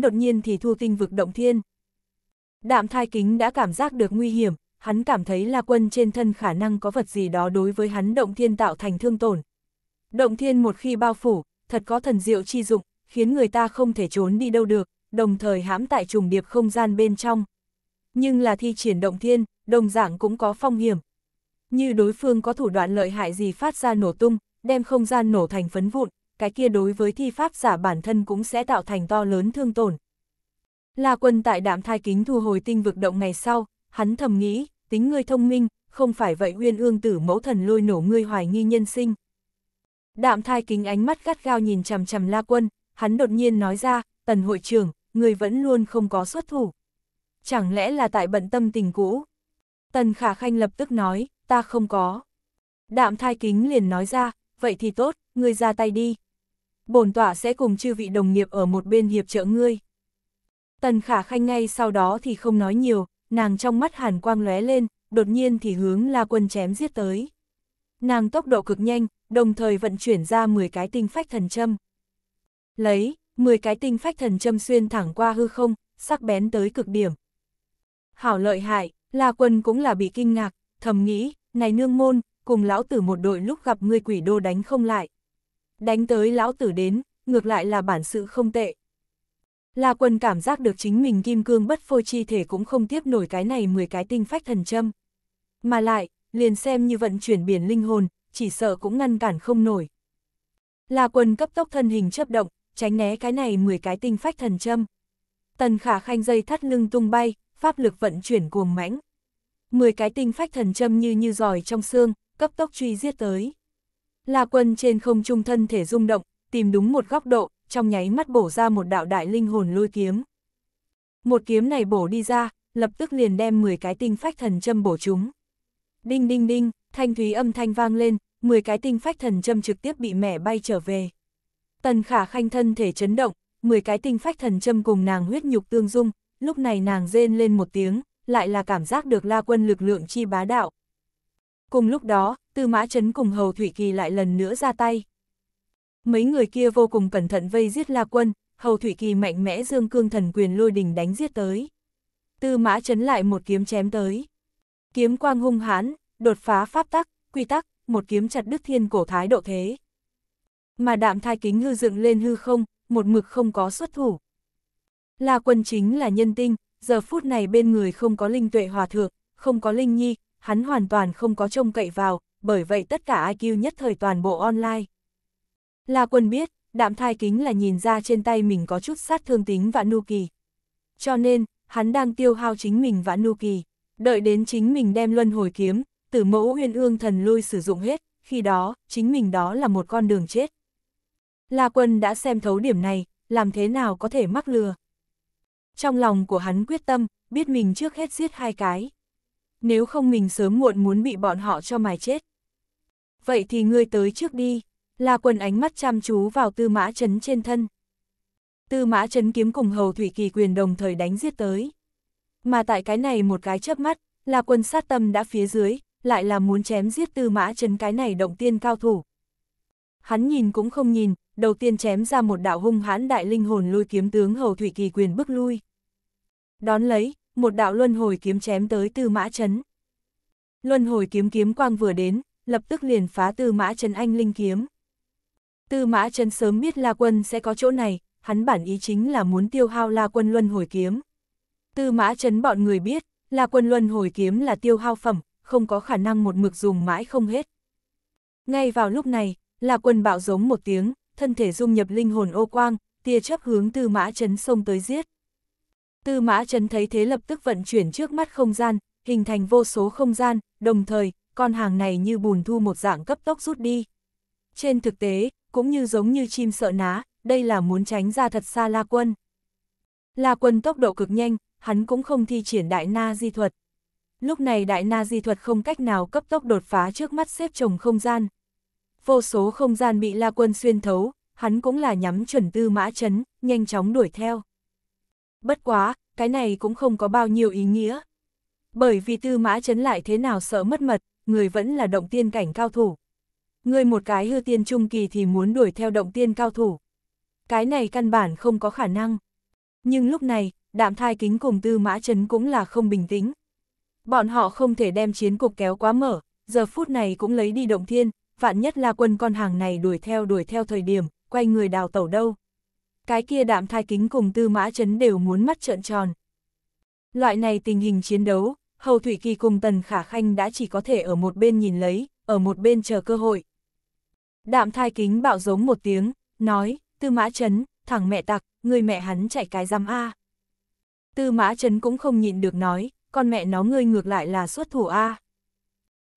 đột nhiên thì thu tinh vực động thiên. Đạm thai kính đã cảm giác được nguy hiểm, hắn cảm thấy là quân trên thân khả năng có vật gì đó đối với hắn động thiên tạo thành thương tổn. Động thiên một khi bao phủ, thật có thần diệu chi dụng, khiến người ta không thể trốn đi đâu được, đồng thời hãm tại trùng điệp không gian bên trong. Nhưng là thi triển động thiên, đồng dạng cũng có phong hiểm. Như đối phương có thủ đoạn lợi hại gì phát ra nổ tung, đem không gian nổ thành phấn vụn, cái kia đối với thi pháp giả bản thân cũng sẽ tạo thành to lớn thương tổn. La quân tại đạm thai kính thu hồi tinh vực động ngày sau, hắn thầm nghĩ, tính ngươi thông minh, không phải vậy uyên ương tử mẫu thần lôi nổ ngươi hoài nghi nhân sinh. Đạm thai kính ánh mắt gắt gao nhìn chằm chằm la quân, hắn đột nhiên nói ra, tần hội trưởng, người vẫn luôn không có xuất thủ. Chẳng lẽ là tại bận tâm tình cũ? Tần khả khanh lập tức nói, ta không có. Đạm thai kính liền nói ra, vậy thì tốt, ngươi ra tay đi bổn tọa sẽ cùng chư vị đồng nghiệp ở một bên hiệp trợ ngươi. Tần khả khanh ngay sau đó thì không nói nhiều, nàng trong mắt hàn quang lóe lên, đột nhiên thì hướng la quân chém giết tới. Nàng tốc độ cực nhanh, đồng thời vận chuyển ra 10 cái tinh phách thần châm. Lấy, 10 cái tinh phách thần châm xuyên thẳng qua hư không, sắc bén tới cực điểm. Hảo lợi hại, La Quân cũng là bị kinh ngạc, thầm nghĩ, này nương môn, cùng lão tử một đội lúc gặp ngươi quỷ đô đánh không lại. Đánh tới lão tử đến, ngược lại là bản sự không tệ. La quân cảm giác được chính mình kim cương bất phôi chi thể cũng không tiếp nổi cái này 10 cái tinh phách thần châm. Mà lại, liền xem như vận chuyển biển linh hồn, chỉ sợ cũng ngăn cản không nổi. La quân cấp tốc thân hình chấp động, tránh né cái này 10 cái tinh phách thần châm. Tần khả khanh dây thắt lưng tung bay, pháp lực vận chuyển cuồng mãnh. 10 cái tinh phách thần châm như như giỏi trong xương, cấp tốc truy giết tới. La quân trên không trung thân thể rung động, tìm đúng một góc độ, trong nháy mắt bổ ra một đạo đại linh hồn lôi kiếm. Một kiếm này bổ đi ra, lập tức liền đem 10 cái tinh phách thần châm bổ chúng. Đinh đinh đinh, thanh thúy âm thanh vang lên, 10 cái tinh phách thần châm trực tiếp bị mẻ bay trở về. Tần khả khanh thân thể chấn động, 10 cái tinh phách thần châm cùng nàng huyết nhục tương dung, lúc này nàng rên lên một tiếng, lại là cảm giác được la quân lực lượng chi bá đạo, Cùng lúc đó, Tư Mã Chấn cùng Hầu Thủy Kỳ lại lần nữa ra tay. Mấy người kia vô cùng cẩn thận vây giết La Quân, Hầu Thủy Kỳ mạnh mẽ dương cương thần quyền lôi đình đánh giết tới. Tư Mã Chấn lại một kiếm chém tới. Kiếm quang hung hãn, đột phá pháp tắc, quy tắc, một kiếm chặt đứt thiên cổ thái độ thế. Mà đạm thai kính hư dựng lên hư không, một mực không có xuất thủ. La Quân chính là nhân tinh, giờ phút này bên người không có linh tuệ hòa thượng, không có linh nhi, hắn hoàn toàn không có trông cậy vào, bởi vậy tất cả IQ nhất thời toàn bộ online. La Quân biết, đạm thai kính là nhìn ra trên tay mình có chút sát thương tính và nu kỳ. Cho nên, hắn đang tiêu hao chính mình và nu kỳ, đợi đến chính mình đem luân hồi kiếm, tử mẫu huyền ương thần lui sử dụng hết, khi đó, chính mình đó là một con đường chết. La Quân đã xem thấu điểm này, làm thế nào có thể mắc lừa. Trong lòng của hắn quyết tâm, biết mình trước hết giết hai cái nếu không mình sớm muộn muốn bị bọn họ cho mài chết. Vậy thì ngươi tới trước đi, là quân ánh mắt chăm chú vào tư mã chấn trên thân. Tư mã chấn kiếm cùng hầu thủy kỳ quyền đồng thời đánh giết tới. Mà tại cái này một cái chớp mắt, là quân sát tâm đã phía dưới, lại là muốn chém giết tư mã chấn cái này động tiên cao thủ. Hắn nhìn cũng không nhìn, đầu tiên chém ra một đạo hung hãn đại linh hồn lôi kiếm tướng hầu thủy kỳ quyền bước lui. Đón lấy, một đạo luân hồi kiếm chém tới Tư Mã Chấn. Luân hồi kiếm kiếm quang vừa đến, lập tức liền phá Tư Mã Chấn anh linh kiếm. Tư Mã Chấn sớm biết La Quân sẽ có chỗ này, hắn bản ý chính là muốn tiêu hao La Quân luân hồi kiếm. Tư Mã Chấn bọn người biết, La Quân luân hồi kiếm là tiêu hao phẩm, không có khả năng một mực dùng mãi không hết. Ngay vào lúc này, La Quân bạo giống một tiếng, thân thể dung nhập linh hồn ô quang, tia chấp hướng Tư Mã Chấn xông tới giết. Tư mã chấn thấy thế lập tức vận chuyển trước mắt không gian, hình thành vô số không gian, đồng thời, con hàng này như bùn thu một dạng cấp tốc rút đi. Trên thực tế, cũng như giống như chim sợ ná, đây là muốn tránh ra thật xa La Quân. La Quân tốc độ cực nhanh, hắn cũng không thi triển đại na di thuật. Lúc này đại na di thuật không cách nào cấp tốc đột phá trước mắt xếp chồng không gian. Vô số không gian bị La Quân xuyên thấu, hắn cũng là nhắm chuẩn tư mã chấn, nhanh chóng đuổi theo. Bất quá, cái này cũng không có bao nhiêu ý nghĩa. Bởi vì tư mã chấn lại thế nào sợ mất mật, người vẫn là động tiên cảnh cao thủ. Người một cái hư tiên trung kỳ thì muốn đuổi theo động tiên cao thủ. Cái này căn bản không có khả năng. Nhưng lúc này, đạm thai kính cùng tư mã chấn cũng là không bình tĩnh. Bọn họ không thể đem chiến cục kéo quá mở, giờ phút này cũng lấy đi động thiên, vạn nhất là quân con hàng này đuổi theo đuổi theo thời điểm, quay người đào tẩu đâu cái kia đạm thai kính cùng tư mã chấn đều muốn mắt trợn tròn. Loại này tình hình chiến đấu, Hầu Thủy Kỳ cùng Tần Khả Khanh đã chỉ có thể ở một bên nhìn lấy, ở một bên chờ cơ hội. Đạm thai kính bạo giống một tiếng, nói, tư mã chấn, thằng mẹ tặc, người mẹ hắn chạy cái giam A. Tư mã chấn cũng không nhịn được nói, con mẹ nó ngươi ngược lại là xuất thủ A.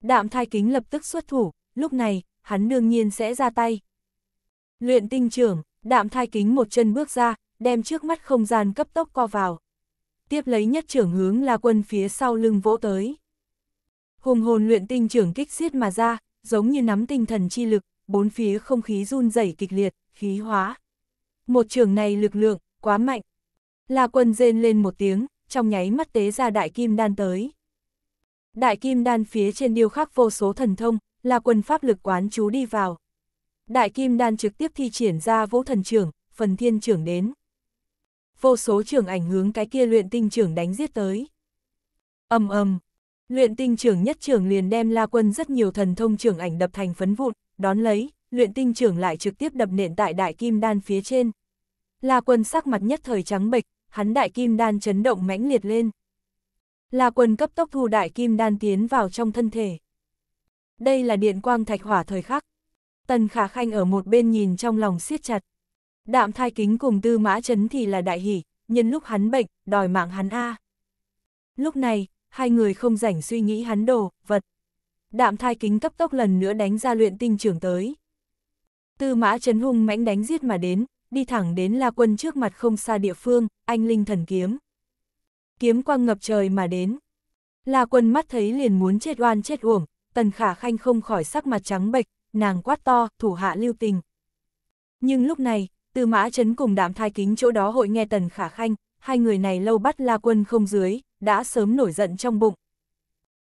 Đạm thai kính lập tức xuất thủ, lúc này, hắn đương nhiên sẽ ra tay. Luyện tinh trưởng, Đạm thai kính một chân bước ra, đem trước mắt không gian cấp tốc co vào. Tiếp lấy nhất trưởng hướng là quân phía sau lưng vỗ tới. Hùng hồn luyện tinh trưởng kích xiết mà ra, giống như nắm tinh thần chi lực, bốn phía không khí run rẩy kịch liệt, khí hóa. Một trường này lực lượng, quá mạnh. là quân rên lên một tiếng, trong nháy mắt tế ra đại kim đan tới. Đại kim đan phía trên điêu khắc vô số thần thông, là quân pháp lực quán chú đi vào. Đại Kim Đan trực tiếp thi triển ra Vũ thần trưởng, phần thiên trưởng đến. Vô số trưởng ảnh hướng cái kia luyện tinh trưởng đánh giết tới. ầm ầm, luyện tinh trưởng nhất trưởng liền đem la quân rất nhiều thần thông trưởng ảnh đập thành phấn vụn, đón lấy, luyện tinh trưởng lại trực tiếp đập nện tại đại kim đan phía trên. La quân sắc mặt nhất thời trắng bệch, hắn đại kim đan chấn động mãnh liệt lên. La quân cấp tốc thu đại kim đan tiến vào trong thân thể. Đây là điện quang thạch hỏa thời khắc. Tần Khả Khanh ở một bên nhìn trong lòng siết chặt. Đạm thai kính cùng tư mã chấn thì là đại hỷ, nhân lúc hắn bệnh, đòi mạng hắn A. Lúc này, hai người không rảnh suy nghĩ hắn đồ, vật. Đạm thai kính cấp tốc lần nữa đánh ra luyện tinh trưởng tới. Tư mã chấn hung mãnh đánh giết mà đến, đi thẳng đến la quân trước mặt không xa địa phương, anh linh thần kiếm. Kiếm quang ngập trời mà đến. La quân mắt thấy liền muốn chết oan chết uổng, tần khả khanh không khỏi sắc mặt trắng bệch, nàng quát to, thủ hạ lưu tình. Nhưng lúc này, Tư Mã Chấn cùng đám thai kính chỗ đó hội nghe Tần Khả Khanh, hai người này lâu bắt la quân không dưới, đã sớm nổi giận trong bụng.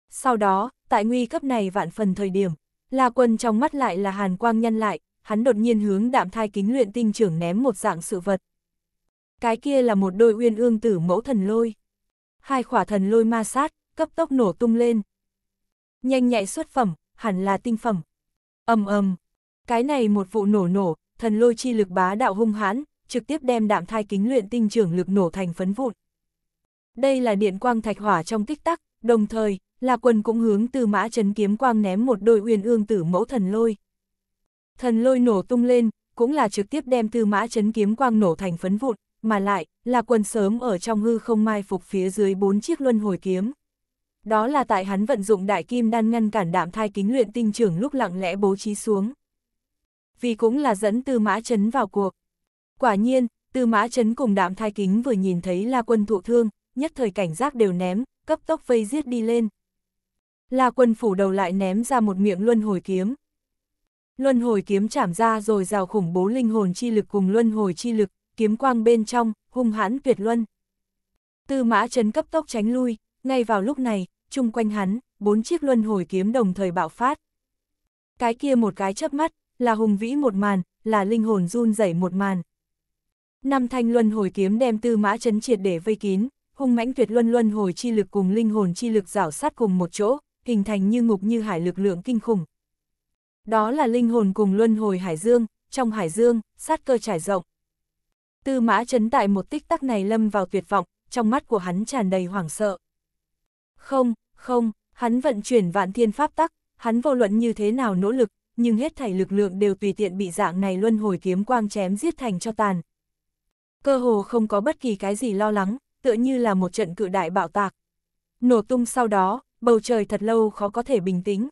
Sau đó, tại nguy cấp này vạn phần thời điểm, la quân trong mắt lại là hàn quang nhân lại, hắn đột nhiên hướng đạm thai kính luyện tinh trưởng ném một dạng sự vật. Cái kia là một đôi uyên ương tử mẫu thần lôi. Hai khỏa thần lôi ma sát, cấp tốc nổ tung lên. Nhanh nhạy xuất phẩm, hẳn là tinh phẩm, ầm ầm cái này một vụ nổ nổ, thần lôi chi lực bá đạo hung hãn, trực tiếp đem đạm thai kính luyện tinh trưởng lực nổ thành phấn vụn. Đây là điện quang thạch hỏa trong tích tắc, đồng thời, là quần cũng hướng từ mã chấn kiếm quang ném một đôi uyên ương tử mẫu thần lôi. Thần lôi nổ tung lên, cũng là trực tiếp đem từ mã chấn kiếm quang nổ thành phấn vụn, mà lại, là quần sớm ở trong hư không mai phục phía dưới bốn chiếc luân hồi kiếm đó là tại hắn vận dụng đại kim đan ngăn cản đạm thai kính luyện tinh trưởng lúc lặng lẽ bố trí xuống. Vì cũng là dẫn Tư Mã Chấn vào cuộc. Quả nhiên, Tư Mã Chấn cùng đạm thai kính vừa nhìn thấy La Quân thụ thương, nhất thời cảnh giác đều ném, cấp tốc vây giết đi lên. La Quân phủ đầu lại ném ra một miệng luân hồi kiếm. Luân hồi kiếm chảm ra rồi rào khủng bố linh hồn chi lực cùng luân hồi chi lực, kiếm quang bên trong, hung hãn tuyệt luân. Tư mã chấn cấp tốc tránh lui, ngay vào lúc này, chung quanh hắn, bốn chiếc luân hồi kiếm đồng thời bạo phát. Cái kia một cái chớp mắt, là hùng vĩ một màn, là linh hồn run rẩy một màn. Năm thanh luân hồi kiếm đem tư mã chấn triệt để vây kín, hung mãnh tuyệt luân luân hồi chi lực cùng linh hồn chi lực rảo sát cùng một chỗ, hình thành như ngục như hải lực lượng kinh khủng. Đó là linh hồn cùng luân hồi hải dương, trong hải dương, sát cơ trải rộng. Tư mã chấn tại một tích tắc này lâm vào tuyệt vọng, trong mắt của hắn tràn đầy hoảng sợ. Không, không, hắn vận chuyển vạn thiên pháp tắc, hắn vô luận như thế nào nỗ lực, nhưng hết thảy lực lượng đều tùy tiện bị dạng này luân hồi kiếm quang chém giết thành cho tàn. Cơ hồ không có bất kỳ cái gì lo lắng, tựa như là một trận cự đại bạo tạc. Nổ tung sau đó, bầu trời thật lâu khó có thể bình tĩnh.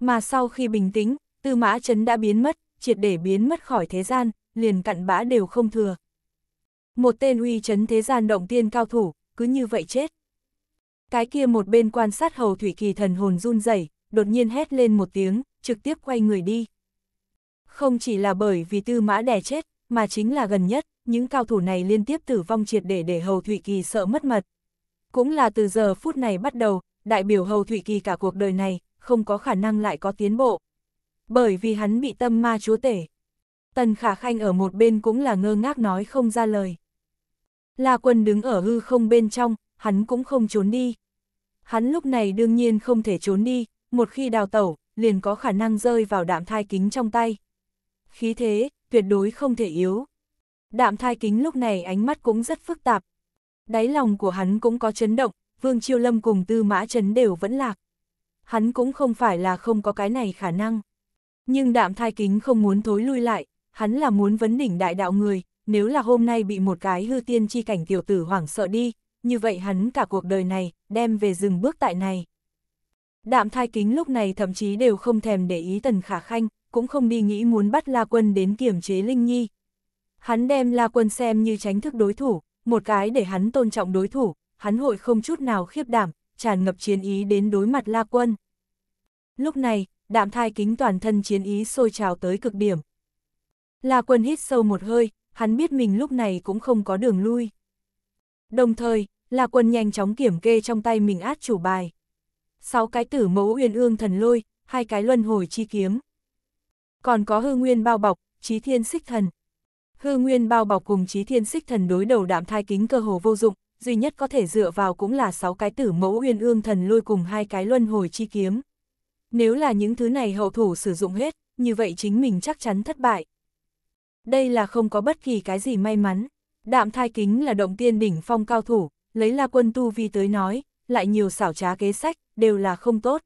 Mà sau khi bình tĩnh, tư mã chấn đã biến mất, triệt để biến mất khỏi thế gian, liền cặn bã đều không thừa. Một tên uy chấn thế gian động tiên cao thủ, cứ như vậy chết. Cái kia một bên quan sát hầu thủy kỳ thần hồn run rẩy, đột nhiên hét lên một tiếng, trực tiếp quay người đi. Không chỉ là bởi vì tư mã đè chết, mà chính là gần nhất, những cao thủ này liên tiếp tử vong triệt để để hầu thủy kỳ sợ mất mật. Cũng là từ giờ phút này bắt đầu, đại biểu hầu thủy kỳ cả cuộc đời này, không có khả năng lại có tiến bộ. Bởi vì hắn bị tâm ma chúa tể. Tần khả khanh ở một bên cũng là ngơ ngác nói không ra lời. La quân đứng ở hư không bên trong, hắn cũng không trốn đi. Hắn lúc này đương nhiên không thể trốn đi, một khi đào tẩu, liền có khả năng rơi vào đạm thai kính trong tay. Khí thế, tuyệt đối không thể yếu. Đạm thai kính lúc này ánh mắt cũng rất phức tạp. Đáy lòng của hắn cũng có chấn động, Vương Chiêu Lâm cùng Tư Mã Trấn đều vẫn lạc. Hắn cũng không phải là không có cái này khả năng. Nhưng đạm thai kính không muốn thối lui lại, hắn là muốn vấn đỉnh đại đạo người, nếu là hôm nay bị một cái hư tiên chi cảnh tiểu tử hoảng sợ đi, như vậy hắn cả cuộc đời này, đem về dừng bước tại này. Đạm thai kính lúc này thậm chí đều không thèm để ý tần khả khanh, cũng không đi nghĩ muốn bắt La Quân đến kiểm chế Linh Nhi. Hắn đem La Quân xem như tránh thức đối thủ, một cái để hắn tôn trọng đối thủ, hắn hội không chút nào khiếp đảm, tràn ngập chiến ý đến đối mặt La Quân. Lúc này, đạm thai kính toàn thân chiến ý sôi trào tới cực điểm. La Quân hít sâu một hơi, hắn biết mình lúc này cũng không có đường lui. Đồng thời, La Quân nhanh chóng kiểm kê trong tay mình át chủ bài. Sáu cái tử mẫu uyên ương thần lôi, hai cái luân hồi chi kiếm. Còn có hư nguyên bao bọc, trí thiên xích thần. Hư nguyên bao bọc cùng trí thiên xích thần đối đầu đạm thai kính cơ hồ vô dụng, duy nhất có thể dựa vào cũng là sáu cái tử mẫu uyên ương thần lôi cùng hai cái luân hồi chi kiếm. Nếu là những thứ này hậu thủ sử dụng hết, như vậy chính mình chắc chắn thất bại. Đây là không có bất kỳ cái gì may mắn. Đạm thai kính là động tiên đỉnh phong cao thủ, lấy la quân tu vi tới nói, lại nhiều xảo trá kế sách, đều là không tốt.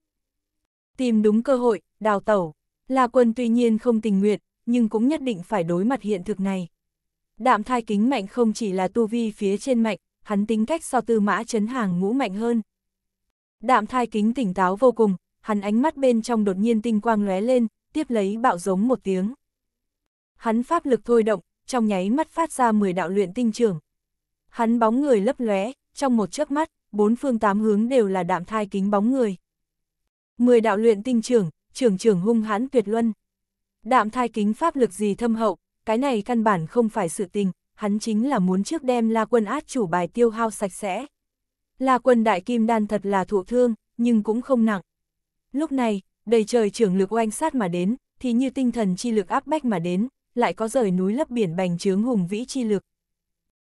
Tìm đúng cơ hội, đào tẩu, la quân tuy nhiên không tình nguyện, nhưng cũng nhất định phải đối mặt hiện thực này. Đạm thai kính mạnh không chỉ là tu vi phía trên mạnh, hắn tính cách so tư mã chấn hàng ngũ mạnh hơn. Đạm thai kính tỉnh táo vô cùng, hắn ánh mắt bên trong đột nhiên tinh quang lóe lên, tiếp lấy bạo giống một tiếng. Hắn pháp lực thôi động, trong nháy mắt phát ra 10 đạo luyện tinh trưởng. Hắn bóng người lấp lóe, trong một chớp mắt, bốn phương tám hướng đều là đạm thai kính bóng người. Mười đạo luyện tinh trưởng, trưởng trưởng hung hãn tuyệt luân. Đạm thai kính pháp lực gì thâm hậu, cái này căn bản không phải sự tình, hắn chính là muốn trước đem La Quân át chủ bài tiêu hao sạch sẽ. La Quân đại kim đan thật là thụ thương, nhưng cũng không nặng. Lúc này, đầy trời trưởng lực oanh sát mà đến, thì như tinh thần chi lực áp bách mà đến, lại có rời núi lấp biển bành trướng hùng vĩ chi lực.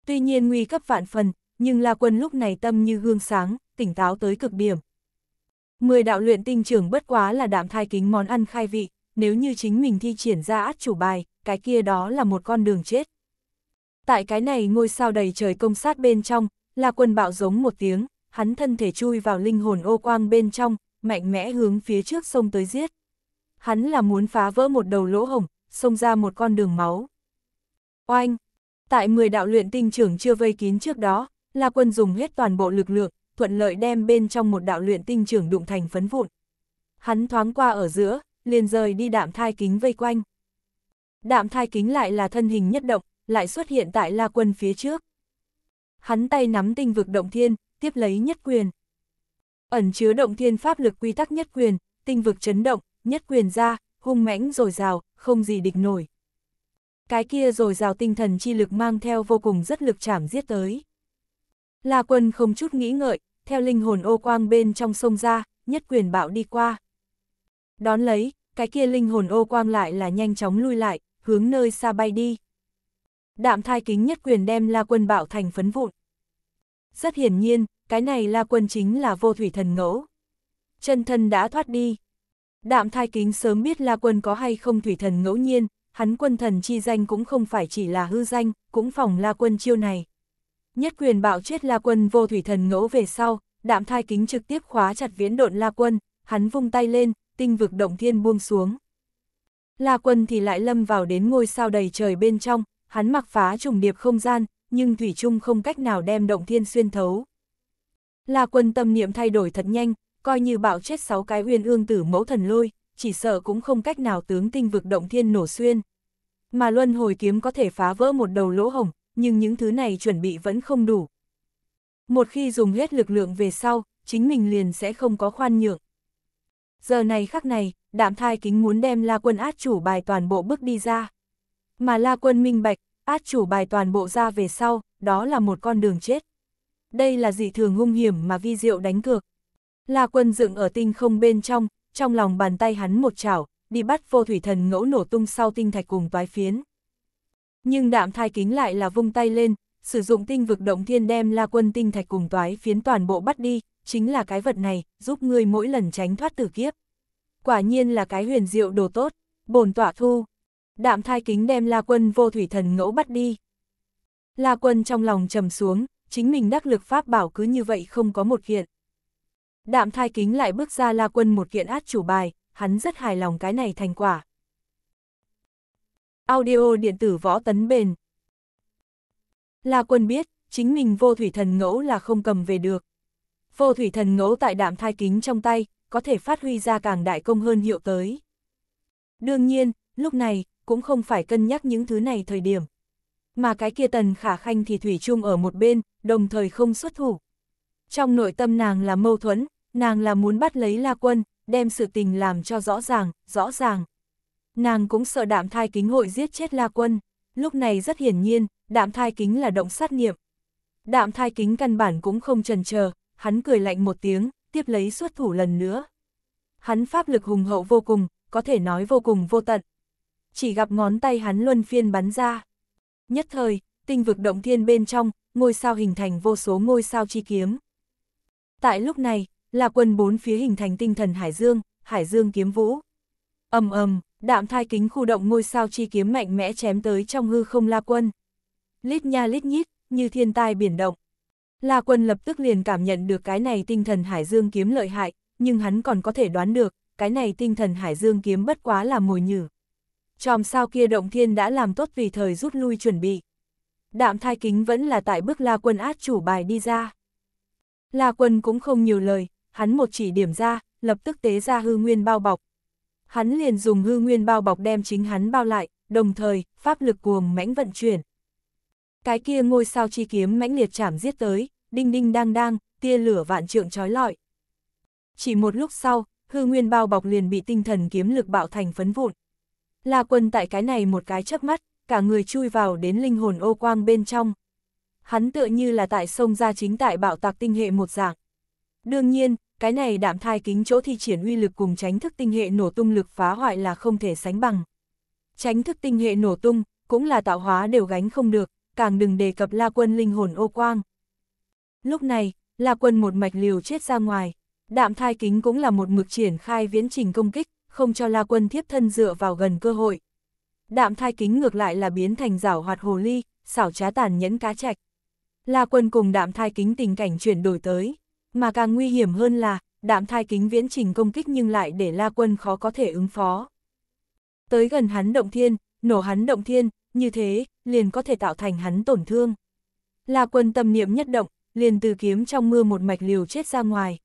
Tuy nhiên nguy cấp vạn phần, nhưng La Quân lúc này tâm như gương sáng, tỉnh táo tới cực điểm. Mười đạo luyện tinh trưởng bất quá là đạm thai kính món ăn khai vị, nếu như chính mình thi triển ra át chủ bài, cái kia đó là một con đường chết. Tại cái này ngôi sao đầy trời công sát bên trong, La Quân bạo giống một tiếng, hắn thân thể chui vào linh hồn ô quang bên trong, mạnh mẽ hướng phía trước sông tới giết. Hắn là muốn phá vỡ một đầu lỗ hổng, xông ra một con đường máu. Oanh! Tại mười đạo luyện tinh trưởng chưa vây kín trước đó, La Quân dùng hết toàn bộ lực lượng, thuận lợi đem bên trong một đạo luyện tinh trưởng đụng thành phấn vụn. Hắn thoáng qua ở giữa, liền rời đi đạm thai kính vây quanh. Đạm thai kính lại là thân hình nhất động, lại xuất hiện tại La Quân phía trước. Hắn tay nắm tinh vực động thiên, tiếp lấy nhất quyền. Ẩn chứa động thiên pháp lực quy tắc nhất quyền, tinh vực chấn động, nhất quyền ra, hung mãnh rồi rào, không gì địch nổi. Cái kia rồi rào tinh thần chi lực mang theo vô cùng rất lực chảm giết tới. La quân không chút nghĩ ngợi, theo linh hồn ô quang bên trong sông ra, nhất quyền bạo đi qua. Đón lấy, cái kia linh hồn ô quang lại là nhanh chóng lui lại, hướng nơi xa bay đi. Đạm thai kính nhất quyền đem La Quân bạo thành phấn vụn. Rất hiển nhiên, cái này La Quân chính là vô thủy thần ngẫu. Chân thân đã thoát đi. Đạm thai kính sớm biết La Quân có hay không thủy thần ngẫu nhiên, hắn quân thần chi danh cũng không phải chỉ là hư danh, cũng phòng La Quân chiêu này. Nhất quyền bạo chết La Quân vô thủy thần ngẫu về sau, đạm thai kính trực tiếp khóa chặt viễn độn La Quân, hắn vung tay lên, tinh vực động thiên buông xuống. La Quân thì lại lâm vào đến ngôi sao đầy trời bên trong, hắn mặc phá trùng điệp không gian, nhưng Thủy Trung không cách nào đem động thiên xuyên thấu. La Quân tâm niệm thay đổi thật nhanh, coi như bạo chết sáu cái uyên ương tử mẫu thần lôi, chỉ sợ cũng không cách nào tướng tinh vực động thiên nổ xuyên. Mà luân hồi kiếm có thể phá vỡ một đầu lỗ hồng, nhưng những thứ này chuẩn bị vẫn không đủ. Một khi dùng hết lực lượng về sau, chính mình liền sẽ không có khoan nhượng. Giờ này khắc này, đạm thai kính muốn đem La Quân át chủ bài toàn bộ bước đi ra. Mà La Quân minh bạch, át chủ bài toàn bộ ra về sau, đó là một con đường chết. Đây là dị thường hung hiểm mà vi diệu đánh cược. La Quân dựng ở tinh không bên trong, trong lòng bàn tay hắn một chảo, đi bắt vô thủy thần ngẫu nổ tung sau tinh thạch cùng toái phiến. Nhưng đạm thai kính lại là vung tay lên, sử dụng tinh vực động thiên đem la quân tinh thạch cùng toái phiến toàn bộ bắt đi, chính là cái vật này, giúp ngươi mỗi lần tránh thoát tử kiếp. Quả nhiên là cái huyền diệu đồ tốt, bổn tỏa thu. Đạm thai kính đem la quân vô thủy thần ngẫu bắt đi. La quân trong lòng trầm xuống, chính mình đắc lực pháp bảo cứ như vậy không có một kiện. Đạm thai kính lại bước ra la quân một kiện át chủ bài, hắn rất hài lòng cái này thành quả. Audio điện tử võ tấn bền. La quân biết, chính mình vô thủy thần ngẫu là không cầm về được. Vô thủy thần ngẫu tại đạm thai kính trong tay, có thể phát huy ra càng đại công hơn hiệu tới. Đương nhiên, lúc này, cũng không phải cân nhắc những thứ này thời điểm. Mà cái kia tần khả khanh thì thủy chung ở một bên, đồng thời không xuất thủ. Trong nội tâm nàng là mâu thuẫn, nàng là muốn bắt lấy La Quân, đem sự tình làm cho rõ ràng, rõ ràng. Nàng cũng sợ đạm thai kính hội giết chết La Quân, lúc này rất hiển nhiên, đạm thai kính là động sát niệm Đạm thai kính căn bản cũng không trần chờ, hắn cười lạnh một tiếng, tiếp lấy xuất thủ lần nữa. Hắn pháp lực hùng hậu vô cùng, có thể nói vô cùng vô tận. Chỉ gặp ngón tay hắn luân phiên bắn ra. Nhất thời, tinh vực động thiên bên trong, ngôi sao hình thành vô số ngôi sao chi kiếm. Tại lúc này, là quân bốn phía hình thành tinh thần Hải Dương, Hải Dương kiếm vũ. ầm ầm đạm thai kính khu động ngôi sao chi kiếm mạnh mẽ chém tới trong hư không La Quân. Lít nha lít nhít, như thiên tai biển động. La Quân lập tức liền cảm nhận được cái này tinh thần Hải Dương kiếm lợi hại, nhưng hắn còn có thể đoán được, cái này tinh thần Hải Dương kiếm bất quá là mồi nhử. Chòm sao kia động thiên đã làm tốt vì thời rút lui chuẩn bị. Đạm thai kính vẫn là tại bước La Quân át chủ bài đi ra. La Quân cũng không nhiều lời, hắn một chỉ điểm ra, lập tức tế ra hư nguyên bao bọc, Hắn liền dùng hư nguyên bao bọc đem chính hắn bao lại, đồng thời, pháp lực cuồng mãnh vận chuyển. Cái kia ngôi sao chi kiếm mãnh liệt chảm giết tới, đinh đinh đang đang, tia lửa vạn trượng trói lọi. Chỉ một lúc sau, hư nguyên bao bọc liền bị tinh thần kiếm lực bạo thành phấn vụn. là quân tại cái này một cái chớp mắt, cả người chui vào đến linh hồn ô quang bên trong. Hắn tựa như là tại sông ra chính tại bạo tạc tinh hệ một dạng. Đương nhiên, cái này đạm thai kính chỗ thi triển uy lực cùng tránh thức tinh hệ nổ tung lực phá hoại là không thể sánh bằng. Tránh thức tinh hệ nổ tung, cũng là tạo hóa đều gánh không được, càng đừng đề cập la quân linh hồn ô quang. Lúc này, la quân một mạch liều chết ra ngoài, đạm thai kính cũng là một mực triển khai viễn trình công kích, không cho la quân thiếp thân dựa vào gần cơ hội. Đạm thai kính ngược lại là biến thành rảo hoạt hồ ly, xảo trá tàn nhẫn cá chạch. La quân cùng đạm thai kính tình cảnh chuyển đổi tới mà càng nguy hiểm hơn là, đạm thai kính viễn trình công kích nhưng lại để La Quân khó có thể ứng phó. Tới gần hắn động thiên, nổ hắn động thiên, như thế, liền có thể tạo thành hắn tổn thương. La Quân tâm niệm nhất động, liền từ kiếm trong mưa một mạch liều chết ra ngoài.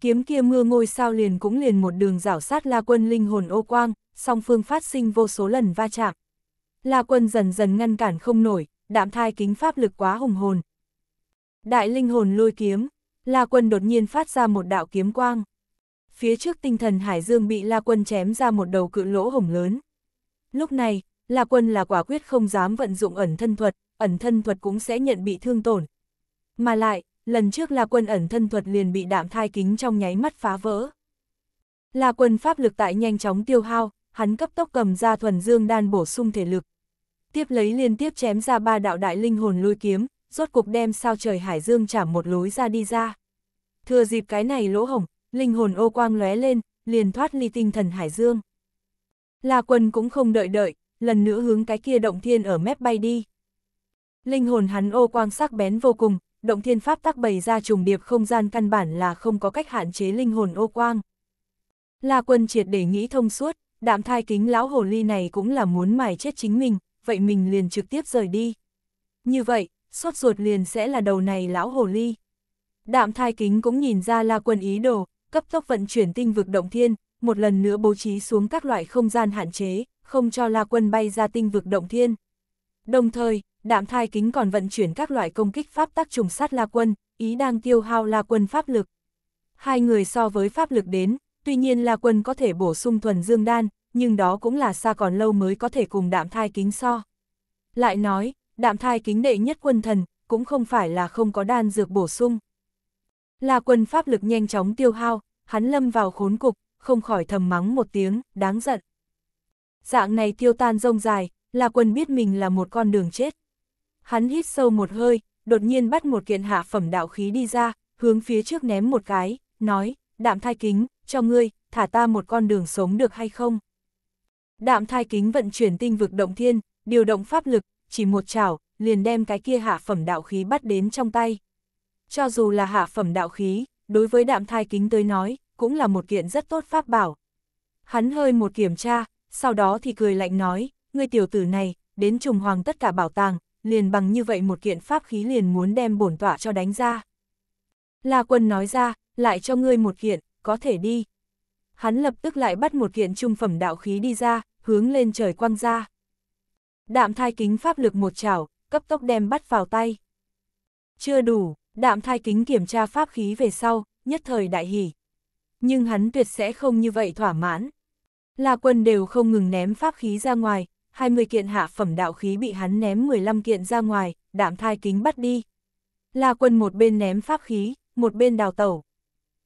Kiếm kia mưa ngôi sao liền cũng liền một đường rảo sát La Quân linh hồn ô quang, song phương phát sinh vô số lần va chạm. La Quân dần dần ngăn cản không nổi, đạm thai kính pháp lực quá hùng hồn. Đại linh hồn lôi kiếm, La Quân đột nhiên phát ra một đạo kiếm quang. Phía trước tinh thần Hải Dương bị La Quân chém ra một đầu cự lỗ hổng lớn. Lúc này, La Quân là quả quyết không dám vận dụng ẩn thân thuật, ẩn thân thuật cũng sẽ nhận bị thương tổn. Mà lại, lần trước La Quân ẩn thân thuật liền bị đạm thai kính trong nháy mắt phá vỡ. La Quân pháp lực tại nhanh chóng tiêu hao, hắn cấp tốc cầm ra thuần dương đan bổ sung thể lực. Tiếp lấy liên tiếp chém ra ba đạo đại linh hồn lôi kiếm, rốt cuộc đem sao trời Hải Dương trả một lối ra đi ra. Thừa dịp cái này lỗ hổng, linh hồn ô quang lóe lên, liền thoát ly tinh thần Hải Dương. La quân cũng không đợi đợi, lần nữa hướng cái kia động thiên ở mép bay đi. Linh hồn hắn ô quang sắc bén vô cùng, động thiên pháp tác bày ra trùng điệp không gian căn bản là không có cách hạn chế linh hồn ô quang. La quân triệt để nghĩ thông suốt, đạm thai kính lão hồ ly này cũng là muốn mài chết chính mình, vậy mình liền trực tiếp rời đi. Như vậy, sốt ruột liền sẽ là đầu này lão hồ ly. Đạm thai kính cũng nhìn ra la quân ý đồ, cấp tốc vận chuyển tinh vực động thiên, một lần nữa bố trí xuống các loại không gian hạn chế, không cho la quân bay ra tinh vực động thiên. Đồng thời, đạm thai kính còn vận chuyển các loại công kích pháp tác trùng sát la quân, ý đang tiêu hao la quân pháp lực. Hai người so với pháp lực đến, tuy nhiên la quân có thể bổ sung thuần dương đan, nhưng đó cũng là xa còn lâu mới có thể cùng đạm thai kính so. Lại nói, đạm thai kính đệ nhất quân thần, cũng không phải là không có đan dược bổ sung. Là quân pháp lực nhanh chóng tiêu hao, hắn lâm vào khốn cục, không khỏi thầm mắng một tiếng, đáng giận. Dạng này tiêu tan rông dài, là quân biết mình là một con đường chết. Hắn hít sâu một hơi, đột nhiên bắt một kiện hạ phẩm đạo khí đi ra, hướng phía trước ném một cái, nói, đạm thai kính, cho ngươi, thả ta một con đường sống được hay không? Đạm thai kính vận chuyển tinh vực động thiên, điều động pháp lực, chỉ một chảo, liền đem cái kia hạ phẩm đạo khí bắt đến trong tay. Cho dù là hạ phẩm đạo khí, đối với đạm thai kính tới nói, cũng là một kiện rất tốt pháp bảo. Hắn hơi một kiểm tra, sau đó thì cười lạnh nói, ngươi tiểu tử này, đến trùng hoàng tất cả bảo tàng, liền bằng như vậy một kiện pháp khí liền muốn đem bổn tỏa cho đánh ra. La quân nói ra, lại cho ngươi một kiện, có thể đi. Hắn lập tức lại bắt một kiện trung phẩm đạo khí đi ra, hướng lên trời quăng ra. Đạm thai kính pháp lực một chảo, cấp tốc đem bắt vào tay. Chưa đủ, đạm thai kính kiểm tra pháp khí về sau, nhất thời đại hỉ. Nhưng hắn tuyệt sẽ không như vậy thỏa mãn. La quân đều không ngừng ném pháp khí ra ngoài, 20 kiện hạ phẩm đạo khí bị hắn ném 15 kiện ra ngoài, đạm thai kính bắt đi. La quân một bên ném pháp khí, một bên đào tẩu.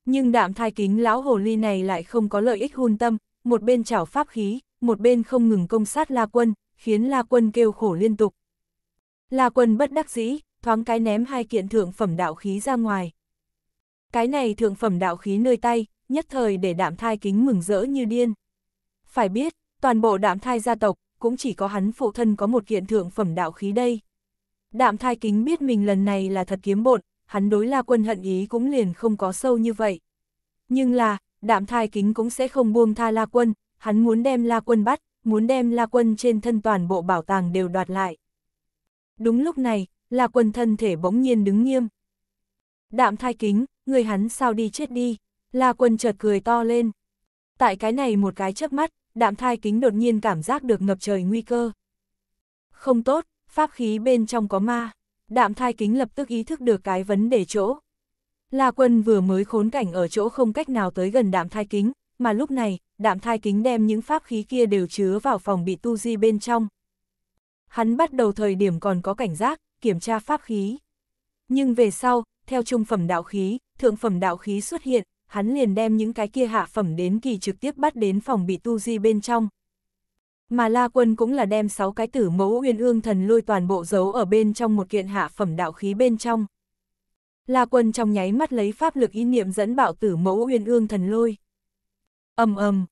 Nhưng đạm thai kính lão hồ ly này lại không có lợi ích hun tâm, một bên chảo pháp khí, một bên không ngừng công sát la quân, khiến La Quân kêu khổ liên tục. La Quân bất đắc dĩ, thoáng cái ném hai kiện thượng phẩm đạo khí ra ngoài. Cái này thượng phẩm đạo khí nơi tay, nhất thời để đạm thai kính mừng rỡ như điên. Phải biết, toàn bộ đạm thai gia tộc, cũng chỉ có hắn phụ thân có một kiện thượng phẩm đạo khí đây. Đạm thai kính biết mình lần này là thật kiếm bột, hắn đối la quân hận ý cũng liền không có sâu như vậy. Nhưng là, đạm thai kính cũng sẽ không buông tha la quân, hắn muốn đem la quân bắt, muốn đem La Quân trên thân toàn bộ bảo tàng đều đoạt lại. Đúng lúc này, La Quân thân thể bỗng nhiên đứng nghiêm. Đạm thai kính, người hắn sao đi chết đi, La Quân chợt cười to lên. Tại cái này một cái chớp mắt, đạm thai kính đột nhiên cảm giác được ngập trời nguy cơ. Không tốt, pháp khí bên trong có ma, đạm thai kính lập tức ý thức được cái vấn đề chỗ. La Quân vừa mới khốn cảnh ở chỗ không cách nào tới gần đạm thai kính, mà lúc này, đạm thai kính đem những pháp khí kia đều chứa vào phòng bị tu di bên trong. Hắn bắt đầu thời điểm còn có cảnh giác, kiểm tra pháp khí. Nhưng về sau, theo trung phẩm đạo khí, thượng phẩm đạo khí xuất hiện, hắn liền đem những cái kia hạ phẩm đến kỳ trực tiếp bắt đến phòng bị tu di bên trong. Mà La Quân cũng là đem 6 cái tử mẫu uyên ương thần lôi toàn bộ giấu ở bên trong một kiện hạ phẩm đạo khí bên trong. La Quân trong nháy mắt lấy pháp lực ý niệm dẫn bạo tử mẫu uyên ương thần lôi ầm ầm,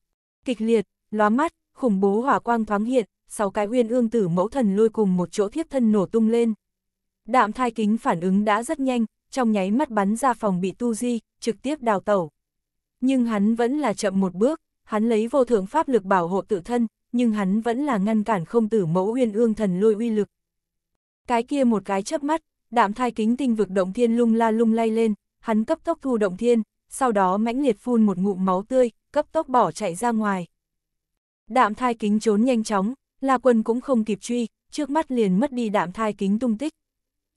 kịch liệt, lóa mắt, khủng bố hỏa quang thoáng hiện, sáu cái uyên ương tử mẫu thần lôi cùng một chỗ thiếp thân nổ tung lên. Đạm thai kính phản ứng đã rất nhanh, trong nháy mắt bắn ra phòng bị tu di, trực tiếp đào tẩu. Nhưng hắn vẫn là chậm một bước, hắn lấy vô thượng pháp lực bảo hộ tự thân, nhưng hắn vẫn là ngăn cản không tử mẫu uyên ương thần lôi uy lực. Cái kia một cái chớp mắt, đạm thai kính tinh vực động thiên lung la lung lay lên, hắn cấp tốc thu động thiên, sau đó mãnh liệt phun một ngụm máu tươi, cấp tốc bỏ chạy ra ngoài. Đạm thai kính trốn nhanh chóng, La Quân cũng không kịp truy, trước mắt liền mất đi đạm thai kính tung tích.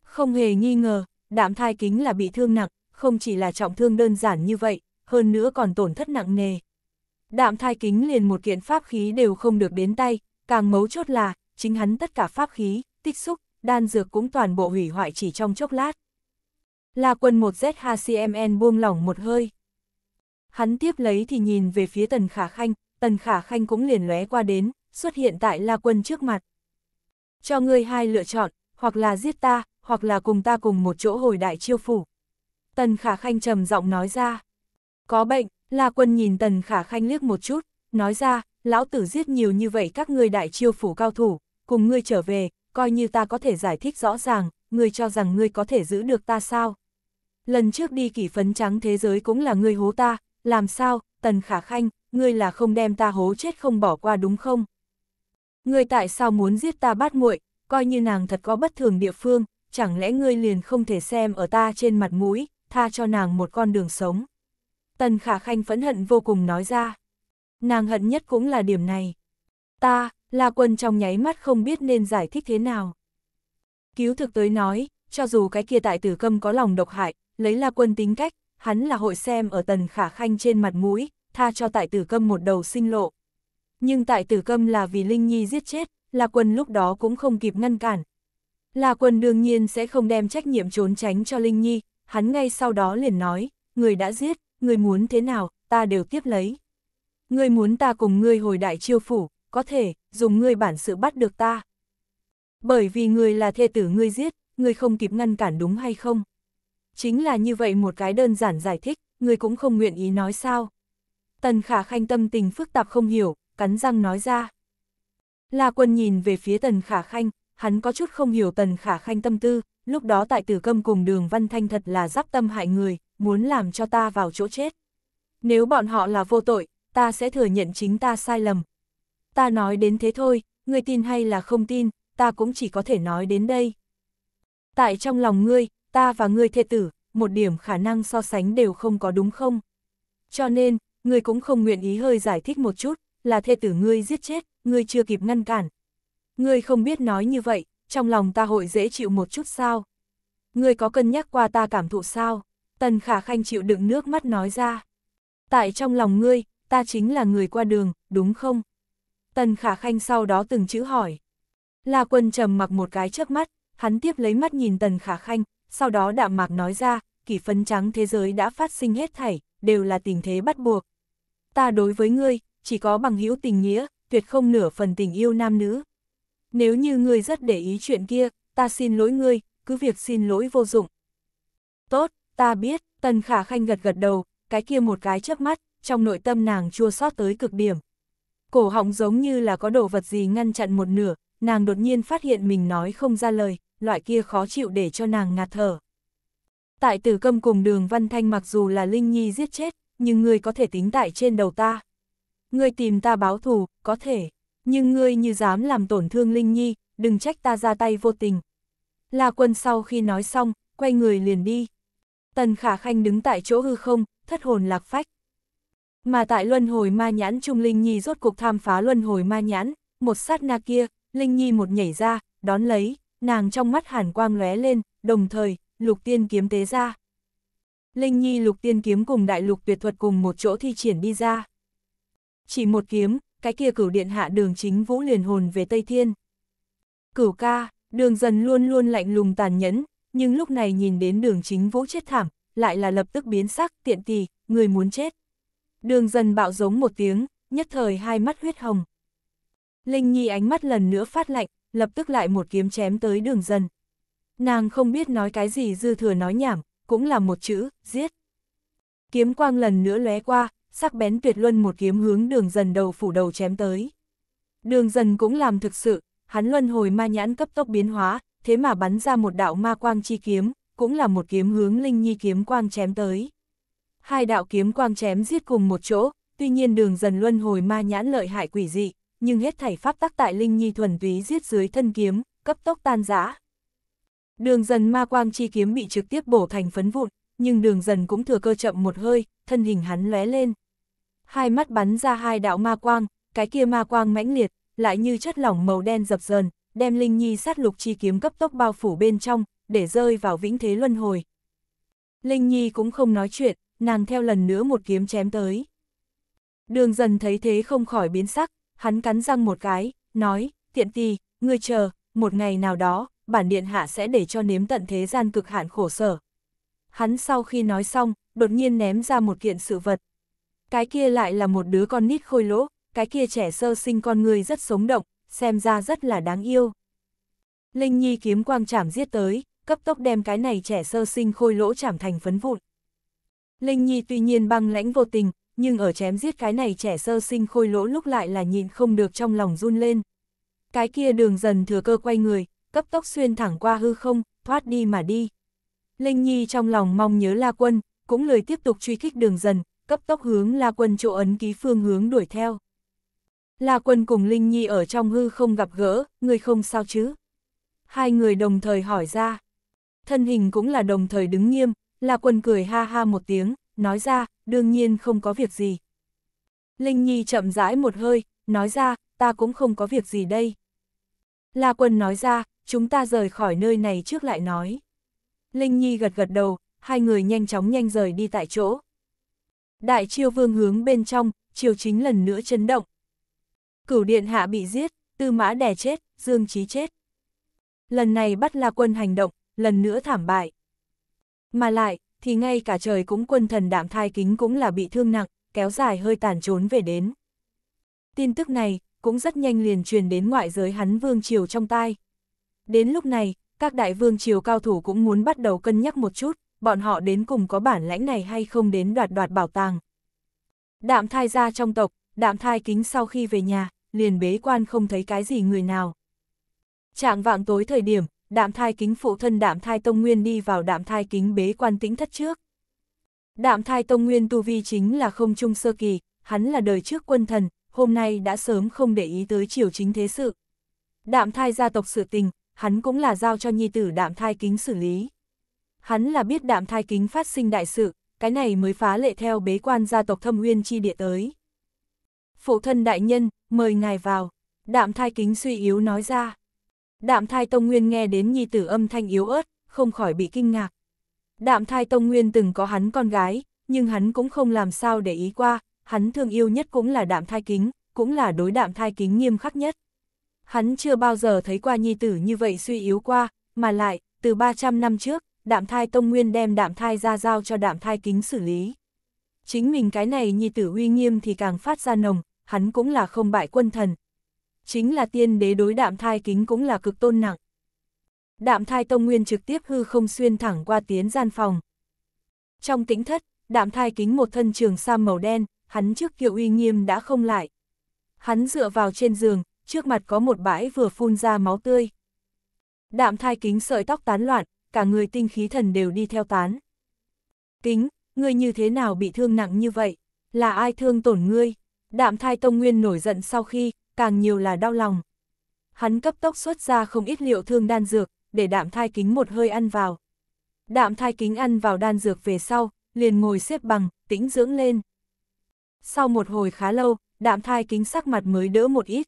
Không hề nghi ngờ, đạm thai kính là bị thương nặng, không chỉ là trọng thương đơn giản như vậy, hơn nữa còn tổn thất nặng nề. Đạm thai kính liền một kiện pháp khí đều không được đến tay, càng mấu chốt là, chính hắn tất cả pháp khí, tích xúc, đan dược cũng toàn bộ hủy hoại chỉ trong chốc lát. La quân một z h c m n buông lỏng một hơi. Hắn tiếp lấy thì nhìn về phía Tần Khả Khanh, Tần Khả Khanh cũng liền lóe qua đến, xuất hiện tại La quân trước mặt. Cho ngươi hai lựa chọn, hoặc là giết ta, hoặc là cùng ta cùng một chỗ hồi đại chiêu phủ. Tần Khả Khanh trầm giọng nói ra. Có bệnh, La Quân nhìn Tần Khả Khanh liếc một chút, nói ra, lão tử giết nhiều như vậy các ngươi đại chiêu phủ cao thủ, cùng ngươi trở về, coi như ta có thể giải thích rõ ràng, ngươi cho rằng ngươi có thể giữ được ta sao? lần trước đi kỷ phấn trắng thế giới cũng là ngươi hố ta, làm sao, tần khả khanh, ngươi là không đem ta hố chết không bỏ qua đúng không? Ngươi tại sao muốn giết ta bát muội coi như nàng thật có bất thường địa phương, chẳng lẽ ngươi liền không thể xem ở ta trên mặt mũi, tha cho nàng một con đường sống. Tần khả khanh phẫn hận vô cùng nói ra. Nàng hận nhất cũng là điểm này. Ta, là quân trong nháy mắt không biết nên giải thích thế nào. Cứu thực tới nói, cho dù cái kia tại tử câm có lòng độc hại, lấy La quân tính cách, hắn là hội xem ở tần khả khanh trên mặt mũi, tha cho tại tử câm một đầu sinh lộ. Nhưng tại tử câm là vì Linh Nhi giết chết, là quân lúc đó cũng không kịp ngăn cản. La quân đương nhiên sẽ không đem trách nhiệm trốn tránh cho Linh Nhi, hắn ngay sau đó liền nói, người đã giết, người muốn thế nào, ta đều tiếp lấy. Người muốn ta cùng ngươi hồi đại chiêu phủ, có thể, dùng ngươi bản sự bắt được ta. Bởi vì người là thê tử ngươi giết, người không kịp ngăn cản đúng hay không? chính là như vậy một cái đơn giản giải thích, người cũng không nguyện ý nói sao. Tần khả khanh tâm tình phức tạp không hiểu, cắn răng nói ra. La quân nhìn về phía tần khả khanh, hắn có chút không hiểu tần khả khanh tâm tư, lúc đó tại tử câm cùng đường văn thanh thật là giáp tâm hại người, muốn làm cho ta vào chỗ chết. Nếu bọn họ là vô tội, ta sẽ thừa nhận chính ta sai lầm. Ta nói đến thế thôi, người tin hay là không tin, ta cũng chỉ có thể nói đến đây. Tại trong lòng ngươi, ta và ngươi thê tử, một điểm khả năng so sánh đều không có đúng không? Cho nên, ngươi cũng không nguyện ý hơi giải thích một chút, là thê tử ngươi giết chết, ngươi chưa kịp ngăn cản. Ngươi không biết nói như vậy, trong lòng ta hội dễ chịu một chút sao? Ngươi có cân nhắc qua ta cảm thụ sao? Tần khả khanh chịu đựng nước mắt nói ra. Tại trong lòng ngươi, ta chính là người qua đường, đúng không? Tần khả khanh sau đó từng chữ hỏi. là quân trầm mặc một cái trước mắt, hắn tiếp lấy mắt nhìn tần khả khanh, sau đó đạm mạc nói ra, kỷ phấn trắng thế giới đã phát sinh hết thảy, đều là tình thế bắt buộc. Ta đối với ngươi, chỉ có bằng hữu tình nghĩa, tuyệt không nửa phần tình yêu nam nữ. Nếu như ngươi rất để ý chuyện kia, ta xin lỗi ngươi, cứ việc xin lỗi vô dụng. Tốt, ta biết, Tần Khả Khanh gật gật đầu, cái kia một cái chớp mắt, trong nội tâm nàng chua xót tới cực điểm. Cổ họng giống như là có đồ vật gì ngăn chặn một nửa, nàng đột nhiên phát hiện mình nói không ra lời loại kia khó chịu để cho nàng ngạt thở. Tại tử câm cùng đường Văn Thanh mặc dù là Linh Nhi giết chết, nhưng ngươi có thể tính tại trên đầu ta. Ngươi tìm ta báo thù, có thể, nhưng ngươi như dám làm tổn thương Linh Nhi, đừng trách ta ra tay vô tình. La quân sau khi nói xong, quay người liền đi. Tần Khả Khanh đứng tại chỗ hư không, thất hồn lạc phách. Mà tại luân hồi ma nhãn Trung Linh Nhi rốt cuộc tham phá luân hồi ma nhãn, một sát na kia, Linh Nhi một nhảy ra, đón lấy, nàng trong mắt hàn quang lóe lên, đồng thời, lục tiên kiếm tế ra. Linh Nhi lục tiên kiếm cùng đại lục tuyệt thuật cùng một chỗ thi triển đi ra. Chỉ một kiếm, cái kia cửu điện hạ đường chính vũ liền hồn về Tây Thiên. Cửu ca, đường dần luôn luôn lạnh lùng tàn nhẫn, nhưng lúc này nhìn đến đường chính vũ chết thảm, lại là lập tức biến sắc tiện tỳ, người muốn chết. Đường dần bạo giống một tiếng, nhất thời hai mắt huyết hồng. Linh Nhi ánh mắt lần nữa phát lạnh, lập tức lại một kiếm chém tới đường dần, Nàng không biết nói cái gì dư thừa nói nhảm, cũng là một chữ, giết. Kiếm quang lần nữa lóe qua, sắc bén tuyệt luân một kiếm hướng đường dần đầu phủ đầu chém tới. Đường dần cũng làm thực sự, hắn luân hồi ma nhãn cấp tốc biến hóa, thế mà bắn ra một đạo ma quang chi kiếm, cũng là một kiếm hướng linh nhi kiếm quang chém tới. Hai đạo kiếm quang chém giết cùng một chỗ, tuy nhiên đường dần luân hồi ma nhãn lợi hại quỷ dị nhưng hết thảy pháp tắc tại Linh Nhi thuần túy giết dưới thân kiếm, cấp tốc tan rã. Đường dần ma quang chi kiếm bị trực tiếp bổ thành phấn vụn, nhưng đường dần cũng thừa cơ chậm một hơi, thân hình hắn lóe lên. Hai mắt bắn ra hai đạo ma quang, cái kia ma quang mãnh liệt, lại như chất lỏng màu đen dập dờn, đem Linh Nhi sát lục chi kiếm cấp tốc bao phủ bên trong, để rơi vào vĩnh thế luân hồi. Linh Nhi cũng không nói chuyện, nàng theo lần nữa một kiếm chém tới. Đường dần thấy thế không khỏi biến sắc, hắn cắn răng một cái, nói, tiện tì, ngươi chờ, một ngày nào đó, bản điện hạ sẽ để cho nếm tận thế gian cực hạn khổ sở. Hắn sau khi nói xong, đột nhiên ném ra một kiện sự vật. Cái kia lại là một đứa con nít khôi lỗ, cái kia trẻ sơ sinh con người rất sống động, xem ra rất là đáng yêu. Linh Nhi kiếm quang chảm giết tới, cấp tốc đem cái này trẻ sơ sinh khôi lỗ chảm thành phấn vụn. Linh Nhi tuy nhiên băng lãnh vô tình, nhưng ở chém giết cái này trẻ sơ sinh khôi lỗ lúc lại là nhịn không được trong lòng run lên. Cái kia đường dần thừa cơ quay người, cấp tốc xuyên thẳng qua hư không, thoát đi mà đi. Linh Nhi trong lòng mong nhớ La Quân, cũng lời tiếp tục truy kích đường dần, cấp tốc hướng La Quân chỗ ấn ký phương hướng đuổi theo. La Quân cùng Linh Nhi ở trong hư không gặp gỡ, người không sao chứ? Hai người đồng thời hỏi ra. Thân hình cũng là đồng thời đứng nghiêm, La Quân cười ha ha một tiếng, nói ra, đương nhiên không có việc gì. Linh Nhi chậm rãi một hơi, nói ra, ta cũng không có việc gì đây. La Quân nói ra, chúng ta rời khỏi nơi này trước lại nói. Linh Nhi gật gật đầu, hai người nhanh chóng nhanh rời đi tại chỗ. Đại triều vương hướng bên trong, triều chính lần nữa chấn động. Cửu điện hạ bị giết, tư mã đè chết, dương trí chết. Lần này bắt La Quân hành động, lần nữa thảm bại. Mà lại, thì ngay cả trời cũng quân thần đạm thai kính cũng là bị thương nặng, kéo dài hơi tàn trốn về đến. Tin tức này cũng rất nhanh liền truyền đến ngoại giới hắn vương triều trong tai. Đến lúc này, các đại vương triều cao thủ cũng muốn bắt đầu cân nhắc một chút, bọn họ đến cùng có bản lãnh này hay không đến đoạt đoạt bảo tàng. Đạm thai ra trong tộc, đạm thai kính sau khi về nhà, liền bế quan không thấy cái gì người nào. Trạng vạng tối thời điểm, đạm thai kính phụ thân đạm thai tông nguyên đi vào đạm thai kính bế quan tĩnh thất trước. Đạm thai tông nguyên tu vi chính là không trung sơ kỳ, hắn là đời trước quân thần, hôm nay đã sớm không để ý tới triều chính thế sự. Đạm thai gia tộc sự tình, hắn cũng là giao cho nhi tử đạm thai kính xử lý. Hắn là biết đạm thai kính phát sinh đại sự, cái này mới phá lệ theo bế quan gia tộc thâm nguyên chi địa tới. Phụ thân đại nhân, mời ngài vào, đạm thai kính suy yếu nói ra. Đạm thai Tông Nguyên nghe đến nhi tử âm thanh yếu ớt, không khỏi bị kinh ngạc. Đạm thai Tông Nguyên từng có hắn con gái, nhưng hắn cũng không làm sao để ý qua, hắn thương yêu nhất cũng là đạm thai kính, cũng là đối đạm thai kính nghiêm khắc nhất. Hắn chưa bao giờ thấy qua nhi tử như vậy suy yếu qua, mà lại, từ 300 năm trước, đạm thai Tông Nguyên đem đạm thai ra giao cho đạm thai kính xử lý. Chính mình cái này nhi tử uy nghiêm thì càng phát ra nồng, hắn cũng là không bại quân thần, chính là tiên đế đối đạm thai kính cũng là cực tôn nặng. Đạm thai tông nguyên trực tiếp hư không xuyên thẳng qua tiến gian phòng. Trong tĩnh thất, đạm thai kính một thân trường sam màu đen, hắn trước kiệu uy nghiêm đã không lại. Hắn dựa vào trên giường, trước mặt có một bãi vừa phun ra máu tươi. Đạm thai kính sợi tóc tán loạn, cả người tinh khí thần đều đi theo tán. Kính, ngươi như thế nào bị thương nặng như vậy? Là ai thương tổn ngươi? Đạm thai tông nguyên nổi giận sau khi, càng nhiều là đau lòng. Hắn cấp tốc xuất ra không ít liệu thương đan dược, để đạm thai kính một hơi ăn vào. Đạm thai kính ăn vào đan dược về sau, liền ngồi xếp bằng, tĩnh dưỡng lên. Sau một hồi khá lâu, đạm thai kính sắc mặt mới đỡ một ít.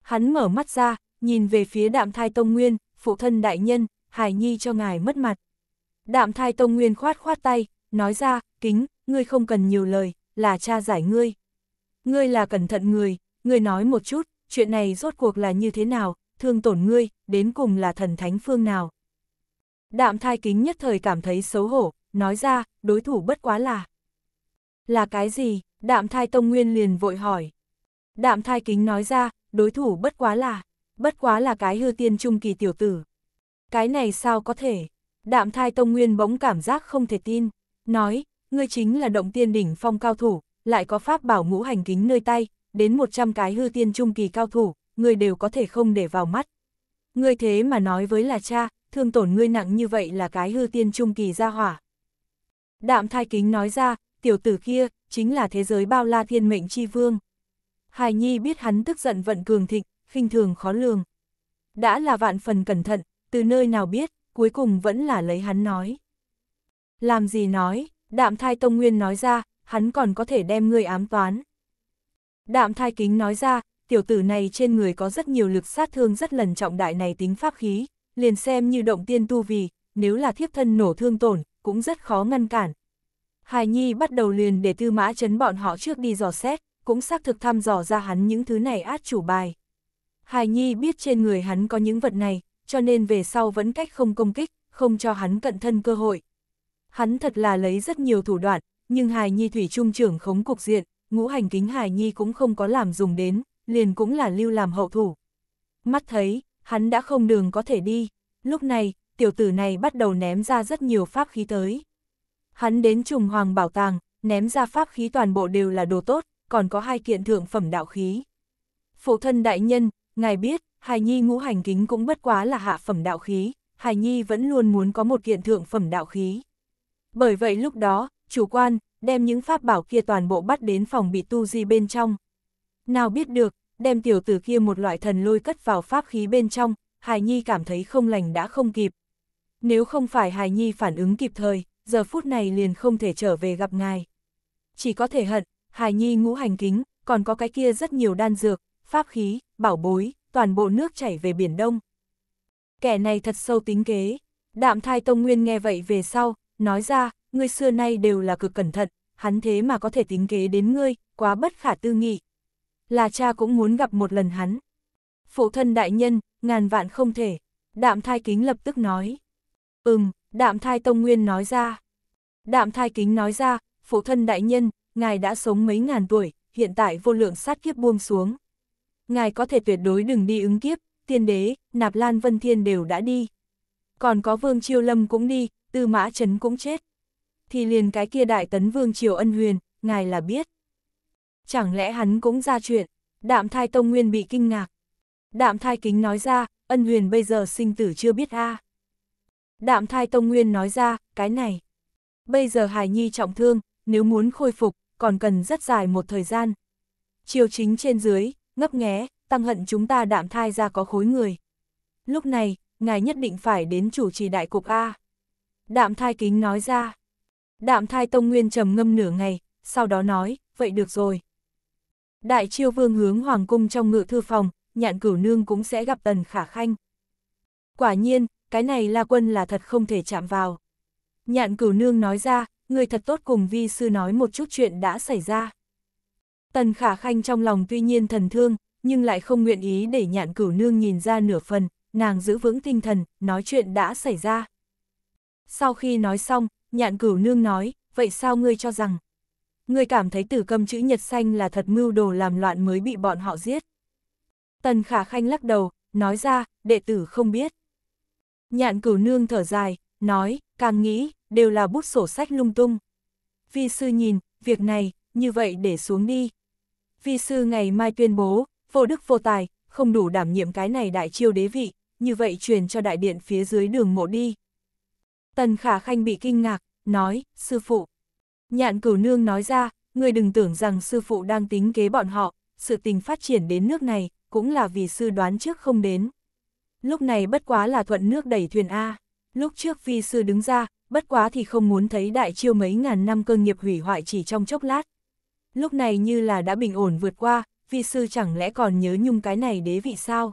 Hắn mở mắt ra, nhìn về phía đạm thai tông nguyên, phụ thân đại nhân, hài nhi cho ngài mất mặt. Đạm thai tông nguyên khoát khoát tay, nói ra, kính, ngươi không cần nhiều lời, là cha giải ngươi. Ngươi là cẩn thận người, Ngươi nói một chút, chuyện này rốt cuộc là như thế nào, thương tổn ngươi, đến cùng là thần thánh phương nào. Đạm thai kính nhất thời cảm thấy xấu hổ, nói ra, đối thủ bất quá là. Là cái gì? Đạm thai tông nguyên liền vội hỏi. Đạm thai kính nói ra, đối thủ bất quá là, bất quá là cái hư tiên trung kỳ tiểu tử. Cái này sao có thể? Đạm thai tông nguyên bỗng cảm giác không thể tin, nói, ngươi chính là động tiên đỉnh phong cao thủ, lại có pháp bảo ngũ hành kính nơi tay, đến 100 cái hư tiên trung kỳ cao thủ, người đều có thể không để vào mắt. Ngươi thế mà nói với là cha, thương tổn ngươi nặng như vậy là cái hư tiên trung kỳ ra hỏa. Đạm thai kính nói ra, tiểu tử kia, chính là thế giới bao la thiên mệnh chi vương. Hài Nhi biết hắn tức giận vận cường thịnh, khinh thường khó lường. Đã là vạn phần cẩn thận, từ nơi nào biết, cuối cùng vẫn là lấy hắn nói. Làm gì nói, đạm thai tông nguyên nói ra, hắn còn có thể đem ngươi ám toán. Đạm thai kính nói ra, tiểu tử này trên người có rất nhiều lực sát thương rất lần trọng đại này tính pháp khí, liền xem như động tiên tu vì, nếu là thiếp thân nổ thương tổn, cũng rất khó ngăn cản. Hài Nhi bắt đầu liền để tư mã chấn bọn họ trước đi dò xét, cũng xác thực thăm dò ra hắn những thứ này át chủ bài. Hài Nhi biết trên người hắn có những vật này, cho nên về sau vẫn cách không công kích, không cho hắn cận thân cơ hội. Hắn thật là lấy rất nhiều thủ đoạn, nhưng Hài Nhi thủy trung trưởng khống cục diện, ngũ hành kính Hải Nhi cũng không có làm dùng đến, liền cũng là lưu làm hậu thủ. Mắt thấy, hắn đã không đường có thể đi, lúc này, tiểu tử này bắt đầu ném ra rất nhiều pháp khí tới. Hắn đến trùng hoàng bảo tàng, ném ra pháp khí toàn bộ đều là đồ tốt, còn có hai kiện thượng phẩm đạo khí. Phụ thân đại nhân, ngài biết, Hải Nhi ngũ hành kính cũng bất quá là hạ phẩm đạo khí, Hải Nhi vẫn luôn muốn có một kiện thượng phẩm đạo khí. Bởi vậy lúc đó, chủ quan, đem những pháp bảo kia toàn bộ bắt đến phòng bị tu di bên trong. Nào biết được, đem tiểu tử kia một loại thần lôi cất vào pháp khí bên trong, Hài Nhi cảm thấy không lành đã không kịp. Nếu không phải Hài Nhi phản ứng kịp thời, giờ phút này liền không thể trở về gặp ngài. Chỉ có thể hận, Hài Nhi ngũ hành kính, còn có cái kia rất nhiều đan dược, pháp khí, bảo bối, toàn bộ nước chảy về Biển Đông. Kẻ này thật sâu tính kế. Đạm thai Tông Nguyên nghe vậy về sau, nói ra, ngươi xưa nay đều là cực cẩn thận, hắn thế mà có thể tính kế đến ngươi, quá bất khả tư nghị. Là cha cũng muốn gặp một lần hắn. Phụ thân đại nhân, ngàn vạn không thể, đạm thai kính lập tức nói. Ừm, đạm thai tông nguyên nói ra. Đạm thai kính nói ra, phụ thân đại nhân, ngài đã sống mấy ngàn tuổi, hiện tại vô lượng sát kiếp buông xuống. Ngài có thể tuyệt đối đừng đi ứng kiếp, tiên đế, nạp lan vân thiên đều đã đi. Còn có vương chiêu lâm cũng đi, tư mã chấn cũng chết thì liền cái kia đại tấn vương Triều Ân Huyền, ngài là biết. Chẳng lẽ hắn cũng ra chuyện, đạm thai Tông Nguyên bị kinh ngạc. Đạm thai kính nói ra, ân huyền bây giờ sinh tử chưa biết a Đạm thai Tông Nguyên nói ra, cái này. Bây giờ hài Nhi trọng thương, nếu muốn khôi phục, còn cần rất dài một thời gian. triều chính trên dưới, ngấp nghé, tăng hận chúng ta đạm thai ra có khối người. Lúc này, ngài nhất định phải đến chủ trì đại cục A. Đạm thai kính nói ra, Đạm thai tông nguyên trầm ngâm nửa ngày, sau đó nói, vậy được rồi. Đại chiêu vương hướng hoàng cung trong ngự thư phòng, nhạn cửu nương cũng sẽ gặp tần khả khanh. Quả nhiên, cái này la quân là thật không thể chạm vào. Nhạn cửu nương nói ra, người thật tốt cùng vi sư nói một chút chuyện đã xảy ra. Tần khả khanh trong lòng tuy nhiên thần thương, nhưng lại không nguyện ý để nhạn cửu nương nhìn ra nửa phần, nàng giữ vững tinh thần, nói chuyện đã xảy ra. Sau khi nói xong, nhạn cửu nương nói, vậy sao ngươi cho rằng? Ngươi cảm thấy tử cầm chữ nhật xanh là thật mưu đồ làm loạn mới bị bọn họ giết. Tần khả khanh lắc đầu, nói ra, đệ tử không biết. Nhạn cửu nương thở dài, nói, càng nghĩ, đều là bút sổ sách lung tung. Vi sư nhìn, việc này, như vậy để xuống đi. Vi sư ngày mai tuyên bố, vô đức vô tài, không đủ đảm nhiệm cái này đại chiêu đế vị, như vậy truyền cho đại điện phía dưới đường mộ đi. Tần Khả Khanh bị kinh ngạc, nói, sư phụ. Nhạn cửu nương nói ra, người đừng tưởng rằng sư phụ đang tính kế bọn họ, sự tình phát triển đến nước này, cũng là vì sư đoán trước không đến. Lúc này bất quá là thuận nước đẩy thuyền A, lúc trước vi sư đứng ra, bất quá thì không muốn thấy đại chiêu mấy ngàn năm cơ nghiệp hủy hoại chỉ trong chốc lát. Lúc này như là đã bình ổn vượt qua, vi sư chẳng lẽ còn nhớ nhung cái này đế vị sao?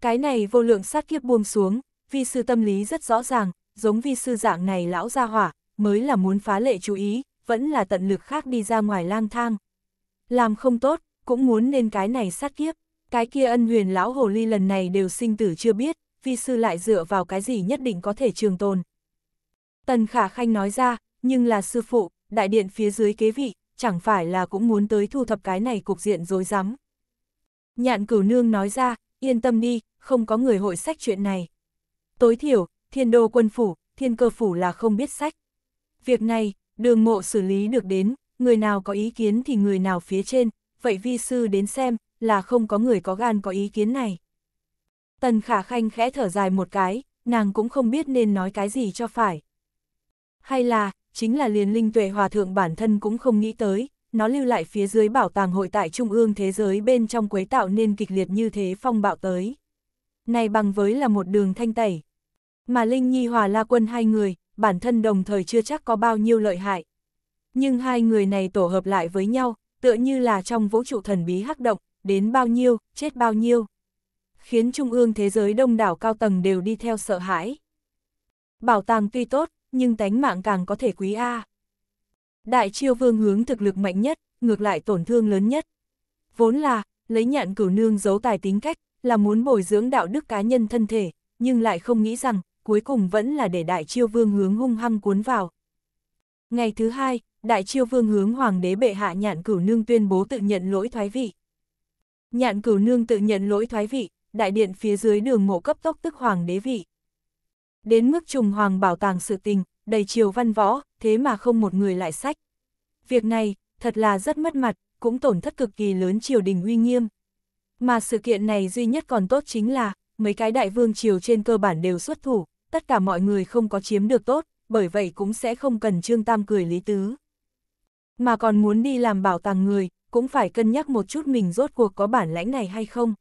Cái này vô lượng sát kiếp buông xuống, vi sư tâm lý rất rõ ràng, giống vi sư dạng này lão ra hỏa, mới là muốn phá lệ chú ý, vẫn là tận lực khác đi ra ngoài lang thang. Làm không tốt, cũng muốn nên cái này sát kiếp, cái kia ân huyền lão hồ ly lần này đều sinh tử chưa biết, vi sư lại dựa vào cái gì nhất định có thể trường tồn. Tần Khả Khanh nói ra, nhưng là sư phụ, đại điện phía dưới kế vị, chẳng phải là cũng muốn tới thu thập cái này cục diện rối rắm. Nhạn cửu nương nói ra, yên tâm đi, không có người hội sách chuyện này. Tối thiểu, thiên đô quân phủ, thiên cơ phủ là không biết sách. Việc này, đường mộ xử lý được đến, người nào có ý kiến thì người nào phía trên, vậy vi sư đến xem, là không có người có gan có ý kiến này. Tần khả khanh khẽ thở dài một cái, nàng cũng không biết nên nói cái gì cho phải. Hay là, chính là liền linh tuệ hòa thượng bản thân cũng không nghĩ tới, nó lưu lại phía dưới bảo tàng hội tại trung ương thế giới bên trong quấy tạo nên kịch liệt như thế phong bạo tới. Này bằng với là một đường thanh tẩy, mà Linh Nhi hòa la quân hai người, bản thân đồng thời chưa chắc có bao nhiêu lợi hại. Nhưng hai người này tổ hợp lại với nhau, tựa như là trong vũ trụ thần bí hắc động, đến bao nhiêu, chết bao nhiêu. Khiến trung ương thế giới đông đảo cao tầng đều đi theo sợ hãi. Bảo tàng tuy tốt, nhưng tánh mạng càng có thể quý A. Đại chiêu vương hướng thực lực mạnh nhất, ngược lại tổn thương lớn nhất. Vốn là, lấy nhạn cửu nương giấu tài tính cách, là muốn bồi dưỡng đạo đức cá nhân thân thể, nhưng lại không nghĩ rằng, cuối cùng vẫn là để đại chiêu vương hướng hung hăng cuốn vào. Ngày thứ hai, đại chiêu vương hướng hoàng đế bệ hạ nhạn cửu nương tuyên bố tự nhận lỗi thoái vị. Nhạn cửu nương tự nhận lỗi thoái vị, đại điện phía dưới đường mộ cấp tốc tức hoàng đế vị. Đến mức trùng hoàng bảo tàng sự tình, đầy chiều văn võ, thế mà không một người lại sách. Việc này, thật là rất mất mặt, cũng tổn thất cực kỳ lớn triều đình uy nghiêm. Mà sự kiện này duy nhất còn tốt chính là, mấy cái đại vương triều trên cơ bản đều xuất thủ, tất cả mọi người không có chiếm được tốt, bởi vậy cũng sẽ không cần Trương Tam cười lý tứ. Mà còn muốn đi làm bảo tàng người, cũng phải cân nhắc một chút mình rốt cuộc có bản lãnh này hay không.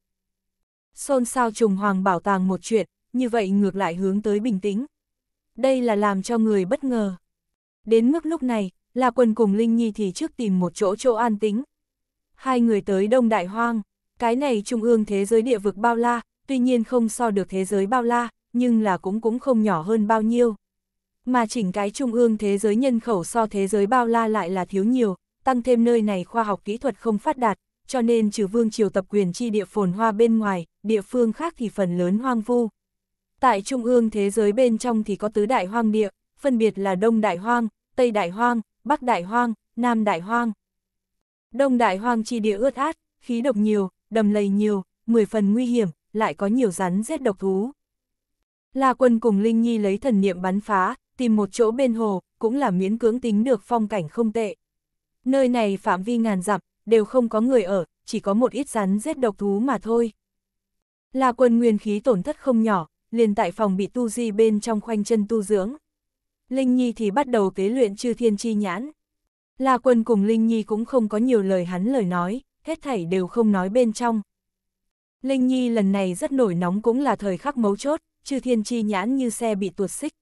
Xôn sao trùng hoàng bảo tàng một chuyện, như vậy ngược lại hướng tới bình tĩnh. Đây là làm cho người bất ngờ. Đến mức lúc này, là quần cùng Linh Nhi thì trước tìm một chỗ chỗ an tính. Hai người tới Đông Đại Hoang, cái này trung ương thế giới địa vực bao la, tuy nhiên không so được thế giới bao la, nhưng là cũng cũng không nhỏ hơn bao nhiêu. Mà chỉnh cái trung ương thế giới nhân khẩu so thế giới bao la lại là thiếu nhiều, tăng thêm nơi này khoa học kỹ thuật không phát đạt, cho nên trừ vương triều tập quyền chi địa phồn hoa bên ngoài, địa phương khác thì phần lớn hoang vu. Tại trung ương thế giới bên trong thì có tứ đại hoang địa, phân biệt là Đông Đại Hoang, Tây Đại Hoang, Bắc Đại Hoang, Nam Đại Hoang. Đông Đại Hoang chi địa ướt át, khí độc nhiều, đầm lầy nhiều, mười phần nguy hiểm, lại có nhiều rắn rết độc thú. La Quân cùng Linh Nhi lấy thần niệm bắn phá, tìm một chỗ bên hồ, cũng là miễn cưỡng tính được phong cảnh không tệ. Nơi này phạm vi ngàn dặm, đều không có người ở, chỉ có một ít rắn giết độc thú mà thôi. La Quân nguyên khí tổn thất không nhỏ, liền tại phòng bị tu di bên trong khoanh chân tu dưỡng. Linh Nhi thì bắt đầu tế luyện chư thiên chi nhãn. La Quân cùng Linh Nhi cũng không có nhiều lời hắn lời nói, hết thảy đều không nói bên trong. Linh Nhi lần này rất nổi nóng cũng là thời khắc mấu chốt, chư thiên chi nhãn như xe bị tuột xích.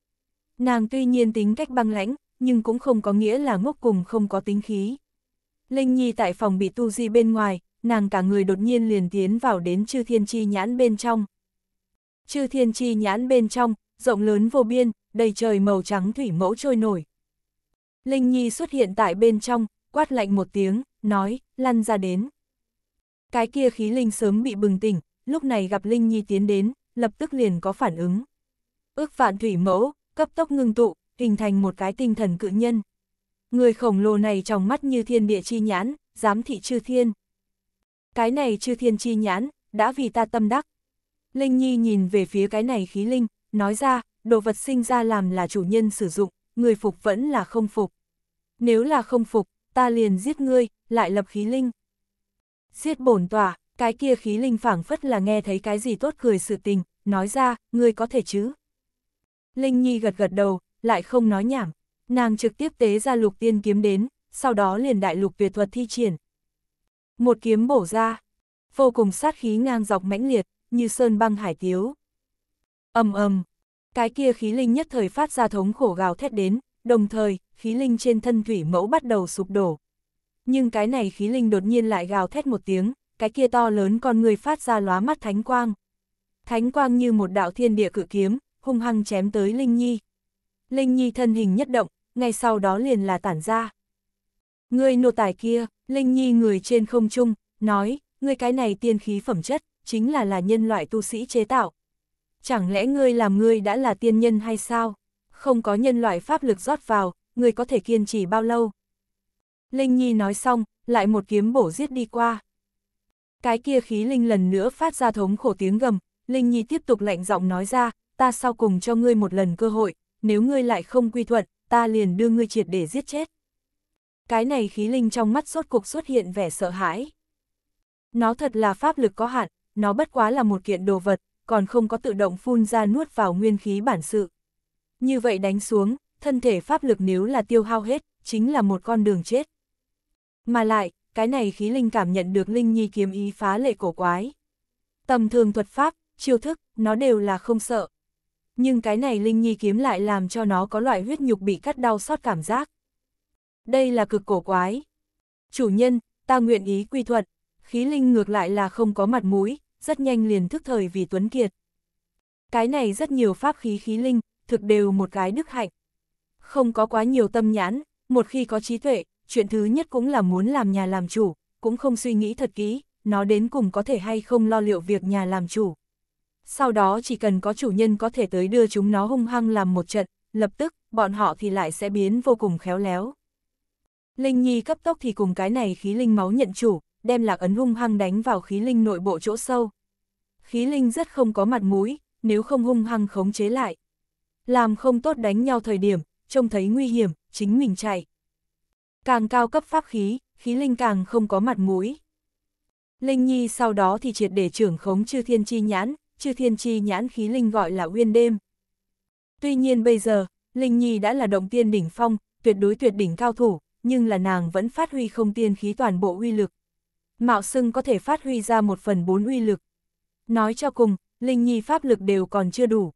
Nàng tuy nhiên tính cách băng lãnh, nhưng cũng không có nghĩa là ngốc cùng không có tính khí. Linh Nhi tại phòng bị tu di bên ngoài, nàng cả người đột nhiên liền tiến vào đến chư thiên chi nhãn bên trong. Chư thiên chi nhãn bên trong, rộng lớn vô biên, đầy trời màu trắng thủy mẫu trôi nổi. Linh Nhi xuất hiện tại bên trong, quát lạnh một tiếng, nói, lăn ra đến. Cái kia khí linh sớm bị bừng tỉnh, lúc này gặp Linh Nhi tiến đến, lập tức liền có phản ứng. Ước vạn thủy mẫu, cấp tốc ngưng tụ, hình thành một cái tinh thần cự nhân. Người khổng lồ này trong mắt như thiên địa chi nhãn, giám thị chư thiên. Cái này chư thiên chi nhãn, đã vì ta tâm đắc. Linh Nhi nhìn về phía cái này khí linh, nói ra, đồ vật sinh ra làm là chủ nhân sử dụng, người phục vẫn là không phục. Nếu là không phục, ta liền giết ngươi, lại lập khí linh. Giết bổn tỏa, cái kia khí linh phảng phất là nghe thấy cái gì tốt cười sự tình, nói ra, ngươi có thể chứ. Linh Nhi gật gật đầu, lại không nói nhảm, nàng trực tiếp tế ra lục tiên kiếm đến, sau đó liền đại lục tuyệt thuật thi triển. Một kiếm bổ ra, vô cùng sát khí ngang dọc mãnh liệt, như sơn băng hải tiếu. ầm ầm, cái kia khí linh nhất thời phát ra thống khổ gào thét đến, đồng thời, khí linh trên thân thủy mẫu bắt đầu sụp đổ. Nhưng cái này khí linh đột nhiên lại gào thét một tiếng, cái kia to lớn con người phát ra lóa mắt thánh quang. Thánh quang như một đạo thiên địa cự kiếm, hung hăng chém tới Linh Nhi. Linh Nhi thân hình nhất động, ngay sau đó liền là tản ra. Người nô tài kia, Linh Nhi người trên không trung, nói, ngươi cái này tiên khí phẩm chất, chính là là nhân loại tu sĩ chế tạo. Chẳng lẽ ngươi làm ngươi đã là tiên nhân hay sao? Không có nhân loại pháp lực rót vào, ngươi có thể kiên trì bao lâu? Linh Nhi nói xong, lại một kiếm bổ giết đi qua. Cái kia khí linh lần nữa phát ra thống khổ tiếng gầm, Linh Nhi tiếp tục lạnh giọng nói ra, ta sau cùng cho ngươi một lần cơ hội, nếu ngươi lại không quy thuận, ta liền đưa ngươi triệt để giết chết. Cái này khí linh trong mắt sốt cục xuất hiện vẻ sợ hãi. Nó thật là pháp lực có hạn, nó bất quá là một kiện đồ vật, còn không có tự động phun ra nuốt vào nguyên khí bản sự. Như vậy đánh xuống, thân thể pháp lực nếu là tiêu hao hết, chính là một con đường chết. Mà lại, cái này khí linh cảm nhận được linh nhi kiếm ý phá lệ cổ quái. Tầm thường thuật pháp, chiêu thức, nó đều là không sợ. Nhưng cái này linh nhi kiếm lại làm cho nó có loại huyết nhục bị cắt đau xót cảm giác. Đây là cực cổ quái. Chủ nhân, ta nguyện ý quy thuận. Khí linh ngược lại là không có mặt mũi, rất nhanh liền thức thời vì tuấn kiệt. Cái này rất nhiều pháp khí khí linh, thực đều một cái đức hạnh. Không có quá nhiều tâm nhãn, một khi có trí tuệ, chuyện thứ nhất cũng là muốn làm nhà làm chủ, cũng không suy nghĩ thật kỹ, nó đến cùng có thể hay không lo liệu việc nhà làm chủ. Sau đó chỉ cần có chủ nhân có thể tới đưa chúng nó hung hăng làm một trận, lập tức, bọn họ thì lại sẽ biến vô cùng khéo léo. Linh Nhi cấp tốc thì cùng cái này khí linh máu nhận chủ, đem lạc ấn hung hăng đánh vào khí linh nội bộ chỗ sâu. Khí linh rất không có mặt mũi, nếu không hung hăng khống chế lại. Làm không tốt đánh nhau thời điểm, trông thấy nguy hiểm, chính mình chạy. Càng cao cấp pháp khí, khí linh càng không có mặt mũi. Linh Nhi sau đó thì triệt để trưởng khống chư thiên chi nhãn, chư thiên chi nhãn khí linh gọi là uyên đêm. Tuy nhiên bây giờ, Linh Nhi đã là động tiên đỉnh phong, tuyệt đối tuyệt đỉnh cao thủ, nhưng là nàng vẫn phát huy không tiên khí toàn bộ uy lực. Mạo Sưng có thể phát huy ra một phần bốn uy lực. Nói cho cùng, Linh Nhi pháp lực đều còn chưa đủ.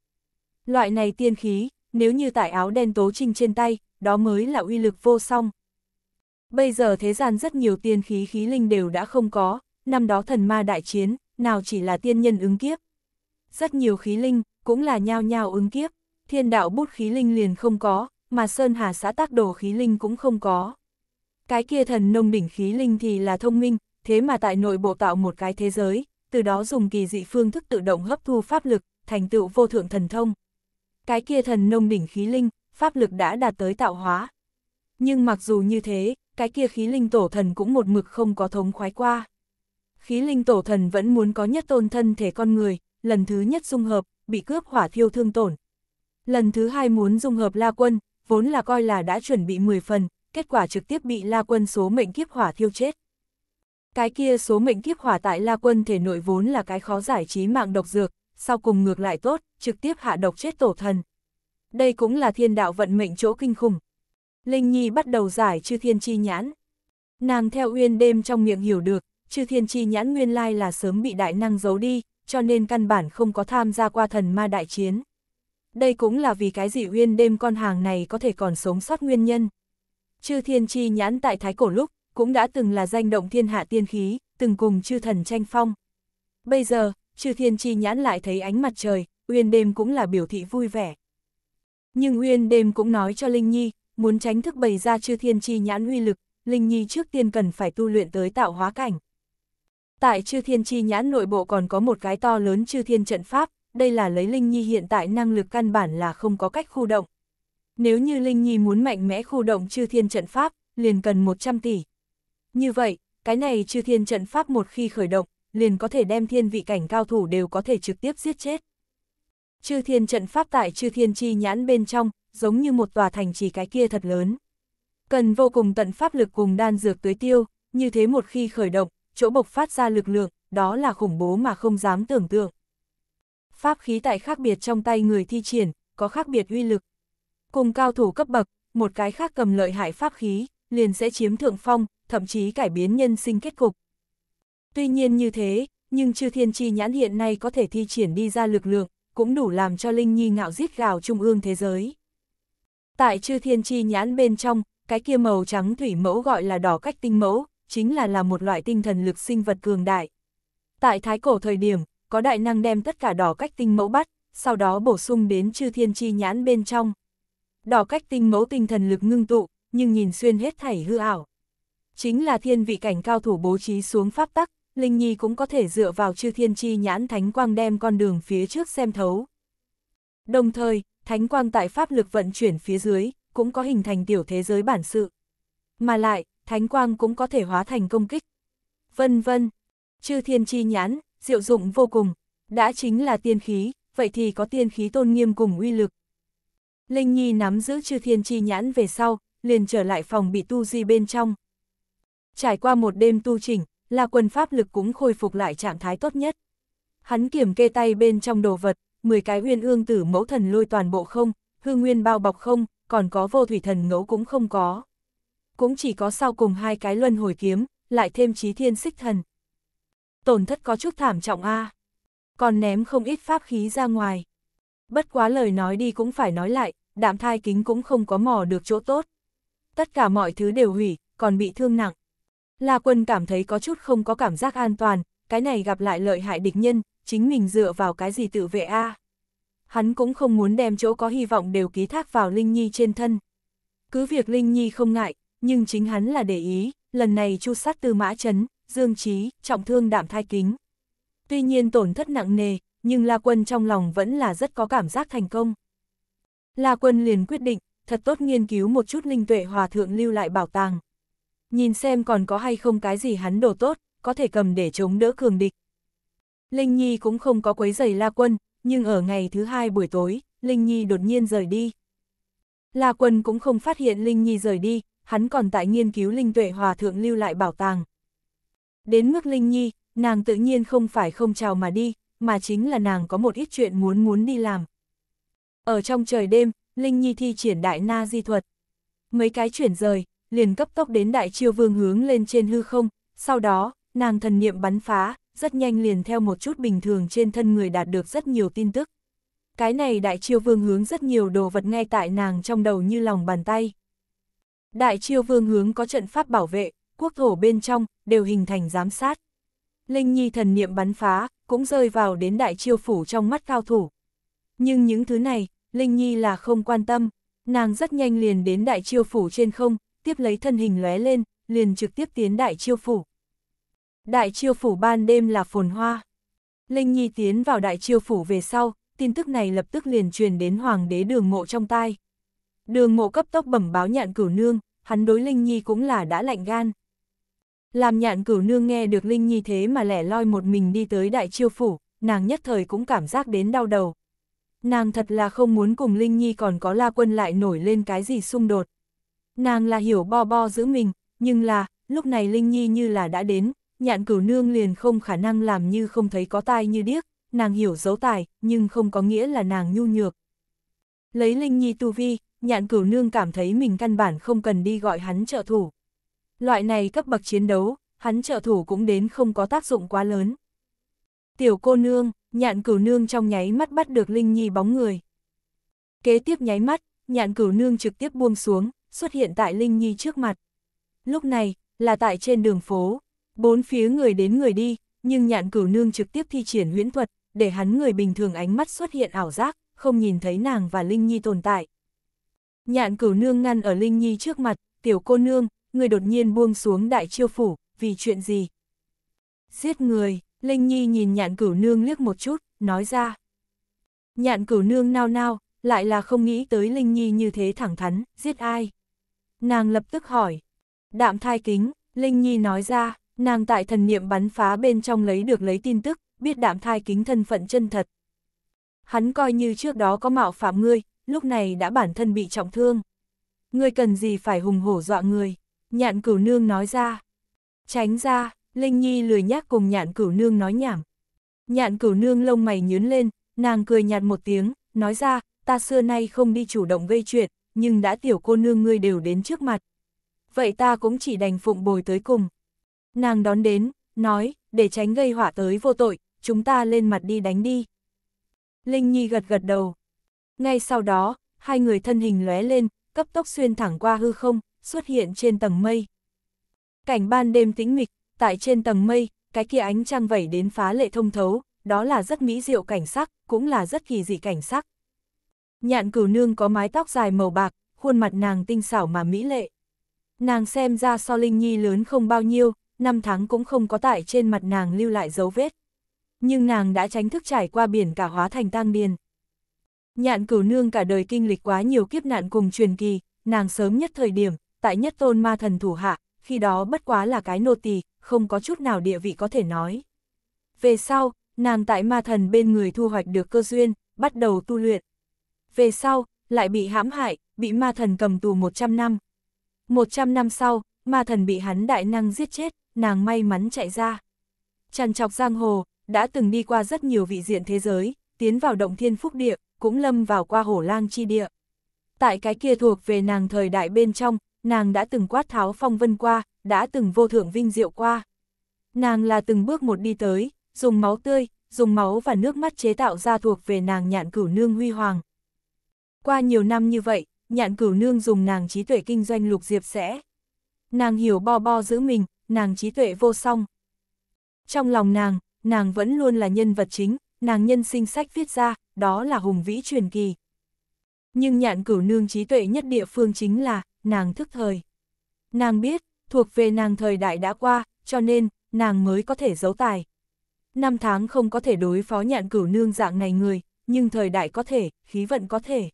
Loại này tiên khí, nếu như tại áo đen tố trinh trên tay, đó mới là uy lực vô song. Bây giờ thế gian rất nhiều tiên khí khí linh đều đã không có, năm đó thần ma đại chiến, nào chỉ là tiên nhân ứng kiếp. Rất nhiều khí linh, cũng là nhao nhao ứng kiếp, thiên đạo bút khí linh liền không có, mà Sơn Hà xã tác đồ khí linh cũng không có. Cái kia thần nông đỉnh khí linh thì là thông minh, thế mà tại nội bộ tạo một cái thế giới, từ đó dùng kỳ dị phương thức tự động hấp thu pháp lực, thành tựu vô thượng thần thông. Cái kia thần nông đỉnh khí linh, pháp lực đã đạt tới tạo hóa. Nhưng mặc dù như thế, cái kia khí linh tổ thần cũng một mực không có thống khoái qua. Khí linh tổ thần vẫn muốn có nhất tôn thân thể con người, lần thứ nhất dung hợp, bị cướp hỏa thiêu thương tổn. Lần thứ hai muốn dung hợp La Quân, vốn là coi là đã chuẩn bị 10 phần, kết quả trực tiếp bị La Quân số mệnh kiếp hỏa thiêu chết. Cái kia số mệnh kiếp hỏa tại La Quân thể nội vốn là cái khó giải trí mạng độc dược, sau cùng ngược lại tốt, trực tiếp hạ độc chết tổ thần. Đây cũng là thiên đạo vận mệnh chỗ kinh khủng, Linh Nhi bắt đầu giải chư thiên chi nhãn. Nàng theo uyên đêm trong miệng hiểu được, chư thiên chi nhãn nguyên lai là sớm bị đại năng giấu đi, cho nên căn bản không có tham gia qua thần ma đại chiến. Đây cũng là vì cái gì uyên đêm con hàng này có thể còn sống sót nguyên nhân. Chư thiên chi nhãn tại Thái Cổ lúc, cũng đã từng là danh động thiên hạ tiên khí, từng cùng chư thần tranh phong. Bây giờ, chư thiên chi nhãn lại thấy ánh mặt trời, uyên đêm cũng là biểu thị vui vẻ. Nhưng uyên đêm cũng nói cho Linh Nhi, Muốn tránh thức bày ra chư thiên chi nhãn uy lực, Linh Nhi trước tiên cần phải tu luyện tới tạo hóa cảnh. Tại chư thiên chi nhãn nội bộ còn có một cái to lớn chư thiên trận pháp, đây là lấy Linh Nhi hiện tại năng lực căn bản là không có cách khu động. Nếu như Linh Nhi muốn mạnh mẽ khu động chư thiên trận pháp, liền cần 100 tỷ. Như vậy, cái này chư thiên trận pháp một khi khởi động, liền có thể đem thiên vị cảnh cao thủ đều có thể trực tiếp giết chết chư thiên trận pháp tại chư thiên chi nhãn bên trong, giống như một tòa thành trì cái kia thật lớn. Cần vô cùng tận pháp lực cùng đan dược tưới tiêu, như thế một khi khởi động, chỗ bộc phát ra lực lượng, đó là khủng bố mà không dám tưởng tượng. Pháp khí tại khác biệt trong tay người thi triển, có khác biệt uy lực. Cùng cao thủ cấp bậc, một cái khác cầm lợi hại pháp khí, liền sẽ chiếm thượng phong, thậm chí cải biến nhân sinh kết cục. Tuy nhiên như thế, nhưng chư thiên chi nhãn hiện nay có thể thi triển đi ra lực lượng, cũng đủ làm cho Linh Nhi ngạo giết gào trung ương thế giới. Tại chư thiên chi nhãn bên trong, cái kia màu trắng thủy mẫu gọi là đỏ cách tinh mẫu, chính là là một loại tinh thần lực sinh vật cường đại. Tại thái cổ thời điểm, có đại năng đem tất cả đỏ cách tinh mẫu bắt, sau đó bổ sung đến chư thiên chi nhãn bên trong. Đỏ cách tinh mẫu tinh thần lực ngưng tụ, nhưng nhìn xuyên hết thảy hư ảo. Chính là thiên vị cảnh cao thủ bố trí xuống pháp tắc, Linh Nhi cũng có thể dựa vào chư thiên chi nhãn thánh quang đem con đường phía trước xem thấu. Đồng thời, thánh quang tại pháp lực vận chuyển phía dưới, cũng có hình thành tiểu thế giới bản sự. Mà lại, thánh quang cũng có thể hóa thành công kích. Vân vân, chư thiên chi nhãn, diệu dụng vô cùng, đã chính là tiên khí, vậy thì có tiên khí tôn nghiêm cùng uy lực. Linh Nhi nắm giữ chư thiên chi nhãn về sau, liền trở lại phòng bị tu di bên trong. Trải qua một đêm tu chỉnh, La Quân pháp lực cũng khôi phục lại trạng thái tốt nhất. Hắn kiểm kê tay bên trong đồ vật, 10 cái huyên ương tử mẫu thần lôi toàn bộ không, hư nguyên bao bọc không, còn có vô thủy thần ngẫu cũng không có. Cũng chỉ có sau cùng hai cái luân hồi kiếm, lại thêm trí thiên xích thần. Tổn thất có chút thảm trọng a Còn ném không ít pháp khí ra ngoài. Bất quá lời nói đi cũng phải nói lại, đạm thai kính cũng không có mò được chỗ tốt. Tất cả mọi thứ đều hủy, còn bị thương nặng. La Quân cảm thấy có chút không có cảm giác an toàn, cái này gặp lại lợi hại địch nhân, chính mình dựa vào cái gì tự vệ a Hắn cũng không muốn đem chỗ có hy vọng đều ký thác vào Linh Nhi trên thân. Cứ việc Linh Nhi không ngại, nhưng chính hắn là để ý, lần này chu sát tư mã chấn, dương trí, trọng thương đạm thai kính. Tuy nhiên tổn thất nặng nề, nhưng La Quân trong lòng vẫn là rất có cảm giác thành công. La Quân liền quyết định, thật tốt nghiên cứu một chút linh tuệ hòa thượng lưu lại bảo tàng nhìn xem còn có hay không cái gì hắn đồ tốt, có thể cầm để chống đỡ cường địch. Linh Nhi cũng không có quấy giày La Quân, nhưng ở ngày thứ hai buổi tối, Linh Nhi đột nhiên rời đi. La Quân cũng không phát hiện Linh Nhi rời đi, hắn còn tại nghiên cứu Linh Tuệ Hòa Thượng lưu lại bảo tàng. Đến mức Linh Nhi, nàng tự nhiên không phải không chào mà đi, mà chính là nàng có một ít chuyện muốn muốn đi làm. Ở trong trời đêm, Linh Nhi thi triển đại na di thuật. Mấy cái chuyển rời, liền cấp tốc đến đại chiêu vương hướng lên trên hư không, sau đó, nàng thần niệm bắn phá, rất nhanh liền theo một chút bình thường trên thân người đạt được rất nhiều tin tức. Cái này đại chiêu vương hướng rất nhiều đồ vật ngay tại nàng trong đầu như lòng bàn tay. Đại chiêu vương hướng có trận pháp bảo vệ, quốc thổ bên trong, đều hình thành giám sát. Linh Nhi thần niệm bắn phá, cũng rơi vào đến đại chiêu phủ trong mắt cao thủ. Nhưng những thứ này, Linh Nhi là không quan tâm, nàng rất nhanh liền đến đại chiêu phủ trên không, tiếp lấy thân hình lóe lên, liền trực tiếp tiến đại chiêu phủ. Đại chiêu phủ ban đêm là phồn hoa. Linh Nhi tiến vào đại chiêu phủ về sau, tin tức này lập tức liền truyền đến hoàng đế đường mộ trong tai. Đường mộ cấp tốc bẩm báo nhạn cửu nương, hắn đối Linh Nhi cũng là đã lạnh gan. Làm nhạn cửu nương nghe được Linh Nhi thế mà lẻ loi một mình đi tới đại chiêu phủ, nàng nhất thời cũng cảm giác đến đau đầu. Nàng thật là không muốn cùng Linh Nhi còn có la quân lại nổi lên cái gì xung đột. Nàng là hiểu bo bo giữ mình, nhưng là, lúc này Linh Nhi như là đã đến, nhạn cửu nương liền không khả năng làm như không thấy có tai như điếc, nàng hiểu dấu tài, nhưng không có nghĩa là nàng nhu nhược. Lấy Linh Nhi tu vi, nhạn cửu nương cảm thấy mình căn bản không cần đi gọi hắn trợ thủ. Loại này cấp bậc chiến đấu, hắn trợ thủ cũng đến không có tác dụng quá lớn. Tiểu cô nương, nhạn cửu nương trong nháy mắt bắt được Linh Nhi bóng người. Kế tiếp nháy mắt, nhạn cửu nương trực tiếp buông xuống, xuất hiện tại Linh Nhi trước mặt. Lúc này, là tại trên đường phố, bốn phía người đến người đi, nhưng nhạn cửu nương trực tiếp thi triển huyễn thuật, để hắn người bình thường ánh mắt xuất hiện ảo giác, không nhìn thấy nàng và Linh Nhi tồn tại. Nhạn cửu nương ngăn ở Linh Nhi trước mặt, tiểu cô nương, người đột nhiên buông xuống đại chiêu phủ, vì chuyện gì? Giết người, Linh Nhi nhìn nhạn cửu nương liếc một chút, nói ra. Nhạn cửu nương nao nao, lại là không nghĩ tới Linh Nhi như thế thẳng thắn, giết ai? nàng lập tức hỏi. Đạm thai kính, Linh Nhi nói ra, nàng tại thần niệm bắn phá bên trong lấy được lấy tin tức, biết đạm thai kính thân phận chân thật. Hắn coi như trước đó có mạo phạm ngươi, lúc này đã bản thân bị trọng thương. Ngươi cần gì phải hùng hổ dọa người, nhạn cửu nương nói ra. Tránh ra, Linh Nhi lười nhác cùng nhạn cửu nương nói nhảm. Nhạn cửu nương lông mày nhướn lên, nàng cười nhạt một tiếng, nói ra, ta xưa nay không đi chủ động gây chuyện, nhưng đã tiểu cô nương ngươi đều đến trước mặt. Vậy ta cũng chỉ đành phụng bồi tới cùng. Nàng đón đến, nói, để tránh gây họa tới vô tội, chúng ta lên mặt đi đánh đi. Linh Nhi gật gật đầu. Ngay sau đó, hai người thân hình lóe lên, cấp tốc xuyên thẳng qua hư không, xuất hiện trên tầng mây. Cảnh ban đêm tĩnh mịch, tại trên tầng mây, cái kia ánh trăng vẩy đến phá lệ thông thấu, đó là rất mỹ diệu cảnh sắc, cũng là rất kỳ dị cảnh sắc. Nhạn cửu nương có mái tóc dài màu bạc, khuôn mặt nàng tinh xảo mà mỹ lệ. Nàng xem ra so Linh Nhi lớn không bao nhiêu, năm tháng cũng không có tại trên mặt nàng lưu lại dấu vết. Nhưng nàng đã tránh thức trải qua biển cả hóa thành tang điền. Nhạn cửu nương cả đời kinh lịch quá nhiều kiếp nạn cùng truyền kỳ, nàng sớm nhất thời điểm, tại nhất tôn ma thần thủ hạ, khi đó bất quá là cái nô tỳ, không có chút nào địa vị có thể nói. Về sau, nàng tại ma thần bên người thu hoạch được cơ duyên, bắt đầu tu luyện về sau, lại bị hãm hại, bị ma thần cầm tù 100 năm. 100 năm sau, ma thần bị hắn đại năng giết chết, nàng may mắn chạy ra. Tràn trọc giang hồ, đã từng đi qua rất nhiều vị diện thế giới, tiến vào động thiên phúc địa, cũng lâm vào qua hổ lang chi địa. Tại cái kia thuộc về nàng thời đại bên trong, nàng đã từng quát tháo phong vân qua, đã từng vô thượng vinh diệu qua. Nàng là từng bước một đi tới, dùng máu tươi, dùng máu và nước mắt chế tạo ra thuộc về nàng nhạn cửu nương huy hoàng. Qua nhiều năm như vậy, nhạn cửu nương dùng nàng trí tuệ kinh doanh lục diệp sẽ. Nàng hiểu bo bo giữ mình, nàng trí tuệ vô song. Trong lòng nàng, nàng vẫn luôn là nhân vật chính, nàng nhân sinh sách viết ra, đó là hùng vĩ truyền kỳ. Nhưng nhạn cửu nương trí tuệ nhất địa phương chính là, nàng thức thời. Nàng biết, thuộc về nàng thời đại đã qua, cho nên, nàng mới có thể giấu tài. Năm tháng không có thể đối phó nhạn cửu nương dạng này người, nhưng thời đại có thể, khí vận có thể.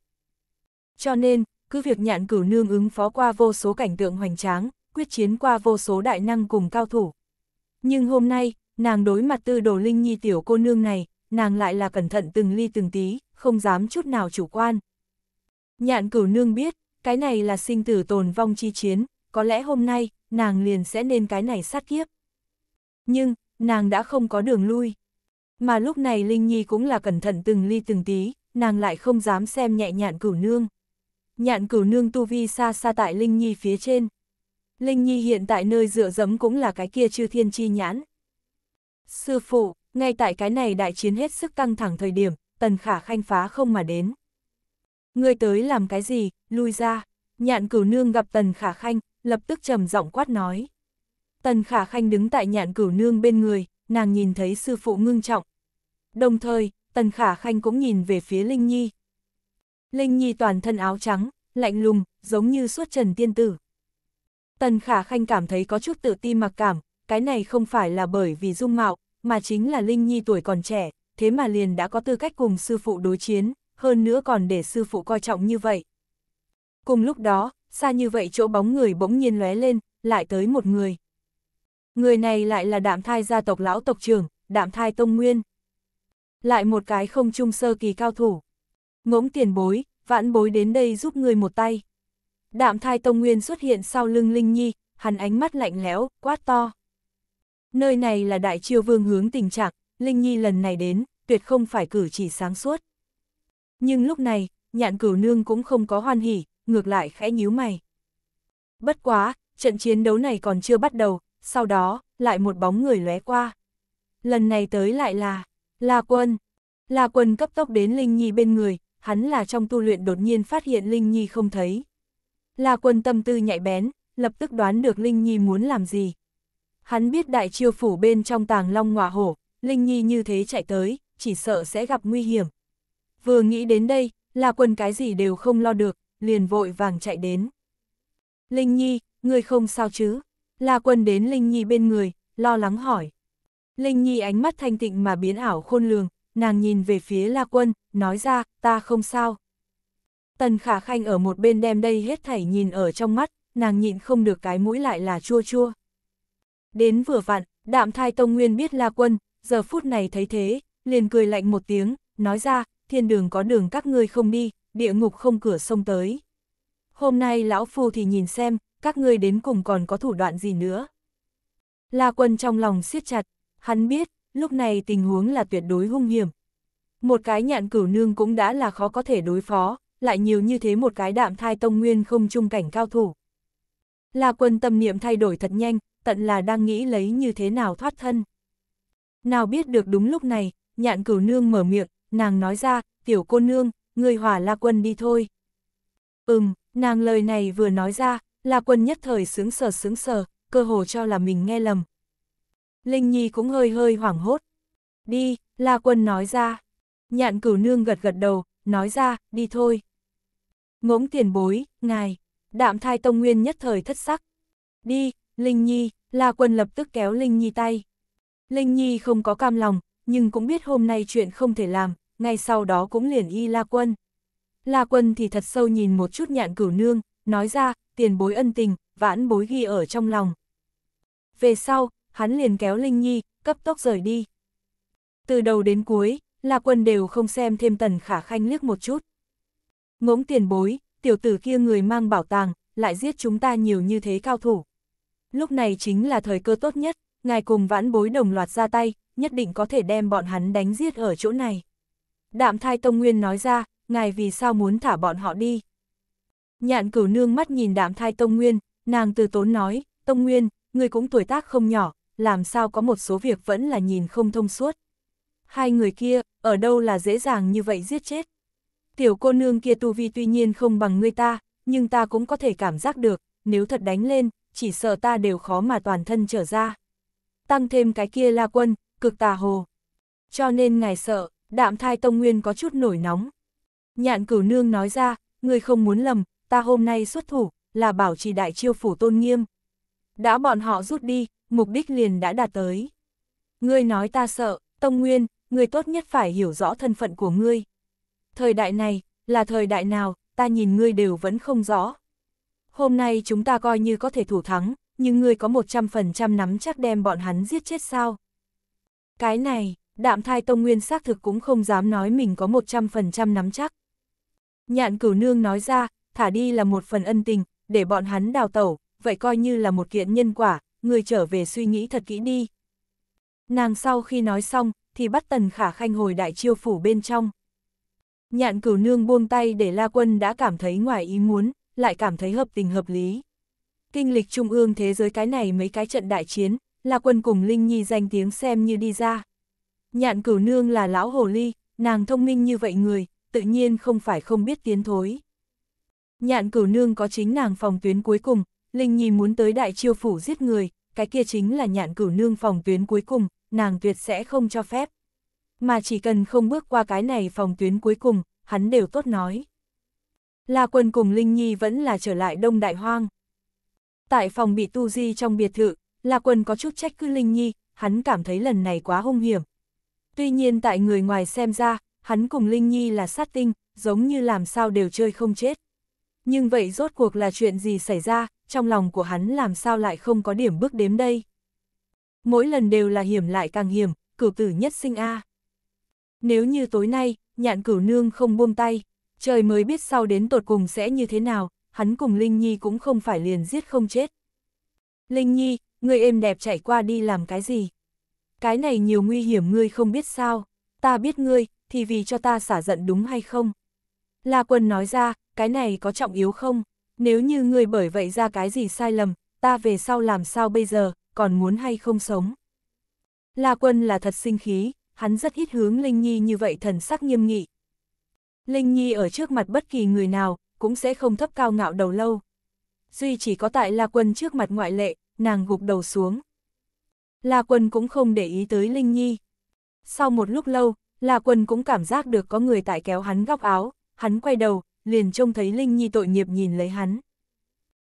Cho nên, cứ việc nhạn cửu nương ứng phó qua vô số cảnh tượng hoành tráng, quyết chiến qua vô số đại năng cùng cao thủ. Nhưng hôm nay, nàng đối mặt tư đồ linh nhi tiểu cô nương này, nàng lại là cẩn thận từng ly từng tí, không dám chút nào chủ quan. Nhạn cửu nương biết, cái này là sinh tử tồn vong chi chiến, có lẽ hôm nay, nàng liền sẽ nên cái này sát kiếp. Nhưng, nàng đã không có đường lui. Mà lúc này Linh Nhi cũng là cẩn thận từng ly từng tí, nàng lại không dám xem nhẹ nhạn cửu nương nhạn cửu nương tu vi xa xa tại Linh Nhi phía trên. Linh Nhi hiện tại nơi dựa dẫm cũng là cái kia chư thiên chi nhãn. Sư phụ, ngay tại cái này đại chiến hết sức căng thẳng thời điểm, tần khả khanh phá không mà đến. người tới làm cái gì, lui ra. Nhạn cửu nương gặp tần khả khanh, lập tức trầm giọng quát nói. Tần khả khanh đứng tại nhạn cửu nương bên người, nàng nhìn thấy sư phụ ngưng trọng. Đồng thời, tần khả khanh cũng nhìn về phía Linh Nhi, Linh Nhi toàn thân áo trắng, lạnh lùng, giống như suốt trần tiên tử. Tần Khả Khanh cảm thấy có chút tự ti mặc cảm, cái này không phải là bởi vì dung mạo, mà chính là Linh Nhi tuổi còn trẻ, thế mà liền đã có tư cách cùng sư phụ đối chiến, hơn nữa còn để sư phụ coi trọng như vậy. Cùng lúc đó, xa như vậy chỗ bóng người bỗng nhiên lóe lên, lại tới một người. Người này lại là đạm thai gia tộc lão tộc trưởng, đạm thai tông nguyên. Lại một cái không trung sơ kỳ cao thủ ngỗng tiền bối, vãn bối đến đây giúp người một tay. Đạm thai Tông Nguyên xuất hiện sau lưng Linh Nhi, hắn ánh mắt lạnh lẽo, quát to. Nơi này là đại triều vương hướng tình trạng, Linh Nhi lần này đến, tuyệt không phải cử chỉ sáng suốt. Nhưng lúc này, nhạn cửu nương cũng không có hoan hỉ, ngược lại khẽ nhíu mày. Bất quá, trận chiến đấu này còn chưa bắt đầu, sau đó, lại một bóng người lóe qua. Lần này tới lại là, La Quân. La Quân cấp tốc đến Linh Nhi bên người, hắn là trong tu luyện đột nhiên phát hiện Linh Nhi không thấy. La quân tâm tư nhạy bén, lập tức đoán được Linh Nhi muốn làm gì. Hắn biết đại chiêu phủ bên trong tàng long ngọa hổ, Linh Nhi như thế chạy tới, chỉ sợ sẽ gặp nguy hiểm. Vừa nghĩ đến đây, La quân cái gì đều không lo được, liền vội vàng chạy đến. Linh Nhi, ngươi không sao chứ? La quân đến Linh Nhi bên người, lo lắng hỏi. Linh Nhi ánh mắt thanh tịnh mà biến ảo khôn lường, nàng nhìn về phía La Quân, nói ra, ta không sao. Tần Khả Khanh ở một bên đem đây hết thảy nhìn ở trong mắt, nàng nhịn không được cái mũi lại là chua chua. Đến vừa vặn, đạm thai Tông Nguyên biết La Quân, giờ phút này thấy thế, liền cười lạnh một tiếng, nói ra, thiên đường có đường các ngươi không đi, địa ngục không cửa sông tới. Hôm nay lão phu thì nhìn xem, các ngươi đến cùng còn có thủ đoạn gì nữa. La Quân trong lòng siết chặt, hắn biết, lúc này tình huống là tuyệt đối hung hiểm. Một cái nhạn cửu nương cũng đã là khó có thể đối phó, lại nhiều như thế một cái đạm thai tông nguyên không trung cảnh cao thủ. la quân tâm niệm thay đổi thật nhanh, tận là đang nghĩ lấy như thế nào thoát thân. Nào biết được đúng lúc này, nhạn cửu nương mở miệng, nàng nói ra, tiểu cô nương, người hỏa la quân đi thôi. Ừm, nàng lời này vừa nói ra, la quân nhất thời sướng sờ sướng sờ, cơ hồ cho là mình nghe lầm, Linh Nhi cũng hơi hơi hoảng hốt. Đi, La Quân nói ra. Nhạn cửu nương gật gật đầu, nói ra, đi thôi. Ngỗng tiền bối, ngài, đạm thai tông nguyên nhất thời thất sắc. Đi, Linh Nhi, La Quân lập tức kéo Linh Nhi tay. Linh Nhi không có cam lòng, nhưng cũng biết hôm nay chuyện không thể làm, ngay sau đó cũng liền y La Quân. La Quân thì thật sâu nhìn một chút nhạn cửu nương, nói ra, tiền bối ân tình, vãn bối ghi ở trong lòng. Về sau, hắn liền kéo Linh Nhi, cấp tốc rời đi. Từ đầu đến cuối, La Quân đều không xem thêm tần khả khanh liếc một chút. Ngỗng tiền bối, tiểu tử kia người mang bảo tàng, lại giết chúng ta nhiều như thế cao thủ. Lúc này chính là thời cơ tốt nhất, ngài cùng vãn bối đồng loạt ra tay, nhất định có thể đem bọn hắn đánh giết ở chỗ này. Đạm thai Tông Nguyên nói ra, ngài vì sao muốn thả bọn họ đi. Nhạn cửu nương mắt nhìn đạm thai Tông Nguyên, nàng từ tốn nói, Tông Nguyên, người cũng tuổi tác không nhỏ, làm sao có một số việc vẫn là nhìn không thông suốt. Hai người kia, ở đâu là dễ dàng như vậy giết chết. Tiểu cô nương kia tu vi tuy nhiên không bằng người ta, nhưng ta cũng có thể cảm giác được, nếu thật đánh lên, chỉ sợ ta đều khó mà toàn thân trở ra. Tăng thêm cái kia la quân, cực tà hồ. Cho nên ngài sợ, đạm thai tông nguyên có chút nổi nóng. Nhạn cửu nương nói ra, người không muốn lầm, ta hôm nay xuất thủ, là bảo trì đại chiêu phủ tôn nghiêm đã bọn họ rút đi, mục đích liền đã đạt tới. Ngươi nói ta sợ, Tông Nguyên, ngươi tốt nhất phải hiểu rõ thân phận của ngươi. Thời đại này, là thời đại nào, ta nhìn ngươi đều vẫn không rõ. Hôm nay chúng ta coi như có thể thủ thắng, nhưng ngươi có 100% nắm chắc đem bọn hắn giết chết sao? Cái này, đạm thai Tông Nguyên xác thực cũng không dám nói mình có 100% nắm chắc. Nhạn cửu nương nói ra, thả đi là một phần ân tình, để bọn hắn đào tẩu, vậy coi như là một kiện nhân quả, người trở về suy nghĩ thật kỹ đi. Nàng sau khi nói xong, thì bắt Tần Khả Khanh hồi đại chiêu phủ bên trong. Nhạn cửu nương buông tay để La Quân đã cảm thấy ngoài ý muốn, lại cảm thấy hợp tình hợp lý. Kinh lịch trung ương thế giới cái này mấy cái trận đại chiến, La Quân cùng Linh Nhi danh tiếng xem như đi ra. Nhạn cửu nương là lão hồ ly, nàng thông minh như vậy người, tự nhiên không phải không biết tiến thối. Nhạn cửu nương có chính nàng phòng tuyến cuối cùng, Linh Nhi muốn tới đại chiêu phủ giết người, cái kia chính là nhạn cửu nương phòng tuyến cuối cùng, nàng tuyệt sẽ không cho phép. Mà chỉ cần không bước qua cái này phòng tuyến cuối cùng, hắn đều tốt nói. La quân cùng Linh Nhi vẫn là trở lại Đông Đại Hoang. Tại phòng bị tu di trong biệt thự, La quân có chút trách cứ Linh Nhi, hắn cảm thấy lần này quá hung hiểm. Tuy nhiên tại người ngoài xem ra, hắn cùng Linh Nhi là sát tinh, giống như làm sao đều chơi không chết. Nhưng vậy rốt cuộc là chuyện gì xảy ra, trong lòng của hắn làm sao lại không có điểm bước đếm đây. Mỗi lần đều là hiểm lại càng hiểm, cửu tử nhất sinh A. Nếu như tối nay, nhạn cửu nương không buông tay, trời mới biết sau đến tột cùng sẽ như thế nào, hắn cùng Linh Nhi cũng không phải liền giết không chết. Linh Nhi, người êm đẹp chạy qua đi làm cái gì? Cái này nhiều nguy hiểm ngươi không biết sao, ta biết ngươi, thì vì cho ta xả giận đúng hay không? La quân nói ra, cái này có trọng yếu không? Nếu như người bởi vậy ra cái gì sai lầm, ta về sau làm sao bây giờ, còn muốn hay không sống. La quân là thật sinh khí, hắn rất ít hướng Linh Nhi như vậy thần sắc nghiêm nghị. Linh Nhi ở trước mặt bất kỳ người nào, cũng sẽ không thấp cao ngạo đầu lâu. Duy chỉ có tại La quân trước mặt ngoại lệ, nàng gục đầu xuống. La quân cũng không để ý tới Linh Nhi. Sau một lúc lâu, La quân cũng cảm giác được có người tại kéo hắn góc áo, hắn quay đầu, liền trông thấy Linh Nhi tội nghiệp nhìn lấy hắn.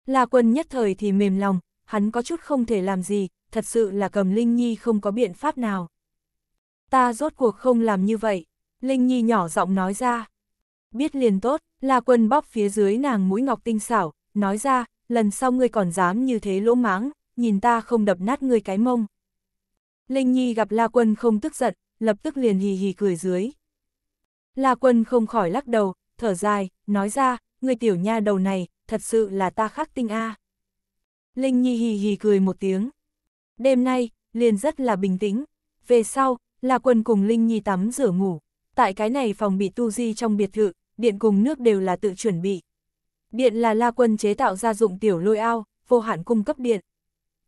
La quân nhất thời thì mềm lòng, hắn có chút không thể làm gì, thật sự là cầm Linh Nhi không có biện pháp nào. Ta rốt cuộc không làm như vậy, Linh Nhi nhỏ giọng nói ra. Biết liền tốt, La quân bóp phía dưới nàng mũi ngọc tinh xảo, nói ra, lần sau ngươi còn dám như thế lỗ mãng, nhìn ta không đập nát ngươi cái mông. Linh Nhi gặp La Quân không tức giận, lập tức liền hì hì cười dưới. La Quân không khỏi lắc đầu, thở dài, nói ra, người tiểu nha đầu này, thật sự là ta khắc tinh a. Linh Nhi hì hì cười một tiếng. Đêm nay, liền rất là bình tĩnh. Về sau, là quần cùng Linh Nhi tắm rửa ngủ. Tại cái này phòng bị tu di trong biệt thự, điện cùng nước đều là tự chuẩn bị. Điện là la quân chế tạo ra dụng tiểu lôi ao, vô hạn cung cấp điện.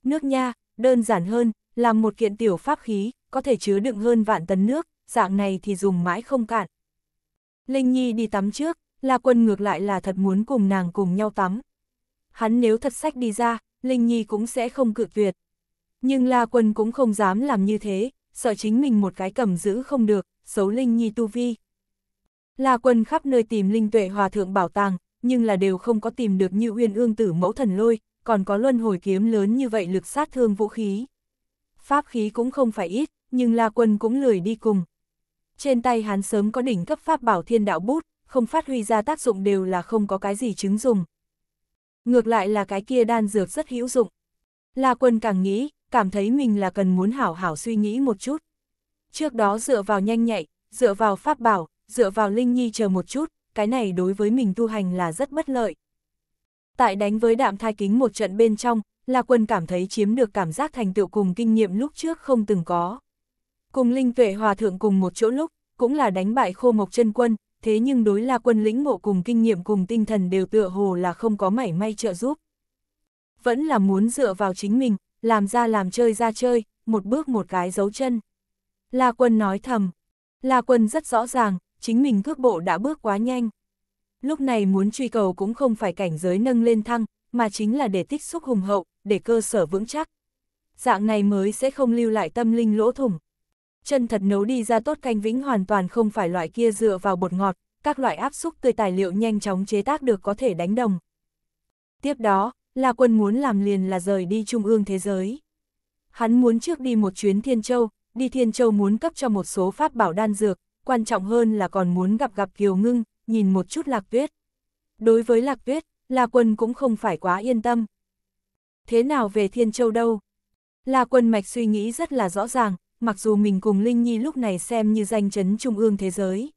Nước nha, đơn giản hơn, làm một kiện tiểu pháp khí, có thể chứa đựng hơn vạn tấn nước, dạng này thì dùng mãi không cạn. Linh Nhi đi tắm trước, La Quân ngược lại là thật muốn cùng nàng cùng nhau tắm. Hắn nếu thật sách đi ra, Linh Nhi cũng sẽ không cự tuyệt. Nhưng La Quân cũng không dám làm như thế, sợ chính mình một cái cầm giữ không được, xấu Linh Nhi tu vi. La Quân khắp nơi tìm Linh Tuệ Hòa Thượng bảo tàng, nhưng là đều không có tìm được như uyên ương tử mẫu thần lôi, còn có luân hồi kiếm lớn như vậy lực sát thương vũ khí. Pháp khí cũng không phải ít, nhưng La Quân cũng lười đi cùng, trên tay hắn sớm có đỉnh cấp pháp bảo thiên đạo bút, không phát huy ra tác dụng đều là không có cái gì chứng dùng. Ngược lại là cái kia đan dược rất hữu dụng. La quân càng nghĩ, cảm thấy mình là cần muốn hảo hảo suy nghĩ một chút. Trước đó dựa vào nhanh nhạy, dựa vào pháp bảo, dựa vào linh nhi chờ một chút, cái này đối với mình tu hành là rất bất lợi. Tại đánh với đạm thai kính một trận bên trong, La Quân cảm thấy chiếm được cảm giác thành tựu cùng kinh nghiệm lúc trước không từng có. Cùng Linh Tuệ Hòa Thượng cùng một chỗ lúc, cũng là đánh bại khô mộc chân quân, thế nhưng đối la quân lĩnh ngộ cùng kinh nghiệm cùng tinh thần đều tựa hồ là không có mảy may trợ giúp. Vẫn là muốn dựa vào chính mình, làm ra làm chơi ra chơi, một bước một cái dấu chân. La quân nói thầm, La quân rất rõ ràng, chính mình cước bộ đã bước quá nhanh. Lúc này muốn truy cầu cũng không phải cảnh giới nâng lên thăng, mà chính là để tích xúc hùng hậu, để cơ sở vững chắc. Dạng này mới sẽ không lưu lại tâm linh lỗ thủng chân thật nấu đi ra tốt canh vĩnh hoàn toàn không phải loại kia dựa vào bột ngọt, các loại áp xúc tươi tài liệu nhanh chóng chế tác được có thể đánh đồng. Tiếp đó, La Quân muốn làm liền là rời đi trung ương thế giới. Hắn muốn trước đi một chuyến Thiên Châu, đi Thiên Châu muốn cấp cho một số pháp bảo đan dược, quan trọng hơn là còn muốn gặp gặp Kiều Ngưng, nhìn một chút Lạc Tuyết. Đối với Lạc Tuyết, La Quân cũng không phải quá yên tâm. Thế nào về Thiên Châu đâu? La Quân mạch suy nghĩ rất là rõ ràng, mặc dù mình cùng Linh Nhi lúc này xem như danh chấn trung ương thế giới.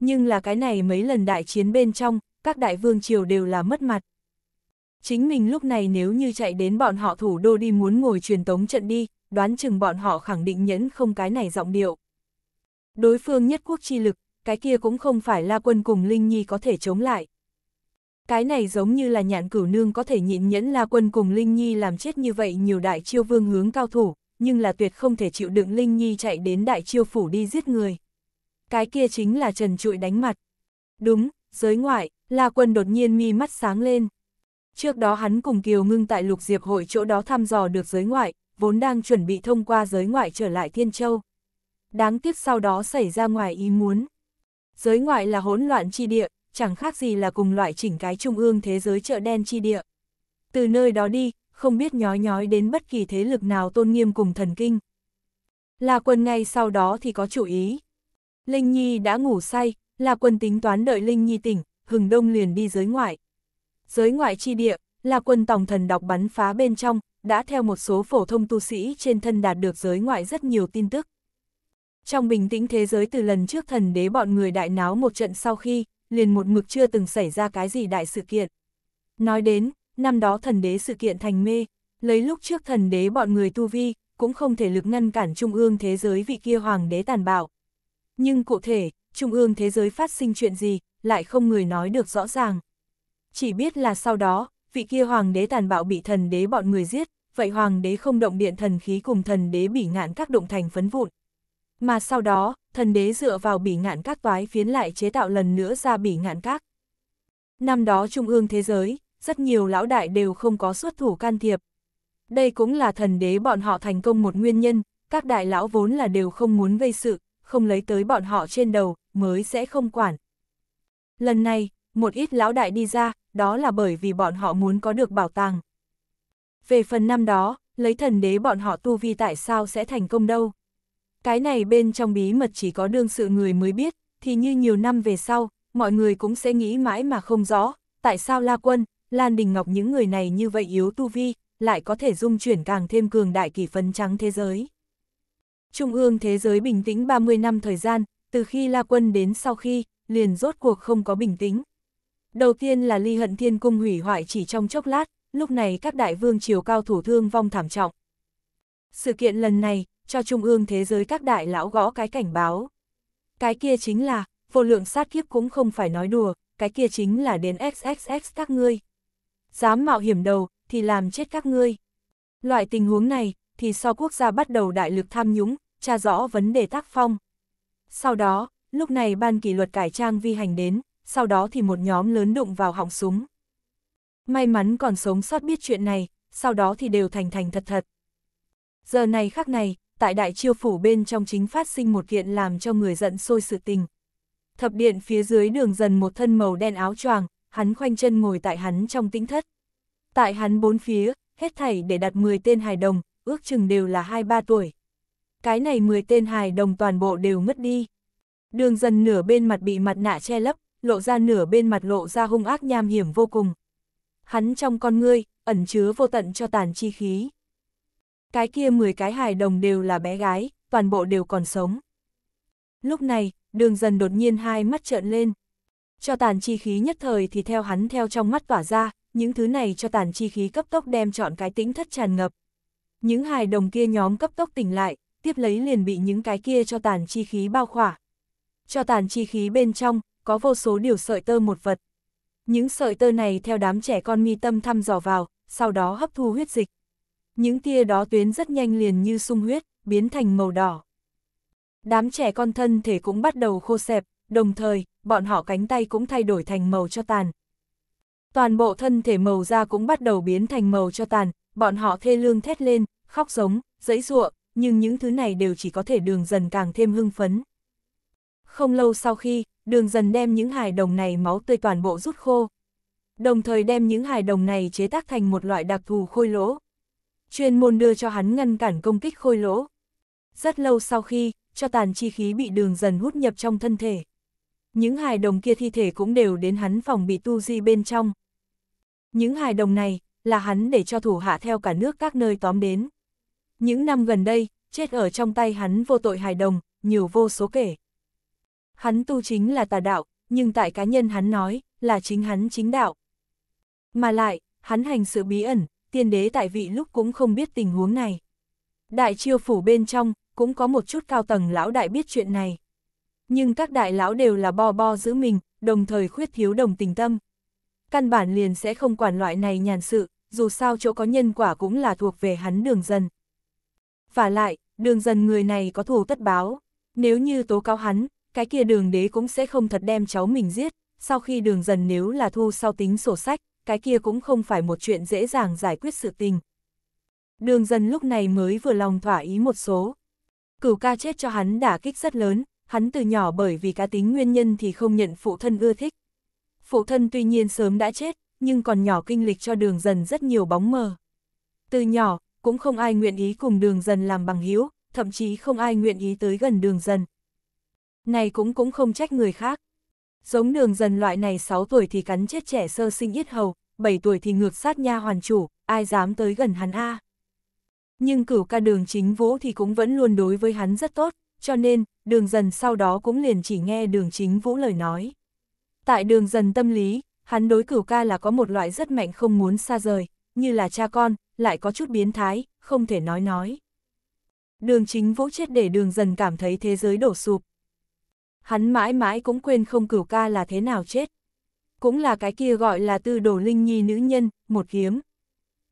Nhưng là cái này mấy lần đại chiến bên trong, các đại vương triều đều là mất mặt. Chính mình lúc này nếu như chạy đến bọn họ thủ đô đi muốn ngồi truyền tống trận đi, đoán chừng bọn họ khẳng định nhẫn không cái này giọng điệu. Đối phương nhất quốc chi lực, cái kia cũng không phải La Quân cùng Linh Nhi có thể chống lại. Cái này giống như là nhạn cửu nương có thể nhịn nhẫn La Quân cùng Linh Nhi làm chết như vậy nhiều đại chiêu vương hướng cao thủ, nhưng là tuyệt không thể chịu đựng Linh Nhi chạy đến đại chiêu phủ đi giết người. Cái kia chính là trần trụi đánh mặt. Đúng, giới ngoại, La Quân đột nhiên mi mắt sáng lên. Trước đó hắn cùng Kiều Ngưng tại lục diệp hội chỗ đó thăm dò được giới ngoại, vốn đang chuẩn bị thông qua giới ngoại trở lại Thiên Châu. Đáng tiếc sau đó xảy ra ngoài ý muốn. Giới ngoại là hỗn loạn chi địa, chẳng khác gì là cùng loại chỉnh cái trung ương thế giới chợ đen chi địa. Từ nơi đó đi, không biết nhói nhói đến bất kỳ thế lực nào tôn nghiêm cùng thần kinh. La Quân ngay sau đó thì có chủ ý. Linh Nhi đã ngủ say, La Quân tính toán đợi Linh Nhi tỉnh, hừng đông liền đi giới ngoại. Giới ngoại chi địa, La Quân tòng thần đọc bắn phá bên trong, đã theo một số phổ thông tu sĩ trên thân đạt được giới ngoại rất nhiều tin tức. Trong bình tĩnh thế giới từ lần trước thần đế bọn người đại náo một trận sau khi, liền một mực chưa từng xảy ra cái gì đại sự kiện. Nói đến, năm đó thần đế sự kiện thành mê, lấy lúc trước thần đế bọn người tu vi, cũng không thể lực ngăn cản trung ương thế giới vị kia hoàng đế tàn bạo. Nhưng cụ thể, trung ương thế giới phát sinh chuyện gì, lại không người nói được rõ ràng. Chỉ biết là sau đó, vị kia hoàng đế tàn bạo bị thần đế bọn người giết, vậy hoàng đế không động điện thần khí cùng thần đế bỉ ngạn các động thành phấn vụn. Mà sau đó, thần đế dựa vào bỉ ngạn các toái phiến lại chế tạo lần nữa ra bỉ ngạn các. Năm đó trung ương thế giới, rất nhiều lão đại đều không có xuất thủ can thiệp. Đây cũng là thần đế bọn họ thành công một nguyên nhân, các đại lão vốn là đều không muốn gây sự, không lấy tới bọn họ trên đầu, mới sẽ không quản. Lần này, một ít lão đại đi ra, đó là bởi vì bọn họ muốn có được bảo tàng. Về phần năm đó, lấy thần đế bọn họ tu vi tại sao sẽ thành công đâu. Cái này bên trong bí mật chỉ có đương sự người mới biết, thì như nhiều năm về sau, mọi người cũng sẽ nghĩ mãi mà không rõ, tại sao La Quân, Lan Đình Ngọc những người này như vậy yếu tu vi, lại có thể dung chuyển càng thêm cường đại kỳ phấn trắng thế giới. Trung ương thế giới bình tĩnh 30 năm thời gian, từ khi La Quân đến sau khi, liền rốt cuộc không có bình tĩnh. Đầu tiên là ly hận thiên cung hủy hoại chỉ trong chốc lát, lúc này các đại vương triều cao thủ thương vong thảm trọng. Sự kiện lần này, cho trung ương thế giới các đại lão gõ cái cảnh báo. Cái kia chính là, vô lượng sát kiếp cũng không phải nói đùa, cái kia chính là đến XXX các ngươi dám mạo hiểm đầu, thì làm chết các ngươi. Loại tình huống này, thì so quốc gia bắt đầu đại lực tham nhũng, tra rõ vấn đề tác phong. Sau đó, lúc này ban kỷ luật cải trang vi hành đến, sau đó thì một nhóm lớn đụng vào họng súng. May mắn còn sống sót biết chuyện này, sau đó thì đều thành thành thật thật. Giờ này khắc này, tại đại chiêu phủ bên trong chính phát sinh một kiện làm cho người giận sôi sự tình. Thập điện phía dưới đường dần một thân màu đen áo choàng, hắn khoanh chân ngồi tại hắn trong tĩnh thất. Tại hắn bốn phía, hết thảy để đặt 10 tên hài đồng, ước chừng đều là 2-3 tuổi. Cái này 10 tên hài đồng toàn bộ đều mất đi. Đường dần nửa bên mặt bị mặt nạ che lấp, lộ ra nửa bên mặt lộ ra hung ác nham hiểm vô cùng. Hắn trong con ngươi, ẩn chứa vô tận cho tàn chi khí. Cái kia 10 cái hài đồng đều là bé gái, toàn bộ đều còn sống. Lúc này, đường dần đột nhiên hai mắt trợn lên, cho tàn chi khí nhất thời thì theo hắn theo trong mắt tỏa ra, những thứ này cho tàn chi khí cấp tốc đem chọn cái tĩnh thất tràn ngập. Những hài đồng kia nhóm cấp tốc tỉnh lại, tiếp lấy liền bị những cái kia cho tàn chi khí bao khỏa. Cho tàn chi khí bên trong, có vô số điều sợi tơ một vật. Những sợi tơ này theo đám trẻ con mi tâm thăm dò vào, sau đó hấp thu huyết dịch. Những tia đó tuyến rất nhanh liền như sung huyết, biến thành màu đỏ. Đám trẻ con thân thể cũng bắt đầu khô xẹp, đồng thời, bọn họ cánh tay cũng thay đổi thành màu cho tàn. Toàn bộ thân thể màu da cũng bắt đầu biến thành màu cho tàn, bọn họ thê lương thét lên, khóc giống, dẫy ruộng, nhưng những thứ này đều chỉ có thể đường dần càng thêm hưng phấn. Không lâu sau khi, đường dần đem những hài đồng này máu tươi toàn bộ rút khô, đồng thời đem những hài đồng này chế tác thành một loại đặc thù khôi lỗ. Chuyên môn đưa cho hắn ngăn cản công kích khôi lỗ. Rất lâu sau khi, cho tàn chi khí bị đường dần hút nhập trong thân thể. Những hài đồng kia thi thể cũng đều đến hắn phòng bị tu di bên trong. Những hài đồng này, là hắn để cho thủ hạ theo cả nước các nơi tóm đến. Những năm gần đây, chết ở trong tay hắn vô tội hài đồng, nhiều vô số kể. Hắn tu chính là tà đạo, nhưng tại cá nhân hắn nói, là chính hắn chính đạo. Mà lại, hắn hành sự bí ẩn, tiên đế tại vị lúc cũng không biết tình huống này. Đại chiêu phủ bên trong, cũng có một chút cao tầng lão đại biết chuyện này. Nhưng các đại lão đều là bo bo giữ mình, đồng thời khuyết thiếu đồng tình tâm. Căn bản liền sẽ không quản loại này nhàn sự, dù sao chỗ có nhân quả cũng là thuộc về hắn đường dần. Và lại, đường dần người này có thù tất báo. Nếu như tố cáo hắn, cái kia đường đế cũng sẽ không thật đem cháu mình giết. Sau khi đường dần nếu là thu sau tính sổ sách, cái kia cũng không phải một chuyện dễ dàng giải quyết sự tình. Đường dần lúc này mới vừa lòng thỏa ý một số. Cửu ca chết cho hắn đã kích rất lớn, hắn từ nhỏ bởi vì cá tính nguyên nhân thì không nhận phụ thân ưa thích. Phụ thân tuy nhiên sớm đã chết, nhưng còn nhỏ kinh lịch cho đường dần rất nhiều bóng mờ. Từ nhỏ, cũng không ai nguyện ý cùng đường dần làm bằng hữu thậm chí không ai nguyện ý tới gần đường dần. Này cũng cũng không trách người khác. Giống đường dần loại này 6 tuổi thì cắn chết trẻ sơ sinh yết hầu, 7 tuổi thì ngược sát nha hoàn chủ, ai dám tới gần hắn a. Nhưng cửu ca đường chính vũ thì cũng vẫn luôn đối với hắn rất tốt, cho nên, đường dần sau đó cũng liền chỉ nghe đường chính vũ lời nói. Tại đường dần tâm lý, hắn đối cửu ca là có một loại rất mạnh không muốn xa rời, như là cha con, lại có chút biến thái, không thể nói nói. Đường chính vũ chết để đường dần cảm thấy thế giới đổ sụp. Hắn mãi mãi cũng quên không cửu ca là thế nào chết. Cũng là cái kia gọi là tư đồ linh nhi nữ nhân, một kiếm.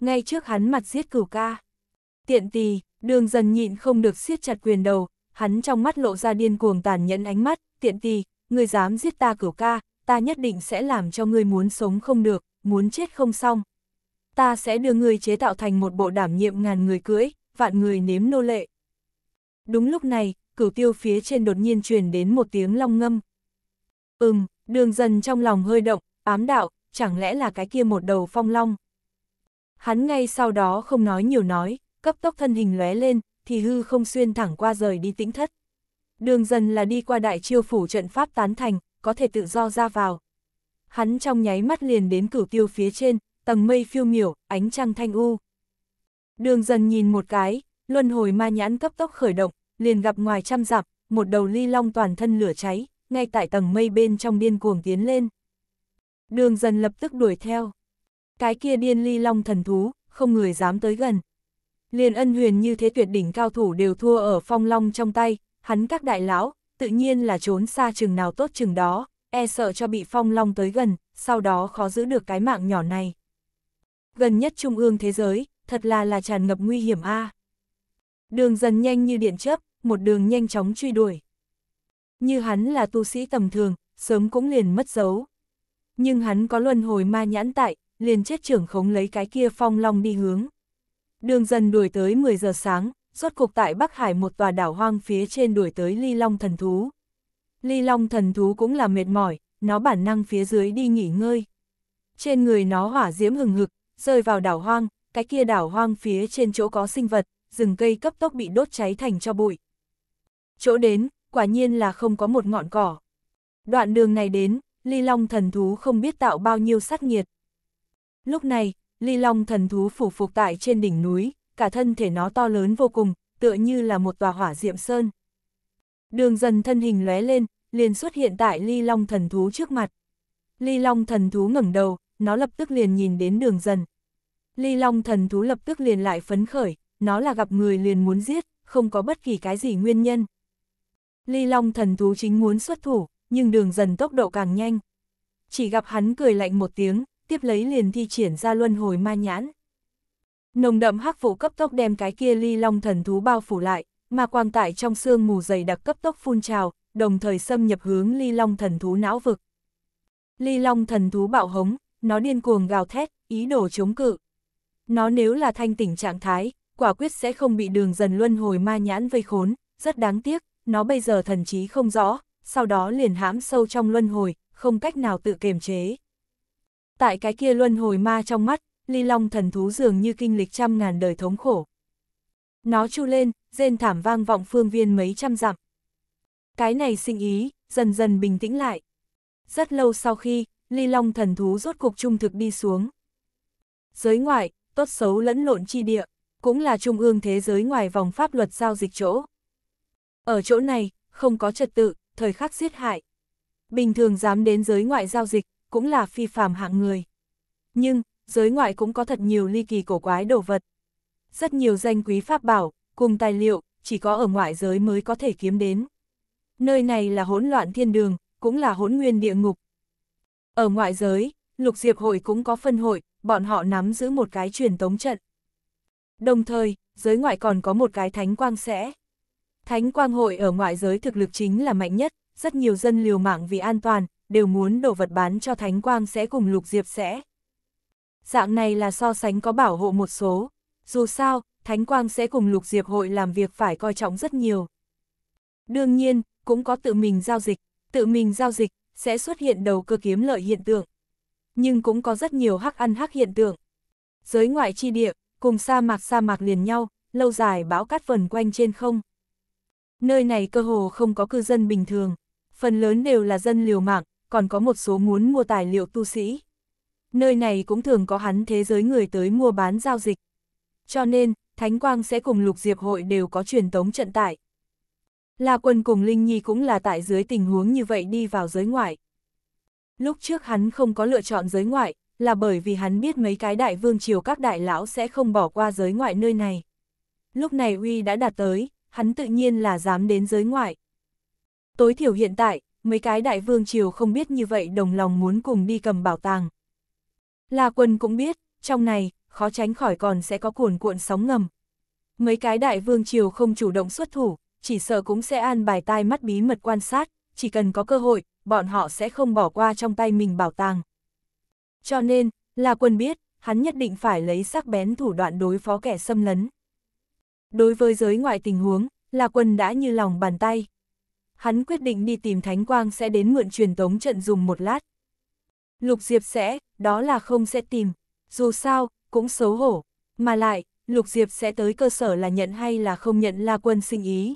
Ngay trước hắn mặt giết cửu ca. Tiện tì, đường dần nhịn không được siết chặt quyền đầu, hắn trong mắt lộ ra điên cuồng tàn nhẫn ánh mắt, tiện tì, ngươi dám giết ta cửu ca, ta nhất định sẽ làm cho ngươi muốn sống không được, muốn chết không xong. Ta sẽ đưa ngươi chế tạo thành một bộ đảm nhiệm ngàn người cưỡi, vạn người nếm nô lệ. Đúng lúc này, cửu tiêu phía trên đột nhiên truyền đến một tiếng long ngâm. Ừm, đường dần trong lòng hơi động, ám đạo, chẳng lẽ là cái kia một đầu phong long. Hắn ngay sau đó không nói nhiều nói, cấp tốc thân hình lóe lên, thì hư không xuyên thẳng qua rời đi tĩnh thất. Đường dần là đi qua đại chiêu phủ trận pháp tán thành, có thể tự do ra vào. Hắn trong nháy mắt liền đến cửu tiêu phía trên, tầng mây phiêu miểu, ánh trăng thanh u. Đường dần nhìn một cái, luân hồi ma nhãn cấp tốc khởi động, liền gặp ngoài trăm dặm, một đầu ly long toàn thân lửa cháy, ngay tại tầng mây bên trong điên cuồng tiến lên. Đường dần lập tức đuổi theo. Cái kia điên ly long thần thú, không người dám tới gần liền ân huyền như thế tuyệt đỉnh cao thủ đều thua ở phong long trong tay, hắn các đại lão, tự nhiên là trốn xa chừng nào tốt chừng đó, e sợ cho bị phong long tới gần, sau đó khó giữ được cái mạng nhỏ này. Gần nhất trung ương thế giới, thật là là tràn ngập nguy hiểm a. Đường dần nhanh như điện chớp, một đường nhanh chóng truy đuổi. Như hắn là tu sĩ tầm thường, sớm cũng liền mất dấu. Nhưng hắn có luân hồi ma nhãn tại, liền chết trưởng khống lấy cái kia phong long đi hướng. Đường dần đuổi tới 10 giờ sáng, rốt cuộc tại Bắc Hải một tòa đảo hoang phía trên đuổi tới ly long thần thú. Ly long thần thú cũng là mệt mỏi, nó bản năng phía dưới đi nghỉ ngơi. Trên người nó hỏa diễm hừng hực, rơi vào đảo hoang, cái kia đảo hoang phía trên chỗ có sinh vật, rừng cây cấp tốc bị đốt cháy thành cho bụi. Chỗ đến, quả nhiên là không có một ngọn cỏ. Đoạn đường này đến, ly long thần thú không biết tạo bao nhiêu sát nhiệt. Lúc này, ly long thần thú phủ phục tại trên đỉnh núi, cả thân thể nó to lớn vô cùng, tựa như là một tòa hỏa diệm sơn. Đường dần thân hình lóe lên, liền xuất hiện tại ly long thần thú trước mặt. Ly long thần thú ngẩng đầu, nó lập tức liền nhìn đến đường dần. Ly long thần thú lập tức liền lại phấn khởi, nó là gặp người liền muốn giết, không có bất kỳ cái gì nguyên nhân. Ly long thần thú chính muốn xuất thủ, nhưng đường dần tốc độ càng nhanh. Chỉ gặp hắn cười lạnh một tiếng, tiếp lấy liền thi triển ra luân hồi ma nhãn. Nồng đậm hắc vụ cấp tốc đem cái kia ly long thần thú bao phủ lại, mà quang tại trong xương mù dày đặc cấp tốc phun trào, đồng thời xâm nhập hướng ly long thần thú não vực. Ly long thần thú bạo hống, nó điên cuồng gào thét, ý đồ chống cự. Nó nếu là thanh tỉnh trạng thái, quả quyết sẽ không bị đường dần luân hồi ma nhãn vây khốn, rất đáng tiếc, nó bây giờ thần trí không rõ, sau đó liền hãm sâu trong luân hồi, không cách nào tự kiềm chế tại cái kia luân hồi ma trong mắt, ly long thần thú dường như kinh lịch trăm ngàn đời thống khổ. Nó chu lên, rên thảm vang vọng phương viên mấy trăm dặm. Cái này sinh ý, dần dần bình tĩnh lại. Rất lâu sau khi, ly long thần thú rốt cục trung thực đi xuống. Giới ngoại, tốt xấu lẫn lộn chi địa, cũng là trung ương thế giới ngoài vòng pháp luật giao dịch chỗ. Ở chỗ này, không có trật tự, thời khắc giết hại. Bình thường dám đến giới ngoại giao dịch, cũng là phi phàm hạng người. Nhưng, giới ngoại cũng có thật nhiều ly kỳ cổ quái đồ vật. Rất nhiều danh quý pháp bảo, cùng tài liệu, chỉ có ở ngoại giới mới có thể kiếm đến. Nơi này là hỗn loạn thiên đường, cũng là hỗn nguyên địa ngục. Ở ngoại giới, lục diệp hội cũng có phân hội, bọn họ nắm giữ một cái truyền tống trận. Đồng thời, giới ngoại còn có một cái thánh quang sẽ. Thánh quang hội ở ngoại giới thực lực chính là mạnh nhất, rất nhiều dân liều mạng vì an toàn, đều muốn đồ vật bán cho Thánh Quang sẽ cùng Lục Diệp sẽ. Dạng này là so sánh có bảo hộ một số, dù sao, Thánh Quang sẽ cùng Lục Diệp hội làm việc phải coi trọng rất nhiều. Đương nhiên, cũng có tự mình giao dịch, tự mình giao dịch sẽ xuất hiện đầu cơ kiếm lợi hiện tượng. Nhưng cũng có rất nhiều hắc ăn hắc hiện tượng. Giới ngoại chi địa, cùng sa mạc sa mạc liền nhau, lâu dài bão cát vần quanh trên không. Nơi này cơ hồ không có cư dân bình thường, phần lớn đều là dân liều mạng, còn có một số muốn mua tài liệu tu sĩ. Nơi này cũng thường có hắn thế giới người tới mua bán giao dịch. Cho nên, Thánh Quang sẽ cùng Lục Diệp hội đều có truyền tống trận tại. La Quân cùng Linh Nhi cũng là tại dưới tình huống như vậy đi vào giới ngoại. Lúc trước hắn không có lựa chọn giới ngoại, là bởi vì hắn biết mấy cái đại vương triều các đại lão sẽ không bỏ qua giới ngoại nơi này. Lúc này uy đã đạt tới, hắn tự nhiên là dám đến giới ngoại. Tối thiểu hiện tại, mấy cái đại vương triều không biết như vậy đồng lòng muốn cùng đi cầm bảo tàng. La quân cũng biết, trong này, khó tránh khỏi còn sẽ có cuồn cuộn sóng ngầm. Mấy cái đại vương triều không chủ động xuất thủ, chỉ sợ cũng sẽ an bài tai mắt bí mật quan sát, chỉ cần có cơ hội, bọn họ sẽ không bỏ qua trong tay mình bảo tàng. Cho nên, La Quân biết, hắn nhất định phải lấy sắc bén thủ đoạn đối phó kẻ xâm lấn. Đối với giới ngoại tình huống, La Quân đã như lòng bàn tay, hắn quyết định đi tìm Thánh Quang sẽ đến mượn truyền tống trận dùng một lát. Lục Diệp sẽ, đó là không sẽ tìm, dù sao, cũng xấu hổ, mà lại, Lục Diệp sẽ tới cơ sở là nhận hay là không nhận La Quân sinh ý.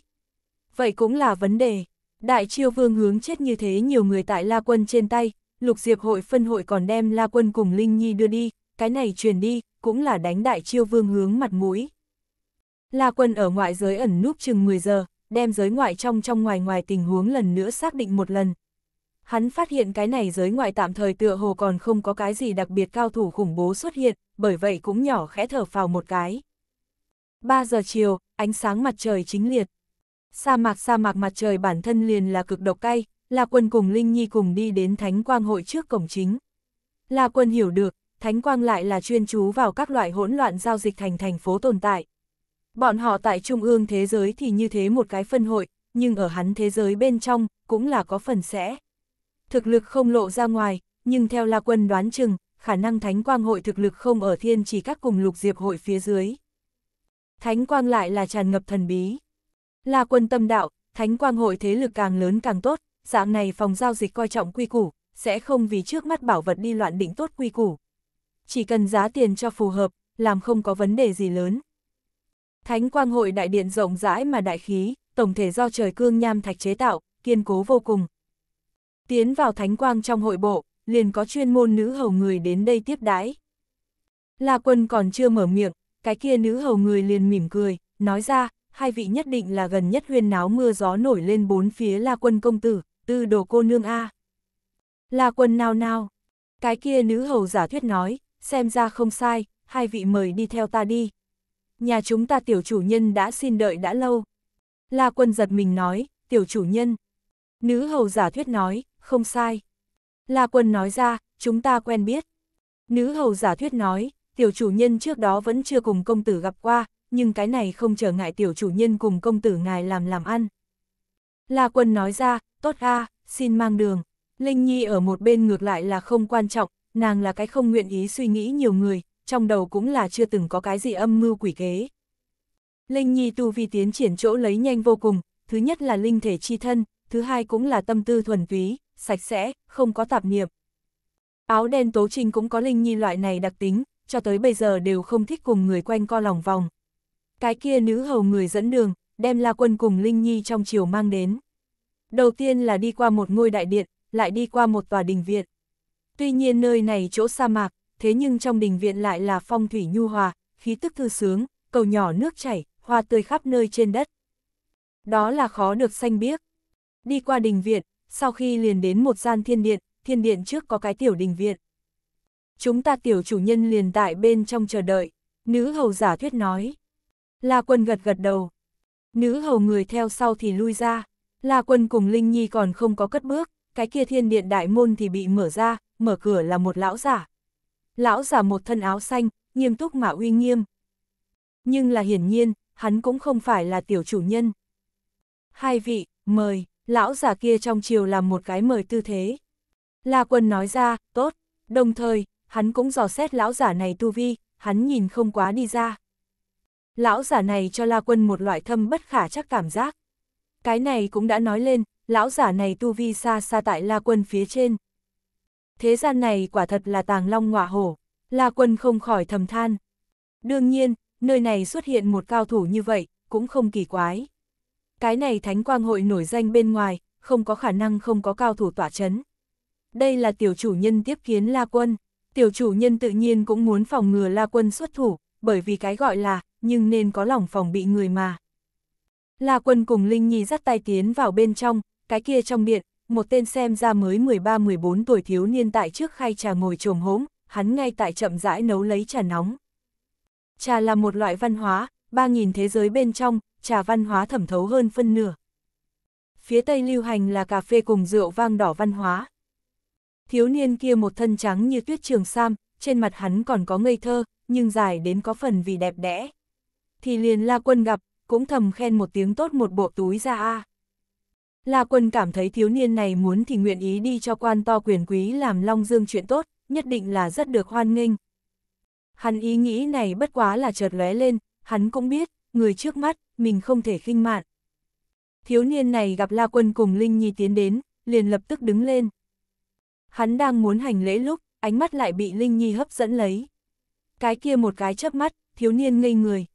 Vậy cũng là vấn đề, đại chiêu vương hướng chết như thế nhiều người tại La Quân trên tay, Lục Diệp hội phân hội còn đem La Quân cùng Linh Nhi đưa đi, cái này truyền đi, cũng là đánh đại chiêu vương hướng mặt mũi. La Quân ở ngoại giới ẩn núp chừng 10 giờ, đem giới ngoại trong trong ngoài ngoài tình huống lần nữa xác định một lần. Hắn phát hiện cái này giới ngoại tạm thời tựa hồ còn không có cái gì đặc biệt cao thủ khủng bố xuất hiện, bởi vậy cũng nhỏ khẽ thở phào một cái. 3 giờ chiều, ánh sáng mặt trời chính liệt. Sa mạc sa mạc mặt trời bản thân liền là cực độc cay, là quân cùng Linh Nhi cùng đi đến Thánh Quang hội trước cổng chính. Là quân hiểu được, Thánh Quang lại là chuyên chú vào các loại hỗn loạn giao dịch thành thành phố tồn tại. Bọn họ tại trung ương thế giới thì như thế một cái phân hội, nhưng ở hắn thế giới bên trong, cũng là có phần sẽ. Thực lực không lộ ra ngoài, nhưng theo La Quân đoán chừng, khả năng Thánh Quang hội thực lực không ở thiên chỉ các cùng lục diệp hội phía dưới. Thánh Quang lại là tràn ngập thần bí. La Quân tâm đạo, Thánh Quang hội thế lực càng lớn càng tốt, dạng này phòng giao dịch coi trọng quy củ, sẽ không vì trước mắt bảo vật đi loạn định tốt quy củ. Chỉ cần giá tiền cho phù hợp, làm không có vấn đề gì lớn. Thánh quang hội đại điện rộng rãi mà đại khí, tổng thể do trời cương nham thạch chế tạo, kiên cố vô cùng. Tiến vào thánh quang trong hội bộ, liền có chuyên môn nữ hầu người đến đây tiếp đái. La quân còn chưa mở miệng, cái kia nữ hầu người liền mỉm cười, nói ra, hai vị nhất định là gần nhất huyên náo mưa gió nổi lên bốn phía La quân công tử, tư đồ cô nương A. La quân nao nao, cái kia nữ hầu giả thuyết nói, xem ra không sai, hai vị mời đi theo ta đi, nhà chúng ta tiểu chủ nhân đã xin đợi đã lâu. La quân giật mình nói, tiểu chủ nhân. Nữ hầu giả thuyết nói, không sai. La quân nói ra, chúng ta quen biết. Nữ hầu giả thuyết nói, tiểu chủ nhân trước đó vẫn chưa cùng công tử gặp qua, nhưng cái này không trở ngại tiểu chủ nhân cùng công tử ngài làm làm ăn. La quân nói ra, tốt a, xin mang đường. Linh Nhi ở một bên ngược lại là không quan trọng, nàng là cái không nguyện ý suy nghĩ nhiều người, trong đầu cũng là chưa từng có cái gì âm mưu quỷ kế. Linh Nhi tu vi tiến triển chỗ lấy nhanh vô cùng, thứ nhất là linh thể chi thân, thứ hai cũng là tâm tư thuần túy, sạch sẽ, không có tạp niệm. Áo đen tố trinh cũng có Linh Nhi loại này đặc tính, cho tới bây giờ đều không thích cùng người quanh co lòng vòng. Cái kia nữ hầu người dẫn đường, đem La Quân cùng Linh Nhi trong chiều mang đến. Đầu tiên là đi qua một ngôi đại điện, lại đi qua một tòa đình viện. Tuy nhiên nơi này chỗ sa mạc, thế nhưng trong đình viện lại là phong thủy nhu hòa, khí tức thư sướng, cầu nhỏ nước chảy, hoa tươi khắp nơi trên đất. Đó là khó được xanh biếc. Đi qua đình viện, sau khi liền đến một gian thiên điện, thiên điện trước có cái tiểu đình viện. Chúng ta tiểu chủ nhân liền tại bên trong chờ đợi, nữ hầu giả thuyết nói. La quân gật gật đầu. Nữ hầu người theo sau thì lui ra, La quân cùng Linh Nhi còn không có cất bước, cái kia thiên điện đại môn thì bị mở ra, mở cửa là một lão giả. Lão già một thân áo xanh, nghiêm túc mà uy nghiêm. Nhưng là hiển nhiên, hắn cũng không phải là tiểu chủ nhân. Hai vị, mời, lão già kia trong chiều làm một cái mời tư thế. La quân nói ra, tốt, đồng thời, hắn cũng dò xét lão giả này tu vi, hắn nhìn không quá đi ra. Lão giả này cho La quân một loại thâm bất khả chắc cảm giác. Cái này cũng đã nói lên, lão giả này tu vi xa xa tại La quân phía trên thế gian này quả thật là tàng long ngọa hổ, La Quân không khỏi thầm than. Đương nhiên, nơi này xuất hiện một cao thủ như vậy, cũng không kỳ quái. Cái này thánh quang hội nổi danh bên ngoài, không có khả năng không có cao thủ tỏa chấn. Đây là tiểu chủ nhân tiếp kiến La Quân, tiểu chủ nhân tự nhiên cũng muốn phòng ngừa La Quân xuất thủ, bởi vì cái gọi là, nhưng nên có lòng phòng bị người mà. La Quân cùng Linh Nhi dắt tay tiến vào bên trong, cái kia trong miệng một tên xem ra mới 13-14 tuổi thiếu niên tại trước khay trà ngồi trồm hốm, hắn ngay tại chậm rãi nấu lấy trà nóng. Trà là một loại văn hóa, 3.000 thế giới bên trong, trà văn hóa thẩm thấu hơn phân nửa. Phía Tây lưu hành là cà phê cùng rượu vang đỏ văn hóa. Thiếu niên kia một thân trắng như tuyết trường sam, trên mặt hắn còn có ngây thơ, nhưng dài đến có phần vì đẹp đẽ. Thì liền la quân gặp, cũng thầm khen một tiếng tốt một bộ túi ra a. À. La Quân cảm thấy thiếu niên này muốn thì nguyện ý đi cho quan to quyền quý làm Long Dương chuyện tốt, nhất định là rất được hoan nghênh. Hắn ý nghĩ này bất quá là chợt lóe lên, hắn cũng biết, người trước mắt, mình không thể khinh mạn. Thiếu niên này gặp La Quân cùng Linh Nhi tiến đến, liền lập tức đứng lên. Hắn đang muốn hành lễ lúc, ánh mắt lại bị Linh Nhi hấp dẫn lấy. Cái kia một cái chớp mắt, thiếu niên ngây người.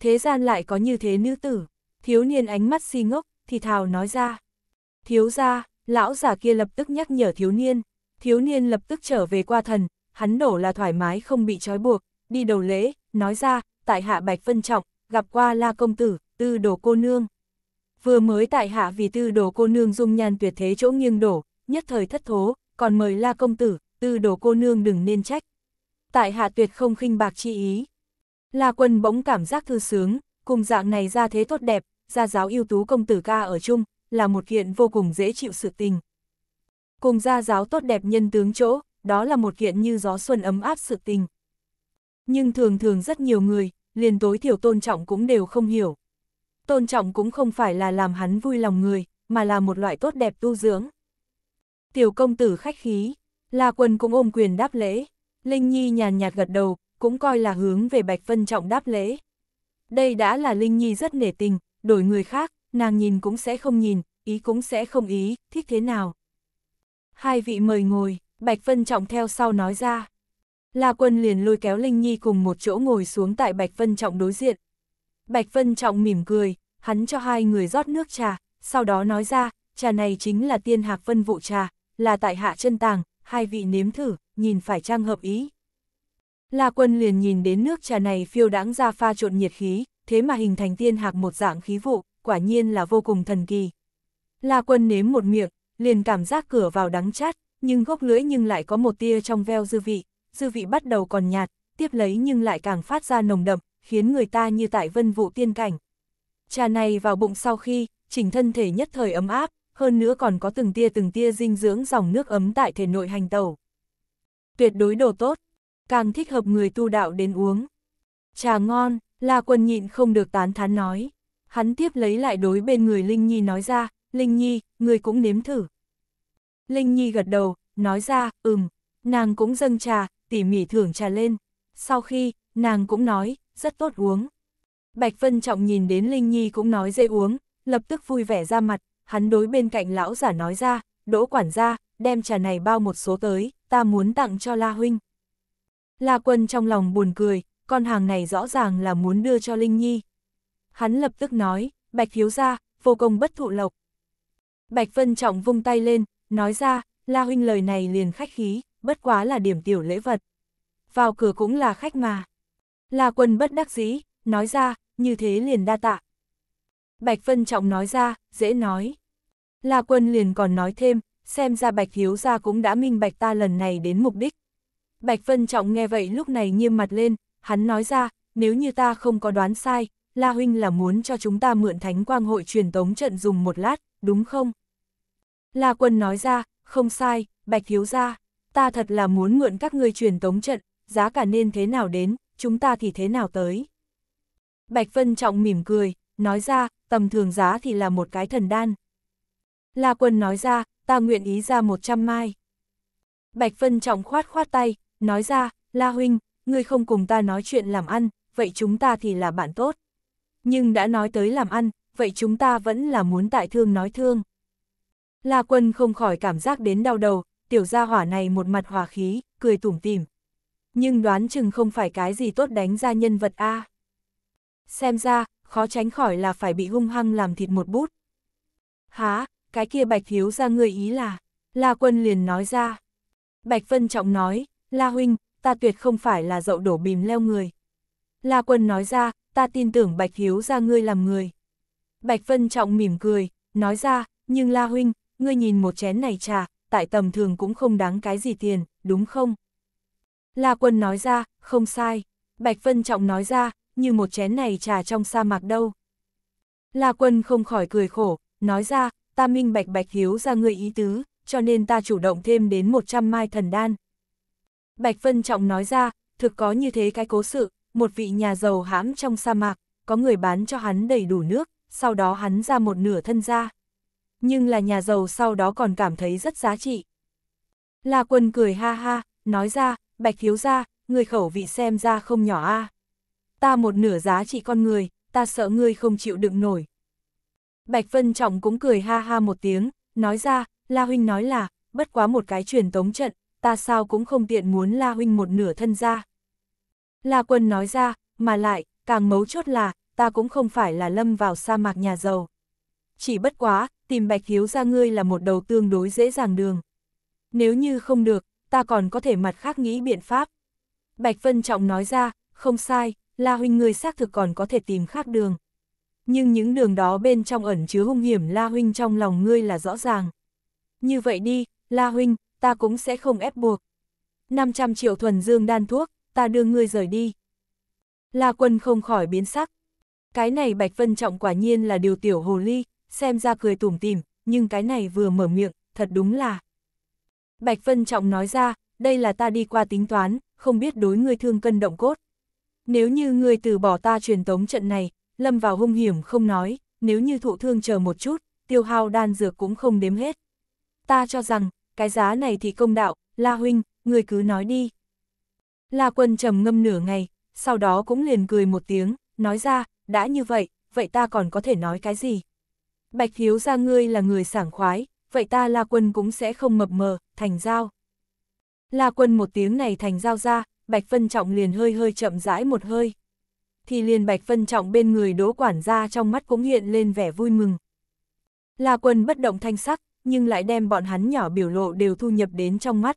Thế gian lại có như thế nữ tử, thiếu niên ánh mắt si ngốc, thì thào nói ra. Thiếu ra, lão già kia lập tức nhắc nhở thiếu niên, thiếu niên lập tức trở về qua thần, hắn nổ là thoải mái không bị trói buộc, đi đầu lễ, nói ra, tại hạ Bạch phân Trọng, gặp qua La Công Tử, tư đồ cô nương. Vừa mới tại hạ vì tư đồ cô nương dung nhan tuyệt thế chỗ nghiêng đổ, nhất thời thất thố, còn mời La Công Tử, tư đồ cô nương đừng nên trách. Tại hạ tuyệt không khinh bạc chi ý. La Quân bỗng cảm giác thư sướng, cùng dạng này ra thế tốt đẹp, gia giáo ưu tú công tử ca ở chung, là một kiện vô cùng dễ chịu sự tình. Cùng gia giáo tốt đẹp nhân tướng chỗ, đó là một kiện như gió xuân ấm áp sự tình. Nhưng thường thường rất nhiều người, liền tối thiểu tôn trọng cũng đều không hiểu. Tôn trọng cũng không phải là làm hắn vui lòng người, mà là một loại tốt đẹp tu dưỡng. Tiểu công tử khách khí, là Quân cũng ôm quyền đáp lễ, Linh Nhi nhàn nhạt gật đầu, cũng coi là hướng về Bạch Vân Trọng đáp lễ. Đây đã là Linh Nhi rất nể tình, đổi người khác, nàng nhìn cũng sẽ không nhìn, ý cũng sẽ không ý, thích thế nào. Hai vị mời ngồi, Bạch Vân Trọng theo sau nói ra. La Quân liền lôi kéo Linh Nhi cùng một chỗ ngồi xuống tại Bạch Vân Trọng đối diện. Bạch Vân Trọng mỉm cười, hắn cho hai người rót nước trà, sau đó nói ra, trà này chính là tiên hạc vân vụ trà, là tại hạ chân tàng, hai vị nếm thử, nhìn phải trang hợp ý. La Quân liền nhìn đến nước trà này phiêu đãng ra pha trộn nhiệt khí, thế mà hình thành tiên hạc một dạng khí vụ, quả nhiên là vô cùng thần kỳ. La quân nếm một miệng, liền cảm giác cửa vào đắng chát, nhưng gốc lưỡi nhưng lại có một tia trong veo dư vị, dư vị bắt đầu còn nhạt, tiếp lấy nhưng lại càng phát ra nồng đậm, khiến người ta như tại vân vụ tiên cảnh. Trà này vào bụng sau khi, chỉnh thân thể nhất thời ấm áp, hơn nữa còn có từng tia từng tia dinh dưỡng dòng nước ấm tại thể nội hành tàu Tuyệt đối đồ tốt, càng thích hợp người tu đạo đến uống. Trà ngon, La Quân nhịn không được tán thán nói. Hắn tiếp lấy lại đối bên người Linh Nhi nói ra, Linh Nhi, người cũng nếm thử. Linh Nhi gật đầu, nói ra, ừm, nàng cũng dâng trà, tỉ mỉ thưởng trà lên. Sau khi, nàng cũng nói, rất tốt uống. Bạch Vân Trọng nhìn đến Linh Nhi cũng nói dễ uống, lập tức vui vẻ ra mặt, hắn đối bên cạnh lão giả nói ra, đỗ quản gia, đem trà này bao một số tới, ta muốn tặng cho La Huynh. La Quân trong lòng buồn cười, con hàng này rõ ràng là muốn đưa cho Linh Nhi. Hắn lập tức nói, Bạch thiếu ra, vô công bất thụ lộc. Bạch Vân Trọng vung tay lên, nói ra, La Huynh lời này liền khách khí, bất quá là điểm tiểu lễ vật. Vào cửa cũng là khách mà. La Quân bất đắc dĩ, nói ra, như thế liền đa tạ. Bạch Vân Trọng nói ra, dễ nói. La Quân liền còn nói thêm, xem ra Bạch Hiếu gia cũng đã minh bạch ta lần này đến mục đích. Bạch Vân Trọng nghe vậy lúc này nghiêm mặt lên, hắn nói ra, nếu như ta không có đoán sai, La Huynh là muốn cho chúng ta mượn thánh quang hội truyền tống trận dùng một lát, đúng không? La Quân nói ra, không sai, Bạch Thiếu ra, ta thật là muốn mượn các ngươi truyền tống trận, giá cả nên thế nào đến, chúng ta thì thế nào tới. Bạch Vân Trọng mỉm cười, nói ra, tầm thường giá thì là một cái thần đan. La Quân nói ra, ta nguyện ý ra 100 mai. Bạch Vân Trọng khoát khoát tay, nói ra, La Huynh, ngươi không cùng ta nói chuyện làm ăn, vậy chúng ta thì là bạn tốt. Nhưng đã nói tới làm ăn, vậy chúng ta vẫn là muốn tại thương nói thương. La quân không khỏi cảm giác đến đau đầu, tiểu gia hỏa này một mặt hòa khí, cười tủm tỉm. Nhưng đoán chừng không phải cái gì tốt đánh ra nhân vật A. Xem ra, khó tránh khỏi là phải bị hung hăng làm thịt một bút. Há, cái kia bạch thiếu ra ngươi ý là, La quân liền nói ra. Bạch Vân Trọng nói, La Huynh, ta tuyệt không phải là dậu đổ bìm leo người. La Quân nói ra, ta tin tưởng Bạch Hiếu ra ngươi làm người. Bạch Vân Trọng mỉm cười, nói ra, nhưng La Huynh, ngươi nhìn một chén này trà, tại tầm thường cũng không đáng cái gì tiền, đúng không? La Quân nói ra, không sai. Bạch Vân Trọng nói ra, như một chén này trà trong sa mạc đâu. La Quân không khỏi cười khổ, nói ra, ta minh bạch Bạch Hiếu ra ngươi ý tứ, cho nên ta chủ động thêm đến 100 mai thần đan, Bạch Vân Trọng nói ra, thực có như thế cái cố sự, một vị nhà giàu hãm trong sa mạc, có người bán cho hắn đầy đủ nước, sau đó hắn ra một nửa thân ra. Nhưng là nhà giàu sau đó còn cảm thấy rất giá trị. La Quân cười ha ha, nói ra, Bạch Thiếu ra, người khẩu vị xem ra không nhỏ a. Ta một nửa giá trị con người, ta sợ ngươi không chịu đựng nổi. Bạch Vân Trọng cũng cười ha ha một tiếng, nói ra, La Huynh nói là, bất quá một cái truyền tống trận, ta sao cũng không tiện muốn La Huynh một nửa thân ra. La Quân nói ra, mà lại, càng mấu chốt là, ta cũng không phải là lâm vào sa mạc nhà giàu. Chỉ bất quá, tìm Bạch Hiếu ra ngươi là một đầu tương đối dễ dàng đường. Nếu như không được, ta còn có thể mặt khác nghĩ biện pháp. Bạch Vân Trọng nói ra, không sai, La Huynh ngươi xác thực còn có thể tìm khác đường. Nhưng những đường đó bên trong ẩn chứa hung hiểm La Huynh trong lòng ngươi là rõ ràng. Như vậy đi, La Huynh, ta cũng sẽ không ép buộc. 500 triệu thuần dương đan thuốc, ta đưa ngươi rời đi. La quân không khỏi biến sắc. Cái này Bạch Vân Trọng quả nhiên là điều tiểu hồ ly, xem ra cười tủm tỉm nhưng cái này vừa mở miệng, thật đúng là. Bạch Vân Trọng nói ra, đây là ta đi qua tính toán, không biết đối ngươi thương cân động cốt. Nếu như ngươi từ bỏ ta truyền tống trận này, lâm vào hung hiểm không nói, nếu như thụ thương chờ một chút, tiêu hao đan dược cũng không đếm hết. Ta cho rằng, cái giá này thì công đạo, La Huynh, người cứ nói đi. La Quân trầm ngâm nửa ngày, sau đó cũng liền cười một tiếng, nói ra, đã như vậy, vậy ta còn có thể nói cái gì? Bạch Hiếu ra ngươi là người sảng khoái, vậy ta La Quân cũng sẽ không mập mờ, thành giao. La Quân một tiếng này thành giao ra, Bạch Vân Trọng liền hơi hơi chậm rãi một hơi. Thì liền Bạch Vân Trọng bên người đỗ quản gia trong mắt cũng hiện lên vẻ vui mừng. La Quân bất động thanh sắc, nhưng lại đem bọn hắn nhỏ biểu lộ đều thu nhập đến trong mắt.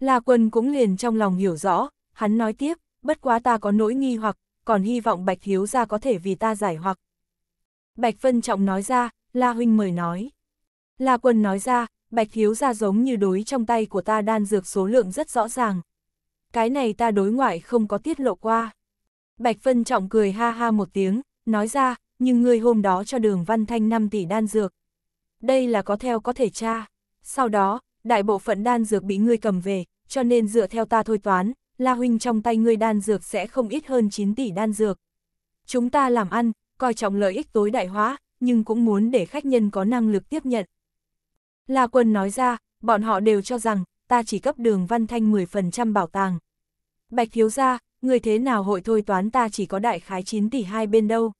La Quân cũng liền trong lòng hiểu rõ, hắn nói tiếp, bất quá ta có nỗi nghi hoặc, còn hy vọng Bạch Hiếu ra có thể vì ta giải hoặc. Bạch Vân Trọng nói ra, La Huynh mời nói. La Quân nói ra, Bạch Hiếu ra giống như đối trong tay của ta đan dược số lượng rất rõ ràng. Cái này ta đối ngoại không có tiết lộ qua. Bạch Vân Trọng cười ha ha một tiếng, nói ra, nhưng người hôm đó cho đường Văn Thanh 5 tỷ đan dược đây là có theo có thể tra. Sau đó, đại bộ phận đan dược bị ngươi cầm về, cho nên dựa theo ta thôi toán, La Huynh trong tay ngươi đan dược sẽ không ít hơn 9 tỷ đan dược. Chúng ta làm ăn, coi trọng lợi ích tối đại hóa, nhưng cũng muốn để khách nhân có năng lực tiếp nhận. La Quân nói ra, bọn họ đều cho rằng, ta chỉ cấp đường Văn Thanh 10% bảo tàng. Bạch Thiếu Gia, người thế nào hội thôi toán ta chỉ có đại khái 9 tỷ hai bên đâu.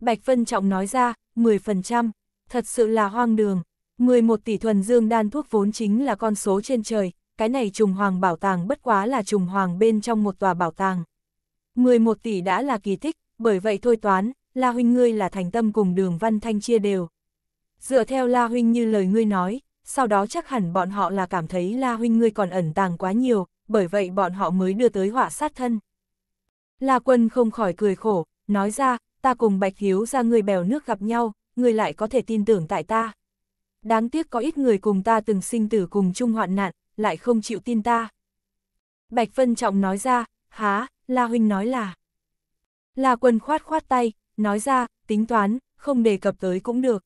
Bạch Vân Trọng nói ra, 10%, Thật sự là hoang đường. 11 tỷ thuần dương đan thuốc vốn chính là con số trên trời, cái này trùng hoàng bảo tàng bất quá là trùng hoàng bên trong một tòa bảo tàng. 11 tỷ đã là kỳ tích, bởi vậy thôi toán, La Huynh ngươi là thành tâm cùng đường Văn Thanh chia đều. Dựa theo La Huynh như lời ngươi nói, sau đó chắc hẳn bọn họ là cảm thấy La Huynh ngươi còn ẩn tàng quá nhiều, bởi vậy bọn họ mới đưa tới họa sát thân. La Quân không khỏi cười khổ, nói ra, ta cùng Bạch Hiếu ra người bèo nước gặp nhau, người lại có thể tin tưởng tại ta. Đáng tiếc có ít người cùng ta từng sinh tử cùng chung hoạn nạn, lại không chịu tin ta. Bạch Vân Trọng nói ra, há, La Huynh nói là. La Quân khoát khoát tay, nói ra, tính toán, không đề cập tới cũng được.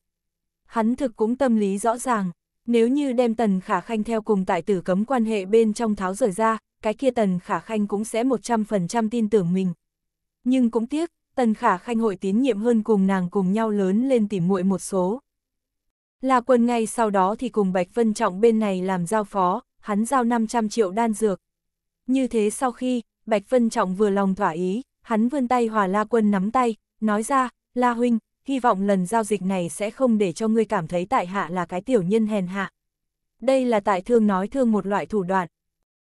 Hắn thực cũng tâm lý rõ ràng, nếu như đem Tần Khả Khanh theo cùng tại tử cấm quan hệ bên trong tháo rời ra, cái kia Tần Khả Khanh cũng sẽ 100% tin tưởng mình. Nhưng cũng tiếc, Tần Khả Khanh hội tín nhiệm hơn cùng nàng cùng nhau lớn lên tìm muội một số. La quân ngay sau đó thì cùng Bạch Vân Trọng bên này làm giao phó, hắn giao 500 triệu đan dược. Như thế sau khi, Bạch Vân Trọng vừa lòng thỏa ý, hắn vươn tay hòa La Quân nắm tay, nói ra, La Huynh, hy vọng lần giao dịch này sẽ không để cho ngươi cảm thấy tại hạ là cái tiểu nhân hèn hạ. Đây là tại thương nói thương một loại thủ đoạn.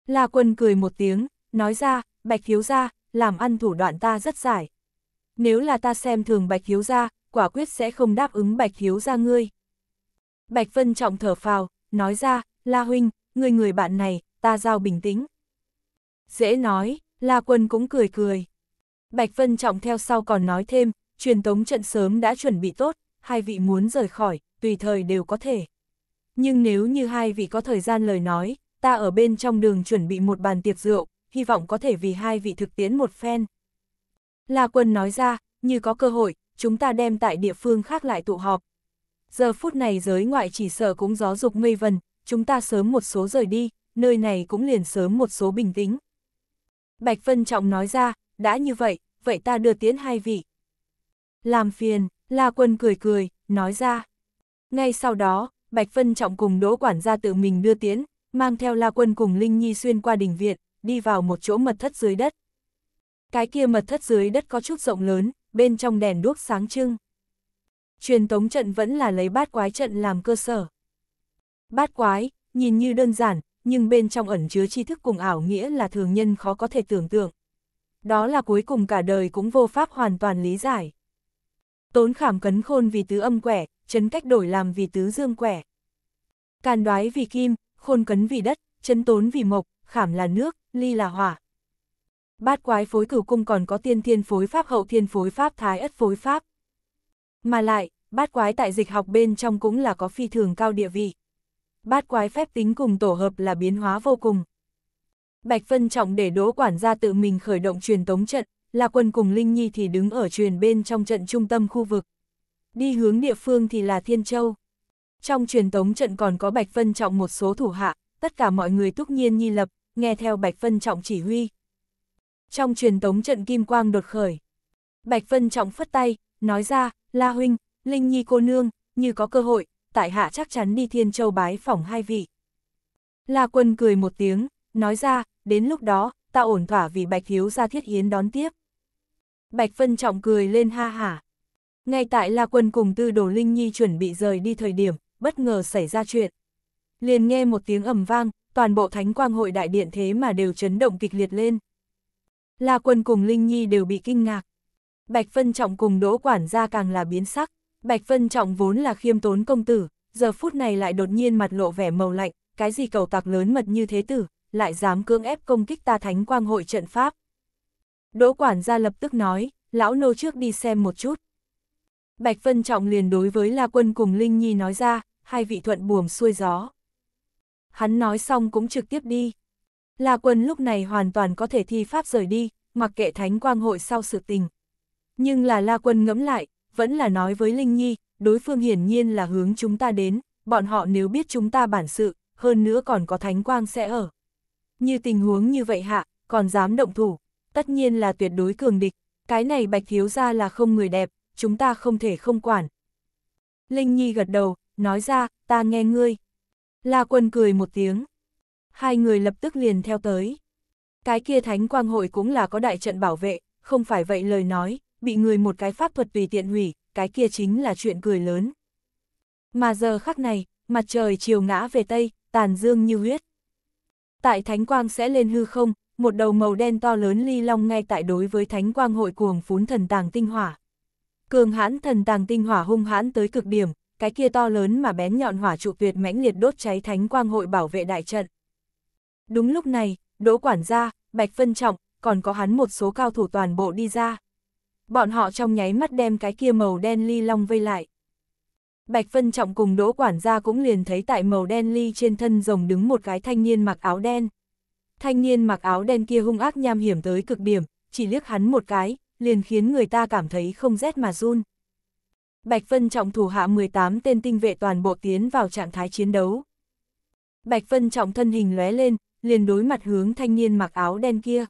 La Quân cười một tiếng, nói ra, Bạch Thiếu ra, làm ăn thủ đoạn ta rất giải nếu là ta xem thường Bạch Hiếu ra, quả quyết sẽ không đáp ứng Bạch Hiếu ra ngươi. Bạch Vân trọng thở phào, nói ra, La Huynh, người người bạn này, ta giao bình tĩnh. Dễ nói, La Quân cũng cười cười. Bạch Vân trọng theo sau còn nói thêm, truyền tống trận sớm đã chuẩn bị tốt, hai vị muốn rời khỏi, tùy thời đều có thể. Nhưng nếu như hai vị có thời gian lời nói, ta ở bên trong đường chuẩn bị một bàn tiệc rượu, hy vọng có thể vì hai vị thực tiễn một phen. La Quân nói ra, như có cơ hội, chúng ta đem tại địa phương khác lại tụ họp. Giờ phút này giới ngoại chỉ sở cũng gió dục mây vần, chúng ta sớm một số rời đi, nơi này cũng liền sớm một số bình tĩnh. Bạch Vân Trọng nói ra, đã như vậy, vậy ta đưa tiến hai vị. Làm phiền, La Quân cười cười, nói ra. Ngay sau đó, Bạch Vân Trọng cùng đỗ quản gia tự mình đưa tiến, mang theo La Quân cùng Linh Nhi xuyên qua đình viện, đi vào một chỗ mật thất dưới đất. Cái kia mật thất dưới đất có chút rộng lớn, bên trong đèn đuốc sáng trưng. Truyền tống trận vẫn là lấy bát quái trận làm cơ sở. Bát quái, nhìn như đơn giản, nhưng bên trong ẩn chứa tri thức cùng ảo nghĩa là thường nhân khó có thể tưởng tượng. Đó là cuối cùng cả đời cũng vô pháp hoàn toàn lý giải. Tốn khảm cấn khôn vì tứ âm quẻ, chấn cách đổi làm vì tứ dương quẻ. Càn đoái vì kim, khôn cấn vì đất, chấn tốn vì mộc, khảm là nước, ly là hỏa. Bát quái phối cửu cung còn có tiên thiên phối pháp hậu thiên phối pháp thái ất phối pháp. Mà lại, bát quái tại dịch học bên trong cũng là có phi thường cao địa vị. Bát quái phép tính cùng tổ hợp là biến hóa vô cùng. Bạch phân Trọng để đỗ quản gia tự mình khởi động truyền tống trận, là quân cùng Linh Nhi thì đứng ở truyền bên trong trận trung tâm khu vực. Đi hướng địa phương thì là Thiên Châu. Trong truyền tống trận còn có Bạch phân Trọng một số thủ hạ, tất cả mọi người túc nhiên nhi lập, nghe theo Bạch phân Trọng chỉ huy, trong truyền tống trận kim quang đột khởi. Bạch Vân Trọng phất tay, nói ra, La Huynh, Linh Nhi cô nương, như có cơ hội, tại hạ chắc chắn đi Thiên Châu bái phỏng hai vị. La Quân cười một tiếng, nói ra, đến lúc đó, ta ổn thỏa vì Bạch Hiếu ra thiết hiến đón tiếp. Bạch Vân Trọng cười lên ha hả. Ngay tại La Quân cùng Tư Đồ Linh Nhi chuẩn bị rời đi thời điểm, bất ngờ xảy ra chuyện. Liền nghe một tiếng ầm vang, toàn bộ thánh quang hội đại điện thế mà đều chấn động kịch liệt lên. La Quân cùng Linh Nhi đều bị kinh ngạc. Bạch Vân Trọng cùng Đỗ Quản gia càng là biến sắc, Bạch Vân Trọng vốn là khiêm tốn công tử, giờ phút này lại đột nhiên mặt lộ vẻ màu lạnh, cái gì cầu tạc lớn mật như thế tử, lại dám cưỡng ép công kích ta thánh quang hội trận pháp. Đỗ Quản gia lập tức nói, lão nô trước đi xem một chút. Bạch Vân Trọng liền đối với La Quân cùng Linh Nhi nói ra, hai vị thuận buồm xuôi gió. Hắn nói xong cũng trực tiếp đi, La Quân lúc này hoàn toàn có thể thi pháp rời đi, mặc kệ Thánh Quang hội sau sự tình. Nhưng là La Quân ngẫm lại, vẫn là nói với Linh Nhi, đối phương hiển nhiên là hướng chúng ta đến, bọn họ nếu biết chúng ta bản sự, hơn nữa còn có Thánh Quang sẽ ở. Như tình huống như vậy hạ, còn dám động thủ, tất nhiên là tuyệt đối cường địch, cái này bạch thiếu ra là không người đẹp, chúng ta không thể không quản. Linh Nhi gật đầu, nói ra, ta nghe ngươi. La Quân cười một tiếng hai người lập tức liền theo tới. Cái kia thánh quang hội cũng là có đại trận bảo vệ, không phải vậy lời nói, bị người một cái pháp thuật tùy tiện hủy, cái kia chính là chuyện cười lớn. Mà giờ khắc này, mặt trời chiều ngã về Tây, tàn dương như huyết. Tại thánh quang sẽ lên hư không, một đầu màu đen to lớn ly long ngay tại đối với thánh quang hội cuồng phún thần tàng tinh hỏa. Cường hãn thần tàng tinh hỏa hung hãn tới cực điểm, cái kia to lớn mà bén nhọn hỏa trụ tuyệt mãnh liệt đốt cháy thánh quang hội bảo vệ đại trận. Đúng lúc này, Đỗ Quản gia, Bạch Vân Trọng, còn có hắn một số cao thủ toàn bộ đi ra. Bọn họ trong nháy mắt đem cái kia màu đen ly long vây lại. Bạch Vân Trọng cùng Đỗ Quản gia cũng liền thấy tại màu đen ly trên thân rồng đứng một cái thanh niên mặc áo đen. Thanh niên mặc áo đen kia hung ác nham hiểm tới cực điểm, chỉ liếc hắn một cái, liền khiến người ta cảm thấy không rét mà run. Bạch Vân Trọng thủ hạ 18 tên tinh vệ toàn bộ tiến vào trạng thái chiến đấu. Bạch Vân Trọng thân hình lóe lên, liền đối mặt hướng thanh niên mặc áo đen kia.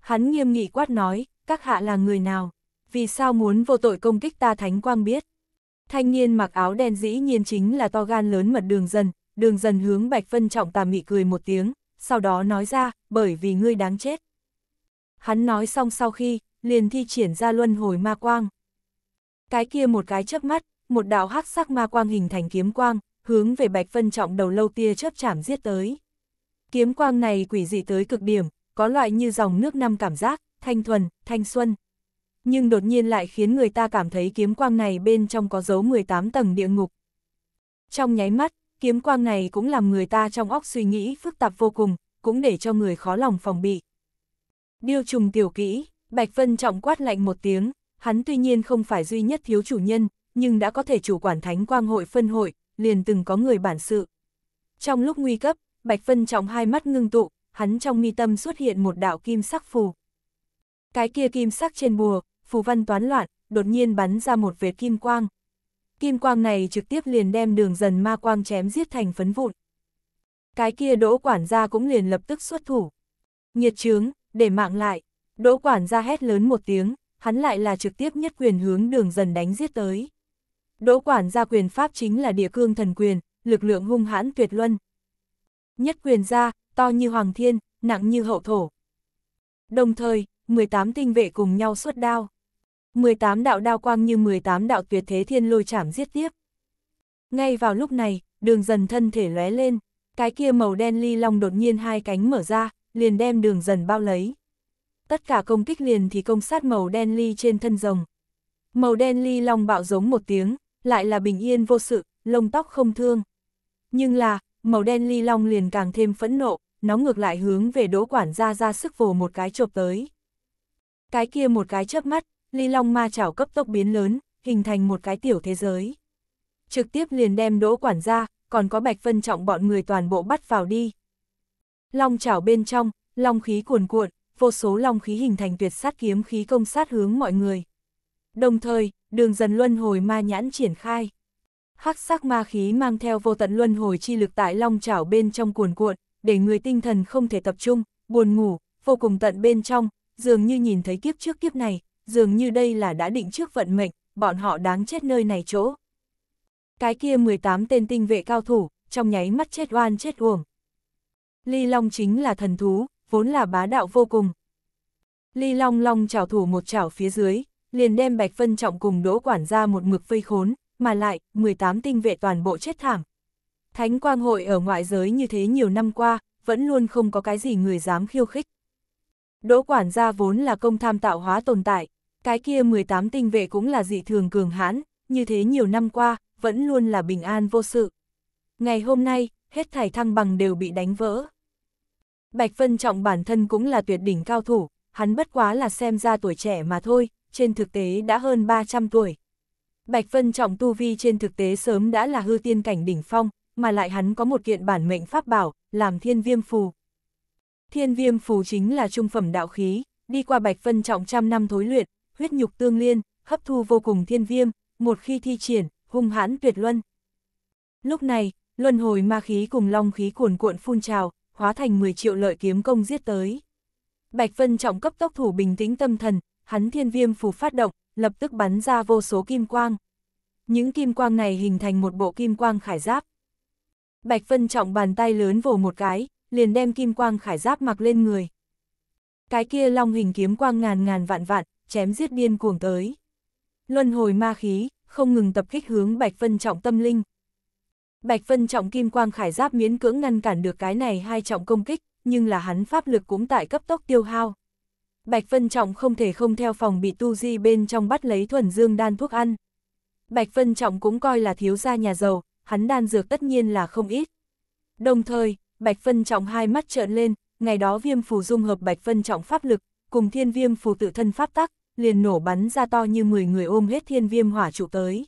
Hắn nghiêm nghị quát nói, các hạ là người nào, vì sao muốn vô tội công kích ta thánh quang biết. Thanh niên mặc áo đen dĩ nhiên chính là to gan lớn mật đường dần, đường dần hướng Bạch Vân Trọng tà mị cười một tiếng, sau đó nói ra, bởi vì ngươi đáng chết. Hắn nói xong sau khi, liền thi triển ra luân hồi ma quang. Cái kia một cái chớp mắt, một đạo hắc sắc ma quang hình thành kiếm quang, hướng về Bạch Vân Trọng đầu lâu tia chớp chảm giết tới. Kiếm quang này quỷ dị tới cực điểm, có loại như dòng nước năm cảm giác, thanh thuần, thanh xuân. Nhưng đột nhiên lại khiến người ta cảm thấy kiếm quang này bên trong có dấu 18 tầng địa ngục. Trong nháy mắt, kiếm quang này cũng làm người ta trong óc suy nghĩ phức tạp vô cùng, cũng để cho người khó lòng phòng bị. Điêu trùng tiểu kỹ, Bạch Vân trọng quát lạnh một tiếng, hắn tuy nhiên không phải duy nhất thiếu chủ nhân, nhưng đã có thể chủ quản thánh quang hội phân hội, liền từng có người bản sự. Trong lúc nguy cấp, Bạch Vân Trọng hai mắt ngưng tụ, hắn trong mi tâm xuất hiện một đạo kim sắc phù. Cái kia kim sắc trên bùa, phù văn toán loạn, đột nhiên bắn ra một vệt kim quang. Kim quang này trực tiếp liền đem đường dần ma quang chém giết thành phấn vụn. Cái kia đỗ quản gia cũng liền lập tức xuất thủ. Nhiệt trướng, để mạng lại, đỗ quản gia hét lớn một tiếng, hắn lại là trực tiếp nhất quyền hướng đường dần đánh giết tới. Đỗ quản gia quyền pháp chính là địa cương thần quyền, lực lượng hung hãn tuyệt luân, nhất quyền ra, to như hoàng thiên, nặng như hậu thổ. Đồng thời, 18 tinh vệ cùng nhau xuất đao. 18 đạo đao quang như 18 đạo tuyệt thế thiên lôi chảm giết tiếp. Ngay vào lúc này, đường dần thân thể lóe lên, cái kia màu đen ly long đột nhiên hai cánh mở ra, liền đem đường dần bao lấy. Tất cả công kích liền thì công sát màu đen ly trên thân rồng. Màu đen ly long bạo giống một tiếng, lại là bình yên vô sự, lông tóc không thương. Nhưng là, màu đen ly long liền càng thêm phẫn nộ, nó ngược lại hướng về đỗ quản gia ra sức vồ một cái chộp tới. Cái kia một cái chớp mắt, ly long ma chảo cấp tốc biến lớn, hình thành một cái tiểu thế giới. Trực tiếp liền đem đỗ quản gia, còn có bạch phân trọng bọn người toàn bộ bắt vào đi. Long chảo bên trong, long khí cuồn cuộn, vô số long khí hình thành tuyệt sát kiếm khí công sát hướng mọi người. Đồng thời, đường dần luân hồi ma nhãn triển khai hắc sắc ma khí mang theo vô tận luân hồi chi lực tại long chảo bên trong cuồn cuộn, để người tinh thần không thể tập trung, buồn ngủ, vô cùng tận bên trong, dường như nhìn thấy kiếp trước kiếp này, dường như đây là đã định trước vận mệnh, bọn họ đáng chết nơi này chỗ. Cái kia 18 tên tinh vệ cao thủ, trong nháy mắt chết oan chết uổng. Ly Long chính là thần thú, vốn là bá đạo vô cùng. Ly Long Long chảo thủ một chảo phía dưới, liền đem Bạch Vân Trọng cùng đỗ quản ra một mực vây khốn, mà lại, 18 tinh vệ toàn bộ chết thảm. Thánh quang hội ở ngoại giới như thế nhiều năm qua, vẫn luôn không có cái gì người dám khiêu khích. Đỗ quản gia vốn là công tham tạo hóa tồn tại, cái kia 18 tinh vệ cũng là dị thường cường hãn, như thế nhiều năm qua, vẫn luôn là bình an vô sự. Ngày hôm nay, hết thảy thăng bằng đều bị đánh vỡ. Bạch Vân Trọng bản thân cũng là tuyệt đỉnh cao thủ, hắn bất quá là xem ra tuổi trẻ mà thôi, trên thực tế đã hơn 300 tuổi. Bạch Vân Trọng tu vi trên thực tế sớm đã là hư tiên cảnh đỉnh phong, mà lại hắn có một kiện bản mệnh pháp bảo, làm thiên viêm phù. Thiên viêm phù chính là trung phẩm đạo khí, đi qua Bạch Vân Trọng trăm năm thối luyện, huyết nhục tương liên, hấp thu vô cùng thiên viêm, một khi thi triển, hung hãn tuyệt luân. Lúc này, luân hồi ma khí cùng long khí cuồn cuộn phun trào, hóa thành 10 triệu lợi kiếm công giết tới. Bạch Vân Trọng cấp tốc thủ bình tĩnh tâm thần, hắn thiên viêm phù phát động, lập tức bắn ra vô số kim quang. Những kim quang này hình thành một bộ kim quang khải giáp. Bạch Vân trọng bàn tay lớn vồ một cái, liền đem kim quang khải giáp mặc lên người. Cái kia long hình kiếm quang ngàn ngàn vạn vạn, chém giết điên cuồng tới. Luân hồi ma khí, không ngừng tập kích hướng Bạch Vân trọng tâm linh. Bạch Vân trọng kim quang khải giáp miễn cưỡng ngăn cản được cái này hai trọng công kích, nhưng là hắn pháp lực cũng tại cấp tốc tiêu hao. Bạch Vân Trọng không thể không theo phòng bị tu di bên trong bắt lấy thuần dương đan thuốc ăn. Bạch Vân Trọng cũng coi là thiếu gia nhà giàu, hắn đan dược tất nhiên là không ít. Đồng thời, Bạch Vân Trọng hai mắt trợn lên, ngày đó viêm phù dung hợp Bạch Vân Trọng pháp lực, cùng thiên viêm phù tự thân pháp tắc, liền nổ bắn ra to như 10 người ôm hết thiên viêm hỏa trụ tới.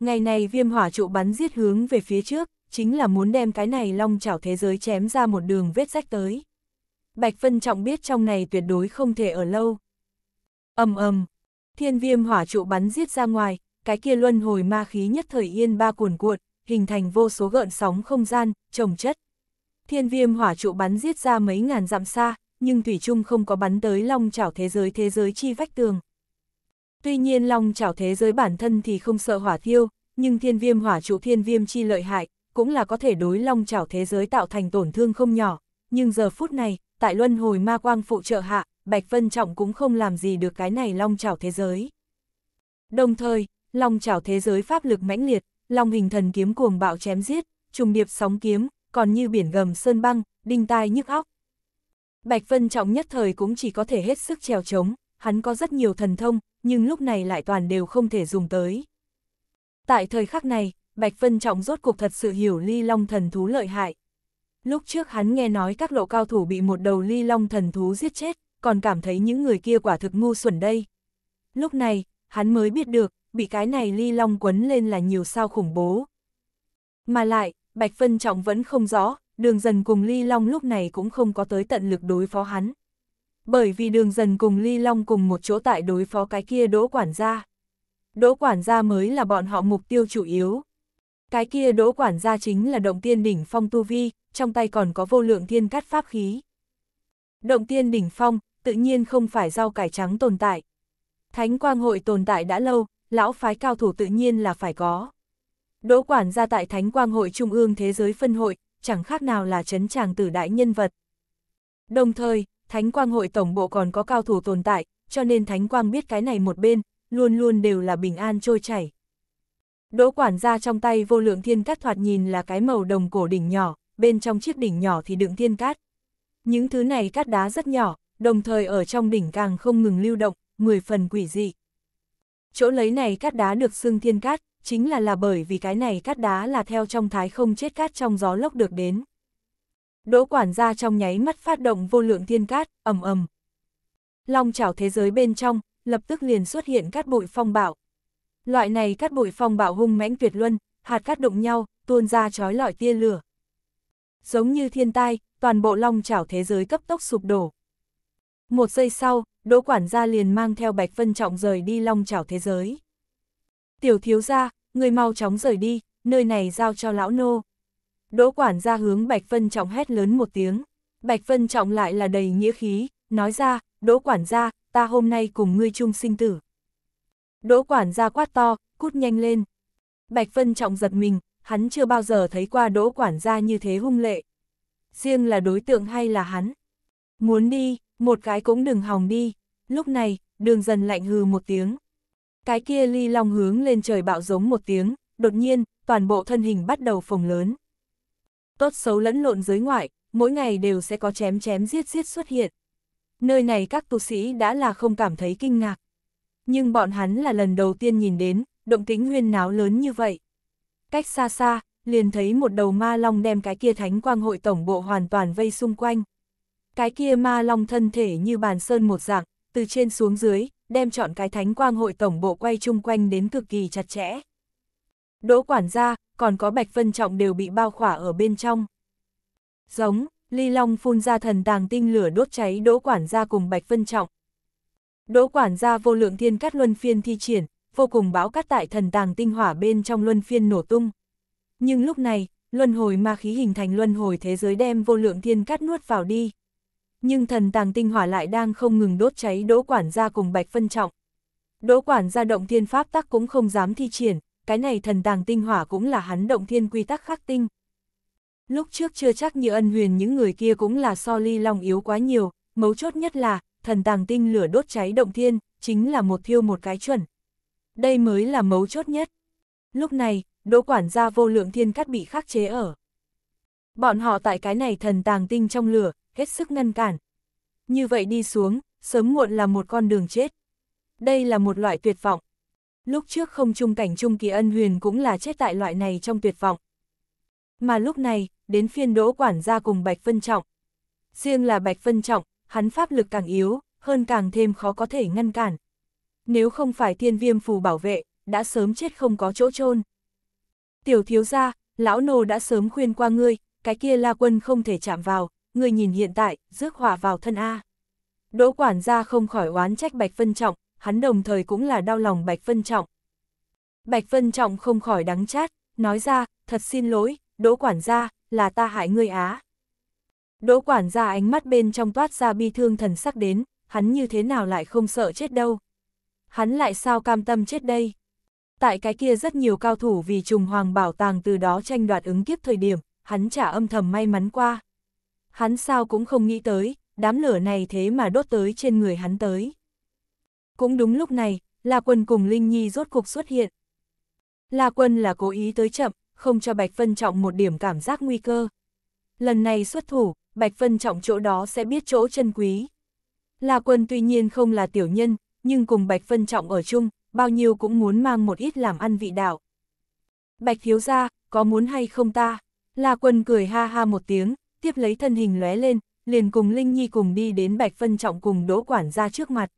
Ngày này viêm hỏa trụ bắn giết hướng về phía trước, chính là muốn đem cái này long chảo thế giới chém ra một đường vết rách tới. Bạch Vân Trọng biết trong này tuyệt đối không thể ở lâu. ầm ầm, thiên viêm hỏa trụ bắn giết ra ngoài, cái kia luân hồi ma khí nhất thời yên ba cuồn cuộn, hình thành vô số gợn sóng không gian, trồng chất. Thiên viêm hỏa trụ bắn giết ra mấy ngàn dặm xa, nhưng Thủy Trung không có bắn tới long chảo thế giới thế giới chi vách tường. Tuy nhiên long chảo thế giới bản thân thì không sợ hỏa thiêu, nhưng thiên viêm hỏa trụ thiên viêm chi lợi hại, cũng là có thể đối long chảo thế giới tạo thành tổn thương không nhỏ, nhưng giờ phút này, tại luân hồi ma quang phụ trợ hạ, Bạch Vân Trọng cũng không làm gì được cái này long chảo thế giới. Đồng thời, long chảo thế giới pháp lực mãnh liệt, long hình thần kiếm cuồng bạo chém giết, trùng điệp sóng kiếm, còn như biển gầm sơn băng, đinh tai nhức óc. Bạch Vân Trọng nhất thời cũng chỉ có thể hết sức trèo trống, hắn có rất nhiều thần thông, nhưng lúc này lại toàn đều không thể dùng tới. Tại thời khắc này, Bạch Vân Trọng rốt cuộc thật sự hiểu ly long thần thú lợi hại. Lúc trước hắn nghe nói các lộ cao thủ bị một đầu ly long thần thú giết chết, còn cảm thấy những người kia quả thực ngu xuẩn đây. Lúc này, hắn mới biết được, bị cái này ly long quấn lên là nhiều sao khủng bố. Mà lại, Bạch phân Trọng vẫn không rõ, đường dần cùng ly long lúc này cũng không có tới tận lực đối phó hắn. Bởi vì đường dần cùng ly long cùng một chỗ tại đối phó cái kia đỗ quản gia. Đỗ quản gia mới là bọn họ mục tiêu chủ yếu. Cái kia đỗ quản gia chính là động tiên đỉnh phong tu vi, trong tay còn có vô lượng thiên cắt pháp khí. Động tiên đỉnh phong, tự nhiên không phải rau cải trắng tồn tại. Thánh quang hội tồn tại đã lâu, lão phái cao thủ tự nhiên là phải có. Đỗ quản gia tại Thánh quang hội trung ương thế giới phân hội, chẳng khác nào là chấn tràng tử đại nhân vật. Đồng thời, Thánh quang hội tổng bộ còn có cao thủ tồn tại, cho nên Thánh quang biết cái này một bên, luôn luôn đều là bình an trôi chảy. Đỗ quản gia trong tay vô lượng thiên cát thoạt nhìn là cái màu đồng cổ đỉnh nhỏ, bên trong chiếc đỉnh nhỏ thì đựng thiên cát. Những thứ này cát đá rất nhỏ, đồng thời ở trong đỉnh càng không ngừng lưu động, mười phần quỷ dị. Chỗ lấy này cát đá được xưng thiên cát, chính là là bởi vì cái này cát đá là theo trong thái không chết cát trong gió lốc được đến. Đỗ quản gia trong nháy mắt phát động vô lượng thiên cát, ầm ầm. Long chảo thế giới bên trong, lập tức liền xuất hiện cát bụi phong bạo, Loại này cát bụi phong bạo hung mãnh tuyệt luân, hạt cát đụng nhau, tuôn ra chói lọi tia lửa. Giống như thiên tai, toàn bộ long chảo thế giới cấp tốc sụp đổ. Một giây sau, Đỗ quản gia liền mang theo Bạch Phân Trọng rời đi long chảo thế giới. Tiểu thiếu gia, người mau chóng rời đi, nơi này giao cho lão nô. Đỗ quản gia hướng Bạch Phân Trọng hét lớn một tiếng. Bạch Phân Trọng lại là đầy nghĩa khí, nói ra, Đỗ quản gia, ta hôm nay cùng ngươi chung sinh tử, Đỗ quản gia quát to, cút nhanh lên. Bạch Vân Trọng giật mình, hắn chưa bao giờ thấy qua đỗ quản gia như thế hung lệ. Riêng là đối tượng hay là hắn. Muốn đi, một cái cũng đừng hòng đi. Lúc này, đường dần lạnh hừ một tiếng. Cái kia ly long hướng lên trời bạo giống một tiếng, đột nhiên, toàn bộ thân hình bắt đầu phồng lớn. Tốt xấu lẫn lộn giới ngoại, mỗi ngày đều sẽ có chém chém giết giết xuất hiện. Nơi này các tu sĩ đã là không cảm thấy kinh ngạc nhưng bọn hắn là lần đầu tiên nhìn đến, động tính huyên náo lớn như vậy. Cách xa xa, liền thấy một đầu ma long đem cái kia thánh quang hội tổng bộ hoàn toàn vây xung quanh. Cái kia ma long thân thể như bàn sơn một dạng, từ trên xuống dưới, đem chọn cái thánh quang hội tổng bộ quay chung quanh đến cực kỳ chặt chẽ. Đỗ quản gia, còn có Bạch phân Trọng đều bị bao khỏa ở bên trong. Giống, Ly Long phun ra thần tàng tinh lửa đốt cháy Đỗ quản gia cùng Bạch phân Trọng, Đỗ quản gia vô lượng thiên cắt luân phiên thi triển, vô cùng bão cắt tại thần tàng tinh hỏa bên trong luân phiên nổ tung. Nhưng lúc này, luân hồi ma khí hình thành luân hồi thế giới đem vô lượng thiên cắt nuốt vào đi. Nhưng thần tàng tinh hỏa lại đang không ngừng đốt cháy đỗ quản gia cùng bạch phân trọng. Đỗ quản gia động thiên pháp tắc cũng không dám thi triển, cái này thần tàng tinh hỏa cũng là hắn động thiên quy tắc khắc tinh. Lúc trước chưa chắc như ân huyền những người kia cũng là so ly long yếu quá nhiều, mấu chốt nhất là, thần tàng tinh lửa đốt cháy động thiên, chính là một thiêu một cái chuẩn. Đây mới là mấu chốt nhất. Lúc này, đỗ quản gia vô lượng thiên cắt bị khắc chế ở. Bọn họ tại cái này thần tàng tinh trong lửa, hết sức ngăn cản. Như vậy đi xuống, sớm muộn là một con đường chết. Đây là một loại tuyệt vọng. Lúc trước không trung cảnh trung kỳ ân huyền cũng là chết tại loại này trong tuyệt vọng. Mà lúc này, đến phiên đỗ quản gia cùng Bạch phân Trọng. Riêng là Bạch phân Trọng, hắn pháp lực càng yếu, hơn càng thêm khó có thể ngăn cản. Nếu không phải thiên viêm phù bảo vệ, đã sớm chết không có chỗ chôn Tiểu thiếu gia, lão nô đã sớm khuyên qua ngươi, cái kia la quân không thể chạm vào, ngươi nhìn hiện tại, rước hỏa vào thân A. Đỗ quản gia không khỏi oán trách Bạch Vân Trọng, hắn đồng thời cũng là đau lòng Bạch Vân Trọng. Bạch Vân Trọng không khỏi đắng chát, nói ra, thật xin lỗi, đỗ quản gia, là ta hại ngươi á. Đỗ quản gia ánh mắt bên trong toát ra bi thương thần sắc đến, hắn như thế nào lại không sợ chết đâu. Hắn lại sao cam tâm chết đây. Tại cái kia rất nhiều cao thủ vì trùng hoàng bảo tàng từ đó tranh đoạt ứng kiếp thời điểm, hắn trả âm thầm may mắn qua. Hắn sao cũng không nghĩ tới, đám lửa này thế mà đốt tới trên người hắn tới. Cũng đúng lúc này, La Quân cùng Linh Nhi rốt cục xuất hiện. La Quân là cố ý tới chậm, không cho Bạch Vân Trọng một điểm cảm giác nguy cơ. Lần này xuất thủ, Bạch Vân Trọng chỗ đó sẽ biết chỗ chân quý. La Quân tuy nhiên không là tiểu nhân, nhưng cùng Bạch Vân Trọng ở chung, bao nhiêu cũng muốn mang một ít làm ăn vị đạo. Bạch Thiếu gia, có muốn hay không ta? La Quân cười ha ha một tiếng, tiếp lấy thân hình lóe lên, liền cùng Linh Nhi cùng đi đến Bạch Vân Trọng cùng Đỗ Quản gia trước mặt.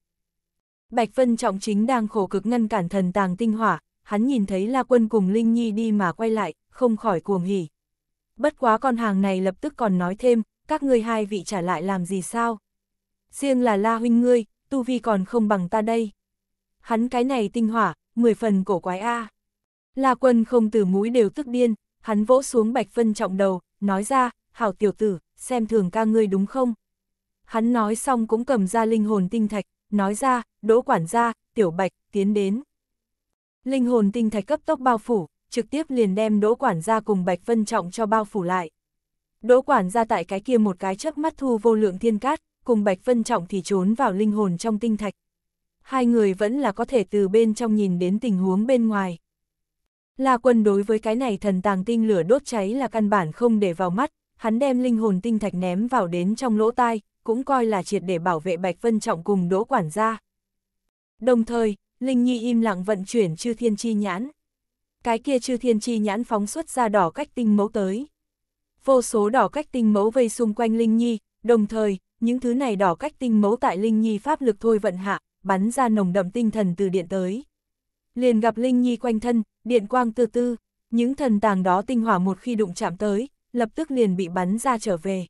Bạch Vân Trọng chính đang khổ cực ngăn cản thần tàng tinh hỏa, hắn nhìn thấy La Quân cùng Linh Nhi đi mà quay lại, không khỏi cuồng hỉ. Bất quá con hàng này lập tức còn nói thêm, các ngươi hai vị trả lại làm gì sao? Riêng là la huynh ngươi, tu vi còn không bằng ta đây. Hắn cái này tinh hỏa, mười phần cổ quái A. La quân không từ mũi đều tức điên, hắn vỗ xuống bạch phân trọng đầu, nói ra, hảo tiểu tử, xem thường ca ngươi đúng không? Hắn nói xong cũng cầm ra linh hồn tinh thạch, nói ra, đỗ quản gia, tiểu bạch, tiến đến. Linh hồn tinh thạch cấp tốc bao phủ, trực tiếp liền đem đỗ quản gia cùng bạch phân trọng cho bao phủ lại. Đỗ quản ra tại cái kia một cái chớp mắt thu vô lượng thiên cát, cùng Bạch Vân Trọng thì trốn vào linh hồn trong tinh thạch. Hai người vẫn là có thể từ bên trong nhìn đến tình huống bên ngoài. La quân đối với cái này thần tàng tinh lửa đốt cháy là căn bản không để vào mắt, hắn đem linh hồn tinh thạch ném vào đến trong lỗ tai, cũng coi là triệt để bảo vệ Bạch Vân Trọng cùng đỗ quản gia. Đồng thời, Linh Nhi im lặng vận chuyển chư thiên chi nhãn. Cái kia chư thiên chi nhãn phóng xuất ra đỏ cách tinh mẫu tới vô số đỏ cách tinh mẫu vây xung quanh Linh Nhi, đồng thời, những thứ này đỏ cách tinh mẫu tại Linh Nhi pháp lực thôi vận hạ, bắn ra nồng đậm tinh thần từ điện tới. Liền gặp Linh Nhi quanh thân, điện quang tư tư, những thần tàng đó tinh hỏa một khi đụng chạm tới, lập tức liền bị bắn ra trở về.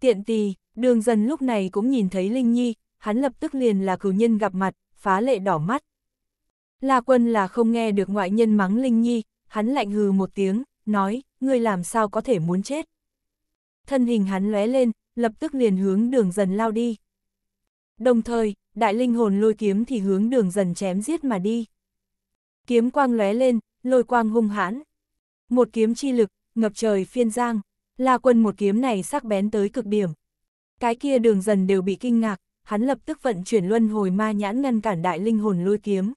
Tiện tì, đường dần lúc này cũng nhìn thấy Linh Nhi, hắn lập tức liền là cử nhân gặp mặt, phá lệ đỏ mắt. La quân là không nghe được ngoại nhân mắng Linh Nhi, hắn lạnh hừ một tiếng, nói, ngươi làm sao có thể muốn chết. Thân hình hắn lóe lên, lập tức liền hướng đường dần lao đi. Đồng thời, đại linh hồn lôi kiếm thì hướng đường dần chém giết mà đi. Kiếm quang lóe lên, lôi quang hung hãn. Một kiếm chi lực, ngập trời phiên giang, la quân một kiếm này sắc bén tới cực điểm. Cái kia đường dần đều bị kinh ngạc, hắn lập tức vận chuyển luân hồi ma nhãn ngăn cản đại linh hồn lôi kiếm.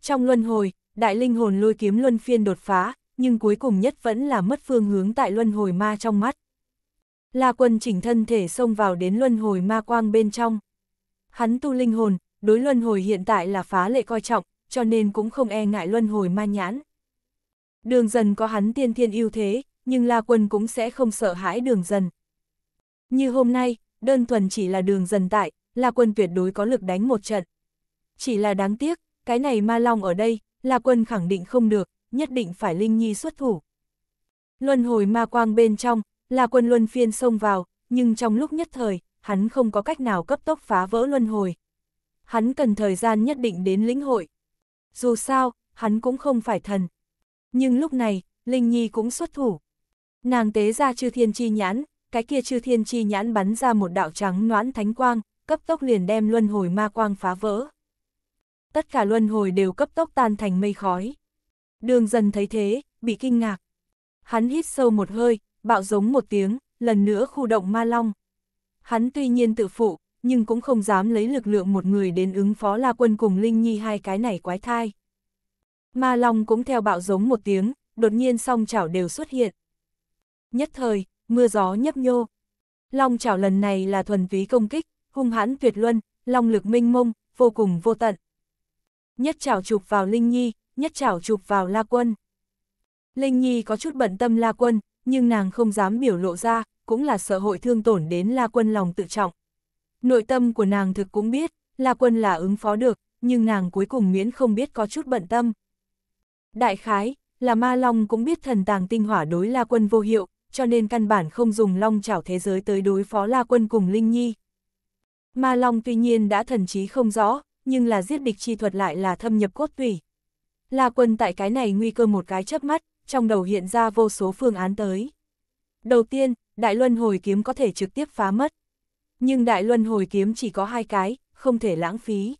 Trong luân hồi, đại linh hồn lôi kiếm luân phiên đột phá, nhưng cuối cùng nhất vẫn là mất phương hướng tại luân hồi ma trong mắt. La quân chỉnh thân thể xông vào đến luân hồi ma quang bên trong. Hắn tu linh hồn, đối luân hồi hiện tại là phá lệ coi trọng, cho nên cũng không e ngại luân hồi ma nhãn. Đường dần có hắn tiên thiên ưu thế, nhưng La quân cũng sẽ không sợ hãi đường dần. Như hôm nay, đơn thuần chỉ là đường dần tại, La quân tuyệt đối có lực đánh một trận. Chỉ là đáng tiếc, cái này ma long ở đây, La quân khẳng định không được, nhất định phải Linh Nhi xuất thủ. Luân hồi ma quang bên trong, là quân luân phiên xông vào, nhưng trong lúc nhất thời, hắn không có cách nào cấp tốc phá vỡ luân hồi. Hắn cần thời gian nhất định đến lĩnh hội. Dù sao, hắn cũng không phải thần. Nhưng lúc này, Linh Nhi cũng xuất thủ. Nàng tế ra chư thiên chi nhãn, cái kia chư thiên chi nhãn bắn ra một đạo trắng noãn thánh quang, cấp tốc liền đem luân hồi ma quang phá vỡ. Tất cả luân hồi đều cấp tốc tan thành mây khói. Đường dần thấy thế, bị kinh ngạc. Hắn hít sâu một hơi, bạo giống một tiếng, lần nữa khu động ma long. Hắn tuy nhiên tự phụ, nhưng cũng không dám lấy lực lượng một người đến ứng phó La Quân cùng Linh Nhi hai cái này quái thai. Ma Long cũng theo bạo giống một tiếng, đột nhiên song chảo đều xuất hiện. Nhất thời, mưa gió nhấp nhô. Long chảo lần này là thuần túy công kích, hung hãn tuyệt luân, long lực minh mông, vô cùng vô tận. Nhất chảo chụp vào Linh Nhi, nhất chảo chụp vào La Quân. Linh Nhi có chút bận tâm La Quân, nhưng nàng không dám biểu lộ ra, cũng là sợ hội thương tổn đến La Quân lòng tự trọng. Nội tâm của nàng thực cũng biết, La Quân là ứng phó được, nhưng nàng cuối cùng miễn không biết có chút bận tâm. Đại khái, là Ma Long cũng biết thần tàng tinh hỏa đối La Quân vô hiệu, cho nên căn bản không dùng Long chảo thế giới tới đối phó La Quân cùng Linh Nhi. Ma Long tuy nhiên đã thần trí không rõ, nhưng là giết địch chi thuật lại là thâm nhập cốt tủy. La Quân tại cái này nguy cơ một cái chớp mắt, trong đầu hiện ra vô số phương án tới. Đầu tiên, Đại Luân Hồi Kiếm có thể trực tiếp phá mất. Nhưng Đại Luân Hồi Kiếm chỉ có hai cái, không thể lãng phí.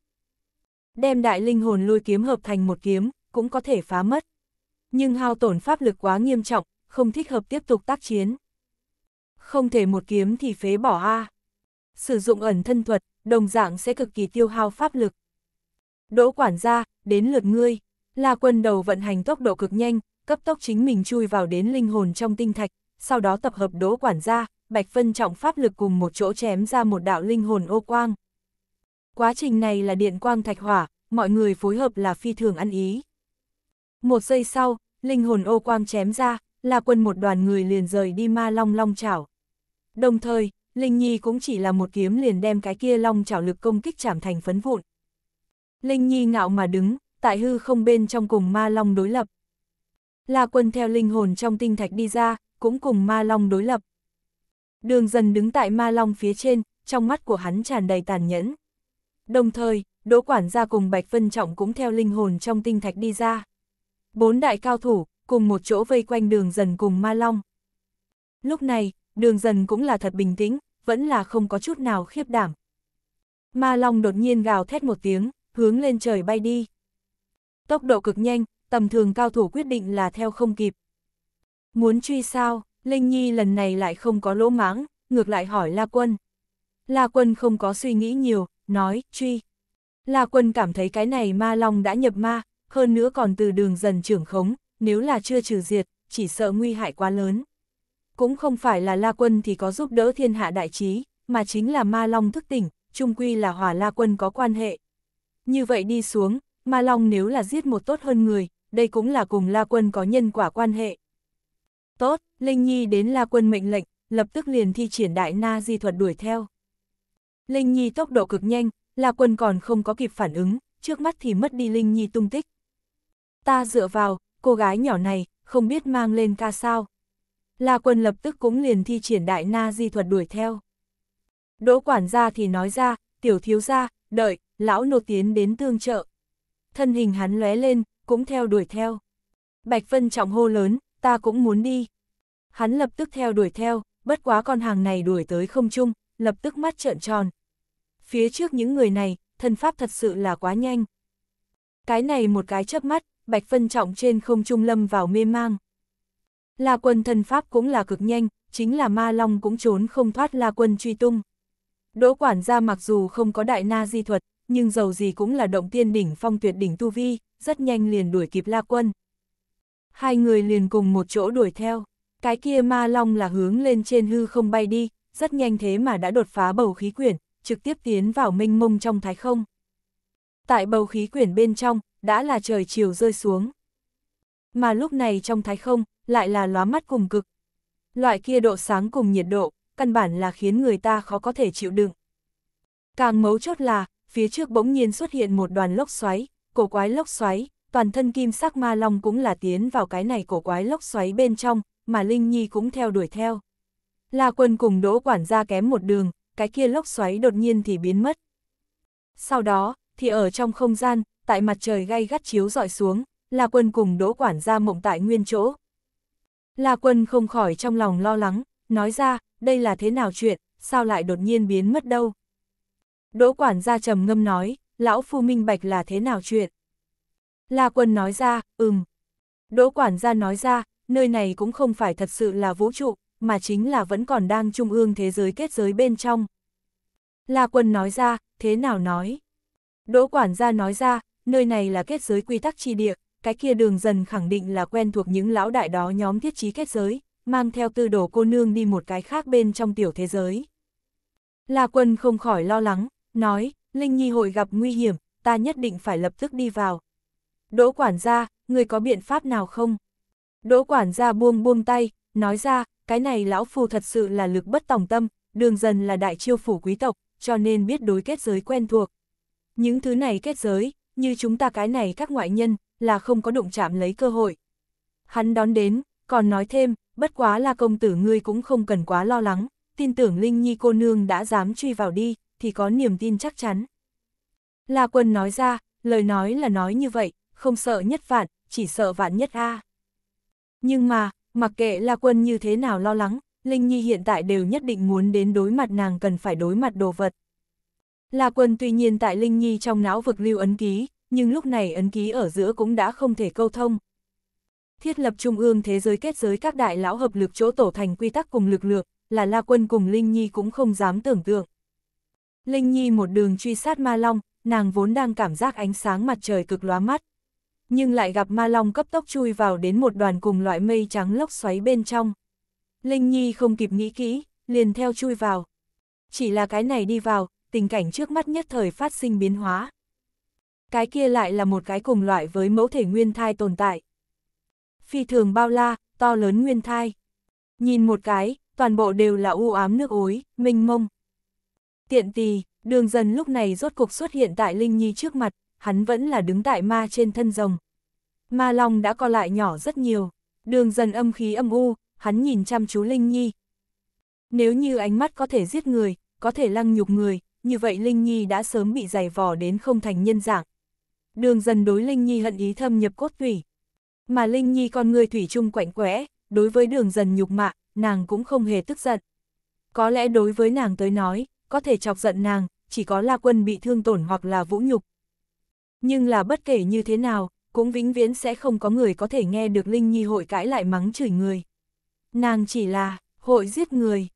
Đem Đại Linh Hồn Lôi Kiếm hợp thành một kiếm, cũng có thể phá mất. Nhưng hao tổn pháp lực quá nghiêm trọng, không thích hợp tiếp tục tác chiến. Không thể một kiếm thì phế bỏ a. Sử dụng ẩn thân thuật, đồng dạng sẽ cực kỳ tiêu hao pháp lực. Đỗ quản gia, đến lượt ngươi. La Quân đầu vận hành tốc độ cực nhanh, cấp tốc chính mình chui vào đến linh hồn trong tinh thạch, sau đó tập hợp đỗ quản gia, Bạch phân trọng pháp lực cùng một chỗ chém ra một đạo linh hồn ô quang. Quá trình này là điện quang thạch hỏa, mọi người phối hợp là phi thường ăn ý. Một giây sau, linh hồn ô quang chém ra, là quân một đoàn người liền rời đi ma long long chảo. Đồng thời, Linh Nhi cũng chỉ là một kiếm liền đem cái kia long chảo lực công kích chảm thành phấn vụn. Linh Nhi ngạo mà đứng, tại hư không bên trong cùng ma long đối lập. La quân theo linh hồn trong tinh thạch đi ra, cũng cùng ma long đối lập. Đường dần đứng tại ma long phía trên, trong mắt của hắn tràn đầy tàn nhẫn. Đồng thời, đỗ quản gia cùng Bạch Vân Trọng cũng theo linh hồn trong tinh thạch đi ra. Bốn đại cao thủ, cùng một chỗ vây quanh đường dần cùng ma long. Lúc này, đường dần cũng là thật bình tĩnh, vẫn là không có chút nào khiếp đảm. Ma long đột nhiên gào thét một tiếng, hướng lên trời bay đi. Tốc độ cực nhanh, tầm thường cao thủ quyết định là theo không kịp. Muốn truy sao, Linh Nhi lần này lại không có lỗ mãng, ngược lại hỏi La Quân. La Quân không có suy nghĩ nhiều, nói, truy. La Quân cảm thấy cái này ma long đã nhập ma, hơn nữa còn từ đường dần trưởng khống, nếu là chưa trừ diệt, chỉ sợ nguy hại quá lớn. Cũng không phải là La Quân thì có giúp đỡ thiên hạ đại trí, mà chính là ma long thức tỉnh, trung quy là hòa La Quân có quan hệ. Như vậy đi xuống, Ma Long nếu là giết một tốt hơn người, đây cũng là cùng La Quân có nhân quả quan hệ. Tốt, Linh Nhi đến La Quân mệnh lệnh, lập tức liền thi triển đại na di thuật đuổi theo. Linh Nhi tốc độ cực nhanh, La Quân còn không có kịp phản ứng, trước mắt thì mất đi Linh Nhi tung tích. Ta dựa vào, cô gái nhỏ này, không biết mang lên ca sao. La Quân lập tức cũng liền thi triển đại na di thuật đuổi theo. Đỗ quản gia thì nói ra, tiểu thiếu gia, đợi, lão nô tiến đến tương trợ thân hình hắn lóe lên, cũng theo đuổi theo. Bạch Vân trọng hô lớn, ta cũng muốn đi. Hắn lập tức theo đuổi theo, bất quá con hàng này đuổi tới không chung, lập tức mắt trợn tròn. Phía trước những người này, thân pháp thật sự là quá nhanh. Cái này một cái chớp mắt, Bạch Vân trọng trên không trung lâm vào mê mang. La quân thân pháp cũng là cực nhanh, chính là ma long cũng trốn không thoát la quân truy tung. Đỗ quản gia mặc dù không có đại na di thuật, nhưng dầu gì cũng là động tiên đỉnh phong tuyệt đỉnh tu vi, rất nhanh liền đuổi kịp La Quân. Hai người liền cùng một chỗ đuổi theo, cái kia ma long là hướng lên trên hư không bay đi, rất nhanh thế mà đã đột phá bầu khí quyển, trực tiếp tiến vào mênh mông trong thái không. Tại bầu khí quyển bên trong, đã là trời chiều rơi xuống. Mà lúc này trong thái không, lại là lóa mắt cùng cực. Loại kia độ sáng cùng nhiệt độ, căn bản là khiến người ta khó có thể chịu đựng. Càng mấu chốt là, phía trước bỗng nhiên xuất hiện một đoàn lốc xoáy, cổ quái lốc xoáy, toàn thân kim sắc ma long cũng là tiến vào cái này cổ quái lốc xoáy bên trong, mà Linh Nhi cũng theo đuổi theo. La quân cùng đỗ quản gia kém một đường, cái kia lốc xoáy đột nhiên thì biến mất. Sau đó, thì ở trong không gian, tại mặt trời gay gắt chiếu dọi xuống, La quân cùng đỗ quản gia mộng tại nguyên chỗ. La quân không khỏi trong lòng lo lắng, nói ra, đây là thế nào chuyện, sao lại đột nhiên biến mất đâu. Đỗ quản gia trầm ngâm nói, lão phu minh bạch là thế nào chuyện? La quân nói ra, ừm. Đỗ quản gia nói ra, nơi này cũng không phải thật sự là vũ trụ, mà chính là vẫn còn đang trung ương thế giới kết giới bên trong. La quân nói ra, thế nào nói? Đỗ quản gia nói ra, nơi này là kết giới quy tắc tri địa, cái kia đường dần khẳng định là quen thuộc những lão đại đó nhóm thiết trí kết giới, mang theo tư đồ cô nương đi một cái khác bên trong tiểu thế giới. La quân không khỏi lo lắng, nói, Linh Nhi hội gặp nguy hiểm, ta nhất định phải lập tức đi vào. Đỗ quản gia, người có biện pháp nào không? Đỗ quản gia buông buông tay, nói ra, cái này lão phù thật sự là lực bất tòng tâm, đường dần là đại chiêu phủ quý tộc, cho nên biết đối kết giới quen thuộc. Những thứ này kết giới, như chúng ta cái này các ngoại nhân, là không có động chạm lấy cơ hội. Hắn đón đến, còn nói thêm, bất quá là công tử ngươi cũng không cần quá lo lắng, tin tưởng Linh Nhi cô nương đã dám truy vào đi thì có niềm tin chắc chắn. La Quân nói ra, lời nói là nói như vậy, không sợ nhất vạn, chỉ sợ vạn nhất A. Nhưng mà, mặc kệ La Quân như thế nào lo lắng, Linh Nhi hiện tại đều nhất định muốn đến đối mặt nàng cần phải đối mặt đồ vật. La Quân tuy nhiên tại Linh Nhi trong não vực lưu ấn ký, nhưng lúc này ấn ký ở giữa cũng đã không thể câu thông. Thiết lập trung ương thế giới kết giới các đại lão hợp lực chỗ tổ thành quy tắc cùng lực lượng, là La Quân cùng Linh Nhi cũng không dám tưởng tượng. Linh Nhi một đường truy sát Ma Long, nàng vốn đang cảm giác ánh sáng mặt trời cực lóa mắt. Nhưng lại gặp Ma Long cấp tốc chui vào đến một đoàn cùng loại mây trắng lốc xoáy bên trong. Linh Nhi không kịp nghĩ kỹ, liền theo chui vào. Chỉ là cái này đi vào, tình cảnh trước mắt nhất thời phát sinh biến hóa. Cái kia lại là một cái cùng loại với mẫu thể nguyên thai tồn tại. Phi thường bao la, to lớn nguyên thai. Nhìn một cái, toàn bộ đều là u ám nước ối, mênh mông. Tiện tì, đường dần lúc này rốt cuộc xuất hiện tại Linh Nhi trước mặt, hắn vẫn là đứng tại ma trên thân rồng. Ma Long đã co lại nhỏ rất nhiều, đường dần âm khí âm u, hắn nhìn chăm chú Linh Nhi. Nếu như ánh mắt có thể giết người, có thể lăng nhục người, như vậy Linh Nhi đã sớm bị giày vò đến không thành nhân dạng. Đường dần đối Linh Nhi hận ý thâm nhập cốt thủy. Mà Linh Nhi con người thủy chung quạnh quẽ, đối với đường dần nhục mạ, nàng cũng không hề tức giận. Có lẽ đối với nàng tới nói, có thể chọc giận nàng, chỉ có La Quân bị thương tổn hoặc là vũ nhục. Nhưng là bất kể như thế nào, cũng vĩnh viễn sẽ không có người có thể nghe được Linh Nhi hội cãi lại mắng chửi người. Nàng chỉ là, hội giết người.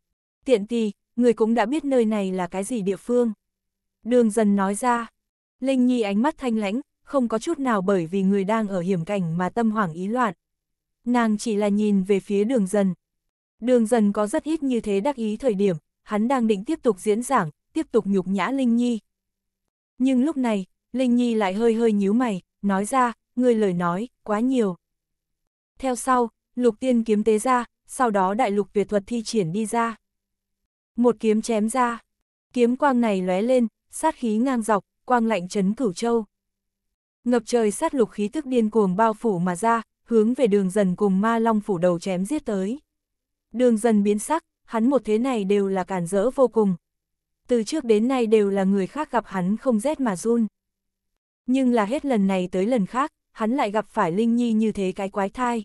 Tiện tì, người cũng đã biết nơi này là cái gì địa phương. Đường dần nói ra, Linh Nhi ánh mắt thanh lãnh, không có chút nào bởi vì người đang ở hiểm cảnh mà tâm hoảng ý loạn. Nàng chỉ là nhìn về phía đường dần. Đường dần có rất ít như thế đắc ý thời điểm, hắn đang định tiếp tục diễn giảng, tiếp tục nhục nhã Linh Nhi. Nhưng lúc này, Linh Nhi lại hơi hơi nhíu mày, nói ra, người lời nói, quá nhiều. Theo sau, lục tiên kiếm tế ra, sau đó đại lục tuyệt thuật thi triển đi ra. Một kiếm chém ra, kiếm quang này lóe lên, sát khí ngang dọc, quang lạnh chấn cửu châu. Ngập trời sát lục khí tức điên cuồng bao phủ mà ra, hướng về đường dần cùng ma long phủ đầu chém giết tới. Đường dần biến sắc, hắn một thế này đều là cản rỡ vô cùng. Từ trước đến nay đều là người khác gặp hắn không rét mà run. Nhưng là hết lần này tới lần khác, hắn lại gặp phải Linh Nhi như thế cái quái thai.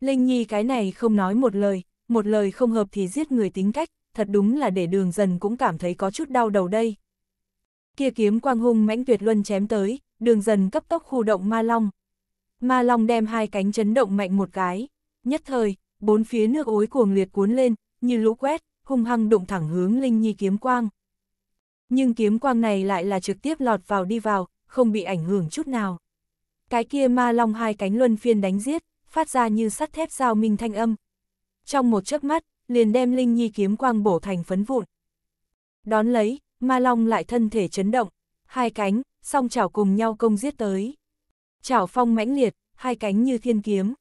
Linh Nhi cái này không nói một lời, một lời không hợp thì giết người tính cách, thật đúng là để đường dần cũng cảm thấy có chút đau đầu đây. Kia kiếm quang hung mãnh tuyệt luân chém tới, đường dần cấp tốc khu động ma long. Ma long đem hai cánh chấn động mạnh một cái, nhất thời, bốn phía nước ối cuồng liệt cuốn lên, như lũ quét, hung hăng đụng thẳng hướng Linh Nhi kiếm quang. Nhưng kiếm quang này lại là trực tiếp lọt vào đi vào, không bị ảnh hưởng chút nào. Cái kia ma long hai cánh luân phiên đánh giết, phát ra như sắt thép giao minh thanh âm. Trong một chớp mắt, liền đem Linh Nhi kiếm quang bổ thành phấn vụn. Đón lấy, ma long lại thân thể chấn động, hai cánh, song chảo cùng nhau công giết tới. Chảo phong mãnh liệt, hai cánh như thiên kiếm.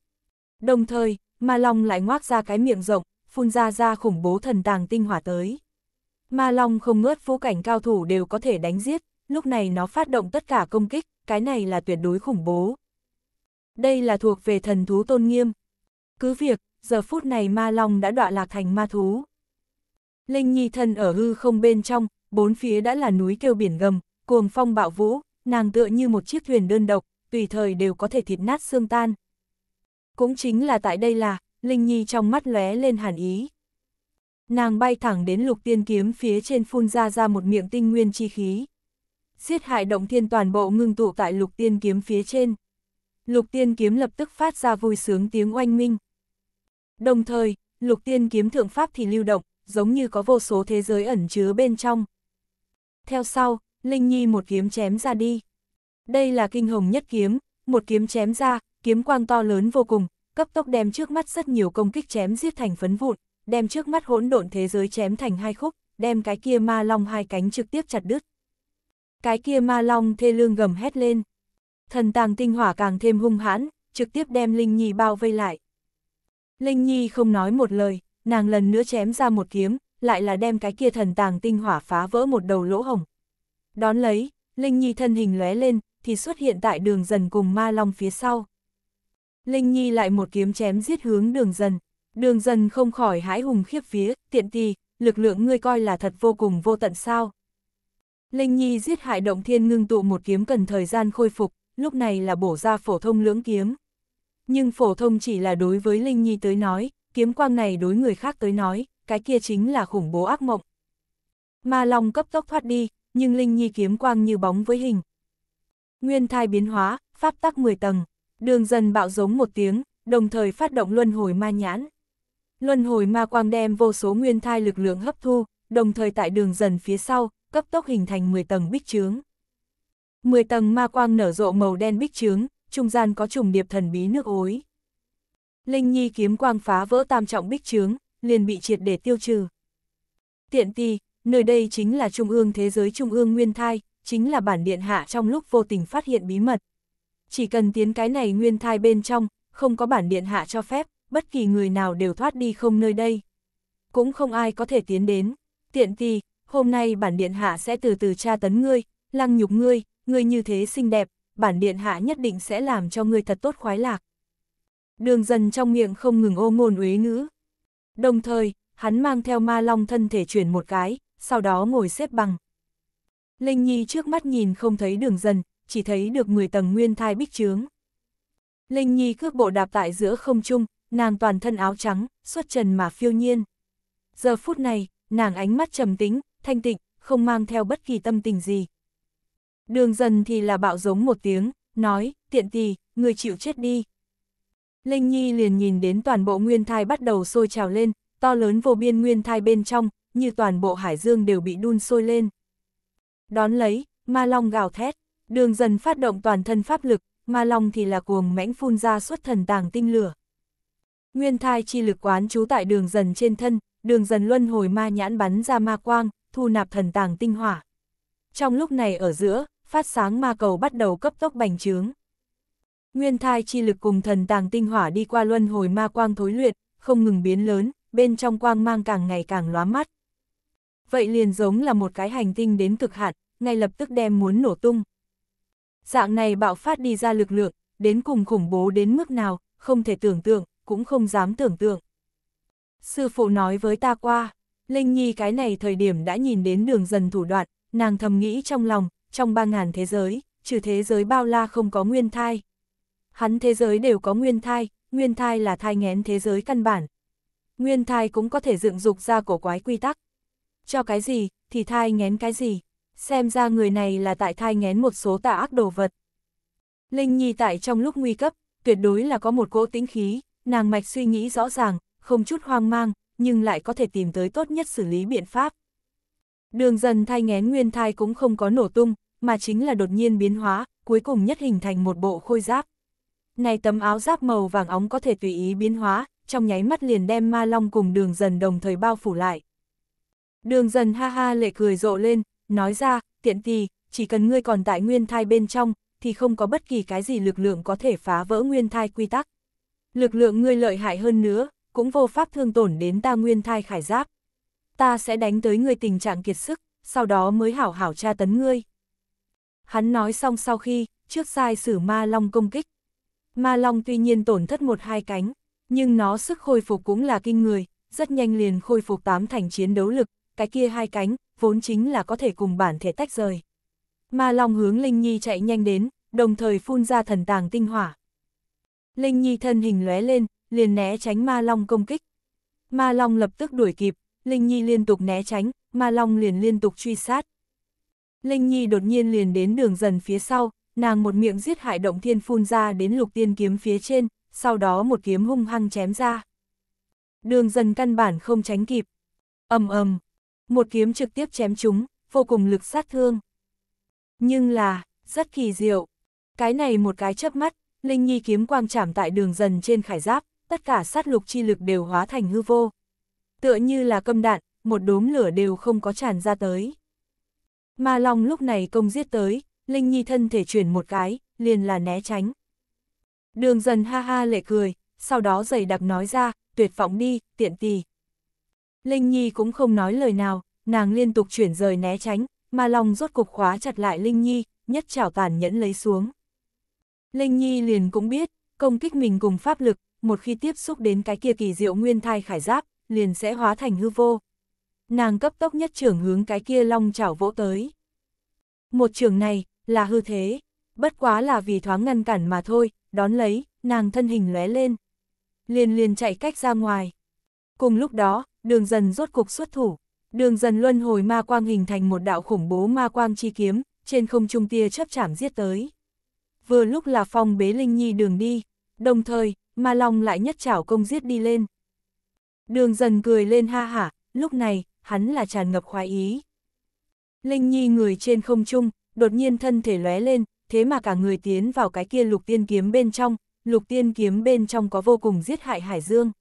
Đồng thời, ma long lại ngoác ra cái miệng rộng, phun ra ra khủng bố thần tàng tinh hỏa tới. Ma Long không ngớt vũ cảnh cao thủ đều có thể đánh giết, lúc này nó phát động tất cả công kích, cái này là tuyệt đối khủng bố. Đây là thuộc về thần thú tôn nghiêm. Cứ việc, giờ phút này Ma Long đã đọa lạc thành ma thú. Linh Nhi thần ở hư không bên trong, bốn phía đã là núi kêu biển gầm, cuồng phong bạo vũ, nàng tựa như một chiếc thuyền đơn độc, tùy thời đều có thể thịt nát xương tan. Cũng chính là tại đây là, Linh Nhi trong mắt lóe lên hàn ý. Nàng bay thẳng đến lục tiên kiếm phía trên phun ra ra một miệng tinh nguyên chi khí. Giết hại động thiên toàn bộ ngưng tụ tại lục tiên kiếm phía trên. Lục tiên kiếm lập tức phát ra vui sướng tiếng oanh minh. Đồng thời, lục tiên kiếm thượng pháp thì lưu động, giống như có vô số thế giới ẩn chứa bên trong. Theo sau, Linh Nhi một kiếm chém ra đi. Đây là kinh hồng nhất kiếm, một kiếm chém ra, kiếm quang to lớn vô cùng, cấp tốc đem trước mắt rất nhiều công kích chém giết thành phấn vụn, đem trước mắt hỗn độn thế giới chém thành hai khúc, đem cái kia ma long hai cánh trực tiếp chặt đứt. Cái kia ma long thê lương gầm hét lên. Thần tàng tinh hỏa càng thêm hung hãn, trực tiếp đem Linh Nhi bao vây lại. Linh Nhi không nói một lời, nàng lần nữa chém ra một kiếm, lại là đem cái kia thần tàng tinh hỏa phá vỡ một đầu lỗ hồng. Đón lấy, Linh Nhi thân hình lóe lên, thì xuất hiện tại đường dần cùng ma long phía sau. Linh Nhi lại một kiếm chém giết hướng đường dần. Đường dần không khỏi hái hùng khiếp vía, tiện tì, lực lượng ngươi coi là thật vô cùng vô tận sao. Linh Nhi giết hại động thiên ngưng tụ một kiếm cần thời gian khôi phục, lúc này là bổ ra phổ thông lưỡng kiếm. Nhưng phổ thông chỉ là đối với Linh Nhi tới nói, kiếm quang này đối người khác tới nói, cái kia chính là khủng bố ác mộng. Ma Long cấp tốc thoát đi, nhưng Linh Nhi kiếm quang như bóng với hình. Nguyên thai biến hóa, pháp tắc 10 tầng. Đường dần bạo giống một tiếng, đồng thời phát động luân hồi ma nhãn. Luân hồi ma quang đem vô số nguyên thai lực lượng hấp thu, đồng thời tại đường dần phía sau, cấp tốc hình thành 10 tầng bích trướng. 10 tầng ma quang nở rộ màu đen bích trướng, trung gian có trùng điệp thần bí nước ối. Linh Nhi kiếm quang phá vỡ tam trọng bích trướng, liền bị triệt để tiêu trừ. Tiện ti, nơi đây chính là trung ương thế giới trung ương nguyên thai, chính là bản điện hạ trong lúc vô tình phát hiện bí mật chỉ cần tiến cái này nguyên thai bên trong, không có bản điện hạ cho phép, bất kỳ người nào đều thoát đi không nơi đây. Cũng không ai có thể tiến đến. Tiện thì hôm nay bản điện hạ sẽ từ từ tra tấn ngươi, lăng nhục ngươi, ngươi như thế xinh đẹp, bản điện hạ nhất định sẽ làm cho ngươi thật tốt khoái lạc. Đường dần trong miệng không ngừng ô ngôn uế ngữ. Đồng thời, hắn mang theo ma long thân thể chuyển một cái, sau đó ngồi xếp bằng. Linh Nhi trước mắt nhìn không thấy đường dần, chỉ thấy được 10 tầng nguyên thai bích trướng. Linh Nhi cước bộ đạp tại giữa không trung, nàng toàn thân áo trắng, xuất trần mà phiêu nhiên. Giờ phút này, nàng ánh mắt trầm tính, thanh tịnh, không mang theo bất kỳ tâm tình gì. Đường dần thì là bạo giống một tiếng, nói, tiện tì, người chịu chết đi. Linh Nhi liền nhìn đến toàn bộ nguyên thai bắt đầu sôi trào lên, to lớn vô biên nguyên thai bên trong, như toàn bộ hải dương đều bị đun sôi lên. Đón lấy, ma long gào thét. Đường dần phát động toàn thân pháp lực, ma long thì là cuồng mãnh phun ra xuất thần tàng tinh lửa. Nguyên thai chi lực quán trú tại đường dần trên thân, đường dần luân hồi ma nhãn bắn ra ma quang, thu nạp thần tàng tinh hỏa. Trong lúc này ở giữa, phát sáng ma cầu bắt đầu cấp tốc bành trướng. Nguyên thai chi lực cùng thần tàng tinh hỏa đi qua luân hồi ma quang thối luyện, không ngừng biến lớn, bên trong quang mang càng ngày càng lóa mắt. Vậy liền giống là một cái hành tinh đến cực hạn, ngay lập tức đem muốn nổ tung. Dạng này bạo phát đi ra lực lượng, đến cùng khủng bố đến mức nào, không thể tưởng tượng, cũng không dám tưởng tượng. Sư phụ nói với ta qua, Linh Nhi cái này thời điểm đã nhìn đến đường dần thủ đoạn, nàng thầm nghĩ trong lòng, trong ba ngàn thế giới, trừ thế giới bao la không có nguyên thai. Hắn thế giới đều có nguyên thai, nguyên thai là thai nghén thế giới căn bản. Nguyên thai cũng có thể dựng dục ra cổ quái quy tắc. Cho cái gì, thì thai nghén cái gì xem ra người này là tại thai ngén một số tà ác đồ vật. Linh Nhi tại trong lúc nguy cấp, tuyệt đối là có một cỗ tĩnh khí, nàng mạch suy nghĩ rõ ràng, không chút hoang mang, nhưng lại có thể tìm tới tốt nhất xử lý biện pháp. Đường dần thai ngén nguyên thai cũng không có nổ tung, mà chính là đột nhiên biến hóa, cuối cùng nhất hình thành một bộ khôi giáp. Này tấm áo giáp màu vàng óng có thể tùy ý biến hóa, trong nháy mắt liền đem ma long cùng đường dần đồng thời bao phủ lại. Đường dần ha ha lệ cười rộ lên, Nói ra, tiện tì, chỉ cần ngươi còn tại nguyên thai bên trong, thì không có bất kỳ cái gì lực lượng có thể phá vỡ nguyên thai quy tắc. Lực lượng ngươi lợi hại hơn nữa, cũng vô pháp thương tổn đến ta nguyên thai khải giáp. Ta sẽ đánh tới ngươi tình trạng kiệt sức, sau đó mới hảo hảo tra tấn ngươi. Hắn nói xong sau khi, trước sai sử ma long công kích. Ma long tuy nhiên tổn thất một hai cánh, nhưng nó sức khôi phục cũng là kinh người, rất nhanh liền khôi phục tám thành chiến đấu lực, cái kia hai cánh, vốn chính là có thể cùng bản thể tách rời. Ma Long hướng Linh Nhi chạy nhanh đến, đồng thời phun ra thần tàng tinh hỏa. Linh Nhi thân hình lóe lên, liền né tránh Ma Long công kích. Ma Long lập tức đuổi kịp, Linh Nhi liên tục né tránh, Ma Long liền liên tục truy sát. Linh Nhi đột nhiên liền đến đường dần phía sau, nàng một miệng giết hại động thiên phun ra đến lục tiên kiếm phía trên, sau đó một kiếm hung hăng chém ra. Đường dần căn bản không tránh kịp. ầm ầm, một kiếm trực tiếp chém chúng, vô cùng lực sát thương. Nhưng là, rất kỳ diệu. Cái này một cái chớp mắt, Linh Nhi kiếm quang chạm tại đường dần trên khải giáp, tất cả sát lục chi lực đều hóa thành hư vô. Tựa như là câm đạn, một đốm lửa đều không có tràn ra tới. Ma Long lúc này công giết tới, Linh Nhi thân thể chuyển một cái, liền là né tránh. Đường dần ha ha lệ cười, sau đó dày đặc nói ra, tuyệt vọng đi, tiện tì. Linh Nhi cũng không nói lời nào, nàng liên tục chuyển rời né tránh, mà lòng rốt cục khóa chặt lại Linh Nhi, nhất chảo tàn nhẫn lấy xuống. Linh Nhi liền cũng biết, công kích mình cùng pháp lực, một khi tiếp xúc đến cái kia kỳ diệu nguyên thai khải giáp, liền sẽ hóa thành hư vô. Nàng cấp tốc nhất trưởng hướng cái kia long chảo vỗ tới. Một trường này, là hư thế, bất quá là vì thoáng ngăn cản mà thôi, đón lấy, nàng thân hình lóe lên. Liền liền chạy cách ra ngoài. Cùng lúc đó, đường dần rốt cục xuất thủ. Đường dần luân hồi ma quang hình thành một đạo khủng bố ma quang chi kiếm, trên không trung tia chấp chảm giết tới. Vừa lúc là phong bế Linh Nhi đường đi, đồng thời, ma long lại nhất chảo công giết đi lên. Đường dần cười lên ha hả, lúc này, hắn là tràn ngập khoái ý. Linh Nhi người trên không trung, đột nhiên thân thể lóe lên, thế mà cả người tiến vào cái kia lục tiên kiếm bên trong, lục tiên kiếm bên trong có vô cùng giết hại Hải Dương.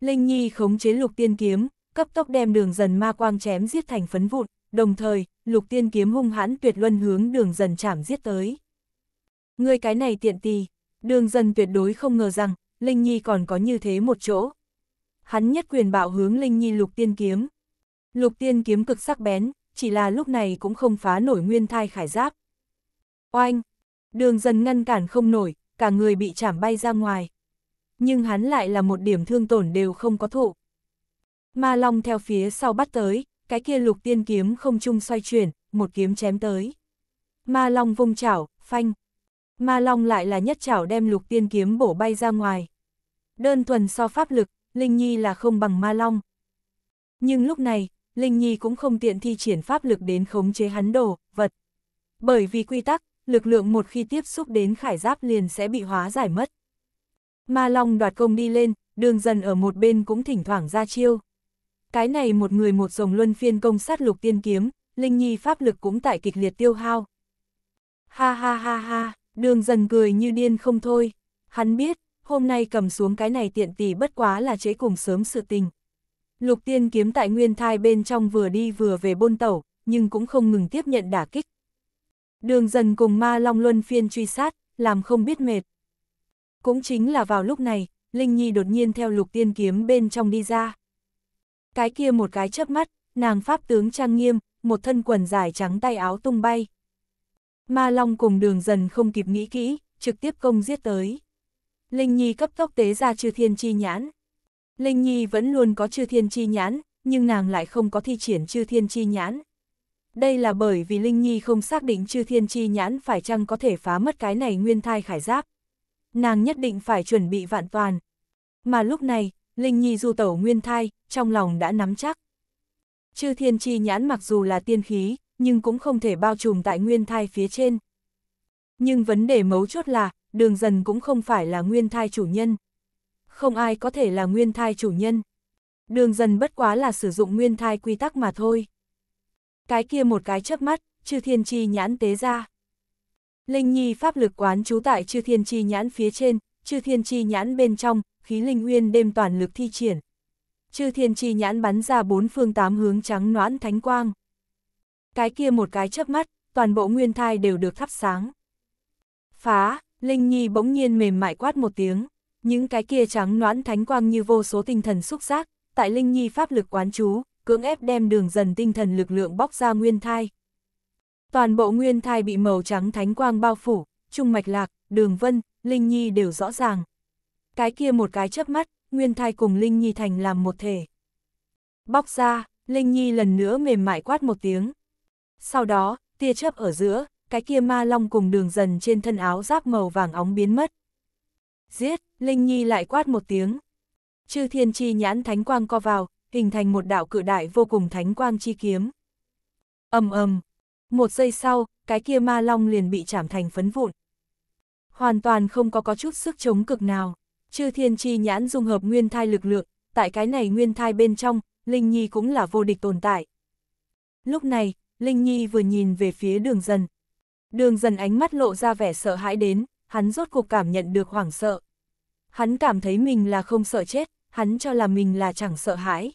Linh Nhi khống chế lục tiên kiếm, cấp tốc đem đường dần ma quang chém giết thành phấn vụn, đồng thời, lục tiên kiếm hung hãn tuyệt luân hướng đường dần chảm giết tới. Người cái này tiện tì, đường dần tuyệt đối không ngờ rằng, Linh Nhi còn có như thế một chỗ. Hắn nhất quyền bạo hướng Linh Nhi lục tiên kiếm. Lục tiên kiếm cực sắc bén, chỉ là lúc này cũng không phá nổi nguyên thai khải giáp. Oanh! Đường dần ngăn cản không nổi, cả người bị chảm bay ra ngoài nhưng hắn lại là một điểm thương tổn đều không có thụ. Ma Long theo phía sau bắt tới, cái kia lục tiên kiếm không chung xoay chuyển, một kiếm chém tới. Ma Long vung chảo, phanh. Ma Long lại là nhất chảo đem lục tiên kiếm bổ bay ra ngoài. Đơn thuần so pháp lực, Linh Nhi là không bằng Ma Long. Nhưng lúc này, Linh Nhi cũng không tiện thi triển pháp lực đến khống chế hắn đồ, vật. Bởi vì quy tắc, lực lượng một khi tiếp xúc đến khải giáp liền sẽ bị hóa giải mất. Ma Long đoạt công đi lên, đường dần ở một bên cũng thỉnh thoảng ra chiêu. Cái này một người một rồng luân phiên công sát lục tiên kiếm, Linh Nhi pháp lực cũng tại kịch liệt tiêu hao. Ha ha ha ha, đường dần cười như điên không thôi. Hắn biết, hôm nay cầm xuống cái này tiện tỷ bất quá là chế cùng sớm sự tình. Lục tiên kiếm tại nguyên thai bên trong vừa đi vừa về bôn tẩu, nhưng cũng không ngừng tiếp nhận đả kích. Đường dần cùng ma long luân phiên truy sát, làm không biết mệt. Cũng chính là vào lúc này, Linh Nhi đột nhiên theo lục tiên kiếm bên trong đi ra. Cái kia một cái chớp mắt, nàng pháp tướng trang nghiêm, một thân quần dài trắng tay áo tung bay. Ma Long cùng đường dần không kịp nghĩ kỹ, trực tiếp công giết tới. Linh Nhi cấp tốc tế ra chư thiên chi nhãn. Linh Nhi vẫn luôn có chư thiên chi nhãn, nhưng nàng lại không có thi triển chư thiên chi nhãn. Đây là bởi vì Linh Nhi không xác định chư thiên chi nhãn phải chăng có thể phá mất cái này nguyên thai khải giáp nàng nhất định phải chuẩn bị vạn toàn. Mà lúc này, Linh Nhi du tẩu nguyên thai, trong lòng đã nắm chắc. Chư thiên chi nhãn mặc dù là tiên khí, nhưng cũng không thể bao trùm tại nguyên thai phía trên. Nhưng vấn đề mấu chốt là, đường dần cũng không phải là nguyên thai chủ nhân. Không ai có thể là nguyên thai chủ nhân. Đường dần bất quá là sử dụng nguyên thai quy tắc mà thôi. Cái kia một cái chớp mắt, chư thiên chi nhãn tế ra. Linh Nhi pháp lực quán trú tại chư thiên chi nhãn phía trên, chư thiên chi nhãn bên trong, khí linh uyên đêm toàn lực thi triển. Chư thiên chi nhãn bắn ra bốn phương tám hướng trắng noãn thánh quang. Cái kia một cái chớp mắt, toàn bộ nguyên thai đều được thắp sáng. Phá, Linh Nhi bỗng nhiên mềm mại quát một tiếng, những cái kia trắng noãn thánh quang như vô số tinh thần xúc giác, tại Linh Nhi pháp lực quán trú, cưỡng ép đem đường dần tinh thần lực lượng bóc ra nguyên thai. Toàn bộ nguyên thai bị màu trắng thánh quang bao phủ, trung mạch lạc, đường vân, Linh Nhi đều rõ ràng. Cái kia một cái chớp mắt, nguyên thai cùng Linh Nhi thành làm một thể. Bóc ra, Linh Nhi lần nữa mềm mại quát một tiếng. Sau đó, tia chớp ở giữa, cái kia ma long cùng đường dần trên thân áo giáp màu vàng óng biến mất. Giết, Linh Nhi lại quát một tiếng. Chư thiên chi nhãn thánh quang co vào, hình thành một đạo cự đại vô cùng thánh quang chi kiếm. ầm ầm, một giây sau, cái kia ma long liền bị chảm thành phấn vụn. Hoàn toàn không có có chút sức chống cực nào. Chư thiên chi nhãn dung hợp nguyên thai lực lượng, tại cái này nguyên thai bên trong, Linh Nhi cũng là vô địch tồn tại. Lúc này, Linh Nhi vừa nhìn về phía đường dần. Đường dần ánh mắt lộ ra vẻ sợ hãi đến, hắn rốt cuộc cảm nhận được hoảng sợ. Hắn cảm thấy mình là không sợ chết, hắn cho là mình là chẳng sợ hãi.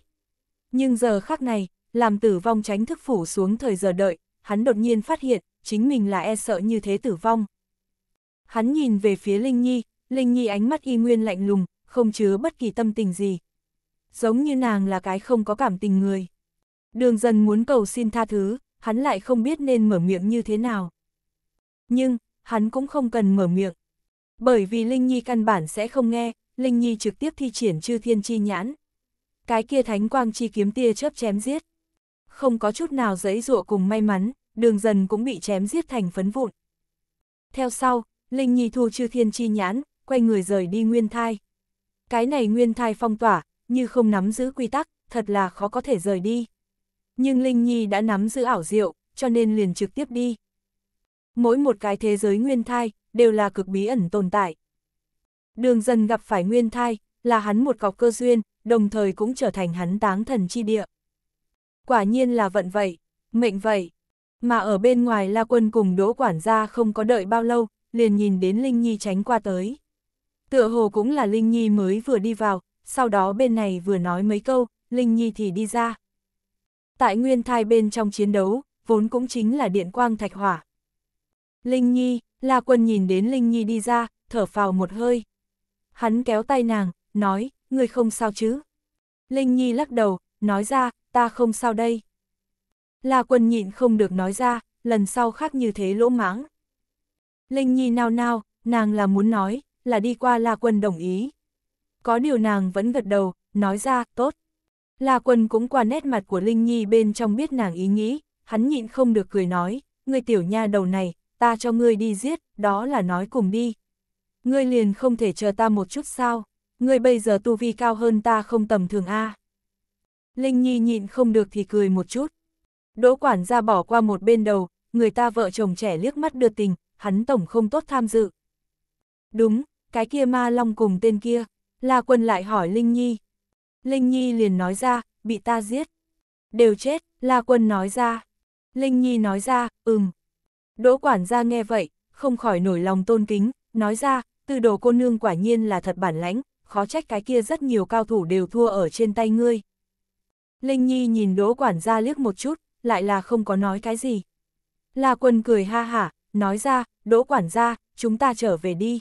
Nhưng giờ khắc này, làm tử vong tránh thức phủ xuống thời giờ đợi, hắn đột nhiên phát hiện, chính mình là e sợ như thế tử vong. Hắn nhìn về phía Linh Nhi, Linh Nhi ánh mắt y nguyên lạnh lùng, không chứa bất kỳ tâm tình gì. Giống như nàng là cái không có cảm tình người. Đường dần muốn cầu xin tha thứ, hắn lại không biết nên mở miệng như thế nào. Nhưng, hắn cũng không cần mở miệng. Bởi vì Linh Nhi căn bản sẽ không nghe, Linh Nhi trực tiếp thi triển chư thiên chi nhãn. Cái kia thánh quang chi kiếm tia chớp chém giết không có chút nào giấy dụa cùng may mắn, đường dần cũng bị chém giết thành phấn vụn. Theo sau, Linh Nhi thu chư thiên chi nhãn, quay người rời đi nguyên thai. Cái này nguyên thai phong tỏa, như không nắm giữ quy tắc, thật là khó có thể rời đi. Nhưng Linh Nhi đã nắm giữ ảo diệu, cho nên liền trực tiếp đi. Mỗi một cái thế giới nguyên thai, đều là cực bí ẩn tồn tại. Đường dần gặp phải nguyên thai, là hắn một cọc cơ duyên, đồng thời cũng trở thành hắn táng thần chi địa. Quả nhiên là vận vậy, mệnh vậy. Mà ở bên ngoài La Quân cùng Đỗ Quản gia không có đợi bao lâu, liền nhìn đến Linh Nhi tránh qua tới. Tựa hồ cũng là Linh Nhi mới vừa đi vào, sau đó bên này vừa nói mấy câu, Linh Nhi thì đi ra. Tại nguyên thai bên trong chiến đấu, vốn cũng chính là điện quang thạch hỏa. Linh Nhi, La Quân nhìn đến Linh Nhi đi ra, thở phào một hơi. Hắn kéo tay nàng, nói, người không sao chứ. Linh Nhi lắc đầu, nói ra, ta không sao đây. La quân nhịn không được nói ra, lần sau khác như thế lỗ mãng. Linh Nhi nao nao, nàng là muốn nói, là đi qua La quân đồng ý. Có điều nàng vẫn gật đầu, nói ra, tốt. La quân cũng qua nét mặt của Linh Nhi bên trong biết nàng ý nghĩ, hắn nhịn không được cười nói, người tiểu nha đầu này, ta cho ngươi đi giết, đó là nói cùng đi. Ngươi liền không thể chờ ta một chút sao, ngươi bây giờ tu vi cao hơn ta không tầm thường a. À. Linh Nhi nhìn không được thì cười một chút. Đỗ quản gia bỏ qua một bên đầu, người ta vợ chồng trẻ liếc mắt đưa tình, hắn tổng không tốt tham dự. Đúng, cái kia ma long cùng tên kia, La Quân lại hỏi Linh Nhi. Linh Nhi liền nói ra, bị ta giết. Đều chết, La Quân nói ra. Linh Nhi nói ra, ừm. Đỗ quản gia nghe vậy, không khỏi nổi lòng tôn kính, nói ra, từ đồ cô nương quả nhiên là thật bản lãnh, khó trách cái kia rất nhiều cao thủ đều thua ở trên tay ngươi. Linh Nhi nhìn đỗ quản gia liếc một chút, lại là không có nói cái gì. La quân cười ha hả, nói ra, đỗ quản gia, chúng ta trở về đi.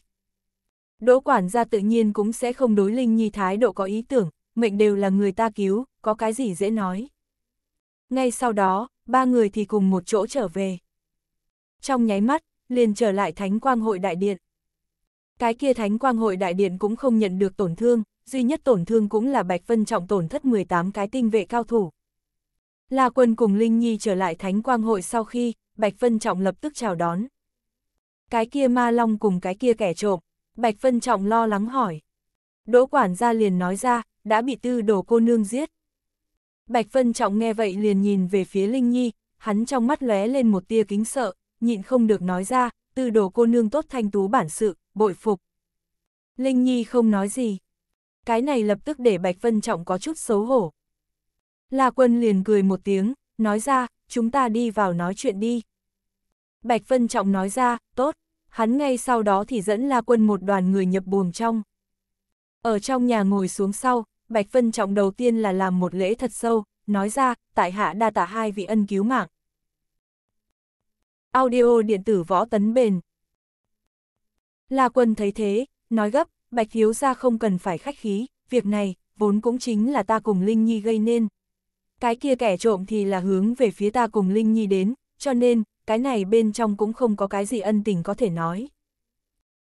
Đỗ quản gia tự nhiên cũng sẽ không đối Linh Nhi thái độ có ý tưởng, mệnh đều là người ta cứu, có cái gì dễ nói. Ngay sau đó, ba người thì cùng một chỗ trở về. Trong nháy mắt, liền trở lại Thánh Quang Hội Đại Điện. Cái kia Thánh Quang Hội Đại Điện cũng không nhận được tổn thương, duy nhất tổn thương cũng là Bạch Vân Trọng tổn thất 18 cái tinh vệ cao thủ. La Quân cùng Linh Nhi trở lại Thánh Quang Hội sau khi, Bạch Vân Trọng lập tức chào đón. Cái kia ma long cùng cái kia kẻ trộm, Bạch Vân Trọng lo lắng hỏi. Đỗ quản gia liền nói ra, đã bị tư đồ cô nương giết. Bạch Vân Trọng nghe vậy liền nhìn về phía Linh Nhi, hắn trong mắt lóe lên một tia kính sợ, nhịn không được nói ra, tư đồ cô nương tốt thanh tú bản sự, bội phục. Linh Nhi không nói gì, cái này lập tức để Bạch Vân Trọng có chút xấu hổ. La Quân liền cười một tiếng, nói ra, chúng ta đi vào nói chuyện đi. Bạch Vân Trọng nói ra, tốt, hắn ngay sau đó thì dẫn La Quân một đoàn người nhập buồng trong. Ở trong nhà ngồi xuống sau, Bạch Vân Trọng đầu tiên là làm một lễ thật sâu, nói ra, tại hạ đa tạ hai vị ân cứu mạng. Audio điện tử võ tấn bền. La Quân thấy thế, nói gấp, Bạch thiếu ra không cần phải khách khí, việc này, vốn cũng chính là ta cùng Linh Nhi gây nên. Cái kia kẻ trộm thì là hướng về phía ta cùng Linh Nhi đến, cho nên, cái này bên trong cũng không có cái gì ân tình có thể nói.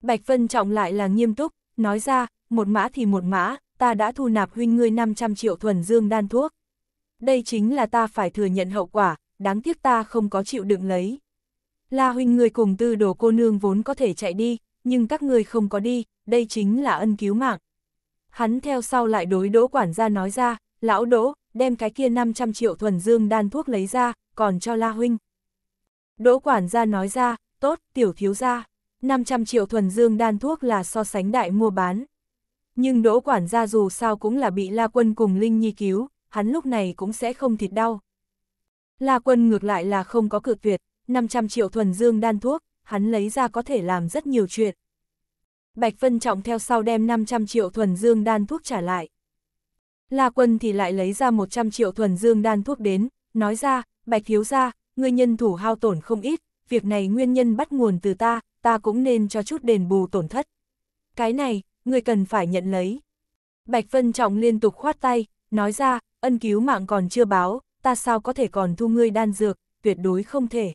Bạch Vân Trọng lại là nghiêm túc, nói ra, một mã thì một mã, ta đã thu nạp huynh ngươi 500 triệu thuần dương đan thuốc. Đây chính là ta phải thừa nhận hậu quả, đáng tiếc ta không có chịu đựng lấy. La huynh người cùng tư đồ cô nương vốn có thể chạy đi, nhưng các người không có đi, đây chính là ân cứu mạng. Hắn theo sau lại đối đỗ quản gia nói ra, lão đỗ, đem cái kia 500 triệu thuần dương đan thuốc lấy ra, còn cho La Huynh. Đỗ quản gia nói ra, tốt, tiểu thiếu gia, 500 triệu thuần dương đan thuốc là so sánh đại mua bán. Nhưng đỗ quản gia dù sao cũng là bị La Quân cùng Linh Nhi cứu, hắn lúc này cũng sẽ không thịt đau. La Quân ngược lại là không có cự tuyệt, 500 triệu thuần dương đan thuốc, hắn lấy ra có thể làm rất nhiều chuyện, Bạch Vân Trọng theo sau đem 500 triệu thuần dương đan thuốc trả lại. La Quân thì lại lấy ra 100 triệu thuần dương đan thuốc đến, nói ra, Bạch Thiếu ra, người nhân thủ hao tổn không ít, việc này nguyên nhân bắt nguồn từ ta, ta cũng nên cho chút đền bù tổn thất. Cái này, người cần phải nhận lấy. Bạch Vân Trọng liên tục khoát tay, nói ra, ân cứu mạng còn chưa báo, ta sao có thể còn thu ngươi đan dược, tuyệt đối không thể.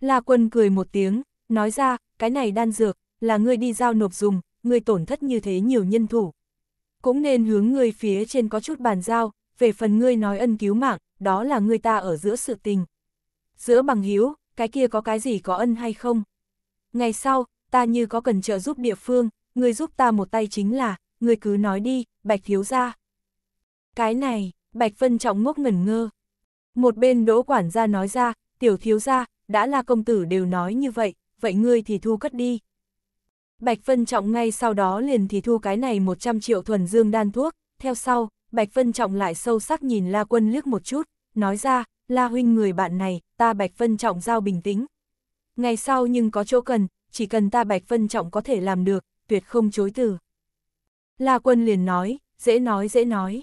La Quân cười một tiếng, nói ra, cái này đan dược, là ngươi đi giao nộp dùng, ngươi tổn thất như thế nhiều nhân thủ. Cũng nên hướng ngươi phía trên có chút bàn giao, về phần ngươi nói ân cứu mạng, đó là ngươi ta ở giữa sự tình. Giữa bằng hiếu, cái kia có cái gì có ân hay không? Ngày sau, ta như có cần trợ giúp địa phương, ngươi giúp ta một tay chính là, ngươi cứ nói đi, bạch thiếu ra. Cái này, bạch vân trọng ngốc ngẩn ngơ. Một bên đỗ quản gia nói ra, tiểu thiếu ra, đã là công tử đều nói như vậy, vậy ngươi thì thu cất đi. Bạch Vân Trọng ngay sau đó liền thì thu cái này 100 triệu thuần dương đan thuốc, theo sau, Bạch Vân Trọng lại sâu sắc nhìn La Quân liếc một chút, nói ra, La Huynh người bạn này, ta Bạch Vân Trọng giao bình tĩnh. Ngày sau nhưng có chỗ cần, chỉ cần ta Bạch Vân Trọng có thể làm được, tuyệt không chối từ. La Quân liền nói, dễ nói dễ nói.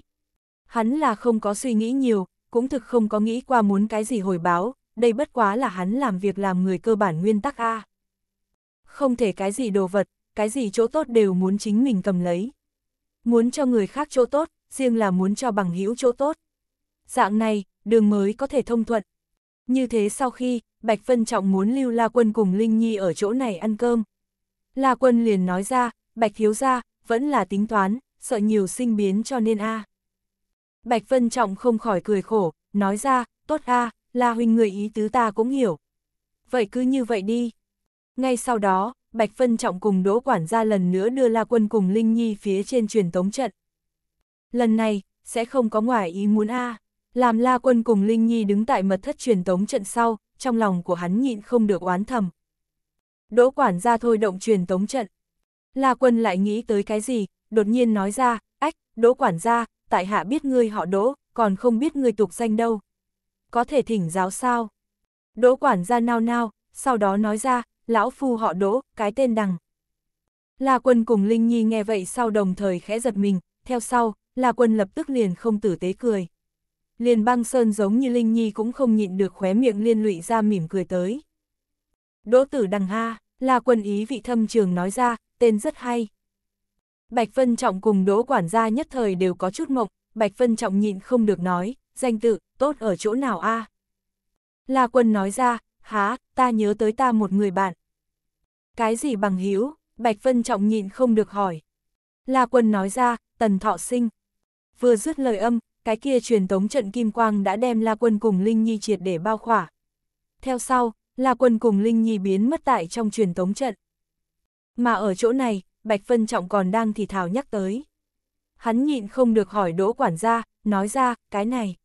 Hắn là không có suy nghĩ nhiều, cũng thực không có nghĩ qua muốn cái gì hồi báo, đây bất quá là hắn làm việc làm người cơ bản nguyên tắc A. À không thể cái gì đồ vật, cái gì chỗ tốt đều muốn chính mình cầm lấy. Muốn cho người khác chỗ tốt, riêng là muốn cho bằng hữu chỗ tốt. Dạng này, đường mới có thể thông thuận. Như thế sau khi, Bạch Vân Trọng muốn lưu La Quân cùng Linh Nhi ở chỗ này ăn cơm. La Quân liền nói ra, Bạch Thiếu ra, vẫn là tính toán, sợ nhiều sinh biến cho nên a. Bạch Vân Trọng không khỏi cười khổ, nói ra, tốt a, La Huynh người ý tứ ta cũng hiểu. Vậy cứ như vậy đi. Ngay sau đó, Bạch phân Trọng cùng Đỗ Quản gia lần nữa đưa La Quân cùng Linh Nhi phía trên truyền tống trận. Lần này, sẽ không có ngoài ý muốn a Làm La Quân cùng Linh Nhi đứng tại mật thất truyền tống trận sau, trong lòng của hắn nhịn không được oán thầm. Đỗ Quản gia thôi động truyền tống trận. La Quân lại nghĩ tới cái gì, đột nhiên nói ra, ách, Đỗ Quản gia, tại hạ biết ngươi họ Đỗ, còn không biết ngươi tục danh đâu. Có thể thỉnh giáo sao? Đỗ Quản gia nao nao, sau đó nói ra, lão phu họ đỗ, cái tên đằng. La quân cùng Linh Nhi nghe vậy sau đồng thời khẽ giật mình, theo sau, La quân lập tức liền không tử tế cười. Liền băng sơn giống như Linh Nhi cũng không nhịn được khóe miệng liên lụy ra mỉm cười tới. Đỗ tử đằng ha, La quân ý vị thâm trường nói ra, tên rất hay. Bạch Vân Trọng cùng đỗ quản gia nhất thời đều có chút mộng, Bạch Vân Trọng nhịn không được nói, danh tự, tốt ở chỗ nào a à? La quân nói ra, há, ta nhớ tới ta một người bạn. Cái gì bằng hữu Bạch Vân Trọng nhịn không được hỏi. La Quân nói ra, tần thọ sinh. Vừa dứt lời âm, cái kia truyền tống trận Kim Quang đã đem La Quân cùng Linh Nhi triệt để bao khỏa. Theo sau, La Quân cùng Linh Nhi biến mất tại trong truyền tống trận. Mà ở chỗ này, Bạch Vân Trọng còn đang thì thào nhắc tới. Hắn nhịn không được hỏi đỗ quản gia, nói ra, cái này.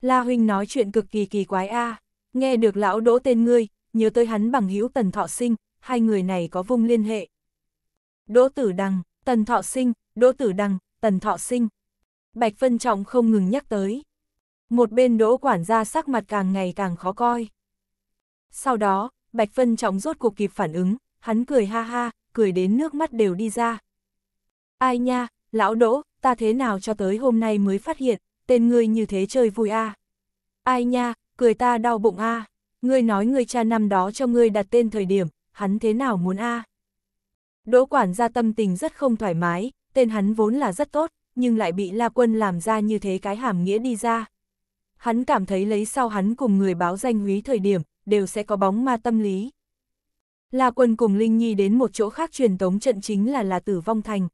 La Huynh nói chuyện cực kỳ kỳ quái a à. Nghe được lão đỗ tên ngươi, nhớ tới hắn bằng hữu Tần Thọ Sinh, hai người này có vung liên hệ. Đỗ Tử Đằng, Tần Thọ Sinh, Đỗ Tử Đằng, Tần Thọ Sinh. Bạch Vân Trọng không ngừng nhắc tới. Một bên đỗ quản gia sắc mặt càng ngày càng khó coi. Sau đó, Bạch Vân Trọng rốt cuộc kịp phản ứng, hắn cười ha ha, cười đến nước mắt đều đi ra. Ai nha, lão đỗ, ta thế nào cho tới hôm nay mới phát hiện, tên ngươi như thế chơi vui a à? Ai nha, cười ta đau bụng a à. ngươi nói người cha năm đó cho ngươi đặt tên thời điểm, hắn thế nào muốn a à. Đỗ quản gia tâm tình rất không thoải mái, tên hắn vốn là rất tốt, nhưng lại bị La Quân làm ra như thế cái hàm nghĩa đi ra. Hắn cảm thấy lấy sau hắn cùng người báo danh húy thời điểm, đều sẽ có bóng ma tâm lý. La Quân cùng Linh Nhi đến một chỗ khác truyền tống trận chính là là tử vong thành.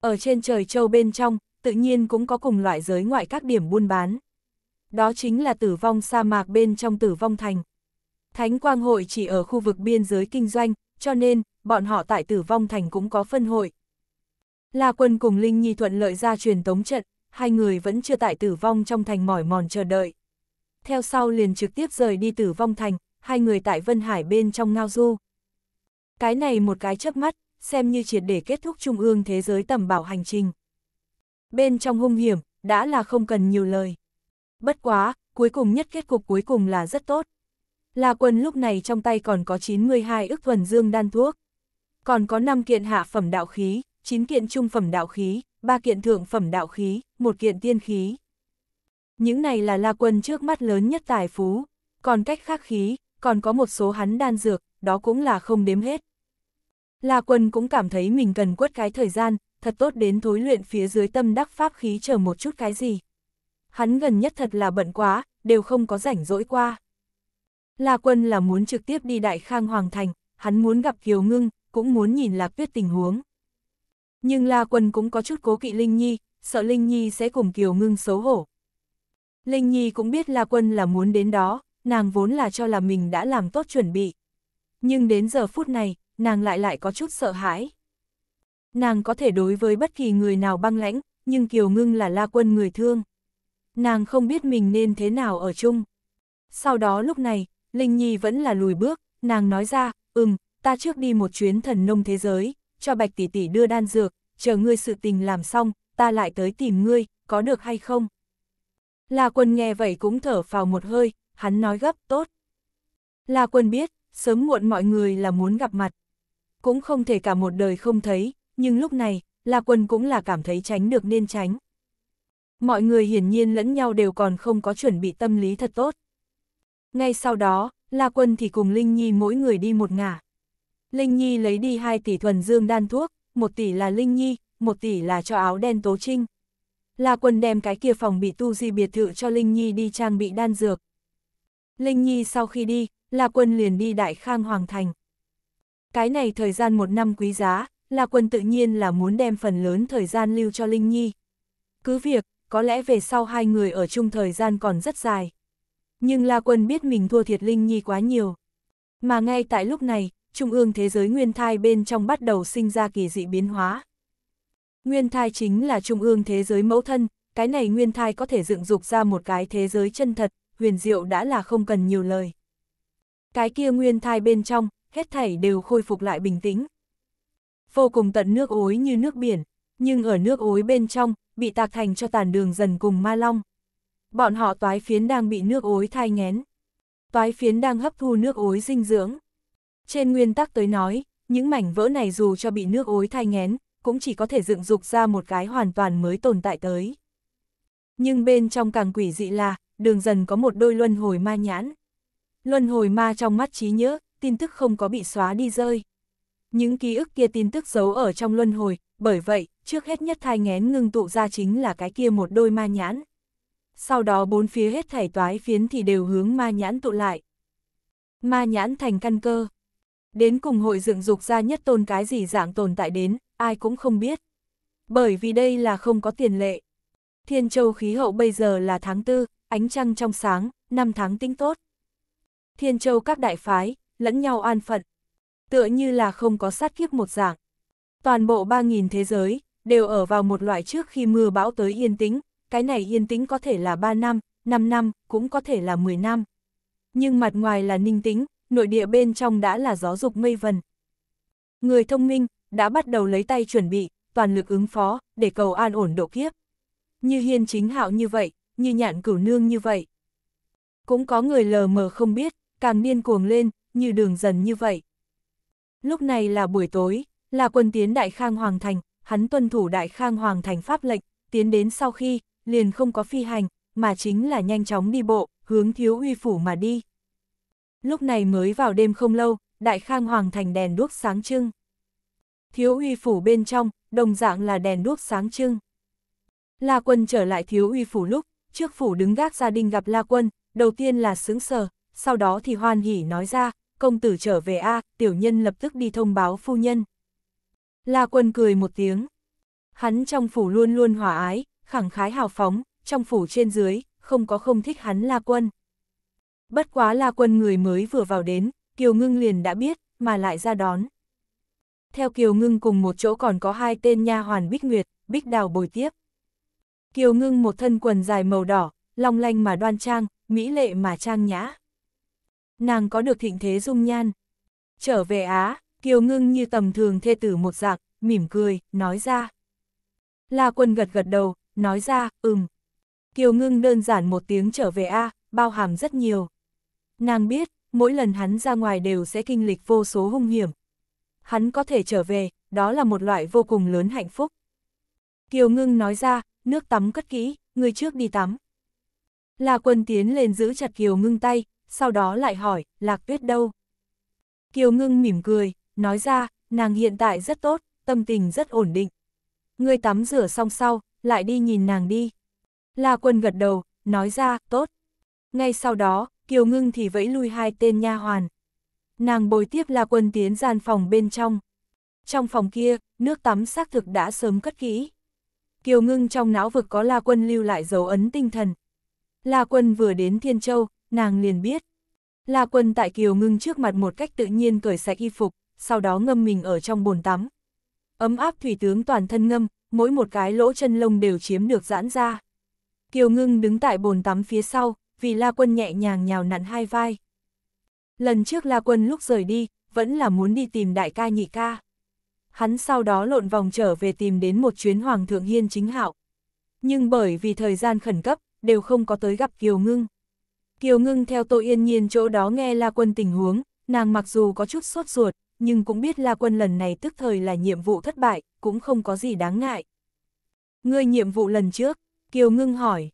Ở trên trời châu bên trong, tự nhiên cũng có cùng loại giới ngoại các điểm buôn bán đó chính là tử vong sa mạc bên trong tử vong thành. Thánh quang hội chỉ ở khu vực biên giới kinh doanh, cho nên, bọn họ tại tử vong thành cũng có phân hội. La quân cùng Linh Nhi thuận lợi ra truyền tống trận, hai người vẫn chưa tại tử vong trong thành mỏi mòn chờ đợi. Theo sau liền trực tiếp rời đi tử vong thành, hai người tại Vân Hải bên trong ngao du. Cái này một cái chớp mắt, xem như triệt để kết thúc trung ương thế giới tầm bảo hành trình. Bên trong hung hiểm, đã là không cần nhiều lời. Bất quá, cuối cùng nhất kết cục cuối cùng là rất tốt. La Quân lúc này trong tay còn có 92 ức thuần dương đan thuốc. Còn có 5 kiện hạ phẩm đạo khí, 9 kiện trung phẩm đạo khí, 3 kiện thượng phẩm đạo khí, 1 kiện tiên khí. Những này là La Quân trước mắt lớn nhất tài phú, còn cách khác khí, còn có một số hắn đan dược, đó cũng là không đếm hết. La Quân cũng cảm thấy mình cần quất cái thời gian, thật tốt đến thối luyện phía dưới tâm đắc pháp khí chờ một chút cái gì, hắn gần nhất thật là bận quá, đều không có rảnh rỗi qua. La Quân là muốn trực tiếp đi Đại Khang Hoàng Thành, hắn muốn gặp Kiều Ngưng, cũng muốn nhìn Lạc Tuyết tình huống. Nhưng La Quân cũng có chút cố kỵ Linh Nhi, sợ Linh Nhi sẽ cùng Kiều Ngưng xấu hổ. Linh Nhi cũng biết La Quân là muốn đến đó, nàng vốn là cho là mình đã làm tốt chuẩn bị. Nhưng đến giờ phút này, nàng lại lại có chút sợ hãi. Nàng có thể đối với bất kỳ người nào băng lãnh, nhưng Kiều Ngưng là La Quân người thương nàng không biết mình nên thế nào ở chung. Sau đó lúc này, Linh Nhi vẫn là lùi bước, nàng nói ra, ừm, ta trước đi một chuyến thần nông thế giới, cho Bạch Tỷ Tỷ đưa đan dược, chờ ngươi sự tình làm xong, ta lại tới tìm ngươi, có được hay không? La quân nghe vậy cũng thở vào một hơi, hắn nói gấp, tốt. La quân biết, sớm muộn mọi người là muốn gặp mặt. Cũng không thể cả một đời không thấy, nhưng lúc này, La quân cũng là cảm thấy tránh được nên tránh mọi người hiển nhiên lẫn nhau đều còn không có chuẩn bị tâm lý thật tốt. Ngay sau đó, La Quân thì cùng Linh Nhi mỗi người đi một ngả. Linh Nhi lấy đi 2 tỷ thuần dương đan thuốc, 1 tỷ là Linh Nhi, 1 tỷ là cho áo đen tố trinh. La Quân đem cái kia phòng bị tu di biệt thự cho Linh Nhi đi trang bị đan dược. Linh Nhi sau khi đi, La Quân liền đi Đại Khang Hoàng Thành. Cái này thời gian một năm quý giá, La Quân tự nhiên là muốn đem phần lớn thời gian lưu cho Linh Nhi. Cứ việc, có lẽ về sau hai người ở chung thời gian còn rất dài. Nhưng La Quân biết mình thua thiệt Linh Nhi quá nhiều. Mà ngay tại lúc này, trung ương thế giới nguyên thai bên trong bắt đầu sinh ra kỳ dị biến hóa. Nguyên thai chính là trung ương thế giới mẫu thân, cái này nguyên thai có thể dựng dục ra một cái thế giới chân thật, huyền diệu đã là không cần nhiều lời. Cái kia nguyên thai bên trong, hết thảy đều khôi phục lại bình tĩnh. Vô cùng tận nước ối như nước biển, nhưng ở nước ối bên trong, bị tạc thành cho tàn đường dần cùng ma long. Bọn họ toái phiến đang bị nước ối thai ngén. Toái phiến đang hấp thu nước ối dinh dưỡng. Trên nguyên tắc tới nói, những mảnh vỡ này dù cho bị nước ối thai ngén, cũng chỉ có thể dựng dục ra một cái hoàn toàn mới tồn tại tới. Nhưng bên trong càng quỷ dị là, đường dần có một đôi luân hồi ma nhãn. Luân hồi ma trong mắt trí nhớ, tin tức không có bị xóa đi rơi. Những ký ức kia tin tức giấu ở trong luân hồi, bởi vậy, trước hết nhất thai ngén ngưng tụ ra chính là cái kia một đôi ma nhãn. Sau đó bốn phía hết thảy toái phiến thì đều hướng ma nhãn tụ lại. Ma nhãn thành căn cơ. Đến cùng hội dựng dục ra nhất tôn cái gì dạng tồn tại đến, ai cũng không biết. Bởi vì đây là không có tiền lệ. Thiên châu khí hậu bây giờ là tháng tư, ánh trăng trong sáng, năm tháng tinh tốt. Thiên châu các đại phái, lẫn nhau an phận, tựa như là không có sát kiếp một dạng. Toàn bộ 3.000 thế giới, đều ở vào một loại trước khi mưa bão tới yên tĩnh, cái này yên tĩnh có thể là 3 năm, 5 năm, cũng có thể là 10 năm. Nhưng mặt ngoài là ninh tĩnh, nội địa bên trong đã là gió dục mây vần. Người thông minh, đã bắt đầu lấy tay chuẩn bị, toàn lực ứng phó, để cầu an ổn độ kiếp. Như hiên chính hạo như vậy, như nhạn cửu nương như vậy. Cũng có người lờ mờ không biết, càng niên cuồng lên, như đường dần như vậy. Lúc này là buổi tối, là quân tiến Đại Khang Hoàng Thành, hắn tuân thủ Đại Khang Hoàng Thành pháp lệnh, tiến đến sau khi, liền không có phi hành, mà chính là nhanh chóng đi bộ, hướng thiếu uy phủ mà đi. Lúc này mới vào đêm không lâu, Đại Khang Hoàng Thành đèn đuốc sáng trưng. Thiếu uy phủ bên trong, đồng dạng là đèn đuốc sáng trưng. La quân trở lại thiếu uy phủ lúc, trước phủ đứng gác gia đình gặp La quân, đầu tiên là sướng sờ, sau đó thì hoan hỉ nói ra, công tử trở về a à, tiểu nhân lập tức đi thông báo phu nhân. La quân cười một tiếng. Hắn trong phủ luôn luôn hòa ái, khẳng khái hào phóng, trong phủ trên dưới, không có không thích hắn La quân. Bất quá La quân người mới vừa vào đến, Kiều Ngưng liền đã biết, mà lại ra đón. Theo Kiều Ngưng cùng một chỗ còn có hai tên nha hoàn Bích Nguyệt, Bích Đào bồi tiếp. Kiều Ngưng một thân quần dài màu đỏ, long lanh mà đoan trang, mỹ lệ mà trang nhã nàng có được thịnh thế dung nhan. Trở về Á, Kiều Ngưng như tầm thường thê tử một dạng, mỉm cười, nói ra. La Quân gật gật đầu, nói ra, ừm. Kiều Ngưng đơn giản một tiếng trở về A, bao hàm rất nhiều. Nàng biết, mỗi lần hắn ra ngoài đều sẽ kinh lịch vô số hung hiểm. Hắn có thể trở về, đó là một loại vô cùng lớn hạnh phúc. Kiều Ngưng nói ra, nước tắm cất kỹ, người trước đi tắm. La Quân tiến lên giữ chặt Kiều Ngưng tay, sau đó lại hỏi, Lạc Tuyết đâu? Kiều Ngưng mỉm cười, nói ra, nàng hiện tại rất tốt, tâm tình rất ổn định. Ngươi tắm rửa xong sau, lại đi nhìn nàng đi. La Quân gật đầu, nói ra, tốt. Ngay sau đó, Kiều Ngưng thì vẫy lui hai tên nha hoàn. Nàng bồi tiếp La Quân tiến gian phòng bên trong. Trong phòng kia, nước tắm xác thực đã sớm cất kỹ. Kiều Ngưng trong não vực có La Quân lưu lại dấu ấn tinh thần. La Quân vừa đến Thiên Châu, nàng liền biết. La quân tại kiều ngưng trước mặt một cách tự nhiên cởi sạch y phục, sau đó ngâm mình ở trong bồn tắm. Ấm áp thủy tướng toàn thân ngâm, mỗi một cái lỗ chân lông đều chiếm được giãn ra. Kiều ngưng đứng tại bồn tắm phía sau, vì la quân nhẹ nhàng nhào nặn hai vai. Lần trước la quân lúc rời đi, vẫn là muốn đi tìm đại ca nhị ca. Hắn sau đó lộn vòng trở về tìm đến một chuyến hoàng thượng hiên chính hạo. Nhưng bởi vì thời gian khẩn cấp, đều không có tới gặp Kiều Ngưng. Kiều ngưng theo Tô Yên Nhiên chỗ đó nghe La Quân tình huống, nàng mặc dù có chút sốt ruột, nhưng cũng biết La Quân lần này tức thời là nhiệm vụ thất bại, cũng không có gì đáng ngại. Ngươi nhiệm vụ lần trước, Kiều ngưng hỏi.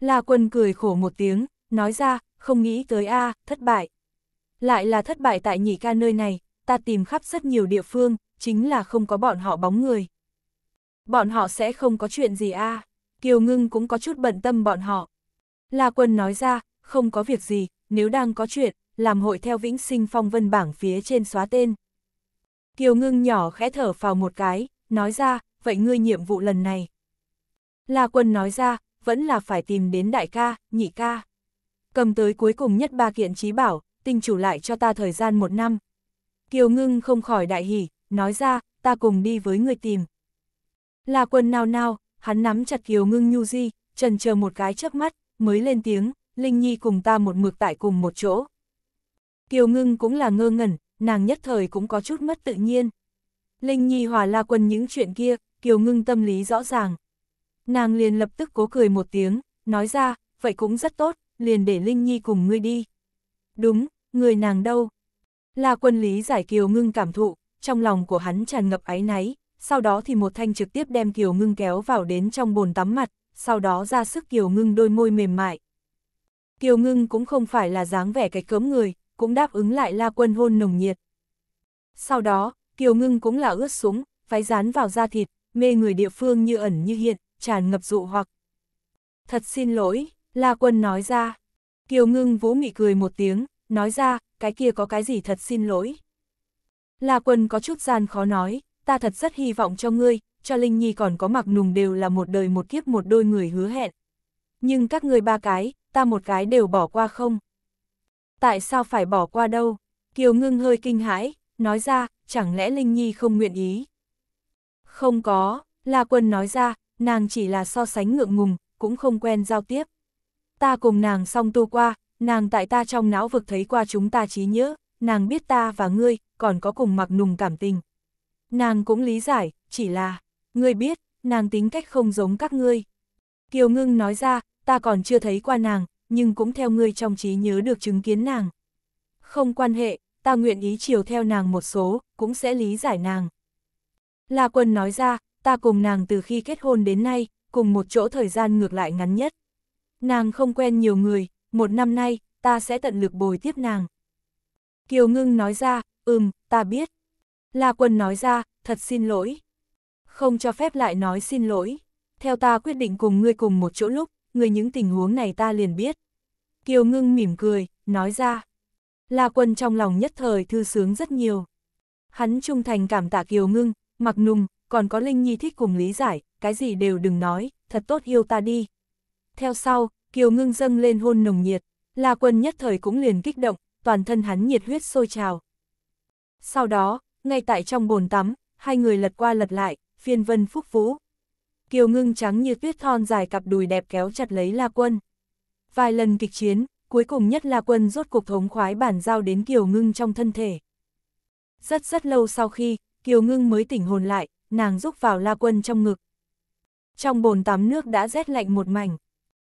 La Quân cười khổ một tiếng, nói ra, không nghĩ tới a thất bại. Lại là thất bại tại nhị ca nơi này, ta tìm khắp rất nhiều địa phương, chính là không có bọn họ bóng người. Bọn họ sẽ không có chuyện gì a Kiều Ngưng cũng có chút bận tâm bọn họ. La Quân nói ra, không có việc gì, nếu đang có chuyện, làm hội theo vĩnh sinh phong vân bảng phía trên xóa tên. Kiều ngưng nhỏ khẽ thở vào một cái, nói ra, vậy ngươi nhiệm vụ lần này. La quân nói ra, vẫn là phải tìm đến đại ca, nhị ca. Cầm tới cuối cùng nhất ba kiện trí bảo, tinh chủ lại cho ta thời gian một năm. Kiều ngưng không khỏi đại hỉ, nói ra, ta cùng đi với người tìm. La quân nao nao, hắn nắm chặt kiều ngưng nhu di, trần chờ một cái chớp mắt, mới lên tiếng, Linh Nhi cùng ta một mực tại cùng một chỗ. Kiều ngưng cũng là ngơ ngẩn, nàng nhất thời cũng có chút mất tự nhiên. Linh Nhi hòa la quân những chuyện kia, Kiều ngưng tâm lý rõ ràng. Nàng liền lập tức cố cười một tiếng, nói ra, vậy cũng rất tốt, liền để Linh Nhi cùng ngươi đi. Đúng, người nàng đâu? La quân lý giải Kiều ngưng cảm thụ, trong lòng của hắn tràn ngập áy náy, sau đó thì một thanh trực tiếp đem Kiều ngưng kéo vào đến trong bồn tắm mặt, sau đó ra sức Kiều ngưng đôi môi mềm mại, Kiều Ngưng cũng không phải là dáng vẻ cái cớm người, cũng đáp ứng lại La Quân hôn nồng nhiệt. Sau đó, Kiều Ngưng cũng là ướt súng, phái dán vào da thịt, mê người địa phương như ẩn như hiện, tràn ngập dụ hoặc. Thật xin lỗi, La Quân nói ra. Kiều Ngưng vỗ mị cười một tiếng, nói ra, cái kia có cái gì thật xin lỗi. La Quân có chút gian khó nói, ta thật rất hy vọng cho ngươi, cho Linh Nhi còn có mặc nùng đều là một đời một kiếp một đôi người hứa hẹn. Nhưng các ngươi ba cái, ta một cái đều bỏ qua không? Tại sao phải bỏ qua đâu? Kiều ngưng hơi kinh hãi, nói ra, chẳng lẽ Linh Nhi không nguyện ý? Không có, La Quân nói ra, nàng chỉ là so sánh ngượng ngùng, cũng không quen giao tiếp. Ta cùng nàng song tu qua, nàng tại ta trong não vực thấy qua chúng ta trí nhớ, nàng biết ta và ngươi, còn có cùng mặc nùng cảm tình. Nàng cũng lý giải, chỉ là, ngươi biết, nàng tính cách không giống các ngươi. Kiều ngưng nói ra, ta còn chưa thấy qua nàng, nhưng cũng theo ngươi trong trí nhớ được chứng kiến nàng. Không quan hệ, ta nguyện ý chiều theo nàng một số, cũng sẽ lý giải nàng. La Quân nói ra, ta cùng nàng từ khi kết hôn đến nay, cùng một chỗ thời gian ngược lại ngắn nhất. Nàng không quen nhiều người, một năm nay, ta sẽ tận lực bồi tiếp nàng. Kiều Ngưng nói ra, ừm, ta biết. La Quân nói ra, thật xin lỗi. Không cho phép lại nói xin lỗi. Theo ta quyết định cùng ngươi cùng một chỗ lúc, người những tình huống này ta liền biết. Kiều ngưng mỉm cười, nói ra. La quân trong lòng nhất thời thư sướng rất nhiều. Hắn trung thành cảm tạ Kiều ngưng, mặc nùng, còn có Linh Nhi thích cùng lý giải, cái gì đều đừng nói, thật tốt yêu ta đi. Theo sau, Kiều ngưng dâng lên hôn nồng nhiệt, La quân nhất thời cũng liền kích động, toàn thân hắn nhiệt huyết sôi trào. Sau đó, ngay tại trong bồn tắm, hai người lật qua lật lại, phiên vân phúc vũ. Kiều ngưng trắng như tuyết thon dài cặp đùi đẹp kéo chặt lấy La Quân. Vài lần kịch chiến, cuối cùng nhất La Quân rốt cuộc thống khoái bản giao đến Kiều ngưng trong thân thể. Rất rất lâu sau khi, Kiều ngưng mới tỉnh hồn lại, nàng rúc vào La Quân trong ngực. Trong bồn tắm nước đã rét lạnh một mảnh.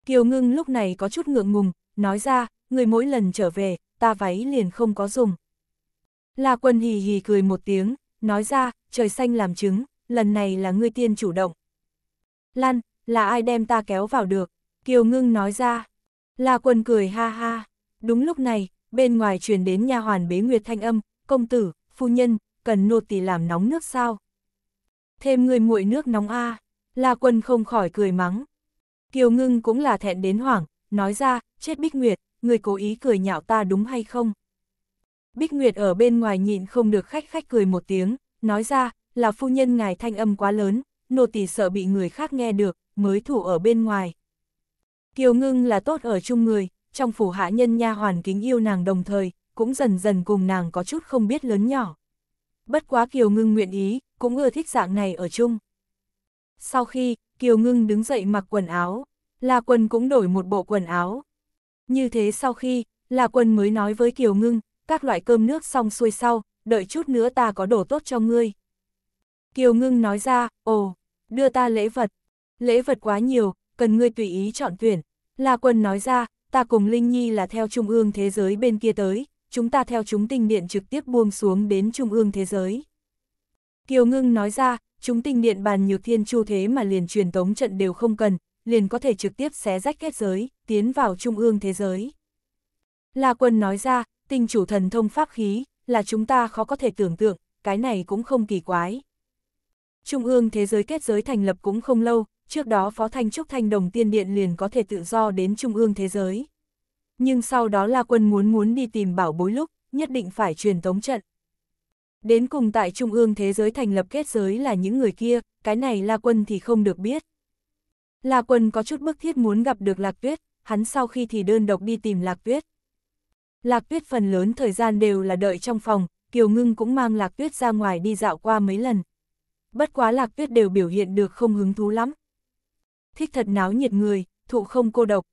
Kiều ngưng lúc này có chút ngượng ngùng, nói ra, người mỗi lần trở về, ta váy liền không có dùng. La Quân hì hì cười một tiếng, nói ra, trời xanh làm chứng, lần này là ngươi tiên chủ động, Lan, là ai đem ta kéo vào được? Kiều ngưng nói ra. La quân cười ha ha. Đúng lúc này, bên ngoài truyền đến nha hoàn bế nguyệt thanh âm, công tử, phu nhân, cần nô tỳ làm nóng nước sao? Thêm người nguội nước nóng a La quân không khỏi cười mắng. Kiều ngưng cũng là thẹn đến hoảng, nói ra, chết Bích Nguyệt, người cố ý cười nhạo ta đúng hay không? Bích Nguyệt ở bên ngoài nhịn không được khách khách cười một tiếng, nói ra, là phu nhân ngài thanh âm quá lớn, nô tỳ sợ bị người khác nghe được, mới thủ ở bên ngoài. Kiều Ngưng là tốt ở chung người, trong phủ hạ nhân nha hoàn kính yêu nàng đồng thời, cũng dần dần cùng nàng có chút không biết lớn nhỏ. Bất quá Kiều Ngưng nguyện ý, cũng ưa thích dạng này ở chung. Sau khi, Kiều Ngưng đứng dậy mặc quần áo, La Quân cũng đổi một bộ quần áo. Như thế sau khi, La Quân mới nói với Kiều Ngưng, các loại cơm nước xong xuôi sau, đợi chút nữa ta có đồ tốt cho ngươi. Kiều Ngưng nói ra, ồ, đưa ta lễ vật. Lễ vật quá nhiều, cần ngươi tùy ý chọn tuyển. La Quân nói ra, ta cùng Linh Nhi là theo trung ương thế giới bên kia tới, chúng ta theo chúng tinh điện trực tiếp buông xuống đến trung ương thế giới. Kiều Ngưng nói ra, chúng tinh điện bàn nhược thiên chu thế mà liền truyền tống trận đều không cần, liền có thể trực tiếp xé rách kết giới, tiến vào trung ương thế giới. La Quân nói ra, tinh chủ thần thông pháp khí, là chúng ta khó có thể tưởng tượng, cái này cũng không kỳ quái. Trung ương thế giới kết giới thành lập cũng không lâu, trước đó Phó Thanh Trúc Thanh đồng tiên điện liền có thể tự do đến Trung ương thế giới. Nhưng sau đó La Quân muốn muốn đi tìm bảo bối lúc, nhất định phải truyền tống trận. Đến cùng tại Trung ương thế giới thành lập kết giới là những người kia, cái này La Quân thì không được biết. La Quân có chút bức thiết muốn gặp được Lạc Tuyết, hắn sau khi thì đơn độc đi tìm Lạc Tuyết. Lạc Tuyết phần lớn thời gian đều là đợi trong phòng, Kiều Ngưng cũng mang Lạc Tuyết ra ngoài đi dạo qua mấy lần, bất quá lạc tuyết đều biểu hiện được không hứng thú lắm. Thích thật náo nhiệt người, thụ không cô độc.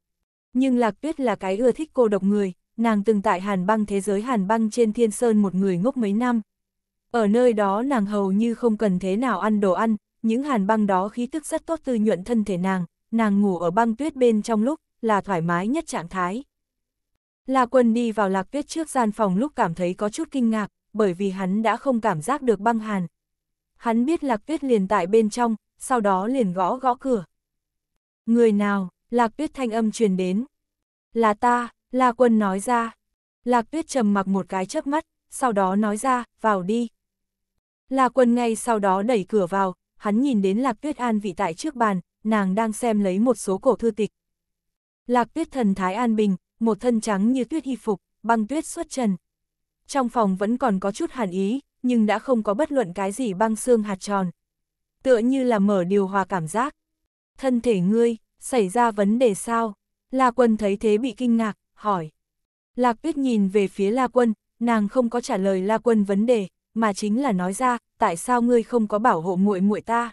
Nhưng lạc tuyết là cái ưa thích cô độc người, nàng từng tại hàn băng thế giới hàn băng trên thiên sơn một người ngốc mấy năm. Ở nơi đó nàng hầu như không cần thế nào ăn đồ ăn, những hàn băng đó khí tức rất tốt tư nhuận thân thể nàng, nàng ngủ ở băng tuyết bên trong lúc, là thoải mái nhất trạng thái. La quân đi vào lạc tuyết trước gian phòng lúc cảm thấy có chút kinh ngạc, bởi vì hắn đã không cảm giác được băng hàn, hắn biết Lạc Tuyết liền tại bên trong, sau đó liền gõ gõ cửa. Người nào, Lạc Tuyết thanh âm truyền đến. Là ta, La Quân nói ra. Lạc Tuyết trầm mặc một cái chớp mắt, sau đó nói ra, vào đi. La Quân ngay sau đó đẩy cửa vào, hắn nhìn đến Lạc Tuyết an vị tại trước bàn, nàng đang xem lấy một số cổ thư tịch. Lạc Tuyết thần thái an bình, một thân trắng như tuyết hy phục, băng tuyết xuất trần. Trong phòng vẫn còn có chút hàn ý, nhưng đã không có bất luận cái gì băng xương hạt tròn. Tựa như là mở điều hòa cảm giác. Thân thể ngươi, xảy ra vấn đề sao? La quân thấy thế bị kinh ngạc, hỏi. Lạc tuyết nhìn về phía La quân, nàng không có trả lời La quân vấn đề, mà chính là nói ra, tại sao ngươi không có bảo hộ muội muội ta?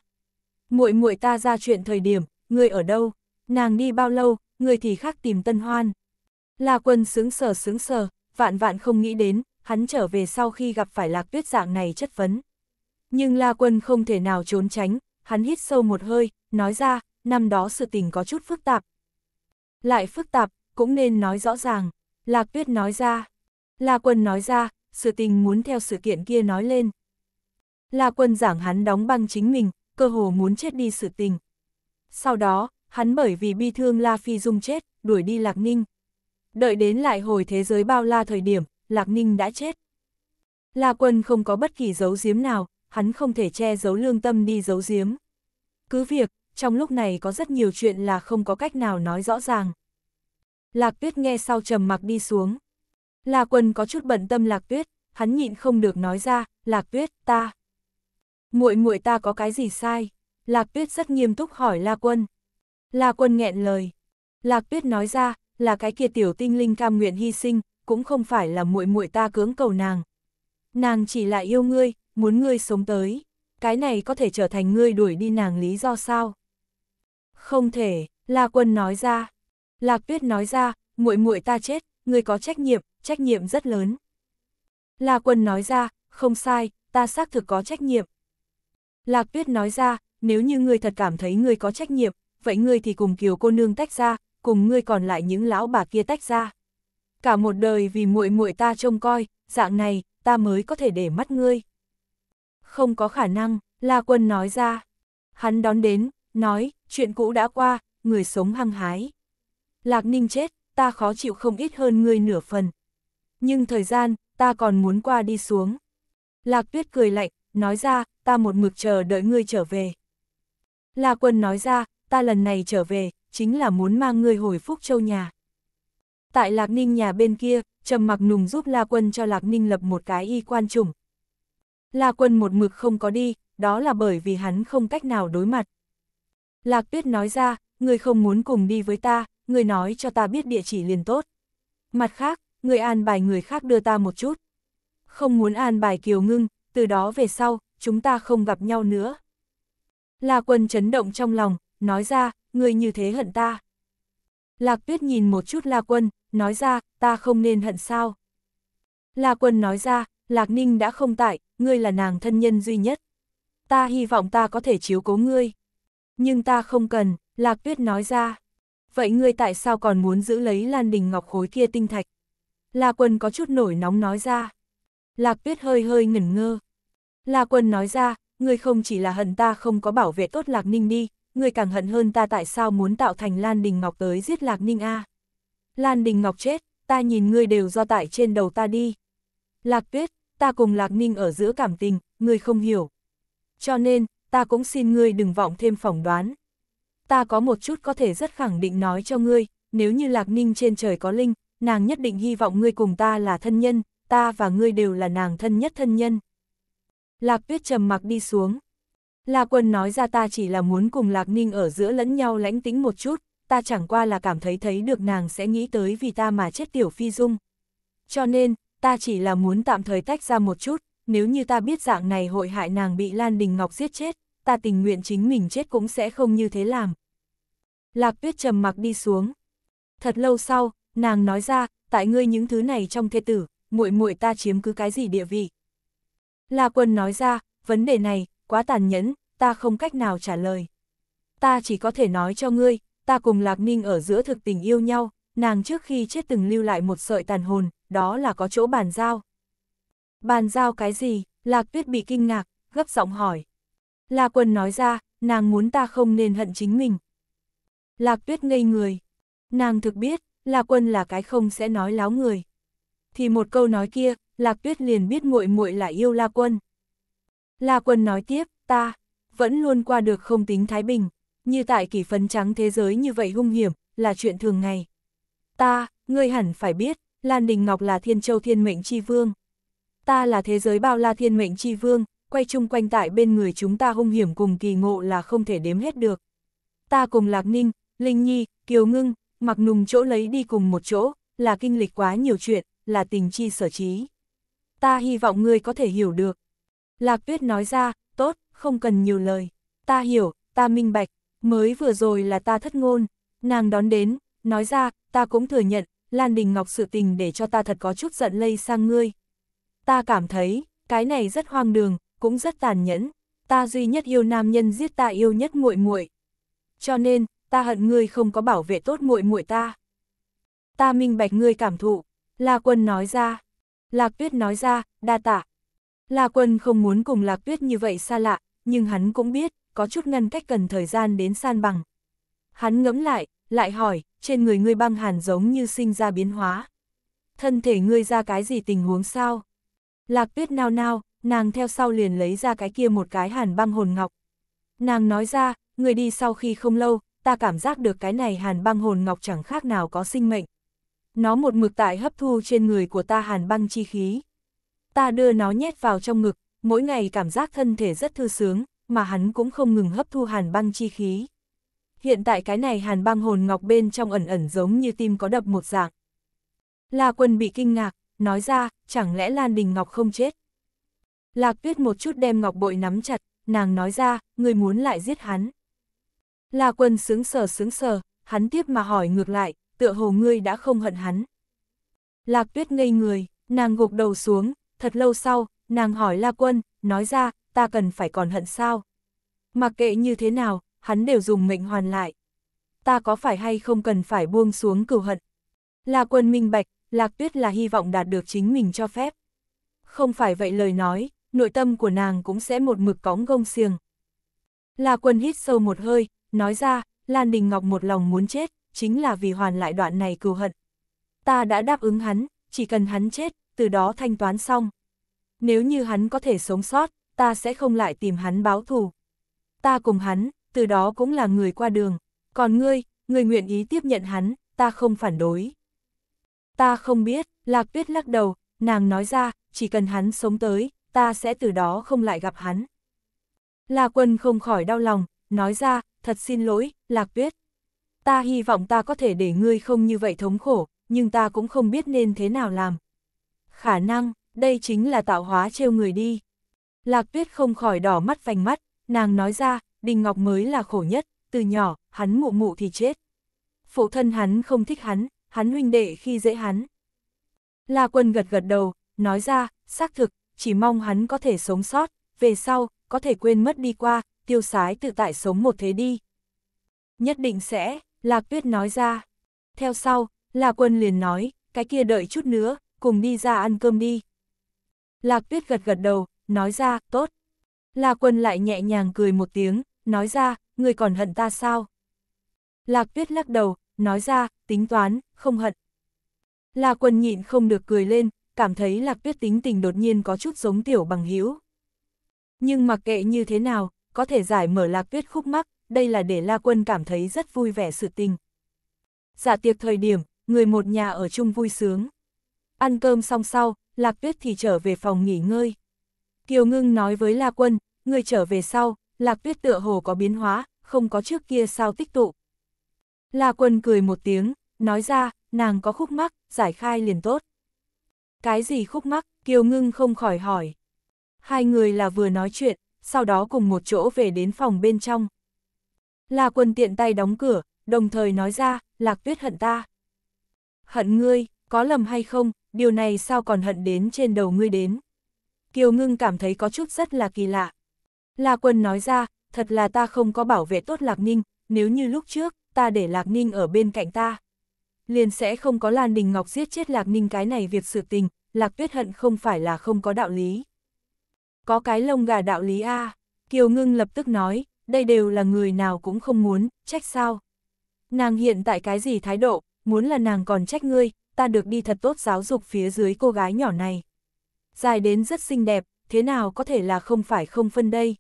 Muội muội ta ra chuyện thời điểm, ngươi ở đâu? Nàng đi bao lâu, ngươi thì khác tìm Tân Hoan. La Quân sướng sờ sướng sờ, vạn vạn không nghĩ đến, hắn trở về sau khi gặp phải lạc tuyết dạng này chất vấn. Nhưng La Quân không thể nào trốn tránh, hắn hít sâu một hơi, nói ra, năm đó sự tình có chút phức tạp. Lại phức tạp, cũng nên nói rõ ràng, Lạc Tuyết nói ra. La Quân nói ra, sự tình muốn theo sự kiện kia nói lên. La Quân giảng hắn đóng băng chính mình, cơ hồ muốn chết đi sự tình. Sau đó, hắn bởi vì bi thương La Phi Dung chết, đuổi đi Lạc Ninh. Đợi đến lại hồi thế giới bao la thời điểm, Lạc Ninh đã chết. La Quân không có bất kỳ dấu giếm nào, hắn không thể che giấu lương tâm đi giấu giếm. Cứ việc, trong lúc này có rất nhiều chuyện là không có cách nào nói rõ ràng. Lạc Tuyết nghe sau trầm mặc đi xuống. La Quân có chút bận tâm Lạc Tuyết, hắn nhịn không được nói ra, "Lạc Tuyết, ta muội muội ta có cái gì sai?" Lạc Tuyết rất nghiêm túc hỏi La Quân. La Quân nghẹn lời. Lạc Tuyết nói ra, là cái kia tiểu tinh linh cam nguyện hy sinh, cũng không phải là muội muội ta cưỡng cầu nàng. Nàng chỉ là yêu ngươi, muốn ngươi sống tới. Cái này có thể trở thành ngươi đuổi đi nàng lý do sao? Không thể, La Quân nói ra. Lạc Tuyết nói ra, muội muội ta chết, ngươi có trách nhiệm, trách nhiệm rất lớn. La Quân nói ra, không sai, ta xác thực có trách nhiệm. Lạc Tuyết nói ra, nếu như ngươi thật cảm thấy ngươi có trách nhiệm, vậy ngươi thì cùng Kiều cô nương tách ra, cùng ngươi còn lại những lão bà kia tách ra cả một đời vì muội muội ta trông coi, dạng này, ta mới có thể để mắt ngươi. Không có khả năng, La Quân nói ra. Hắn đón đến, nói, chuyện cũ đã qua, người sống hăng hái. Lạc Ninh chết, ta khó chịu không ít hơn ngươi nửa phần. Nhưng thời gian, ta còn muốn qua đi xuống. Lạc Tuyết cười lạnh, nói ra, ta một mực chờ đợi ngươi trở về. La Quân nói ra, ta lần này trở về, chính là muốn mang ngươi hồi phúc châu nhà. Tại Lạc Ninh nhà bên kia, Trầm Mặc Nùng giúp La Quân cho Lạc Ninh lập một cái y quan trùng. La Quân một mực không có đi, đó là bởi vì hắn không cách nào đối mặt. Lạc Tuyết nói ra, người không muốn cùng đi với ta, người nói cho ta biết địa chỉ liền tốt. Mặt khác, người an bài người khác đưa ta một chút. Không muốn an bài kiều ngưng, từ đó về sau, chúng ta không gặp nhau nữa. La Quân chấn động trong lòng, nói ra, người như thế hận ta. Lạc Tuyết nhìn một chút La Quân, nói ra, ta không nên hận sao. La Quân nói ra, Lạc Ninh đã không tại, ngươi là nàng thân nhân duy nhất. Ta hy vọng ta có thể chiếu cố ngươi. Nhưng ta không cần, Lạc Tuyết nói ra. Vậy ngươi tại sao còn muốn giữ lấy Lan Đình Ngọc khối kia tinh thạch? La Quân có chút nổi nóng nói ra. Lạc Tuyết hơi hơi ngẩn ngơ. La Quân nói ra, ngươi không chỉ là hận ta không có bảo vệ tốt Lạc Ninh đi, ngươi càng hận hơn ta tại sao muốn tạo thành Lan Đình Ngọc tới giết Lạc Ninh a. À? Lan Đình Ngọc chết, ta nhìn ngươi đều do tại trên đầu ta đi. Lạc tuyết, ta cùng Lạc Ninh ở giữa cảm tình, ngươi không hiểu. Cho nên, ta cũng xin ngươi đừng vọng thêm phỏng đoán. Ta có một chút có thể rất khẳng định nói cho ngươi, nếu như Lạc Ninh trên trời có linh, nàng nhất định hy vọng ngươi cùng ta là thân nhân, ta và ngươi đều là nàng thân nhất thân nhân. Lạc tuyết trầm mặc đi xuống. Lạc quân nói ra ta chỉ là muốn cùng Lạc Ninh ở giữa lẫn nhau lãnh tính một chút, ta chẳng qua là cảm thấy thấy được nàng sẽ nghĩ tới vì ta mà chết tiểu phi dung. Cho nên, ta chỉ là muốn tạm thời tách ra một chút, nếu như ta biết dạng này hội hại nàng bị Lan Đình Ngọc giết chết, ta tình nguyện chính mình chết cũng sẽ không như thế làm. Lạc tuyết trầm mặc đi xuống. Thật lâu sau, nàng nói ra, tại ngươi những thứ này trong thê tử, muội muội ta chiếm cứ cái gì địa vị. La quân nói ra, vấn đề này, quá tàn nhẫn, ta không cách nào trả lời. Ta chỉ có thể nói cho ngươi, ta cùng Lạc Ninh ở giữa thực tình yêu nhau, nàng trước khi chết từng lưu lại một sợi tàn hồn, đó là có chỗ bàn giao. Bàn giao cái gì? Lạc Tuyết bị kinh ngạc, gấp giọng hỏi. La Quân nói ra, nàng muốn ta không nên hận chính mình. Lạc Tuyết ngây người. Nàng thực biết, La Quân là cái không sẽ nói láo người. Thì một câu nói kia, Lạc Tuyết liền biết muội muội là yêu La Quân. La Quân nói tiếp, ta vẫn luôn qua được không tính thái bình, như tại kỳ phấn trắng thế giới như vậy hung hiểm, là chuyện thường ngày. Ta, ngươi hẳn phải biết, Lan Đình Ngọc là thiên châu thiên mệnh chi vương. Ta là thế giới bao la thiên mệnh chi vương, quay chung quanh tại bên người chúng ta hung hiểm cùng kỳ ngộ là không thể đếm hết được. Ta cùng Lạc Ninh, Linh Nhi, Kiều Ngưng, mặc nùng chỗ lấy đi cùng một chỗ, là kinh lịch quá nhiều chuyện, là tình chi sở trí. Ta hy vọng ngươi có thể hiểu được. Lạc Tuyết nói ra, tốt, không cần nhiều lời. Ta hiểu, ta minh bạch, Mới vừa rồi là ta thất ngôn, nàng đón đến, nói ra, ta cũng thừa nhận, Lan Đình Ngọc sự tình để cho ta thật có chút giận lây sang ngươi. Ta cảm thấy, cái này rất hoang đường, cũng rất tàn nhẫn, ta duy nhất yêu nam nhân giết ta yêu nhất muội muội. Cho nên, ta hận ngươi không có bảo vệ tốt muội muội ta. Ta minh bạch ngươi cảm thụ, La Quân nói ra. Lạc Tuyết nói ra, đa tạ. La Quân không muốn cùng Lạc Tuyết như vậy xa lạ, nhưng hắn cũng biết, có chút ngăn cách cần thời gian đến san bằng. Hắn ngẫm lại, lại hỏi, trên người ngươi băng hàn giống như sinh ra biến hóa. Thân thể ngươi ra cái gì tình huống sao? Lạc tuyết nao nao, nàng theo sau liền lấy ra cái kia một cái hàn băng hồn ngọc. Nàng nói ra, người đi sau khi không lâu, ta cảm giác được cái này hàn băng hồn ngọc chẳng khác nào có sinh mệnh. Nó một mực tại hấp thu trên người của ta hàn băng chi khí. Ta đưa nó nhét vào trong ngực, mỗi ngày cảm giác thân thể rất thư sướng, mà hắn cũng không ngừng hấp thu hàn băng chi khí. Hiện tại cái này hàn băng hồn ngọc bên trong ẩn ẩn giống như tim có đập một dạng. La quân bị kinh ngạc, nói ra, chẳng lẽ Lan Đình Ngọc không chết? Lạc tuyết một chút đem ngọc bội nắm chặt, nàng nói ra, người muốn lại giết hắn. La quân sướng sờ sướng sờ, hắn tiếp mà hỏi ngược lại, tựa hồ ngươi đã không hận hắn. Lạc tuyết ngây người, nàng gục đầu xuống, thật lâu sau, nàng hỏi La quân, nói ra, ta cần phải còn hận sao? Mặc kệ như thế nào, hắn đều dùng mệnh hoàn lại. Ta có phải hay không cần phải buông xuống cừu hận? Là quân minh bạch, Lạc Tuyết là hy vọng đạt được chính mình cho phép. Không phải vậy lời nói, nội tâm của nàng cũng sẽ một mực cóng gông xiềng. là quân hít sâu một hơi, nói ra, Lan Đình Ngọc một lòng muốn chết, chính là vì hoàn lại đoạn này cừu hận. Ta đã đáp ứng hắn, chỉ cần hắn chết, từ đó thanh toán xong. Nếu như hắn có thể sống sót, ta sẽ không lại tìm hắn báo thù. Ta cùng hắn, từ đó cũng là người qua đường, còn ngươi, ngươi nguyện ý tiếp nhận hắn, ta không phản đối. Ta không biết, Lạc Tuyết lắc đầu, nàng nói ra, chỉ cần hắn sống tới, ta sẽ từ đó không lại gặp hắn. La Quân không khỏi đau lòng, nói ra, thật xin lỗi, Lạc Tuyết. Ta hy vọng ta có thể để ngươi không như vậy thống khổ, nhưng ta cũng không biết nên thế nào làm. Khả năng, đây chính là tạo hóa trêu người đi. Lạc tuyết không khỏi đỏ mắt vành mắt, nàng nói ra, Đình Ngọc mới là khổ nhất, từ nhỏ, hắn mụ mụ thì chết. Phụ thân hắn không thích hắn, hắn huynh đệ khi dễ hắn. La quân gật gật đầu, nói ra, xác thực, chỉ mong hắn có thể sống sót, về sau, có thể quên mất đi qua, tiêu sái tự tại sống một thế đi. Nhất định sẽ, Lạc Tuyết nói ra. Theo sau, La Quân liền nói, cái kia đợi chút nữa, cùng đi ra ăn cơm đi. Lạc Tuyết gật gật đầu, nói ra, tốt. La Quân lại nhẹ nhàng cười một tiếng, nói ra, người còn hận ta sao? Lạc Tuyết lắc đầu, nói ra, tính toán, không hận. La Quân nhịn không được cười lên, cảm thấy Lạc Tuyết tính tình đột nhiên có chút giống tiểu bằng hữu. Nhưng mặc kệ như thế nào, có thể giải mở Lạc Tuyết khúc mắc, đây là để La Quân cảm thấy rất vui vẻ sự tình. Dạ tiệc thời điểm, người một nhà ở chung vui sướng. Ăn cơm xong sau, Lạc Tuyết thì trở về phòng nghỉ ngơi. Kiều Ngưng nói với La Quân, người trở về sau, Lạc Tuyết tựa hồ có biến hóa, không có trước kia sao tích tụ. La Quân cười một tiếng, nói ra, nàng có khúc mắc, giải khai liền tốt. Cái gì khúc mắc, Kiều Ngưng không khỏi hỏi. Hai người là vừa nói chuyện, sau đó cùng một chỗ về đến phòng bên trong. La Quân tiện tay đóng cửa, đồng thời nói ra, Lạc Tuyết hận ta. Hận ngươi, có lầm hay không, điều này sao còn hận đến trên đầu ngươi đến. Kiều Ngưng cảm thấy có chút rất là kỳ lạ. La Quân nói ra, thật là ta không có bảo vệ tốt Lạc Ninh, nếu như lúc trước, ta để Lạc Ninh ở bên cạnh ta. Liền sẽ không có Lan Đình Ngọc giết chết Lạc Ninh cái này việc sự tình, Lạc Tuyết Hận không phải là không có đạo lý. Có cái lông gà đạo lý a à, Kiều Ngưng lập tức nói, đây đều là người nào cũng không muốn, trách sao. Nàng hiện tại cái gì thái độ, muốn là nàng còn trách ngươi, ta được đi thật tốt giáo dục phía dưới cô gái nhỏ này dài đến rất xinh đẹp, thế nào có thể là không phải không phân đây.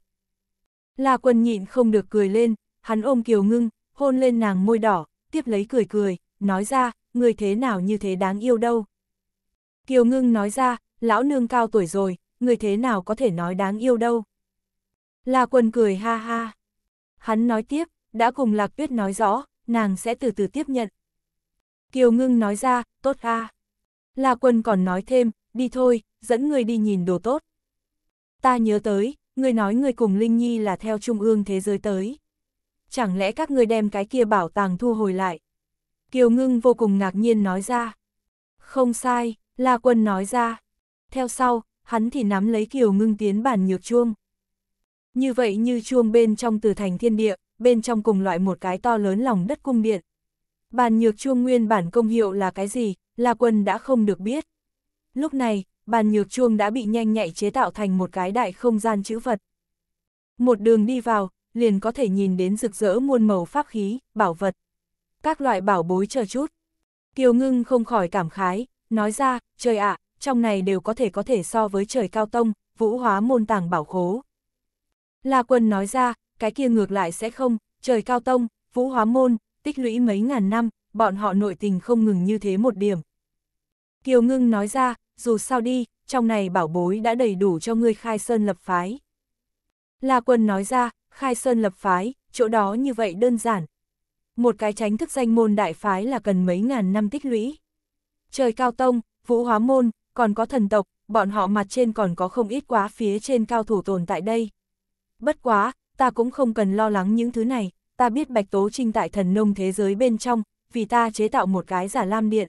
La quân nhịn không được cười lên, hắn ôm kiều ngưng, hôn lên nàng môi đỏ, tiếp lấy cười cười, nói ra, người thế nào như thế đáng yêu đâu. Kiều ngưng nói ra, lão nương cao tuổi rồi, người thế nào có thể nói đáng yêu đâu. La quân cười ha ha. Hắn nói tiếp, đã cùng Lạc Tuyết nói rõ, nàng sẽ từ từ tiếp nhận. Kiều ngưng nói ra, tốt ha. La quân còn nói thêm, đi thôi, dẫn người đi nhìn đồ tốt. Ta nhớ tới, người nói người cùng Linh Nhi là theo trung ương thế giới tới. Chẳng lẽ các người đem cái kia bảo tàng thu hồi lại? Kiều Ngưng vô cùng ngạc nhiên nói ra. Không sai, La Quân nói ra. Theo sau, hắn thì nắm lấy Kiều Ngưng tiến bản nhược chuông. Như vậy như chuông bên trong từ thành thiên địa, bên trong cùng loại một cái to lớn lòng đất cung điện. Bàn nhược chuông nguyên bản công hiệu là cái gì, La Quân đã không được biết. Lúc này, bàn nhược chuông đã bị nhanh nhạy chế tạo thành một cái đại không gian chữ vật. Một đường đi vào, liền có thể nhìn đến rực rỡ muôn màu pháp khí, bảo vật. Các loại bảo bối chờ chút. Kiều ngưng không khỏi cảm khái, nói ra, trời ạ, trong này đều có thể có thể so với trời cao tông, vũ hóa môn tàng bảo khố. La quân nói ra, cái kia ngược lại sẽ không, trời cao tông, vũ hóa môn, tích lũy mấy ngàn năm, bọn họ nội tình không ngừng như thế một điểm, Kiều Ngưng nói ra, dù sao đi, trong này bảo bối đã đầy đủ cho ngươi khai sơn lập phái. La Quân nói ra, khai sơn lập phái, chỗ đó như vậy đơn giản. Một cái tránh thức danh môn đại phái là cần mấy ngàn năm tích lũy. Trời cao tông, vũ hóa môn, còn có thần tộc, bọn họ mặt trên còn có không ít quá phía trên cao thủ tồn tại đây. Bất quá, ta cũng không cần lo lắng những thứ này, ta biết Bạch Tố Trinh tại thần nông thế giới bên trong, vì ta chế tạo một cái giả lam điện.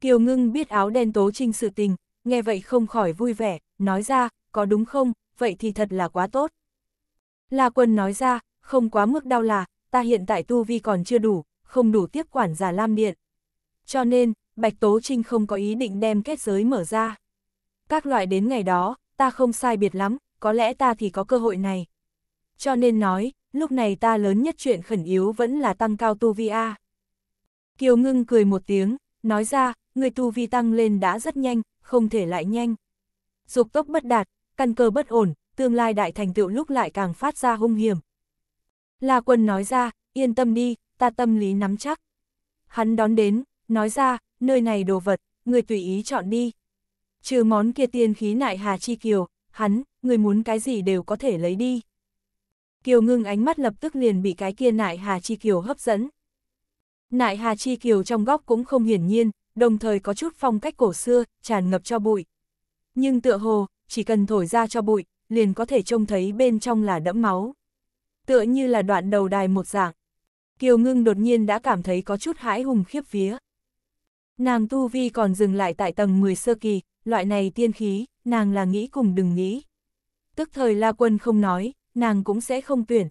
Kiều Ngưng biết áo đen tố trinh sự tình, nghe vậy không khỏi vui vẻ, nói ra, có đúng không, vậy thì thật là quá tốt. La Quân nói ra, không quá mức đau là, ta hiện tại tu vi còn chưa đủ, không đủ tiếp quản giả Lam Điện. Cho nên, Bạch Tố Trinh không có ý định đem kết giới mở ra. Các loại đến ngày đó, ta không sai biệt lắm, có lẽ ta thì có cơ hội này. Cho nên nói, lúc này ta lớn nhất chuyện khẩn yếu vẫn là tăng cao tu vi A. Kiều Ngưng cười một tiếng, nói ra, người tu vi tăng lên đã rất nhanh, không thể lại nhanh. Dục tốc bất đạt, căn cơ bất ổn, tương lai đại thành tựu lúc lại càng phát ra hung hiểm. La quân nói ra, yên tâm đi, ta tâm lý nắm chắc. Hắn đón đến, nói ra, nơi này đồ vật, người tùy ý chọn đi. Trừ món kia tiên khí nại hà chi kiều, hắn, người muốn cái gì đều có thể lấy đi. Kiều ngưng ánh mắt lập tức liền bị cái kia nại hà chi kiều hấp dẫn. Nại hà chi kiều trong góc cũng không hiển nhiên, đồng thời có chút phong cách cổ xưa, tràn ngập cho bụi. Nhưng tựa hồ, chỉ cần thổi ra cho bụi, liền có thể trông thấy bên trong là đẫm máu. Tựa như là đoạn đầu đài một dạng. Kiều ngưng đột nhiên đã cảm thấy có chút hãi hùng khiếp vía. Nàng tu vi còn dừng lại tại tầng 10 sơ kỳ, loại này tiên khí, nàng là nghĩ cùng đừng nghĩ. Tức thời La Quân không nói, nàng cũng sẽ không tuyển.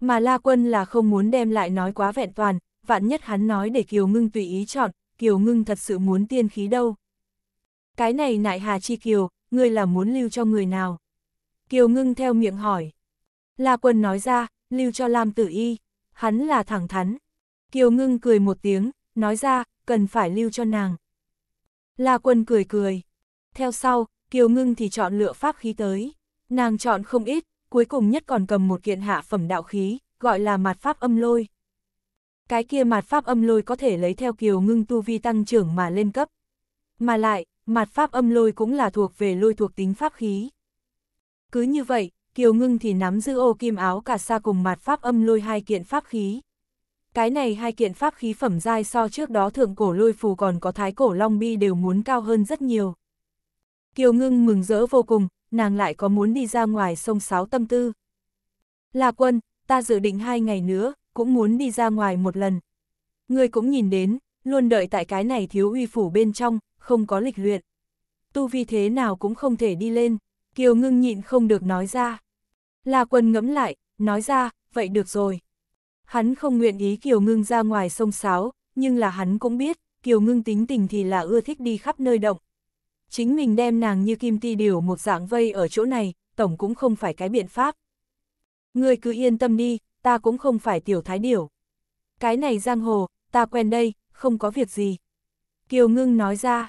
Mà La Quân là không muốn đem lại nói quá vẹn toàn, vạn nhất hắn nói để Kiều Ngưng tùy ý chọn, Kiều Ngưng thật sự muốn tiên khí đâu. Cái này nại hà chi Kiều, ngươi là muốn lưu cho người nào? Kiều Ngưng theo miệng hỏi. La Quân nói ra, lưu cho Lam Tử Y, hắn là thẳng thắn. Kiều Ngưng cười một tiếng, nói ra, cần phải lưu cho nàng. La Quân cười cười. Theo sau, Kiều Ngưng thì chọn lựa pháp khí tới. Nàng chọn không ít, cuối cùng nhất còn cầm một kiện hạ phẩm đạo khí, gọi là mặt pháp âm lôi cái kia mạt pháp âm lôi có thể lấy theo kiều ngưng tu vi tăng trưởng mà lên cấp. Mà lại, mạt pháp âm lôi cũng là thuộc về lôi thuộc tính pháp khí. Cứ như vậy, kiều ngưng thì nắm giữ ô kim áo cả xa cùng mạt pháp âm lôi hai kiện pháp khí. Cái này hai kiện pháp khí phẩm giai so trước đó thượng cổ lôi phù còn có thái cổ long bi đều muốn cao hơn rất nhiều. Kiều ngưng mừng rỡ vô cùng, nàng lại có muốn đi ra ngoài sông Sáo tâm tư. Là quân, ta dự định hai ngày nữa, cũng muốn đi ra ngoài một lần. Người cũng nhìn đến, luôn đợi tại cái này thiếu uy phủ bên trong, không có lịch luyện. Tu vi thế nào cũng không thể đi lên, Kiều ngưng nhịn không được nói ra. La quân ngẫm lại, nói ra, vậy được rồi. Hắn không nguyện ý Kiều ngưng ra ngoài sông Sáo, nhưng là hắn cũng biết, Kiều ngưng tính tình thì là ưa thích đi khắp nơi động. Chính mình đem nàng như kim ti điều một dạng vây ở chỗ này, tổng cũng không phải cái biện pháp. Người cứ yên tâm đi, ta cũng không phải tiểu thái điểu. Cái này giang hồ, ta quen đây, không có việc gì. Kiều ngưng nói ra.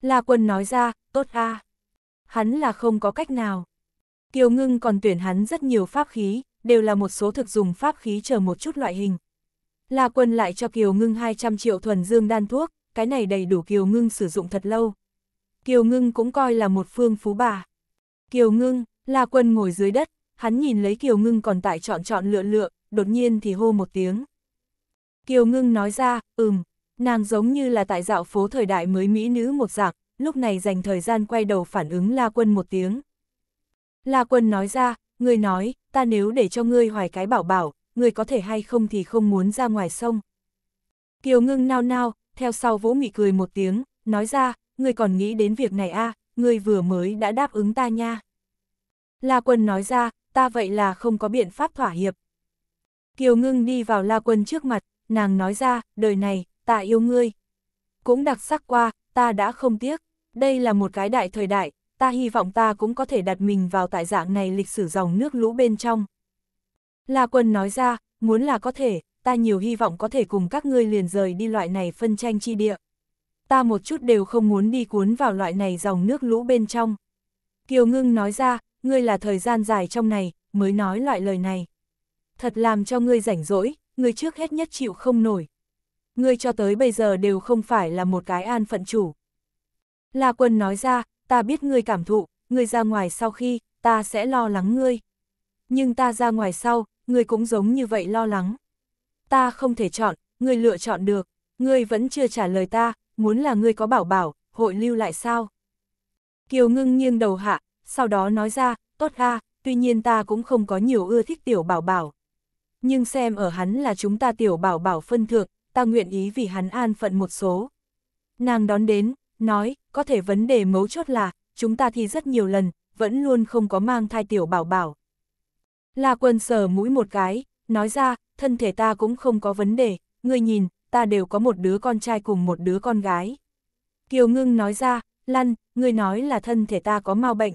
La quân nói ra, tốt a Hắn là không có cách nào. Kiều ngưng còn tuyển hắn rất nhiều pháp khí, đều là một số thực dùng pháp khí chờ một chút loại hình. La quân lại cho Kiều ngưng 200 triệu thuần dương đan thuốc, cái này đầy đủ Kiều ngưng sử dụng thật lâu. Kiều ngưng cũng coi là một phương phú bà. Kiều ngưng, La quân ngồi dưới đất, hắn nhìn lấy Kiều Ngưng còn tại chọn chọn lựa lựa, đột nhiên thì hô một tiếng. Kiều Ngưng nói ra, ừm, nàng giống như là tại dạo phố thời đại mới mỹ nữ một dạng, lúc này dành thời gian quay đầu phản ứng La Quân một tiếng. La Quân nói ra, ngươi nói, ta nếu để cho ngươi hoài cái bảo bảo, ngươi có thể hay không thì không muốn ra ngoài sông. Kiều Ngưng nao nao, theo sau vỗ mị cười một tiếng, nói ra, ngươi còn nghĩ đến việc này a à, ngươi vừa mới đã đáp ứng ta nha. La Quân nói ra, ta vậy là không có biện pháp thỏa hiệp. Kiều ngưng đi vào la quân trước mặt, nàng nói ra, đời này, ta yêu ngươi. Cũng đặc sắc qua, ta đã không tiếc, đây là một cái đại thời đại, ta hy vọng ta cũng có thể đặt mình vào tại dạng này lịch sử dòng nước lũ bên trong. La quân nói ra, muốn là có thể, ta nhiều hy vọng có thể cùng các ngươi liền rời đi loại này phân tranh chi địa. Ta một chút đều không muốn đi cuốn vào loại này dòng nước lũ bên trong. Kiều ngưng nói ra, ngươi là thời gian dài trong này, mới nói loại lời này. Thật làm cho ngươi rảnh rỗi, ngươi trước hết nhất chịu không nổi. Ngươi cho tới bây giờ đều không phải là một cái an phận chủ. La quân nói ra, ta biết ngươi cảm thụ, ngươi ra ngoài sau khi, ta sẽ lo lắng ngươi. Nhưng ta ra ngoài sau, ngươi cũng giống như vậy lo lắng. Ta không thể chọn, ngươi lựa chọn được, ngươi vẫn chưa trả lời ta, muốn là ngươi có bảo bảo, hội lưu lại sao? Kiều ngưng nghiêng đầu hạ, sau đó nói ra, tốt ha tuy nhiên ta cũng không có nhiều ưa thích tiểu bảo bảo. Nhưng xem ở hắn là chúng ta tiểu bảo bảo phân thượng, ta nguyện ý vì hắn an phận một số. Nàng đón đến, nói, có thể vấn đề mấu chốt là, chúng ta thì rất nhiều lần, vẫn luôn không có mang thai tiểu bảo bảo. La quân sờ mũi một cái, nói ra, thân thể ta cũng không có vấn đề, người nhìn, ta đều có một đứa con trai cùng một đứa con gái. Kiều ngưng nói ra, lăn, người nói là thân thể ta có mau bệnh,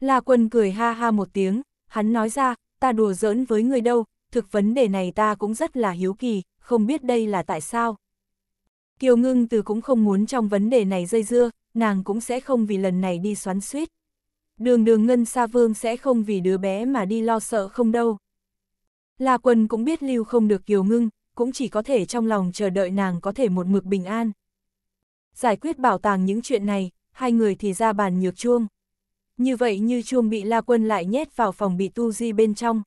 La Quân cười ha ha một tiếng, hắn nói ra, ta đùa giỡn với người đâu, thực vấn đề này ta cũng rất là hiếu kỳ, không biết đây là tại sao. Kiều Ngưng Từ cũng không muốn trong vấn đề này dây dưa, nàng cũng sẽ không vì lần này đi xoắn suýt. Đường đường Ngân Sa Vương sẽ không vì đứa bé mà đi lo sợ không đâu. La Quân cũng biết lưu không được Kiều Ngưng, cũng chỉ có thể trong lòng chờ đợi nàng có thể một mực bình an. Giải quyết bảo tàng những chuyện này, hai người thì ra bàn nhược chuông như vậy như chuông bị la quân lại nhét vào phòng bị tu di bên trong.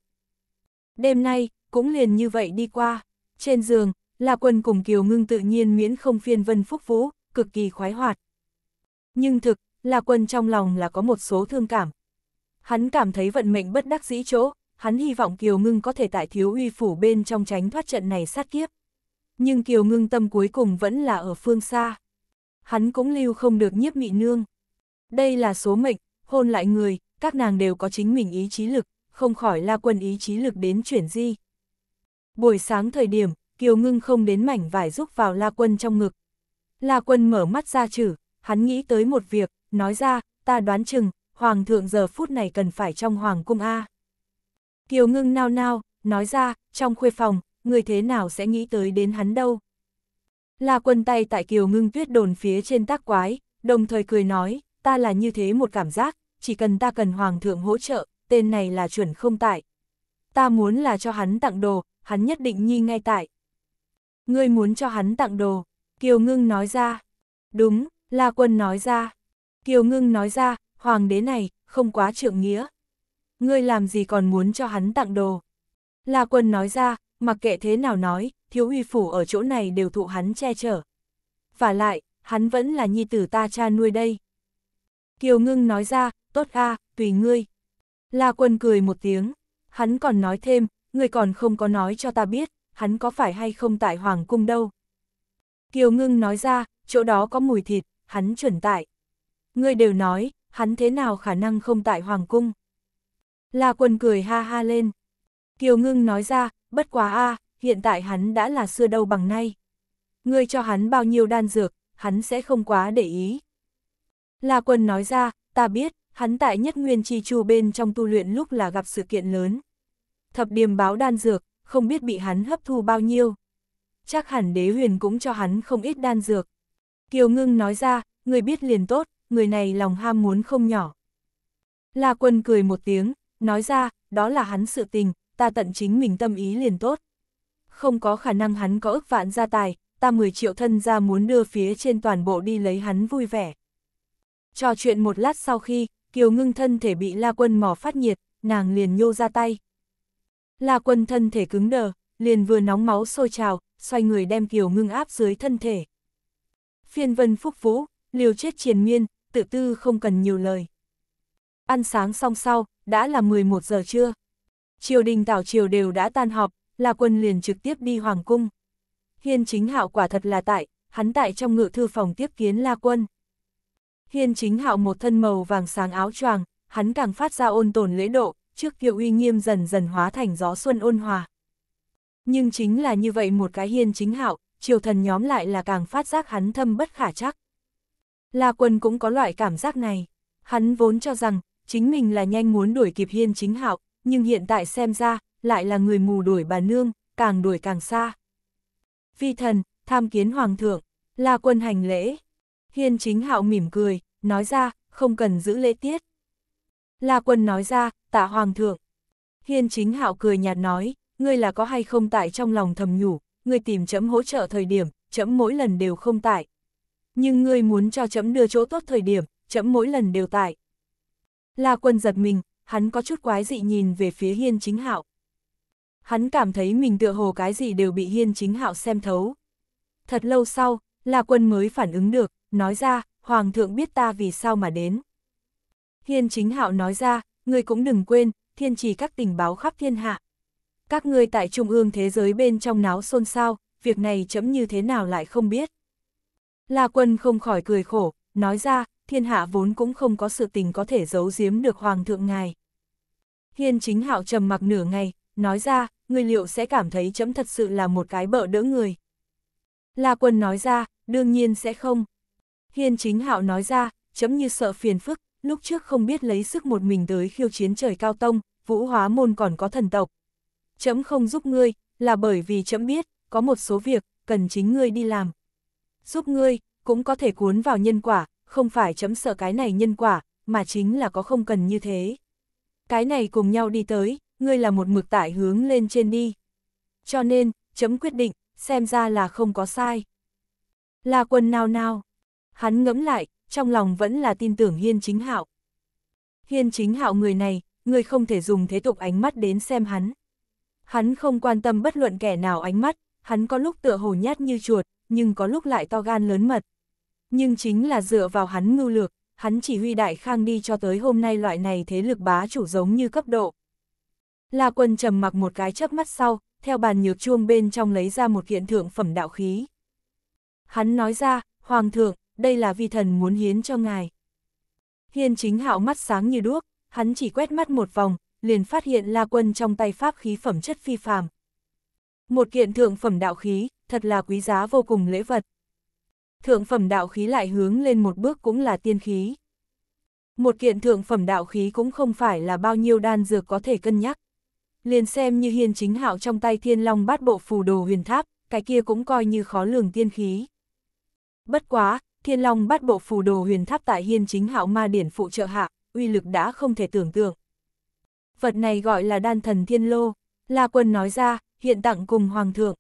Đêm nay, cũng liền như vậy đi qua, trên giường, la quân cùng kiều ngưng tự nhiên miễn không phiên vân phúc vũ, cực kỳ khoái hoạt. Nhưng thực, la quân trong lòng là có một số thương cảm. Hắn cảm thấy vận mệnh bất đắc dĩ chỗ, hắn hy vọng kiều ngưng có thể tại thiếu uy phủ bên trong tránh thoát trận này sát kiếp. Nhưng kiều ngưng tâm cuối cùng vẫn là ở phương xa. Hắn cũng lưu không được nhiếp mị nương. Đây là số mệnh, hôn lại người, các nàng đều có chính mình ý chí lực, không khỏi la quân ý chí lực đến chuyển di. Buổi sáng thời điểm, Kiều Ngưng không đến mảnh vải giúp vào la quân trong ngực. La quân mở mắt ra chử, hắn nghĩ tới một việc, nói ra, ta đoán chừng, Hoàng thượng giờ phút này cần phải trong Hoàng cung A. Kiều Ngưng nao nao, nói ra, trong khuê phòng, người thế nào sẽ nghĩ tới đến hắn đâu. La quân tay tại Kiều Ngưng tuyết đồn phía trên tác quái, đồng thời cười nói, ta là như thế một cảm giác, chỉ cần ta cần Hoàng thượng hỗ trợ, tên này là chuẩn không tại. Ta muốn là cho hắn tặng đồ, hắn nhất định nhi ngay tại. Ngươi muốn cho hắn tặng đồ, Kiều Ngưng nói ra. Đúng, La Quân nói ra. Kiều Ngưng nói ra, Hoàng đế này, không quá trượng nghĩa. Ngươi làm gì còn muốn cho hắn tặng đồ. La Quân nói ra, mặc kệ thế nào nói, thiếu uy phủ ở chỗ này đều thụ hắn che chở. Và lại, hắn vẫn là nhi tử ta cha nuôi đây. Kiều Ngưng nói ra, tốt a, tùy ngươi. La Quân cười một tiếng, hắn còn nói thêm, ngươi còn không có nói cho ta biết, hắn có phải hay không tại Hoàng Cung đâu. Kiều Ngưng nói ra, chỗ đó có mùi thịt, hắn chuẩn tại. Ngươi đều nói, hắn thế nào khả năng không tại Hoàng Cung. La Quân cười ha ha lên. Kiều Ngưng nói ra, bất quá a, hiện tại hắn đã là xưa đâu bằng nay. Ngươi cho hắn bao nhiêu đan dược, hắn sẽ không quá để ý. La Quân nói ra, ta biết, hắn tại nhất nguyên chi chu bên trong tu luyện lúc là gặp sự kiện lớn. Thập điềm báo đan dược, không biết bị hắn hấp thu bao nhiêu. Chắc hẳn đế huyền cũng cho hắn không ít đan dược. Kiều ngưng nói ra, người biết liền tốt, người này lòng ham muốn không nhỏ. La quân cười một tiếng, nói ra, đó là hắn sự tình, ta tận chính mình tâm ý liền tốt. Không có khả năng hắn có ức vạn gia tài, ta 10 triệu thân ra muốn đưa phía trên toàn bộ đi lấy hắn vui vẻ. Trò chuyện một lát sau khi, Kiều Ngưng thân thể bị La Quân mỏ phát nhiệt, nàng liền nhô ra tay. La Quân thân thể cứng đờ, liền vừa nóng máu sôi trào, xoay người đem Kiều Ngưng áp dưới thân thể. Phiên vân phúc vũ, liều chết triền miên, tự tư không cần nhiều lời. Ăn sáng xong sau, đã là 11 giờ trưa. Triều đình tảo triều đều đã tan họp, La Quân liền trực tiếp đi Hoàng Cung. Hiên chính hạo quả thật là tại, hắn tại trong ngự thư phòng tiếp kiến La Quân. Hiên chính hạo một thân màu vàng sáng áo choàng, hắn càng phát ra ôn tồn lễ độ, trước kia uy nghiêm dần dần hóa thành gió xuân ôn hòa. Nhưng chính là như vậy một cái hiên chính hạo, triều thần nhóm lại là càng phát giác hắn thâm bất khả chắc. La quân cũng có loại cảm giác này, hắn vốn cho rằng, chính mình là nhanh muốn đuổi kịp hiên chính hạo, nhưng hiện tại xem ra, lại là người mù đuổi bà nương, càng đuổi càng xa. Vi thần, tham kiến hoàng thượng, la quân hành lễ. Hiên chính hạo mỉm cười, nói ra, không cần giữ lễ tiết. La quân nói ra, tạ hoàng thượng. Hiên chính hạo cười nhạt nói, ngươi là có hay không tại trong lòng thầm nhủ, ngươi tìm chấm hỗ trợ thời điểm, chấm mỗi lần đều không tại. Nhưng ngươi muốn cho chấm đưa chỗ tốt thời điểm, chấm mỗi lần đều tại. La quân giật mình, hắn có chút quái dị nhìn về phía hiên chính hạo. Hắn cảm thấy mình tựa hồ cái gì đều bị hiên chính hạo xem thấu. Thật lâu sau, La quân mới phản ứng được, nói ra, Hoàng thượng biết ta vì sao mà đến. Hiên chính hạo nói ra, người cũng đừng quên, thiên trì các tình báo khắp thiên hạ. Các ngươi tại trung ương thế giới bên trong náo xôn xao, việc này chấm như thế nào lại không biết. La quân không khỏi cười khổ, nói ra, thiên hạ vốn cũng không có sự tình có thể giấu giếm được hoàng thượng ngài. Hiên chính hạo trầm mặc nửa ngày, nói ra, người liệu sẽ cảm thấy chấm thật sự là một cái bợ đỡ người. La quân nói ra, đương nhiên sẽ không. Hiên chính hạo nói ra, chấm như sợ phiền phức, lúc trước không biết lấy sức một mình tới khiêu chiến trời cao tông, vũ hóa môn còn có thần tộc. Chấm không giúp ngươi, là bởi vì chấm biết, có một số việc, cần chính ngươi đi làm. Giúp ngươi, cũng có thể cuốn vào nhân quả, không phải chấm sợ cái này nhân quả, mà chính là có không cần như thế. Cái này cùng nhau đi tới, ngươi là một mực tại hướng lên trên đi. Cho nên, chấm quyết định, xem ra là không có sai. Là quân nào nào. Hắn ngẫm lại, trong lòng vẫn là tin tưởng Hiên Chính Hạo. Hiên Chính Hạo người này, người không thể dùng thế tục ánh mắt đến xem hắn. Hắn không quan tâm bất luận kẻ nào ánh mắt, hắn có lúc tựa hồ nhát như chuột, nhưng có lúc lại to gan lớn mật. Nhưng chính là dựa vào hắn ngưu lược, hắn chỉ huy đại khang đi cho tới hôm nay loại này thế lực bá chủ giống như cấp độ. La quân trầm mặc một cái chớp mắt sau, theo bàn nhược chuông bên trong lấy ra một kiện thượng phẩm đạo khí. Hắn nói ra, Hoàng thượng, đây là vi thần muốn hiến cho ngài. Hiên chính hạo mắt sáng như đuốc, hắn chỉ quét mắt một vòng, liền phát hiện la quân trong tay pháp khí phẩm chất phi phàm. Một kiện thượng phẩm đạo khí, thật là quý giá vô cùng lễ vật. Thượng phẩm đạo khí lại hướng lên một bước cũng là tiên khí. Một kiện thượng phẩm đạo khí cũng không phải là bao nhiêu đan dược có thể cân nhắc. Liền xem như hiên chính hạo trong tay thiên long bát bộ phù đồ huyền tháp, cái kia cũng coi như khó lường tiên khí. Bất quá, Thiên Long bắt bộ phù đồ huyền tháp tại hiên chính hạo ma điển phụ trợ hạ, uy lực đã không thể tưởng tượng. Vật này gọi là đan thần thiên lô, La Quân nói ra, hiện tặng cùng Hoàng thượng.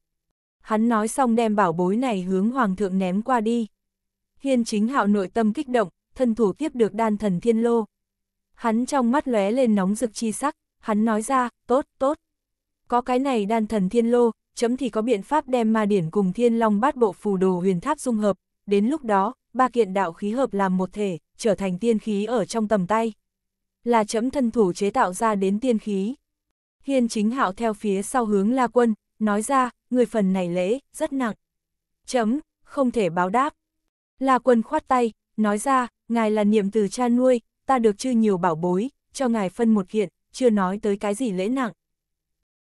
Hắn nói xong đem bảo bối này hướng Hoàng thượng ném qua đi. Hiên chính hạo nội tâm kích động, thân thủ tiếp được đan thần thiên lô. Hắn trong mắt lóe lên nóng rực chi sắc, hắn nói ra, tốt, tốt. Có cái này đan thần thiên lô, chấm thì có biện pháp đem ma điển cùng thiên long bát bộ phù đồ huyền tháp dung hợp, đến lúc đó, ba kiện đạo khí hợp làm một thể, trở thành tiên khí ở trong tầm tay. Là chấm thân thủ chế tạo ra đến tiên khí. Hiên chính hạo theo phía sau hướng la quân, nói ra, người phần này lễ, rất nặng. Chấm, không thể báo đáp. La quân khoát tay, nói ra, ngài là niệm từ cha nuôi, ta được chư nhiều bảo bối, cho ngài phân một kiện, chưa nói tới cái gì lễ nặng.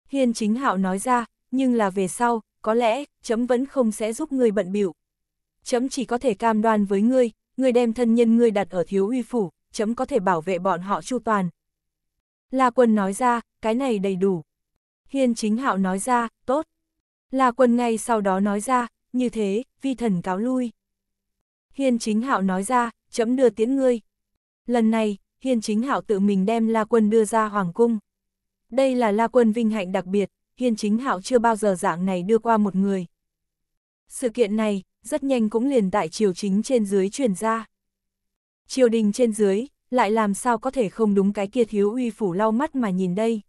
Hiên chính hạo nói ra, nhưng là về sau, có lẽ, chấm vẫn không sẽ giúp người bận biểu chấm chỉ có thể cam đoan với ngươi, ngươi đem thân nhân ngươi đặt ở thiếu uy phủ, chấm có thể bảo vệ bọn họ chu toàn. La quân nói ra, cái này đầy đủ. Hiên chính hạo nói ra, tốt. La quân ngay sau đó nói ra, như thế, vi thần cáo lui. Hiên chính hạo nói ra, chấm đưa tiễn ngươi. Lần này, hiên chính hạo tự mình đem La quân đưa ra hoàng cung. Đây là La quân vinh hạnh đặc biệt, hiên chính hạo chưa bao giờ dạng này đưa qua một người. Sự kiện này, rất nhanh cũng liền tại triều chính trên dưới truyền ra. Triều đình trên dưới, lại làm sao có thể không đúng cái kia thiếu uy phủ lau mắt mà nhìn đây.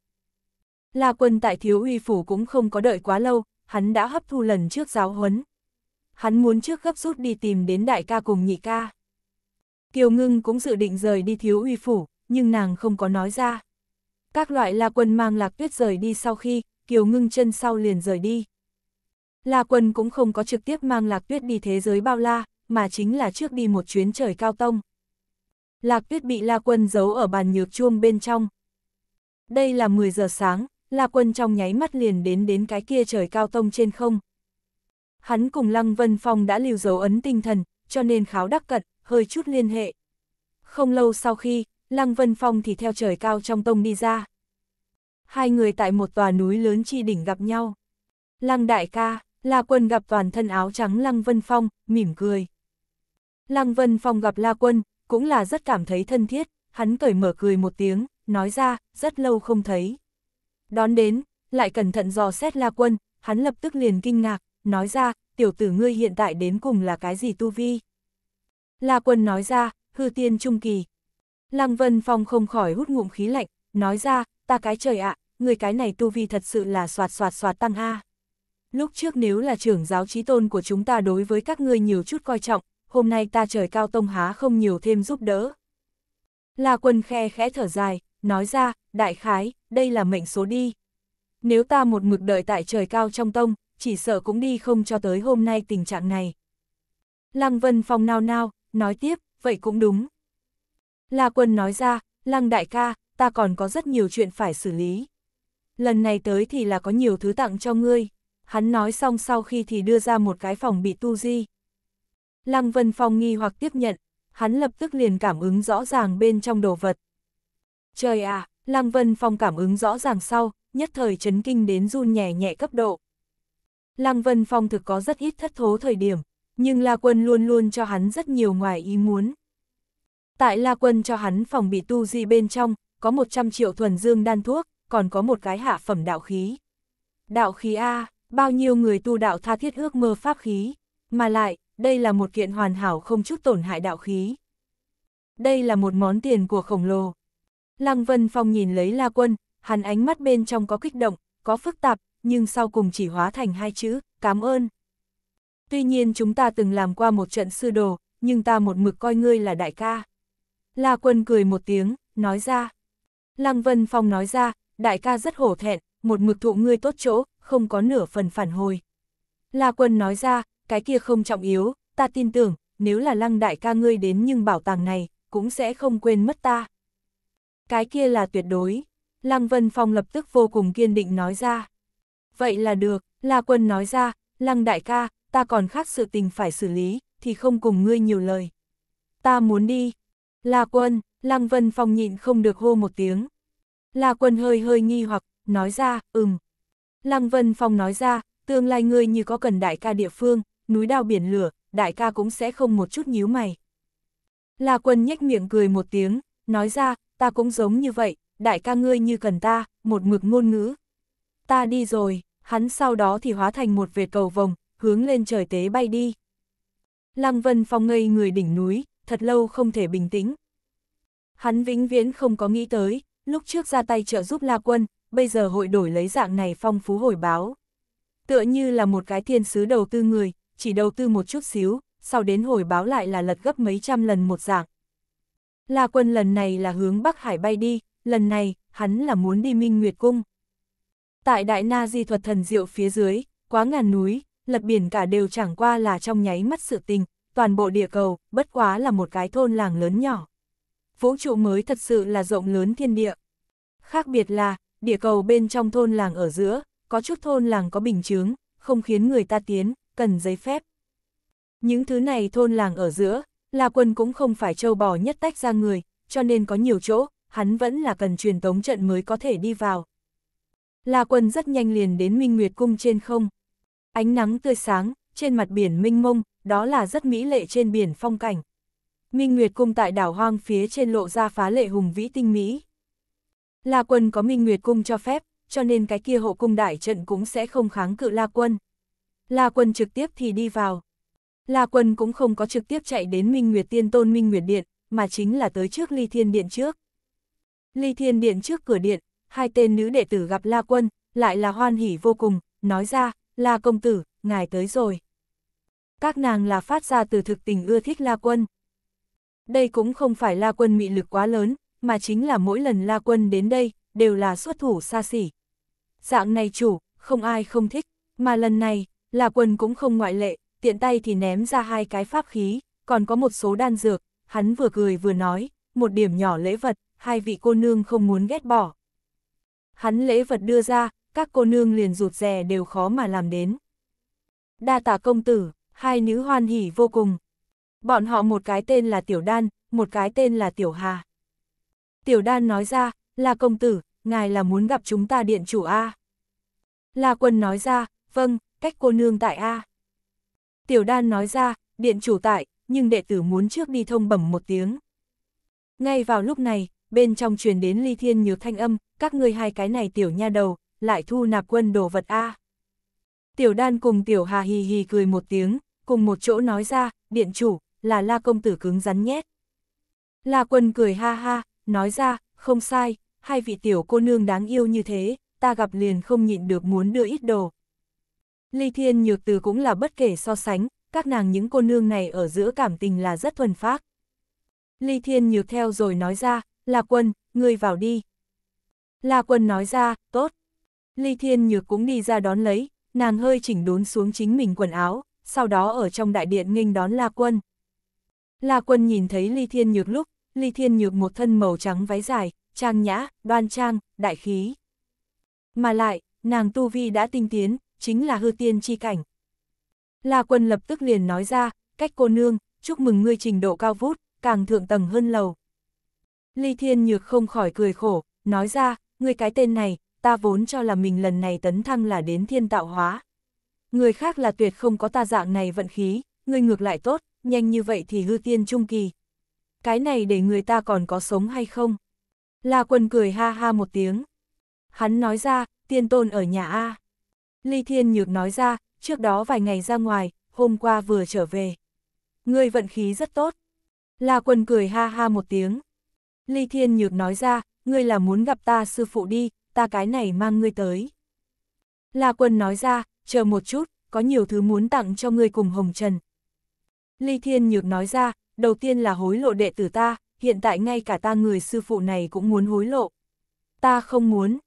La quân tại thiếu uy phủ cũng không có đợi quá lâu, hắn đã hấp thu lần trước giáo huấn. Hắn muốn trước gấp rút đi tìm đến đại ca cùng nhị ca. Kiều ngưng cũng dự định rời đi thiếu uy phủ, nhưng nàng không có nói ra. Các loại la quân mang lạc tuyết rời đi sau khi, Kiều ngưng chân sau liền rời đi. La Quân cũng không có trực tiếp mang Lạc Tuyết đi thế giới bao la, mà chính là trước đi một chuyến trời cao tông. Lạc Tuyết bị La Quân giấu ở bàn nhược chuông bên trong. Đây là 10 giờ sáng, La Quân trong nháy mắt liền đến đến cái kia trời cao tông trên không. Hắn cùng Lăng Vân Phong đã lưu dấu ấn tinh thần, cho nên kháo đắc cật hơi chút liên hệ. Không lâu sau khi, Lăng Vân Phong thì theo trời cao trong tông đi ra. Hai người tại một tòa núi lớn chi đỉnh gặp nhau. Lăng đại ca, La Quân gặp toàn thân áo trắng Lăng Vân Phong, mỉm cười. Lăng Vân Phong gặp La Quân, cũng là rất cảm thấy thân thiết, hắn cởi mở cười một tiếng, nói ra, rất lâu không thấy. Đón đến, lại cẩn thận dò xét La Quân, hắn lập tức liền kinh ngạc, nói ra, tiểu tử ngươi hiện tại đến cùng là cái gì tu vi? La Quân nói ra, hư tiên trung kỳ. Lăng Vân Phong không khỏi hút ngụm khí lạnh, nói ra, ta cái trời ạ, người cái này tu vi thật sự là soạt soạt soạt tăng ha lúc trước nếu là trưởng giáo trí tôn của chúng ta đối với các ngươi nhiều chút coi trọng, hôm nay ta trời cao tông há không nhiều thêm giúp đỡ. La quân khe khẽ thở dài, nói ra, đại khái, đây là mệnh số đi. Nếu ta một mực đợi tại trời cao trong tông, chỉ sợ cũng đi không cho tới hôm nay tình trạng này. Lăng Vân Phong nao nao, nói tiếp, vậy cũng đúng. La Quân nói ra, Lăng đại ca, ta còn có rất nhiều chuyện phải xử lý. Lần này tới thì là có nhiều thứ tặng cho ngươi hắn nói xong sau khi thì đưa ra một cái phòng bị tu di. Lăng Vân Phong nghi hoặc tiếp nhận, hắn lập tức liền cảm ứng rõ ràng bên trong đồ vật. Trời à, Lăng Vân Phong cảm ứng rõ ràng sau, nhất thời chấn kinh đến run nhẹ nhẹ cấp độ. Lăng Vân Phong thực có rất ít thất thố thời điểm, nhưng La Quân luôn luôn cho hắn rất nhiều ngoài ý muốn. Tại La Quân cho hắn phòng bị tu di bên trong, có 100 triệu thuần dương đan thuốc, còn có một cái hạ phẩm đạo khí. Đạo khí A, Bao nhiêu người tu đạo tha thiết ước mơ pháp khí, mà lại, đây là một kiện hoàn hảo không chút tổn hại đạo khí. Đây là một món tiền của khổng lồ. Lăng Vân Phong nhìn lấy La Quân, hắn ánh mắt bên trong có kích động, có phức tạp, nhưng sau cùng chỉ hóa thành hai chữ, cảm ơn. Tuy nhiên chúng ta từng làm qua một trận sư đồ, nhưng ta một mực coi ngươi là đại ca. La Quân cười một tiếng, nói ra. Lăng Vân Phong nói ra, đại ca rất hổ thẹn, một mực thụ ngươi tốt chỗ, không có nửa phần phản hồi. La Quân nói ra, cái kia không trọng yếu, ta tin tưởng, nếu là lăng đại ca ngươi đến nhưng bảo tàng này, cũng sẽ không quên mất ta. Cái kia là tuyệt đối, Lăng Vân Phong lập tức vô cùng kiên định nói ra. Vậy là được, La Quân nói ra, Lăng đại ca, ta còn khác sự tình phải xử lý, thì không cùng ngươi nhiều lời. Ta muốn đi. La Quân, Lăng Vân Phong nhịn không được hô một tiếng. La Quân hơi hơi nghi hoặc, nói ra, ừm, Lăng Vân Phong nói ra, tương lai ngươi như có cần đại ca địa phương, núi đao biển lửa, đại ca cũng sẽ không một chút nhíu mày. La quân nhếch miệng cười một tiếng, nói ra, ta cũng giống như vậy, đại ca ngươi như cần ta, một mực ngôn ngữ. Ta đi rồi, hắn sau đó thì hóa thành một vệt cầu vồng, hướng lên trời tế bay đi. Lăng Vân Phong ngây người đỉnh núi, thật lâu không thể bình tĩnh. Hắn vĩnh viễn không có nghĩ tới, lúc trước ra tay trợ giúp La Quân, bây giờ hội đổi lấy dạng này phong phú hồi báo. Tựa như là một cái thiên sứ đầu tư người, chỉ đầu tư một chút xíu, sau đến hồi báo lại là lật gấp mấy trăm lần một dạng. La quân lần này là hướng Bắc Hải bay đi, lần này, hắn là muốn đi Minh Nguyệt Cung. Tại Đại Na Di thuật thần diệu phía dưới, quá ngàn núi, lật biển cả đều chẳng qua là trong nháy mắt sự tình, toàn bộ địa cầu, bất quá là một cái thôn làng lớn nhỏ. Vũ trụ mới thật sự là rộng lớn thiên địa. Khác biệt là, địa cầu bên trong thôn làng ở giữa, có chút thôn làng có bình chướng, không khiến người ta tiến, cần giấy phép. Những thứ này thôn làng ở giữa, là quân cũng không phải trâu bò nhất tách ra người, cho nên có nhiều chỗ, hắn vẫn là cần truyền tống trận mới có thể đi vào. La quân rất nhanh liền đến Minh Nguyệt Cung trên không. Ánh nắng tươi sáng, trên mặt biển minh mông, đó là rất mỹ lệ trên biển phong cảnh. Minh Nguyệt Cung tại đảo hoang phía trên lộ ra phá lệ hùng vĩ tinh mỹ. La quân có minh nguyệt cung cho phép, cho nên cái kia hộ cung đại trận cũng sẽ không kháng cự La quân. La quân trực tiếp thì đi vào. La quân cũng không có trực tiếp chạy đến minh nguyệt tiên tôn minh nguyệt điện, mà chính là tới trước ly thiên điện trước. Ly thiên điện trước cửa điện, hai tên nữ đệ tử gặp La quân, lại là hoan hỉ vô cùng, nói ra, La công tử, ngài tới rồi. Các nàng là phát ra từ thực tình ưa thích La Quân. Đây cũng không phải La Quân mị lực quá lớn, mà chính là mỗi lần La Quân đến đây, đều là xuất thủ xa xỉ. Dạng này chủ, không ai không thích, mà lần này, La Quân cũng không ngoại lệ, tiện tay thì ném ra hai cái pháp khí, còn có một số đan dược, hắn vừa cười vừa nói, một điểm nhỏ lễ vật, hai vị cô nương không muốn ghét bỏ. Hắn lễ vật đưa ra, các cô nương liền rụt rè đều khó mà làm đến. Đa tả công tử, hai nữ hoan hỉ vô cùng. Bọn họ một cái tên là Tiểu Đan, một cái tên là Tiểu Hà. Tiểu đan nói ra, là công tử, ngài là muốn gặp chúng ta điện chủ A. La quân nói ra, vâng, cách cô nương tại A. Tiểu đan nói ra, điện chủ tại, nhưng đệ tử muốn trước đi thông bẩm một tiếng. Ngay vào lúc này, bên trong truyền đến ly thiên nhược thanh âm, các ngươi hai cái này tiểu nha đầu, lại thu nạp quân đồ vật A. Tiểu đan cùng tiểu hà hì hì cười một tiếng, cùng một chỗ nói ra, điện chủ, là la công tử cứng rắn nhét. La quân cười ha ha, nói ra, không sai, hai vị tiểu cô nương đáng yêu như thế, ta gặp liền không nhịn được muốn đưa ít đồ. Ly Thiên Nhược Từ cũng là bất kể so sánh, các nàng những cô nương này ở giữa cảm tình là rất thuần phác. Ly Thiên Nhược theo rồi nói ra, La Quân, ngươi vào đi. La Quân nói ra, tốt. Ly Thiên Nhược cũng đi ra đón lấy, nàng hơi chỉnh đốn xuống chính mình quần áo, sau đó ở trong đại điện nghênh đón La Quân. La Quân nhìn thấy Ly Thiên Nhược lúc, Ly Thiên Nhược một thân màu trắng váy dài, trang nhã, đoan trang, đại khí. Mà lại, nàng Tu Vi đã tinh tiến, chính là hư tiên chi cảnh. La Quân lập tức liền nói ra, cách cô nương, chúc mừng ngươi trình độ cao vút, càng thượng tầng hơn lầu. Ly Thiên Nhược không khỏi cười khổ, nói ra, ngươi cái tên này, ta vốn cho là mình lần này tấn thăng là đến thiên tạo hóa. Người khác là tuyệt không có ta dạng này vận khí, ngươi ngược lại tốt, nhanh như vậy thì hư tiên trung kỳ, cái này để người ta còn có sống hay không? La Quân cười ha ha một tiếng. Hắn nói ra, tiên tôn ở nhà A. Ly Thiên Nhược nói ra, trước đó vài ngày ra ngoài, hôm qua vừa trở về. Ngươi vận khí rất tốt. La Quân cười ha ha một tiếng. Ly Thiên Nhược nói ra, ngươi là muốn gặp ta sư phụ đi, ta cái này mang ngươi tới. La Quân nói ra, chờ một chút, có nhiều thứ muốn tặng cho ngươi cùng Hồng Trần. Ly Thiên Nhược nói ra, đầu tiên là hối lộ đệ tử ta, hiện tại ngay cả ta người sư phụ này cũng muốn hối lộ. Ta không muốn.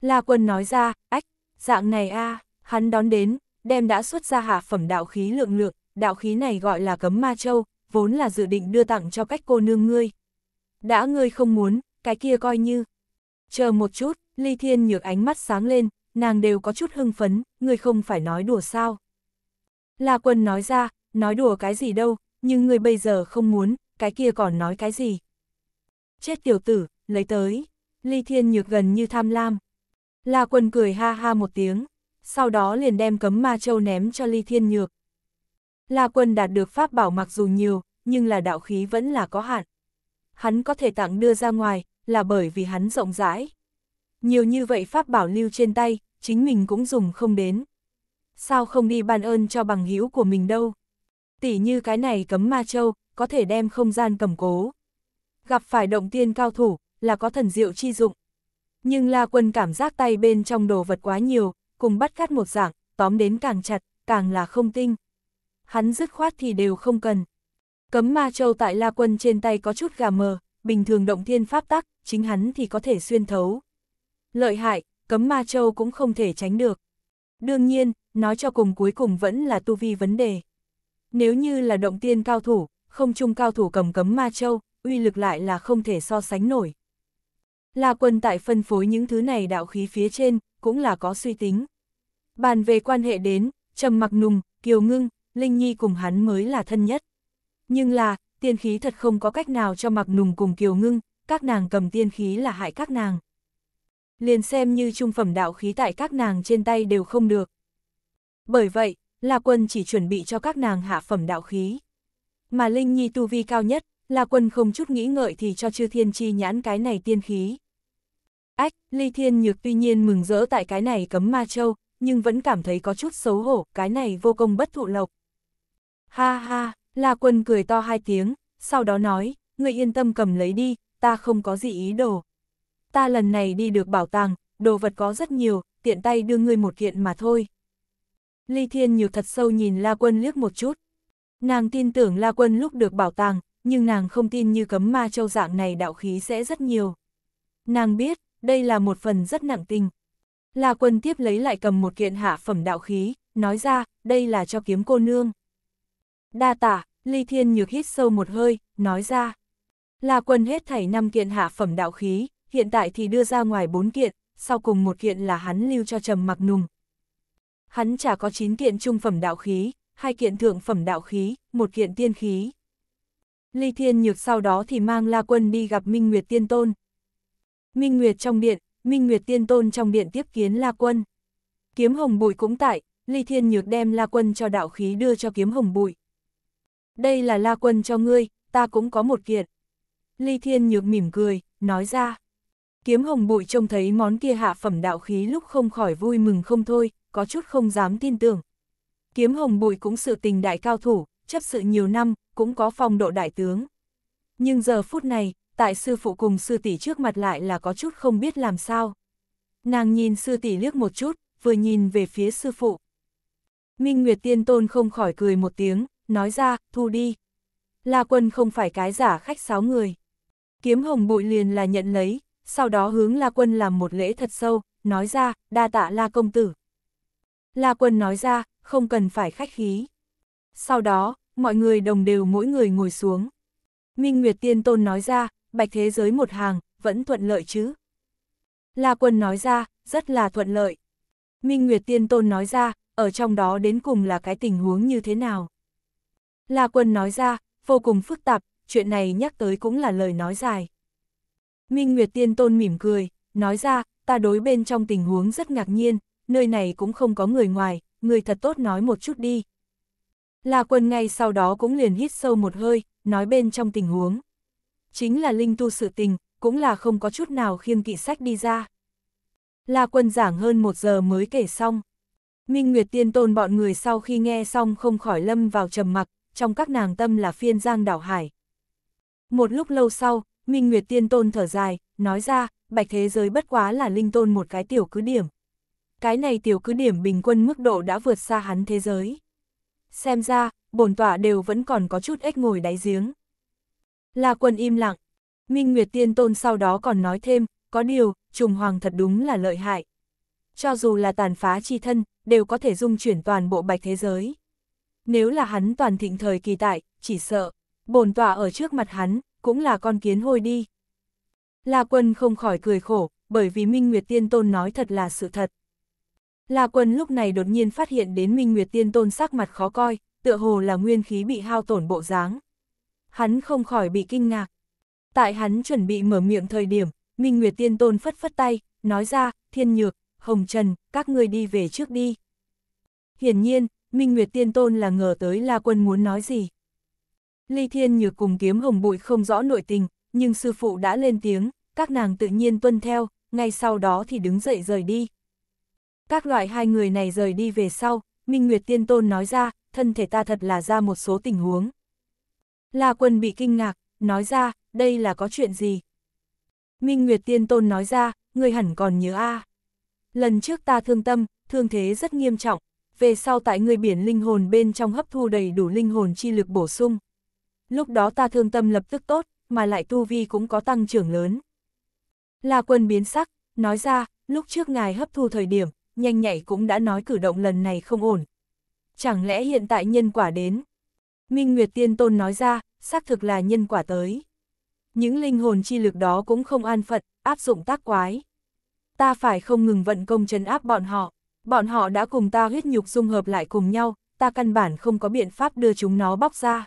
La quân nói ra, ách, dạng này a hắn đón đến, đem đã xuất ra hạ phẩm đạo khí lượng lượng, đạo khí này gọi là cấm ma châu, vốn là dự định đưa tặng cho cách cô nương ngươi. Đã ngươi không muốn, cái kia coi như. Chờ một chút, Ly Thiên nhược ánh mắt sáng lên, nàng đều có chút hưng phấn, ngươi không phải nói đùa sao. La quân nói ra, nói đùa cái gì đâu, nhưng ngươi bây giờ không muốn, cái kia còn nói cái gì? Chết tiểu tử, lấy tới. Ly Thiên Nhược gần như tham lam. La Quân cười ha ha một tiếng, sau đó liền đem cấm ma châu ném cho Ly Thiên Nhược. La Quân đạt được pháp bảo mặc dù nhiều, nhưng là đạo khí vẫn là có hạn. Hắn có thể tặng đưa ra ngoài, là bởi vì hắn rộng rãi. Nhiều như vậy pháp bảo lưu trên tay, chính mình cũng dùng không đến. Sao không đi ban ơn cho bằng hữu của mình đâu? tỉ như cái này cấm ma châu, có thể đem không gian cầm cố. Gặp phải động tiên cao thủ, là có thần diệu chi dụng. Nhưng La Quân cảm giác tay bên trong đồ vật quá nhiều, cùng bắt cắt một dạng, tóm đến càng chặt, càng là không tinh. Hắn dứt khoát thì đều không cần. Cấm ma châu tại La Quân trên tay có chút gà mờ, bình thường động thiên pháp tắc, chính hắn thì có thể xuyên thấu. Lợi hại, cấm ma châu cũng không thể tránh được. Đương nhiên, nói cho cùng cuối cùng vẫn là tu vi vấn đề. Nếu như là động tiên cao thủ, không chung cao thủ cầm cấm ma châu, uy lực lại là không thể so sánh nổi. La quân tại phân phối những thứ này đạo khí phía trên, cũng là có suy tính. Bàn về quan hệ đến, trầm mặc nùng, kiều ngưng, Linh Nhi cùng hắn mới là thân nhất. Nhưng là, tiên khí thật không có cách nào cho mặc nùng cùng kiều ngưng, các nàng cầm tiên khí là hại các nàng. Liền xem như trung phẩm đạo khí tại các nàng trên tay đều không được. Bởi vậy, La Quân chỉ chuẩn bị cho các nàng hạ phẩm đạo khí. Mà Linh Nhi tu vi cao nhất, La Quân không chút nghĩ ngợi thì cho chư thiên chi nhãn cái này tiên khí. Ách, Ly Thiên Nhược tuy nhiên mừng rỡ tại cái này cấm ma châu, nhưng vẫn cảm thấy có chút xấu hổ, cái này vô công bất thụ lộc. Ha ha, La Quân cười to hai tiếng, sau đó nói, người yên tâm cầm lấy đi, ta không có gì ý đồ. Ta lần này đi được bảo tàng, đồ vật có rất nhiều, tiện tay đưa ngươi một kiện mà thôi. Ly Thiên Nhược thật sâu nhìn La Quân liếc một chút. Nàng tin tưởng La Quân lúc được bảo tàng, nhưng nàng không tin như cấm ma châu dạng này đạo khí sẽ rất nhiều. Nàng biết, đây là một phần rất nặng tình. La Quân tiếp lấy lại cầm một kiện hạ phẩm đạo khí, nói ra, đây là cho kiếm cô nương. Đa tả, Ly Thiên Nhược hít sâu một hơi, nói ra. La Quân hết thảy năm kiện hạ phẩm đạo khí, hiện tại thì đưa ra ngoài bốn kiện, sau cùng một kiện là hắn lưu cho Trầm Mặc Nùng, hắn chả có 9 kiện trung phẩm đạo khí, hai kiện thượng phẩm đạo khí, một kiện tiên khí. Ly Thiên Nhược sau đó thì mang La Quân đi gặp Minh Nguyệt Tiên Tôn. Minh Nguyệt trong điện, Minh Nguyệt Tiên Tôn trong điện tiếp kiến La Quân. Kiếm Hồng Bụi cũng tại, Ly Thiên Nhược đem La Quân cho đạo khí đưa cho Kiếm Hồng Bụi. Đây là La Quân cho ngươi, ta cũng có một kiện. Ly Thiên Nhược mỉm cười, nói ra. Kiếm hồng bụi trông thấy món kia hạ phẩm đạo khí lúc không khỏi vui mừng không thôi, có chút không dám tin tưởng. Kiếm hồng bụi cũng sự tình đại cao thủ, chấp sự nhiều năm, cũng có phong độ đại tướng. Nhưng giờ phút này, tại sư phụ cùng sư tỷ trước mặt lại là có chút không biết làm sao. Nàng nhìn sư tỷ liếc một chút, vừa nhìn về phía sư phụ. Minh Nguyệt Tiên Tôn không khỏi cười một tiếng, nói ra, thu đi. La Quân không phải cái giả khách sáu người. Kiếm hồng bụi liền là nhận lấy, sau đó hướng La Quân làm một lễ thật sâu, nói ra, đa tạ La Công Tử. La Quân nói ra, không cần phải khách khí. Sau đó, mọi người đồng đều mỗi người ngồi xuống. Minh Nguyệt Tiên Tôn nói ra, bạch thế giới một hàng, vẫn thuận lợi chứ. La Quân nói ra, rất là thuận lợi. Minh Nguyệt Tiên Tôn nói ra, ở trong đó đến cùng là cái tình huống như thế nào. La Quân nói ra, vô cùng phức tạp, chuyện này nhắc tới cũng là lời nói dài. Minh Nguyệt Tiên Tôn mỉm cười, nói ra, ta đối bên trong tình huống rất ngạc nhiên, nơi này cũng không có người ngoài, người thật tốt nói một chút đi. La quân ngay sau đó cũng liền hít sâu một hơi, nói bên trong tình huống. Chính là linh tu sự tình, cũng là không có chút nào khiêng kỵ sách đi ra. La quân giảng hơn một giờ mới kể xong. Minh Nguyệt Tiên Tôn bọn người sau khi nghe xong không khỏi lâm vào trầm mặc, trong các nàng tâm là phiên giang đảo hải. Một lúc lâu sau, Minh Nguyệt Tiên Tôn thở dài, nói ra, bạch thế giới bất quá là linh tôn một cái tiểu cứ điểm. Cái này tiểu cứ điểm bình quân mức độ đã vượt xa hắn thế giới. Xem ra, bổn tọa đều vẫn còn có chút ếch ngồi đáy giếng. La quân im lặng. Minh Nguyệt Tiên Tôn sau đó còn nói thêm, có điều, trùng hoàng thật đúng là lợi hại. Cho dù là tàn phá chi thân, đều có thể dung chuyển toàn bộ bạch thế giới. Nếu là hắn toàn thịnh thời kỳ tại, chỉ sợ, bổn tọa ở trước mặt hắn, cũng là con kiến hôi đi. La Quân không khỏi cười khổ, bởi vì Minh Nguyệt Tiên Tôn nói thật là sự thật. La Quân lúc này đột nhiên phát hiện đến Minh Nguyệt Tiên Tôn sắc mặt khó coi, tựa hồ là nguyên khí bị hao tổn bộ dáng. Hắn không khỏi bị kinh ngạc. Tại hắn chuẩn bị mở miệng thời điểm, Minh Nguyệt Tiên Tôn phất phất tay, nói ra, Thiên Nhược, Hồng Trần, các ngươi đi về trước đi. Hiển nhiên, Minh Nguyệt Tiên Tôn là ngờ tới La Quân muốn nói gì. Ly Thiên Nhược cùng kiếm hồng bụi không rõ nội tình, nhưng sư phụ đã lên tiếng, các nàng tự nhiên tuân theo, ngay sau đó thì đứng dậy rời đi. Các loại hai người này rời đi về sau, Minh Nguyệt Tiên Tôn nói ra, thân thể ta thật là ra một số tình huống. La Quân bị kinh ngạc, nói ra, đây là có chuyện gì? Minh Nguyệt Tiên Tôn nói ra, người hẳn còn nhớ a Lần trước ta thương tâm, thương thế rất nghiêm trọng, về sau tại người biển linh hồn bên trong hấp thu đầy đủ linh hồn chi lực bổ sung lúc đó ta thương tâm lập tức tốt, mà lại tu vi cũng có tăng trưởng lớn. La quân biến sắc, nói ra, lúc trước ngài hấp thu thời điểm, nhanh nhạy cũng đã nói cử động lần này không ổn. Chẳng lẽ hiện tại nhân quả đến? Minh Nguyệt Tiên Tôn nói ra, xác thực là nhân quả tới. Những linh hồn chi lực đó cũng không an phận, áp dụng tác quái. Ta phải không ngừng vận công trấn áp bọn họ, bọn họ đã cùng ta huyết nhục dung hợp lại cùng nhau, ta căn bản không có biện pháp đưa chúng nó bóc ra.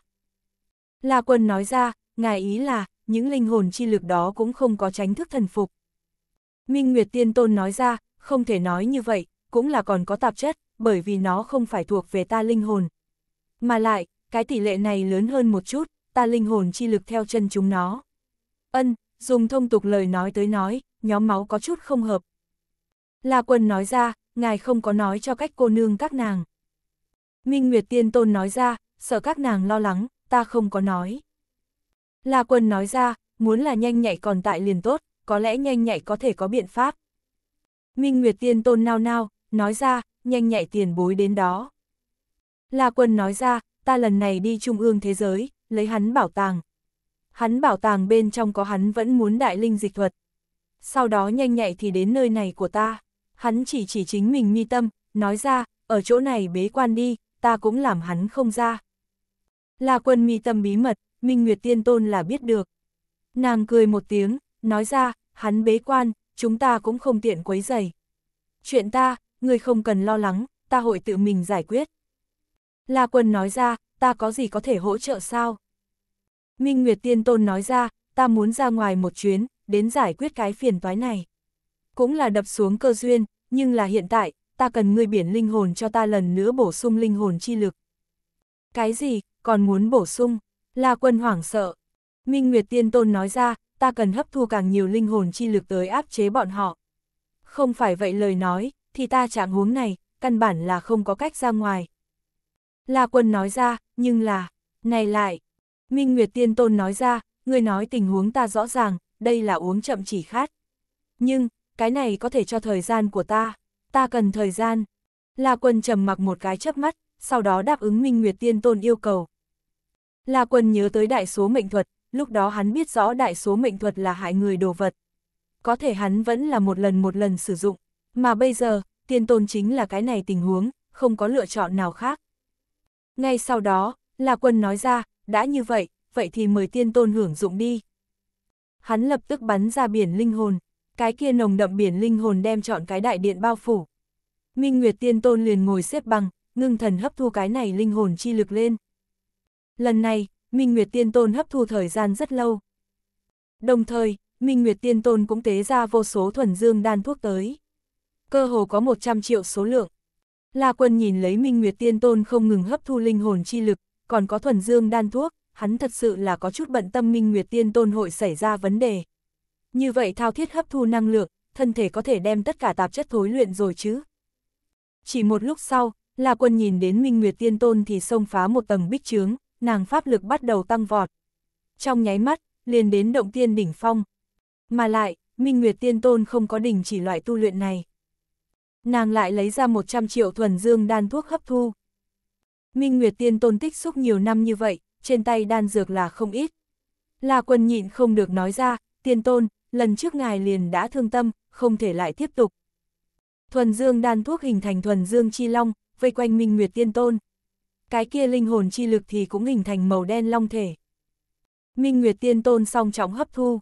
La Quân nói ra, ngài ý là, những linh hồn chi lực đó cũng không có tránh thức thần phục. Minh Nguyệt Tiên Tôn nói ra, không thể nói như vậy, cũng là còn có tạp chất, bởi vì nó không phải thuộc về ta linh hồn. Mà lại, cái tỷ lệ này lớn hơn một chút, ta linh hồn chi lực theo chân chúng nó. Ân, dùng thông tục lời nói tới nói, nhóm máu có chút không hợp. La Quân nói ra, ngài không có nói cho cách cô nương các nàng. Minh Nguyệt Tiên Tôn nói ra, sợ các nàng lo lắng, ta không có nói. La quân nói ra, muốn là nhanh nhạy còn tại liền tốt, có lẽ nhanh nhạy có thể có biện pháp. Minh Nguyệt Tiên Tôn nao nao, nói ra, nhanh nhạy tiền bối đến đó. La quân nói ra, ta lần này đi trung ương thế giới, lấy hắn bảo tàng. Hắn bảo tàng bên trong có hắn vẫn muốn đại linh dịch thuật. Sau đó nhanh nhạy thì đến nơi này của ta. Hắn chỉ chỉ chính mình mi tâm, nói ra, ở chỗ này bế quan đi, ta cũng làm hắn không ra. Là quân mi tâm bí mật, Minh Nguyệt Tiên Tôn là biết được. Nàng cười một tiếng, nói ra, hắn bế quan, chúng ta cũng không tiện quấy dày. Chuyện ta, người không cần lo lắng, ta hội tự mình giải quyết. La quân nói ra, ta có gì có thể hỗ trợ sao? Minh Nguyệt Tiên Tôn nói ra, ta muốn ra ngoài một chuyến, đến giải quyết cái phiền toái này. Cũng là đập xuống cơ duyên, nhưng là hiện tại, ta cần ngươi biển linh hồn cho ta lần nữa bổ sung linh hồn chi lực. Cái gì, còn muốn bổ sung, La Quân hoảng sợ. Minh Nguyệt Tiên Tôn nói ra, ta cần hấp thu càng nhiều linh hồn chi lực tới áp chế bọn họ. Không phải vậy lời nói, thì ta trạng huống này, căn bản là không có cách ra ngoài. La Quân nói ra, nhưng là, này lại, Minh Nguyệt Tiên Tôn nói ra, người nói tình huống ta rõ ràng, đây là uống chậm chỉ khát. Nhưng, cái này có thể cho thời gian của ta, ta cần thời gian. La Quân trầm mặc một cái chớp mắt, sau đó đáp ứng Minh Nguyệt Tiên Tôn yêu cầu. La Quân nhớ tới đại số mệnh thuật, lúc đó hắn biết rõ đại số mệnh thuật là hại người đồ vật. Có thể hắn vẫn là một lần một lần sử dụng, mà bây giờ, tiên tôn chính là cái này tình huống, không có lựa chọn nào khác. Ngay sau đó, La Quân nói ra, đã như vậy, vậy thì mời tiên tôn hưởng dụng đi. Hắn lập tức bắn ra biển linh hồn, cái kia nồng đậm biển linh hồn đem chọn cái đại điện bao phủ. Minh Nguyệt tiên tôn liền ngồi xếp bằng, ngưng thần hấp thu cái này linh hồn chi lực lên. Lần này, Minh Nguyệt Tiên Tôn hấp thu thời gian rất lâu. Đồng thời, Minh Nguyệt Tiên Tôn cũng tế ra vô số thuần dương đan thuốc tới. Cơ hồ có 100 triệu số lượng. La Quân nhìn lấy Minh Nguyệt Tiên Tôn không ngừng hấp thu linh hồn chi lực, còn có thuần dương đan thuốc, hắn thật sự là có chút bận tâm Minh Nguyệt Tiên Tôn hội xảy ra vấn đề. Như vậy thao thiết hấp thu năng lượng, thân thể có thể đem tất cả tạp chất thối luyện rồi chứ. Chỉ một lúc sau, La Quân nhìn đến Minh Nguyệt Tiên Tôn thì xông phá một tầng bích trướng, nàng pháp lực bắt đầu tăng vọt. Trong nháy mắt, liền đến động tiên đỉnh phong. Mà lại, Minh Nguyệt Tiên Tôn không có đỉnh chỉ loại tu luyện này. Nàng lại lấy ra 100 triệu thuần dương đan thuốc hấp thu. Minh Nguyệt Tiên Tôn tích xúc nhiều năm như vậy, trên tay đan dược là không ít. Là quân nhịn không được nói ra, Tiên Tôn, lần trước ngài liền đã thương tâm, không thể lại tiếp tục. Thuần dương đan thuốc hình thành thuần dương chi long, vây quanh Minh Nguyệt Tiên Tôn cái kia linh hồn chi lực thì cũng hình thành màu đen long thể. Minh Nguyệt Tiên Tôn song trọng hấp thu.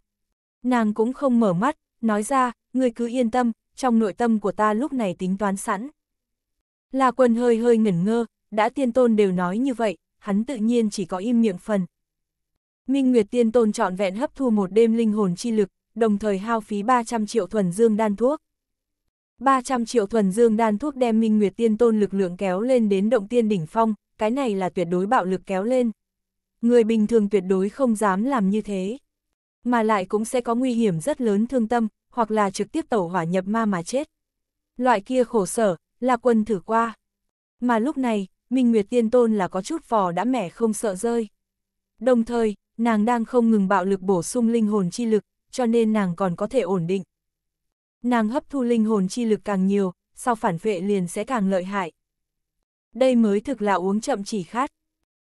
Nàng cũng không mở mắt, nói ra, người cứ yên tâm, trong nội tâm của ta lúc này tính toán sẵn. là quân hơi hơi ngẩn ngơ, đã tiên tôn đều nói như vậy, hắn tự nhiên chỉ có im miệng phần. Minh Nguyệt Tiên Tôn trọn vẹn hấp thu một đêm linh hồn chi lực, đồng thời hao phí 300 triệu thuần dương đan thuốc. 300 triệu thuần dương đan thuốc đem minh nguyệt tiên tôn lực lượng kéo lên đến động tiên đỉnh phong, cái này là tuyệt đối bạo lực kéo lên. Người bình thường tuyệt đối không dám làm như thế. Mà lại cũng sẽ có nguy hiểm rất lớn thương tâm, hoặc là trực tiếp tẩu hỏa nhập ma mà chết. Loại kia khổ sở, là quân thử qua. Mà lúc này, Minh Nguyệt Tiên Tôn là có chút vò đã mẻ không sợ rơi. Đồng thời, nàng đang không ngừng bạo lực bổ sung linh hồn chi lực, cho nên nàng còn có thể ổn định nàng hấp thu linh hồn chi lực càng nhiều, sau phản vệ liền sẽ càng lợi hại. Đây mới thực là uống chậm chỉ khát.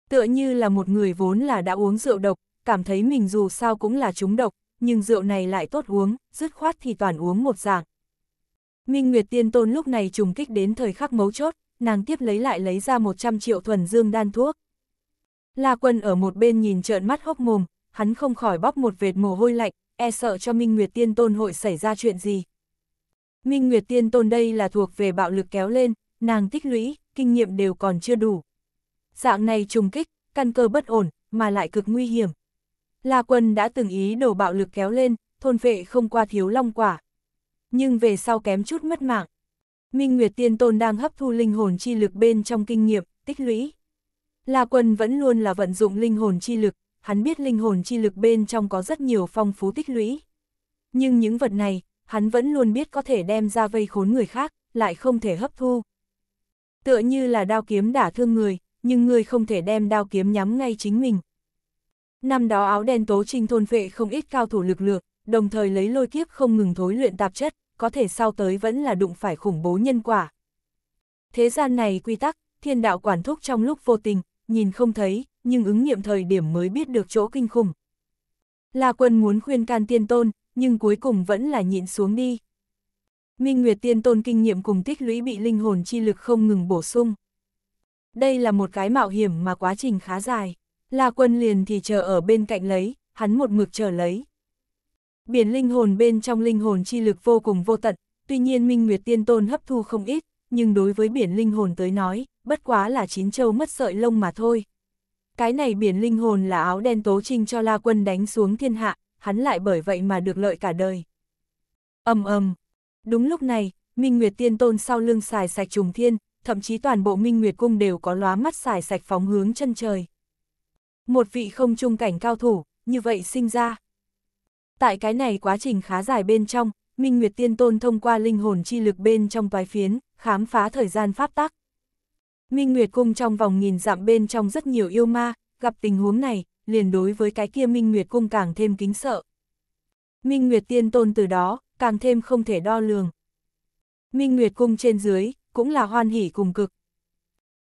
Tựa như là một người vốn là đã uống rượu độc, cảm thấy mình dù sao cũng là trúng độc, nhưng rượu này lại tốt uống, dứt khoát thì toàn uống một dạng. Minh Nguyệt Tiên Tôn lúc này trùng kích đến thời khắc mấu chốt, nàng tiếp lấy lại lấy ra 100 triệu thuần dương đan thuốc. La Quân ở một bên nhìn trợn mắt hốc mồm, hắn không khỏi bóp một vệt mồ hôi lạnh, e sợ cho Minh Nguyệt Tiên Tôn hội xảy ra chuyện gì. Minh Nguyệt Tiên Tôn đây là thuộc về bạo lực kéo lên, nàng tích lũy, kinh nghiệm đều còn chưa đủ. Dạng này trùng kích, căn cơ bất ổn, mà lại cực nguy hiểm. La Quân đã từng ý đồ bạo lực kéo lên, thôn vệ không qua thiếu long quả. Nhưng về sau kém chút mất mạng. Minh Nguyệt Tiên Tôn đang hấp thu linh hồn chi lực bên trong kinh nghiệm, tích lũy. La Quân vẫn luôn là vận dụng linh hồn chi lực, hắn biết linh hồn chi lực bên trong có rất nhiều phong phú tích lũy. Nhưng những vật này, hắn vẫn luôn biết có thể đem ra vây khốn người khác, lại không thể hấp thu. Tựa như là đao kiếm đả thương người, nhưng người không thể đem đao kiếm nhắm ngay chính mình. Năm đó áo đen tố trinh thôn vệ không ít cao thủ lực lượng, đồng thời lấy lôi kiếp không ngừng thối luyện tạp chất, có thể sau tới vẫn là đụng phải khủng bố nhân quả. Thế gian này quy tắc, thiên đạo quản thúc trong lúc vô tình, nhìn không thấy, nhưng ứng nghiệm thời điểm mới biết được chỗ kinh khủng. là quân muốn khuyên can tiên tôn, nhưng cuối cùng vẫn là nhịn xuống đi. Minh Nguyệt Tiên Tôn kinh nghiệm cùng tích lũy bị linh hồn chi lực không ngừng bổ sung. Đây là một cái mạo hiểm mà quá trình khá dài. La Quân liền thì chờ ở bên cạnh lấy, hắn một mực chờ lấy. Biển linh hồn bên trong linh hồn chi lực vô cùng vô tận, tuy nhiên Minh Nguyệt Tiên Tôn hấp thu không ít, nhưng đối với biển linh hồn tới nói, bất quá là chín châu mất sợi lông mà thôi. Cái này biển linh hồn là áo đen tố trinh cho La Quân đánh xuống thiên hạ, hắn lại bởi vậy mà được lợi cả đời. ầm ầm đúng lúc này, Minh Nguyệt Tiên Tôn sau lưng xài sạch trùng thiên, thậm chí toàn bộ Minh Nguyệt Cung đều có lóa mắt xài sạch phóng hướng chân trời. Một vị không trung cảnh cao thủ, như vậy sinh ra. Tại cái này quá trình khá dài bên trong, Minh Nguyệt Tiên Tôn thông qua linh hồn chi lực bên trong toái phiến, khám phá thời gian pháp tắc. Minh Nguyệt Cung trong vòng nghìn dặm bên trong rất nhiều yêu ma, gặp tình huống này, liền đối với cái kia Minh Nguyệt Cung càng thêm kính sợ. Minh Nguyệt Tiên Tôn từ đó, càng thêm không thể đo lường. Minh Nguyệt Cung trên dưới, cũng là hoan hỉ cùng cực.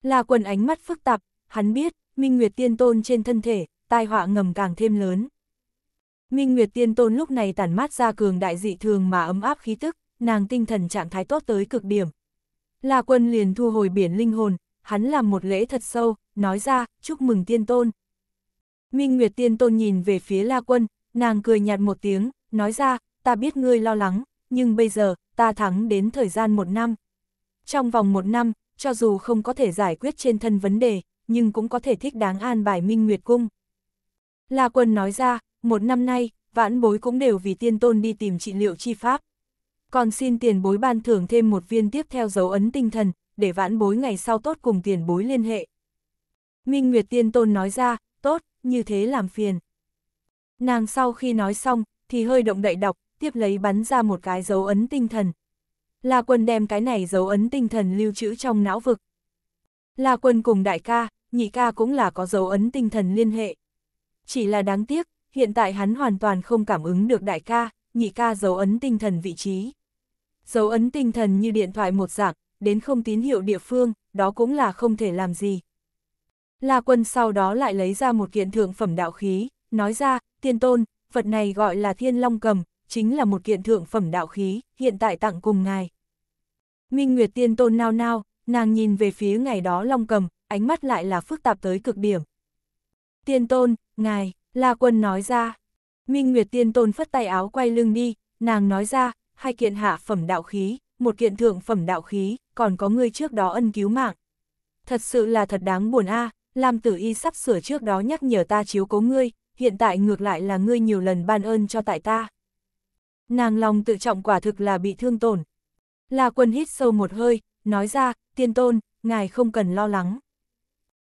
Là quần ánh mắt phức tạp, hắn biết, Minh Nguyệt Tiên Tôn trên thân thể, tai họa ngầm càng thêm lớn. Minh Nguyệt Tiên Tôn lúc này tản mát ra cường đại dị thường mà ấm áp khí tức, nàng tinh thần trạng thái tốt tới cực điểm. là Quân liền thu hồi biển linh hồn, hắn làm một lễ thật sâu, nói ra, chúc mừng tiên tôn. Minh Nguyệt tiên tôn nhìn về phía La Quân, nàng cười nhạt một tiếng, nói ra, ta biết ngươi lo lắng, nhưng bây giờ, ta thắng đến thời gian một năm. Trong vòng một năm, cho dù không có thể giải quyết trên thân vấn đề, nhưng cũng có thể thích đáng an bài Minh Nguyệt Cung. La Quân nói ra, một năm nay, vãn bối cũng đều vì tiên tôn đi tìm trị liệu chi pháp. Còn xin tiền bối ban thưởng thêm một viên tiếp theo dấu ấn tinh thần, để vãn bối ngày sau tốt cùng tiền bối liên hệ. Minh Nguyệt Tiên Tôn nói ra, tốt, như thế làm phiền. Nàng sau khi nói xong, thì hơi động đậy đọc, tiếp lấy bắn ra một cái dấu ấn tinh thần. La quân đem cái này dấu ấn tinh thần lưu trữ trong não vực. La quân cùng đại ca, nhị ca cũng là có dấu ấn tinh thần liên hệ. Chỉ là đáng tiếc, hiện tại hắn hoàn toàn không cảm ứng được đại ca, nhị ca dấu ấn tinh thần vị trí. Dấu ấn tinh thần như điện thoại một dạng, đến không tín hiệu địa phương, đó cũng là không thể làm gì. La quân sau đó lại lấy ra một kiện thượng phẩm đạo khí, nói ra, tiên tôn, vật này gọi là thiên long cầm, chính là một kiện thượng phẩm đạo khí, hiện tại tặng cùng ngài. Minh Nguyệt tiên tôn nao nao, nàng nhìn về phía ngày đó long cầm, ánh mắt lại là phức tạp tới cực điểm. Tiên tôn, ngài, La quân nói ra. Minh Nguyệt tiên tôn phất tay áo quay lưng đi, nàng nói ra, hai kiện hạ phẩm đạo khí, một kiện thượng phẩm đạo khí, còn có ngươi trước đó ân cứu mạng. Thật sự là thật đáng buồn a à, Lam Tử Y sắp sửa trước đó nhắc nhở ta chiếu cố ngươi, hiện tại ngược lại là ngươi nhiều lần ban ơn cho tại ta. Nàng lòng tự trọng quả thực là bị thương tổn. La quân hít sâu một hơi, nói ra, tiên tôn, ngài không cần lo lắng.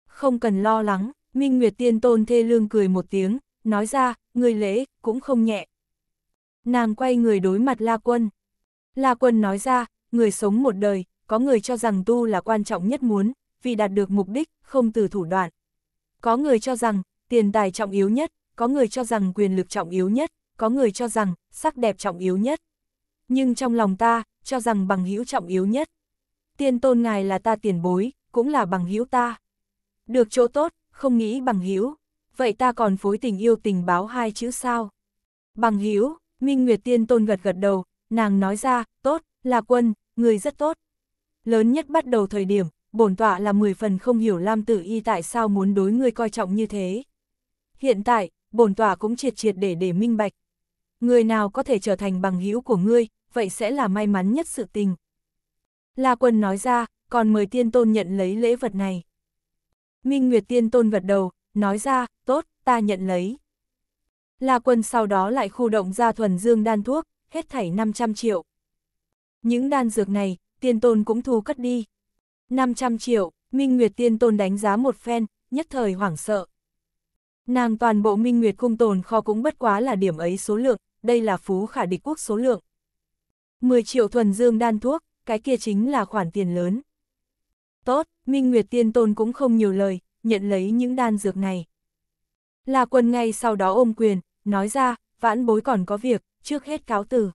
Không cần lo lắng, Minh Nguyệt tiên tôn thê lương cười một tiếng, nói ra, người lễ, cũng không nhẹ. Nàng quay người đối mặt La quân. La Quân nói ra, người sống một đời, có người cho rằng tu là quan trọng nhất muốn, vì đạt được mục đích, không từ thủ đoạn. Có người cho rằng, tiền tài trọng yếu nhất, có người cho rằng quyền lực trọng yếu nhất, có người cho rằng, sắc đẹp trọng yếu nhất. Nhưng trong lòng ta, cho rằng bằng hữu trọng yếu nhất. Tiên tôn ngài là ta tiền bối, cũng là bằng hữu ta. Được chỗ tốt, không nghĩ bằng hữu, vậy ta còn phối tình yêu tình báo hai chữ sao? Bằng hữu, Minh Nguyệt Tiên Tôn gật gật đầu, nàng nói ra, tốt, là quân, người rất tốt. Lớn nhất bắt đầu thời điểm, bổn tọa là 10 phần không hiểu Lam Tử Y tại sao muốn đối người coi trọng như thế. Hiện tại, bổn tọa cũng triệt triệt để để minh bạch. Người nào có thể trở thành bằng hữu của ngươi, vậy sẽ là may mắn nhất sự tình. La quân nói ra, còn mời tiên tôn nhận lấy lễ vật này. Minh Nguyệt tiên tôn vật đầu, nói ra, tốt, ta nhận lấy. La quân sau đó lại khu động ra thuần dương đan thuốc, hết thảy 500 triệu. Những đan dược này, tiên tôn cũng thu cất đi. 500 triệu, Minh Nguyệt tiên tôn đánh giá một phen, nhất thời hoảng sợ. Nàng toàn bộ Minh Nguyệt cung tồn kho cũng bất quá là điểm ấy số lượng, đây là phú khả địch quốc số lượng. 10 triệu thuần dương đan thuốc, cái kia chính là khoản tiền lớn. Tốt, Minh Nguyệt tiên tôn cũng không nhiều lời, nhận lấy những đan dược này. Là quần ngay sau đó ôm quyền, nói ra, vãn bối còn có việc, trước hết cáo từ.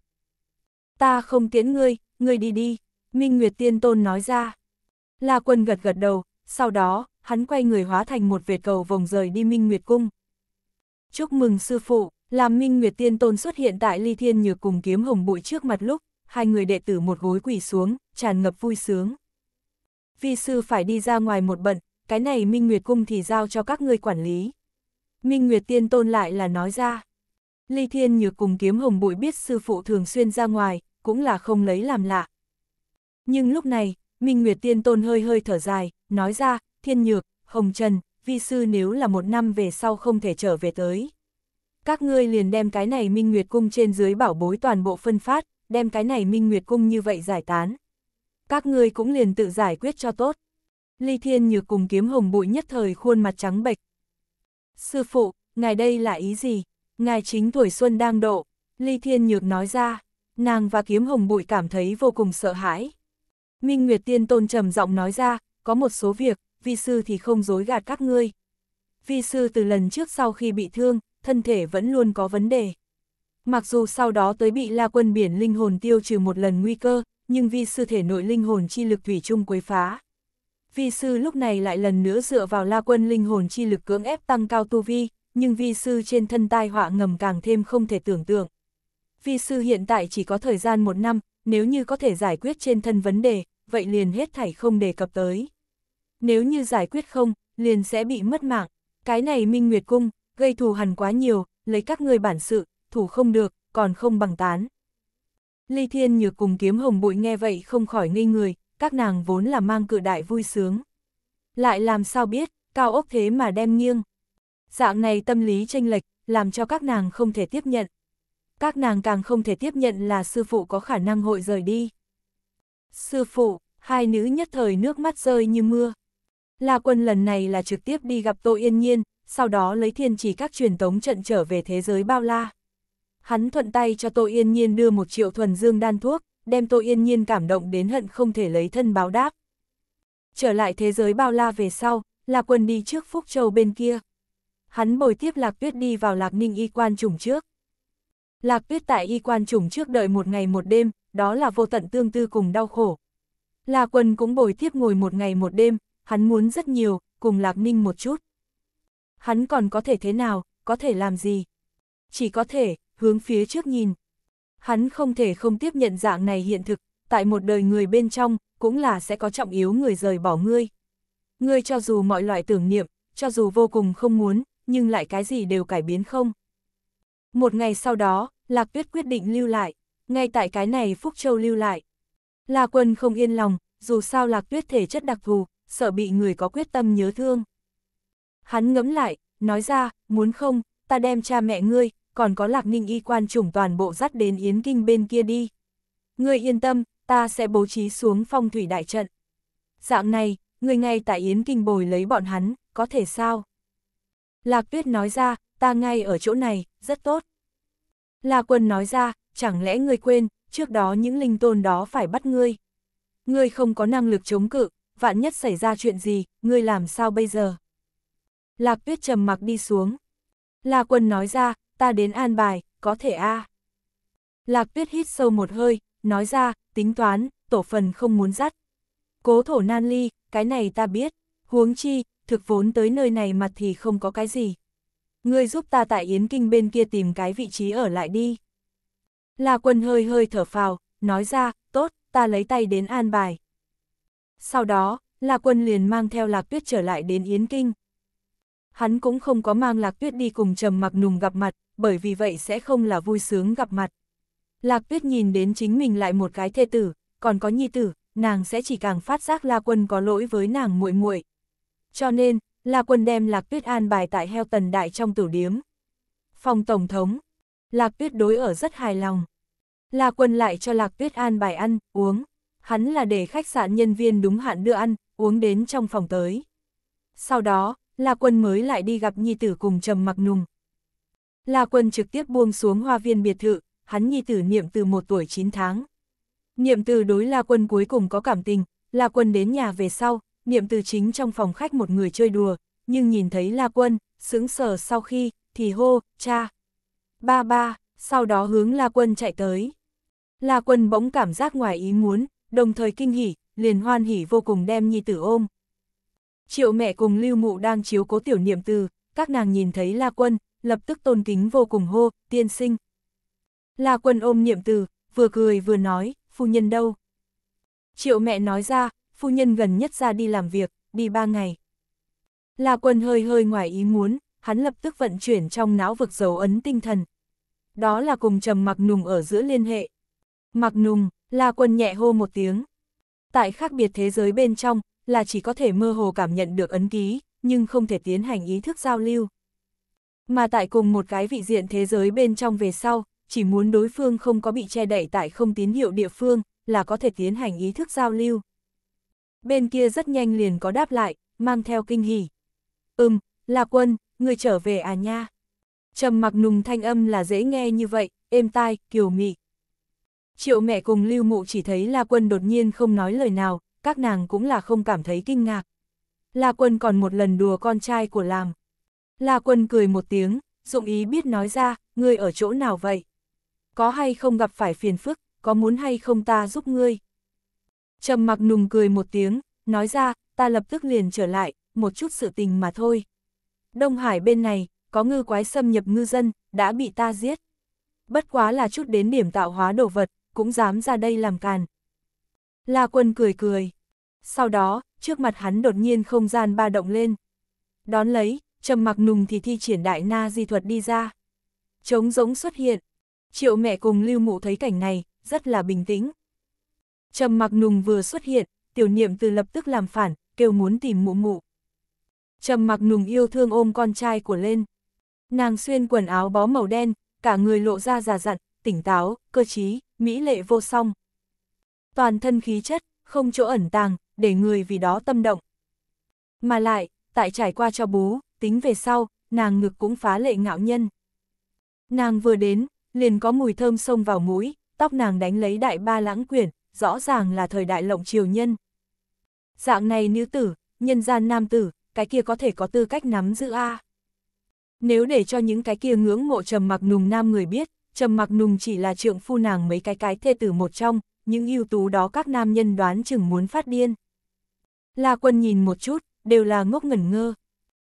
Ta không tiễn ngươi, ngươi đi đi, Minh Nguyệt Tiên Tôn nói ra. La Quân gật gật đầu, sau đó, hắn quay người hóa thành một vệt cầu vòng rời đi Minh Nguyệt Cung. Chúc mừng sư phụ, làm Minh Nguyệt Tiên Tôn xuất hiện tại Ly Thiên Nhược cùng kiếm hồng bụi trước mặt lúc, hai người đệ tử một gối quỳ xuống, tràn ngập vui sướng. Vi sư phải đi ra ngoài một bận, cái này Minh Nguyệt Cung thì giao cho các ngươi quản lý. Minh Nguyệt Tiên Tôn lại là nói ra. Ly Thiên Nhược cùng kiếm hồng bụi biết sư phụ thường xuyên ra ngoài, cũng là không lấy làm lạ. Nhưng lúc này, Minh Nguyệt Tiên Tôn hơi hơi thở dài, nói ra, Thiên Nhược, Hồng Trần, vi sư nếu là một năm về sau không thể trở về tới. Các ngươi liền đem cái này Minh Nguyệt Cung trên dưới bảo bối toàn bộ phân phát, đem cái này Minh Nguyệt Cung như vậy giải tán. Các ngươi cũng liền tự giải quyết cho tốt. Ly Thiên Nhược cùng kiếm hồng bụi nhất thời khuôn mặt trắng bệch. Sư phụ, ngài đây là ý gì? Ngài chính tuổi xuân đang độ, Ly Thiên Nhược nói ra, nàng và kiếm hồng bụi cảm thấy vô cùng sợ hãi. Minh Nguyệt Tiên Tôn trầm giọng nói ra, có một số việc, vi sư thì không dối gạt các ngươi. Vi sư từ lần trước sau khi bị thương, thân thể vẫn luôn có vấn đề. Mặc dù sau đó tới bị la quân biển linh hồn tiêu trừ một lần nguy cơ, nhưng vi sư thể nội linh hồn chi lực thủy chung quấy phá. Vi sư lúc này lại lần nữa dựa vào la quân linh hồn chi lực cưỡng ép tăng cao tu vi, nhưng vi sư trên thân tai họa ngầm càng thêm không thể tưởng tượng. Vi sư hiện tại chỉ có thời gian một năm, nếu như có thể giải quyết trên thân vấn đề, vậy liền hết thảy không đề cập tới. Nếu như giải quyết không, liền sẽ bị mất mạng. Cái này minh nguyệt cung, gây thù hằn quá nhiều, lấy các người bản sự, thủ không được, còn không bằng tán. Ly Thiên Nhược cùng kiếm hồng bụi nghe vậy không khỏi ngây người, các nàng vốn là mang cự đại vui sướng. Lại làm sao biết, cao ốc thế mà đem nghiêng. Dạng này tâm lý tranh lệch, làm cho các nàng không thể tiếp nhận. Các nàng càng không thể tiếp nhận là sư phụ có khả năng hội rời đi. Sư phụ, hai nữ nhất thời nước mắt rơi như mưa. La quân lần này là trực tiếp đi gặp Tô Yên Nhiên, sau đó lấy thiên chỉ các truyền tống trận trở về thế giới bao la. Hắn thuận tay cho Tô Yên Nhiên đưa một triệu thuần dương đan thuốc, đem Tô Yên Nhiên cảm động đến hận không thể lấy thân báo đáp. Trở lại thế giới bao la về sau, là quân đi trước Phúc Châu bên kia hắn bồi tiếp Lạc Tuyết đi vào Lạc Ninh y quan trùng trước. Lạc Tuyết tại y quan trùng trước đợi một ngày một đêm, đó là vô tận tương tư cùng đau khổ. La Quân cũng bồi tiếp ngồi một ngày một đêm, hắn muốn rất nhiều, cùng Lạc Ninh một chút. Hắn còn có thể thế nào, có thể làm gì? Chỉ có thể, hướng phía trước nhìn. Hắn không thể không tiếp nhận dạng này hiện thực, tại một đời người bên trong, cũng là sẽ có trọng yếu người rời bỏ ngươi. Ngươi cho dù mọi loại tưởng niệm, cho dù vô cùng không muốn, nhưng lại cái gì đều cải biến không. Một ngày sau đó, Lạc Tuyết quyết định lưu lại, ngay tại cái này Phúc Châu lưu lại. La Quân không yên lòng, dù sao Lạc Tuyết thể chất đặc thù, sợ bị người có quyết tâm nhớ thương. Hắn ngẫm lại, nói ra, muốn không, ta đem cha mẹ ngươi, còn có Lạc Ninh y quan trùng toàn bộ dắt đến Yến Kinh bên kia đi. Ngươi yên tâm, ta sẽ bố trí xuống phong thủy đại trận. Dạng này, ngươi ngay tại Yến Kinh bồi lấy bọn hắn, có thể sao? Lạc Tuyết nói ra, ta ngay ở chỗ này, rất tốt. La Quân nói ra, chẳng lẽ ngươi quên, trước đó những linh tôn đó phải bắt ngươi. Ngươi không có năng lực chống cự, vạn nhất xảy ra chuyện gì, ngươi làm sao bây giờ? Lạc Tuyết trầm mặc đi xuống. La Quân nói ra, ta đến an bài, có thể a. À. Lạc Tuyết hít sâu một hơi, nói ra, tính toán, tổ phần không muốn dắt. Cố thổ nan ly, cái này ta biết. Huống chi, thực vốn tới nơi này mặt thì không có cái gì. Ngươi giúp ta tại Yến Kinh bên kia tìm cái vị trí ở lại đi. La quân hơi hơi thở phào, nói ra, tốt, ta lấy tay đến an bài. Sau đó, La quân liền mang theo lạc tuyết trở lại đến Yến Kinh. Hắn cũng không có mang lạc tuyết đi cùng trầm mặc nùng gặp mặt, bởi vì vậy sẽ không là vui sướng gặp mặt. Lạc tuyết nhìn đến chính mình lại một cái thê tử, còn có nhi tử, nàng sẽ chỉ càng phát giác La Quân có lỗi với nàng muội muội. Cho nên, là Quân đem Lạc Tuyết an bài tại heo tần đại trong tử điếm. Phòng Tổng thống, Lạc Tuyết đối ở rất hài lòng. La Quân lại cho Lạc Tuyết an bài ăn, uống. Hắn là để khách sạn nhân viên đúng hạn đưa ăn, uống đến trong phòng tới. Sau đó, La Quân mới lại đi gặp Nhi Tử cùng Trầm Mặc Nùng. La Quân trực tiếp buông xuống hoa viên biệt thự, hắn Nhi Tử niệm từ một tuổi 9 tháng. Niệm từ đối La Quân cuối cùng có cảm tình, La Quân đến nhà về sau, niệm từ chính trong phòng khách một người chơi đùa, nhưng nhìn thấy La Quân, sững sờ sau khi, thì hô, cha. Ba ba, sau đó hướng La Quân chạy tới. La Quân bỗng cảm giác ngoài ý muốn, đồng thời kinh hỉ, liền hoan hỉ vô cùng đem nhi tử ôm. Triệu mẹ cùng Lưu Mụ đang chiếu cố tiểu niệm từ, các nàng nhìn thấy La Quân, lập tức tôn kính vô cùng hô, tiên sinh. La Quân ôm niệm từ, vừa cười vừa nói, phu nhân đâu. Triệu mẹ nói ra, phu nhân gần nhất ra đi làm việc, đi ba ngày. La quân hơi hơi ngoài ý muốn, hắn lập tức vận chuyển trong não vực dấu ấn tinh thần. Đó là cùng trầm mặc nùng ở giữa liên hệ. Mặc nùng, la quân nhẹ hô một tiếng. Tại khác biệt thế giới bên trong, là chỉ có thể mơ hồ cảm nhận được ấn ký, nhưng không thể tiến hành ý thức giao lưu. Mà tại cùng một cái vị diện thế giới bên trong về sau, chỉ muốn đối phương không có bị che đậy tại không tín hiệu địa phương, là có thể tiến hành ý thức giao lưu bên kia rất nhanh liền có đáp lại, mang theo kinh hỉ. Ừm, là quân, người trở về à nha. Trầm mặc nùng thanh âm là dễ nghe như vậy, êm tai, kiều mị. Triệu mẹ cùng lưu mụ chỉ thấy là Quân đột nhiên không nói lời nào, các nàng cũng là không cảm thấy kinh ngạc. là Quân còn một lần đùa con trai của làm. là Quân cười một tiếng, dụng ý biết nói ra, ngươi ở chỗ nào vậy? Có hay không gặp phải phiền phức, có muốn hay không ta giúp ngươi? Trầm mặc nùng cười một tiếng, nói ra, ta lập tức liền trở lại, một chút sự tình mà thôi. Đông Hải bên này, có ngư quái xâm nhập ngư dân, đã bị ta giết. Bất quá là chút đến điểm tạo hóa đồ vật, cũng dám ra đây làm càn. La quân cười cười. Sau đó, trước mặt hắn đột nhiên không gian ba động lên. Đón lấy, trầm mặc nùng thì thi triển đại na di thuật đi ra. Trống rỗng xuất hiện. Triệu mẹ cùng lưu mụ thấy cảnh này, rất là bình tĩnh, Trầm mặc nùng vừa xuất hiện, tiểu niệm từ lập tức làm phản, kêu muốn tìm mụ mụ. Trầm mặc nùng yêu thương ôm con trai của lên. Nàng xuyên quần áo bó màu đen, cả người lộ ra già dặn, tỉnh táo, cơ trí, mỹ lệ vô song. Toàn thân khí chất, không chỗ ẩn tàng, để người vì đó tâm động. Mà lại, tại trải qua cho bú, tính về sau, nàng ngực cũng phá lệ ngạo nhân. Nàng vừa đến, liền có mùi thơm xông vào mũi, tóc nàng đánh lấy đại ba lãng quyển, rõ ràng là thời đại lộng triều nhân. Dạng này nữ tử, nhân gian nam tử, cái kia có thể có tư cách nắm giữ A. Nếu để cho những cái kia ngưỡng mộ trầm mặc nùng nam người biết, trầm mặc nùng chỉ là trượng phu nàng mấy cái cái thê tử một trong, những ưu tú đó các nam nhân đoán chừng muốn phát điên. La quân nhìn một chút, đều là ngốc ngẩn ngơ.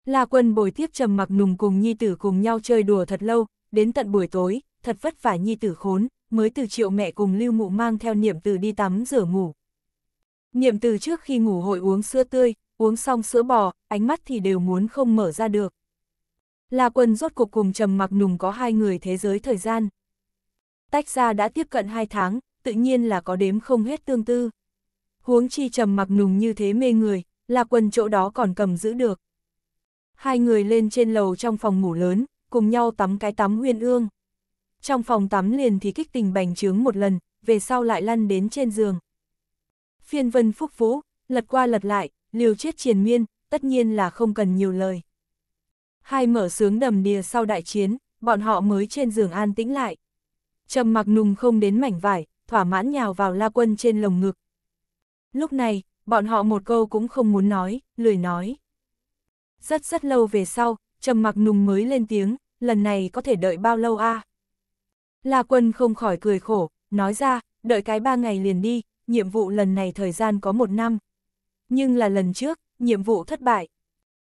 La quân bồi tiếp trầm mặc nùng cùng nhi tử cùng nhau chơi đùa thật lâu, đến tận buổi tối, thật vất vả nhi tử khốn, mới từ triệu mẹ cùng lưu mụ mang theo niệm từ đi tắm rửa ngủ. Niệm từ trước khi ngủ hội uống sữa tươi, uống xong sữa bò, ánh mắt thì đều muốn không mở ra được. La quần rốt cuộc cùng trầm mặc nùng có hai người thế giới thời gian. Tách ra đã tiếp cận hai tháng, tự nhiên là có đếm không hết tương tư. Huống chi trầm mặc nùng như thế mê người, La quần chỗ đó còn cầm giữ được. Hai người lên trên lầu trong phòng ngủ lớn, cùng nhau tắm cái tắm huyên ương trong phòng tắm liền thì kích tình bành trướng một lần, về sau lại lăn đến trên giường. Phiên vân phúc vũ, lật qua lật lại, liều chết triền miên, tất nhiên là không cần nhiều lời. Hai mở sướng đầm đìa sau đại chiến, bọn họ mới trên giường an tĩnh lại. Trầm mặc nùng không đến mảnh vải, thỏa mãn nhào vào la quân trên lồng ngực. Lúc này, bọn họ một câu cũng không muốn nói, lười nói. Rất rất lâu về sau, trầm mặc nùng mới lên tiếng, lần này có thể đợi bao lâu a à? La Quân không khỏi cười khổ, nói ra, đợi cái ba ngày liền đi, nhiệm vụ lần này thời gian có một năm. Nhưng là lần trước, nhiệm vụ thất bại.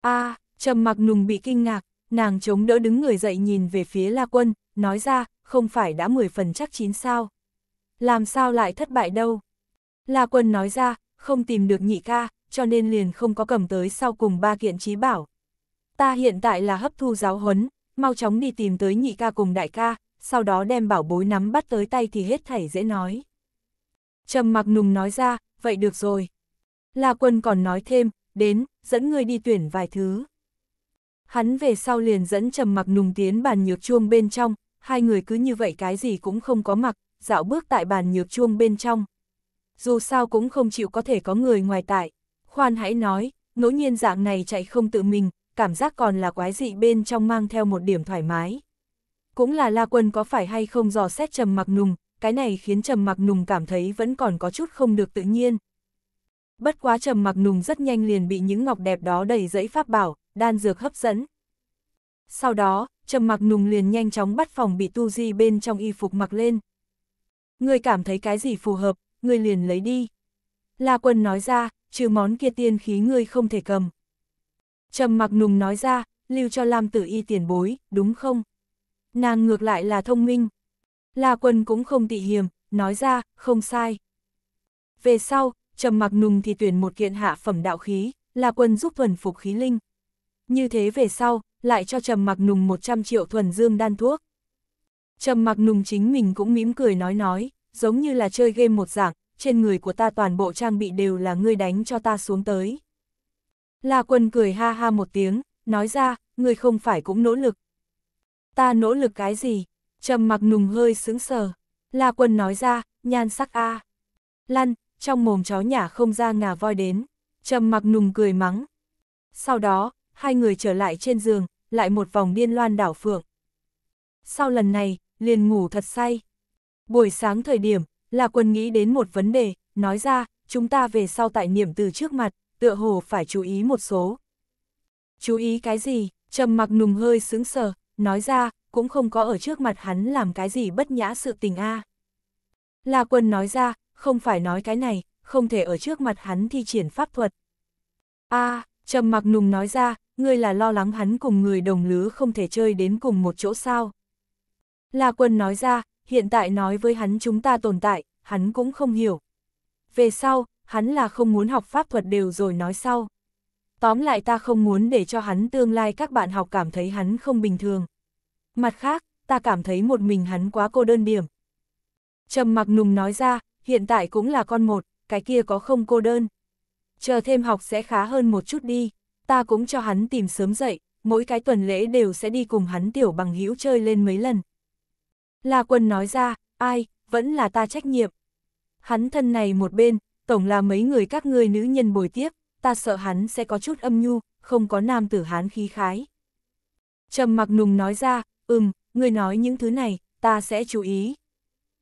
a à, trầm mặc nùng bị kinh ngạc, nàng chống đỡ đứng người dậy nhìn về phía La Quân, nói ra, không phải đã 10 phần chắc chín sao. Làm sao lại thất bại đâu? La Quân nói ra, không tìm được nhị ca, cho nên liền không có cầm tới sau cùng ba kiện trí bảo. Ta hiện tại là hấp thu giáo huấn, mau chóng đi tìm tới nhị ca cùng đại ca, sau đó đem bảo bối nắm bắt tới tay thì hết thảy dễ nói. Trầm mặc nùng nói ra, vậy được rồi. La quân còn nói thêm, đến, dẫn người đi tuyển vài thứ. Hắn về sau liền dẫn trầm mặc nùng tiến bàn nhược chuông bên trong, hai người cứ như vậy cái gì cũng không có mặc, dạo bước tại bàn nhược chuông bên trong. Dù sao cũng không chịu có thể có người ngoài tại, khoan hãy nói, ngẫu nhiên dạng này chạy không tự mình, cảm giác còn là quái dị bên trong mang theo một điểm thoải mái. Cũng là La Quân có phải hay không dò xét Trầm Mặc Nùng, cái này khiến Trầm Mặc Nùng cảm thấy vẫn còn có chút không được tự nhiên. Bất quá Trầm Mặc Nùng rất nhanh liền bị những ngọc đẹp đó đầy dẫy pháp bảo, đan dược hấp dẫn. Sau đó, Trầm Mặc Nùng liền nhanh chóng bắt phòng bị Tu Di bên trong y phục mặc lên. Người cảm thấy cái gì phù hợp, người liền lấy đi. La Quân nói ra, trừ món kia tiên khí ngươi không thể cầm. Trầm Mặc Nùng nói ra, lưu cho Lam Tử Y tiền bối, đúng không? nàng ngược lại là thông minh. La Quân cũng không tị hiềm, nói ra, không sai. Về sau, trầm mặc nùng thì tuyển một kiện hạ phẩm đạo khí, La Quân giúp thuần phục khí linh. Như thế về sau, lại cho trầm mặc nùng 100 triệu thuần dương đan thuốc. Trầm mặc nùng chính mình cũng mỉm cười nói nói, giống như là chơi game một dạng, trên người của ta toàn bộ trang bị đều là ngươi đánh cho ta xuống tới. La Quân cười ha ha một tiếng, nói ra, ngươi không phải cũng nỗ lực, ta nỗ lực cái gì? Trầm mặc nùng hơi sững sờ. La quân nói ra, nhan sắc a. À. Lăn, trong mồm chó nhả không ra ngà voi đến. Trầm mặc nùng cười mắng. Sau đó, hai người trở lại trên giường, lại một vòng điên loan đảo phượng. Sau lần này, liền ngủ thật say. Buổi sáng thời điểm, là quân nghĩ đến một vấn đề, nói ra, chúng ta về sau tại niệm từ trước mặt, tựa hồ phải chú ý một số. Chú ý cái gì? Trầm mặc nùng hơi sững sờ, nói ra, cũng không có ở trước mặt hắn làm cái gì bất nhã sự tình a. La quân nói ra, không phải nói cái này, không thể ở trước mặt hắn thi triển pháp thuật. a trầm mặc nùng nói ra, ngươi là lo lắng hắn cùng người đồng lứa không thể chơi đến cùng một chỗ sao. La quân nói ra, hiện tại nói với hắn chúng ta tồn tại, hắn cũng không hiểu. Về sau, hắn là không muốn học pháp thuật đều rồi nói sau tóm lại ta không muốn để cho hắn tương lai các bạn học cảm thấy hắn không bình thường. Mặt khác, ta cảm thấy một mình hắn quá cô đơn điểm. Trầm mặc nùng nói ra, hiện tại cũng là con một, cái kia có không cô đơn. Chờ thêm học sẽ khá hơn một chút đi, ta cũng cho hắn tìm sớm dậy, mỗi cái tuần lễ đều sẽ đi cùng hắn tiểu bằng hữu chơi lên mấy lần. La quân nói ra, ai, vẫn là ta trách nhiệm. Hắn thân này một bên, tổng là mấy người các ngươi nữ nhân bồi tiếp, ta sợ hắn sẽ có chút âm nhu, không có nam tử hán khí khái. Trầm mặc nùng nói ra, ừm, ngươi nói những thứ này, ta sẽ chú ý.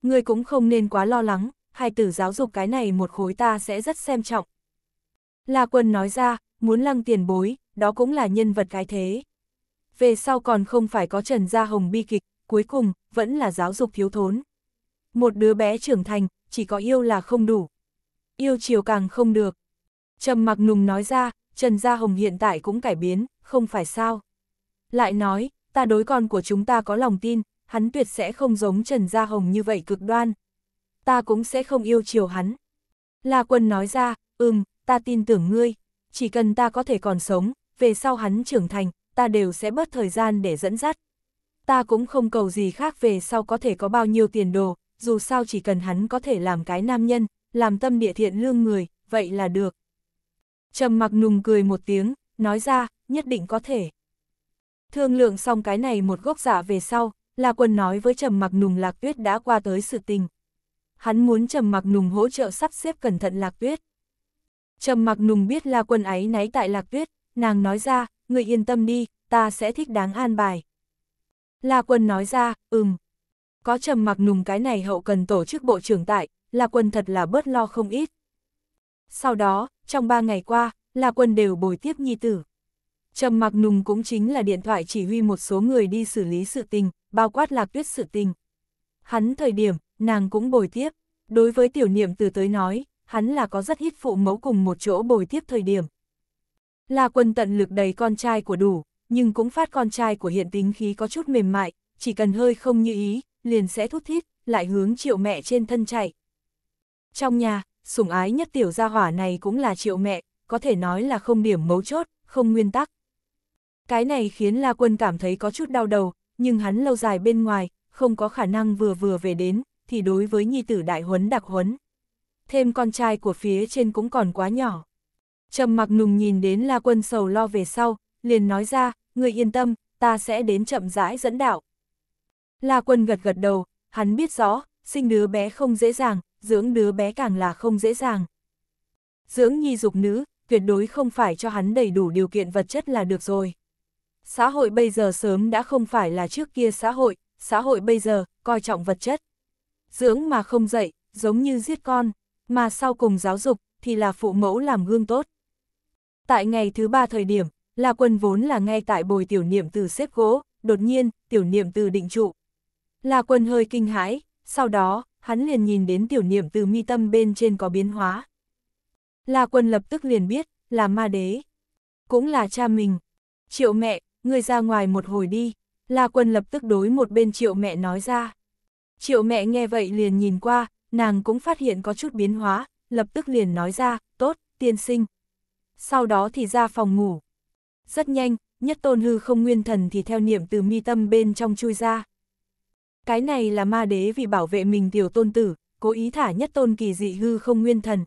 Ngươi cũng không nên quá lo lắng, hai tử giáo dục cái này một khối ta sẽ rất xem trọng. La quân nói ra, muốn lăng tiền bối, đó cũng là nhân vật cái thế. Về sau còn không phải có Trần Gia Hồng bi kịch, cuối cùng, vẫn là giáo dục thiếu thốn. Một đứa bé trưởng thành, chỉ có yêu là không đủ. Yêu chiều càng không được. Trầm mặc nùng nói ra, Trần Gia Hồng hiện tại cũng cải biến, không phải sao. Lại nói, ta đối con của chúng ta có lòng tin, hắn tuyệt sẽ không giống Trần Gia Hồng như vậy cực đoan. Ta cũng sẽ không yêu chiều hắn. La Quân nói ra, ừm, ta tin tưởng ngươi, chỉ cần ta có thể còn sống, về sau hắn trưởng thành, ta đều sẽ bớt thời gian để dẫn dắt. Ta cũng không cầu gì khác về sau có thể có bao nhiêu tiền đồ, dù sao chỉ cần hắn có thể làm cái nam nhân, làm tâm địa thiện lương người, vậy là được. Trầm mặc nùng cười một tiếng, nói ra, nhất định có thể. Thương lượng xong cái này một gốc giả dạ về sau, La Quân nói với Trầm mặc nùng Lạc Tuyết đã qua tới sự tình. Hắn muốn Trầm mặc nùng hỗ trợ sắp xếp cẩn thận Lạc Tuyết. Trầm mặc nùng biết La Quân ấy náy tại Lạc Tuyết, nàng nói ra, người yên tâm đi, ta sẽ thích đáng an bài. La Quân nói ra, ừm. Có Trầm mặc nùng cái này hậu cần tổ chức bộ trưởng tại, La Quân thật là bớt lo không ít, sau đó, trong ba ngày qua, La Quân đều bồi tiếp nhi tử. Trầm mặc nùng cũng chính là điện thoại chỉ huy một số người đi xử lý sự tình, bao quát lạc tuyết sự tình. Hắn thời điểm, nàng cũng bồi tiếp. Đối với tiểu niệm từ tới nói, hắn là có rất ít phụ mẫu cùng một chỗ bồi tiếp thời điểm. La quân tận lực đầy con trai của đủ, nhưng cũng phát con trai của hiện tính khí có chút mềm mại, chỉ cần hơi không như ý, liền sẽ thút thít, lại hướng triệu mẹ trên thân chạy. Trong nhà, sủng ái nhất tiểu gia hỏa này cũng là triệu mẹ, có thể nói là không điểm mấu chốt, không nguyên tắc. Cái này khiến La Quân cảm thấy có chút đau đầu, nhưng hắn lâu dài bên ngoài, không có khả năng vừa vừa về đến, thì đối với nhi tử đại huấn đặc huấn. Thêm con trai của phía trên cũng còn quá nhỏ. Trầm mặc nùng nhìn đến La Quân sầu lo về sau, liền nói ra, người yên tâm, ta sẽ đến chậm rãi dẫn đạo. La Quân gật gật đầu, hắn biết rõ, sinh đứa bé không dễ dàng, dưỡng đứa bé càng là không dễ dàng. Dưỡng nhi dục nữ, tuyệt đối không phải cho hắn đầy đủ điều kiện vật chất là được rồi. Xã hội bây giờ sớm đã không phải là trước kia xã hội, xã hội bây giờ coi trọng vật chất. Dưỡng mà không dạy, giống như giết con, mà sau cùng giáo dục thì là phụ mẫu làm gương tốt. Tại ngày thứ ba thời điểm, là quân vốn là ngay tại bồi tiểu niệm từ xếp gỗ, đột nhiên, tiểu niệm từ định trụ. Là quân hơi kinh hãi, sau đó, hắn liền nhìn đến tiểu niệm từ mi tâm bên trên có biến hóa. La quân lập tức liền biết, là ma đế. Cũng là cha mình. Triệu mẹ, người ra ngoài một hồi đi. La quân lập tức đối một bên triệu mẹ nói ra. Triệu mẹ nghe vậy liền nhìn qua, nàng cũng phát hiện có chút biến hóa, lập tức liền nói ra, tốt, tiên sinh. Sau đó thì ra phòng ngủ. Rất nhanh, nhất tôn hư không nguyên thần thì theo niệm từ mi tâm bên trong chui ra. Cái này là ma đế vì bảo vệ mình tiểu tôn tử, cố ý thả nhất tôn kỳ dị hư không nguyên thần.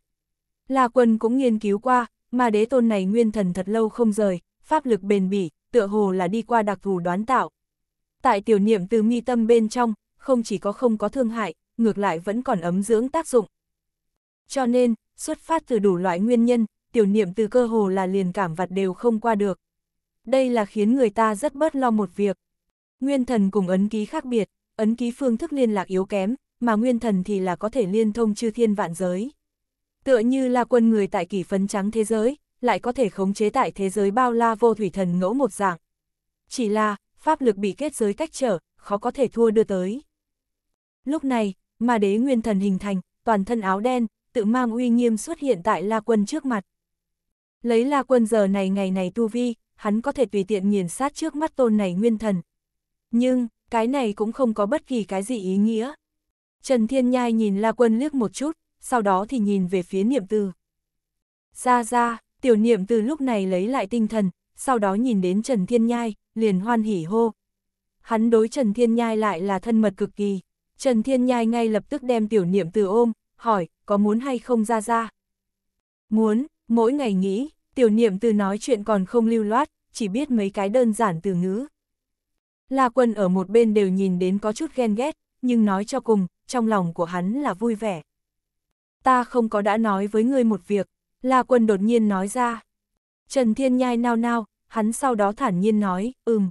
La quân cũng nghiên cứu qua, ma đế tôn này nguyên thần thật lâu không rời, pháp lực bền bỉ, tựa hồ là đi qua đặc thù đoán tạo. Tại tiểu niệm từ mi tâm bên trong, không chỉ có không có thương hại, ngược lại vẫn còn ấm dưỡng tác dụng. Cho nên, xuất phát từ đủ loại nguyên nhân, tiểu niệm từ cơ hồ là liền cảm vặt đều không qua được. Đây là khiến người ta rất bớt lo một việc. Nguyên thần cùng ấn ký khác biệt, ấn ký phương thức liên lạc yếu kém, mà nguyên thần thì là có thể liên thông chư thiên vạn giới. Tựa như là quân người tại kỷ phấn trắng thế giới, lại có thể khống chế tại thế giới bao la vô thủy thần ngẫu một dạng. Chỉ là, pháp lực bị kết giới cách trở, khó có thể thua đưa tới. Lúc này, mà đế nguyên thần hình thành, toàn thân áo đen, tự mang uy nghiêm xuất hiện tại La Quân trước mặt. Lấy La Quân giờ này ngày này tu vi, hắn có thể tùy tiện nghiền sát trước mắt tôn này nguyên thần. Nhưng, cái này cũng không có bất kỳ cái gì ý nghĩa. Trần Thiên Nhai nhìn La Quân liếc một chút, sau đó thì nhìn về phía niệm từ. Ra ra, tiểu niệm từ lúc này lấy lại tinh thần, sau đó nhìn đến Trần Thiên Nhai, liền hoan hỉ hô. Hắn đối Trần Thiên Nhai lại là thân mật cực kỳ. Trần Thiên Nhai ngay lập tức đem tiểu niệm từ ôm, hỏi, có muốn hay không ra ra? Muốn, mỗi ngày nghĩ, tiểu niệm từ nói chuyện còn không lưu loát, chỉ biết mấy cái đơn giản từ ngữ. La Quân ở một bên đều nhìn đến có chút ghen ghét, nhưng nói cho cùng, trong lòng của hắn là vui vẻ. Ta không có đã nói với ngươi một việc, La Quân đột nhiên nói ra. Trần Thiên Nhai nao nao, hắn sau đó thản nhiên nói, ừm.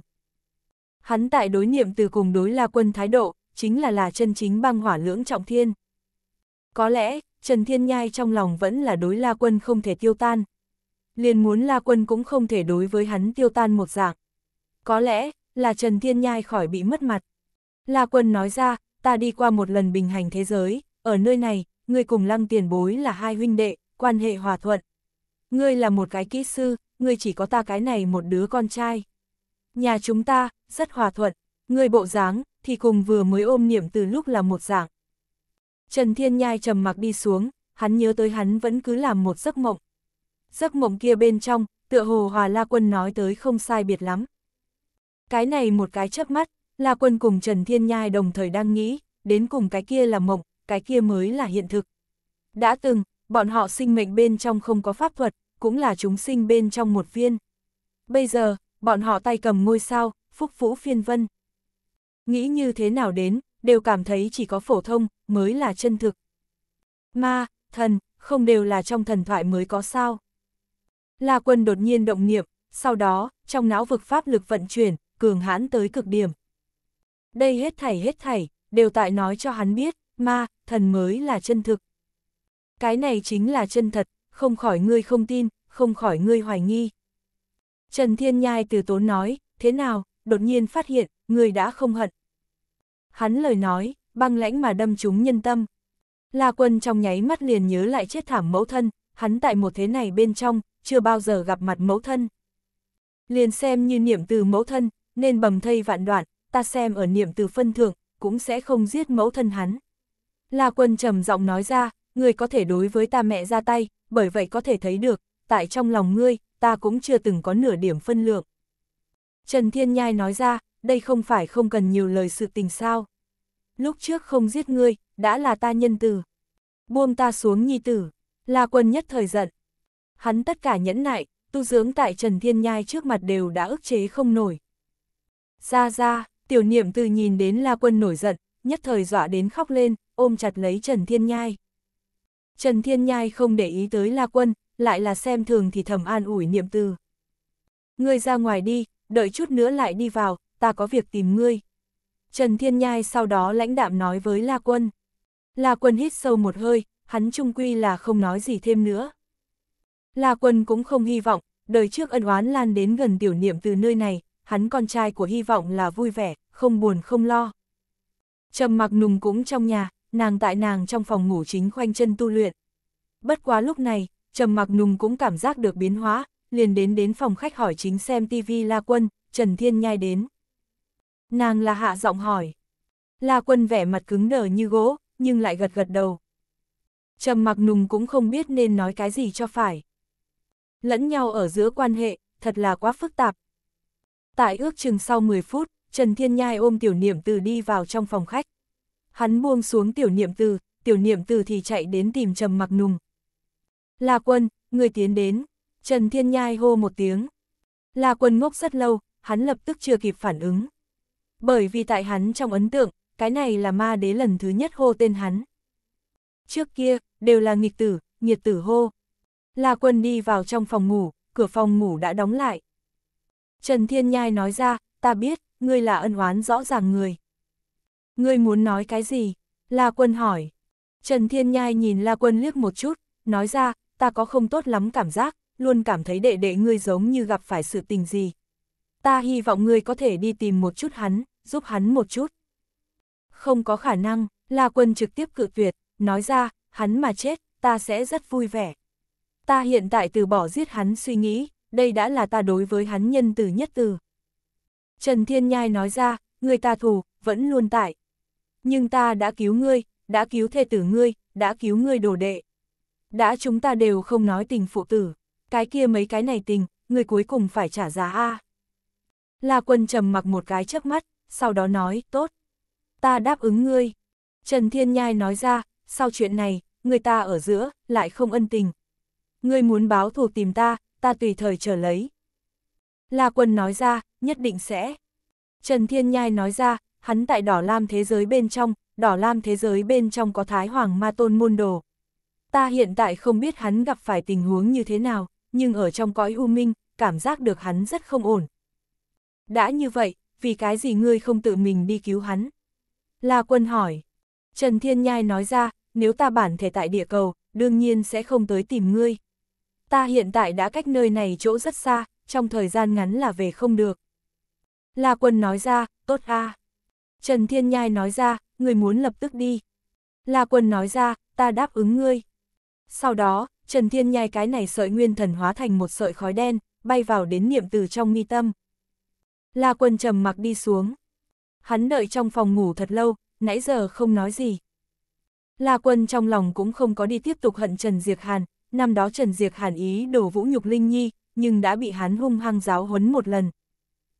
Hắn tại đối niệm từ cùng đối La Quân thái độ, chính là là chân chính băng hỏa lưỡng trọng thiên. Có lẽ, Trần Thiên Nhai trong lòng vẫn là đối La Quân không thể tiêu tan. Liền muốn La Quân cũng không thể đối với hắn tiêu tan một dạng. Có lẽ, là Trần Thiên Nhai khỏi bị mất mặt. La Quân nói ra, ta đi qua một lần bình hành thế giới, ở nơi này, ngươi cùng lăng tiền bối là hai huynh đệ, quan hệ hòa thuận. Ngươi là một cái kỹ sư, ngươi chỉ có ta cái này một đứa con trai. Nhà chúng ta, rất hòa thuận, ngươi bộ dáng, thì cùng vừa mới ôm niệm từ lúc là một dạng. Trần Thiên Nhai trầm mặc đi xuống, hắn nhớ tới hắn vẫn cứ làm một giấc mộng. Giấc mộng kia bên trong, tựa hồ hòa la quân nói tới không sai biệt lắm. Cái này một cái chớp mắt, La Quân cùng Trần Thiên Nhai đồng thời đang nghĩ, đến cùng cái kia là mộng, cái kia mới là hiện thực. Đã từng, bọn họ sinh mệnh bên trong không có pháp thuật, cũng là chúng sinh bên trong một viên. Bây giờ, bọn họ tay cầm ngôi sao, phúc vũ phiên vân. Nghĩ như thế nào đến, đều cảm thấy chỉ có phổ thông, mới là chân thực. Ma, thần, không đều là trong thần thoại mới có sao. La quân đột nhiên động niệm, sau đó, trong não vực pháp lực vận chuyển, cường hãn tới cực điểm. Đây hết thảy hết thảy, đều tại nói cho hắn biết, ma, thần mới là chân thực. Cái này chính là chân thật, không khỏi ngươi không tin, không khỏi ngươi hoài nghi. Trần Thiên Nhai từ tốn nói, thế nào, đột nhiên phát hiện, ngươi đã không hận. Hắn lời nói, băng lãnh mà đâm trúng nhân tâm. La quân trong nháy mắt liền nhớ lại chết thảm mẫu thân, hắn tại một thế này bên trong, chưa bao giờ gặp mặt mẫu thân. Liền xem như niệm từ mẫu thân, nên bầm thây vạn đoạn, ta xem ở niệm từ phân thượng, cũng sẽ không giết mẫu thân hắn. La quân trầm giọng nói ra, ngươi có thể đối với ta mẹ ra tay, bởi vậy có thể thấy được, tại trong lòng ngươi, ta cũng chưa từng có nửa điểm phân lượng. Trần Thiên Nhai nói ra, đây không phải không cần nhiều lời sự tình sao. Lúc trước không giết ngươi, đã là ta nhân từ. Buông ta xuống nhi tử, La quân nhất thời giận. Hắn tất cả nhẫn nại, tu dưỡng tại Trần Thiên Nhai trước mặt đều đã ức chế không nổi, ra ra, tiểu niệm từ nhìn đến La Quân nổi giận, nhất thời dọa đến khóc lên, ôm chặt lấy Trần Thiên Nhai. Trần Thiên Nhai không để ý tới La Quân, lại là xem thường thì thầm an ủi niệm từ. Ngươi ra ngoài đi, đợi chút nữa lại đi vào, ta có việc tìm ngươi. Trần Thiên Nhai sau đó lãnh đạm nói với La Quân. La Quân hít sâu một hơi, hắn trung quy là không nói gì thêm nữa. La Quân cũng không hy vọng, đời trước ân oán lan đến gần tiểu niệm từ nơi này, hắn con trai của hy vọng là vui vẻ, không buồn không lo. Trầm mặc nùng cũng trong nhà, nàng tại nàng trong phòng ngủ chính khoanh chân tu luyện. Bất quá lúc này, Trầm mặc nùng cũng cảm giác được biến hóa, liền đến đến phòng khách hỏi chính xem tivi La Quân, Trần Thiên Nhai đến. Nàng là hạ giọng hỏi. La Quân vẻ mặt cứng đờ như gỗ, nhưng lại gật gật đầu. Trầm mặc nùng cũng không biết nên nói cái gì cho phải. Lẫn nhau ở giữa quan hệ, thật là quá phức tạp, Tại ước chừng sau 10 phút, Trần Thiên Nhai ôm tiểu niệm từ đi vào trong phòng khách. Hắn buông xuống tiểu niệm từ, tiểu niệm từ thì chạy đến tìm Trầm Mặc Nùng. La quân, người tiến đến. Trần Thiên Nhai hô một tiếng. La quân ngốc rất lâu, hắn lập tức chưa kịp phản ứng. Bởi vì tại hắn trong ấn tượng, cái này là ma đế lần thứ nhất hô tên hắn. Trước kia, đều là nghịch tử, nhiệt tử hô. La quân đi vào trong phòng ngủ, cửa phòng ngủ đã đóng lại. Trần Thiên Nhai nói ra, ta biết, ngươi là ân oán rõ ràng người. Ngươi muốn nói cái gì? La Quân hỏi. Trần Thiên Nhai nhìn La Quân liếc một chút, nói ra, ta có không tốt lắm cảm giác, luôn cảm thấy đệ đệ ngươi giống như gặp phải sự tình gì. Ta hy vọng ngươi có thể đi tìm một chút hắn, giúp hắn một chút. Không có khả năng, La Quân trực tiếp cự tuyệt, nói ra, hắn mà chết, ta sẽ rất vui vẻ. Ta hiện tại từ bỏ giết hắn suy nghĩ, đây đã là ta đối với hắn nhân từ nhất từ. Trần Thiên Nhai nói ra, người ta thù, vẫn luôn tại. Nhưng ta đã cứu ngươi, đã cứu thê tử ngươi, đã cứu ngươi đồ đệ. Đã chúng ta đều không nói tình phụ tử, cái kia mấy cái này tình, người cuối cùng phải trả giá a. La Quân trầm mặc một cái trước mắt, sau đó nói, tốt. Ta đáp ứng ngươi. Trần Thiên Nhai nói ra, sau chuyện này, người ta ở giữa, lại không ân tình. Ngươi muốn báo thù tìm ta, ta tùy thời chờ lấy. La quân nói ra, nhất định sẽ. Trần Thiên Nhai nói ra, hắn tại đỏ lam thế giới bên trong, đỏ lam thế giới bên trong có Thái Hoàng Ma Tôn môn đồ. Ta hiện tại không biết hắn gặp phải tình huống như thế nào, nhưng ở trong cõi u minh, cảm giác được hắn rất không ổn. Đã như vậy, vì cái gì ngươi không tự mình đi cứu hắn? La quân hỏi. Trần Thiên Nhai nói ra, nếu ta bản thể tại địa cầu, đương nhiên sẽ không tới tìm ngươi ta hiện tại đã cách nơi này chỗ rất xa, trong thời gian ngắn là về không được. La quân nói ra, tốt a. Trần Thiên Nhai nói ra, người muốn lập tức đi. La quân nói ra, ta đáp ứng ngươi. Sau đó, Trần Thiên Nhai cái này sợi nguyên thần hóa thành một sợi khói đen, bay vào đến niệm từ trong mi tâm. La quân trầm mặc đi xuống. Hắn đợi trong phòng ngủ thật lâu, nãy giờ không nói gì. La quân trong lòng cũng không có đi tiếp tục hận Trần Diệc Hàn, năm đó Trần Diệc hàn ý đổ vũ nhục Linh Nhi, nhưng đã bị hắn hung hăng giáo huấn một lần.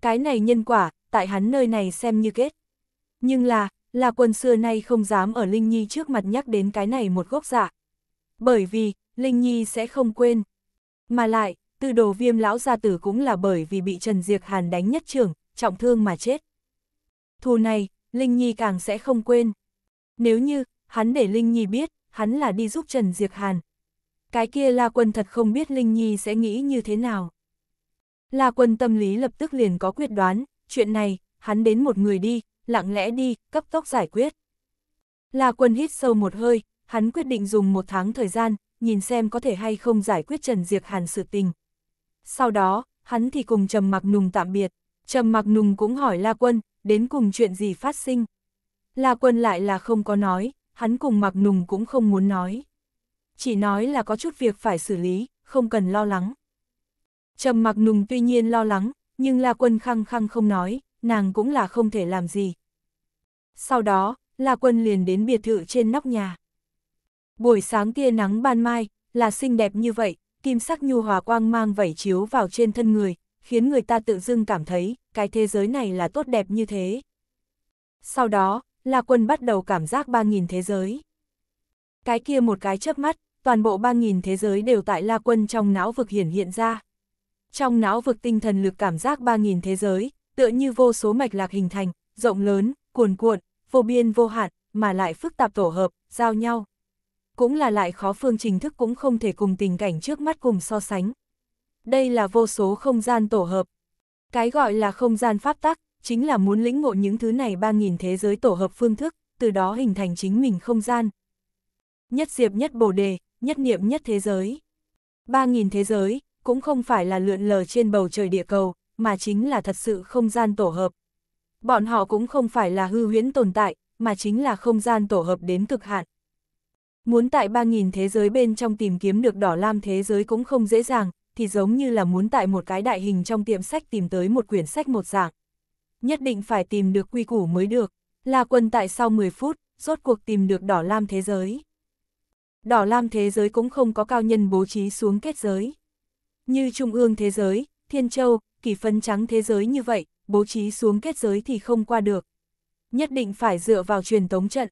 Cái này nhân quả, tại hắn nơi này xem như kết. Nhưng là, là quân xưa nay không dám ở Linh Nhi trước mặt nhắc đến cái này một gốc dạ. Bởi vì, Linh Nhi sẽ không quên. Mà lại, từ đồ viêm lão gia tử cũng là bởi vì bị Trần Diệc Hàn đánh nhất trường, trọng thương mà chết. Thù này, Linh Nhi càng sẽ không quên. Nếu như, hắn để Linh Nhi biết, hắn là đi giúp Trần Diệc Hàn, cái kia La Quân thật không biết Linh Nhi sẽ nghĩ như thế nào. La Quân tâm lý lập tức liền có quyết đoán, chuyện này, hắn đến một người đi, lặng lẽ đi, cấp tốc giải quyết. La Quân hít sâu một hơi, hắn quyết định dùng một tháng thời gian, nhìn xem có thể hay không giải quyết Trần Diệp Hàn sự tình. Sau đó, hắn thì cùng Trầm Mặc Nùng tạm biệt, Trầm Mặc Nùng cũng hỏi La Quân, đến cùng chuyện gì phát sinh. La Quân lại là không có nói, hắn cùng Mặc Nùng cũng không muốn nói chỉ nói là có chút việc phải xử lý, không cần lo lắng. Trầm mặc nùng tuy nhiên lo lắng, nhưng La Quân khăng khăng không nói, nàng cũng là không thể làm gì. Sau đó, La Quân liền đến biệt thự trên nóc nhà. Buổi sáng tia nắng ban mai, là xinh đẹp như vậy, kim sắc nhu hòa quang mang vẩy chiếu vào trên thân người, khiến người ta tự dưng cảm thấy, cái thế giới này là tốt đẹp như thế. Sau đó, La Quân bắt đầu cảm giác 3.000 thế giới. Cái kia một cái chớp mắt, toàn bộ 3.000 thế giới đều tại La Quân trong não vực hiển hiện ra. Trong não vực tinh thần lực cảm giác 3.000 thế giới, tựa như vô số mạch lạc hình thành, rộng lớn, cuồn cuộn, vô biên vô hạn, mà lại phức tạp tổ hợp, giao nhau. Cũng là lại khó phương trình thức cũng không thể cùng tình cảnh trước mắt cùng so sánh. Đây là vô số không gian tổ hợp. Cái gọi là không gian pháp tắc, chính là muốn lĩnh ngộ những thứ này 3.000 thế giới tổ hợp phương thức, từ đó hình thành chính mình không gian. Nhất diệp nhất bồ đề, nhất niệm nhất thế giới. Ba nghìn thế giới, cũng không phải là lượn lờ trên bầu trời địa cầu, mà chính là thật sự không gian tổ hợp. Bọn họ cũng không phải là hư huyễn tồn tại, mà chính là không gian tổ hợp đến cực hạn. Muốn tại ba nghìn thế giới bên trong tìm kiếm được đỏ lam thế giới cũng không dễ dàng, thì giống như là muốn tại một cái đại hình trong tiệm sách tìm tới một quyển sách một dạng. Nhất định phải tìm được quy củ mới được, là quân tại sau 10 phút, rốt cuộc tìm được đỏ lam thế giới. Đỏ lam thế giới cũng không có cao nhân bố trí xuống kết giới. Như trung ương thế giới, thiên châu, kỳ phân trắng thế giới như vậy, bố trí xuống kết giới thì không qua được. Nhất định phải dựa vào truyền tống trận.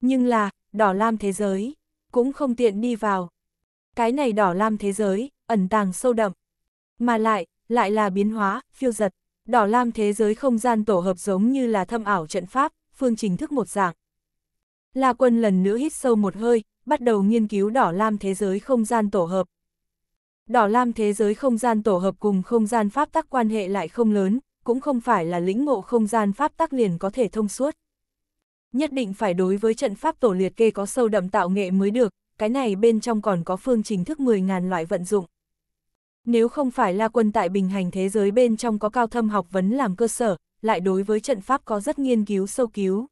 Nhưng là, đỏ lam thế giới, cũng không tiện đi vào. Cái này đỏ lam thế giới, ẩn tàng sâu đậm. Mà lại, lại là biến hóa, phiêu giật. Đỏ lam thế giới không gian tổ hợp giống như là thâm ảo trận pháp, phương trình thức một dạng. La quân lần nữa hít sâu một hơi, bắt đầu nghiên cứu đỏ lam thế giới không gian tổ hợp. Đỏ lam thế giới không gian tổ hợp cùng không gian pháp tắc quan hệ lại không lớn, cũng không phải là lĩnh ngộ không gian pháp tắc liền có thể thông suốt. Nhất định phải đối với trận pháp tổ liệt kê có sâu đậm tạo nghệ mới được, cái này bên trong còn có phương trình thức 10.000 loại vận dụng. Nếu không phải là quân tại bình hành thế giới bên trong có cao thâm học vấn làm cơ sở, lại đối với trận pháp có rất nghiên cứu sâu cứu.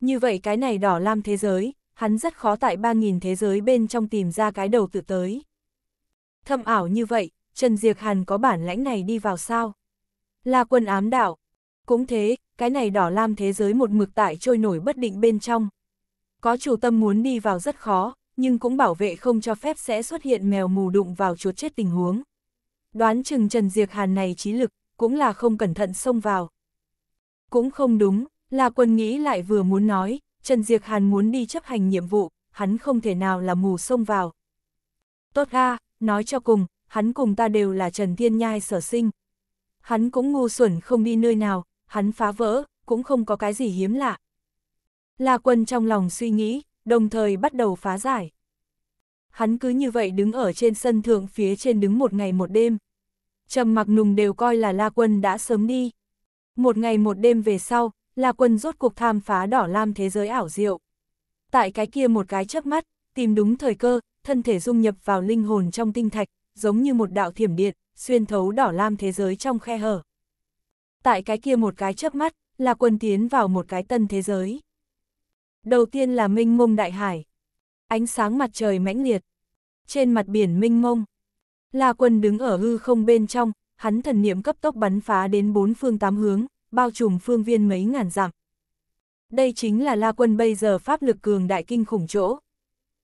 Như vậy cái này đỏ lam thế giới, hắn rất khó tại ba nghìn thế giới bên trong tìm ra cái đầu tự tới. Thâm ảo như vậy, Trần Diệc Hàn có bản lãnh này đi vào sao? Là quân ám đạo. Cũng thế, cái này đỏ lam thế giới một mực tại trôi nổi bất định bên trong. Có chủ tâm muốn đi vào rất khó, nhưng cũng bảo vệ không cho phép sẽ xuất hiện mèo mù đụng vào chuột chết tình huống. Đoán chừng Trần Diệc Hàn này trí lực, cũng là không cẩn thận xông vào. Cũng không đúng, là quân nghĩ lại vừa muốn nói, Trần Diệc Hàn muốn đi chấp hành nhiệm vụ, hắn không thể nào là mù xông vào. Tốt ga, nói cho cùng, hắn cùng ta đều là Trần Thiên Nhai sở sinh. Hắn cũng ngu xuẩn không đi nơi nào, hắn phá vỡ, cũng không có cái gì hiếm lạ. La quân trong lòng suy nghĩ, đồng thời bắt đầu phá giải. Hắn cứ như vậy đứng ở trên sân thượng phía trên đứng một ngày một đêm. Trầm mặc nùng đều coi là La quân đã sớm đi. Một ngày một đêm về sau, La Quân rốt cuộc tham phá đỏ lam thế giới ảo diệu. Tại cái kia một cái chớp mắt, tìm đúng thời cơ, thân thể dung nhập vào linh hồn trong tinh thạch, giống như một đạo thiểm điện, xuyên thấu đỏ lam thế giới trong khe hở. Tại cái kia một cái chớp mắt, La Quân tiến vào một cái tân thế giới. Đầu tiên là minh mông đại hải. Ánh sáng mặt trời mãnh liệt. Trên mặt biển minh mông. La Quân đứng ở hư không bên trong, hắn thần niệm cấp tốc bắn phá đến bốn phương tám hướng, bao trùm phương viên mấy ngàn dặm. Đây chính là La Quân bây giờ pháp lực cường đại kinh khủng chỗ.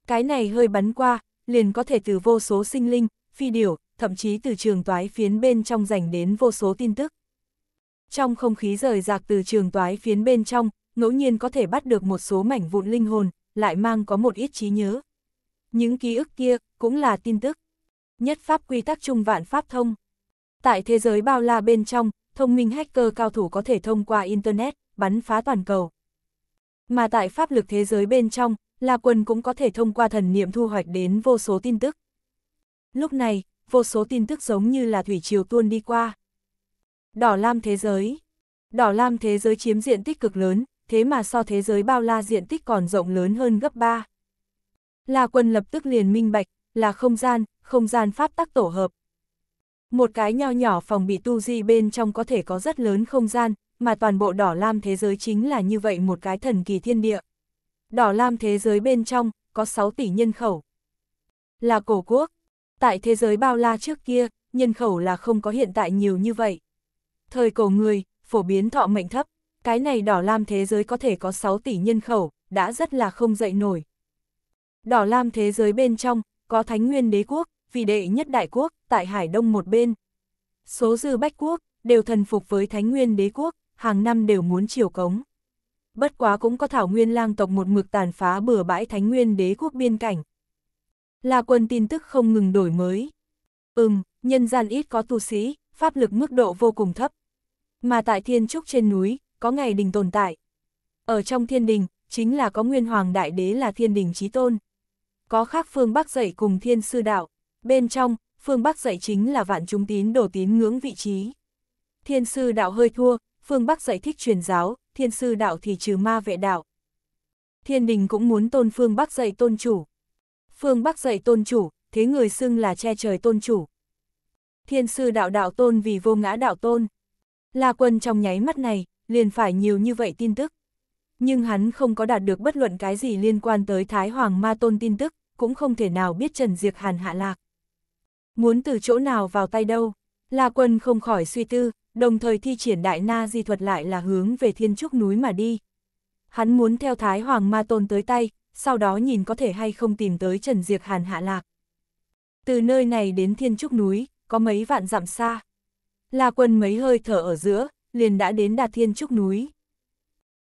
Cái này hơi bắn qua, liền có thể từ vô số sinh linh, phi điểu, thậm chí từ trường toái phiến bên trong giành đến vô số tin tức. Trong không khí rời rạc từ trường toái phiến bên trong, ngẫu nhiên có thể bắt được một số mảnh vụn linh hồn, lại mang có một ít trí nhớ. Những ký ức kia cũng là tin tức. Nhất pháp quy tắc trung vạn pháp thông. Tại thế giới bao la bên trong, thông minh hacker cao thủ có thể thông qua Internet, bắn phá toàn cầu. Mà tại pháp lực thế giới bên trong, La Quân cũng có thể thông qua thần niệm thu hoạch đến vô số tin tức. Lúc này, vô số tin tức giống như là thủy triều tuôn đi qua. Đỏ lam thế giới Đỏ lam thế giới chiếm diện tích cực lớn, thế mà so thế giới bao la diện tích còn rộng lớn hơn gấp 3. La Quân lập tức liền minh bạch, là không gian, không gian pháp tắc tổ hợp. Một cái nho nhỏ phòng bị tu di bên trong có thể có rất lớn không gian, mà toàn bộ đỏ lam thế giới chính là như vậy một cái thần kỳ thiên địa. Đỏ lam thế giới bên trong, có 6 tỷ nhân khẩu. Là cổ quốc. Tại thế giới bao la trước kia, nhân khẩu là không có hiện tại nhiều như vậy. Thời cổ người, phổ biến thọ mệnh thấp, cái này đỏ lam thế giới có thể có 6 tỷ nhân khẩu, đã rất là không dậy nổi. Đỏ lam thế giới bên trong, có thánh nguyên đế quốc, vì đệ nhất đại quốc, tại Hải Đông một bên. Số dư bách quốc, đều thần phục với Thánh Nguyên đế quốc, hàng năm đều muốn chiều cống. Bất quá cũng có thảo nguyên lang tộc một mực tàn phá bừa bãi Thánh Nguyên đế quốc biên cảnh. Là quân tin tức không ngừng đổi mới. Ừm, nhân gian ít có tu sĩ, pháp lực mức độ vô cùng thấp. Mà tại thiên trúc trên núi, có ngày đình tồn tại. Ở trong thiên đình, chính là có nguyên hoàng đại đế là thiên đình trí tôn. Có khác phương bắc dậy cùng thiên sư đạo, Bên trong, phương Bắc dạy chính là vạn chúng tín đổ tín ngưỡng vị trí. Thiên sư đạo hơi thua, phương Bắc dạy thích truyền giáo, thiên sư đạo thì trừ ma vệ đạo. Thiên đình cũng muốn tôn phương Bắc dạy tôn chủ. Phương Bắc dạy tôn chủ, thế người xưng là che trời tôn chủ. Thiên sư đạo đạo tôn vì vô ngã đạo tôn. La quân trong nháy mắt này, liền phải nhiều như vậy tin tức. Nhưng hắn không có đạt được bất luận cái gì liên quan tới Thái Hoàng Ma Tôn tin tức, cũng không thể nào biết Trần Diệc Hàn hạ lạc. Muốn từ chỗ nào vào tay đâu? La Quân không khỏi suy tư, đồng thời thi triển đại na di thuật lại là hướng về thiên trúc núi mà đi. Hắn muốn theo Thái Hoàng Ma Tôn tới tay, sau đó nhìn có thể hay không tìm tới Trần Diệt Hàn hạ lạc. Từ nơi này đến thiên trúc núi, có mấy vạn dặm xa. La Quân mấy hơi thở ở giữa, liền đã đến đạt thiên trúc núi.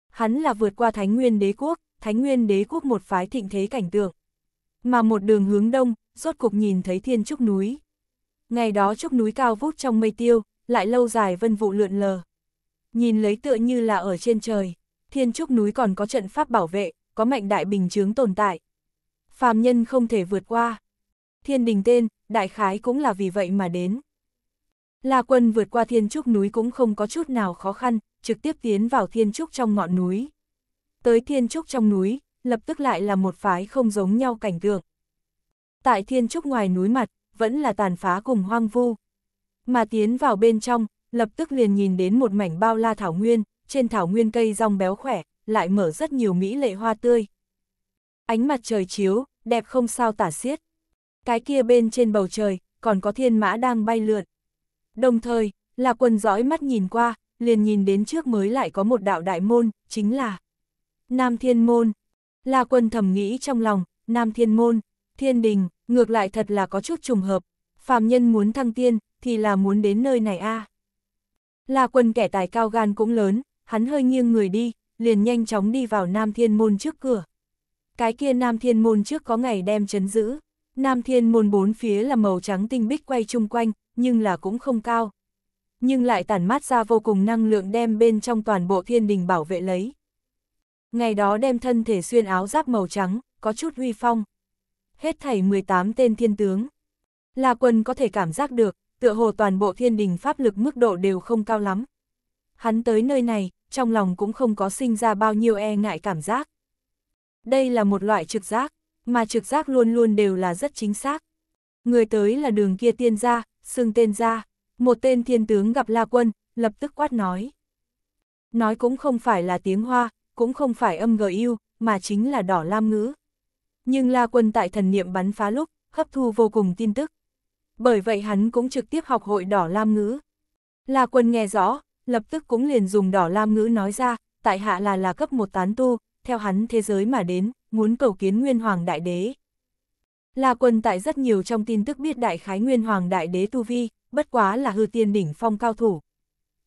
Hắn là vượt qua Thánh Nguyên Đế Quốc, Thánh Nguyên Đế Quốc một phái thịnh thế cảnh tượng. Mà một đường hướng đông, rốt cuộc nhìn thấy thiên trúc núi. Ngày đó trúc núi cao vút trong mây tiêu, lại lâu dài vân vụ lượn lờ. Nhìn lấy tựa như là ở trên trời, thiên trúc núi còn có trận pháp bảo vệ, có mạnh đại bình chướng tồn tại. Phàm nhân không thể vượt qua. Thiên đình tên, đại khái cũng là vì vậy mà đến. La quân vượt qua thiên trúc núi cũng không có chút nào khó khăn, trực tiếp tiến vào thiên trúc trong ngọn núi. Tới thiên trúc trong núi, lập tức lại là một phái không giống nhau cảnh tượng tại thiên trúc ngoài núi mặt, vẫn là tàn phá cùng hoang vu. Mà tiến vào bên trong, lập tức liền nhìn đến một mảnh bao la thảo nguyên, trên thảo nguyên cây rong béo khỏe, lại mở rất nhiều mỹ lệ hoa tươi. Ánh mặt trời chiếu, đẹp không sao tả xiết. Cái kia bên trên bầu trời, còn có thiên mã đang bay lượn. Đồng thời, là quần dõi mắt nhìn qua, liền nhìn đến trước mới lại có một đạo đại môn, chính là Nam Thiên Môn. Là quân thầm nghĩ trong lòng, Nam Thiên Môn thiên đình, ngược lại thật là có chút trùng hợp, phàm nhân muốn thăng tiên, thì là muốn đến nơi này a à. La quân kẻ tài cao gan cũng lớn, hắn hơi nghiêng người đi, liền nhanh chóng đi vào Nam Thiên Môn trước cửa. Cái kia Nam Thiên Môn trước có ngày đem chấn giữ, Nam Thiên Môn bốn phía là màu trắng tinh bích quay chung quanh, nhưng là cũng không cao. Nhưng lại tản mát ra vô cùng năng lượng đem bên trong toàn bộ thiên đình bảo vệ lấy. Ngày đó đem thân thể xuyên áo giáp màu trắng, có chút huy phong, hết thảy 18 tên thiên tướng. la quân có thể cảm giác được, tựa hồ toàn bộ thiên đình pháp lực mức độ đều không cao lắm. Hắn tới nơi này, trong lòng cũng không có sinh ra bao nhiêu e ngại cảm giác. Đây là một loại trực giác, mà trực giác luôn luôn đều là rất chính xác. Người tới là đường kia tiên gia, xưng tên gia, một tên thiên tướng gặp La Quân, lập tức quát nói. Nói cũng không phải là tiếng hoa, cũng không phải âm gợi yêu, mà chính là đỏ lam ngữ nhưng La Quân tại thần niệm bắn phá lúc, hấp thu vô cùng tin tức. Bởi vậy hắn cũng trực tiếp học hội đỏ lam ngữ. La Quân nghe rõ, lập tức cũng liền dùng đỏ lam ngữ nói ra, tại hạ là là cấp một tán tu, theo hắn thế giới mà đến, muốn cầu kiến Nguyên Hoàng Đại Đế. La Quân tại rất nhiều trong tin tức biết đại khái Nguyên Hoàng Đại Đế tu vi, bất quá là hư tiên đỉnh phong cao thủ.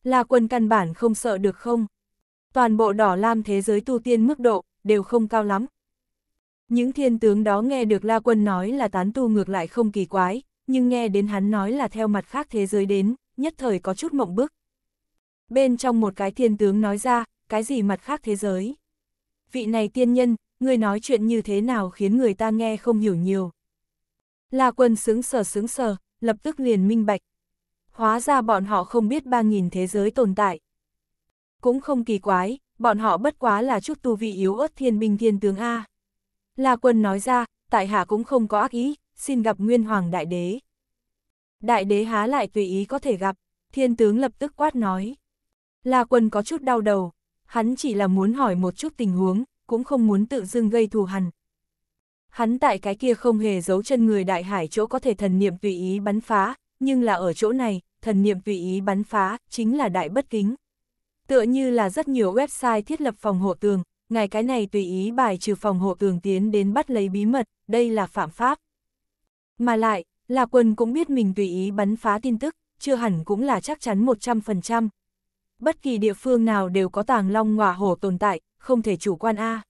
La Quân căn bản không sợ được không? Toàn bộ đỏ lam thế giới tu tiên mức độ đều không cao lắm, những thiên tướng đó nghe được La Quân nói là tán tu ngược lại không kỳ quái, nhưng nghe đến hắn nói là theo mặt khác thế giới đến, nhất thời có chút mộng bức. Bên trong một cái thiên tướng nói ra, cái gì mặt khác thế giới? Vị này tiên nhân, người nói chuyện như thế nào khiến người ta nghe không hiểu nhiều? La Quân sướng sờ sướng sờ, lập tức liền minh bạch. Hóa ra bọn họ không biết 3.000 thế giới tồn tại. Cũng không kỳ quái, bọn họ bất quá là chút tu vị yếu ớt thiên binh thiên tướng A. La Quân nói ra, tại hạ cũng không có ác ý, xin gặp Nguyên Hoàng Đại Đế. Đại Đế há lại tùy ý có thể gặp, thiên tướng lập tức quát nói. La Quân có chút đau đầu, hắn chỉ là muốn hỏi một chút tình huống, cũng không muốn tự dưng gây thù hằn. Hắn tại cái kia không hề giấu chân người đại hải chỗ có thể thần niệm tùy ý bắn phá, nhưng là ở chỗ này, thần niệm tùy ý bắn phá, chính là đại bất kính. Tựa như là rất nhiều website thiết lập phòng hộ tường, ngài cái này tùy ý bài trừ phòng hộ tường tiến đến bắt lấy bí mật, đây là phạm pháp. Mà lại, là quân cũng biết mình tùy ý bắn phá tin tức, chưa hẳn cũng là chắc chắn 100%. Bất kỳ địa phương nào đều có tàng long ngọa hổ tồn tại, không thể chủ quan A.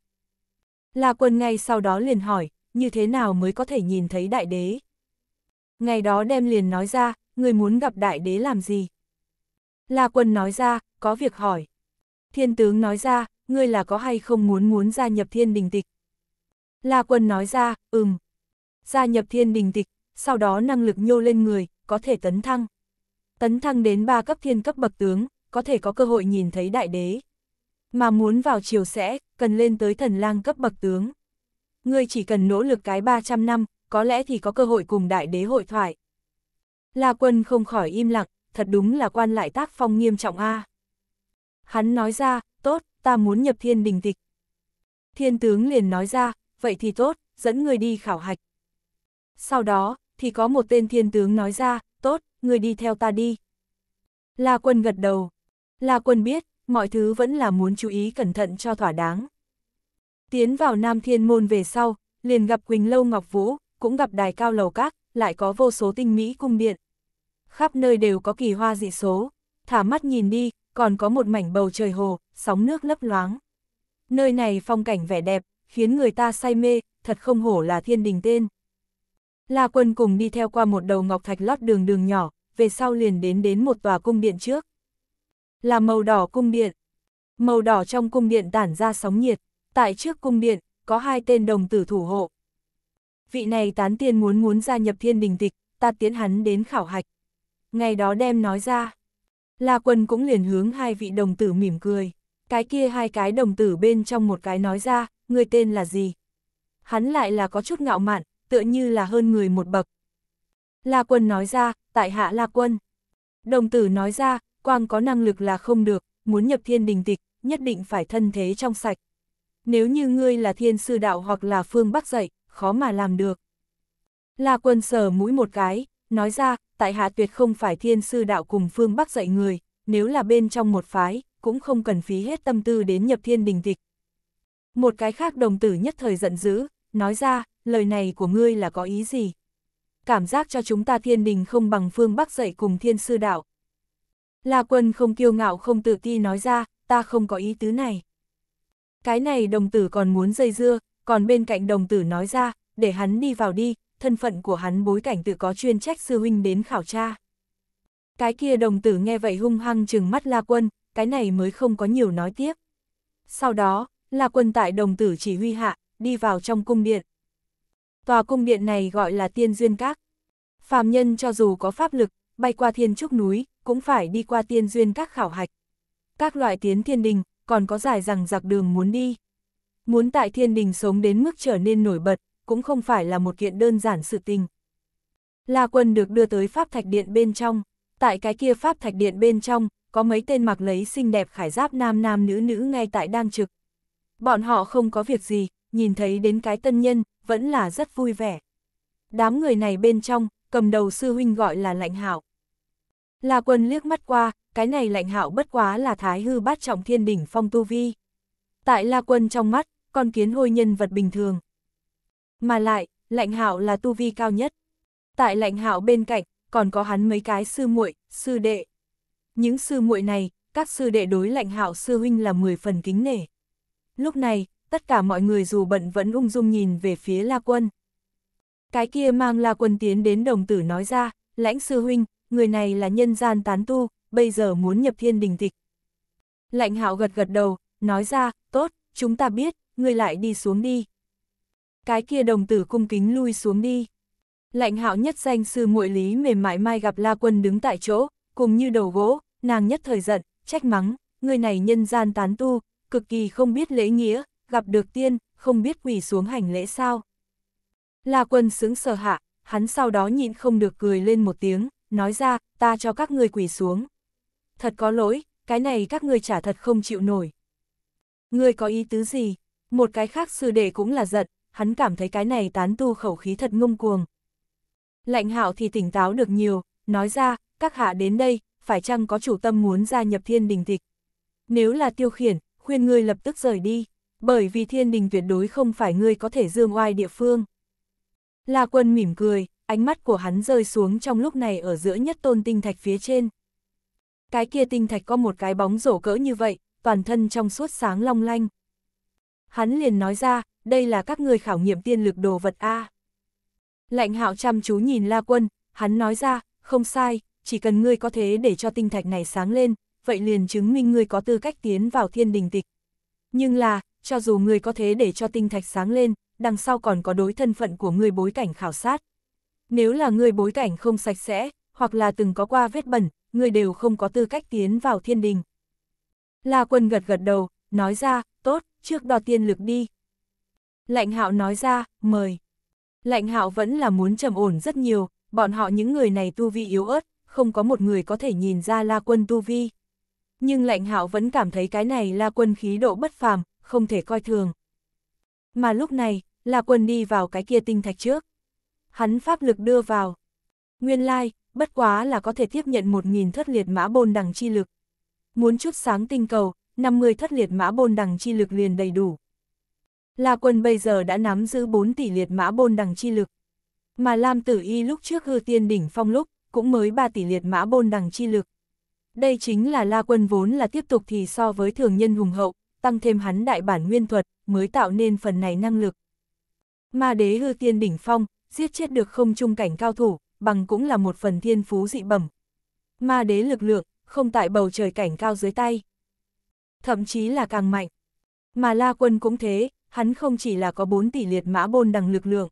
Là quân ngay sau đó liền hỏi, như thế nào mới có thể nhìn thấy đại đế? Ngày đó đem liền nói ra, người muốn gặp đại đế làm gì? là quân nói ra, có việc hỏi. Thiên tướng nói ra, ngươi là có hay không muốn muốn gia nhập thiên đình tịch? La quân nói ra, ừm. Gia nhập thiên đình tịch, sau đó năng lực nhô lên người, có thể tấn thăng. Tấn thăng đến ba cấp thiên cấp bậc tướng, có thể có cơ hội nhìn thấy đại đế. Mà muốn vào chiều sẽ, cần lên tới thần lang cấp bậc tướng. Ngươi chỉ cần nỗ lực cái 300 năm, có lẽ thì có cơ hội cùng đại đế hội thoại. La quân không khỏi im lặng, thật đúng là quan lại tác phong nghiêm trọng a. Hắn nói ra, ta muốn nhập thiên đình tịch. Thiên tướng liền nói ra, vậy thì tốt, dẫn người đi khảo hạch. Sau đó, thì có một tên thiên tướng nói ra, tốt, người đi theo ta đi. La quân gật đầu. La quân biết, mọi thứ vẫn là muốn chú ý cẩn thận cho thỏa đáng. Tiến vào Nam Thiên Môn về sau, liền gặp Quỳnh Lâu Ngọc Vũ, cũng gặp đài cao lầu các, lại có vô số tinh mỹ cung điện. Khắp nơi đều có kỳ hoa dị số, thả mắt nhìn đi, còn có một mảnh bầu trời hồ, sóng nước lấp loáng. Nơi này phong cảnh vẻ đẹp, khiến người ta say mê, thật không hổ là thiên đình tên. La quân cùng đi theo qua một đầu ngọc thạch lót đường đường nhỏ, về sau liền đến đến một tòa cung điện trước. Là màu đỏ cung điện. Màu đỏ trong cung điện tản ra sóng nhiệt, tại trước cung điện, có hai tên đồng tử thủ hộ. Vị này tán tiên muốn muốn gia nhập thiên đình tịch, ta tiến hắn đến khảo hạch. Ngày đó đem nói ra, La Quân cũng liền hướng hai vị đồng tử mỉm cười. Cái kia hai cái đồng tử bên trong một cái nói ra, người tên là gì? Hắn lại là có chút ngạo mạn, tựa như là hơn người một bậc. La Quân nói ra, tại hạ La Quân. Đồng tử nói ra, quang có năng lực là không được, muốn nhập thiên đình tịch, nhất định phải thân thế trong sạch. Nếu như ngươi là thiên sư đạo hoặc là phương bắc dạy, khó mà làm được. La Quân sờ mũi một cái, nói ra, tại hạ tuyệt không phải thiên sư đạo cùng phương Bắc dạy người, nếu là bên trong một phái, cũng không cần phí hết tâm tư đến nhập thiên đình tịch. Một cái khác đồng tử nhất thời giận dữ, nói ra, lời này của ngươi là có ý gì? Cảm giác cho chúng ta thiên đình không bằng phương Bắc dạy cùng thiên sư đạo. La quân không kiêu ngạo không tự ti nói ra, ta không có ý tứ này. Cái này đồng tử còn muốn dây dưa, còn bên cạnh đồng tử nói ra, để hắn đi vào đi, thân phận của hắn bối cảnh tự có chuyên trách sư huynh đến khảo tra. Cái kia đồng tử nghe vậy hung hăng trừng mắt La Quân, cái này mới không có nhiều nói tiếp. Sau đó, La Quân tại đồng tử chỉ huy hạ, đi vào trong cung điện. Tòa cung điện này gọi là tiên duyên các. Phàm nhân cho dù có pháp lực, bay qua thiên trúc núi, cũng phải đi qua tiên duyên các khảo hạch. Các loại tiến thiên đình, còn có dài rằng giặc đường muốn đi. Muốn tại thiên đình sống đến mức trở nên nổi bật, cũng không phải là một kiện đơn giản sự tình. La Quân được đưa tới Pháp Thạch Điện bên trong, tại cái kia Pháp Thạch Điện bên trong, có mấy tên mặc lấy xinh đẹp khải giáp nam nam nữ nữ ngay tại đang trực. Bọn họ không có việc gì, nhìn thấy đến cái tân nhân, vẫn là rất vui vẻ. Đám người này bên trong, cầm đầu sư huynh gọi là Lạnh Hạo. La Quân liếc mắt qua, cái này Lạnh Hạo bất quá là thái hư bát trọng thiên đỉnh phong tu vi. Tại La Quân trong mắt, con kiến hôi nhân vật bình thường, mà lại, Lạnh Hạo là tu vi cao nhất. Tại Lạnh Hạo bên cạnh, còn có hắn mấy cái sư muội, sư đệ. Những sư muội này, các sư đệ đối Lạnh Hạo sư huynh là 10 phần kính nể. Lúc này, tất cả mọi người dù bận vẫn ung dung nhìn về phía La Quân. Cái kia mang La Quân tiến đến đồng tử nói ra, lãnh sư huynh, người này là nhân gian tán tu, bây giờ muốn nhập thiên đình tịch. Lạnh hạo gật gật đầu, nói ra, tốt, chúng ta biết, người lại đi xuống đi cái kia đồng tử cung kính lui xuống đi. Lạnh hạo nhất danh sư muội lý mềm mại mai gặp La Quân đứng tại chỗ, cùng như đầu gỗ, nàng nhất thời giận, trách mắng, người này nhân gian tán tu, cực kỳ không biết lễ nghĩa, gặp được tiên, không biết quỳ xuống hành lễ sao. La Quân sững sờ hạ, hắn sau đó nhịn không được cười lên một tiếng, nói ra, ta cho các ngươi quỳ xuống. Thật có lỗi, cái này các ngươi trả thật không chịu nổi. Ngươi có ý tứ gì? Một cái khác sư đệ cũng là giận, hắn cảm thấy cái này tán tu khẩu khí thật ngông cuồng. Lạnh hạo thì tỉnh táo được nhiều, nói ra, các hạ đến đây, phải chăng có chủ tâm muốn gia nhập thiên đình tịch. Nếu là tiêu khiển, khuyên ngươi lập tức rời đi, bởi vì thiên đình tuyệt đối không phải ngươi có thể dương oai địa phương. La quân mỉm cười, ánh mắt của hắn rơi xuống trong lúc này ở giữa nhất tôn tinh thạch phía trên. Cái kia tinh thạch có một cái bóng rổ cỡ như vậy, toàn thân trong suốt sáng long lanh. Hắn liền nói ra, đây là các người khảo nghiệm tiên lực đồ vật A. Lạnh hạo chăm chú nhìn La Quân, hắn nói ra, không sai, chỉ cần ngươi có thế để cho tinh thạch này sáng lên, vậy liền chứng minh ngươi có tư cách tiến vào thiên đình tịch. Nhưng là, cho dù ngươi có thế để cho tinh thạch sáng lên, đằng sau còn có đối thân phận của ngươi bối cảnh khảo sát. Nếu là ngươi bối cảnh không sạch sẽ, hoặc là từng có qua vết bẩn, ngươi đều không có tư cách tiến vào thiên đình. La quân gật gật đầu, nói ra, tốt, trước đo tiên lực đi, Lạnh hạo nói ra, mời. Lạnh hạo vẫn là muốn trầm ổn rất nhiều, bọn họ những người này tu vi yếu ớt, không có một người có thể nhìn ra la quân tu vi. Nhưng lạnh hạo vẫn cảm thấy cái này la quân khí độ bất phàm, không thể coi thường. Mà lúc này, la quân đi vào cái kia tinh thạch trước. Hắn pháp lực đưa vào. Nguyên lai, like, bất quá là có thể tiếp nhận một nghìn thất liệt mã bôn đằng chi lực. Muốn chút sáng tinh cầu, 50 thất liệt mã bôn đằng chi lực liền đầy đủ. La quân bây giờ đã nắm giữ 4 tỷ liệt mã bôn đằng chi lực. Mà Lam Tử Y lúc trước hư tiên đỉnh phong lúc, cũng mới 3 tỷ liệt mã bôn đằng chi lực. Đây chính là La quân vốn là tiếp tục thì so với thường nhân hùng hậu, tăng thêm hắn đại bản nguyên thuật, mới tạo nên phần này năng lực. Ma đế hư tiên đỉnh phong, giết chết được không trung cảnh cao thủ, bằng cũng là một phần thiên phú dị bẩm. Ma đế lực lượng, không tại bầu trời cảnh cao dưới tay. Thậm chí là càng mạnh. Mà La Quân cũng thế, hắn không chỉ là có 4 tỷ liệt mã bôn đằng lực lượng,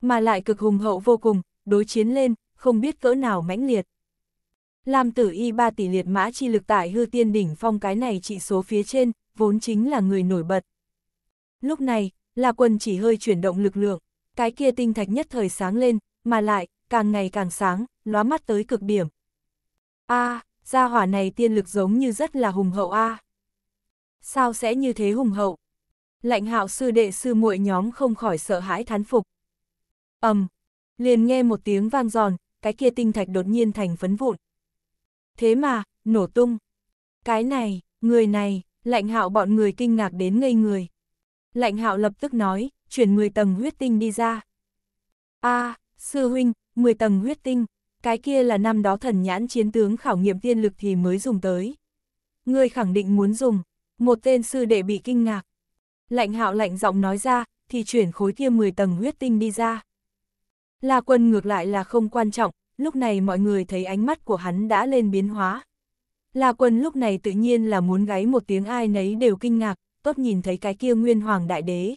mà lại cực hùng hậu vô cùng, đối chiến lên, không biết cỡ nào mãnh liệt. Lam tử y 3 tỷ liệt mã chi lực tại hư tiên đỉnh phong cái này trị số phía trên, vốn chính là người nổi bật. Lúc này, là quân chỉ hơi chuyển động lực lượng, cái kia tinh thạch nhất thời sáng lên, mà lại, càng ngày càng sáng, lóa mắt tới cực điểm. a à, gia hỏa này tiên lực giống như rất là hùng hậu a à. Sao sẽ như thế hùng hậu? Lạnh hạo sư đệ sư muội nhóm không khỏi sợ hãi thán phục. ầm, um, liền nghe một tiếng vang giòn, cái kia tinh thạch đột nhiên thành phấn vụn. Thế mà, nổ tung. Cái này, người này, lạnh hạo bọn người kinh ngạc đến ngây người. Lạnh hạo lập tức nói, chuyển 10 tầng huyết tinh đi ra. a à, sư huynh, 10 tầng huyết tinh, cái kia là năm đó thần nhãn chiến tướng khảo nghiệm tiên lực thì mới dùng tới. Ngươi khẳng định muốn dùng, một tên sư đệ bị kinh ngạc, Lạnh hạo lạnh giọng nói ra, thì chuyển khối kia 10 tầng huyết tinh đi ra. La quân ngược lại là không quan trọng, lúc này mọi người thấy ánh mắt của hắn đã lên biến hóa. La quân lúc này tự nhiên là muốn gáy một tiếng ai nấy đều kinh ngạc, tốt nhìn thấy cái kia nguyên hoàng đại đế.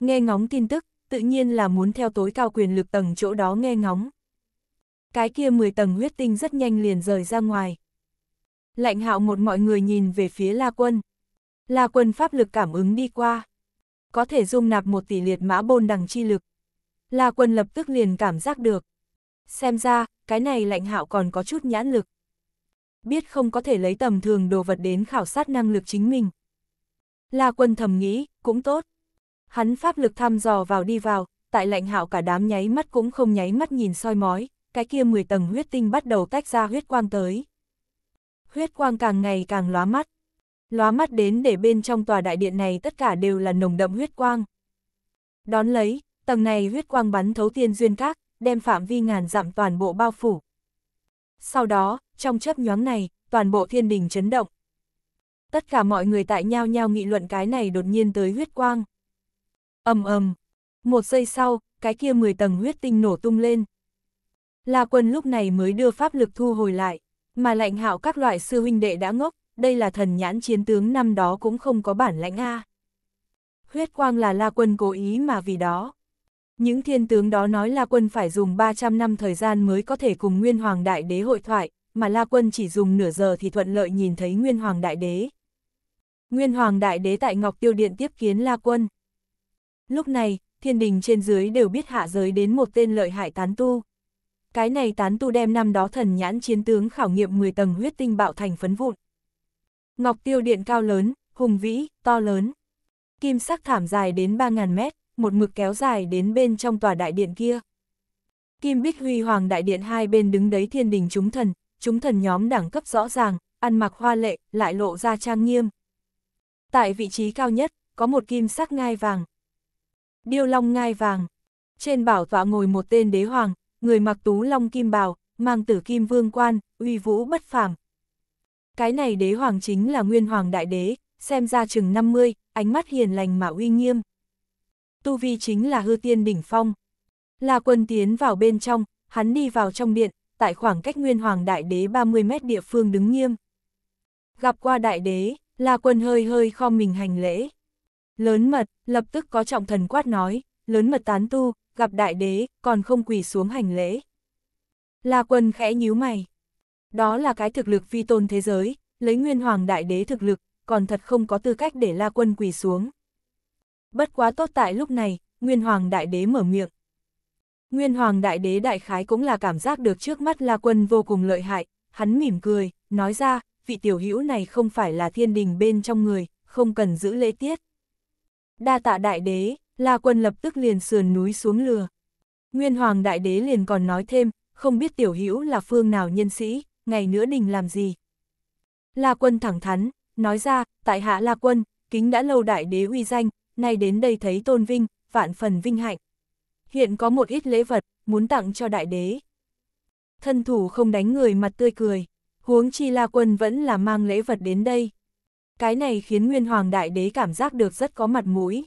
Nghe ngóng tin tức, tự nhiên là muốn theo tối cao quyền lực tầng chỗ đó nghe ngóng. Cái kia 10 tầng huyết tinh rất nhanh liền rời ra ngoài. Lạnh hạo một mọi người nhìn về phía La Quân. La quân pháp lực cảm ứng đi qua. Có thể dung nạp một tỷ liệt mã bôn đằng chi lực. La quân lập tức liền cảm giác được. Xem ra, cái này lạnh hạo còn có chút nhãn lực. Biết không có thể lấy tầm thường đồ vật đến khảo sát năng lực chính mình. La quân thầm nghĩ, cũng tốt. Hắn pháp lực thăm dò vào đi vào, tại lạnh hạo cả đám nháy mắt cũng không nháy mắt nhìn soi mói, cái kia 10 tầng huyết tinh bắt đầu tách ra huyết quang tới. Huyết quang càng ngày càng lóa mắt lóa mắt đến để bên trong tòa đại điện này tất cả đều là nồng đậm huyết quang. Đón lấy, tầng này huyết quang bắn thấu tiên duyên các, đem phạm vi ngàn dặm toàn bộ bao phủ. Sau đó, trong chớp nhoáng này, toàn bộ thiên đình chấn động. Tất cả mọi người tại nhau nhau nghị luận cái này đột nhiên tới huyết quang. ầm ầm một giây sau, cái kia 10 tầng huyết tinh nổ tung lên. La quân lúc này mới đưa pháp lực thu hồi lại, mà lạnh hạo các loại sư huynh đệ đã ngốc, đây là thần nhãn chiến tướng năm đó cũng không có bản lãnh A. Huyết quang là La Quân cố ý mà vì đó. Những thiên tướng đó nói La Quân phải dùng 300 năm thời gian mới có thể cùng Nguyên Hoàng Đại Đế hội thoại, mà La Quân chỉ dùng nửa giờ thì thuận lợi nhìn thấy Nguyên Hoàng Đại Đế. Nguyên Hoàng Đại Đế tại Ngọc Tiêu Điện tiếp kiến La Quân. Lúc này, thiên đình trên dưới đều biết hạ giới đến một tên lợi hại tán tu. Cái này tán tu đem năm đó thần nhãn chiến tướng khảo nghiệm 10 tầng huyết tinh bạo thành phấn vụn, Ngọc tiêu điện cao lớn, hùng vĩ, to lớn. Kim sắc thảm dài đến 3.000 mét, một mực kéo dài đến bên trong tòa đại điện kia. Kim Bích Huy Hoàng đại điện hai bên đứng đấy thiên đình chúng thần, chúng thần nhóm đẳng cấp rõ ràng, ăn mặc hoa lệ, lại lộ ra trang nghiêm. Tại vị trí cao nhất, có một kim sắc ngai vàng. Điêu long ngai vàng. Trên bảo tọa ngồi một tên đế hoàng, người mặc tú long kim bào, mang tử kim vương quan, uy vũ bất phàm, cái này đế hoàng chính là nguyên hoàng đại đế, xem ra chừng 50, ánh mắt hiền lành mà uy nghiêm. Tu vi chính là hư tiên đỉnh phong. La quân tiến vào bên trong, hắn đi vào trong điện, tại khoảng cách nguyên hoàng đại đế 30 mét địa phương đứng nghiêm. Gặp qua đại đế, La quân hơi hơi kho mình hành lễ. Lớn mật, lập tức có trọng thần quát nói, lớn mật tán tu, gặp đại đế, còn không quỳ xuống hành lễ. La quân khẽ nhíu mày. Đó là cái thực lực phi tôn thế giới, lấy nguyên hoàng đại đế thực lực, còn thật không có tư cách để la quân quỳ xuống. Bất quá tốt tại lúc này, nguyên hoàng đại đế mở miệng. Nguyên hoàng đại đế đại khái cũng là cảm giác được trước mắt la quân vô cùng lợi hại, hắn mỉm cười, nói ra, vị tiểu hữu này không phải là thiên đình bên trong người, không cần giữ lễ tiết. Đa tạ đại đế, la quân lập tức liền sườn núi xuống lừa. Nguyên hoàng đại đế liền còn nói thêm, không biết tiểu hữu là phương nào nhân sĩ ngày nữa đình làm gì? La quân thẳng thắn, nói ra, tại hạ La quân, kính đã lâu đại đế uy danh, nay đến đây thấy tôn vinh, vạn phần vinh hạnh. Hiện có một ít lễ vật, muốn tặng cho đại đế. Thân thủ không đánh người mặt tươi cười, huống chi La quân vẫn là mang lễ vật đến đây. Cái này khiến Nguyên Hoàng Đại Đế cảm giác được rất có mặt mũi.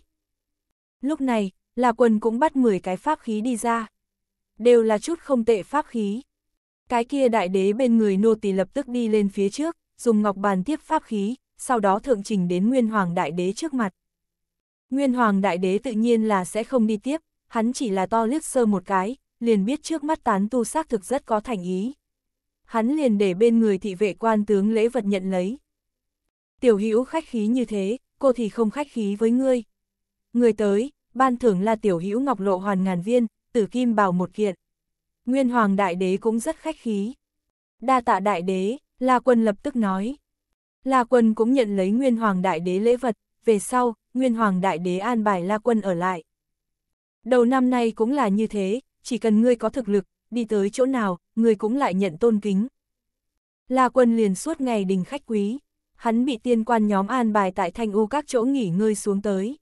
Lúc này, La Quân cũng bắt 10 cái pháp khí đi ra. Đều là chút không tệ pháp khí. Cái kia đại đế bên người nô tỳ lập tức đi lên phía trước, dùng ngọc bàn tiếp pháp khí, sau đó thượng trình đến Nguyên Hoàng đại đế trước mặt. Nguyên Hoàng đại đế tự nhiên là sẽ không đi tiếp, hắn chỉ là to liếc sơ một cái, liền biết trước mắt tán tu xác thực rất có thành ý. Hắn liền để bên người thị vệ quan tướng lễ vật nhận lấy. Tiểu hữu khách khí như thế, cô thì không khách khí với ngươi. Người tới, ban thưởng là tiểu hữu ngọc lộ hoàn ngàn viên, tử kim bào một kiện. Nguyên Hoàng Đại Đế cũng rất khách khí. Đa tạ Đại Đế, La Quân lập tức nói. La Quân cũng nhận lấy Nguyên Hoàng Đại Đế lễ vật, về sau, Nguyên Hoàng Đại Đế an bài La Quân ở lại. Đầu năm nay cũng là như thế, chỉ cần ngươi có thực lực, đi tới chỗ nào, ngươi cũng lại nhận tôn kính. La Quân liền suốt ngày đình khách quý, hắn bị tiên quan nhóm an bài tại thanh u các chỗ nghỉ ngơi xuống tới.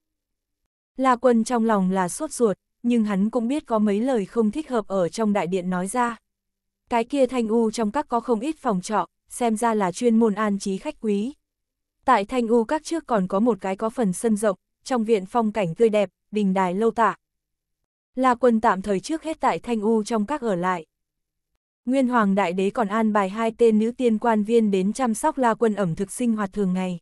La Quân trong lòng là sốt ruột, nhưng hắn cũng biết có mấy lời không thích hợp ở trong đại điện nói ra. Cái kia thanh u trong các có không ít phòng trọ, xem ra là chuyên môn an trí khách quý. Tại thanh u các trước còn có một cái có phần sân rộng, trong viện phong cảnh tươi đẹp, đình đài lâu tạ. là quân tạm thời trước hết tại thanh u trong các ở lại. Nguyên Hoàng Đại Đế còn an bài hai tên nữ tiên quan viên đến chăm sóc La Quân ẩm thực sinh hoạt thường ngày.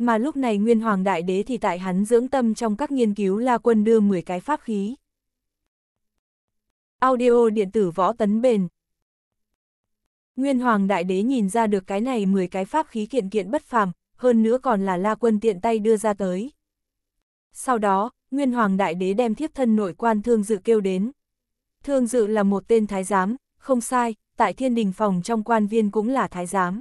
Mà lúc này Nguyên Hoàng Đại Đế thì tại hắn dưỡng tâm trong các nghiên cứu La Quân đưa 10 cái pháp khí. Audio điện tử võ tấn bền. Nguyên Hoàng Đại Đế nhìn ra được cái này 10 cái pháp khí kiện kiện bất phàm, hơn nữa còn là La Quân tiện tay đưa ra tới. Sau đó, Nguyên Hoàng Đại Đế đem thiếp thân nội quan Thương Dự kêu đến. Thương Dự là một tên thái giám, không sai, tại thiên đình phòng trong quan viên cũng là thái giám.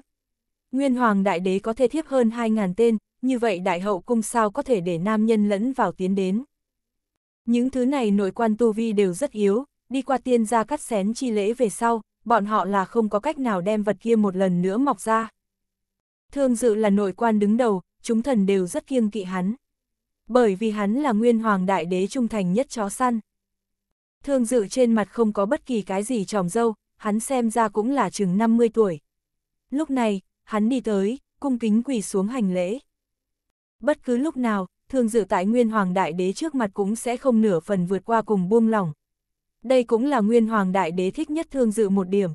Nguyên Hoàng Đại Đế có thể thiếp hơn 2.000 tên, như vậy đại hậu cung sao có thể để nam nhân lẫn vào tiến đến. Những thứ này nội quan tu vi đều rất yếu, đi qua tiên gia cắt xén chi lễ về sau, bọn họ là không có cách nào đem vật kia một lần nữa mọc ra. Thương dự là nội quan đứng đầu, chúng thần đều rất kiêng kỵ hắn. Bởi vì hắn là nguyên hoàng đại đế trung thành nhất chó săn. Thương dự trên mặt không có bất kỳ cái gì tròm dâu, hắn xem ra cũng là chừng 50 tuổi. Lúc này, hắn đi tới, cung kính quỳ xuống hành lễ. Bất cứ lúc nào, thường dự tại Nguyên Hoàng Đại Đế trước mặt cũng sẽ không nửa phần vượt qua cùng buông lỏng. Đây cũng là Nguyên Hoàng Đại Đế thích nhất thương dự một điểm.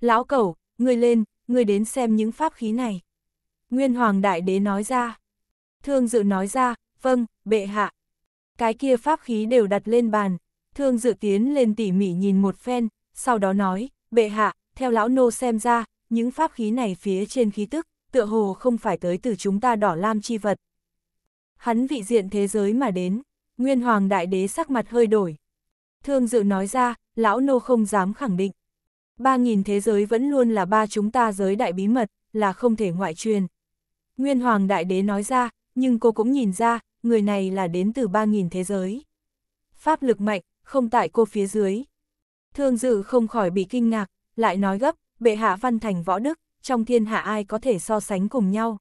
Lão cẩu, người lên, người đến xem những pháp khí này. Nguyên Hoàng Đại Đế nói ra. Thương dự nói ra, vâng, bệ hạ. Cái kia pháp khí đều đặt lên bàn. Thương dự tiến lên tỉ mỉ nhìn một phen, sau đó nói, bệ hạ, theo lão nô xem ra, những pháp khí này phía trên khí tức tựa hồ không phải tới từ chúng ta đỏ lam chi vật. Hắn vị diện thế giới mà đến, Nguyên Hoàng Đại Đế sắc mặt hơi đổi. Thương dự nói ra, lão nô không dám khẳng định. Ba nghìn thế giới vẫn luôn là ba chúng ta giới đại bí mật, là không thể ngoại truyền. Nguyên Hoàng Đại Đế nói ra, nhưng cô cũng nhìn ra, người này là đến từ ba nghìn thế giới. Pháp lực mạnh, không tại cô phía dưới. Thương dự không khỏi bị kinh ngạc, lại nói gấp, bệ hạ văn thành võ đức, trong thiên hạ ai có thể so sánh cùng nhau.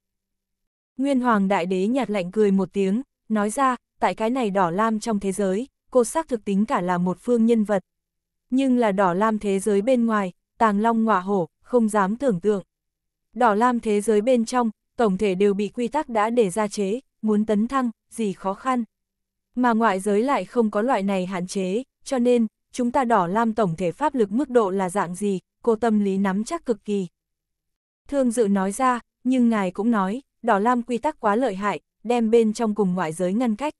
Nguyên Hoàng Đại Đế nhạt lạnh cười một tiếng, nói ra, tại cái này đỏ lam trong thế giới, cô xác thực tính cả là một phương nhân vật. Nhưng là đỏ lam thế giới bên ngoài, tàng long ngọa hổ, không dám tưởng tượng. Đỏ lam thế giới bên trong, tổng thể đều bị quy tắc đã để ra chế, muốn tấn thăng, gì khó khăn. Mà ngoại giới lại không có loại này hạn chế, cho nên, chúng ta đỏ lam tổng thể pháp lực mức độ là dạng gì, cô tâm lý nắm chắc cực kỳ, Thương dự nói ra, nhưng ngài cũng nói, đỏ lam quy tắc quá lợi hại, đem bên trong cùng ngoại giới ngăn cách.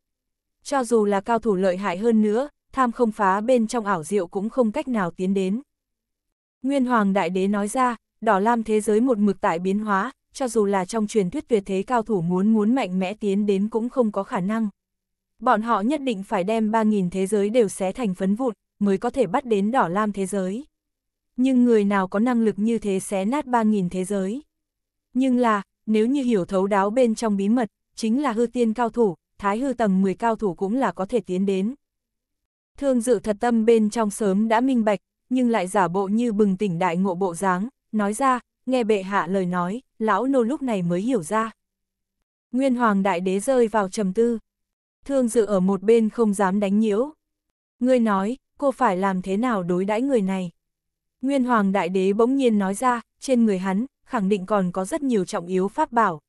Cho dù là cao thủ lợi hại hơn nữa, tham không phá bên trong ảo diệu cũng không cách nào tiến đến. Nguyên Hoàng Đại Đế nói ra, đỏ lam thế giới một mực tại biến hóa, cho dù là trong truyền thuyết tuyệt thế cao thủ muốn muốn mạnh mẽ tiến đến cũng không có khả năng. Bọn họ nhất định phải đem 3.000 thế giới đều xé thành phấn vụn, mới có thể bắt đến đỏ lam thế giới nhưng người nào có năng lực như thế xé nát 3.000 thế giới. Nhưng là, nếu như hiểu thấu đáo bên trong bí mật, chính là hư tiên cao thủ, thái hư tầng 10 cao thủ cũng là có thể tiến đến. Thương dự thật tâm bên trong sớm đã minh bạch, nhưng lại giả bộ như bừng tỉnh đại ngộ bộ dáng, nói ra, nghe bệ hạ lời nói, lão nô lúc này mới hiểu ra. Nguyên hoàng đại đế rơi vào trầm tư. Thương dự ở một bên không dám đánh nhiễu. Ngươi nói, cô phải làm thế nào đối đãi người này? Nguyên Hoàng Đại Đế bỗng nhiên nói ra, trên người hắn, khẳng định còn có rất nhiều trọng yếu pháp bảo.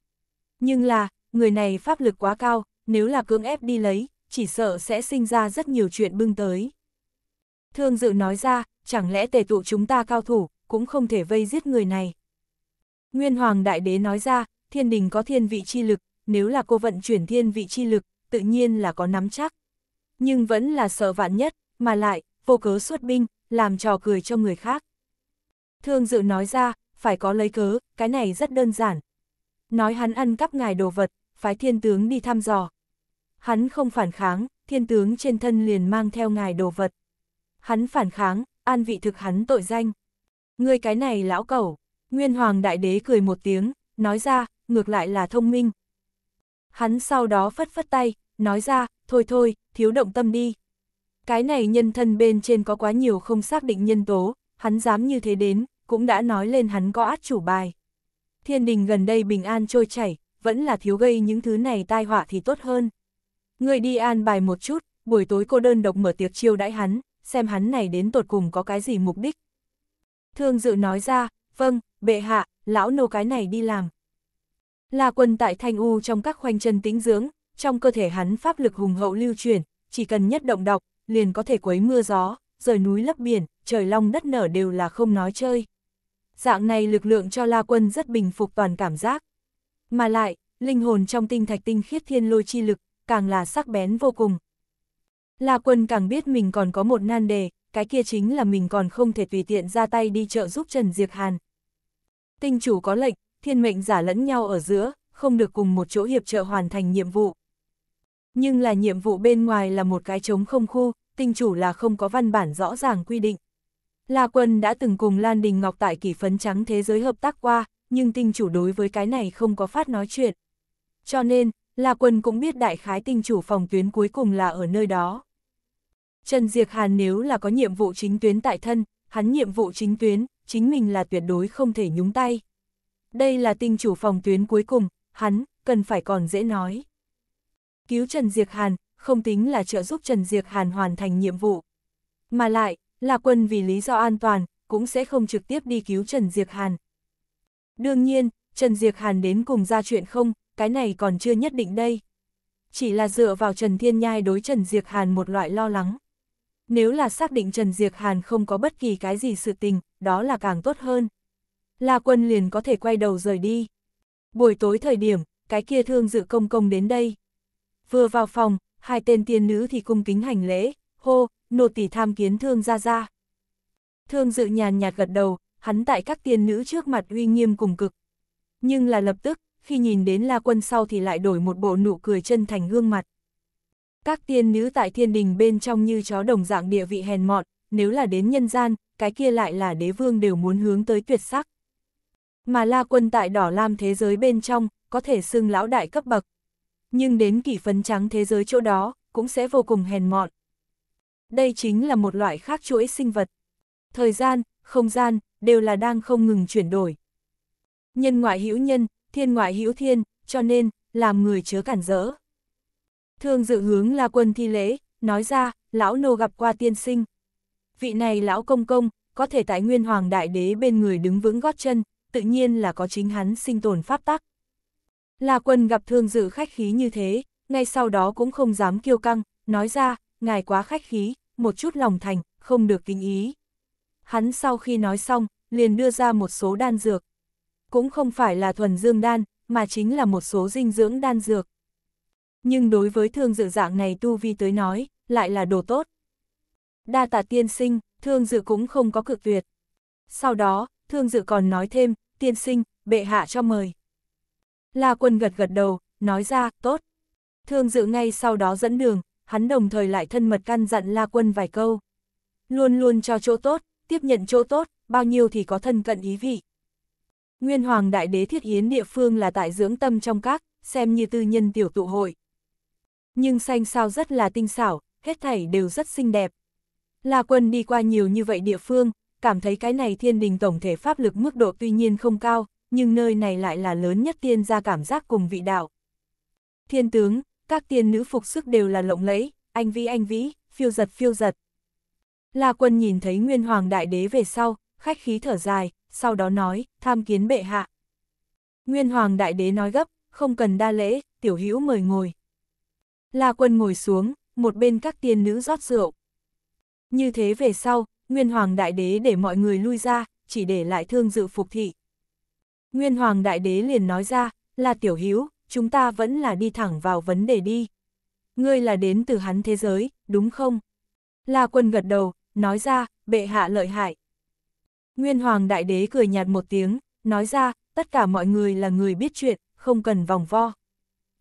Nhưng là, người này pháp lực quá cao, nếu là cưỡng ép đi lấy, chỉ sợ sẽ sinh ra rất nhiều chuyện bưng tới. Thương dự nói ra, chẳng lẽ tề tụ chúng ta cao thủ, cũng không thể vây giết người này. Nguyên Hoàng Đại Đế nói ra, thiên đình có thiên vị chi lực, nếu là cô vận chuyển thiên vị chi lực, tự nhiên là có nắm chắc. Nhưng vẫn là sợ vạn nhất, mà lại, vô cớ xuất binh, làm trò cười cho người khác. Thương dự nói ra, phải có lấy cớ, cái này rất đơn giản. Nói hắn ăn cắp ngài đồ vật, phái thiên tướng đi thăm dò. Hắn không phản kháng, thiên tướng trên thân liền mang theo ngài đồ vật. Hắn phản kháng, an vị thực hắn tội danh. Người cái này lão cẩu, Nguyên Hoàng Đại Đế cười một tiếng, nói ra, ngược lại là thông minh. Hắn sau đó phất phất tay, nói ra, thôi thôi, thiếu động tâm đi. Cái này nhân thân bên trên có quá nhiều không xác định nhân tố, hắn dám như thế đến, cũng đã nói lên hắn có át chủ bài. Thiên đình gần đây bình an trôi chảy, vẫn là thiếu gây những thứ này tai họa thì tốt hơn. Người đi an bài một chút, buổi tối cô đơn độc mở tiệc chiêu đãi hắn, xem hắn này đến tột cùng có cái gì mục đích. Thương dự nói ra, vâng, bệ hạ, lão nô cái này đi làm. là quân tại thanh u trong các khoanh chân tĩnh dưỡng, trong cơ thể hắn pháp lực hùng hậu lưu chuyển, chỉ cần nhất động đọc, liền có thể quấy mưa gió, rời núi lấp biển, trời long đất nở đều là không nói chơi. Dạng này lực lượng cho La Quân rất bình phục toàn cảm giác. Mà lại, linh hồn trong tinh thạch tinh khiết thiên lôi chi lực, càng là sắc bén vô cùng. La Quân càng biết mình còn có một nan đề, cái kia chính là mình còn không thể tùy tiện ra tay đi trợ giúp Trần Diệc Hàn. Tinh chủ có lệnh, thiên mệnh giả lẫn nhau ở giữa, không được cùng một chỗ hiệp trợ hoàn thành nhiệm vụ. Nhưng là nhiệm vụ bên ngoài là một cái trống không khu, tinh chủ là không có văn bản rõ ràng quy định. La Quân đã từng cùng Lan Đình Ngọc tại kỷ phấn trắng thế giới hợp tác qua, nhưng tinh chủ đối với cái này không có phát nói chuyện. Cho nên, La Quân cũng biết đại khái tinh chủ phòng tuyến cuối cùng là ở nơi đó. Trần Diệc Hàn nếu là có nhiệm vụ chính tuyến tại thân, hắn nhiệm vụ chính tuyến, chính mình là tuyệt đối không thể nhúng tay. Đây là tinh chủ phòng tuyến cuối cùng, hắn, cần phải còn dễ nói. Cứu Trần Diệc Hàn, không tính là trợ giúp Trần Diệc Hàn hoàn thành nhiệm vụ. Mà lại, là quân vì lý do an toàn, cũng sẽ không trực tiếp đi cứu Trần Diệc Hàn. Đương nhiên, Trần Diệc Hàn đến cùng ra chuyện không, cái này còn chưa nhất định đây. Chỉ là dựa vào Trần Thiên Nhai đối Trần Diệc Hàn một loại lo lắng. Nếu là xác định Trần Diệc Hàn không có bất kỳ cái gì sự tình, đó là càng tốt hơn. La quân liền có thể quay đầu rời đi. Buổi tối thời điểm, cái kia thương dự công công đến đây. Vừa vào phòng, hai tên tiên nữ thì cung kính hành lễ, hô, nô tỳ tham kiến thương ra ra. Thương dự nhàn nhạt gật đầu, hắn tại các tiên nữ trước mặt uy nghiêm cùng cực. Nhưng là lập tức, khi nhìn đến La Quân sau thì lại đổi một bộ nụ cười chân thành gương mặt. Các tiên nữ tại thiên đình bên trong như chó đồng dạng địa vị hèn mọn, nếu là đến nhân gian, cái kia lại là đế vương đều muốn hướng tới tuyệt sắc. Mà La Quân tại đỏ lam thế giới bên trong, có thể xưng lão đại cấp bậc nhưng đến kỷ phấn trắng thế giới chỗ đó, cũng sẽ vô cùng hèn mọn. Đây chính là một loại khác chuỗi sinh vật. Thời gian, không gian, đều là đang không ngừng chuyển đổi. Nhân ngoại hữu nhân, thiên ngoại hữu thiên, cho nên, làm người chớ cản rỡ. Thương dự hướng là quân thi lễ, nói ra, lão nô gặp qua tiên sinh. Vị này lão công công, có thể tại nguyên hoàng đại đế bên người đứng vững gót chân, tự nhiên là có chính hắn sinh tồn pháp tắc. La Quân gặp Thương Dự khách khí như thế, ngay sau đó cũng không dám kiêu căng, nói ra, ngài quá khách khí, một chút lòng thành, không được kính ý. Hắn sau khi nói xong, liền đưa ra một số đan dược. Cũng không phải là thuần dương đan, mà chính là một số dinh dưỡng đan dược. Nhưng đối với thương dự dạng này tu vi tới nói, lại là đồ tốt. Đa tạ tiên sinh, thương dự cũng không có cực tuyệt. Sau đó, thương dự còn nói thêm, tiên sinh, bệ hạ cho mời. La Quân gật gật đầu, nói ra, tốt. Thương dự ngay sau đó dẫn đường, hắn đồng thời lại thân mật căn dặn La Quân vài câu. Luôn luôn cho chỗ tốt, tiếp nhận chỗ tốt, bao nhiêu thì có thân cận ý vị. Nguyên Hoàng Đại Đế thiết yến địa phương là tại dưỡng tâm trong các, xem như tư nhân tiểu tụ hội. Nhưng xanh sao rất là tinh xảo, hết thảy đều rất xinh đẹp. La Quân đi qua nhiều như vậy địa phương, cảm thấy cái này thiên đình tổng thể pháp lực mức độ tuy nhiên không cao, nhưng nơi này lại là lớn nhất tiên gia cảm giác cùng vị đạo. Thiên tướng, các tiên nữ phục sức đều là lộng lẫy, anh vĩ anh vĩ, phiêu giật phiêu giật. La quân nhìn thấy nguyên hoàng đại đế về sau, khách khí thở dài, sau đó nói, tham kiến bệ hạ. Nguyên hoàng đại đế nói gấp, không cần đa lễ, tiểu hữu mời ngồi. La quân ngồi xuống, một bên các tiên nữ rót rượu. Như thế về sau, Nguyên Hoàng Đại Đế để mọi người lui ra, chỉ để lại thương dự phục thị. Nguyên Hoàng Đại Đế liền nói ra, là tiểu hữu chúng ta vẫn là đi thẳng vào vấn đề đi. Ngươi là đến từ hắn thế giới, đúng không? La quân gật đầu, nói ra, bệ hạ lợi hại. Nguyên Hoàng Đại Đế cười nhạt một tiếng, nói ra, tất cả mọi người là người biết chuyện, không cần vòng vo.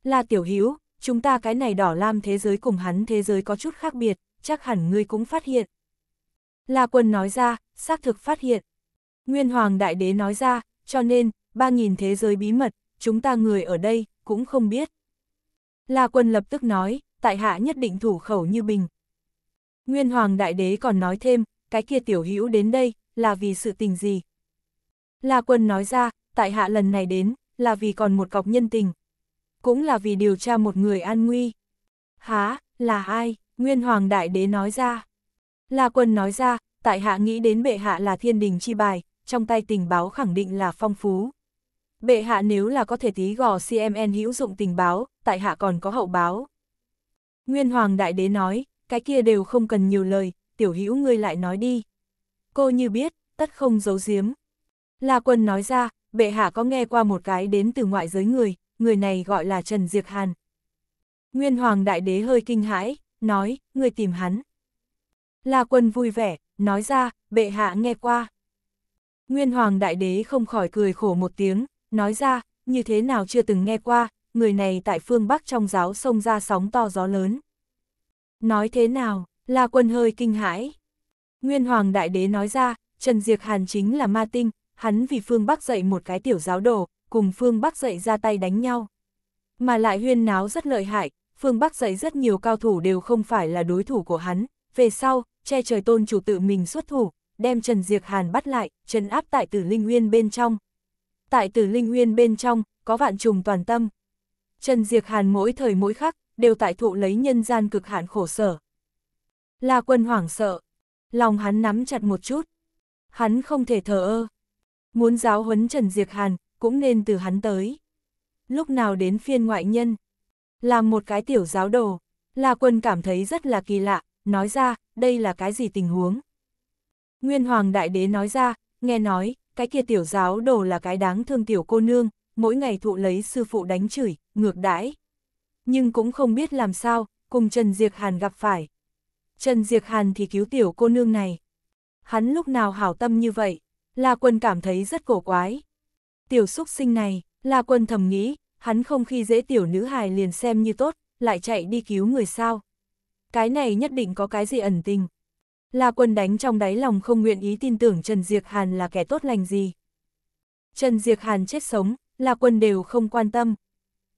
La tiểu hữu chúng ta cái này đỏ lam thế giới cùng hắn thế giới có chút khác biệt, chắc hẳn ngươi cũng phát hiện. La quân nói ra, xác thực phát hiện. Nguyên Hoàng Đại Đế nói ra, cho nên, Ba nghìn thế giới bí mật, chúng ta người ở đây, cũng không biết. La quân lập tức nói, tại hạ nhất định thủ khẩu như bình. Nguyên hoàng đại đế còn nói thêm, cái kia tiểu hữu đến đây, là vì sự tình gì? La quân nói ra, tại hạ lần này đến, là vì còn một cọc nhân tình. Cũng là vì điều tra một người an nguy. Há, là ai? Nguyên hoàng đại đế nói ra. La quân nói ra, tại hạ nghĩ đến bệ hạ là thiên đình chi bài, trong tay tình báo khẳng định là phong phú bệ hạ nếu là có thể tí gò CMN hữu dụng tình báo, tại hạ còn có hậu báo. Nguyên Hoàng Đại Đế nói, cái kia đều không cần nhiều lời, tiểu hữu ngươi lại nói đi. Cô như biết, tất không giấu giếm. La Quân nói ra, bệ hạ có nghe qua một cái đến từ ngoại giới người, người này gọi là Trần Diệc Hàn. Nguyên Hoàng Đại Đế hơi kinh hãi, nói, người tìm hắn. La Quân vui vẻ, nói ra, bệ hạ nghe qua. Nguyên Hoàng Đại Đế không khỏi cười khổ một tiếng, Nói ra, như thế nào chưa từng nghe qua, người này tại phương Bắc trong giáo sông ra sóng to gió lớn. Nói thế nào, La Quân hơi kinh hãi. Nguyên Hoàng Đại Đế nói ra, Trần Diệc Hàn chính là ma tinh, hắn vì phương Bắc dạy một cái tiểu giáo đồ, cùng phương Bắc dạy ra tay đánh nhau. Mà lại huyên náo rất lợi hại, phương Bắc dạy rất nhiều cao thủ đều không phải là đối thủ của hắn. Về sau, che trời tôn chủ tự mình xuất thủ, đem Trần Diệc Hàn bắt lại, trần áp tại tử linh nguyên bên trong, tại tử linh nguyên bên trong, có vạn trùng toàn tâm. Trần Diệc Hàn mỗi thời mỗi khắc, đều tại thụ lấy nhân gian cực hạn khổ sở. La quân hoảng sợ, lòng hắn nắm chặt một chút. Hắn không thể thờ ơ. Muốn giáo huấn Trần Diệc Hàn, cũng nên từ hắn tới. Lúc nào đến phiên ngoại nhân, làm một cái tiểu giáo đồ, La quân cảm thấy rất là kỳ lạ, nói ra, đây là cái gì tình huống. Nguyên Hoàng Đại Đế nói ra, nghe nói, cái kia tiểu giáo đồ là cái đáng thương tiểu cô nương, mỗi ngày thụ lấy sư phụ đánh chửi, ngược đãi. Nhưng cũng không biết làm sao, cùng Trần Diệc Hàn gặp phải. Trần Diệc Hàn thì cứu tiểu cô nương này. Hắn lúc nào hảo tâm như vậy, La Quân cảm thấy rất cổ quái. Tiểu xúc sinh này, La Quân thầm nghĩ, hắn không khi dễ tiểu nữ hài liền xem như tốt, lại chạy đi cứu người sao. Cái này nhất định có cái gì ẩn tình. La Quân đánh trong đáy lòng không nguyện ý tin tưởng Trần Diệc Hàn là kẻ tốt lành gì. Trần Diệc Hàn chết sống, La Quân đều không quan tâm.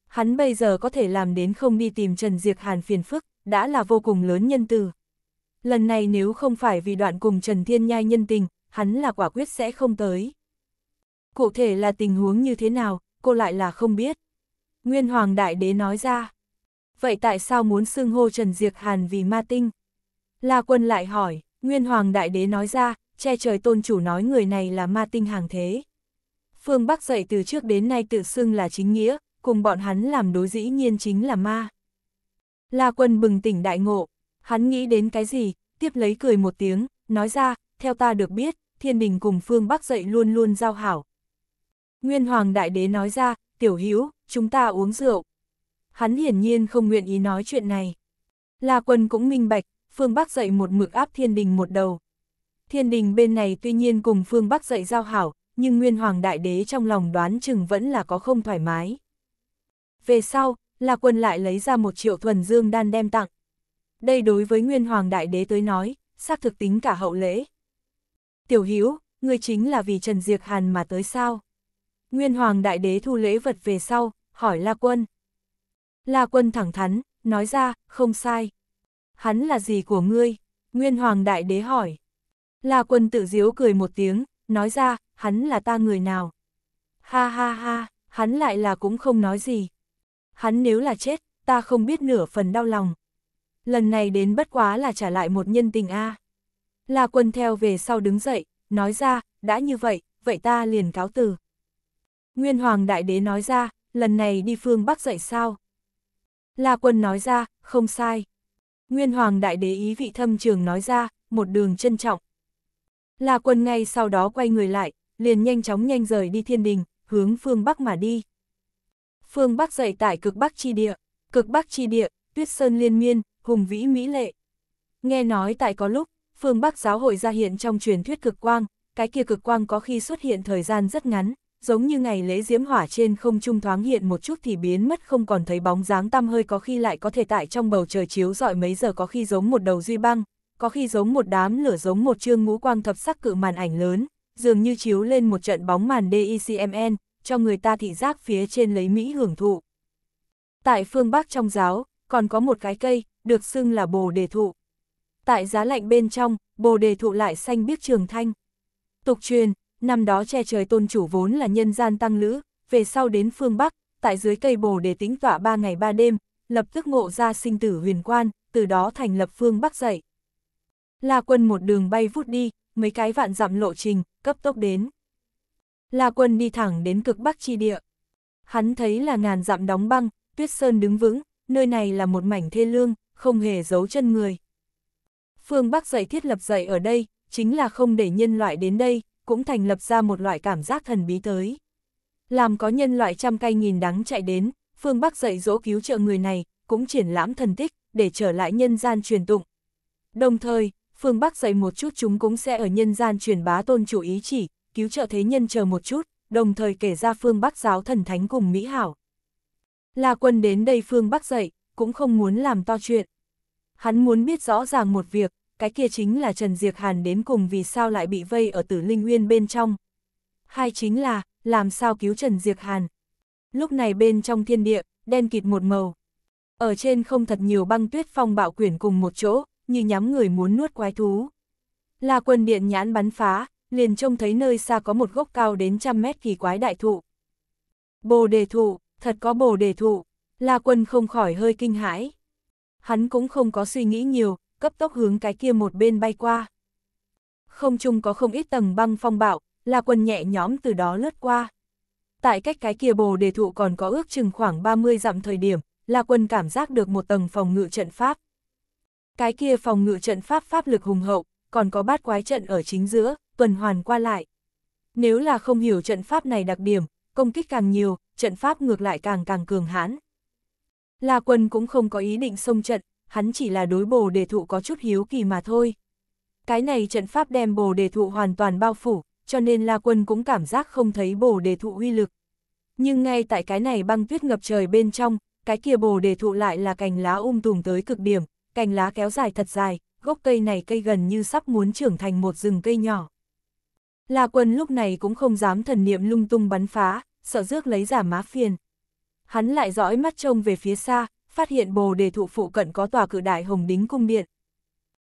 Hắn bây giờ có thể làm đến không đi tìm Trần Diệc Hàn phiền phức, đã là vô cùng lớn nhân từ. Lần này nếu không phải vì đoạn cùng Trần Thiên Nhai nhân tình, hắn là quả quyết sẽ không tới. Cụ thể là tình huống như thế nào, cô lại là không biết. Nguyên Hoàng Đại Đế nói ra. Vậy tại sao muốn xưng hô Trần Diệc Hàn vì ma tinh? La quân lại hỏi, Nguyên Hoàng Đại Đế nói ra, che trời tôn chủ nói người này là ma tinh hàng thế. Phương Bắc dậy từ trước đến nay tự xưng là chính nghĩa, cùng bọn hắn làm đối dĩ nhiên chính là ma. La quân bừng tỉnh đại ngộ, hắn nghĩ đến cái gì, tiếp lấy cười một tiếng, nói ra, theo ta được biết, thiên đình cùng phương Bắc dậy luôn luôn giao hảo. Nguyên Hoàng Đại Đế nói ra, tiểu hữu chúng ta uống rượu. Hắn hiển nhiên không nguyện ý nói chuyện này. La quân cũng minh bạch, phương Bắc dậy một mực áp thiên đình một đầu. Thiên đình bên này tuy nhiên cùng phương Bắc dậy giao hảo, nhưng Nguyên Hoàng Đại Đế trong lòng đoán chừng vẫn là có không thoải mái. Về sau, là quân lại lấy ra một triệu thuần dương đan đem tặng. Đây đối với Nguyên Hoàng Đại Đế tới nói, xác thực tính cả hậu lễ. Tiểu Hữu ngươi chính là vì Trần Diệc Hàn mà tới sao? Nguyên Hoàng Đại Đế thu lễ vật về sau, hỏi La Quân. La Quân thẳng thắn, nói ra, không sai hắn là gì của ngươi? Nguyên Hoàng Đại Đế hỏi. La quân tự diếu cười một tiếng, nói ra, hắn là ta người nào? Ha ha ha, hắn lại là cũng không nói gì. Hắn nếu là chết, ta không biết nửa phần đau lòng. Lần này đến bất quá là trả lại một nhân tình a. À. La quân theo về sau đứng dậy, nói ra, đã như vậy, vậy ta liền cáo từ. Nguyên Hoàng Đại Đế nói ra, lần này đi phương Bắc dậy sao? La quân nói ra, không sai. Nguyên Hoàng Đại Đế ý vị thâm trường nói ra, một đường trân trọng. Là quân ngay sau đó quay người lại, liền nhanh chóng nhanh rời đi thiên đình, hướng phương Bắc mà đi. Phương Bắc dậy tại cực Bắc Chi Địa, cực Bắc Chi Địa, tuyết sơn liên miên, hùng vĩ mỹ lệ. Nghe nói tại có lúc, phương Bắc giáo hội ra hiện trong truyền thuyết cực quang, cái kia cực quang có khi xuất hiện thời gian rất ngắn, giống như ngày lễ diễm hỏa trên không trung thoáng hiện một chút thì biến mất không còn thấy bóng dáng tăm hơi có khi lại có thể tại trong bầu trời chiếu dọi mấy giờ có khi giống một đầu duy băng, có khi giống một đám lửa giống một chương ngũ quang thập sắc cự màn ảnh lớn, dường như chiếu lên một trận bóng màn DECMN, cho người ta thị giác phía trên lấy Mỹ hưởng thụ. Tại phương Bắc trong giáo, còn có một cái cây, được xưng là bồ đề thụ. Tại giá lạnh bên trong, bồ đề thụ lại xanh biếc trường thanh. Tục truyền, năm đó che trời tôn chủ vốn là nhân gian tăng lữ, về sau đến phương Bắc, tại dưới cây bồ để tính tỏa ba ngày ba đêm, lập tức ngộ ra sinh tử huyền quan, từ đó thành lập phương Bắc dậy. La quân một đường bay vút đi, mấy cái vạn dặm lộ trình, cấp tốc đến. La quân đi thẳng đến cực Bắc chi địa. Hắn thấy là ngàn dặm đóng băng, tuyết sơn đứng vững, nơi này là một mảnh thê lương, không hề giấu chân người. Phương Bắc dậy thiết lập dậy ở đây, chính là không để nhân loại đến đây, cũng thành lập ra một loại cảm giác thần bí tới. Làm có nhân loại trăm cây nghìn đắng chạy đến, phương Bắc dạy dỗ cứu trợ người này, cũng triển lãm thần tích, để trở lại nhân gian truyền tụng. Đồng thời, phương Bắc dạy một chút chúng cũng sẽ ở nhân gian truyền bá tôn chủ ý chỉ, cứu trợ thế nhân chờ một chút, đồng thời kể ra phương Bắc giáo thần thánh cùng Mỹ Hảo. là quân đến đây phương Bắc dạy, cũng không muốn làm to chuyện. Hắn muốn biết rõ ràng một việc, cái kia chính là Trần Diệc Hàn đến cùng vì sao lại bị vây ở tử linh nguyên bên trong. Hai chính là, làm sao cứu Trần Diệc Hàn. Lúc này bên trong thiên địa, đen kịt một màu. Ở trên không thật nhiều băng tuyết phong bạo quyển cùng một chỗ, như nhắm người muốn nuốt quái thú. Là quần điện nhãn bắn phá, liền trông thấy nơi xa có một gốc cao đến trăm mét kỳ quái đại thụ. Bồ đề thụ, thật có bồ đề thụ, là quần không khỏi hơi kinh hãi. Hắn cũng không có suy nghĩ nhiều, cấp tốc hướng cái kia một bên bay qua. Không chung có không ít tầng băng phong bạo, là quần nhẹ nhóm từ đó lướt qua. Tại cách cái kia bồ đề thụ còn có ước chừng khoảng 30 dặm thời điểm, là quần cảm giác được một tầng phòng ngự trận pháp. Cái kia phòng ngự trận pháp pháp lực hùng hậu, còn có bát quái trận ở chính giữa, tuần hoàn qua lại. Nếu là không hiểu trận pháp này đặc điểm, công kích càng nhiều, trận pháp ngược lại càng càng cường hãn. là quần cũng không có ý định xông trận, hắn chỉ là đối bồ đề thụ có chút hiếu kỳ mà thôi. Cái này trận pháp đem bồ đề thụ hoàn toàn bao phủ, cho nên La Quân cũng cảm giác không thấy bồ đề thụ uy lực. Nhưng ngay tại cái này băng tuyết ngập trời bên trong, cái kia bồ đề thụ lại là cành lá um tùm tới cực điểm, cành lá kéo dài thật dài, gốc cây này cây gần như sắp muốn trưởng thành một rừng cây nhỏ. La Quân lúc này cũng không dám thần niệm lung tung bắn phá, sợ rước lấy giả má phiền. Hắn lại dõi mắt trông về phía xa, phát hiện bồ đề thụ phụ cận có tòa cử đại Hồng Đính Cung Điện.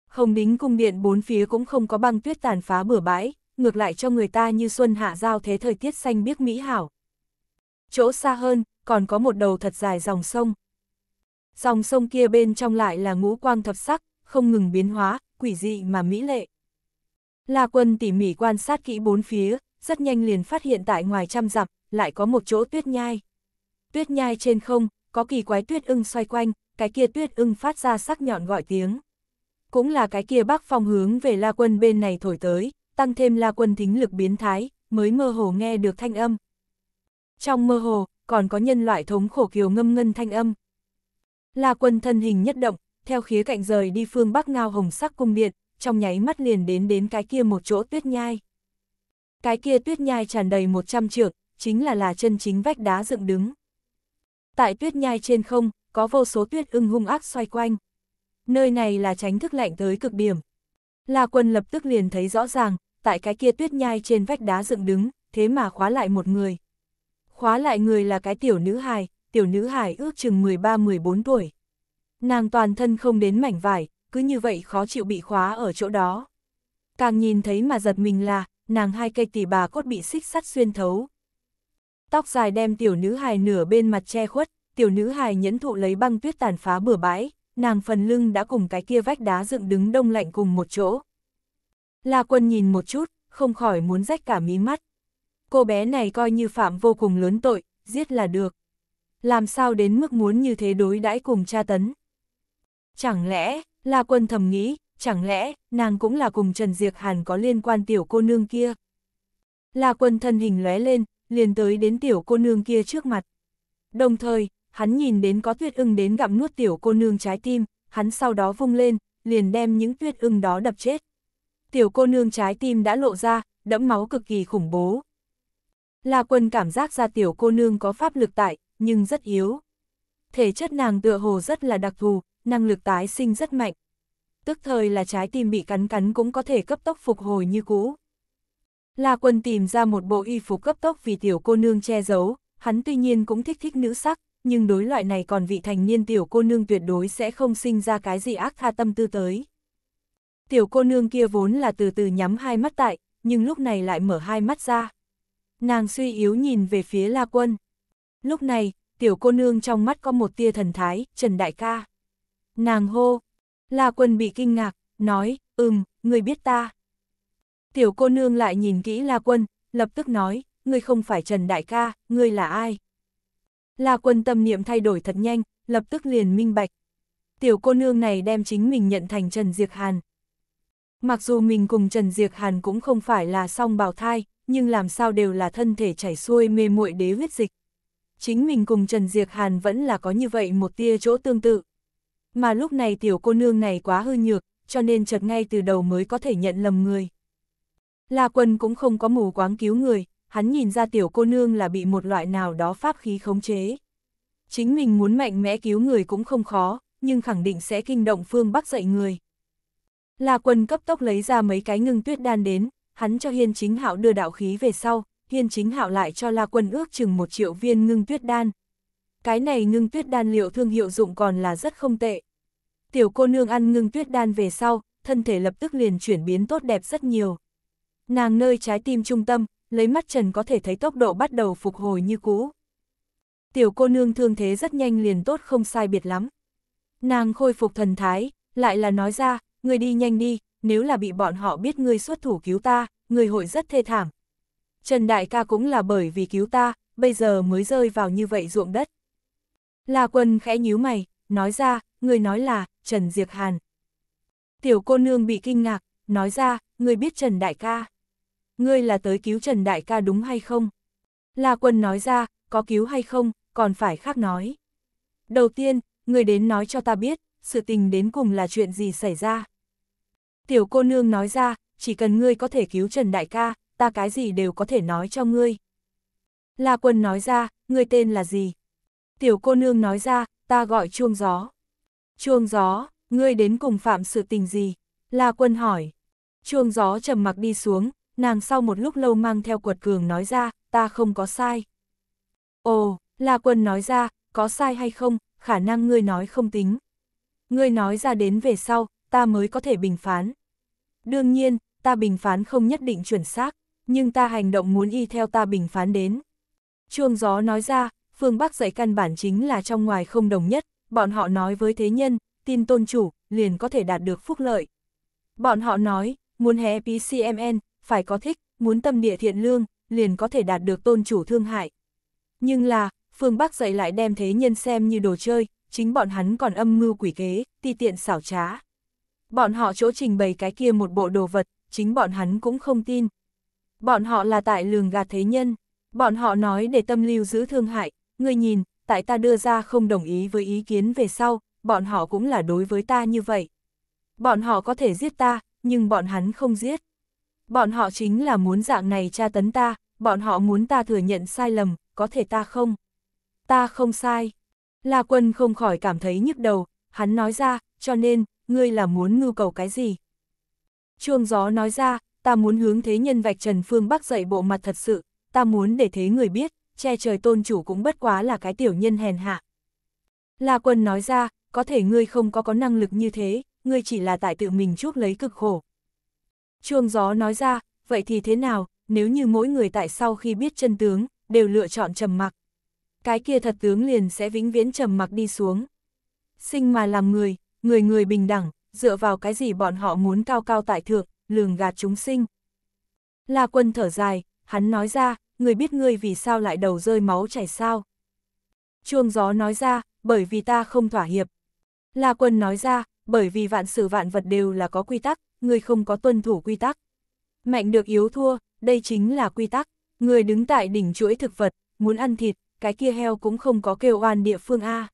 Hồng Đính Cung Điện bốn phía cũng không có băng tuyết tàn phá bừa bãi, ngược lại cho người ta như xuân hạ giao thế thời tiết xanh biếc mỹ hảo. Chỗ xa hơn, còn có một đầu thật dài dòng sông. Dòng sông kia bên trong lại là ngũ quang thập sắc, không ngừng biến hóa, quỷ dị mà mỹ lệ. La quân tỉ mỉ quan sát kỹ bốn phía, rất nhanh liền phát hiện tại ngoài trăm dặm, lại có một chỗ tuyết nhai. Tuyết nhai trên không, có kỳ quái tuyết ưng xoay quanh, cái kia tuyết ưng phát ra sắc nhọn gọi tiếng. Cũng là cái kia bác phong hướng về la quân bên này thổi tới, tăng thêm la quân thính lực biến thái, mới mơ hồ nghe được thanh âm. Trong mơ hồ, còn có nhân loại thống khổ kiều ngâm ngân thanh âm. La quân thân hình nhất động, theo khía cạnh rời đi phương bắc ngao hồng sắc cung điện, trong nháy mắt liền đến đến cái kia một chỗ tuyết nhai. Cái kia tuyết nhai tràn đầy 100 trượng, chính là là chân chính vách đá dựng đứng. Tại tuyết nhai trên không, có vô số tuyết ưng hung ác xoay quanh. Nơi này là tránh thức lạnh tới cực điểm. La quân lập tức liền thấy rõ ràng, tại cái kia tuyết nhai trên vách đá dựng đứng, thế mà khóa lại một người. Khóa lại người là cái tiểu nữ hài, tiểu nữ hài ước chừng 13-14 tuổi. Nàng toàn thân không đến mảnh vải, cứ như vậy khó chịu bị khóa ở chỗ đó. Càng nhìn thấy mà giật mình là, nàng hai cây tỷ bà cốt bị xích sắt xuyên thấu, Tóc dài đem tiểu nữ hài nửa bên mặt che khuất, tiểu nữ hài nhẫn thụ lấy băng tuyết tàn phá bừa bãi, nàng phần lưng đã cùng cái kia vách đá dựng đứng đông lạnh cùng một chỗ. La quân nhìn một chút, không khỏi muốn rách cả mí mắt. Cô bé này coi như phạm vô cùng lớn tội, giết là được. Làm sao đến mức muốn như thế đối đãi cùng cha tấn? Chẳng lẽ, La quân thầm nghĩ, chẳng lẽ, nàng cũng là cùng Trần Diệc Hàn có liên quan tiểu cô nương kia? La quân thân hình lóe lên, liền tới đến tiểu cô nương kia trước mặt. Đồng thời, hắn nhìn đến có tuyết ưng đến gặm nuốt tiểu cô nương trái tim, hắn sau đó vung lên, liền đem những tuyết ưng đó đập chết. Tiểu cô nương trái tim đã lộ ra, đẫm máu cực kỳ khủng bố. La quân cảm giác ra tiểu cô nương có pháp lực tại, nhưng rất yếu. Thể chất nàng tựa hồ rất là đặc thù, năng lực tái sinh rất mạnh. Tức thời là trái tim bị cắn cắn cũng có thể cấp tốc phục hồi như cũ. La Quân tìm ra một bộ y phục cấp tốc vì tiểu cô nương che giấu, hắn tuy nhiên cũng thích thích nữ sắc, nhưng đối loại này còn vị thành niên tiểu cô nương tuyệt đối sẽ không sinh ra cái gì ác tha tâm tư tới. Tiểu cô nương kia vốn là từ từ nhắm hai mắt tại, nhưng lúc này lại mở hai mắt ra. Nàng suy yếu nhìn về phía La Quân. Lúc này, tiểu cô nương trong mắt có một tia thần thái, Trần Đại ca. Nàng hô. La Quân bị kinh ngạc, nói, ừm, người biết ta. Tiểu cô nương lại nhìn kỹ La Quân, lập tức nói, ngươi không phải Trần Đại ca, ngươi là ai? La Quân tâm niệm thay đổi thật nhanh, lập tức liền minh bạch. Tiểu cô nương này đem chính mình nhận thành Trần Diệc Hàn. Mặc dù mình cùng Trần Diệc Hàn cũng không phải là song bào thai, nhưng làm sao đều là thân thể chảy xuôi mê muội đế huyết dịch. Chính mình cùng Trần Diệc Hàn vẫn là có như vậy một tia chỗ tương tự. Mà lúc này tiểu cô nương này quá hư nhược, cho nên chợt ngay từ đầu mới có thể nhận lầm người. La Quân cũng không có mù quáng cứu người, hắn nhìn ra tiểu cô nương là bị một loại nào đó pháp khí khống chế. Chính mình muốn mạnh mẽ cứu người cũng không khó, nhưng khẳng định sẽ kinh động phương Bắc dậy người. La Quân cấp tốc lấy ra mấy cái ngưng tuyết đan đến, hắn cho Hiên Chính Hạo đưa đạo khí về sau, Hiên Chính Hạo lại cho La Quân ước chừng một triệu viên ngưng tuyết đan. Cái này ngưng tuyết đan liệu thương hiệu dụng còn là rất không tệ. Tiểu cô nương ăn ngưng tuyết đan về sau, thân thể lập tức liền chuyển biến tốt đẹp rất nhiều. Nàng nơi trái tim trung tâm, lấy mắt trần có thể thấy tốc độ bắt đầu phục hồi như cũ. Tiểu cô nương thương thế rất nhanh liền tốt không sai biệt lắm. Nàng khôi phục thần thái, lại là nói ra, người đi nhanh đi, nếu là bị bọn họ biết ngươi xuất thủ cứu ta, người hội rất thê thảm. Trần Đại ca cũng là bởi vì cứu ta, bây giờ mới rơi vào như vậy ruộng đất. La quân khẽ nhíu mày, nói ra, người nói là, Trần Diệp Hàn. Tiểu cô nương bị kinh ngạc, nói ra, người biết Trần Đại ca ngươi là tới cứu Trần Đại ca đúng hay không? La Quân nói ra, có cứu hay không, còn phải khác nói. Đầu tiên, ngươi đến nói cho ta biết, sự tình đến cùng là chuyện gì xảy ra. Tiểu cô nương nói ra, chỉ cần ngươi có thể cứu Trần Đại ca, ta cái gì đều có thể nói cho ngươi. La Quân nói ra, ngươi tên là gì? Tiểu cô nương nói ra, ta gọi chuông gió. Chuông gió, ngươi đến cùng phạm sự tình gì? La Quân hỏi. Chuông gió trầm mặc đi xuống, nàng sau một lúc lâu mang theo quật cường nói ra, ta không có sai. Ồ, La Quân nói ra, có sai hay không, khả năng ngươi nói không tính. Ngươi nói ra đến về sau, ta mới có thể bình phán. Đương nhiên, ta bình phán không nhất định chuẩn xác, nhưng ta hành động muốn y theo ta bình phán đến. Chuông gió nói ra, phương Bắc dạy căn bản chính là trong ngoài không đồng nhất, bọn họ nói với thế nhân, tin tôn chủ, liền có thể đạt được phúc lợi. Bọn họ nói, muốn hé PCMN, phải có thích, muốn tâm địa thiện lương, liền có thể đạt được tôn chủ thương hại. Nhưng là, phương Bắc dạy lại đem thế nhân xem như đồ chơi, chính bọn hắn còn âm mưu quỷ kế, ti tiện xảo trá. Bọn họ chỗ trình bày cái kia một bộ đồ vật, chính bọn hắn cũng không tin. Bọn họ là tại lường gạt thế nhân, bọn họ nói để tâm lưu giữ thương hại, người nhìn, tại ta đưa ra không đồng ý với ý kiến về sau, bọn họ cũng là đối với ta như vậy. Bọn họ có thể giết ta, nhưng bọn hắn không giết. Bọn họ chính là muốn dạng này tra tấn ta, bọn họ muốn ta thừa nhận sai lầm, có thể ta không. Ta không sai. La quân không khỏi cảm thấy nhức đầu, hắn nói ra, cho nên, ngươi là muốn ngưu cầu cái gì? Chuông gió nói ra, ta muốn hướng thế nhân vạch trần phương bắc dậy bộ mặt thật sự, ta muốn để thế người biết, che trời tôn chủ cũng bất quá là cái tiểu nhân hèn hạ. La quân nói ra, có thể ngươi không có có năng lực như thế, ngươi chỉ là tại tự mình chuốc lấy cực khổ, Chuông gió nói ra, vậy thì thế nào, nếu như mỗi người tại sau khi biết chân tướng, đều lựa chọn trầm mặc. Cái kia thật tướng liền sẽ vĩnh viễn trầm mặc đi xuống. Sinh mà làm người, người người bình đẳng, dựa vào cái gì bọn họ muốn cao cao tại thượng, lường gạt chúng sinh. La quân thở dài, hắn nói ra, người biết ngươi vì sao lại đầu rơi máu chảy sao. Chuông gió nói ra, bởi vì ta không thỏa hiệp. La quân nói ra, bởi vì vạn sự vạn vật đều là có quy tắc, người không có tuân thủ quy tắc. Mạnh được yếu thua, đây chính là quy tắc. Người đứng tại đỉnh chuỗi thực vật, muốn ăn thịt, cái kia heo cũng không có kêu oan địa phương A.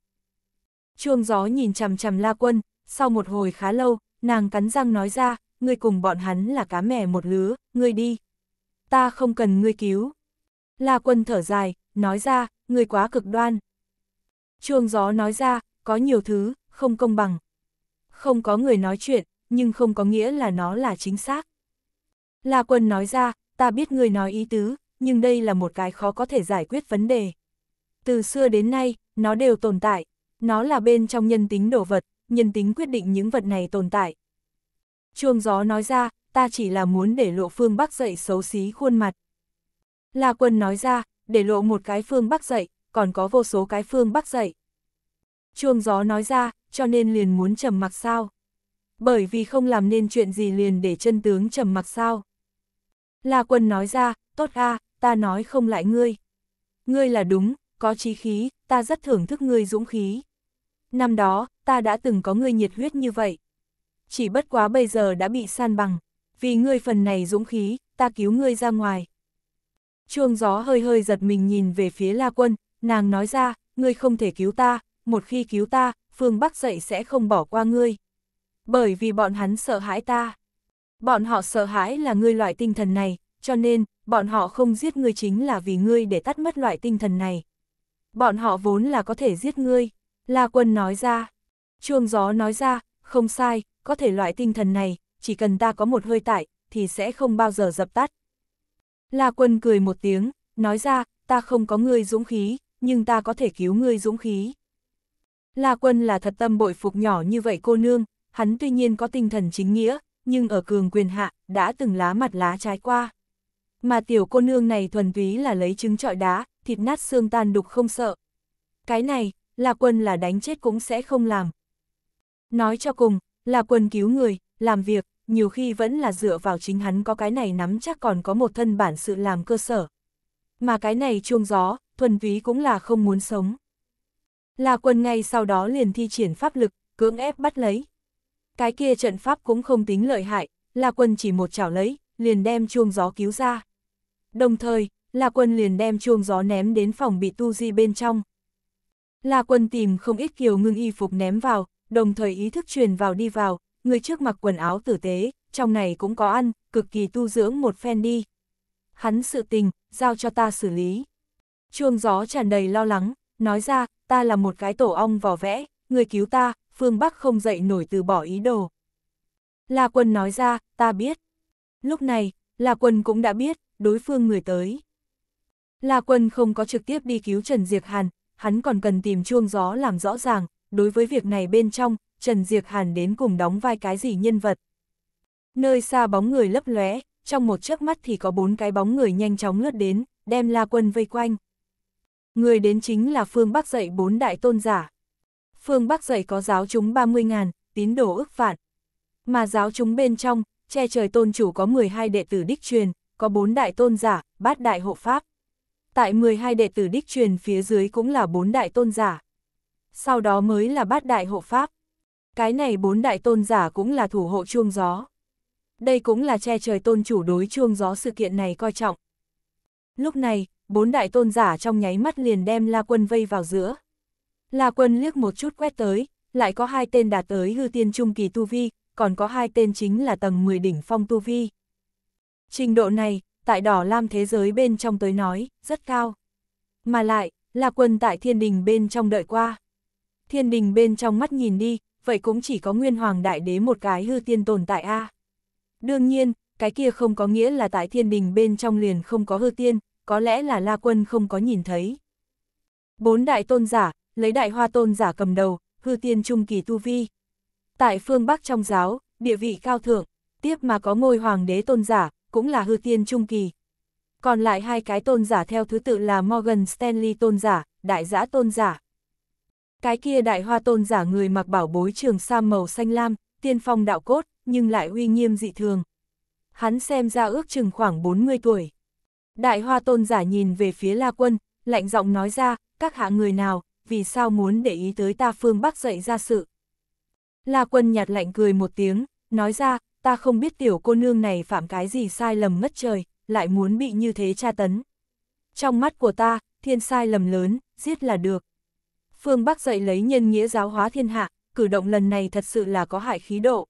Chuông gió nhìn chằm chằm la quân, sau một hồi khá lâu, nàng cắn răng nói ra, người cùng bọn hắn là cá mẻ một lứa, người đi. Ta không cần ngươi cứu. La quân thở dài, nói ra, người quá cực đoan. Chuông gió nói ra, có nhiều thứ, không công bằng. Không có người nói chuyện, nhưng không có nghĩa là nó là chính xác. La Quân nói ra, ta biết người nói ý tứ, nhưng đây là một cái khó có thể giải quyết vấn đề. Từ xưa đến nay, nó đều tồn tại, nó là bên trong nhân tính đồ vật, nhân tính quyết định những vật này tồn tại. Chuông gió nói ra, ta chỉ là muốn để lộ phương Bắc dậy xấu xí khuôn mặt. La Quân nói ra, để lộ một cái phương Bắc dậy, còn có vô số cái phương Bắc dậy. Chuông gió nói ra, cho nên liền muốn trầm mặc sao bởi vì không làm nên chuyện gì liền để chân tướng trầm mặc sao. La quân nói ra, tốt a, ta nói không lại ngươi. Ngươi là đúng, có chí khí, ta rất thưởng thức ngươi dũng khí. Năm đó, ta đã từng có ngươi nhiệt huyết như vậy. Chỉ bất quá bây giờ đã bị san bằng, vì ngươi phần này dũng khí, ta cứu ngươi ra ngoài. Chuông gió hơi hơi giật mình nhìn về phía La Quân, nàng nói ra, ngươi không thể cứu ta, một khi cứu ta, phương Bắc dậy sẽ không bỏ qua ngươi. Bởi vì bọn hắn sợ hãi ta. Bọn họ sợ hãi là ngươi loại tinh thần này, cho nên, bọn họ không giết ngươi chính là vì ngươi để tắt mất loại tinh thần này. Bọn họ vốn là có thể giết ngươi, La Quân nói ra. Chuông gió nói ra, không sai, có thể loại tinh thần này, chỉ cần ta có một hơi tải, thì sẽ không bao giờ dập tắt. La Quân cười một tiếng, nói ra, ta không có ngươi dũng khí, nhưng ta có thể cứu ngươi dũng khí. La Quân là thật tâm bội phục nhỏ như vậy cô nương, hắn tuy nhiên có tinh thần chính nghĩa, nhưng ở cường quyền hạ, đã từng lá mặt lá trái qua. Mà tiểu cô nương này thuần túy là lấy trứng trọi đá, thịt nát xương tan đục không sợ. Cái này, là quân là đánh chết cũng sẽ không làm. Nói cho cùng, là quân cứu người, làm việc, nhiều khi vẫn là dựa vào chính hắn có cái này nắm chắc còn có một thân bản sự làm cơ sở. Mà cái này chuông gió, thuần túy cũng là không muốn sống. Là quân ngay sau đó liền thi triển pháp lực, cưỡng ép bắt lấy cái kia trận pháp cũng không tính lợi hại, La Quân chỉ một chảo lấy, liền đem chuông gió cứu ra. Đồng thời, La Quân liền đem chuông gió ném đến phòng bị tu di bên trong. La Quân tìm không ít kiều ngưng y phục ném vào, đồng thời ý thức truyền vào đi vào, người trước mặc quần áo tử tế, trong này cũng có ăn, cực kỳ tu dưỡng một phen đi. Hắn sự tình, giao cho ta xử lý. Chuông gió tràn đầy lo lắng, nói ra, ta là một cái tổ ong vỏ vẽ, người cứu ta, phương Bắc không dậy nổi từ bỏ ý đồ. La quân nói ra, ta biết. Lúc này, La quân cũng đã biết, đối phương người tới. La quân không có trực tiếp đi cứu Trần Diệc Hàn, hắn còn cần tìm chuông gió làm rõ ràng, đối với việc này bên trong, Trần Diệc Hàn đến cùng đóng vai cái gì nhân vật. Nơi xa bóng người lấp lóe, trong một chớp mắt thì có bốn cái bóng người nhanh chóng lướt đến, đem La Quân vây quanh. Người đến chính là phương Bắc dậy bốn đại tôn giả phương Bắc dạy có giáo chúng 30.000, tín đồ ước vạn. Mà giáo chúng bên trong, che trời tôn chủ có 12 đệ tử đích truyền, có 4 đại tôn giả, bát đại hộ pháp. Tại 12 đệ tử đích truyền phía dưới cũng là 4 đại tôn giả. Sau đó mới là bát đại hộ pháp. Cái này 4 đại tôn giả cũng là thủ hộ chuông gió. Đây cũng là che trời tôn chủ đối chuông gió sự kiện này coi trọng. Lúc này, bốn đại tôn giả trong nháy mắt liền đem La Quân vây vào giữa. La quân liếc một chút quét tới, lại có hai tên đạt tới hư tiên trung kỳ tu vi, còn có hai tên chính là tầng 10 đỉnh phong tu vi. Trình độ này, tại đỏ lam thế giới bên trong tới nói, rất cao. Mà lại, là quân tại thiên đình bên trong đợi qua. Thiên đình bên trong mắt nhìn đi, vậy cũng chỉ có nguyên hoàng đại đế một cái hư tiên tồn tại A. Đương nhiên, cái kia không có nghĩa là tại thiên đình bên trong liền không có hư tiên, có lẽ là la quân không có nhìn thấy. Bốn đại tôn giả, lấy đại hoa tôn giả cầm đầu, hư tiên trung kỳ tu vi. Tại phương Bắc trong giáo, địa vị cao thượng, tiếp mà có ngôi hoàng đế tôn giả, cũng là hư tiên trung kỳ. Còn lại hai cái tôn giả theo thứ tự là Morgan Stanley tôn giả, đại giã tôn giả. Cái kia đại hoa tôn giả người mặc bảo bối trường sa màu xanh lam, tiên phong đạo cốt, nhưng lại uy nghiêm dị thường. Hắn xem ra ước chừng khoảng 40 tuổi. Đại hoa tôn giả nhìn về phía La Quân, lạnh giọng nói ra, các hạ người nào, vì sao muốn để ý tới ta phương Bắc dậy ra sự. La quân nhạt lạnh cười một tiếng, nói ra, ta không biết tiểu cô nương này phạm cái gì sai lầm ngất trời, lại muốn bị như thế tra tấn. Trong mắt của ta, thiên sai lầm lớn, giết là được. Phương Bắc dậy lấy nhân nghĩa giáo hóa thiên hạ, cử động lần này thật sự là có hại khí độ.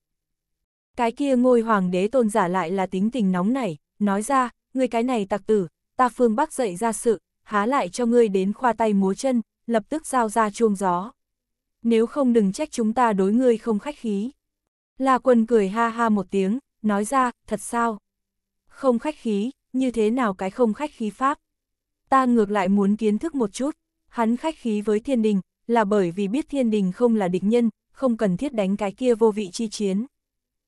Cái kia ngôi hoàng đế tôn giả lại là tính tình nóng nảy, nói ra, người cái này tặc tử, ta phương Bắc dậy ra sự, há lại cho ngươi đến khoa tay múa chân, lập tức giao ra chuông gió. Nếu không đừng trách chúng ta đối ngươi không khách khí. La quân cười ha ha một tiếng, nói ra, thật sao? Không khách khí, như thế nào cái không khách khí pháp? Ta ngược lại muốn kiến thức một chút, hắn khách khí với thiên đình, là bởi vì biết thiên đình không là địch nhân, không cần thiết đánh cái kia vô vị chi chiến.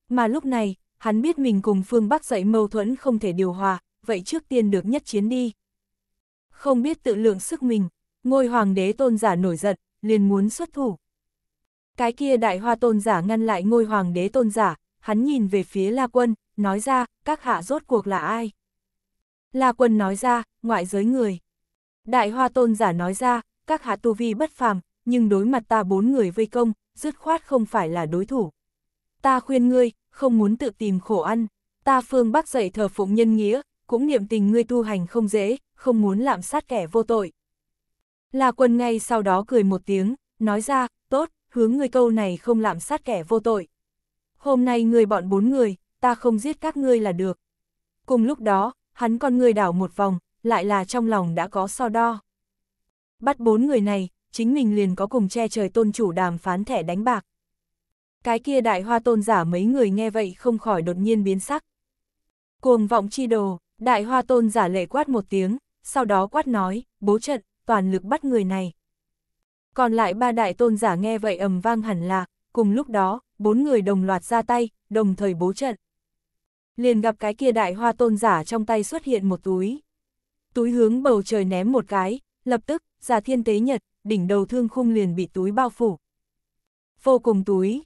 Mà lúc này, hắn biết mình cùng phương Bắc dậy mâu thuẫn không thể điều hòa, vậy trước tiên được nhất chiến đi. Không biết tự lượng sức mình, ngôi hoàng đế tôn giả nổi giận, liền muốn xuất thủ. Cái kia đại hoa tôn giả ngăn lại ngôi hoàng đế tôn giả, hắn nhìn về phía La Quân, nói ra, các hạ rốt cuộc là ai? La Quân nói ra, ngoại giới người. Đại hoa tôn giả nói ra, các hạ tu vi bất phàm, nhưng đối mặt ta bốn người vây công, dứt khoát không phải là đối thủ. Ta khuyên ngươi, không muốn tự tìm khổ ăn, ta phương bắc dậy thờ phụng nhân nghĩa, cũng niệm tình ngươi tu hành không dễ, không muốn lạm sát kẻ vô tội. La Quân ngay sau đó cười một tiếng, nói ra, tốt, hướng người câu này không làm sát kẻ vô tội. Hôm nay người bọn bốn người, ta không giết các ngươi là được. Cùng lúc đó, hắn con người đảo một vòng, lại là trong lòng đã có so đo. Bắt bốn người này, chính mình liền có cùng che trời tôn chủ đàm phán thẻ đánh bạc. Cái kia đại hoa tôn giả mấy người nghe vậy không khỏi đột nhiên biến sắc. Cuồng vọng chi đồ, đại hoa tôn giả lệ quát một tiếng, sau đó quát nói, bố trận, toàn lực bắt người này. Còn lại ba đại tôn giả nghe vậy ầm vang hẳn là, cùng lúc đó, bốn người đồng loạt ra tay, đồng thời bố trận. Liền gặp cái kia đại hoa tôn giả trong tay xuất hiện một túi. Túi hướng bầu trời ném một cái, lập tức, giả thiên tế nhật, đỉnh đầu thương khung liền bị túi bao phủ. Vô cùng túi,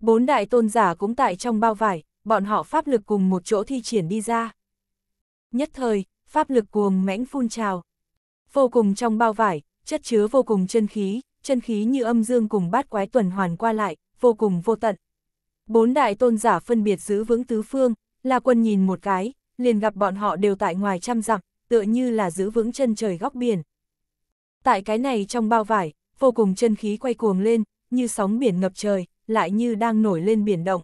bốn đại tôn giả cũng tại trong bao vải, bọn họ pháp lực cùng một chỗ thi triển đi ra. Nhất thời, pháp lực cuồng mãnh phun trào vô cùng trong bao vải, chất chứa vô cùng chân khí, chân khí như âm dương cùng bát quái tuần hoàn qua lại, vô cùng vô tận. Bốn đại tôn giả phân biệt giữ vững tứ phương, La Quân nhìn một cái, liền gặp bọn họ đều tại ngoài trăm dặm, tựa như là giữ vững chân trời góc biển. Tại cái này trong bao vải, vô cùng chân khí quay cuồng lên, như sóng biển ngập trời, lại như đang nổi lên biển động.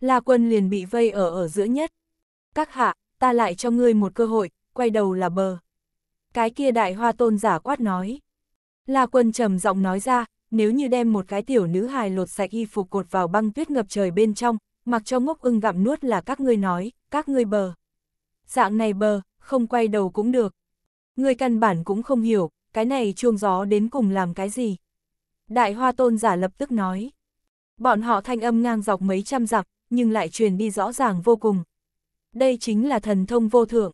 La Quân liền bị vây ở ở giữa nhất. Các hạ, ta lại cho ngươi một cơ hội, quay đầu là bờ cái kia đại hoa tôn giả quát nói. La quân trầm giọng nói ra, nếu như đem một cái tiểu nữ hài lột sạch y phục cột vào băng tuyết ngập trời bên trong, mặc cho ngốc ưng gặm nuốt là các ngươi nói, các ngươi bờ. Dạng này bờ, không quay đầu cũng được. Người căn bản cũng không hiểu, cái này chuông gió đến cùng làm cái gì. Đại hoa tôn giả lập tức nói. Bọn họ thanh âm ngang dọc mấy trăm dặm, nhưng lại truyền đi rõ ràng vô cùng. Đây chính là thần thông vô thượng.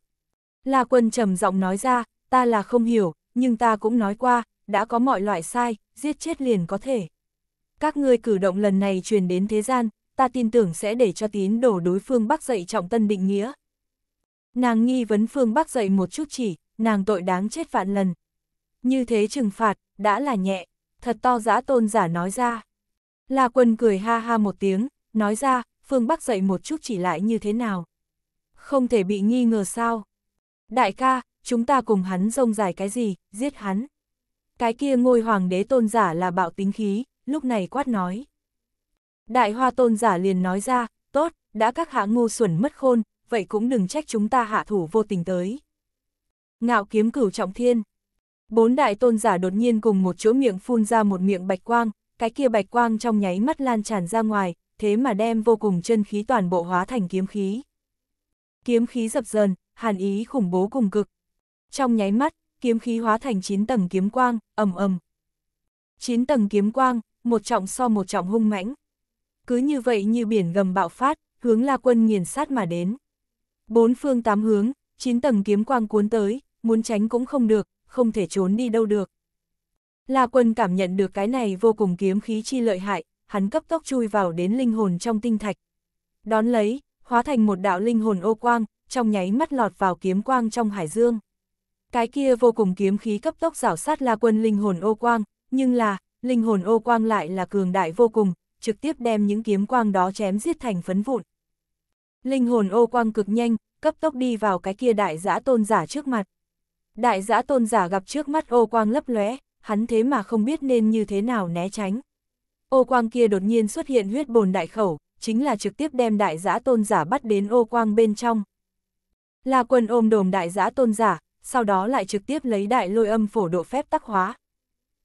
La quân trầm giọng nói ra, ta là không hiểu, nhưng ta cũng nói qua, đã có mọi loại sai, giết chết liền có thể. Các ngươi cử động lần này truyền đến thế gian, ta tin tưởng sẽ để cho tín đổ đối phương bắc dậy trọng tân định nghĩa. Nàng nghi vấn phương bắc dậy một chút chỉ, nàng tội đáng chết vạn lần. Như thế trừng phạt, đã là nhẹ, thật to giã tôn giả nói ra. La quân cười ha ha một tiếng, nói ra, phương bắc dậy một chút chỉ lại như thế nào. Không thể bị nghi ngờ sao. Đại ca, chúng ta cùng hắn rông dài cái gì, giết hắn. Cái kia ngôi hoàng đế tôn giả là bạo tính khí, lúc này quát nói. Đại hoa tôn giả liền nói ra, tốt, đã các hạ ngu xuẩn mất khôn, vậy cũng đừng trách chúng ta hạ thủ vô tình tới. Ngạo kiếm cửu trọng thiên. Bốn đại tôn giả đột nhiên cùng một chỗ miệng phun ra một miệng bạch quang, cái kia bạch quang trong nháy mắt lan tràn ra ngoài, thế mà đem vô cùng chân khí toàn bộ hóa thành kiếm khí. Kiếm khí dập dần, hàn ý khủng bố cùng cực, trong nháy mắt, kiếm khí hóa thành 9 tầng kiếm quang, ầm ầm. 9 tầng kiếm quang, một trọng so một trọng hung mãnh. Cứ như vậy như biển gầm bạo phát, hướng La Quân nghiền sát mà đến. Bốn phương tám hướng, 9 tầng kiếm quang cuốn tới, muốn tránh cũng không được, không thể trốn đi đâu được. La Quân cảm nhận được cái này vô cùng kiếm khí chi lợi hại, hắn cấp tốc chui vào đến linh hồn trong tinh thạch. Đón lấy, hóa thành một đạo linh hồn ô quang, trong nháy mắt lọt vào kiếm quang trong hải dương. Cái kia vô cùng kiếm khí cấp tốc rảo sát La Quân linh hồn ô quang, nhưng là, linh hồn ô quang lại là cường đại vô cùng, trực tiếp đem những kiếm quang đó chém giết thành phấn vụn. Linh hồn ô quang cực nhanh, cấp tốc đi vào cái kia đại giã tôn giả trước mặt. Đại giã tôn giả gặp trước mắt ô quang lấp lóe, hắn thế mà không biết nên như thế nào né tránh. Ô quang kia đột nhiên xuất hiện huyết bồn đại khẩu, chính là trực tiếp đem đại giã tôn giả bắt đến ô quang bên trong. La quân ôm đồm đại giã tôn giả, sau đó lại trực tiếp lấy đại lôi âm phổ độ phép tắc hóa.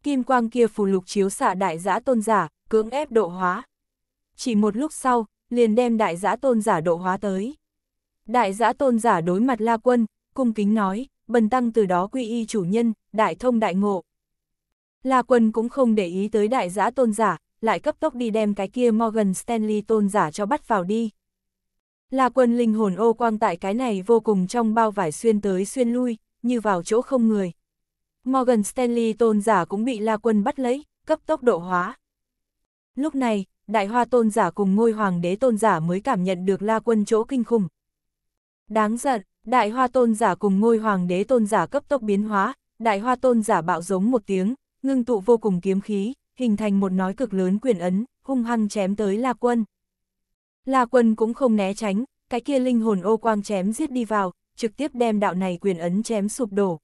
Kim quang kia phù lục chiếu xạ đại giã tôn giả, cưỡng ép độ hóa. Chỉ một lúc sau, liền đem đại giã tôn giả độ hóa tới. Đại giã tôn giả đối mặt La Quân, cung kính nói, bần tăng từ đó quy y chủ nhân, đại thông đại ngộ. La Quân cũng không để ý tới đại giã tôn giả, lại cấp tốc đi đem cái kia Morgan Stanley tôn giả cho bắt vào đi. La Quân linh hồn ô quang tại cái này vô cùng trong bao vải xuyên tới xuyên lui, như vào chỗ không người. Morgan Stanley tôn giả cũng bị La Quân bắt lấy, cấp tốc độ hóa. Lúc này, đại hoa tôn giả cùng ngôi hoàng đế tôn giả mới cảm nhận được La Quân chỗ kinh khủng. Đáng giận, đại hoa tôn giả cùng ngôi hoàng đế tôn giả cấp tốc biến hóa, đại hoa tôn giả bạo giống một tiếng, ngưng tụ vô cùng kiếm khí, hình thành một nói cực lớn quyền ấn, hung hăng chém tới La Quân. La Quân cũng không né tránh, cái kia linh hồn ô quang chém giết đi vào, trực tiếp đem đạo này quyền ấn chém sụp đổ.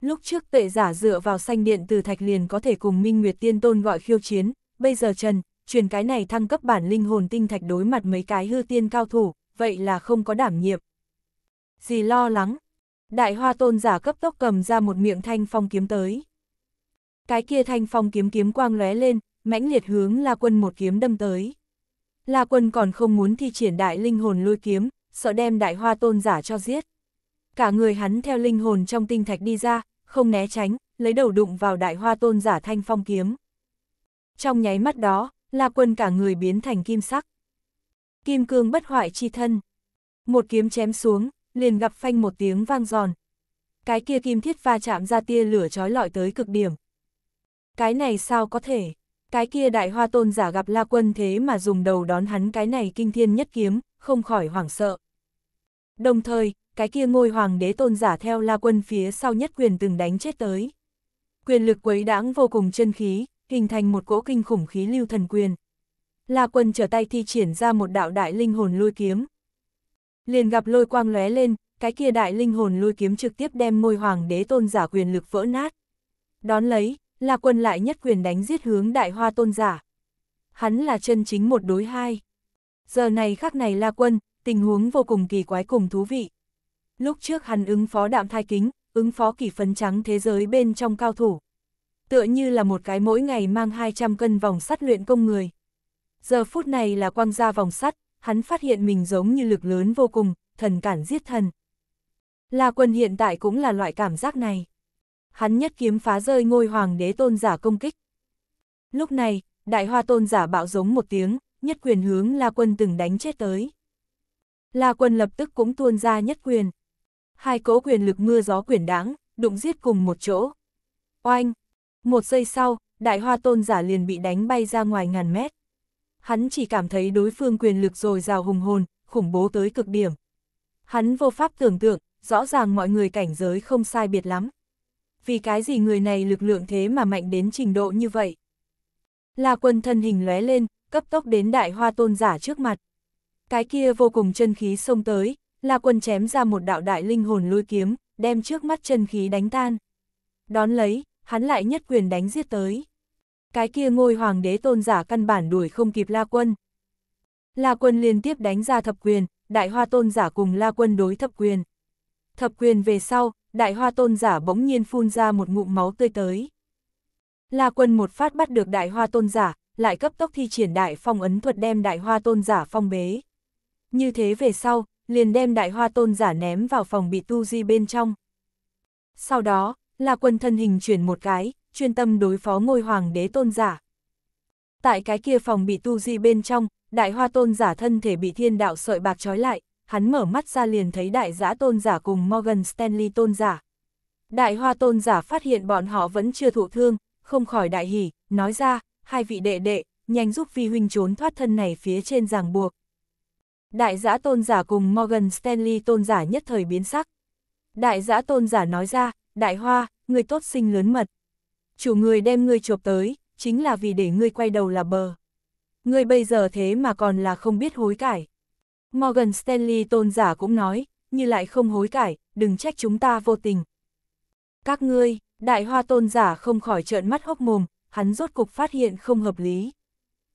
Lúc trước tệ giả dựa vào xanh điện từ thạch liền có thể cùng Minh Nguyệt Tiên Tôn gọi khiêu chiến, bây giờ Trần, truyền cái này thăng cấp bản linh hồn tinh thạch đối mặt mấy cái hư tiên cao thủ, vậy là không có đảm nhiệm. Gì lo lắng, đại hoa tôn giả cấp tốc cầm ra một miệng thanh phong kiếm tới. Cái kia thanh phong kiếm kiếm quang lóe lên, mãnh liệt hướng La Quân một kiếm đâm tới. La Quân còn không muốn thi triển đại linh hồn lôi kiếm, sợ đem đại hoa tôn giả cho giết. Cả người hắn theo linh hồn trong tinh thạch đi ra, không né tránh, lấy đầu đụng vào đại hoa tôn giả thanh phong kiếm. Trong nháy mắt đó, La Quân cả người biến thành kim sắc. Kim cương bất hoại chi thân. Một kiếm chém xuống, liền gặp phanh một tiếng vang giòn. Cái kia kim thiết va chạm ra tia lửa trói lọi tới cực điểm. Cái này sao có thể? Cái kia đại hoa tôn giả gặp La Quân thế mà dùng đầu đón hắn cái này kinh thiên nhất kiếm, không khỏi hoảng sợ. Đồng thời, cái kia ngôi hoàng đế tôn giả theo la quân phía sau nhất quyền từng đánh chết tới. Quyền lực quấy đãng vô cùng chân khí, hình thành một cỗ kinh khủng khí lưu thần quyền. La quân trở tay thi triển ra một đạo đại linh hồn lôi kiếm. Liền gặp lôi quang lóe lên, cái kia đại linh hồn lôi kiếm trực tiếp đem ngôi hoàng đế tôn giả quyền lực vỡ nát. Đón lấy, La quân lại nhất quyền đánh giết hướng đại hoa tôn giả. Hắn là chân chính một đối hai. Giờ này khắc này La Quân, tình huống vô cùng kỳ quái cùng thú vị. Lúc trước hắn ứng phó đạm thai kính, ứng phó kỳ phấn trắng thế giới bên trong cao thủ. Tựa như là một cái mỗi ngày mang 200 cân vòng sắt luyện công người. Giờ phút này là quang ra vòng sắt, hắn phát hiện mình giống như lực lớn vô cùng, thần cản giết thần. La Quân hiện tại cũng là loại cảm giác này. Hắn nhất kiếm phá rơi ngôi hoàng đế tôn giả công kích. Lúc này, đại hoa tôn giả bạo giống một tiếng, nhất quyền hướng La Quân từng đánh chết tới. La Quân lập tức cũng tuôn ra nhất quyền. Hai cỗ quyền lực mưa gió quyền đáng, đụng giết cùng một chỗ. Oanh! Một giây sau, đại hoa tôn giả liền bị đánh bay ra ngoài ngàn mét. Hắn chỉ cảm thấy đối phương quyền lực rồi rào hùng hồn, khủng bố tới cực điểm. Hắn vô pháp tưởng tượng, rõ ràng mọi người cảnh giới không sai biệt lắm. Vì cái gì người này lực lượng thế mà mạnh đến trình độ như vậy? La quân thân hình lóe lên, cấp tốc đến đại hoa tôn giả trước mặt. Cái kia vô cùng chân khí xông tới, La Quân chém ra một đạo đại linh hồn lôi kiếm, đem trước mắt chân khí đánh tan. Đón lấy, hắn lại nhất quyền đánh giết tới. Cái kia ngôi hoàng đế tôn giả căn bản đuổi không kịp La Quân. La Quân liên tiếp đánh ra thập quyền, đại hoa tôn giả cùng La Quân đối thập quyền. Thập quyền về sau, đại hoa tôn giả bỗng nhiên phun ra một ngụm máu tươi tới. La Quân một phát bắt được đại hoa tôn giả, lại cấp tốc thi triển đại phong ấn thuật đem đại hoa tôn giả phong bế. Như thế về sau, liền đem đại hoa tôn giả ném vào phòng bị tu di bên trong. Sau đó, là quân thân hình chuyển một cái, chuyên tâm đối phó ngôi hoàng đế tôn giả. Tại cái kia phòng bị tu di bên trong, đại hoa tôn giả thân thể bị thiên đạo sợi bạc trói lại, hắn mở mắt ra liền thấy đại giã tôn giả cùng Morgan Stanley tôn giả. Đại hoa tôn giả phát hiện bọn họ vẫn chưa thụ thương, không khỏi đại hỉ, nói ra, hai vị đệ đệ, nhanh giúp vi huynh trốn thoát thân này phía trên ràng buộc. Đại giã tôn giả cùng Morgan Stanley tôn giả nhất thời biến sắc. Đại giã tôn giả nói ra, đại hoa, người tốt sinh lớn mật. Chủ người đem ngươi chộp tới, chính là vì để ngươi quay đầu là bờ. Ngươi bây giờ thế mà còn là không biết hối cải. Morgan Stanley tôn giả cũng nói, như lại không hối cải, đừng trách chúng ta vô tình. Các ngươi, đại hoa tôn giả không khỏi trợn mắt hốc mồm, hắn rốt cục phát hiện không hợp lý.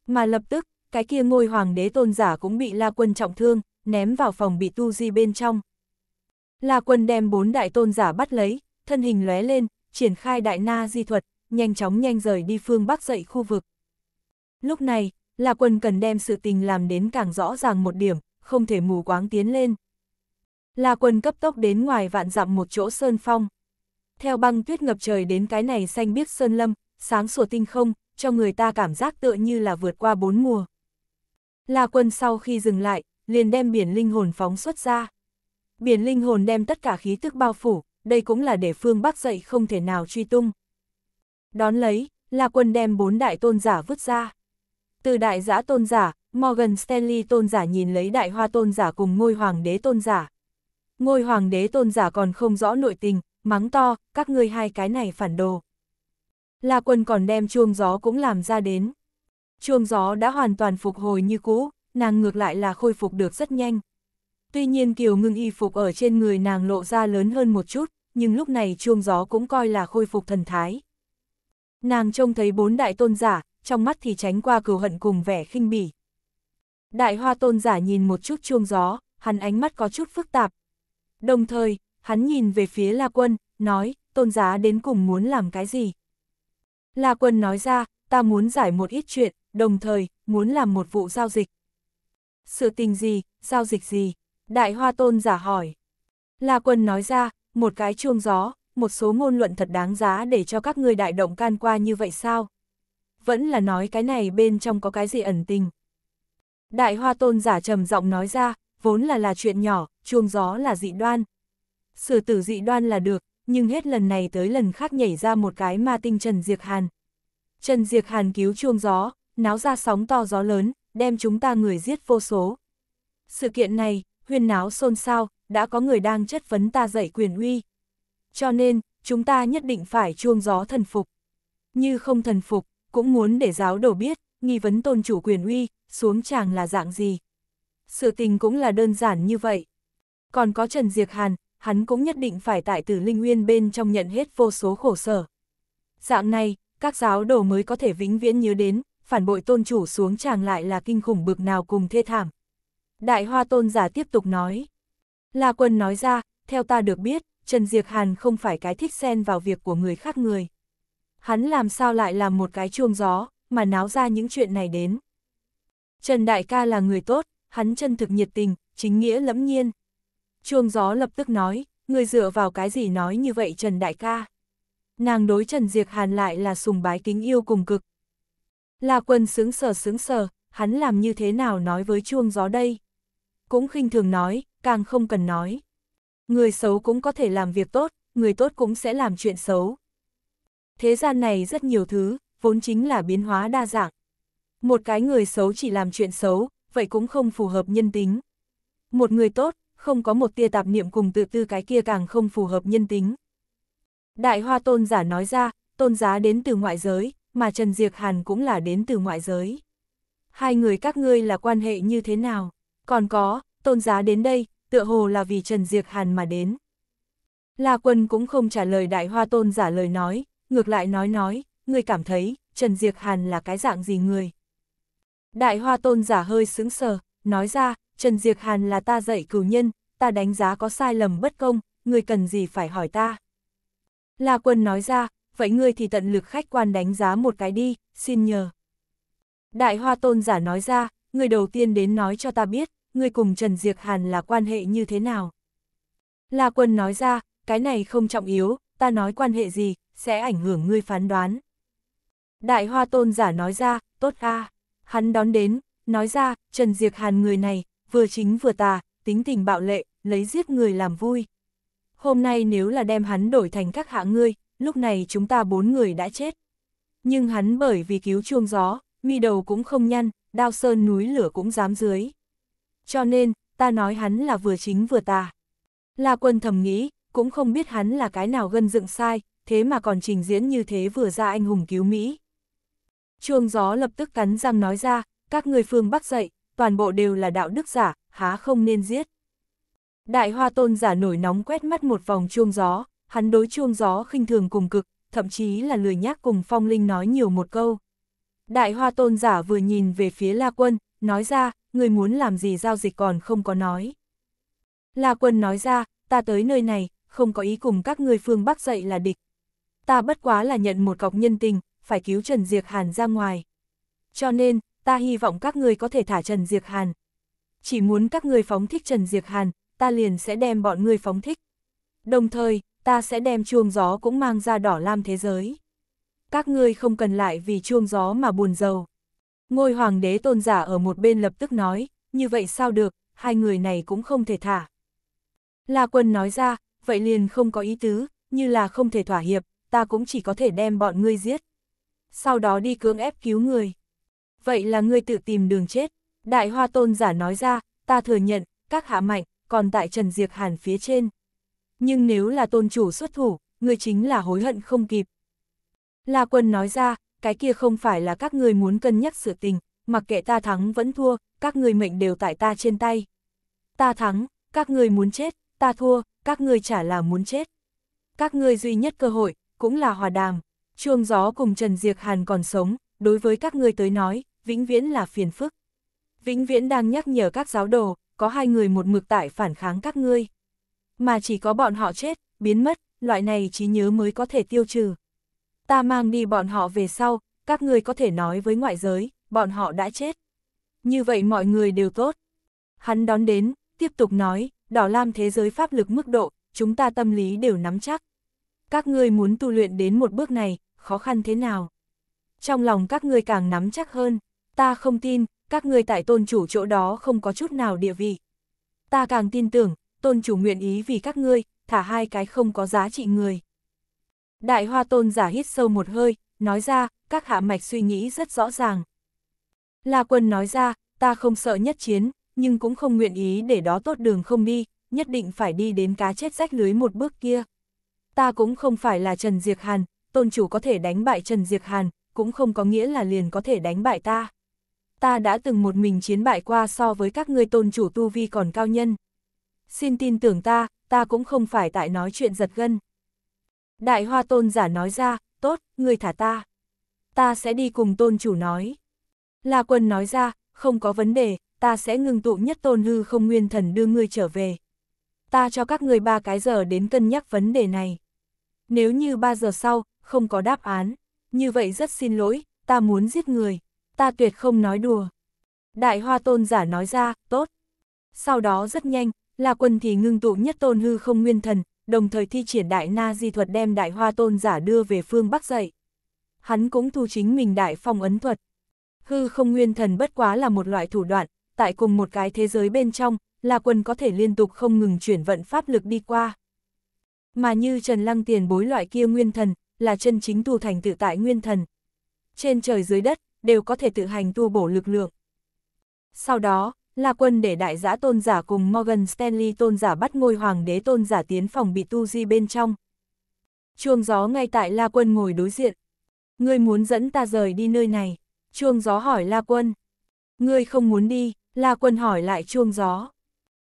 Mà lập tức, cái kia ngôi hoàng đế tôn giả cũng bị La Quân trọng thương, ném vào phòng bị tu di bên trong. La Quân đem bốn đại tôn giả bắt lấy, thân hình lóe lên, triển khai đại na di thuật, nhanh chóng nhanh rời đi phương bắc dậy khu vực. Lúc này, La Quân cần đem sự tình làm đến càng rõ ràng một điểm, không thể mù quáng tiến lên. La Quân cấp tốc đến ngoài vạn dặm một chỗ sơn phong. Theo băng tuyết ngập trời đến cái này xanh biếc sơn lâm, sáng sủa tinh không, cho người ta cảm giác tựa như là vượt qua bốn mùa. La quân sau khi dừng lại, liền đem biển linh hồn phóng xuất ra. Biển linh hồn đem tất cả khí tức bao phủ, đây cũng là để phương Bắc dậy không thể nào truy tung. Đón lấy, La quân đem bốn đại tôn giả vứt ra. Từ đại giã tôn giả, Morgan Stanley tôn giả nhìn lấy đại hoa tôn giả cùng ngôi hoàng đế tôn giả. Ngôi hoàng đế tôn giả còn không rõ nội tình, mắng to, các ngươi hai cái này phản đồ. La Quân còn đem chuông gió cũng làm ra đến. Chuông gió đã hoàn toàn phục hồi như cũ, nàng ngược lại là khôi phục được rất nhanh. Tuy nhiên Kiều Ngưng y phục ở trên người nàng lộ ra lớn hơn một chút, nhưng lúc này chuông gió cũng coi là khôi phục thần thái. Nàng trông thấy bốn đại tôn giả, trong mắt thì tránh qua cừu hận cùng vẻ khinh bỉ. Đại hoa tôn giả nhìn một chút chuông gió, hắn ánh mắt có chút phức tạp. Đồng thời, hắn nhìn về phía La Quân, nói, tôn giả đến cùng muốn làm cái gì? La Quân nói ra, ta muốn giải một ít chuyện, đồng thời, muốn làm một vụ giao dịch. Sự tình gì, giao dịch gì? Đại Hoa Tôn giả hỏi. La Quân nói ra, một cái chuông gió, một số ngôn luận thật đáng giá để cho các ngươi đại động can qua như vậy sao? Vẫn là nói cái này bên trong có cái gì ẩn tình. Đại Hoa Tôn giả trầm giọng nói ra, vốn là là chuyện nhỏ, chuông gió là dị đoan. Sử tử dị đoan là được, nhưng hết lần này tới lần khác nhảy ra một cái ma tinh Trần Diệc Hàn. Trần Diệc Hàn cứu chuông gió, náo ra sóng to gió lớn, đem chúng ta người giết vô số. Sự kiện này, huyên náo xôn xao, đã có người đang chất vấn ta dạy quyền uy. Cho nên, chúng ta nhất định phải chuông gió thần phục. Như không thần phục, cũng muốn để giáo đồ biết, nghi vấn tôn chủ quyền uy, xuống chàng là dạng gì. Sự tình cũng là đơn giản như vậy. Còn có Trần Diệc Hàn, hắn cũng nhất định phải tại tử linh nguyên bên trong nhận hết vô số khổ sở. Dạng này, các giáo đồ mới có thể vĩnh viễn nhớ đến, phản bội tôn chủ xuống tràng lại là kinh khủng bực nào cùng thê thảm. Đại hoa tôn giả tiếp tục nói. La quân nói ra, theo ta được biết, Trần Diệc Hàn không phải cái thích xen vào việc của người khác người. Hắn làm sao lại làm một cái chuông gió, mà náo ra những chuyện này đến. Trần Đại ca là người tốt, hắn chân thực nhiệt tình, chính nghĩa lẫm nhiên, Chuông gió lập tức nói, người dựa vào cái gì nói như vậy Trần Đại ca. Nàng đối Trần Diệc Hàn lại là sùng bái kính yêu cùng cực. Là quân sướng sở sướng sở hắn làm như thế nào nói với chuông gió đây? Cũng khinh thường nói, càng không cần nói. Người xấu cũng có thể làm việc tốt, người tốt cũng sẽ làm chuyện xấu. Thế gian này rất nhiều thứ, vốn chính là biến hóa đa dạng. Một cái người xấu chỉ làm chuyện xấu, vậy cũng không phù hợp nhân tính. Một người tốt, không có một tia tạp niệm cùng tự tư cái kia càng không phù hợp nhân tính. Đại hoa tôn giả nói ra, tôn giá đến từ ngoại giới, mà Trần Diệc Hàn cũng là đến từ ngoại giới. Hai người các ngươi là quan hệ như thế nào? Còn có, tôn giá đến đây, tựa hồ là vì Trần Diệc Hàn mà đến. La Quân cũng không trả lời đại hoa tôn giả lời nói, ngược lại nói nói, người cảm thấy, Trần Diệc Hàn là cái dạng gì người? Đại hoa tôn giả hơi sững sờ, nói ra, Trần Diệc Hàn là ta dạy cửu nhân, ta đánh giá có sai lầm bất công, người cần gì phải hỏi ta. La Quân nói ra, vậy ngươi thì tận lực khách quan đánh giá một cái đi, xin nhờ. Đại Hoa Tôn giả nói ra, người đầu tiên đến nói cho ta biết, người cùng Trần Diệc Hàn là quan hệ như thế nào. La Quân nói ra, cái này không trọng yếu, ta nói quan hệ gì, sẽ ảnh hưởng ngươi phán đoán. Đại Hoa Tôn giả nói ra, tốt a. Hắn đón đến, nói ra, Trần Diệc Hàn người này, vừa chính vừa tà, tính tình bạo lệ, lấy giết người làm vui. Hôm nay nếu là đem hắn đổi thành các hạ ngươi, lúc này chúng ta bốn người đã chết. Nhưng hắn bởi vì cứu chuông gió, mi đầu cũng không nhăn, đao sơn núi lửa cũng dám dưới. Cho nên, ta nói hắn là vừa chính vừa tà. La quân thầm nghĩ, cũng không biết hắn là cái nào gân dựng sai, thế mà còn trình diễn như thế vừa ra anh hùng cứu Mỹ. Chuông gió lập tức cắn răng nói ra, các người phương Bắc dậy, toàn bộ đều là đạo đức giả, há không nên giết. Đại hoa tôn giả nổi nóng quét mắt một vòng chuông gió, hắn đối chuông gió khinh thường cùng cực, thậm chí là lười nhác cùng phong linh nói nhiều một câu. Đại hoa tôn giả vừa nhìn về phía La Quân, nói ra, người muốn làm gì giao dịch còn không có nói. La Quân nói ra, ta tới nơi này, không có ý cùng các người phương Bắc dậy là địch. Ta bất quá là nhận một cọc nhân tình, phải cứu Trần Diệc Hàn ra ngoài. Cho nên, ta hy vọng các người có thể thả Trần Diệc Hàn. Chỉ muốn các người phóng thích Trần Diệc Hàn, ta liền sẽ đem bọn người phóng thích. Đồng thời, ta sẽ đem chuông gió cũng mang ra đỏ lam thế giới. Các ngươi không cần lại vì chuông gió mà buồn giàu. Ngôi hoàng đế tôn giả ở một bên lập tức nói, như vậy sao được, hai người này cũng không thể thả. La quân nói ra, vậy liền không có ý tứ, như là không thể thỏa hiệp, ta cũng chỉ có thể đem bọn ngươi giết. Sau đó đi cưỡng ép cứu người vậy là ngươi tự tìm đường chết. Đại hoa tôn giả nói ra, ta thừa nhận, các hạ mạnh, còn tại Trần Diệp Hàn phía trên. Nhưng nếu là tôn chủ xuất thủ, ngươi chính là hối hận không kịp. La quân nói ra, cái kia không phải là các ngươi muốn cân nhắc sự tình, mặc kệ ta thắng vẫn thua, các ngươi mệnh đều tại ta trên tay. Ta thắng, các ngươi muốn chết, ta thua, các ngươi chả là muốn chết. Các ngươi duy nhất cơ hội, cũng là hòa đàm. Chuông gió cùng Trần Diệp Hàn còn sống, đối với các ngươi tới nói, vĩnh viễn là phiền phức. Vĩnh viễn đang nhắc nhở các giáo đồ, có hai người một mực tại phản kháng các ngươi. Mà chỉ có bọn họ chết, biến mất, loại này trí nhớ mới có thể tiêu trừ. Ta mang đi bọn họ về sau, các ngươi có thể nói với ngoại giới, bọn họ đã chết. Như vậy mọi người đều tốt. Hắn đón đến, tiếp tục nói, đỏ lam thế giới pháp lực mức độ, chúng ta tâm lý đều nắm chắc. Các ngươi muốn tu luyện đến một bước này, khó khăn thế nào? Trong lòng các ngươi càng nắm chắc hơn ta không tin, các ngươi tại tôn chủ chỗ đó không có chút nào địa vị. Ta càng tin tưởng, tôn chủ nguyện ý vì các ngươi, thả hai cái không có giá trị người. Đại hoa tôn giả hít sâu một hơi, nói ra, các hạ mạch suy nghĩ rất rõ ràng. La quân nói ra, ta không sợ nhất chiến, nhưng cũng không nguyện ý để đó tốt đường không đi, nhất định phải đi đến cá chết rách lưới một bước kia. Ta cũng không phải là Trần diệt Hàn, tôn chủ có thể đánh bại Trần diệt Hàn, cũng không có nghĩa là liền có thể đánh bại ta ta đã từng một mình chiến bại qua so với các ngươi tôn chủ tu vi còn cao nhân. Xin tin tưởng ta, ta cũng không phải tại nói chuyện giật gân. Đại hoa tôn giả nói ra, tốt, ngươi thả ta. Ta sẽ đi cùng tôn chủ nói. La quân nói ra, không có vấn đề, ta sẽ ngừng tụ nhất tôn hư không nguyên thần đưa ngươi trở về. Ta cho các người ba cái giờ đến cân nhắc vấn đề này. Nếu như ba giờ sau, không có đáp án, như vậy rất xin lỗi, ta muốn giết người ta tuyệt không nói đùa. Đại hoa tôn giả nói ra, tốt. Sau đó rất nhanh, là quân thì ngưng tụ nhất tôn hư không nguyên thần, đồng thời thi triển đại na di thuật đem đại hoa tôn giả đưa về phương Bắc dậy. Hắn cũng thu chính mình đại phong ấn thuật. Hư không nguyên thần bất quá là một loại thủ đoạn, tại cùng một cái thế giới bên trong, là quân có thể liên tục không ngừng chuyển vận pháp lực đi qua. Mà như Trần Lăng tiền bối loại kia nguyên thần, là chân chính tu thành tự tại nguyên thần. Trên trời dưới đất, đều có thể tự hành tu bổ lực lượng. Sau đó, La Quân để đại giã tôn giả cùng Morgan Stanley tôn giả bắt ngôi hoàng đế tôn giả tiến phòng bị tu di bên trong. Chuông gió ngay tại La Quân ngồi đối diện. Ngươi muốn dẫn ta rời đi nơi này. Chuông gió hỏi La Quân. Ngươi không muốn đi, La Quân hỏi lại chuông gió.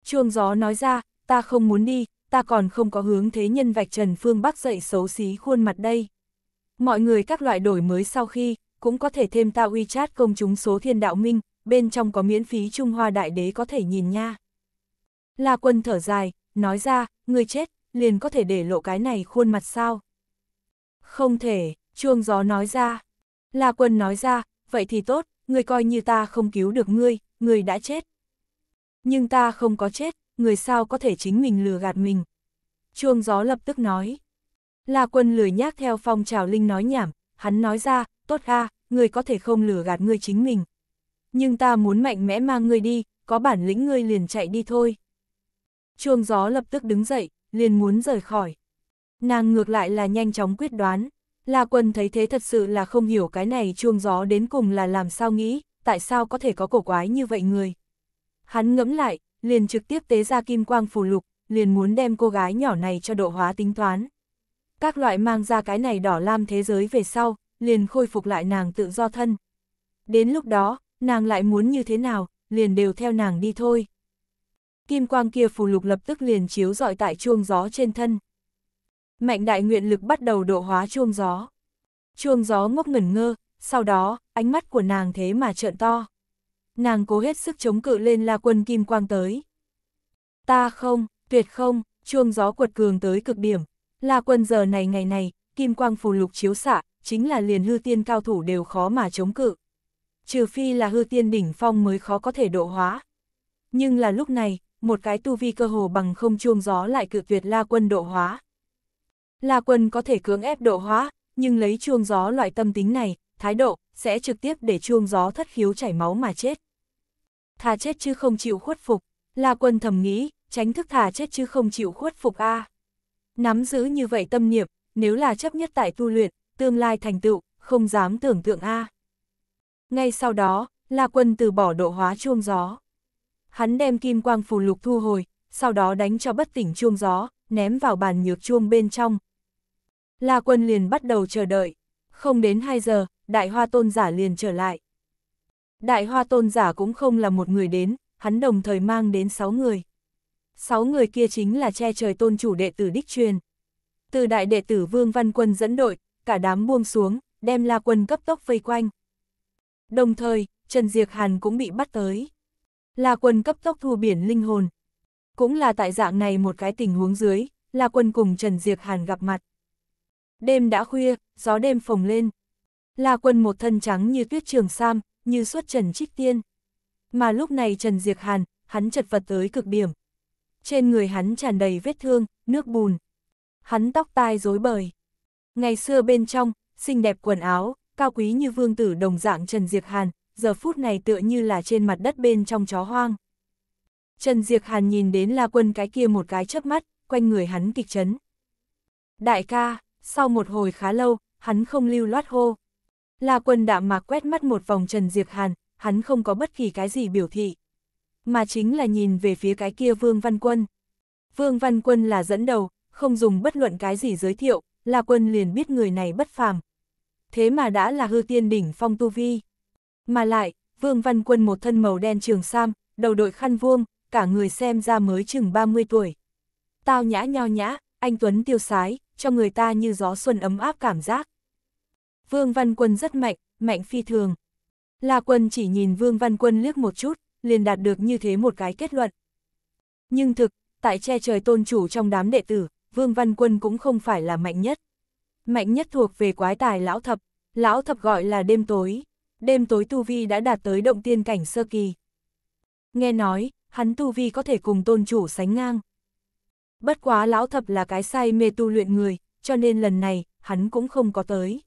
Chuông gió nói ra, ta không muốn đi, ta còn không có hướng thế nhân vạch trần phương bắc dậy xấu xí khuôn mặt đây. Mọi người các loại đổi mới sau khi, cũng có thể thêm tạo WeChat công chúng số thiên đạo minh, bên trong có miễn phí Trung Hoa Đại Đế có thể nhìn nha. La quân thở dài, nói ra, người chết, liền có thể để lộ cái này khuôn mặt sao? Không thể, chuông gió nói ra. La quân nói ra, vậy thì tốt, người coi như ta không cứu được ngươi, người đã chết. Nhưng ta không có chết, người sao có thể chính mình lừa gạt mình. Chuông gió lập tức nói. La quân lười nhác theo phong trào linh nói nhảm, hắn nói ra, tốt a, à, ngươi có thể không lừa gạt ngươi chính mình. Nhưng ta muốn mạnh mẽ mang ngươi đi, có bản lĩnh ngươi liền chạy đi thôi. Chuông gió lập tức đứng dậy, liền muốn rời khỏi. Nàng ngược lại là nhanh chóng quyết đoán. La quân thấy thế thật sự là không hiểu cái này chuông gió đến cùng là làm sao nghĩ, tại sao có thể có cổ quái như vậy người. Hắn ngẫm lại, liền trực tiếp tế ra kim quang phù lục, liền muốn đem cô gái nhỏ này cho độ hóa tính toán. Các loại mang ra cái này đỏ lam thế giới về sau, liền khôi phục lại nàng tự do thân. Đến lúc đó, nàng lại muốn như thế nào, liền đều theo nàng đi thôi. Kim quang kia phù lục lập tức liền chiếu dọi tại chuông gió trên thân. Mạnh đại nguyện lực bắt đầu độ hóa chuông gió. Chuông gió ngốc ngẩn ngơ, sau đó, ánh mắt của nàng thế mà trợn to. Nàng cố hết sức chống cự lên la quân kim quang tới. Ta không, tuyệt không, chuông gió quật cường tới cực điểm. La quân giờ này ngày này, kim quang phù lục chiếu xạ, chính là liền hư tiên cao thủ đều khó mà chống cự. Trừ phi là hư tiên đỉnh phong mới khó có thể độ hóa. Nhưng là lúc này, một cái tu vi cơ hồ bằng không chuông gió lại cự tuyệt la quân độ hóa. La quân có thể cưỡng ép độ hóa, nhưng lấy chuông gió loại tâm tính này, thái độ, sẽ trực tiếp để chuông gió thất khiếu chảy máu mà chết. Thà chết chứ không chịu khuất phục, la quân thầm nghĩ, tránh thức thà chết chứ không chịu khuất phục a Nắm giữ như vậy tâm niệm, nếu là chấp nhất tại tu luyện, tương lai thành tựu, không dám tưởng tượng A. Ngay sau đó, La Quân từ bỏ độ hóa chuông gió. Hắn đem kim quang phù lục thu hồi, sau đó đánh cho bất tỉnh chuông gió, ném vào bàn nhược chuông bên trong. La Quân liền bắt đầu chờ đợi. Không đến 2 giờ, Đại Hoa Tôn Giả liền trở lại. Đại Hoa Tôn Giả cũng không là một người đến, hắn đồng thời mang đến 6 người. 6 người kia chính là che trời tôn chủ đệ tử đích truyền. Từ đại đệ tử Vương Văn Quân dẫn đội, cả đám buông xuống, đem La Quân cấp tốc vây quanh. Đồng thời, Trần Diệc Hàn cũng bị bắt tới. La Quân cấp tốc thu biển linh hồn. Cũng là tại dạng này một cái tình huống dưới, La Quân cùng Trần Diệc Hàn gặp mặt. Đêm đã khuya, gió đêm phồng lên. La Quân một thân trắng như tuyết trường sam, như xuất trần trích tiên. Mà lúc này Trần Diệc Hàn, hắn chật vật tới cực điểm. Trên người hắn tràn đầy vết thương, nước bùn. Hắn tóc tai rối bời. Ngày xưa bên trong, xinh đẹp quần áo, cao quý như vương tử đồng dạng Trần Diệc Hàn, giờ phút này tựa như là trên mặt đất bên trong chó hoang. Trần Diệc Hàn nhìn đến La Quân cái kia một cái chớp mắt, quanh người hắn kịch chấn. Đại ca, sau một hồi khá lâu, hắn không lưu loát hô. La Quân đạm mạc quét mắt một vòng Trần Diệc Hàn, hắn không có bất kỳ cái gì biểu thị. Mà chính là nhìn về phía cái kia Vương Văn Quân. Vương Văn Quân là dẫn đầu, không dùng bất luận cái gì giới thiệu, La Quân liền biết người này bất phàm. Thế mà đã là hư tiên đỉnh phong tu vi. Mà lại, Vương Văn Quân một thân màu đen trường sam, đầu đội khăn vuông, cả người xem ra mới chừng 30 tuổi. Tao nhã nhao nhã, anh Tuấn tiêu sái, cho người ta như gió xuân ấm áp cảm giác. Vương Văn Quân rất mạnh, mạnh phi thường. La Quân chỉ nhìn Vương Văn Quân liếc một chút, liền đạt được như thế một cái kết luận. Nhưng thực, tại che trời tôn chủ trong đám đệ tử, Vương Văn Quân cũng không phải là mạnh nhất. Mạnh nhất thuộc về quái tài lão thập, lão thập gọi là đêm tối. Đêm tối Tu Vi đã đạt tới động tiên cảnh sơ kỳ. Nghe nói, hắn Tu Vi có thể cùng tôn chủ sánh ngang. Bất quá lão thập là cái sai mê tu luyện người, cho nên lần này, hắn cũng không có tới.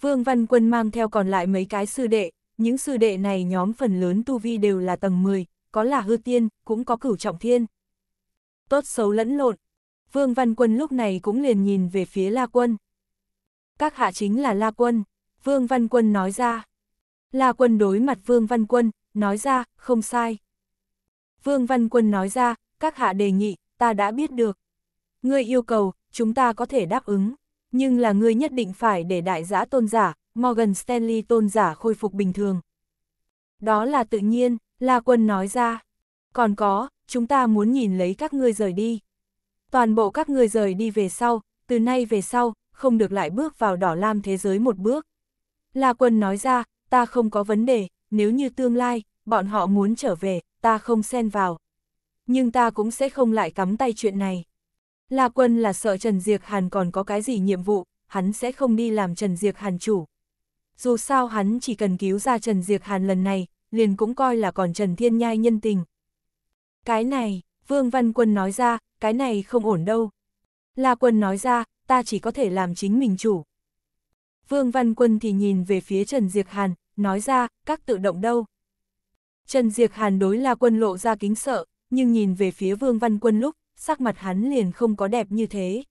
Vương Văn Quân mang theo còn lại mấy cái sư đệ, những sư đệ này nhóm phần lớn tu vi đều là tầng 10, có là hư tiên, cũng có cửu trọng thiên. Tốt xấu lẫn lộn, Vương Văn Quân lúc này cũng liền nhìn về phía La Quân. Các hạ chính là La Quân, Vương Văn Quân nói ra. La Quân đối mặt Vương Văn Quân, nói ra, không sai. Vương Văn Quân nói ra, các hạ đề nghị, ta đã biết được. Ngươi yêu cầu, chúng ta có thể đáp ứng, nhưng là ngươi nhất định phải để đại giã tôn giả, Morgan Stanley tôn giả khôi phục bình thường. Đó là tự nhiên, La Quân nói ra. Còn có, chúng ta muốn nhìn lấy các ngươi rời đi toàn bộ các người rời đi về sau, từ nay về sau, không được lại bước vào đỏ lam thế giới một bước. La Quân nói ra, ta không có vấn đề, nếu như tương lai, bọn họ muốn trở về, ta không xen vào. Nhưng ta cũng sẽ không lại cắm tay chuyện này. La Quân là sợ Trần Diệc Hàn còn có cái gì nhiệm vụ, hắn sẽ không đi làm Trần Diệc Hàn chủ. Dù sao hắn chỉ cần cứu ra Trần Diệc Hàn lần này, liền cũng coi là còn Trần Thiên Nhai nhân tình. Cái này, Vương Văn Quân nói ra, cái này không ổn đâu. La Quân nói ra, ta chỉ có thể làm chính mình chủ. Vương Văn Quân thì nhìn về phía Trần Diệc Hàn, nói ra, các tự động đâu. Trần Diệc Hàn đối La Quân lộ ra kính sợ, nhưng nhìn về phía Vương Văn Quân lúc, sắc mặt hắn liền không có đẹp như thế.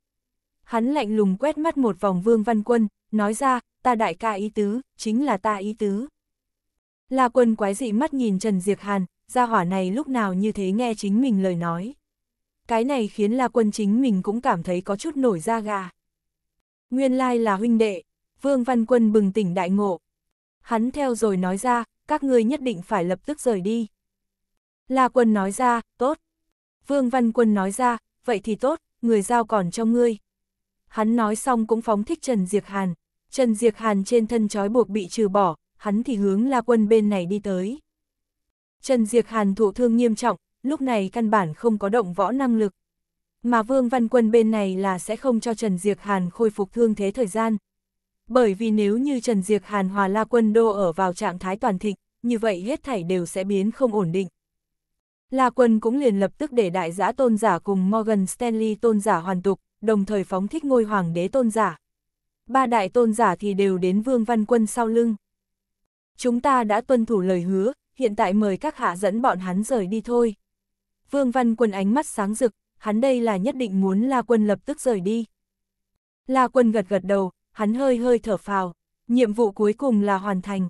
Hắn lạnh lùng quét mắt một vòng Vương Văn Quân, nói ra, ta đại ca ý tứ, chính là ta ý tứ. La Quân quái dị mắt nhìn Trần Diệc Hàn, gia hỏa này lúc nào như thế nghe chính mình lời nói cái này khiến La Quân chính mình cũng cảm thấy có chút nổi da gà. Nguyên lai là huynh đệ, Vương Văn Quân bừng tỉnh đại ngộ. Hắn theo rồi nói ra, các ngươi nhất định phải lập tức rời đi. La Quân nói ra, tốt. Vương Văn Quân nói ra, vậy thì tốt, người giao còn cho ngươi. Hắn nói xong cũng phóng thích Trần Diệc Hàn. Trần Diệc Hàn trên thân trói buộc bị trừ bỏ, hắn thì hướng La Quân bên này đi tới. Trần Diệc Hàn thụ thương nghiêm trọng, lúc này căn bản không có động võ năng lực. Mà Vương Văn Quân bên này là sẽ không cho Trần Diệc Hàn khôi phục thương thế thời gian. Bởi vì nếu như Trần Diệc Hàn hòa la quân đô ở vào trạng thái toàn thịnh, như vậy hết thảy đều sẽ biến không ổn định. La quân cũng liền lập tức để đại giã tôn giả cùng Morgan Stanley tôn giả hoàn tục, đồng thời phóng thích ngôi hoàng đế tôn giả. Ba đại tôn giả thì đều đến Vương Văn Quân sau lưng. Chúng ta đã tuân thủ lời hứa, hiện tại mời các hạ dẫn bọn hắn rời đi thôi. Vương Văn Quân ánh mắt sáng rực, hắn đây là nhất định muốn La Quân lập tức rời đi. La Quân gật gật đầu, hắn hơi hơi thở phào, nhiệm vụ cuối cùng là hoàn thành.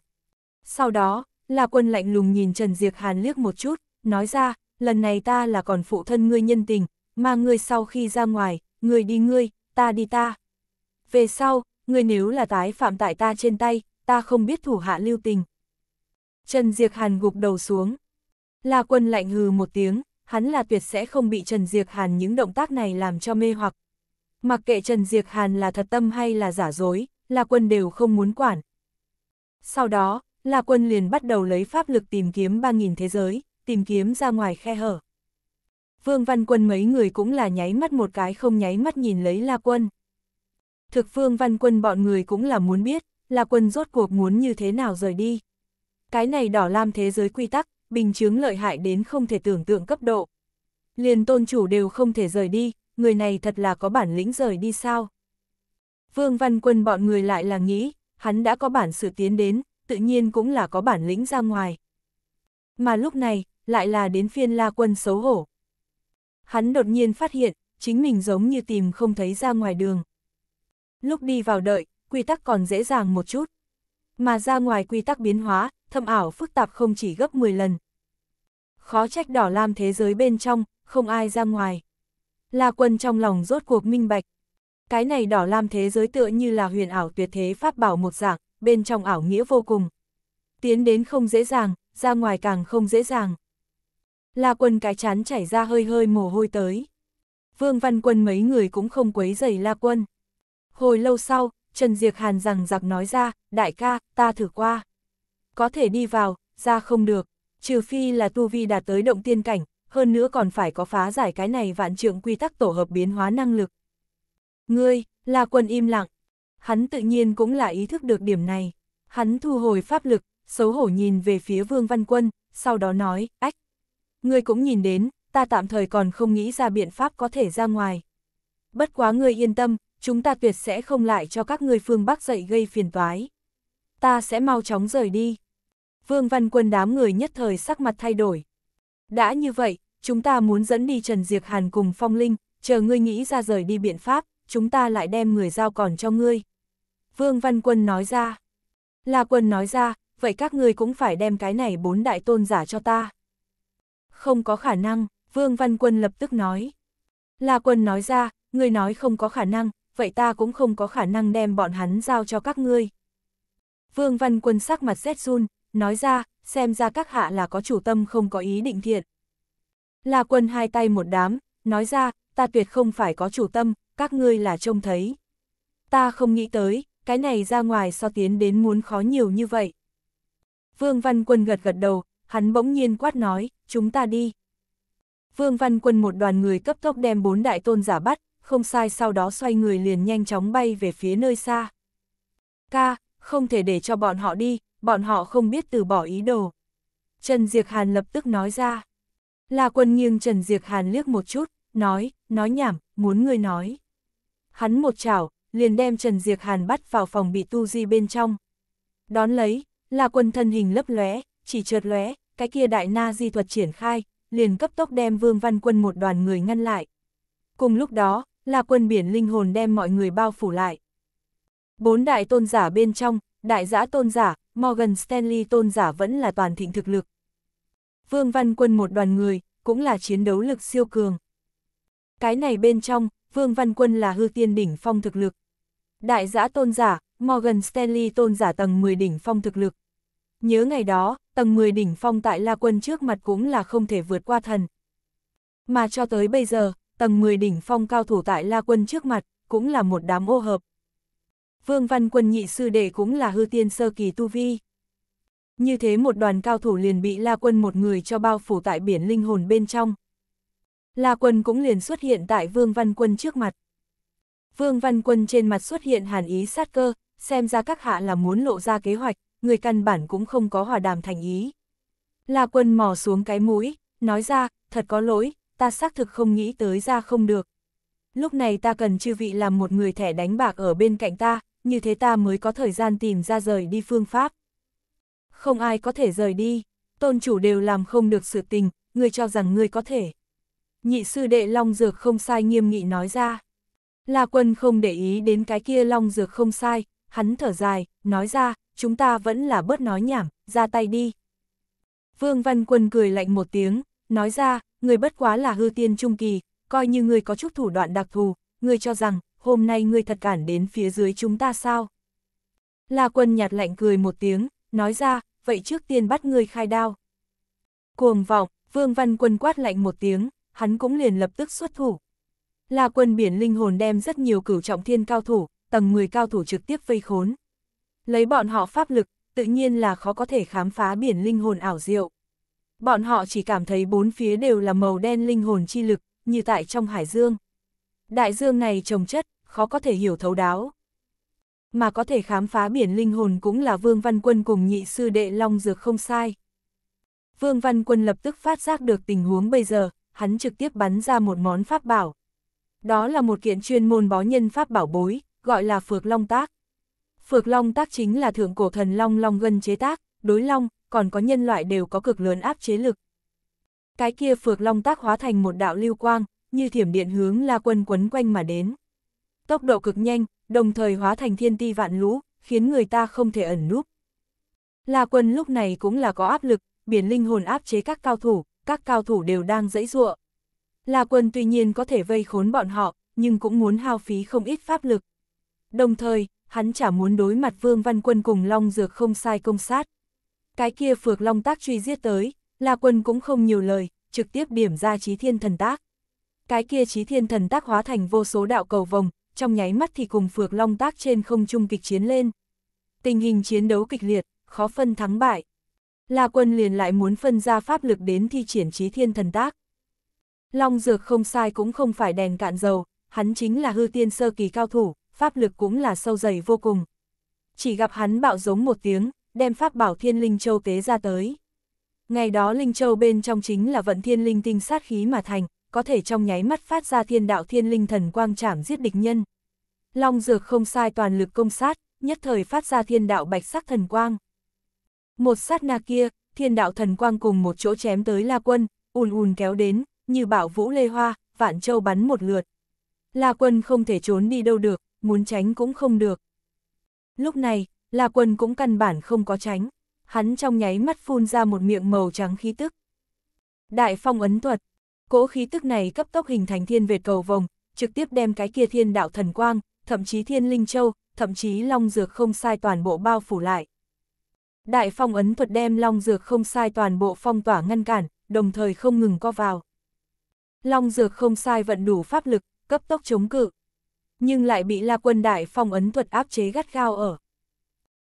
Sau đó, La Quân lạnh lùng nhìn Trần Diệc Hàn liếc một chút, nói ra, lần này ta là còn phụ thân ngươi nhân tình, mà ngươi sau khi ra ngoài, ngươi đi ngươi, ta đi ta. Về sau, ngươi nếu là tái phạm tại ta trên tay, ta không biết thủ hạ lưu tình. Trần Diệc Hàn gục đầu xuống. La Quân lạnh hừ một tiếng, hắn là tuyệt sẽ không bị Trần Diệc Hàn những động tác này làm cho mê hoặc. Mặc kệ Trần Diệc Hàn là thật tâm hay là giả dối, La Quân đều không muốn quản. Sau đó, La Quân liền bắt đầu lấy pháp lực tìm kiếm 3.000 thế giới, tìm kiếm ra ngoài khe hở. Vương Văn Quân mấy người cũng là nháy mắt một cái không nháy mắt nhìn lấy La Quân. Thực Vương Văn Quân bọn người cũng là muốn biết, La Quân rốt cuộc muốn như thế nào rời đi. Cái này đỏ lam thế giới quy tắc, bình chứng lợi hại đến không thể tưởng tượng cấp độ. Liền tôn chủ đều không thể rời đi, người này thật là có bản lĩnh rời đi sao? Vương Văn Quân bọn người lại là nghĩ, hắn đã có bản sự tiến đến, tự nhiên cũng là có bản lĩnh ra ngoài. Mà lúc này, lại là đến phiên La Quân xấu hổ. Hắn đột nhiên phát hiện, chính mình giống như tìm không thấy ra ngoài đường. Lúc đi vào đợi, quy tắc còn dễ dàng một chút. Mà ra ngoài quy tắc biến hóa, thâm ảo phức tạp không chỉ gấp 10 lần. Khó trách đỏ lam thế giới bên trong, không ai ra ngoài. La quân trong lòng rốt cuộc minh bạch. Cái này đỏ lam thế giới tựa như là huyền ảo tuyệt thế pháp bảo một dạng, bên trong ảo nghĩa vô cùng. Tiến đến không dễ dàng, ra ngoài càng không dễ dàng. La quân cái chán chảy ra hơi hơi mồ hôi tới. Vương Văn Quân mấy người cũng không quấy dày La quân. Hồi lâu sau, Trần Diệc Hàn rằng giặc nói ra, đại ca, ta thử qua có thể đi vào, ra không được, trừ phi là tu vi đạt tới động tiên cảnh, hơn nữa còn phải có phá giải cái này vạn trượng quy tắc tổ hợp biến hóa năng lực. Ngươi, là quân im lặng, hắn tự nhiên cũng là ý thức được điểm này, hắn thu hồi pháp lực, xấu hổ nhìn về phía Vương Văn Quân, sau đó nói, ách, ngươi cũng nhìn đến, ta tạm thời còn không nghĩ ra biện pháp có thể ra ngoài. Bất quá ngươi yên tâm, chúng ta tuyệt sẽ không lại cho các ngươi phương Bắc dậy gây phiền toái. Ta sẽ mau chóng rời đi. Vương Văn Quân đám người nhất thời sắc mặt thay đổi. Đã như vậy, chúng ta muốn dẫn đi Trần Diệc Hàn cùng Phong Linh, chờ ngươi nghĩ ra rời đi biện pháp, chúng ta lại đem người giao còn cho ngươi. Vương Văn Quân nói ra. là Quân nói ra, vậy các ngươi cũng phải đem cái này bốn đại tôn giả cho ta. Không có khả năng, Vương Văn Quân lập tức nói. là Quân nói ra, ngươi nói không có khả năng, vậy ta cũng không có khả năng đem bọn hắn giao cho các ngươi. Vương Văn Quân sắc mặt rét run, nói ra, xem ra các hạ là có chủ tâm không có ý định thiện. La quân hai tay một đám, nói ra, ta tuyệt không phải có chủ tâm, các ngươi là trông thấy. Ta không nghĩ tới, cái này ra ngoài so tiến đến muốn khó nhiều như vậy. Vương Văn Quân gật gật đầu, hắn bỗng nhiên quát nói, chúng ta đi. Vương Văn Quân một đoàn người cấp tốc đem bốn đại tôn giả bắt, không sai sau đó xoay người liền nhanh chóng bay về phía nơi xa. Ca, không thể để cho bọn họ đi, bọn họ không biết từ bỏ ý đồ. Trần Diệc Hàn lập tức nói ra. La quân nghiêng Trần Diệc Hàn liếc một chút, nói, nói nhảm, muốn người nói. Hắn một chảo, liền đem Trần Diệc Hàn bắt vào phòng bị tu di bên trong. Đón lấy, La quân thân hình lấp lóe, chỉ trượt lóe, cái kia đại na di thuật triển khai, liền cấp tốc đem Vương Văn Quân một đoàn người ngăn lại. Cùng lúc đó, La quân biển linh hồn đem mọi người bao phủ lại. Bốn đại tôn giả bên trong, đại giã tôn giả, Morgan Stanley tôn giả vẫn là toàn thịnh thực lực. Vương Văn Quân một đoàn người, cũng là chiến đấu lực siêu cường. Cái này bên trong, Vương Văn Quân là hư tiên đỉnh phong thực lực. Đại giã tôn giả, Morgan Stanley tôn giả tầng 10 đỉnh phong thực lực. Nhớ ngày đó, tầng 10 đỉnh phong tại La Quân trước mặt cũng là không thể vượt qua thần. Mà cho tới bây giờ, tầng 10 đỉnh phong cao thủ tại La Quân trước mặt, cũng là một đám ô hợp. Vương Văn Quân nhị sư đệ cũng là hư tiên sơ kỳ tu vi. Như thế một đoàn cao thủ liền bị La Quân một người cho bao phủ tại biển linh hồn bên trong. La Quân cũng liền xuất hiện tại Vương Văn Quân trước mặt. Vương Văn Quân trên mặt xuất hiện hàn ý sát cơ, xem ra các hạ là muốn lộ ra kế hoạch, người căn bản cũng không có hòa đàm thành ý. La Quân mò xuống cái mũi, nói ra, thật có lỗi, ta xác thực không nghĩ tới ra không được. Lúc này ta cần chư vị làm một người thẻ đánh bạc ở bên cạnh ta, như thế ta mới có thời gian tìm ra rời đi phương pháp. Không ai có thể rời đi, tôn chủ đều làm không được sự tình, ngươi cho rằng ngươi có thể. Nhị sư đệ Long Dược không sai nghiêm nghị nói ra. La quân không để ý đến cái kia Long Dược không sai, hắn thở dài, nói ra, chúng ta vẫn là bớt nói nhảm, ra tay đi. Vương Văn Quân cười lạnh một tiếng, nói ra, người bất quá là hư tiên trung kỳ, coi như người có chút thủ đoạn đặc thù, người cho rằng, hôm nay ngươi thật cản đến phía dưới chúng ta sao? La quân nhạt lạnh cười một tiếng, nói ra, vậy trước tiên bắt ngươi khai đao. Cuồng vọng, Vương Văn Quân quát lạnh một tiếng, hắn cũng liền lập tức xuất thủ. La quân biển linh hồn đem rất nhiều cửu trọng thiên cao thủ, tầng người cao thủ trực tiếp vây khốn. Lấy bọn họ pháp lực, tự nhiên là khó có thể khám phá biển linh hồn ảo diệu. Bọn họ chỉ cảm thấy bốn phía đều là màu đen linh hồn chi lực, như tại trong hải dương. Đại dương này trồng chất, khó có thể hiểu thấu đáo. Mà có thể khám phá biển linh hồn cũng là Vương Văn Quân cùng nhị sư đệ Long Dược không sai. Vương Văn Quân lập tức phát giác được tình huống bây giờ, hắn trực tiếp bắn ra một món pháp bảo. Đó là một kiện chuyên môn bó nhân pháp bảo bối, gọi là Phược Long Tác. Phược Long Tác chính là thượng cổ thần Long Long Gân chế tác, đối Long, còn có nhân loại đều có cực lớn áp chế lực. Cái kia Phược Long Tác hóa thành một đạo lưu quang, như thiểm điện hướng La Quân quấn quanh mà đến tốc độ cực nhanh, đồng thời hóa thành thiên ti vạn lũ, khiến người ta không thể ẩn núp. La quân lúc này cũng là có áp lực, biển linh hồn áp chế các cao thủ, các cao thủ đều đang dãy dụa. La quân tuy nhiên có thể vây khốn bọn họ, nhưng cũng muốn hao phí không ít pháp lực. Đồng thời, hắn chả muốn đối mặt Vương Văn Quân cùng Long Dược không sai công sát. Cái kia phược Long tác truy giết tới, La Quân cũng không nhiều lời, trực tiếp điểm ra trí thiên thần tác. Cái kia trí thiên thần tác hóa thành vô số đạo cầu vòng, trong nháy mắt thì cùng Phược Long Tác trên không trung kịch chiến lên. Tình hình chiến đấu kịch liệt, khó phân thắng bại. La Quân liền lại muốn phân ra pháp lực đến thi triển trí thiên thần tác. Long Dược không sai cũng không phải đèn cạn dầu, hắn chính là hư tiên sơ kỳ cao thủ, pháp lực cũng là sâu dày vô cùng. Chỉ gặp hắn bạo giống một tiếng, đem pháp bảo thiên linh châu tế ra tới. Ngày đó Linh Châu bên trong chính là vận thiên linh tinh sát khí mà thành, có thể trong nháy mắt phát ra thiên đạo thiên linh thần quang chảm giết địch nhân. Long dược không sai toàn lực công sát, nhất thời phát ra thiên đạo bạch sắc thần quang. Một sát na kia, thiên đạo thần quang cùng một chỗ chém tới La Quân, ùn ùn kéo đến, như bảo vũ lê hoa, vạn châu bắn một lượt. La Quân không thể trốn đi đâu được, muốn tránh cũng không được. Lúc này, La Quân cũng căn bản không có tránh, hắn trong nháy mắt phun ra một miệng màu trắng khí tức. Đại phong ấn thuật, Cỗ khí tức này cấp tốc hình thành thiên vệt cầu vồng, trực tiếp đem cái kia thiên đạo thần quang, thậm chí thiên linh châu, thậm chí long dược không sai toàn bộ bao phủ lại. Đại phong ấn thuật đem long dược không sai toàn bộ phong tỏa ngăn cản, đồng thời không ngừng co vào. Long dược không sai vận đủ pháp lực, cấp tốc chống cự. Nhưng lại bị la quân đại phong ấn thuật áp chế gắt gao ở.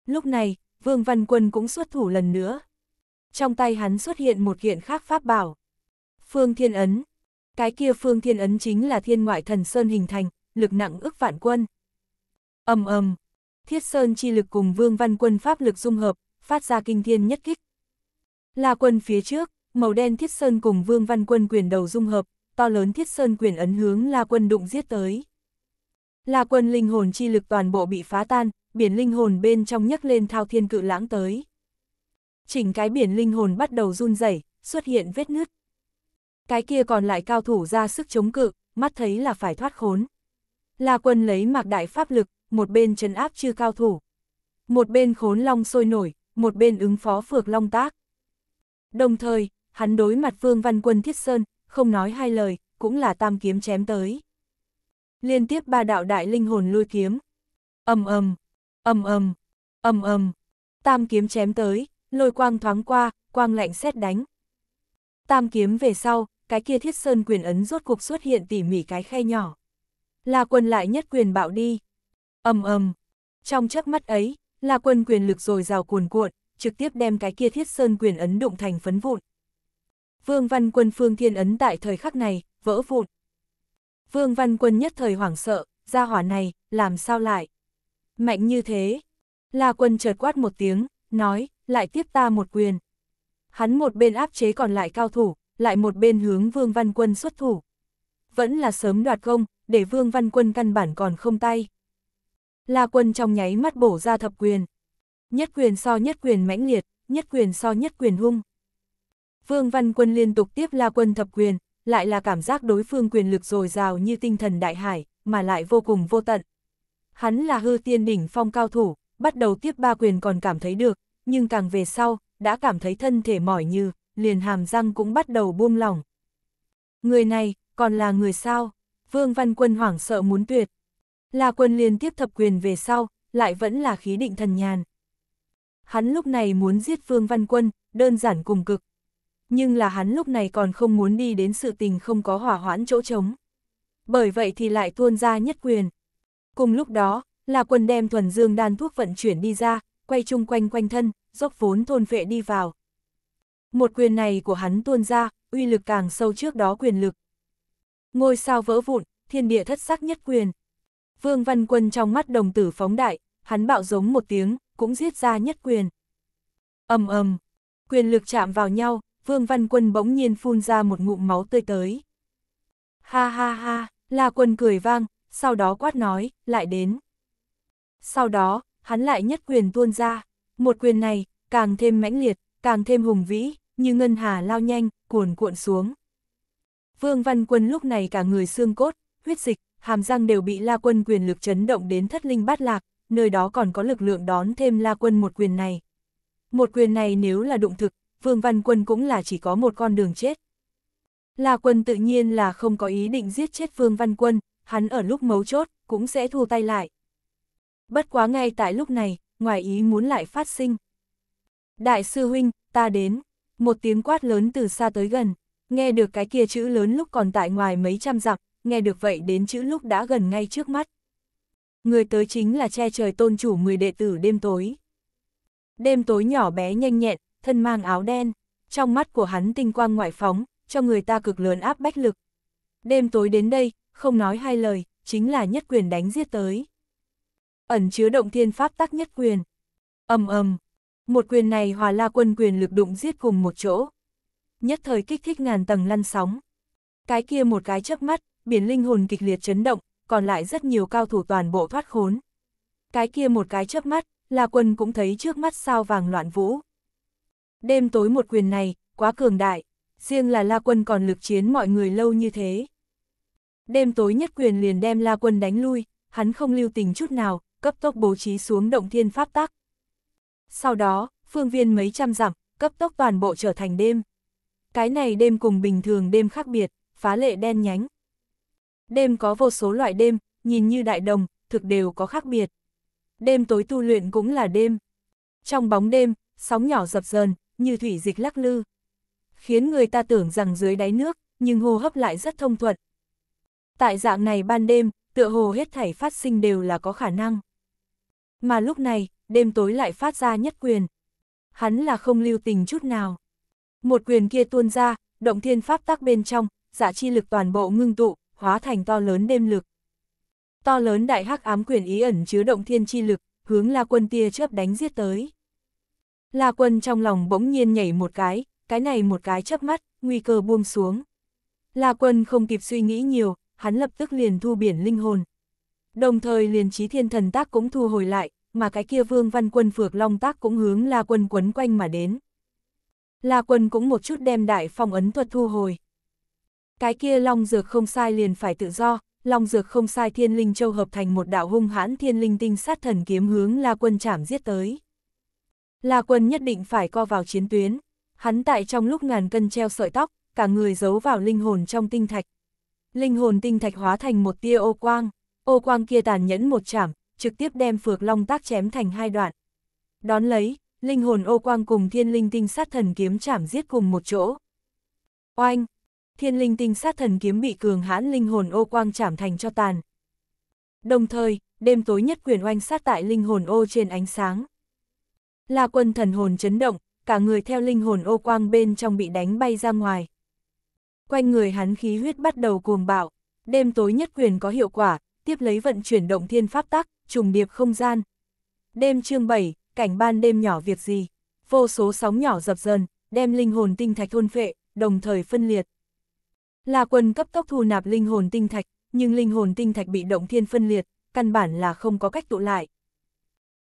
Lúc này, Vương Văn Quân cũng xuất thủ lần nữa. Trong tay hắn xuất hiện một kiện khác pháp bảo. Phương Thiên Ấn. Cái kia Phương Thiên Ấn chính là thiên ngoại thần Sơn hình thành, lực nặng ước vạn quân. ầm ầm Thiết Sơn chi lực cùng Vương Văn Quân pháp lực dung hợp, phát ra kinh thiên nhất kích. La quân phía trước, màu đen Thiết Sơn cùng Vương Văn Quân quyền đầu dung hợp, to lớn Thiết Sơn quyền ấn hướng La quân đụng giết tới. La quân linh hồn chi lực toàn bộ bị phá tan, biển linh hồn bên trong nhấc lên thao thiên cự lãng tới. Chỉnh cái biển linh hồn bắt đầu run rẩy, xuất hiện vết nứt. Cái kia còn lại cao thủ ra sức chống cự, mắt thấy là phải thoát khốn. La quân lấy mạc đại pháp lực, một bên trấn áp chư cao thủ. Một bên khốn long sôi nổi, một bên ứng phó phược long tác. Đồng thời, hắn đối mặt Vương Văn Quân Thiết Sơn, không nói hai lời, cũng là tam kiếm chém tới. Liên tiếp ba đạo đại linh hồn lui kiếm. Ầm ầm, ầm ầm, ầm ầm. Tam kiếm chém tới, lôi quang thoáng qua, quang lạnh xét đánh. Tam kiếm về sau, cái kia thiết sơn quyền ấn rốt cuộc xuất hiện tỉ mỉ cái khe nhỏ. La quân lại nhất quyền bạo đi. ầm ầm Trong chớp mắt ấy, La quân quyền lực rồi rào cuồn cuộn, trực tiếp đem cái kia thiết sơn quyền ấn đụng thành phấn vụn. Vương văn quân phương thiên ấn tại thời khắc này, vỡ vụn. Vương văn quân nhất thời hoảng sợ, ra hỏa này, làm sao lại? Mạnh như thế. La quân chợt quát một tiếng, nói, lại tiếp ta một quyền. Hắn một bên áp chế còn lại cao thủ, lại một bên hướng Vương Văn Quân xuất thủ. Vẫn là sớm đoạt công, để Vương Văn Quân căn bản còn không tay. La Quân trong nháy mắt bổ ra thập quyền. Nhất quyền so nhất quyền mãnh liệt, nhất quyền so nhất quyền hung. Vương Văn Quân liên tục tiếp La Quân thập quyền, lại là cảm giác đối phương quyền lực dồi dào như tinh thần đại hải, mà lại vô cùng vô tận. Hắn là hư tiên đỉnh phong cao thủ, bắt đầu tiếp ba quyền còn cảm thấy được, nhưng càng về sau, đã cảm thấy thân thể mỏi như liền hàm răng cũng bắt đầu buông lỏng. Người này, còn là người sao? Vương Văn Quân hoảng sợ muốn tuyệt. La Quân liên tiếp thập quyền về sau, lại vẫn là khí định thần nhàn. Hắn lúc này muốn giết Vương Văn Quân, đơn giản cùng cực. Nhưng là hắn lúc này còn không muốn đi đến sự tình không có hỏa hoãn chỗ trống. Bởi vậy thì lại tuôn ra nhất quyền. Cùng lúc đó, là quân đem thuần dương đan thuốc vận chuyển đi ra, quay chung quanh quanh thân, dốc vốn thôn vệ đi vào một quyền này của hắn tuôn ra, uy lực càng sâu trước đó quyền lực. Ngôi sao vỡ vụn, thiên địa thất sắc nhất quyền. Vương Văn Quân trong mắt đồng tử phóng đại, hắn bạo giống một tiếng, cũng giết ra nhất quyền. ầm ầm, quyền lực chạm vào nhau, Vương Văn Quân bỗng nhiên phun ra một ngụm máu tươi tới. Ha ha ha, La Quân cười vang, sau đó quát nói, lại đến. Sau đó, hắn lại nhất quyền tuôn ra, một quyền này, càng thêm mãnh liệt, càng thêm hùng vĩ, như ngân hà lao nhanh, cuồn cuộn xuống. Vương Văn Quân lúc này cả người xương cốt, huyết dịch, hàm răng đều bị La Quân quyền lực chấn động đến thất linh bát lạc, nơi đó còn có lực lượng đón thêm La Quân một quyền này. Một quyền này nếu là đụng thực, Vương Văn Quân cũng là chỉ có một con đường chết. La Quân tự nhiên là không có ý định giết chết Vương Văn Quân, hắn ở lúc mấu chốt, cũng sẽ thu tay lại. Bất quá ngay tại lúc này, ngoài ý muốn lại phát sinh. Đại sư huynh, ta đến. Một tiếng quát lớn từ xa tới gần, nghe được cái kia chữ lớn lúc còn tại ngoài mấy trăm dặm, nghe được vậy đến chữ lúc đã gần ngay trước mắt. Người tới chính là che trời tôn chủ 10 đệ tử đêm tối. Đêm tối nhỏ bé nhanh nhẹn, thân mang áo đen, trong mắt của hắn tinh quang ngoại phóng, cho người ta cực lớn áp bách lực. Đêm tối đến đây, không nói hai lời, chính là nhất quyền đánh giết tới. Ẩn chứa động thiên pháp tắc nhất quyền. ầm ầm một quyền này hòa la quân quyền lực đụng giết cùng một chỗ. Nhất thời kích thích ngàn tầng lăn sóng. Cái kia một cái chớp mắt, biển linh hồn kịch liệt chấn động, còn lại rất nhiều cao thủ toàn bộ thoát khốn. Cái kia một cái chớp mắt, La Quân cũng thấy trước mắt sao vàng loạn vũ. Đêm tối một quyền này, quá cường đại, riêng là La Quân còn lực chiến mọi người lâu như thế. Đêm tối nhất quyền liền đem La Quân đánh lui, hắn không lưu tình chút nào, cấp tốc bố trí xuống động thiên pháp tắc. Sau đó, phương viên mấy trăm dặm, cấp tốc toàn bộ trở thành đêm. Cái này đêm cùng bình thường đêm khác biệt, phá lệ đen nhánh. Đêm có vô số loại đêm, nhìn như đại đồng, thực đều có khác biệt. Đêm tối tu luyện cũng là đêm. Trong bóng đêm, sóng nhỏ dập dờn, như thủy dịch lắc lư. Khiến người ta tưởng rằng dưới đáy nước, nhưng hô hấp lại rất thông thuận. Tại dạng này ban đêm, tựa hồ hết thảy phát sinh đều là có khả năng. Mà lúc này, đêm tối lại phát ra nhất quyền. Hắn là không lưu tình chút nào. Một quyền kia tuôn ra, động thiên pháp tắc bên trong, giả dạ chi lực toàn bộ ngưng tụ, hóa thành to lớn đêm lực. To lớn đại hắc ám quyền ý ẩn chứa động thiên chi lực, hướng La Quân tia chớp đánh giết tới. La Quân trong lòng bỗng nhiên nhảy một cái, cái này một cái chớp mắt, nguy cơ buông xuống. La Quân không kịp suy nghĩ nhiều, hắn lập tức liền thu biển linh hồn. Đồng thời liền trí thiên thần tác cũng thu hồi lại, mà cái kia vương văn quân phược long tác cũng hướng la quân quấn quanh mà đến. La quân cũng một chút đem đại phong ấn thuật thu hồi. Cái kia long dược không sai liền phải tự do, long dược không sai thiên linh châu hợp thành một đạo hung hãn thiên linh tinh sát thần kiếm hướng la quân chảm giết tới. La quân nhất định phải co vào chiến tuyến, hắn tại trong lúc ngàn cân treo sợi tóc, cả người giấu vào linh hồn trong tinh thạch. Linh hồn tinh thạch hóa thành một tia ô quang, ô quang kia tàn nhẫn một chảm, trực tiếp đem Phược Long tác chém thành hai đoạn. Đón lấy, linh hồn ô quang cùng thiên linh tinh sát thần kiếm chảm giết cùng một chỗ. Oanh! Thiên linh tinh sát thần kiếm bị cường hãn linh hồn ô quang chảm thành cho tàn. Đồng thời, đêm tối nhất quyền oanh sát tại linh hồn ô trên ánh sáng. La quân thần hồn chấn động, cả người theo linh hồn ô quang bên trong bị đánh bay ra ngoài. Quanh người hắn khí huyết bắt đầu cuồng bạo, đêm tối nhất quyền có hiệu quả, tiếp lấy vận chuyển động thiên pháp tắc, trùng điệp không gian. Đêm chương 7, cảnh ban đêm nhỏ việc gì? Vô số sóng nhỏ dập dần, đem linh hồn tinh thạch thôn phệ, đồng thời phân liệt. La quân cấp tốc thu nạp linh hồn tinh thạch, nhưng linh hồn tinh thạch bị động thiên phân liệt, căn bản là không có cách tụ lại.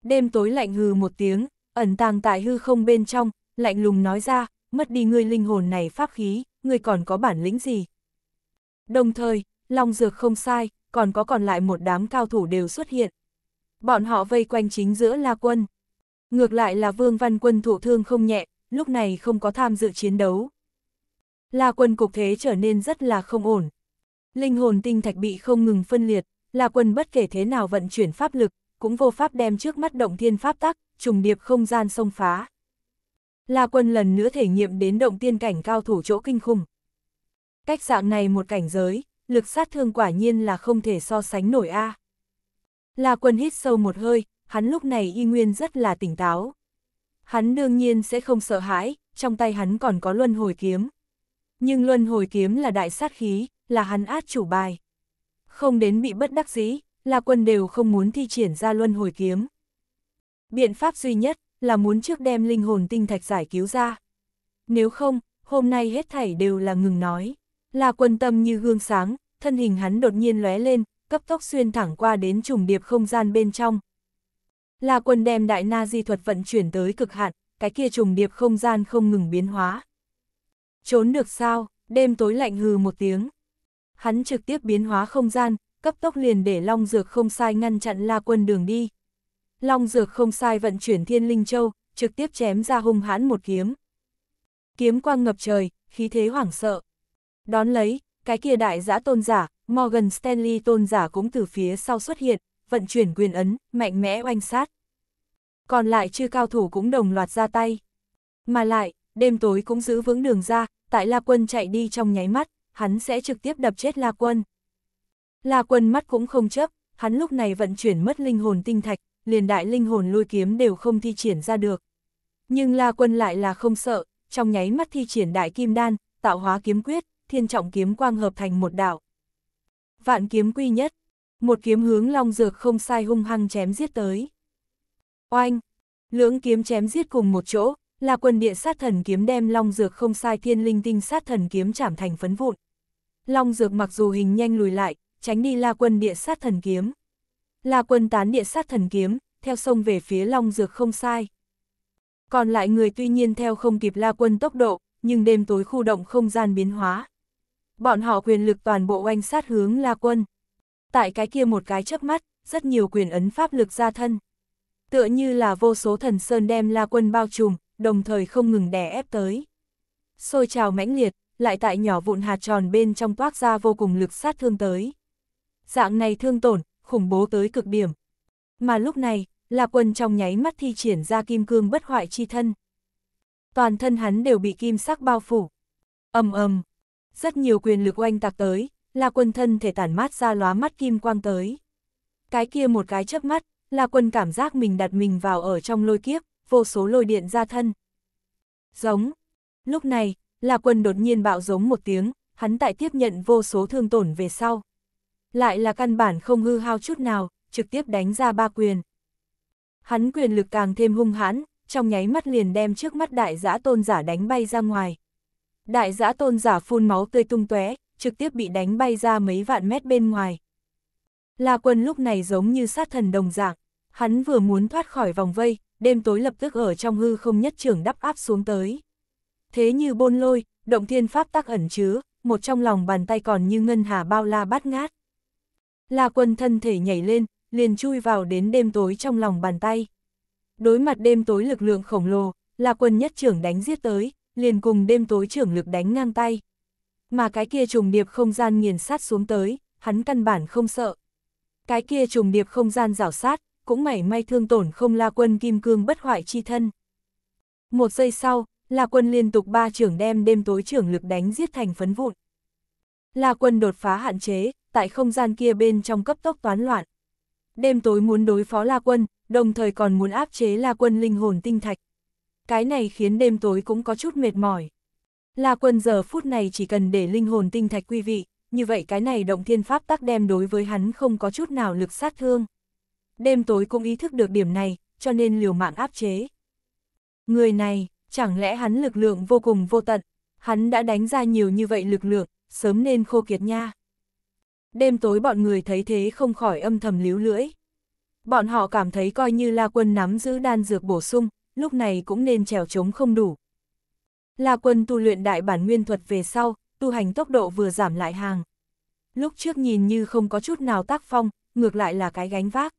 Đêm tối lạnh hừ một tiếng, ẩn tàng tại hư không bên trong, lạnh lùng nói ra, mất đi ngươi linh hồn này pháp khí, ngươi còn có bản lĩnh gì? Đồng thời, Long Dược không sai, còn có còn lại một đám cao thủ đều xuất hiện. Bọn họ vây quanh chính giữa La Quân. Ngược lại là Vương Văn Quân thụ thương không nhẹ, lúc này không có tham dự chiến đấu. La Quân cục thế trở nên rất là không ổn. Linh hồn tinh thạch bị không ngừng phân liệt, La Quân bất kể thế nào vận chuyển pháp lực, cũng vô pháp đem trước mắt động thiên pháp tắc, trùng điệp không gian xông phá. La Quân lần nữa thể nghiệm đến động tiên cảnh cao thủ chỗ kinh khủng. Cách dạng này một cảnh giới, lực sát thương quả nhiên là không thể so sánh nổi a. À. La Quân hít sâu một hơi, hắn lúc này y nguyên rất là tỉnh táo. Hắn đương nhiên sẽ không sợ hãi, trong tay hắn còn có luân hồi kiếm. Nhưng luân hồi kiếm là đại sát khí, là hắn át chủ bài. Không đến bị bất đắc dĩ, La Quân đều không muốn thi triển ra luân hồi kiếm. Biện pháp duy nhất là muốn trước đem linh hồn tinh thạch giải cứu ra. Nếu không, hôm nay hết thảy đều là ngừng nói. La Quân tâm như gương sáng, thân hình hắn đột nhiên lóe lên, cấp tốc xuyên thẳng qua đến trùng điệp không gian bên trong. Là quân đem đại na di thuật vận chuyển tới cực hạn, cái kia trùng điệp không gian không ngừng biến hóa. Trốn được sao, đêm tối lạnh hừ một tiếng. Hắn trực tiếp biến hóa không gian, cấp tốc liền để Long Dược không sai ngăn chặn La Quân đường đi. Long Dược không sai vận chuyển Thiên Linh Châu, trực tiếp chém ra hung hãn một kiếm. Kiếm quang ngập trời, khí thế hoảng sợ. Đón lấy, cái kia đại giã tôn giả, Morgan Stanley tôn giả cũng từ phía sau xuất hiện, vận chuyển quyền ấn, mạnh mẽ oanh sát. Còn lại chưa cao thủ cũng đồng loạt ra tay. Mà lại, đêm tối cũng giữ vững đường ra, tại La Quân chạy đi trong nháy mắt, hắn sẽ trực tiếp đập chết La Quân. La Quân mắt cũng không chấp, hắn lúc này vận chuyển mất linh hồn tinh thạch, liền đại linh hồn lôi kiếm đều không thi triển ra được. Nhưng La Quân lại là không sợ, trong nháy mắt thi triển đại kim đan, tạo hóa kiếm quyết, thiên trọng kiếm quang hợp thành một đạo. Vạn kiếm quy nhất, một kiếm hướng long dược không sai hung hăng chém giết tới. Oanh, lưỡng kiếm chém giết cùng một chỗ, là quần địa sát thần kiếm đem long dược không sai thiên linh tinh sát thần kiếm chảm thành phấn vụn. Long dược mặc dù hình nhanh lùi lại, tránh đi la quân địa sát thần kiếm. là quân tán địa sát thần kiếm, theo sông về phía long dược không sai. Còn lại người tuy nhiên theo không kịp la quân tốc độ, nhưng đêm tối khu động không gian biến hóa, bọn họ quyền lực toàn bộ oanh sát hướng La Quân. Tại cái kia một cái chớp mắt, rất nhiều quyền ấn pháp lực ra thân. Tựa như là vô số thần sơn đem La Quân bao trùm, đồng thời không ngừng đè ép tới. Sôi trào mãnh liệt, lại tại nhỏ vụn hạt tròn bên trong toát ra vô cùng lực sát thương tới. Dạng này thương tổn, khủng bố tới cực điểm. Mà lúc này, La Quân trong nháy mắt thi triển ra kim cương bất hoại chi thân. Toàn thân hắn đều bị kim sắc bao phủ. ầm ầm, rất nhiều quyền lực oanh tạc tới, là quân thân thể tản mát ra lóa mắt kim quang tới. Cái kia một cái chớp mắt, là quân cảm giác mình đặt mình vào ở trong lôi kiếp, vô số lôi điện ra thân. Giống. Lúc này, là quân đột nhiên bạo giống một tiếng, hắn tại tiếp nhận vô số thương tổn về sau. Lại là căn bản không hư hao chút nào, trực tiếp đánh ra ba quyền. Hắn quyền lực càng thêm hung hãn, trong nháy mắt liền đem trước mắt đại giã tôn giả đánh bay ra ngoài. Đại giã tôn giả phun máu tươi tung tóe, trực tiếp bị đánh bay ra mấy vạn mét bên ngoài. La quân lúc này giống như sát thần đồng dạng, hắn vừa muốn thoát khỏi vòng vây, đêm tối lập tức ở trong hư không nhất trưởng đắp áp xuống tới. Thế như bôn lôi, động thiên pháp tác ẩn chứa, một trong lòng bàn tay còn như ngân hà bao la bát ngát. La quân thân thể nhảy lên, liền chui vào đến đêm tối trong lòng bàn tay. Đối mặt đêm tối lực lượng khổng lồ, La quân nhất trưởng đánh giết tới, liền cùng đêm tối trưởng lực đánh ngang tay. Mà cái kia trùng điệp không gian nghiền sát xuống tới, hắn căn bản không sợ. Cái kia trùng điệp không gian rảo sát, cũng mảy may thương tổn không la quân kim cương bất hoại chi thân. Một giây sau, la quân liên tục ba trưởng đem đêm tối trưởng lực đánh giết thành phấn vụn. La quân đột phá hạn chế, tại không gian kia bên trong cấp tốc toán loạn. Đêm tối muốn đối phó La quân, đồng thời còn muốn áp chế La quân linh hồn tinh thạch cái này khiến đêm tối cũng có chút mệt mỏi. La quân giờ phút này chỉ cần để linh hồn tinh thạch quy vị, như vậy cái này động thiên pháp tắc đem đối với hắn không có chút nào lực sát thương. Đêm tối cũng ý thức được điểm này, cho nên liều mạng áp chế. Người này, chẳng lẽ hắn lực lượng vô cùng vô tận, hắn đã đánh ra nhiều như vậy lực lượng, sớm nên khô kiệt nha. Đêm tối bọn người thấy thế không khỏi âm thầm líu lưỡi. Bọn họ cảm thấy coi như La Quân nắm giữ đan dược bổ sung, lúc này cũng nên trèo trống không đủ. La quân tu luyện đại bản nguyên thuật về sau, tu hành tốc độ vừa giảm lại hàng. Lúc trước nhìn như không có chút nào tác phong, ngược lại là cái gánh vác.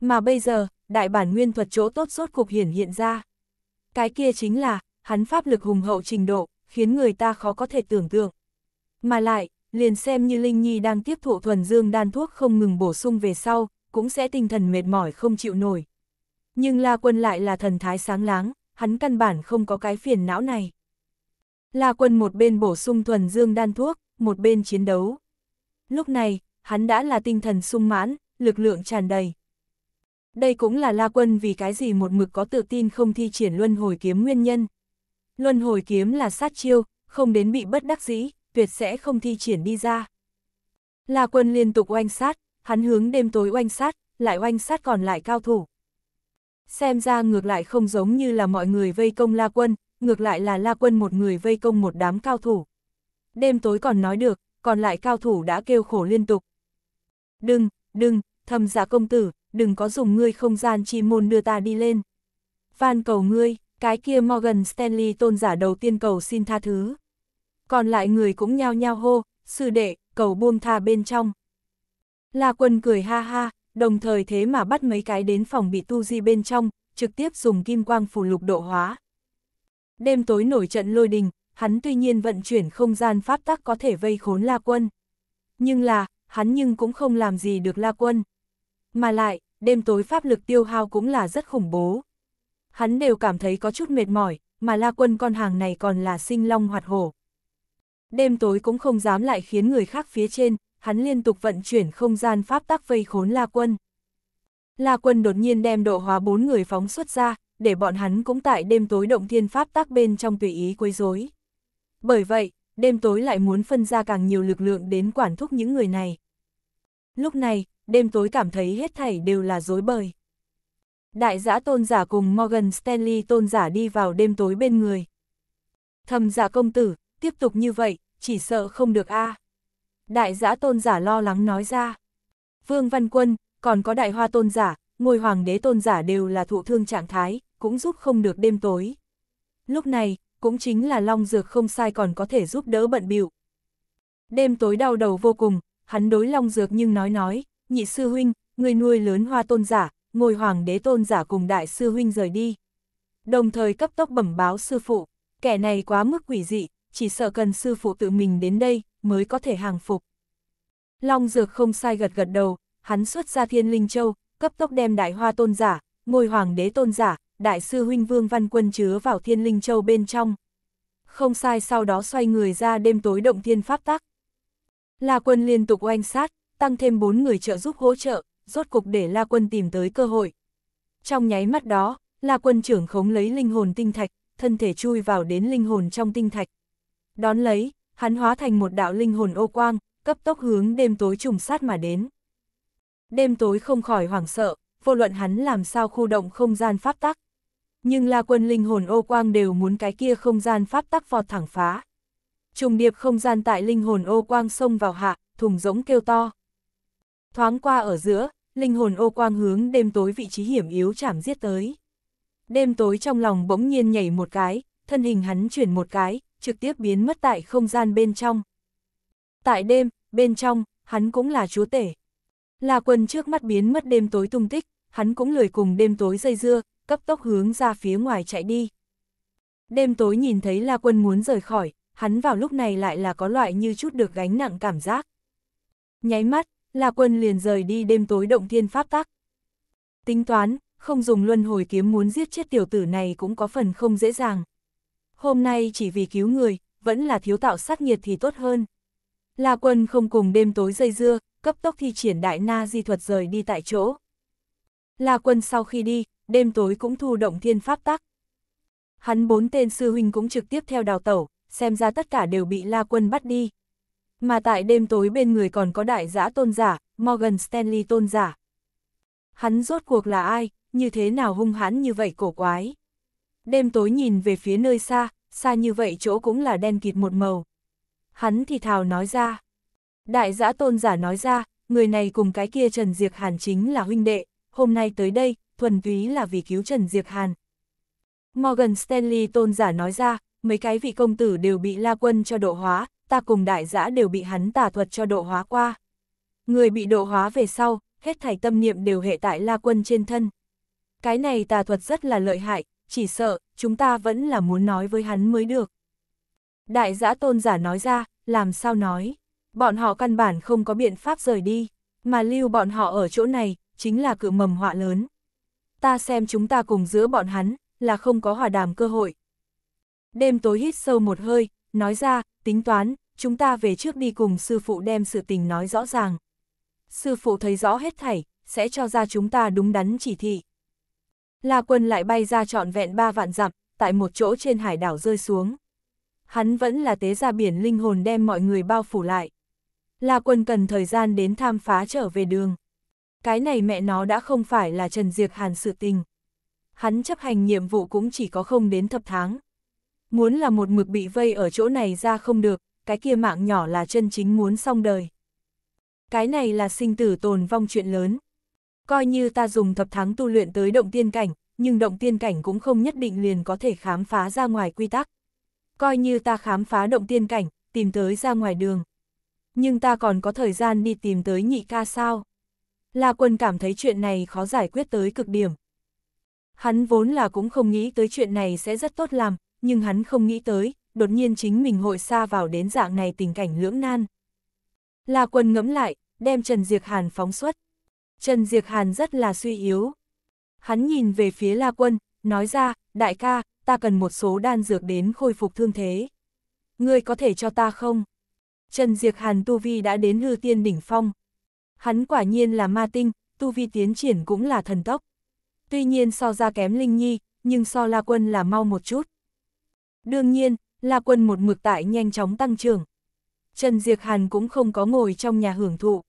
Mà bây giờ, đại bản nguyên thuật chỗ tốt sốt cục hiển hiện ra. Cái kia chính là, hắn pháp lực hùng hậu trình độ, khiến người ta khó có thể tưởng tượng. Mà lại, liền xem như Linh Nhi đang tiếp thụ thuần dương đan thuốc không ngừng bổ sung về sau, cũng sẽ tinh thần mệt mỏi không chịu nổi, nhưng La Quân lại là thần thái sáng láng, hắn căn bản không có cái phiền não này. La Quân một bên bổ sung thuần dương đan thuốc, một bên chiến đấu. Lúc này, hắn đã là tinh thần sung mãn, lực lượng tràn đầy. Đây cũng là La Quân vì cái gì một mực có tự tin không thi triển luân hồi kiếm nguyên nhân. Luân hồi kiếm là sát chiêu, không đến bị bất đắc dĩ, tuyệt sẽ không thi triển đi ra. La Quân liên tục oanh sát, hắn hướng đêm tối oanh sát, lại oanh sát còn lại cao thủ xem ra ngược lại không giống như là mọi người vây công La Quân, ngược lại là La Quân một người vây công một đám cao thủ. Đêm tối còn nói được, còn lại cao thủ đã kêu khổ liên tục. Đừng, đừng, thầm giả công tử, đừng có dùng ngươi không gian chi môn đưa ta đi lên. Van cầu ngươi, cái kia Morgan Stanley tôn giả đầu tiên cầu xin tha thứ. Còn lại người cũng nhao nhao hô, sư đệ, cầu buông tha bên trong. La quân cười ha ha, đồng thời thế mà bắt mấy cái đến phòng bị tu di bên trong, trực tiếp dùng kim quang phủ lục độ hóa. Đêm tối nổi trận lôi đình, hắn tuy nhiên vận chuyển không gian pháp tắc có thể vây khốn La Quân. Nhưng là, hắn nhưng cũng không làm gì được La Quân. Mà lại, đêm tối pháp lực tiêu hao cũng là rất khủng bố. Hắn đều cảm thấy có chút mệt mỏi, mà La Quân con hàng này còn là sinh long hoạt hổ. Đêm tối cũng không dám lại khiến người khác phía trên, hắn liên tục vận chuyển không gian pháp tắc vây khốn La Quân. La Quân đột nhiên đem độ hóa bốn người phóng xuất ra, để bọn hắn cũng tại đêm tối động thiên pháp tắc bên trong tùy ý quấy rối. Bởi vậy, đêm tối lại muốn phân ra càng nhiều lực lượng đến quản thúc những người này. Lúc này, đêm tối cảm thấy hết thảy đều là dối bời. Đại giã tôn giả cùng Morgan Stanley tôn giả đi vào đêm tối bên người. Thầm giả công tử, tiếp tục như vậy, chỉ sợ không được a à đại giã tôn giả lo lắng nói ra. Vương Văn Quân, còn có đại hoa tôn giả, ngôi hoàng đế tôn giả đều là thụ thương trạng thái, cũng giúp không được đêm tối. Lúc này, cũng chính là long dược không sai còn có thể giúp đỡ bận bịu. Đêm tối đau đầu vô cùng, hắn đối long dược nhưng nói nói, nhị sư huynh, người nuôi lớn hoa tôn giả, ngôi hoàng đế tôn giả cùng đại sư huynh rời đi. Đồng thời cấp tốc bẩm báo sư phụ, kẻ này quá mức quỷ dị, chỉ sợ cần sư phụ tự mình đến đây, mới có thể hàng phục. Long Dược không sai gật gật đầu, hắn xuất ra thiên linh châu, cấp tốc đem đại hoa tôn giả, ngôi hoàng đế tôn giả, đại sư huynh vương văn quân chứa vào thiên linh châu bên trong. Không sai sau đó xoay người ra đêm tối động thiên pháp tắc. La quân liên tục oanh sát, tăng thêm bốn người trợ giúp hỗ trợ, rốt cục để La quân tìm tới cơ hội. Trong nháy mắt đó, La quân trưởng khống lấy linh hồn tinh thạch, thân thể chui vào đến linh hồn trong tinh thạch. Đón lấy, hắn hóa thành một đạo linh hồn ô quang, cấp tốc hướng đêm tối trùng sát mà đến. Đêm tối không khỏi hoảng sợ, vô luận hắn làm sao khu động không gian pháp tắc. Nhưng là quân linh hồn ô quang đều muốn cái kia không gian pháp tắc vọt thẳng phá. Trùng điệp không gian tại linh hồn ô quang xông vào hạ, thùng rỗng kêu to. Thoáng qua ở giữa, linh hồn ô quang hướng đêm tối vị trí hiểm yếu chảm giết tới. Đêm tối trong lòng bỗng nhiên nhảy một cái, thân hình hắn chuyển một cái, trực tiếp biến mất tại không gian bên trong. Tại đêm, bên trong, hắn cũng là chúa tể. La quân trước mắt biến mất đêm tối tung tích, hắn cũng lười cùng đêm tối dây dưa, cấp tốc hướng ra phía ngoài chạy đi. Đêm tối nhìn thấy La quân muốn rời khỏi, hắn vào lúc này lại là có loại như chút được gánh nặng cảm giác. Nháy mắt, La Quân liền rời đi đêm tối động thiên pháp tắc. Tính toán, không dùng luân hồi kiếm muốn giết chết tiểu tử này cũng có phần không dễ dàng hôm nay chỉ vì cứu người, vẫn là thiếu tạo sát nghiệt thì tốt hơn. La quân không cùng đêm tối dây dưa, cấp tốc thi triển đại na di thuật rời đi tại chỗ. La quân sau khi đi, đêm tối cũng thu động thiên pháp tắc. Hắn bốn tên sư huynh cũng trực tiếp theo đào tẩu, xem ra tất cả đều bị La quân bắt đi. Mà tại đêm tối bên người còn có đại giã tôn giả, Morgan Stanley tôn giả. Hắn rốt cuộc là ai, như thế nào hung hãn như vậy cổ quái đêm tối nhìn về phía nơi xa, xa như vậy chỗ cũng là đen kịt một màu. Hắn thì thào nói ra. Đại giã tôn giả nói ra, người này cùng cái kia Trần Diệc Hàn chính là huynh đệ, hôm nay tới đây, thuần túy là vì cứu Trần Diệc Hàn. Morgan Stanley tôn giả nói ra, mấy cái vị công tử đều bị la quân cho độ hóa, ta cùng đại giã đều bị hắn tả thuật cho độ hóa qua. Người bị độ hóa về sau, hết thảy tâm niệm đều hệ tại la quân trên thân. Cái này tà thuật rất là lợi hại, chỉ sợ, chúng ta vẫn là muốn nói với hắn mới được. Đại giã tôn giả nói ra, làm sao nói, bọn họ căn bản không có biện pháp rời đi, mà lưu bọn họ ở chỗ này, chính là cự mầm họa lớn. Ta xem chúng ta cùng giữa bọn hắn, là không có hòa đàm cơ hội. Đêm tối hít sâu một hơi, nói ra, tính toán, chúng ta về trước đi cùng sư phụ đem sự tình nói rõ ràng. Sư phụ thấy rõ hết thảy, sẽ cho ra chúng ta đúng đắn chỉ thị. La Quân lại bay ra trọn vẹn ba vạn dặm, tại một chỗ trên hải đảo rơi xuống. Hắn vẫn là tế ra biển linh hồn đem mọi người bao phủ lại. La Quân cần thời gian đến tham phá trở về đường. Cái này mẹ nó đã không phải là Trần Diệc Hàn sự tình. Hắn chấp hành nhiệm vụ cũng chỉ có không đến thập tháng. Muốn là một mực bị vây ở chỗ này ra không được, cái kia mạng nhỏ là chân chính muốn xong đời. Cái này là sinh tử tồn vong chuyện lớn. Coi như ta dùng thập thắng tu luyện tới động tiên cảnh, nhưng động tiên cảnh cũng không nhất định liền có thể khám phá ra ngoài quy tắc. Coi như ta khám phá động tiên cảnh, tìm tới ra ngoài đường. Nhưng ta còn có thời gian đi tìm tới nhị ca sao? La quân cảm thấy chuyện này khó giải quyết tới cực điểm. Hắn vốn là cũng không nghĩ tới chuyện này sẽ rất tốt làm, nhưng hắn không nghĩ tới, đột nhiên chính mình hội xa vào đến dạng này tình cảnh lưỡng nan. La quân ngẫm lại, đem Trần Diệc Hàn phóng xuất. Trần Diệc Hàn rất là suy yếu. Hắn nhìn về phía La Quân, nói ra, đại ca, ta cần một số đan dược đến khôi phục thương thế. Ngươi có thể cho ta không? Trần Diệc Hàn Tu Vi đã đến hư tiên đỉnh phong. Hắn quả nhiên là ma tinh, Tu Vi tiến triển cũng là thần tốc. Tuy nhiên so ra kém Linh Nhi, nhưng so La Quân là mau một chút. Đương nhiên, La Quân một mực tại nhanh chóng tăng trưởng. Trần Diệc Hàn cũng không có ngồi trong nhà hưởng thụ.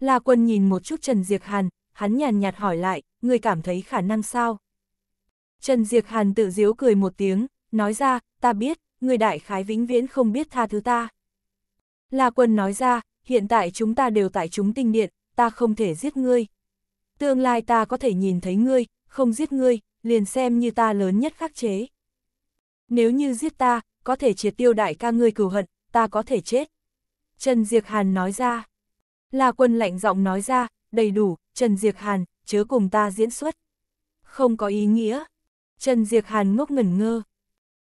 La Quân nhìn một chút Trần Diệc Hàn, hắn nhàn nhạt hỏi lại, người cảm thấy khả năng sao? Trần Diệc Hàn tự diếu cười một tiếng, nói ra, ta biết, người đại khái vĩnh viễn không biết tha thứ ta. La Quân nói ra, hiện tại chúng ta đều tại chúng tinh điện, ta không thể giết ngươi. Tương lai ta có thể nhìn thấy ngươi, không giết ngươi, liền xem như ta lớn nhất khắc chế. Nếu như giết ta, có thể triệt tiêu đại ca ngươi cửu hận, ta có thể chết. Trần Diệc Hàn nói ra. La quân lạnh giọng nói ra, đầy đủ, Trần Diệc Hàn, chớ cùng ta diễn xuất. Không có ý nghĩa. Trần Diệc Hàn ngốc ngẩn ngơ.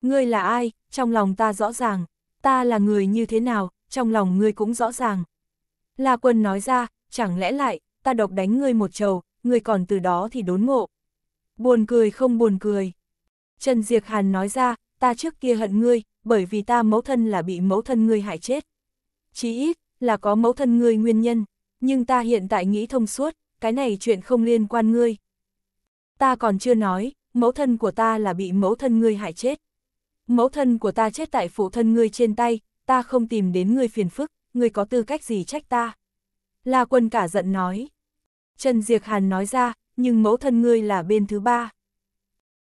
Ngươi là ai, trong lòng ta rõ ràng, ta là người như thế nào, trong lòng ngươi cũng rõ ràng. La quân nói ra, chẳng lẽ lại, ta độc đánh ngươi một trầu, ngươi còn từ đó thì đốn ngộ. Buồn cười không buồn cười. Trần Diệc Hàn nói ra, ta trước kia hận ngươi, bởi vì ta mẫu thân là bị mẫu thân ngươi hại chết. Chí ít, là có mẫu thân ngươi nguyên nhân, nhưng ta hiện tại nghĩ thông suốt, cái này chuyện không liên quan ngươi. Ta còn chưa nói, mẫu thân của ta là bị mẫu thân ngươi hại chết. Mẫu thân của ta chết tại phụ thân ngươi trên tay, ta không tìm đến ngươi phiền phức, ngươi có tư cách gì trách ta. La quân cả giận nói. Trần Diệc Hàn nói ra, nhưng mẫu thân ngươi là bên thứ ba.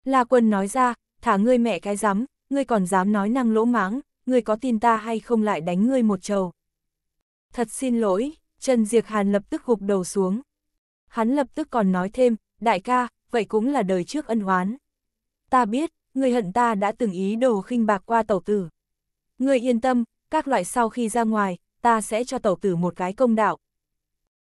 La quân nói ra, thả ngươi mẹ cái rắm, ngươi còn dám nói năng lỗ máng, ngươi có tin ta hay không lại đánh ngươi một trầu. Thật xin lỗi, Trần Diệc Hàn lập tức gục đầu xuống. Hắn lập tức còn nói thêm, đại ca, vậy cũng là đời trước ân oán. Ta biết, người hận ta đã từng ý đồ khinh bạc qua tẩu tử. Người yên tâm, các loại sau khi ra ngoài, ta sẽ cho tẩu tử một cái công đạo.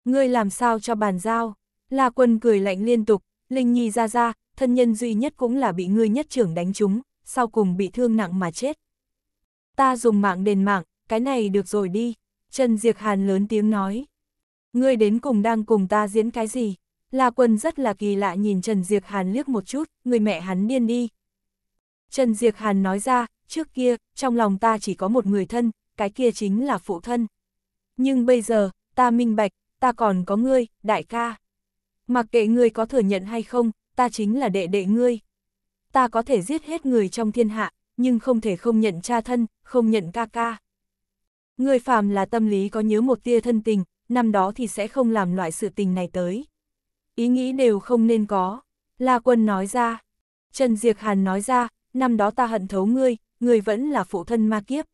người làm sao cho bàn giao? La quân cười lạnh liên tục, Linh Nhi ra ra, thân nhân duy nhất cũng là bị ngươi nhất trưởng đánh trúng, sau cùng bị thương nặng mà chết. Ta dùng mạng đền mạng, cái này được rồi đi. Trần Diệc Hàn lớn tiếng nói. Ngươi đến cùng đang cùng ta diễn cái gì? La Quân rất là kỳ lạ nhìn Trần Diệc Hàn liếc một chút, người mẹ hắn điên đi. Trần Diệc Hàn nói ra, trước kia, trong lòng ta chỉ có một người thân, cái kia chính là phụ thân. Nhưng bây giờ, ta minh bạch, ta còn có ngươi, đại ca. Mặc kệ ngươi có thừa nhận hay không, ta chính là đệ đệ ngươi. Ta có thể giết hết người trong thiên hạ, nhưng không thể không nhận cha thân, không nhận ca ca. Người phàm là tâm lý có nhớ một tia thân tình, năm đó thì sẽ không làm loại sự tình này tới. Ý nghĩ đều không nên có. La Quân nói ra. Trần Diệc Hàn nói ra, năm đó ta hận thấu ngươi, ngươi vẫn là phụ thân ma kiếp.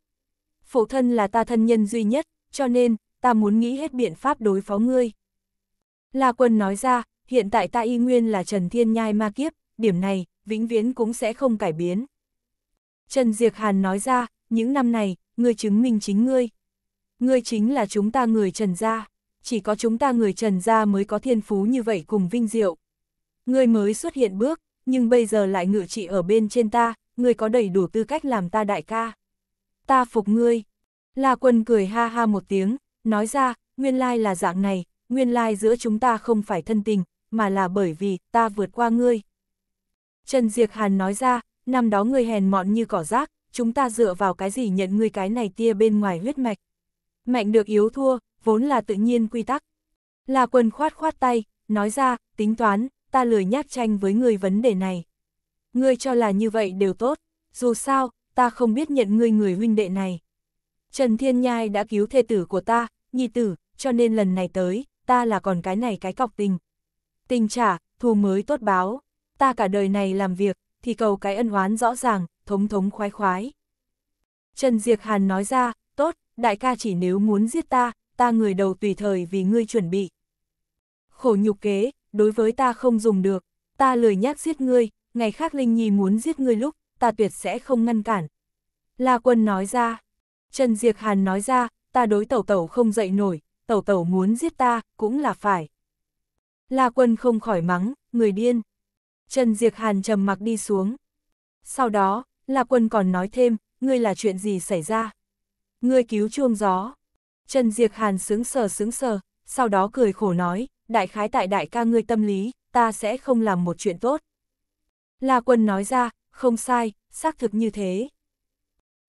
Phụ thân là ta thân nhân duy nhất, cho nên, ta muốn nghĩ hết biện pháp đối phó ngươi. La Quân nói ra, hiện tại ta y nguyên là Trần Thiên Nhai ma kiếp, điểm này, vĩnh viễn cũng sẽ không cải biến. Trần Diệc Hàn nói ra, những năm này, ngươi chứng minh chính ngươi. Ngươi chính là chúng ta người trần gia, chỉ có chúng ta người trần gia mới có thiên phú như vậy cùng vinh diệu. Ngươi mới xuất hiện bước, nhưng bây giờ lại ngự trị ở bên trên ta, ngươi có đầy đủ tư cách làm ta đại ca. Ta phục ngươi. La quân cười ha ha một tiếng, nói ra, nguyên lai là dạng này, nguyên lai giữa chúng ta không phải thân tình, mà là bởi vì ta vượt qua ngươi. Trần Diệc Hàn nói ra, năm đó ngươi hèn mọn như cỏ rác, chúng ta dựa vào cái gì nhận ngươi cái này tia bên ngoài huyết mạch. Mạnh được yếu thua, vốn là tự nhiên quy tắc. Là quần khoát khoát tay, nói ra, tính toán, ta lười nhát tranh với ngươi vấn đề này. Ngươi cho là như vậy đều tốt, dù sao, ta không biết nhận ngươi người huynh đệ này. Trần Thiên Nhai đã cứu thê tử của ta, nhi tử, cho nên lần này tới, ta là còn cái này cái cọc tình. Tình trả, thù mới tốt báo, ta cả đời này làm việc, thì cầu cái ân oán rõ ràng, thống thống khoái khoái. Trần Diệc Hàn nói ra, tốt, đại ca chỉ nếu muốn giết ta, ta người đầu tùy thời vì ngươi chuẩn bị. Khổ nhục kế, đối với ta không dùng được, ta lười nhác giết ngươi, ngày khác Linh Nhi muốn giết ngươi lúc, ta tuyệt sẽ không ngăn cản. La Quân nói ra, Trần Diệc Hàn nói ra, ta đối tẩu tẩu không dậy nổi, tẩu tẩu muốn giết ta, cũng là phải. La Quân không khỏi mắng, người điên. Trần Diệc Hàn trầm mặc đi xuống. Sau đó, La Quân còn nói thêm, ngươi là chuyện gì xảy ra? Ngươi cứu chuông gió. Trần Diệc Hàn sướng sờ sướng sờ, sau đó cười khổ nói, đại khái tại đại ca ngươi tâm lý, ta sẽ không làm một chuyện tốt. La Quân nói ra, không sai, xác thực như thế.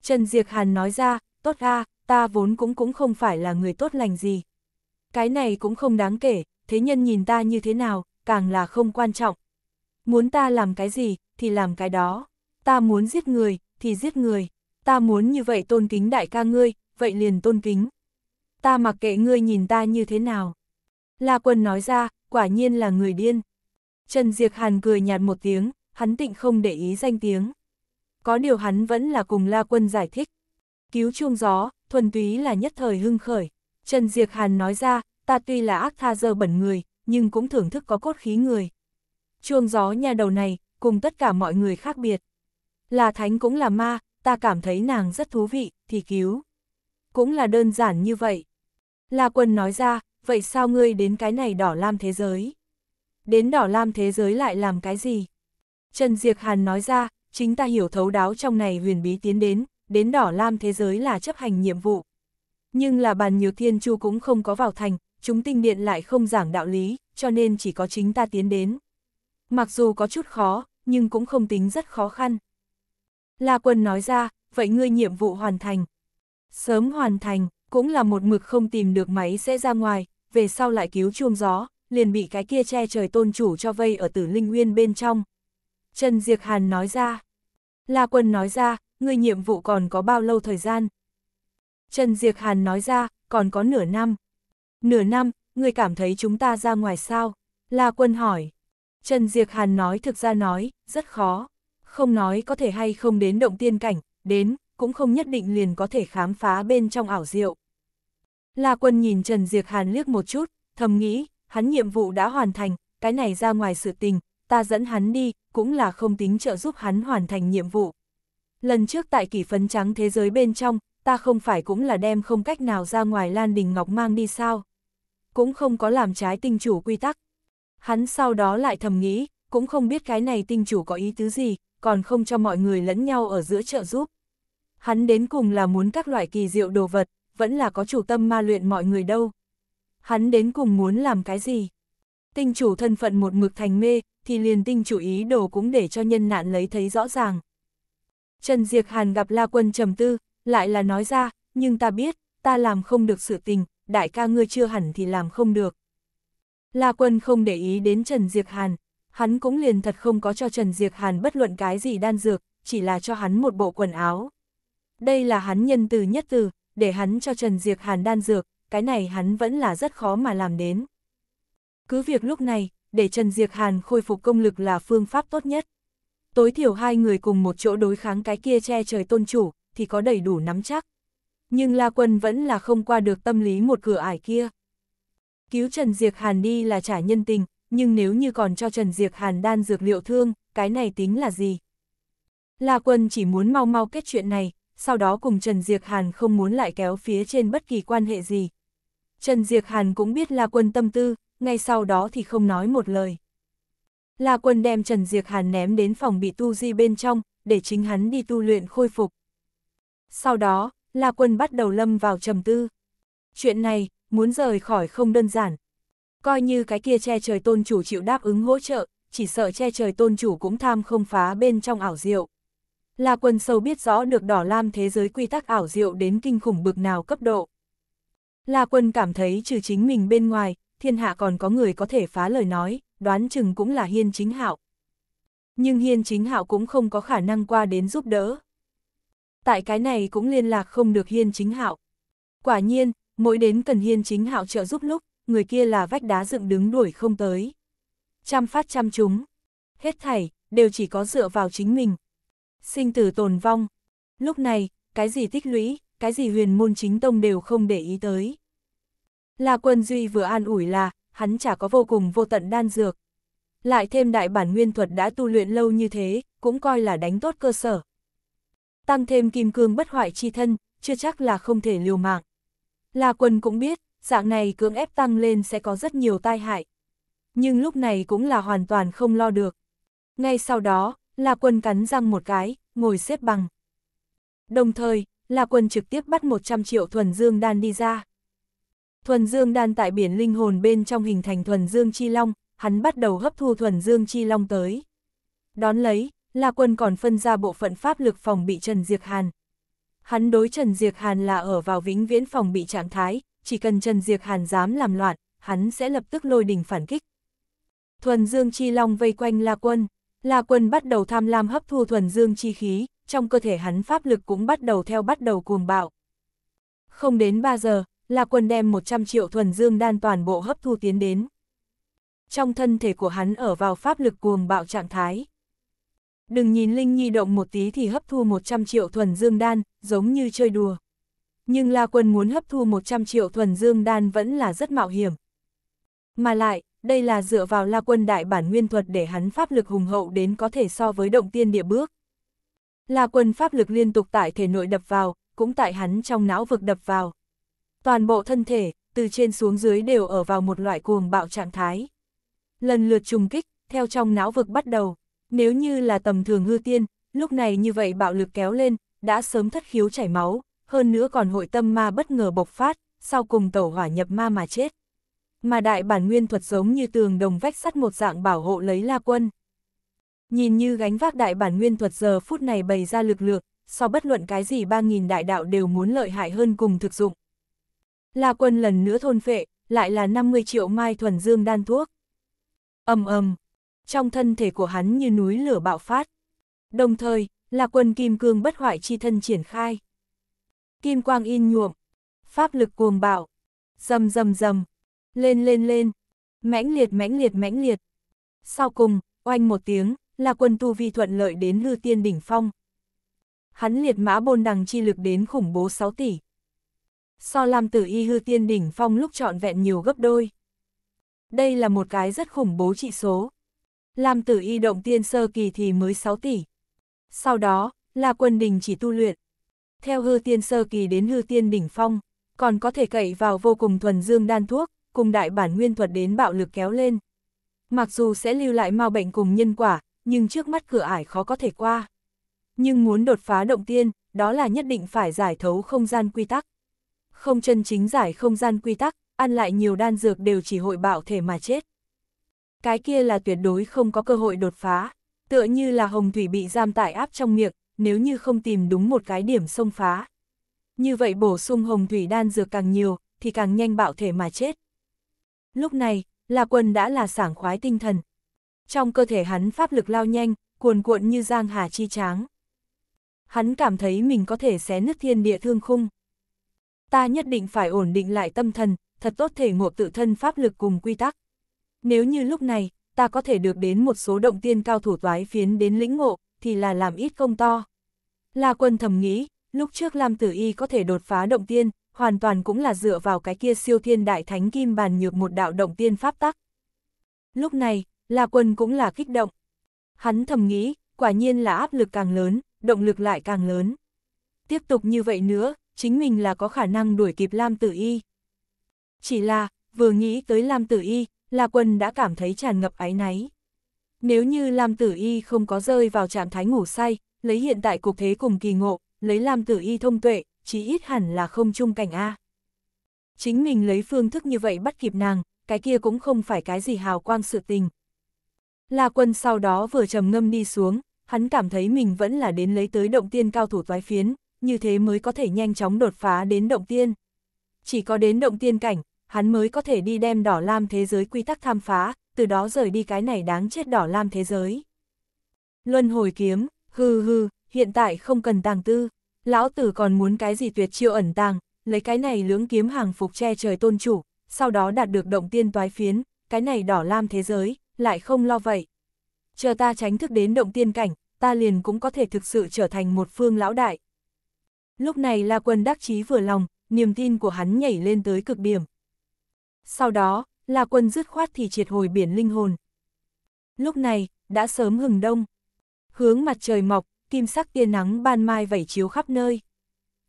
Trần Diệc Hàn nói ra, tốt a, ta vốn cũng cũng không phải là người tốt lành gì. Cái này cũng không đáng kể, thế nhân nhìn ta như thế nào, càng là không quan trọng. Muốn ta làm cái gì, thì làm cái đó ta muốn giết người, thì giết người, ta muốn như vậy tôn kính đại ca ngươi, vậy liền tôn kính. Ta mặc kệ ngươi nhìn ta như thế nào. La quân nói ra, quả nhiên là người điên. Trần Diệc Hàn cười nhạt một tiếng, hắn tịnh không để ý danh tiếng. Có điều hắn vẫn là cùng La quân giải thích. Cứu chuông gió, thuần túy là nhất thời hưng khởi. Trần Diệc Hàn nói ra, ta tuy là ác tha dơ bẩn người, nhưng cũng thưởng thức có cốt khí người. Chuông gió nhà đầu này, cùng tất cả mọi người khác biệt. Là thánh cũng là ma, ta cảm thấy nàng rất thú vị, thì cứu. Cũng là đơn giản như vậy. La quân nói ra, vậy sao ngươi đến cái này đỏ lam thế giới? Đến đỏ lam thế giới lại làm cái gì? Trần Diệc Hàn nói ra, chính ta hiểu thấu đáo trong này huyền bí tiến đến, đến đỏ lam thế giới là chấp hành nhiệm vụ. Nhưng là bàn nhược thiên chu cũng không có vào thành, chúng tinh điện lại không giảng đạo lý, cho nên chỉ có chính ta tiến đến. Mặc dù có chút khó, nhưng cũng không tính rất khó khăn. La Quân nói ra, vậy ngươi nhiệm vụ hoàn thành. Sớm hoàn thành, cũng là một mực không tìm được máy sẽ ra ngoài, về sau lại cứu chuông gió, liền bị cái kia che trời tôn chủ cho vây ở tử linh nguyên bên trong. Trần Diệc Hàn nói ra. La Quân nói ra, ngươi nhiệm vụ còn có bao lâu thời gian? Trần Diệc Hàn nói ra, còn có nửa năm. Nửa năm, ngươi cảm thấy chúng ta ra ngoài sao? La Quân hỏi. Trần Diệc Hàn nói thực ra nói, rất khó không nói có thể hay không đến động tiên cảnh, đến, cũng không nhất định liền có thể khám phá bên trong ảo diệu. La quân nhìn Trần Diệc Hàn liếc một chút, thầm nghĩ, hắn nhiệm vụ đã hoàn thành, cái này ra ngoài sự tình, ta dẫn hắn đi, cũng là không tính trợ giúp hắn hoàn thành nhiệm vụ. Lần trước tại kỷ phấn trắng thế giới bên trong, ta không phải cũng là đem không cách nào ra ngoài Lan Đình Ngọc mang đi sao. Cũng không có làm trái tinh chủ quy tắc. Hắn sau đó lại thầm nghĩ, cũng không biết cái này tinh chủ có ý tứ gì, còn không cho mọi người lẫn nhau ở giữa trợ giúp. Hắn đến cùng là muốn các loại kỳ diệu đồ vật, vẫn là có chủ tâm ma luyện mọi người đâu. Hắn đến cùng muốn làm cái gì? Tinh chủ thân phận một mực thành mê, thì liền tinh chủ ý đồ cũng để cho nhân nạn lấy thấy rõ ràng. Trần Diệc Hàn gặp La Quân trầm tư, lại là nói ra, nhưng ta biết, ta làm không được sự tình, đại ca ngươi chưa hẳn thì làm không được. La Quân không để ý đến Trần Diệc Hàn, hắn cũng liền thật không có cho Trần Diệc Hàn bất luận cái gì đan dược, chỉ là cho hắn một bộ quần áo. Đây là hắn nhân từ nhất từ, để hắn cho Trần Diệc Hàn đan dược, cái này hắn vẫn là rất khó mà làm đến. Cứ việc lúc này, để Trần Diệc Hàn khôi phục công lực là phương pháp tốt nhất. Tối thiểu hai người cùng một chỗ đối kháng cái kia che trời tôn chủ, thì có đầy đủ nắm chắc. Nhưng La Quân vẫn là không qua được tâm lý một cửa ải kia. Cứu Trần Diệc Hàn đi là trả nhân tình, nhưng nếu như còn cho Trần Diệc Hàn đan dược liệu thương, cái này tính là gì? La Quân chỉ muốn mau mau kết chuyện này, sau đó cùng Trần Diệc Hàn không muốn lại kéo phía trên bất kỳ quan hệ gì. Trần Diệc Hàn cũng biết La Quân tâm tư, ngay sau đó thì không nói một lời. La Quân đem Trần Diệc Hàn ném đến phòng bị tu di bên trong, để chính hắn đi tu luyện khôi phục. Sau đó, La Quân bắt đầu lâm vào trầm tư. Chuyện này, muốn rời khỏi không đơn giản, coi như cái kia che trời tôn chủ chịu đáp ứng hỗ trợ, chỉ sợ che trời tôn chủ cũng tham không phá bên trong ảo diệu. là quần sâu biết rõ được đỏ lam thế giới quy tắc ảo diệu đến kinh khủng bực nào cấp độ. là quần cảm thấy trừ chính mình bên ngoài, thiên hạ còn có người có thể phá lời nói, đoán chừng cũng là hiên chính hạo. Nhưng hiên chính hạo cũng không có khả năng qua đến giúp đỡ. Tại cái này cũng liên lạc không được hiên chính hạo. Quả nhiên, mỗi đến cần hiên chính hạo trợ giúp lúc, người kia là vách đá dựng đứng đuổi không tới. Chăm phát chăm chúng, hết thảy, đều chỉ có dựa vào chính mình. Sinh tử tồn vong, lúc này, cái gì tích lũy, cái gì huyền môn chính tông đều không để ý tới. La Quân Duy vừa an ủi là, hắn chả có vô cùng vô tận đan dược. Lại thêm đại bản nguyên thuật đã tu luyện lâu như thế, cũng coi là đánh tốt cơ sở. Tăng thêm kim cương bất hoại chi thân, chưa chắc là không thể liều mạng. La Quân cũng biết, dạng này cưỡng ép tăng lên sẽ có rất nhiều tai hại. Nhưng lúc này cũng là hoàn toàn không lo được. Ngay sau đó, La Quân cắn răng một cái, ngồi xếp bằng. Đồng thời, La Quân trực tiếp bắt 100 triệu thuần dương đan đi ra. Thuần dương đan tại biển linh hồn bên trong hình thành thuần dương chi long, hắn bắt đầu hấp thu thuần dương chi long tới. Đón lấy, La Quân còn phân ra bộ phận pháp lực phòng bị Trần diệt Hàn. Hắn đối Trần diệt Hàn là ở vào vĩnh viễn phòng bị trạng thái, chỉ cần Trần Diệc Hàn dám làm loạn, hắn sẽ lập tức lôi đỉnh phản kích. Thuần Dương Chi Long vây quanh La Quân, La Quân bắt đầu tham lam hấp thu Thuần Dương Chi khí, trong cơ thể hắn pháp lực cũng bắt đầu theo bắt đầu cuồng bạo. Không đến 3 giờ, La Quân đem 100 triệu Thuần Dương đan toàn bộ hấp thu tiến đến. Trong thân thể của hắn ở vào pháp lực cuồng bạo trạng thái. Đừng nhìn Linh Nhi động một tí thì hấp thu 100 triệu Thuần Dương đan, giống như chơi đùa. Nhưng La Quân muốn hấp thu 100 triệu thuần dương đan vẫn là rất mạo hiểm. Mà lại, đây là dựa vào La Quân đại bản nguyên thuật để hắn pháp lực hùng hậu đến có thể so với động tiên địa bước. La Quân pháp lực liên tục tại thể nội đập vào, cũng tại hắn trong não vực đập vào. Toàn bộ thân thể, từ trên xuống dưới đều ở vào một loại cuồng bạo trạng thái. Lần lượt trùng kích, theo trong não vực bắt đầu, nếu như là tầm thường hư tiên, lúc này như vậy bạo lực kéo lên, đã sớm thất khiếu chảy máu, hơn nữa còn hội tâm ma bất ngờ bộc phát, sau cùng tẩu hỏa nhập ma mà chết. Mà đại bản nguyên thuật giống như tường đồng vách sắt một dạng bảo hộ lấy La Quân. Nhìn như gánh vác đại bản nguyên thuật giờ phút này bày ra lực lượng, so bất luận cái gì 3.000 đại đạo đều muốn lợi hại hơn cùng thực dụng. La Quân lần nữa thôn phệ, lại là 50 triệu mai thuần dương đan thuốc. ầm ầm trong thân thể của hắn như núi lửa bạo phát. Đồng thời, là quân kim cương bất hoại chi thân triển khai kim quang in nhuộm, pháp lực cuồng bạo, rầm rầm rầm, lên lên lên, mãnh liệt mãnh liệt mãnh liệt. Sau cùng, oanh một tiếng, là quân tu vi thuận lợi đến lư tiên đỉnh phong. Hắn liệt mã bôn đằng chi lực đến khủng bố 6 tỷ. So làm tử y hư tiên đỉnh phong lúc trọn vẹn nhiều gấp đôi. Đây là một cái rất khủng bố trị số. Làm tử y động tiên sơ kỳ thì mới 6 tỷ. Sau đó, là quân đình chỉ tu luyện, theo hư tiên sơ kỳ đến hư tiên đỉnh phong, còn có thể cậy vào vô cùng thuần dương đan thuốc, cùng đại bản nguyên thuật đến bạo lực kéo lên. Mặc dù sẽ lưu lại mau bệnh cùng nhân quả, nhưng trước mắt cửa ải khó có thể qua. Nhưng muốn đột phá động tiên, đó là nhất định phải giải thấu không gian quy tắc. Không chân chính giải không gian quy tắc, ăn lại nhiều đan dược đều chỉ hội bạo thể mà chết. Cái kia là tuyệt đối không có cơ hội đột phá, tựa như là hồng thủy bị giam tại áp trong miệng, nếu như không tìm đúng một cái điểm xông phá. Như vậy bổ sung hồng thủy đan dược càng nhiều, thì càng nhanh bạo thể mà chết. Lúc này, là Quân đã là sảng khoái tinh thần. Trong cơ thể hắn pháp lực lao nhanh, cuồn cuộn như giang hà chi tráng. Hắn cảm thấy mình có thể xé nứt thiên địa thương khung. Ta nhất định phải ổn định lại tâm thần, thật tốt thể ngộ tự thân pháp lực cùng quy tắc. Nếu như lúc này, ta có thể được đến một số động tiên cao thủ toái phiến đến lĩnh ngộ, thì là làm ít công to. La Quân thầm nghĩ, lúc trước Lam Tử Y có thể đột phá động tiên, hoàn toàn cũng là dựa vào cái kia siêu thiên đại thánh kim bàn nhược một đạo động tiên pháp tắc. Lúc này, La Quân cũng là kích động. Hắn thầm nghĩ, quả nhiên là áp lực càng lớn, động lực lại càng lớn. Tiếp tục như vậy nữa, chính mình là có khả năng đuổi kịp Lam Tử Y. Chỉ là, vừa nghĩ tới Lam Tử Y, La Quân đã cảm thấy tràn ngập áy náy. Nếu như Lam Tử Y không có rơi vào trạng thái ngủ say, lấy hiện tại cục thế cùng kỳ ngộ, lấy lam tử y thông tuệ, chí ít hẳn là không chung cảnh A. Chính mình lấy phương thức như vậy bắt kịp nàng, cái kia cũng không phải cái gì hào quang sự tình. La quân sau đó vừa trầm ngâm đi xuống, hắn cảm thấy mình vẫn là đến lấy tới động tiên cao thủ toái phiến, như thế mới có thể nhanh chóng đột phá đến động tiên. Chỉ có đến động tiên cảnh, hắn mới có thể đi đem đỏ lam thế giới quy tắc tham phá, từ đó rời đi cái này đáng chết đỏ lam thế giới. Luân hồi kiếm, Hừ hừ, hiện tại không cần tàng tư, lão tử còn muốn cái gì tuyệt chiêu ẩn tàng, lấy cái này lưỡng kiếm hàng phục che trời tôn chủ, sau đó đạt được động tiên toái phiến, cái này đỏ lam thế giới, lại không lo vậy. Chờ ta tránh thức đến động tiên cảnh, ta liền cũng có thể thực sự trở thành một phương lão đại. Lúc này là quân đắc chí vừa lòng, niềm tin của hắn nhảy lên tới cực điểm. Sau đó, là quân dứt khoát thì triệt hồi biển linh hồn. Lúc này, đã sớm hừng đông, hướng mặt trời mọc, kim sắc tia nắng ban mai vẩy chiếu khắp nơi.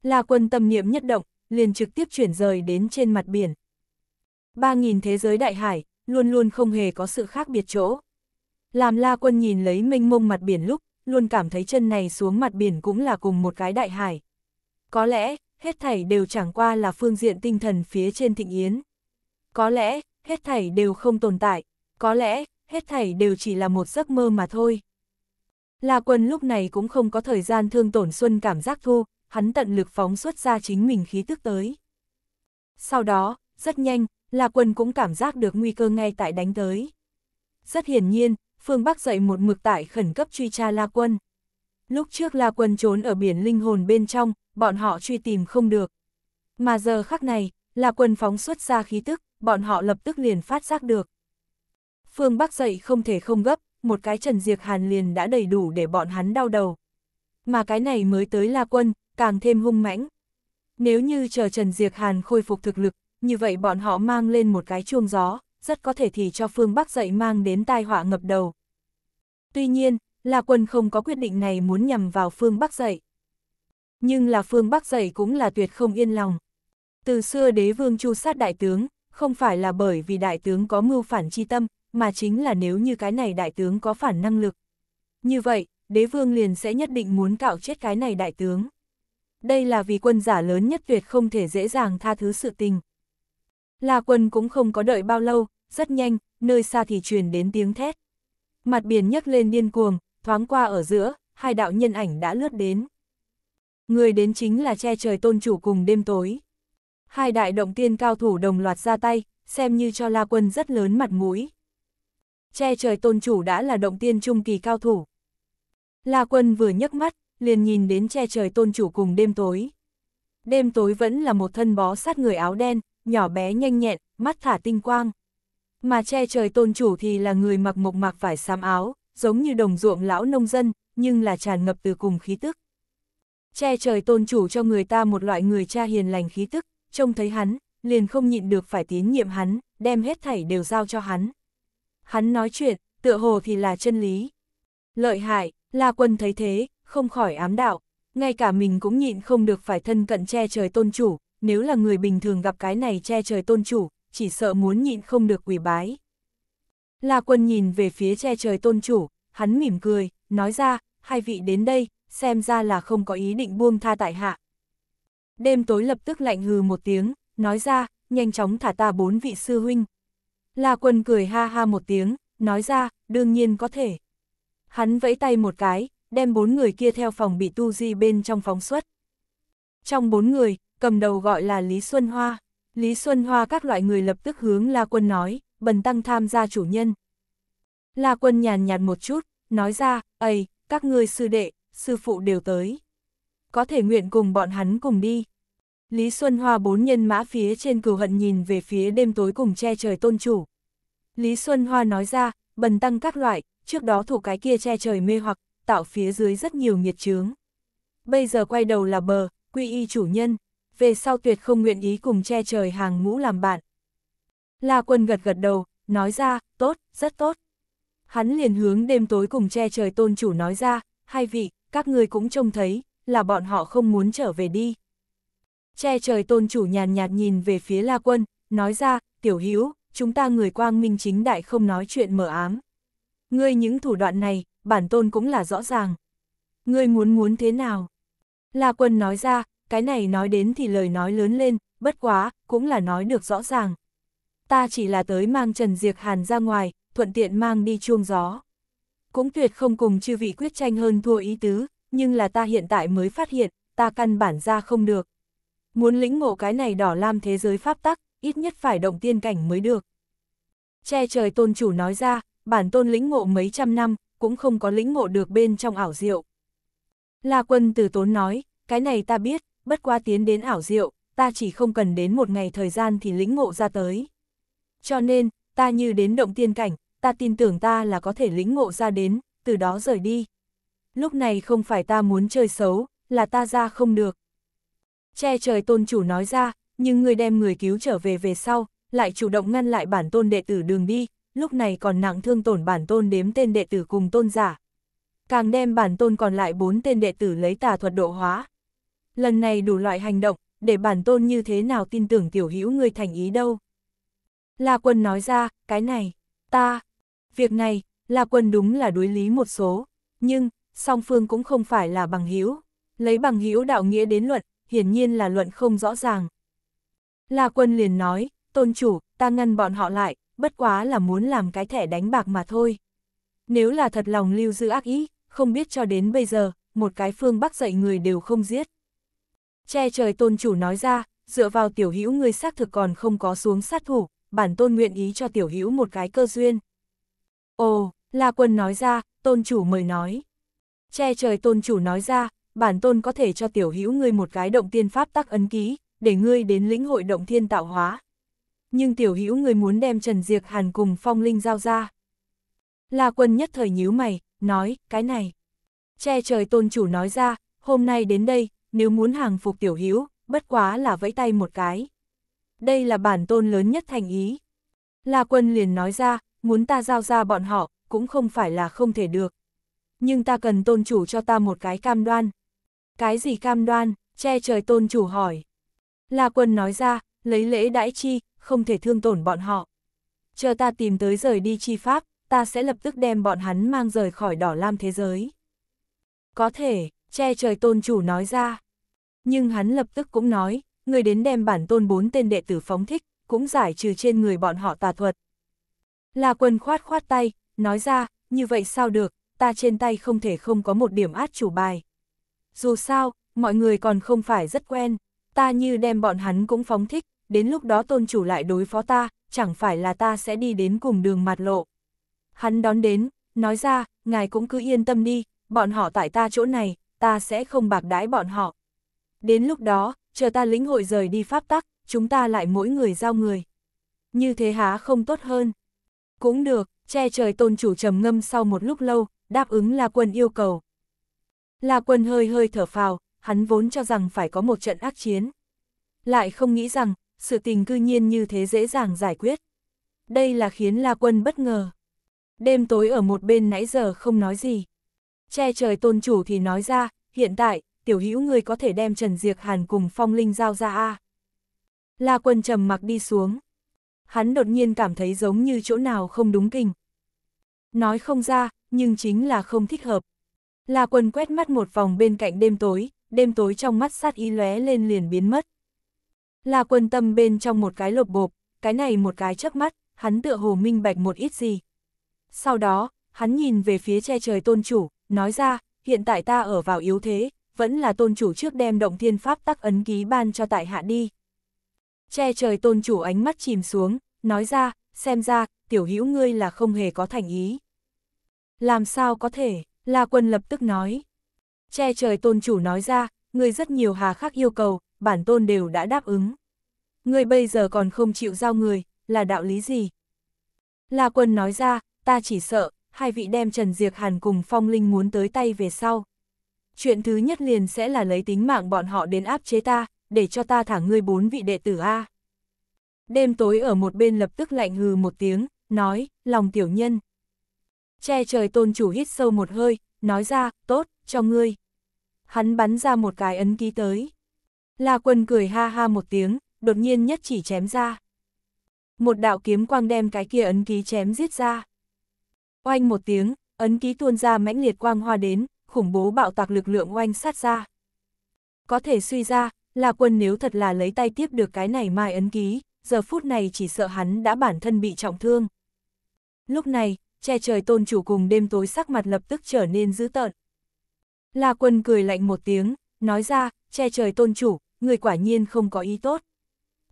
La quân tâm niệm nhất động, liền trực tiếp chuyển rời đến trên mặt biển. Ba nghìn thế giới đại hải, luôn luôn không hề có sự khác biệt chỗ. Làm la quân nhìn lấy mênh mông mặt biển lúc, luôn cảm thấy chân này xuống mặt biển cũng là cùng một cái đại hải. Có lẽ, hết thảy đều chẳng qua là phương diện tinh thần phía trên thịnh yến. Có lẽ, hết thảy đều không tồn tại. Có lẽ, hết thảy đều chỉ là một giấc mơ mà thôi. La Quân lúc này cũng không có thời gian thương tổn Xuân cảm giác thu, hắn tận lực phóng xuất ra chính mình khí tức tới. Sau đó, rất nhanh, La Quân cũng cảm giác được nguy cơ ngay tại đánh tới. Rất hiển nhiên, phương Bắc dậy một mực tại khẩn cấp truy tra La Quân. Lúc trước La Quân trốn ở biển linh hồn bên trong, bọn họ truy tìm không được. Mà giờ khắc này, La Quân phóng xuất ra khí tức, bọn họ lập tức liền phát giác được. Phương Bắc dậy không thể không gấp, một cái Trần Diệc Hàn liền đã đầy đủ để bọn hắn đau đầu. Mà cái này mới tới La Quân, càng thêm hung mãnh. Nếu như chờ Trần Diệc Hàn khôi phục thực lực, như vậy bọn họ mang lên một cái chuông gió, rất có thể thì cho phương Bắc dậy mang đến tai họa ngập đầu. Tuy nhiên, La Quân không có quyết định này muốn nhằm vào phương Bắc dậy. Nhưng là phương Bắc dậy cũng là tuyệt không yên lòng. Từ xưa đế vương chu sát đại tướng, không phải là bởi vì đại tướng có mưu phản chi tâm, mà chính là nếu như cái này đại tướng có phản năng lực. Như vậy, đế vương liền sẽ nhất định muốn cạo chết cái này đại tướng. Đây là vì quân giả lớn nhất tuyệt không thể dễ dàng tha thứ sự tình. La quân cũng không có đợi bao lâu, rất nhanh, nơi xa thì truyền đến tiếng thét. Mặt biển nhấc lên điên cuồng, thoáng qua ở giữa, hai đạo nhân ảnh đã lướt đến. Người đến chính là che trời tôn chủ cùng đêm tối. Hai đại động tiên cao thủ đồng loạt ra tay, xem như cho La Quân rất lớn mặt mũi che trời tôn chủ đã là động tiên trung kỳ cao thủ. La quân vừa nhấc mắt, liền nhìn đến che trời tôn chủ cùng đêm tối. Đêm tối vẫn là một thân bó sát người áo đen, nhỏ bé nhanh nhẹn, mắt thả tinh quang. Mà che trời tôn chủ thì là người mặc mộc mạc vải xám áo, giống như đồng ruộng lão nông dân, nhưng là tràn ngập từ cùng khí tức. Che trời tôn chủ cho người ta một loại người cha hiền lành khí tức, trông thấy hắn, liền không nhịn được phải tín nhiệm hắn, đem hết thảy đều giao cho hắn hắn nói chuyện, tựa hồ thì là chân lý. Lợi hại, La Quân thấy thế, không khỏi ám đạo, ngay cả mình cũng nhịn không được phải thân cận che trời tôn chủ, nếu là người bình thường gặp cái này che trời tôn chủ, chỉ sợ muốn nhịn không được quỷ bái. La Quân nhìn về phía che trời tôn chủ, hắn mỉm cười, nói ra, hai vị đến đây, xem ra là không có ý định buông tha tại hạ. Đêm tối lập tức lạnh hừ một tiếng, nói ra, nhanh chóng thả ta bốn vị sư huynh, La Quân cười ha ha một tiếng, nói ra, đương nhiên có thể. Hắn vẫy tay một cái, đem bốn người kia theo phòng bị tu di bên trong phóng xuất. Trong bốn người, cầm đầu gọi là Lý Xuân Hoa. Lý Xuân Hoa các loại người lập tức hướng La Quân nói, bần tăng tham gia chủ nhân. La Quân nhàn nhạt một chút, nói ra, Ây, các ngươi sư đệ, sư phụ đều tới. Có thể nguyện cùng bọn hắn cùng đi. Lý Xuân Hoa bốn nhân mã phía trên cửu hận nhìn về phía đêm tối cùng che trời tôn chủ. Lý Xuân Hoa nói ra, bần tăng các loại, trước đó thủ cái kia che trời mê hoặc, tạo phía dưới rất nhiều nghiệt chướng. Bây giờ quay đầu là bờ, quy y chủ nhân, về sau tuyệt không nguyện ý cùng che trời hàng ngũ làm bạn. La quân gật gật đầu, nói ra, tốt, rất tốt. Hắn liền hướng đêm tối cùng che trời tôn chủ nói ra, hai vị, các người cũng trông thấy, là bọn họ không muốn trở về đi. Che trời tôn chủ nhàn nhạt nhìn về phía La Quân, nói ra, tiểu hữu chúng ta người quang minh chính đại không nói chuyện mở ám. Ngươi những thủ đoạn này, bản tôn cũng là rõ ràng. Ngươi muốn muốn thế nào? La Quân nói ra, cái này nói đến thì lời nói lớn lên, bất quá, cũng là nói được rõ ràng. Ta chỉ là tới mang Trần Diệc Hàn ra ngoài, thuận tiện mang đi chuông gió. Cũng tuyệt không cùng chư vị quyết tranh hơn thua ý tứ, nhưng là ta hiện tại mới phát hiện, ta căn bản ra không được. Muốn lĩnh ngộ cái này đỏ lam thế giới pháp tắc, ít nhất phải động tiên cảnh mới được. Che trời tôn chủ nói ra, bản tôn lĩnh ngộ mấy trăm năm, cũng không có lĩnh ngộ được bên trong ảo diệu. La quân tử tốn nói, cái này ta biết, bất qua tiến đến ảo diệu, ta chỉ không cần đến một ngày thời gian thì lĩnh ngộ ra tới. Cho nên, ta như đến động tiên cảnh, ta tin tưởng ta là có thể lĩnh ngộ ra đến, từ đó rời đi. Lúc này không phải ta muốn chơi xấu, là ta ra không được. Che trời tôn chủ nói ra, nhưng người đem người cứu trở về về sau, lại chủ động ngăn lại bản tôn đệ tử đường đi, lúc này còn nặng thương tổn bản tôn đếm tên đệ tử cùng tôn giả. Càng đem bản tôn còn lại bốn tên đệ tử lấy tà thuật độ hóa. Lần này đủ loại hành động, để bản tôn như thế nào tin tưởng tiểu hữu người thành ý đâu. La quân nói ra, cái này, ta, việc này, La quân đúng là đối lý một số, nhưng, song phương cũng không phải là bằng hữu Lấy bằng hữu đạo nghĩa đến luận, hiển nhiên là luận không rõ ràng. La Quân liền nói, tôn chủ, ta ngăn bọn họ lại, bất quá là muốn làm cái thẻ đánh bạc mà thôi. Nếu là thật lòng lưu giữ ác ý, không biết cho đến bây giờ, một cái phương bắc dạy người đều không giết. Che trời tôn chủ nói ra, dựa vào tiểu hữu người xác thực còn không có xuống sát thủ, bản tôn nguyện ý cho tiểu hữu một cái cơ duyên. Ồ, La Quân nói ra, tôn chủ mời nói. Che trời tôn chủ nói ra, bản tôn có thể cho tiểu hữu ngươi một cái động tiên pháp tắc ấn ký, để ngươi đến lĩnh hội động thiên tạo hóa. Nhưng tiểu hữu ngươi muốn đem Trần Diệc Hàn cùng phong linh giao ra. La quân nhất thời nhíu mày, nói, cái này. Che trời tôn chủ nói ra, hôm nay đến đây, nếu muốn hàng phục tiểu hữu bất quá là vẫy tay một cái. Đây là bản tôn lớn nhất thành ý. La quân liền nói ra, muốn ta giao ra bọn họ, cũng không phải là không thể được. Nhưng ta cần tôn chủ cho ta một cái cam đoan, cái gì cam đoan, che trời tôn chủ hỏi. La quân nói ra, lấy lễ đãi chi, không thể thương tổn bọn họ. Chờ ta tìm tới rời đi chi pháp, ta sẽ lập tức đem bọn hắn mang rời khỏi đỏ lam thế giới. Có thể, che trời tôn chủ nói ra. Nhưng hắn lập tức cũng nói, người đến đem bản tôn bốn tên đệ tử phóng thích, cũng giải trừ trên người bọn họ tà thuật. La quân khoát khoát tay, nói ra, như vậy sao được, ta trên tay không thể không có một điểm át chủ bài, dù sao, mọi người còn không phải rất quen, ta như đem bọn hắn cũng phóng thích, đến lúc đó tôn chủ lại đối phó ta, chẳng phải là ta sẽ đi đến cùng đường mặt lộ. Hắn đón đến, nói ra, ngài cũng cứ yên tâm đi, bọn họ tại ta chỗ này, ta sẽ không bạc đãi bọn họ. Đến lúc đó, chờ ta lĩnh hội rời đi pháp tắc, chúng ta lại mỗi người giao người. Như thế há không tốt hơn. Cũng được, che trời tôn chủ trầm ngâm sau một lúc lâu, đáp ứng là quân yêu cầu. La Quân hơi hơi thở phào, hắn vốn cho rằng phải có một trận ác chiến. Lại không nghĩ rằng, sự tình cư nhiên như thế dễ dàng giải quyết. Đây là khiến La Quân bất ngờ. Đêm tối ở một bên nãy giờ không nói gì. Che trời tôn chủ thì nói ra, hiện tại, tiểu hữu người có thể đem Trần Diệc Hàn cùng phong linh giao ra a à. La Quân trầm mặc đi xuống. Hắn đột nhiên cảm thấy giống như chỗ nào không đúng kinh, Nói không ra, nhưng chính là không thích hợp. La quân quét mắt một vòng bên cạnh đêm tối, đêm tối trong mắt sát ý lóe lên liền biến mất. La quân tâm bên trong một cái lộp bộp, cái này một cái chớp mắt, hắn tựa hồ minh bạch một ít gì. Sau đó, hắn nhìn về phía che trời tôn chủ, nói ra, hiện tại ta ở vào yếu thế, vẫn là tôn chủ trước đem động thiên pháp tắc ấn ký ban cho tại hạ đi. Che trời tôn chủ ánh mắt chìm xuống, nói ra, xem ra, tiểu hữu ngươi là không hề có thành ý. Làm sao có thể? La Quân lập tức nói. Che trời tôn chủ nói ra, người rất nhiều hà khắc yêu cầu, bản tôn đều đã đáp ứng. Người bây giờ còn không chịu giao người, là đạo lý gì? La Quân nói ra, ta chỉ sợ, hai vị đem Trần Diệc Hàn cùng Phong Linh muốn tới tay về sau. Chuyện thứ nhất liền sẽ là lấy tính mạng bọn họ đến áp chế ta, để cho ta thả ngươi bốn vị đệ tử A. Đêm tối ở một bên lập tức lạnh hừ một tiếng, nói, lòng tiểu nhân, Che trời tôn chủ hít sâu một hơi, nói ra, tốt, cho ngươi. Hắn bắn ra một cái ấn ký tới. La quân cười ha ha một tiếng, đột nhiên nhất chỉ chém ra. Một đạo kiếm quang đem cái kia ấn ký chém giết ra. Oanh một tiếng, ấn ký tuôn ra mãnh liệt quang hoa đến, khủng bố bạo tạc lực lượng oanh sát ra. Có thể suy ra, La quân nếu thật là lấy tay tiếp được cái này mai ấn ký, giờ phút này chỉ sợ hắn đã bản thân bị trọng thương. Lúc này, che trời tôn chủ cùng đêm tối sắc mặt lập tức trở nên dữ tợn. La quân cười lạnh một tiếng, nói ra, che trời tôn chủ, người quả nhiên không có ý tốt.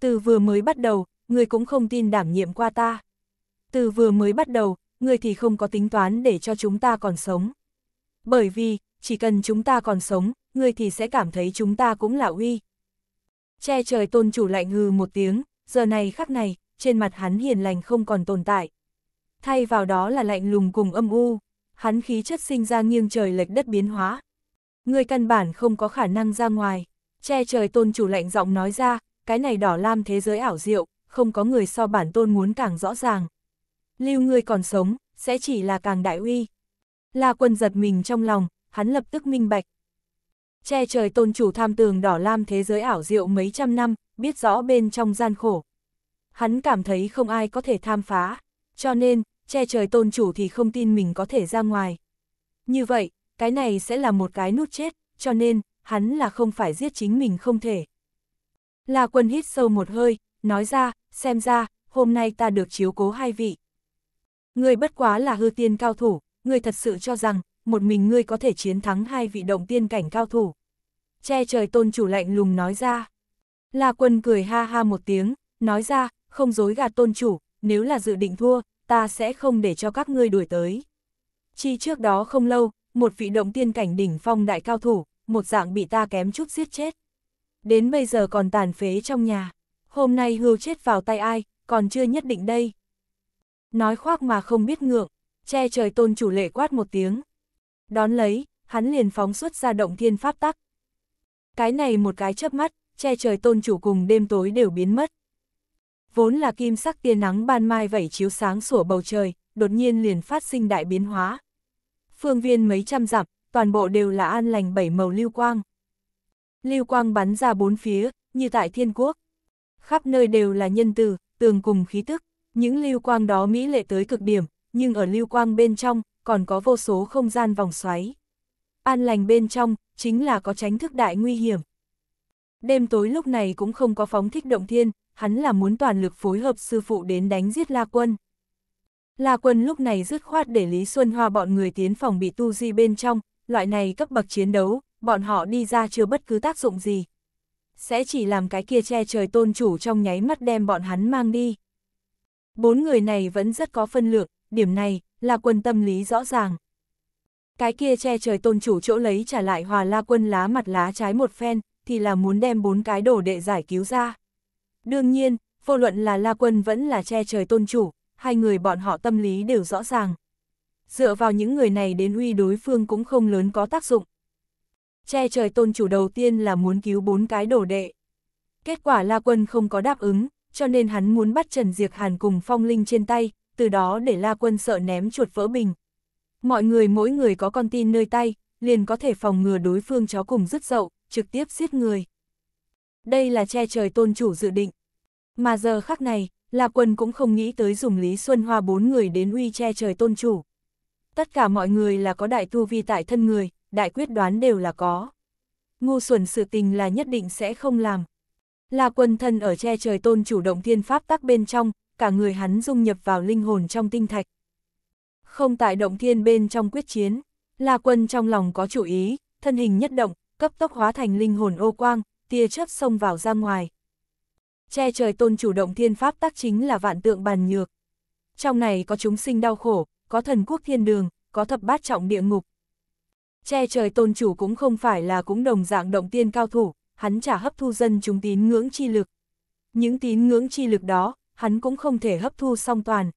Từ vừa mới bắt đầu, người cũng không tin đảm nhiệm qua ta. Từ vừa mới bắt đầu, người thì không có tính toán để cho chúng ta còn sống. Bởi vì, chỉ cần chúng ta còn sống, người thì sẽ cảm thấy chúng ta cũng là uy. Che trời tôn chủ lạnh hừ một tiếng, giờ này khắc này, trên mặt hắn hiền lành không còn tồn tại, thay vào đó là lạnh lùng cùng âm u, hắn khí chất sinh ra nghiêng trời lệch đất biến hóa. Người căn bản không có khả năng ra ngoài, che trời tôn chủ lạnh giọng nói ra, cái này đỏ lam thế giới ảo diệu, không có người so bản tôn muốn càng rõ ràng. Lưu người còn sống, sẽ chỉ là càng đại uy. La quân giật mình trong lòng, hắn lập tức minh bạch. Che trời tôn chủ tham tường đỏ lam thế giới ảo diệu mấy trăm năm, biết rõ bên trong gian khổ. Hắn cảm thấy không ai có thể tham phá, cho nên, che trời tôn chủ thì không tin mình có thể ra ngoài. Như vậy, cái này sẽ là một cái nút chết, cho nên, hắn là không phải giết chính mình không thể. La quân hít sâu một hơi, nói ra, xem ra, hôm nay ta được chiếu cố hai vị. Người bất quá là hư tiên cao thủ, người thật sự cho rằng, một mình ngươi có thể chiến thắng hai vị động tiên cảnh cao thủ. Che trời tôn chủ lạnh lùng nói ra. La quân cười ha ha một tiếng, nói ra, không dối gạt tôn chủ, nếu là dự định thua, ta sẽ không để cho các ngươi đuổi tới. Chi trước đó không lâu, một vị động tiên cảnh đỉnh phong đại cao thủ, một dạng bị ta kém chút giết chết. Đến bây giờ còn tàn phế trong nhà, hôm nay hưu chết vào tay ai, còn chưa nhất định đây. Nói khoác mà không biết ngượng, che trời tôn chủ lệ quát một tiếng. Đón lấy, hắn liền phóng xuất ra động thiên pháp tắc. Cái này một cái chớp mắt, che trời tôn chủ cùng đêm tối đều biến mất vốn là kim sắc tia nắng ban mai vẩy chiếu sáng sủa bầu trời, đột nhiên liền phát sinh đại biến hóa. Phương viên mấy trăm dặm, toàn bộ đều là an lành bảy màu lưu quang. Lưu quang bắn ra bốn phía, như tại thiên quốc. Khắp nơi đều là nhân từ, tường cùng khí tức, những lưu quang đó mỹ lệ tới cực điểm, nhưng ở lưu quang bên trong còn có vô số không gian vòng xoáy. An lành bên trong chính là có tránh thức đại nguy hiểm. Đêm tối lúc này cũng không có phóng thích động thiên, hắn là muốn toàn lực phối hợp sư phụ đến đánh giết La Quân. La Quân lúc này dứt khoát để Lý Xuân Hoa bọn người tiến phòng bị tu di bên trong, loại này cấp bậc chiến đấu, bọn họ đi ra chưa bất cứ tác dụng gì. Sẽ chỉ làm cái kia che trời tôn chủ trong nháy mắt đem bọn hắn mang đi. Bốn người này vẫn rất có phân lượng, điểm này La quân tâm lý rõ ràng. Cái kia che trời tôn chủ chỗ lấy trả lại hòa la quân lá mặt lá trái một phen, thì là muốn đem bốn cái đồ đệ giải cứu ra. Đương nhiên, vô luận là La Quân vẫn là che trời tôn chủ, hai người bọn họ tâm lý đều rõ ràng. Dựa vào những người này đến uy đối phương cũng không lớn có tác dụng. Che trời tôn chủ đầu tiên là muốn cứu bốn cái đổ đệ. Kết quả La Quân không có đáp ứng, cho nên hắn muốn bắt Trần Diệc Hàn cùng phong linh trên tay, từ đó để La Quân sợ ném chuột vỡ bình. Mọi người mỗi người có con tin nơi tay, liền có thể phòng ngừa đối phương chó cùng dứt dậu, trực tiếp giết người đây là che trời tôn chủ dự định. Mà giờ khắc này, là Quân cũng không nghĩ tới dùng Lý Xuân Hoa bốn người đến uy che trời tôn chủ. Tất cả mọi người là có đại tu vi tại thân người, đại quyết đoán đều là có. Ngu xuẩn sự tình là nhất định sẽ không làm. Là Quân thân ở che trời tôn chủ động thiên pháp tắc bên trong, cả người hắn dung nhập vào linh hồn trong tinh thạch. Không tại động thiên bên trong quyết chiến, là Quân trong lòng có chủ ý, thân hình nhất động, cấp tốc hóa thành linh hồn ô quang, tia chớp xông vào ra ngoài. Che trời tôn chủ động thiên pháp tác chính là vạn tượng bàn nhược. Trong này có chúng sinh đau khổ, có thần quốc thiên đường, có thập bát trọng địa ngục. Che trời tôn chủ cũng không phải là cũng đồng dạng động tiên cao thủ, hắn chả hấp thu dân chúng tín ngưỡng chi lực. Những tín ngưỡng chi lực đó, hắn cũng không thể hấp thu song toàn.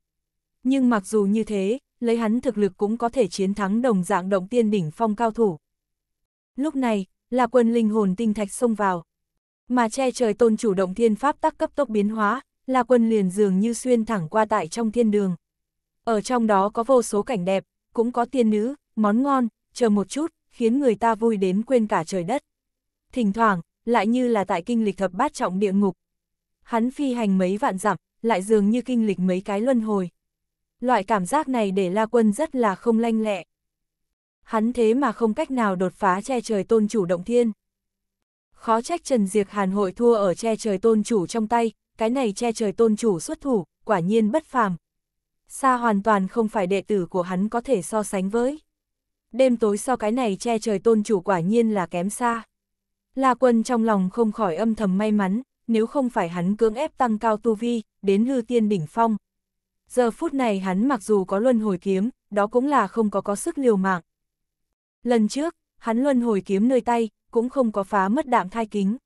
Nhưng mặc dù như thế, lấy hắn thực lực cũng có thể chiến thắng đồng dạng động tiên đỉnh phong cao thủ. Lúc này, là quân linh hồn tinh thạch xông vào. Mà che trời tôn chủ động thiên pháp tắc cấp tốc biến hóa, là quân liền dường như xuyên thẳng qua tại trong thiên đường. Ở trong đó có vô số cảnh đẹp, cũng có tiên nữ, món ngon, chờ một chút, khiến người ta vui đến quên cả trời đất. Thỉnh thoảng, lại như là tại kinh lịch thập bát trọng địa ngục. Hắn phi hành mấy vạn dặm, lại dường như kinh lịch mấy cái luân hồi. Loại cảm giác này để La Quân rất là không lanh lẹ hắn thế mà không cách nào đột phá che trời tôn chủ động thiên. Khó trách Trần Diệc Hàn hội thua ở che trời tôn chủ trong tay, cái này che trời tôn chủ xuất thủ, quả nhiên bất phàm. xa hoàn toàn không phải đệ tử của hắn có thể so sánh với. Đêm tối so cái này che trời tôn chủ quả nhiên là kém xa. La quân trong lòng không khỏi âm thầm may mắn, nếu không phải hắn cưỡng ép tăng cao tu vi, đến hư tiên đỉnh phong. Giờ phút này hắn mặc dù có luân hồi kiếm, đó cũng là không có có sức liều mạng, Lần trước, hắn luân hồi kiếm nơi tay, cũng không có phá mất đạm thai kính.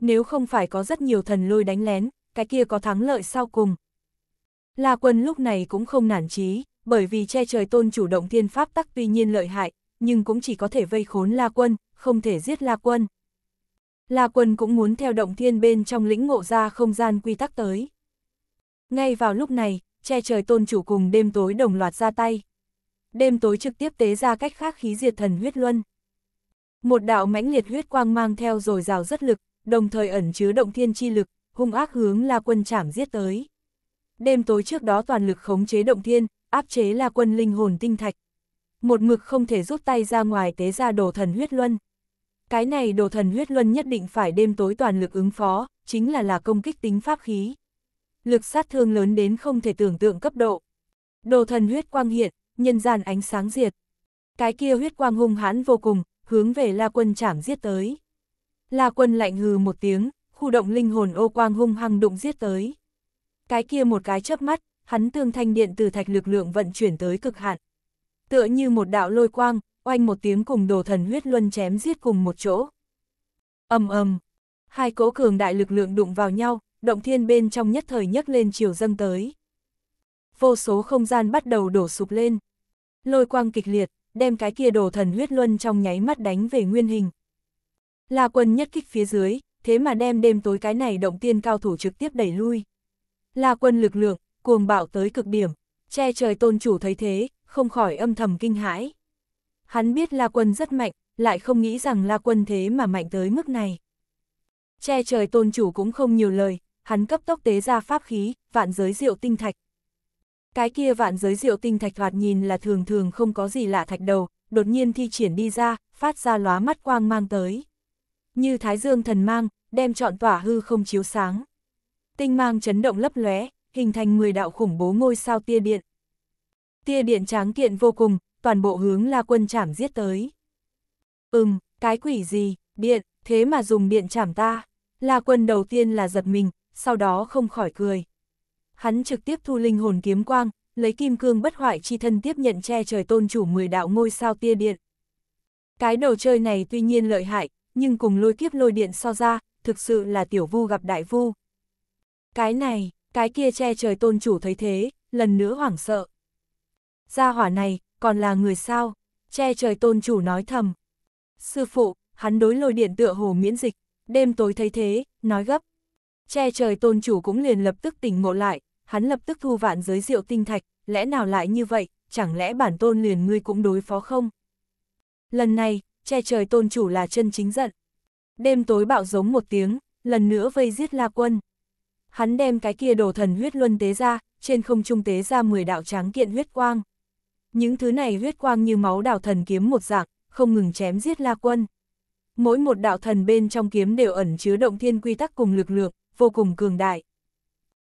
Nếu không phải có rất nhiều thần lôi đánh lén, cái kia có thắng lợi sau cùng. La quân lúc này cũng không nản chí, bởi vì che trời tôn chủ động thiên pháp tắc tuy nhiên lợi hại, nhưng cũng chỉ có thể vây khốn La quân, không thể giết La quân. La quân cũng muốn theo động thiên bên trong lĩnh ngộ ra không gian quy tắc tới. Ngay vào lúc này, che trời tôn chủ cùng đêm tối đồng loạt ra tay đêm tối trực tiếp tế ra cách khác khí diệt thần huyết luân. Một đạo mãnh liệt huyết quang mang theo rồi rào rất lực, đồng thời ẩn chứa động thiên chi lực, hung ác hướng La Quân chảm giết tới. Đêm tối trước đó toàn lực khống chế động thiên, áp chế La Quân linh hồn tinh thạch. Một mực không thể rút tay ra ngoài tế ra đồ thần huyết luân. Cái này đồ thần huyết luân nhất định phải đêm tối toàn lực ứng phó, chính là là công kích tính pháp khí. Lực sát thương lớn đến không thể tưởng tượng cấp độ. Đồ thần huyết quang hiện, nhân gian ánh sáng diệt. Cái kia huyết quang hung hãn vô cùng, hướng về La Quân chảm giết tới. La Quân lạnh hừ một tiếng, khu động linh hồn ô quang hung hăng đụng giết tới. Cái kia một cái chớp mắt, hắn tương thanh điện từ thạch lực lượng vận chuyển tới cực hạn. Tựa như một đạo lôi quang, oanh một tiếng cùng đồ thần huyết luân chém giết cùng một chỗ. Ầm ầm, hai cỗ cường đại lực lượng đụng vào nhau, động thiên bên trong nhất thời nhấc lên chiều dâng tới. Vô số không gian bắt đầu đổ sụp lên lôi quang kịch liệt, đem cái kia đồ thần huyết luân trong nháy mắt đánh về nguyên hình. La quân nhất kích phía dưới, thế mà đem đêm tối cái này động tiên cao thủ trực tiếp đẩy lui. La quân lực lượng, cuồng bạo tới cực điểm, che trời tôn chủ thấy thế, không khỏi âm thầm kinh hãi. Hắn biết La quân rất mạnh, lại không nghĩ rằng La quân thế mà mạnh tới mức này. Che trời tôn chủ cũng không nhiều lời, hắn cấp tốc tế ra pháp khí, vạn giới diệu tinh thạch. Cái kia vạn giới diệu tinh thạch thoạt nhìn là thường thường không có gì lạ thạch đầu, đột nhiên thi triển đi ra, phát ra lóa mắt quang mang tới. Như thái dương thần mang, đem trọn tỏa hư không chiếu sáng. Tinh mang chấn động lấp lóe, hình thành 10 đạo khủng bố ngôi sao tia điện. Tia điện tráng kiện vô cùng, toàn bộ hướng là Quân chảm giết tới. Ừm, cái quỷ gì, điện, thế mà dùng điện chảm ta. La Quân đầu tiên là giật mình, sau đó không khỏi cười hắn trực tiếp thu linh hồn kiếm quang, lấy kim cương bất hoại chi thân tiếp nhận che trời tôn chủ 10 đạo ngôi sao tia điện. Cái đồ chơi này tuy nhiên lợi hại, nhưng cùng lôi kiếp lôi điện so ra, thực sự là tiểu vu gặp đại vu. Cái này, cái kia che trời tôn chủ thấy thế, lần nữa hoảng sợ. Gia hỏa này, còn là người sao? Che trời tôn chủ nói thầm. Sư phụ, hắn đối lôi điện tựa hồ miễn dịch, đêm tối thấy thế, nói gấp. Che trời tôn chủ cũng liền lập tức tỉnh ngộ lại, hắn lập tức thu vạn giới rượu tinh thạch, lẽ nào lại như vậy, chẳng lẽ bản tôn liền ngươi cũng đối phó không? Lần này, che trời tôn chủ là chân chính giận. Đêm tối bạo giống một tiếng, lần nữa vây giết La Quân. Hắn đem cái kia đồ thần huyết luân tế ra, trên không trung tế ra 10 đạo tráng kiện huyết quang. Những thứ này huyết quang như máu đảo thần kiếm một dạng, không ngừng chém giết La Quân. Mỗi một đạo thần bên trong kiếm đều ẩn chứa động thiên quy tắc cùng lực lượng, vô cùng cường đại.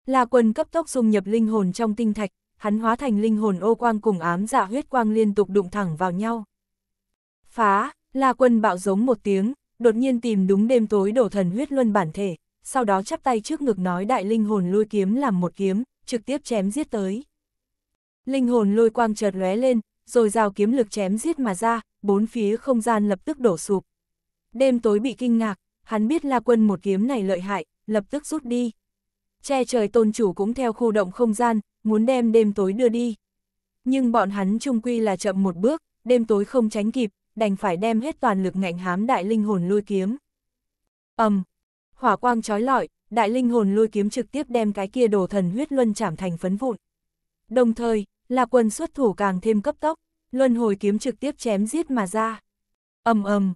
La Quân cấp tốc dung nhập linh hồn trong tinh thạch, hắn hóa thành linh hồn ô quang cùng ám dạ huyết quang liên tục đụng thẳng vào nhau. Phá, La Quân bạo giống một tiếng, đột nhiên tìm đúng đêm tối đổ thần huyết luân bản thể, sau đó chắp tay trước ngực nói đại linh hồn lôi kiếm làm một kiếm, trực tiếp chém giết tới. Linh hồn lôi quang chợt lóe lên, rồi rào kiếm lực chém giết mà ra, bốn phía không gian lập tức đổ sụp. Đêm tối bị kinh ngạc, hắn biết La Quân một kiếm này lợi hại, lập tức rút đi che trời tôn chủ cũng theo khu động không gian, muốn đem đêm tối đưa đi. Nhưng bọn hắn trung quy là chậm một bước, đêm tối không tránh kịp, đành phải đem hết toàn lực ngạnh hám đại linh hồn lôi kiếm. ầm, um, hỏa quang trói lọi, đại linh hồn lôi kiếm trực tiếp đem cái kia đồ thần huyết luân chảm thành phấn vụn. Đồng thời, là quân xuất thủ càng thêm cấp tốc, luân hồi kiếm trực tiếp chém giết mà ra. ầm um, ầm, um,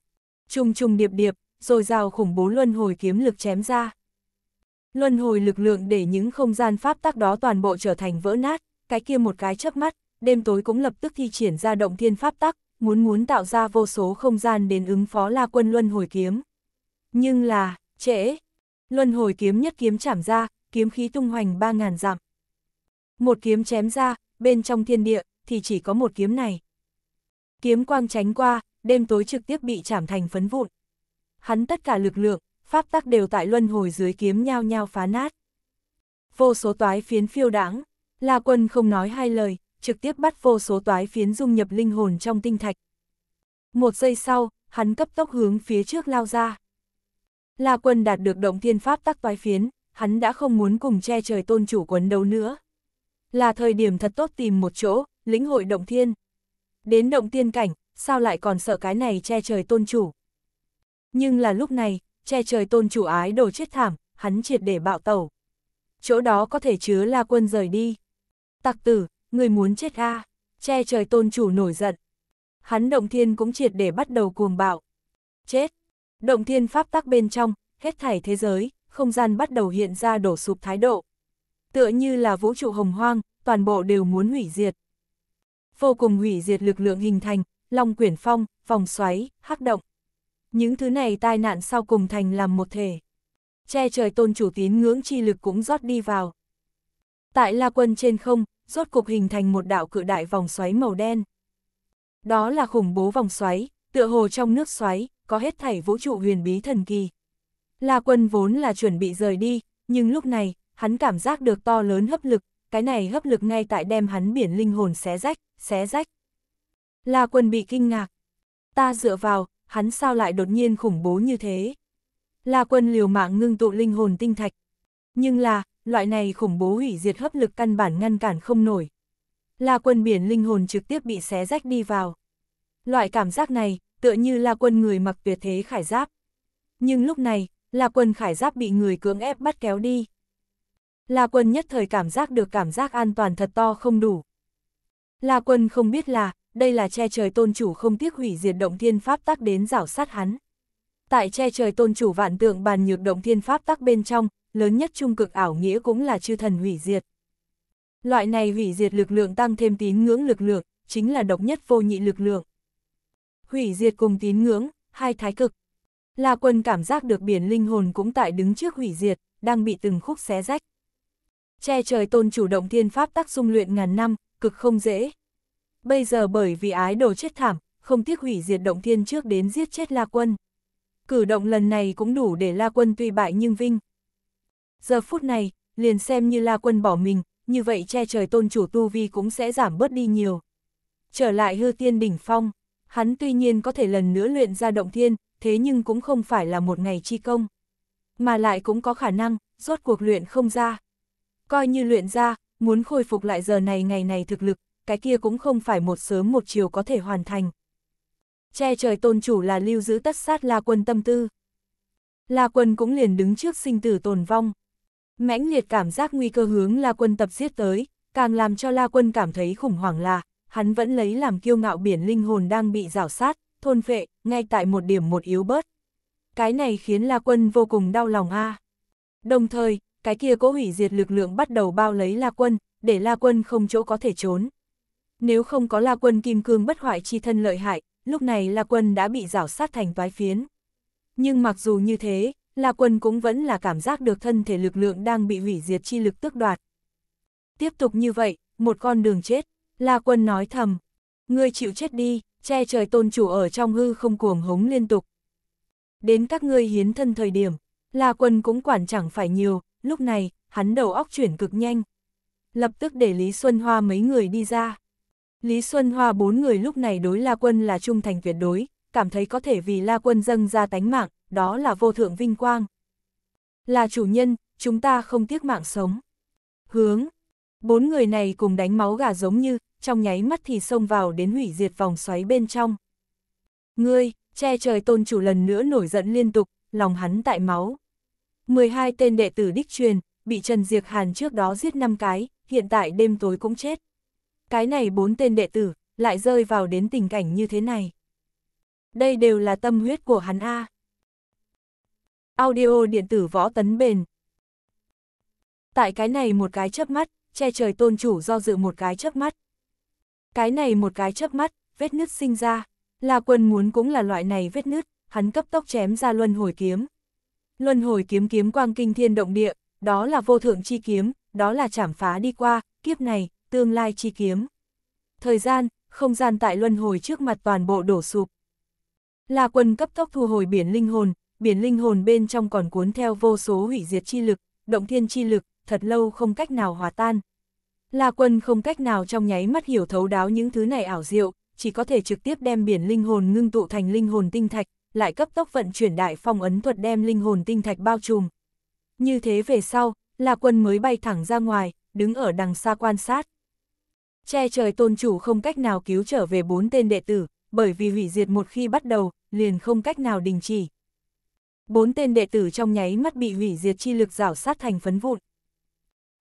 trùng trùng điệp điệp, rồi rào khủng bố luân hồi kiếm lực chém ra. Luân hồi lực lượng để những không gian pháp tắc đó toàn bộ trở thành vỡ nát, cái kia một cái chớp mắt, đêm tối cũng lập tức thi triển ra động thiên pháp tắc, muốn muốn tạo ra vô số không gian đến ứng phó La Quân Luân hồi kiếm. Nhưng là, trễ. Luân hồi kiếm nhất kiếm chạm ra, kiếm khí tung hoành 3000 dặm. Một kiếm chém ra, bên trong thiên địa thì chỉ có một kiếm này. Kiếm quang tránh qua, đêm tối trực tiếp bị chạm thành phấn vụn. Hắn tất cả lực lượng pháp tắc đều tại luân hồi dưới kiếm nhao nhao phá nát. Vô số toái phiến phiêu đãng, La Quân không nói hai lời, trực tiếp bắt vô số toái phiến dung nhập linh hồn trong tinh thạch. Một giây sau, hắn cấp tốc hướng phía trước lao ra. La Quân đạt được động thiên pháp tắc toái phiến, hắn đã không muốn cùng che trời tôn chủ quấn đấu nữa. Là thời điểm thật tốt tìm một chỗ, lĩnh hội động thiên. Đến động tiên cảnh, sao lại còn sợ cái này che trời tôn chủ. Nhưng là lúc này, che trời tôn chủ ái đồ chết thảm, hắn triệt để bạo tẩu. Chỗ đó có thể chứa la quân rời đi. Tặc tử, người muốn chết a che trời tôn chủ nổi giận. Hắn động thiên cũng triệt để bắt đầu cuồng bạo. Chết! Động thiên pháp tắc bên trong, hết thảy thế giới, không gian bắt đầu hiện ra đổ sụp thái độ. Tựa như là vũ trụ hồng hoang, toàn bộ đều muốn hủy diệt. Vô cùng hủy diệt lực lượng hình thành, long quyển phong, vòng xoáy, hắc động những thứ này tai nạn sau cùng thành làm một thể. Che trời tôn chủ tín ngưỡng chi lực cũng rót đi vào. Tại La Quân trên không, rốt cục hình thành một đạo cự đại vòng xoáy màu đen. Đó là khủng bố vòng xoáy, tựa hồ trong nước xoáy, có hết thảy vũ trụ huyền bí thần kỳ. La Quân vốn là chuẩn bị rời đi, nhưng lúc này, hắn cảm giác được to lớn hấp lực, cái này hấp lực ngay tại đem hắn biển linh hồn xé rách, xé rách. La Quân bị kinh ngạc. Ta dựa vào, hắn sao lại đột nhiên khủng bố như thế? La quân liều mạng ngưng tụ linh hồn tinh thạch. Nhưng là, loại này khủng bố hủy diệt hấp lực căn bản ngăn cản không nổi. La quân biển linh hồn trực tiếp bị xé rách đi vào. Loại cảm giác này, tựa như la quân người mặc tuyệt thế khải giáp. Nhưng lúc này, la quân khải giáp bị người cưỡng ép bắt kéo đi. La quân nhất thời cảm giác được cảm giác an toàn thật to không đủ. La quân không biết là, đây là che trời tôn chủ không tiếc hủy diệt động thiên pháp tắc đến rảo sát hắn. Tại che trời tôn chủ vạn tượng bàn nhược động thiên pháp tắc bên trong, lớn nhất trung cực ảo nghĩa cũng là chư thần hủy diệt. Loại này hủy diệt lực lượng tăng thêm tín ngưỡng lực lượng, chính là độc nhất vô nhị lực lượng. Hủy diệt cùng tín ngưỡng, hai thái cực. là quân cảm giác được biển linh hồn cũng tại đứng trước hủy diệt, đang bị từng khúc xé rách. Che trời tôn chủ động thiên pháp tác dung luyện ngàn năm, cực không dễ, bây giờ bởi vì ái đồ chết thảm, không tiếc hủy diệt động thiên trước đến giết chết La Quân. Cử động lần này cũng đủ để La Quân tuy bại nhưng vinh. Giờ phút này, liền xem như La Quân bỏ mình, như vậy che trời tôn chủ tu vi cũng sẽ giảm bớt đi nhiều. Trở lại hư tiên đỉnh phong, hắn tuy nhiên có thể lần nữa luyện ra động thiên, thế nhưng cũng không phải là một ngày chi công. Mà lại cũng có khả năng, rốt cuộc luyện không ra. Coi như luyện ra, muốn khôi phục lại giờ này ngày này thực lực, cái kia cũng không phải một sớm một chiều có thể hoàn thành. Che trời tôn chủ là lưu giữ tất sát La Quân tâm tư. La Quân cũng liền đứng trước sinh tử tồn vong. Mãnh liệt cảm giác nguy cơ hướng La Quân tập giết tới, càng làm cho La Quân cảm thấy khủng hoảng là, hắn vẫn lấy làm kiêu ngạo biển linh hồn đang bị rào sát, thôn phệ, ngay tại một điểm một yếu bớt. Cái này khiến La Quân vô cùng đau lòng a. Đồng thời, cái kia cố hủy diệt lực lượng bắt đầu bao lấy La Quân, để La Quân không chỗ có thể trốn. Nếu không có La Quân Kim Cương bất hoại chi thân lợi hại, lúc này La Quân đã bị rảo sát thành toái phiến. Nhưng mặc dù như thế, La Quân cũng vẫn là cảm giác được thân thể lực lượng đang bị hủy diệt chi lực tước đoạt. Tiếp tục như vậy, một con đường chết, La Quân nói thầm. Ngươi chịu chết đi, che trời tôn chủ ở trong hư không cuồng hống liên tục. Đến các ngươi hiến thân thời điểm, La Quân cũng quản chẳng phải nhiều, lúc này, hắn đầu óc chuyển cực nhanh. Lập tức để Lý Xuân Hoa mấy người đi ra. Lý Xuân Hoa bốn người lúc này đối La Quân là trung thành tuyệt đối, cảm thấy có thể vì La Quân dâng ra tánh mạng, đó là vô thượng vinh quang. Là chủ nhân, chúng ta không tiếc mạng sống. Hướng, bốn người này cùng đánh máu gà giống như, trong nháy mắt thì xông vào đến hủy diệt vòng xoáy bên trong. Ngươi, che trời tôn chủ lần nữa nổi giận liên tục, lòng hắn tại máu. 12 tên đệ tử đích truyền, bị Trần Diệc Hàn trước đó giết 5 cái, hiện tại đêm tối cũng chết cái này bốn tên đệ tử, lại rơi vào đến tình cảnh như thế này. Đây đều là tâm huyết của hắn A. Audio điện tử võ tấn bền. Tại cái này một cái chớp mắt, che trời tôn chủ do dự một cái chớp mắt. Cái này một cái chớp mắt, vết nứt sinh ra, là quân muốn cũng là loại này vết nứt, hắn cấp tốc chém ra luân hồi kiếm. Luân hồi kiếm kiếm quang kinh thiên động địa, đó là vô thượng chi kiếm, đó là chảm phá đi qua, kiếp này, tương lai chi kiếm. Thời gian, không gian tại luân hồi trước mặt toàn bộ đổ sụp. La quân cấp tốc thu hồi biển linh hồn, biển linh hồn bên trong còn cuốn theo vô số hủy diệt chi lực, động thiên chi lực, thật lâu không cách nào hòa tan. La quân không cách nào trong nháy mắt hiểu thấu đáo những thứ này ảo diệu, chỉ có thể trực tiếp đem biển linh hồn ngưng tụ thành linh hồn tinh thạch, lại cấp tốc vận chuyển đại phong ấn thuật đem linh hồn tinh thạch bao trùm. Như thế về sau, La quân mới bay thẳng ra ngoài, đứng ở đằng xa quan sát. Che trời tôn chủ không cách nào cứu trở về bốn tên đệ tử, bởi vì hủy diệt một khi bắt đầu, liền không cách nào đình chỉ. Bốn tên đệ tử trong nháy mắt bị hủy diệt chi lực rảo sát thành phấn vụn.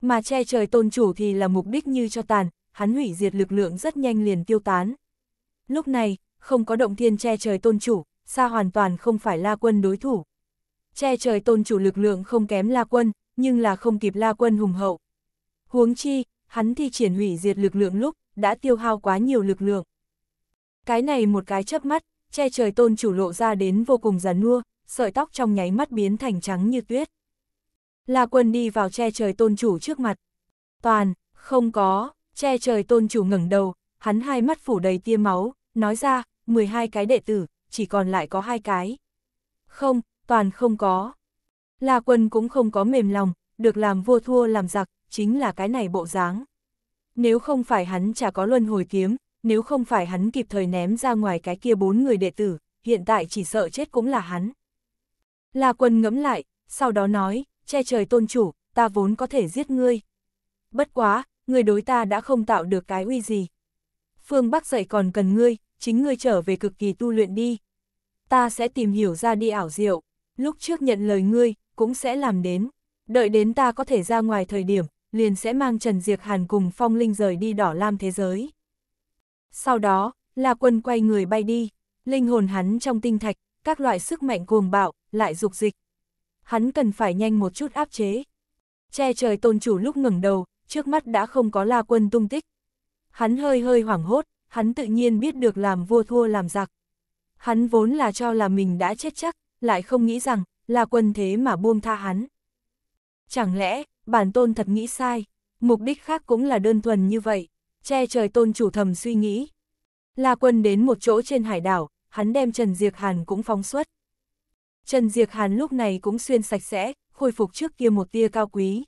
Mà che trời tôn chủ thì là mục đích như cho tàn, hắn hủy diệt lực lượng rất nhanh liền tiêu tán. Lúc này, không có động thiên che trời tôn chủ, xa hoàn toàn không phải la quân đối thủ. Che trời tôn chủ lực lượng không kém la quân, nhưng là không kịp la quân hùng hậu. Huống chi, hắn thi triển hủy diệt lực lượng lúc, đã tiêu hao quá nhiều lực lượng. Cái này một cái chớp mắt, che trời tôn chủ lộ ra đến vô cùng giàn nua, sợi tóc trong nháy mắt biến thành trắng như tuyết. là quân đi vào che trời tôn chủ trước mặt. Toàn, không có, che trời tôn chủ ngẩng đầu, hắn hai mắt phủ đầy tia máu, nói ra, 12 cái đệ tử, chỉ còn lại có hai cái. Không, toàn không có. là quân cũng không có mềm lòng, được làm vua thua làm giặc, chính là cái này bộ dáng. Nếu không phải hắn chả có luân hồi kiếm, nếu không phải hắn kịp thời ném ra ngoài cái kia bốn người đệ tử, hiện tại chỉ sợ chết cũng là hắn. La quân ngẫm lại, sau đó nói, che trời tôn chủ, ta vốn có thể giết ngươi. Bất quá, người đối ta đã không tạo được cái uy gì. Phương Bắc dậy còn cần ngươi, chính ngươi trở về cực kỳ tu luyện đi. Ta sẽ tìm hiểu ra đi ảo diệu, lúc trước nhận lời ngươi, cũng sẽ làm đến. Đợi đến ta có thể ra ngoài thời điểm, liền sẽ mang Trần Diệc Hàn cùng Phong Linh rời đi đỏ lam thế giới. Sau đó, La Quân quay người bay đi, linh hồn hắn trong tinh thạch, các loại sức mạnh cuồng bạo, lại dục dịch. Hắn cần phải nhanh một chút áp chế. Che trời tôn chủ lúc ngẩng đầu, trước mắt đã không có La Quân tung tích. Hắn hơi hơi hoảng hốt, hắn tự nhiên biết được làm vua thua làm giặc. Hắn vốn là cho là mình đã chết chắc, lại không nghĩ rằng, La Quân thế mà buông tha hắn. Chẳng lẽ, bản tôn thật nghĩ sai, mục đích khác cũng là đơn thuần như vậy, che trời tôn chủ thầm suy nghĩ. La quân đến một chỗ trên hải đảo, hắn đem Trần Diệc Hàn cũng phóng xuất. Trần Diệc Hàn lúc này cũng xuyên sạch sẽ, khôi phục trước kia một tia cao quý.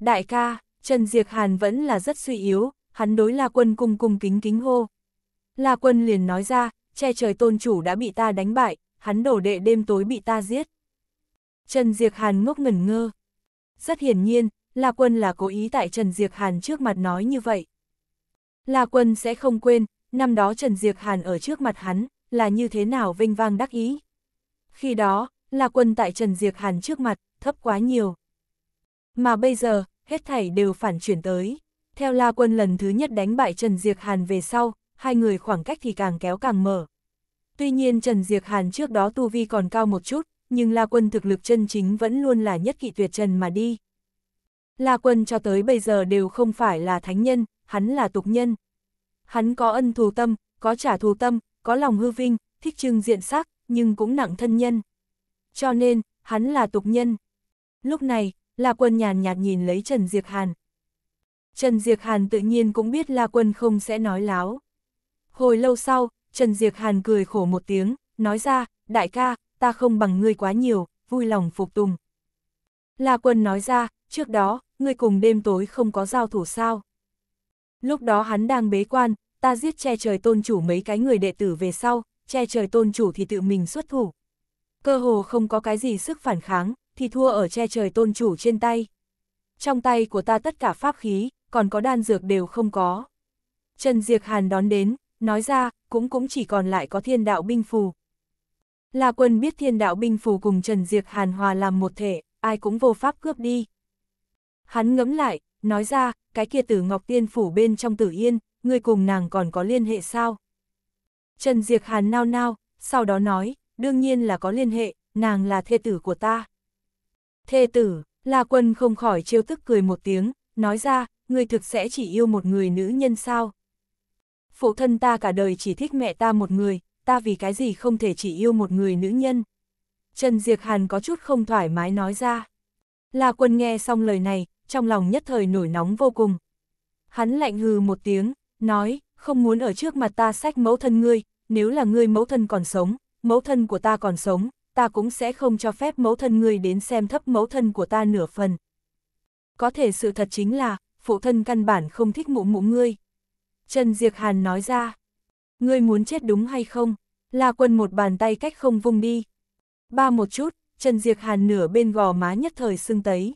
Đại ca, Trần Diệc Hàn vẫn là rất suy yếu, hắn đối La Quân cung cung kính kính hô. La Quân liền nói ra, che trời tôn chủ đã bị ta đánh bại, hắn đổ đệ đêm tối bị ta giết. Trần Diệc Hàn ngốc ngẩn ngơ, rất hiển nhiên, La Quân là cố ý tại Trần Diệc Hàn trước mặt nói như vậy. La Quân sẽ không quên, năm đó Trần Diệc Hàn ở trước mặt hắn, là như thế nào vinh vang đắc ý. Khi đó, La Quân tại Trần Diệc Hàn trước mặt, thấp quá nhiều. Mà bây giờ, hết thảy đều phản chuyển tới. Theo La Quân lần thứ nhất đánh bại Trần Diệc Hàn về sau, hai người khoảng cách thì càng kéo càng mở. Tuy nhiên Trần Diệc Hàn trước đó tu vi còn cao một chút, nhưng La Quân thực lực chân chính vẫn luôn là nhất kỵ tuyệt trần mà đi. La Quân cho tới bây giờ đều không phải là thánh nhân, hắn là tục nhân. Hắn có ân thù tâm, có trả thù tâm, có lòng hư vinh, thích trưng diện sắc, nhưng cũng nặng thân nhân. Cho nên, hắn là tục nhân. Lúc này, La Quân nhàn nhạt nhìn lấy Trần Diệc Hàn. Trần Diệc Hàn tự nhiên cũng biết La Quân không sẽ nói láo. Hồi lâu sau, Trần Diệc Hàn cười khổ một tiếng, nói ra, đại ca, ta không bằng ngươi quá nhiều, vui lòng phục tùng. La quân nói ra, trước đó, ngươi cùng đêm tối không có giao thủ sao. Lúc đó hắn đang bế quan, ta giết che trời tôn chủ mấy cái người đệ tử về sau, che trời tôn chủ thì tự mình xuất thủ. Cơ hồ không có cái gì sức phản kháng, thì thua ở che trời tôn chủ trên tay. Trong tay của ta tất cả pháp khí, còn có đan dược đều không có. Trần Diệc Hàn đón đến, nói ra, cũng cũng chỉ còn lại có thiên đạo binh phù, La Quân biết thiên đạo binh phù cùng Trần Diệc Hàn Hòa làm một thể, ai cũng vô pháp cướp đi. Hắn ngẫm lại, nói ra, cái kia tử Ngọc Tiên phủ bên trong tử yên, người cùng nàng còn có liên hệ sao? Trần Diệc Hàn nao nao, sau đó nói, đương nhiên là có liên hệ, nàng là thê tử của ta. Thê tử, La Quân không khỏi trêu tức cười một tiếng, nói ra, người thực sẽ chỉ yêu một người nữ nhân sao? Phụ thân ta cả đời chỉ thích mẹ ta một người, ta vì cái gì không thể chỉ yêu một người nữ nhân. Trần Diệc Hàn có chút không thoải mái nói ra. La quân nghe xong lời này, trong lòng nhất thời nổi nóng vô cùng. Hắn lạnh hừ một tiếng, nói, không muốn ở trước mặt ta sách mẫu thân ngươi, nếu là ngươi mẫu thân còn sống, mẫu thân của ta còn sống, ta cũng sẽ không cho phép mẫu thân ngươi đến xem thấp mẫu thân của ta nửa phần. Có thể sự thật chính là, phụ thân căn bản không thích mụ mụ ngươi. Trần Diệc Hàn nói ra, Ngươi muốn chết đúng hay không? La quân một bàn tay cách không vung đi. Ba một chút, Trần Diệc Hàn nửa bên gò má nhất thời sưng tấy.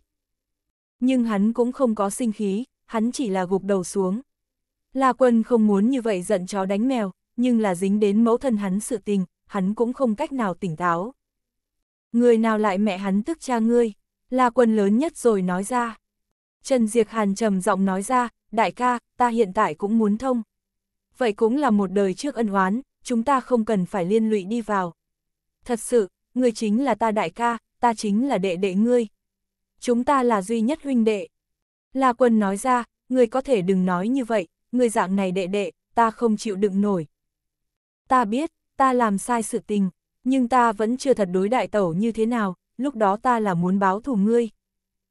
Nhưng hắn cũng không có sinh khí, hắn chỉ là gục đầu xuống. La quân không muốn như vậy giận chó đánh mèo, nhưng là dính đến mẫu thân hắn sự tình, hắn cũng không cách nào tỉnh táo. Người nào lại mẹ hắn tức cha ngươi, La quân lớn nhất rồi nói ra. Trần Diệc Hàn trầm giọng nói ra, đại ca, ta hiện tại cũng muốn thông vậy cũng là một đời trước ân oán, chúng ta không cần phải liên lụy đi vào. Thật sự, ngươi chính là ta đại ca, ta chính là đệ đệ ngươi. Chúng ta là duy nhất huynh đệ. La quân nói ra, ngươi có thể đừng nói như vậy, ngươi dạng này đệ đệ, ta không chịu đựng nổi. Ta biết, ta làm sai sự tình, nhưng ta vẫn chưa thật đối đại tẩu như thế nào, lúc đó ta là muốn báo thù ngươi.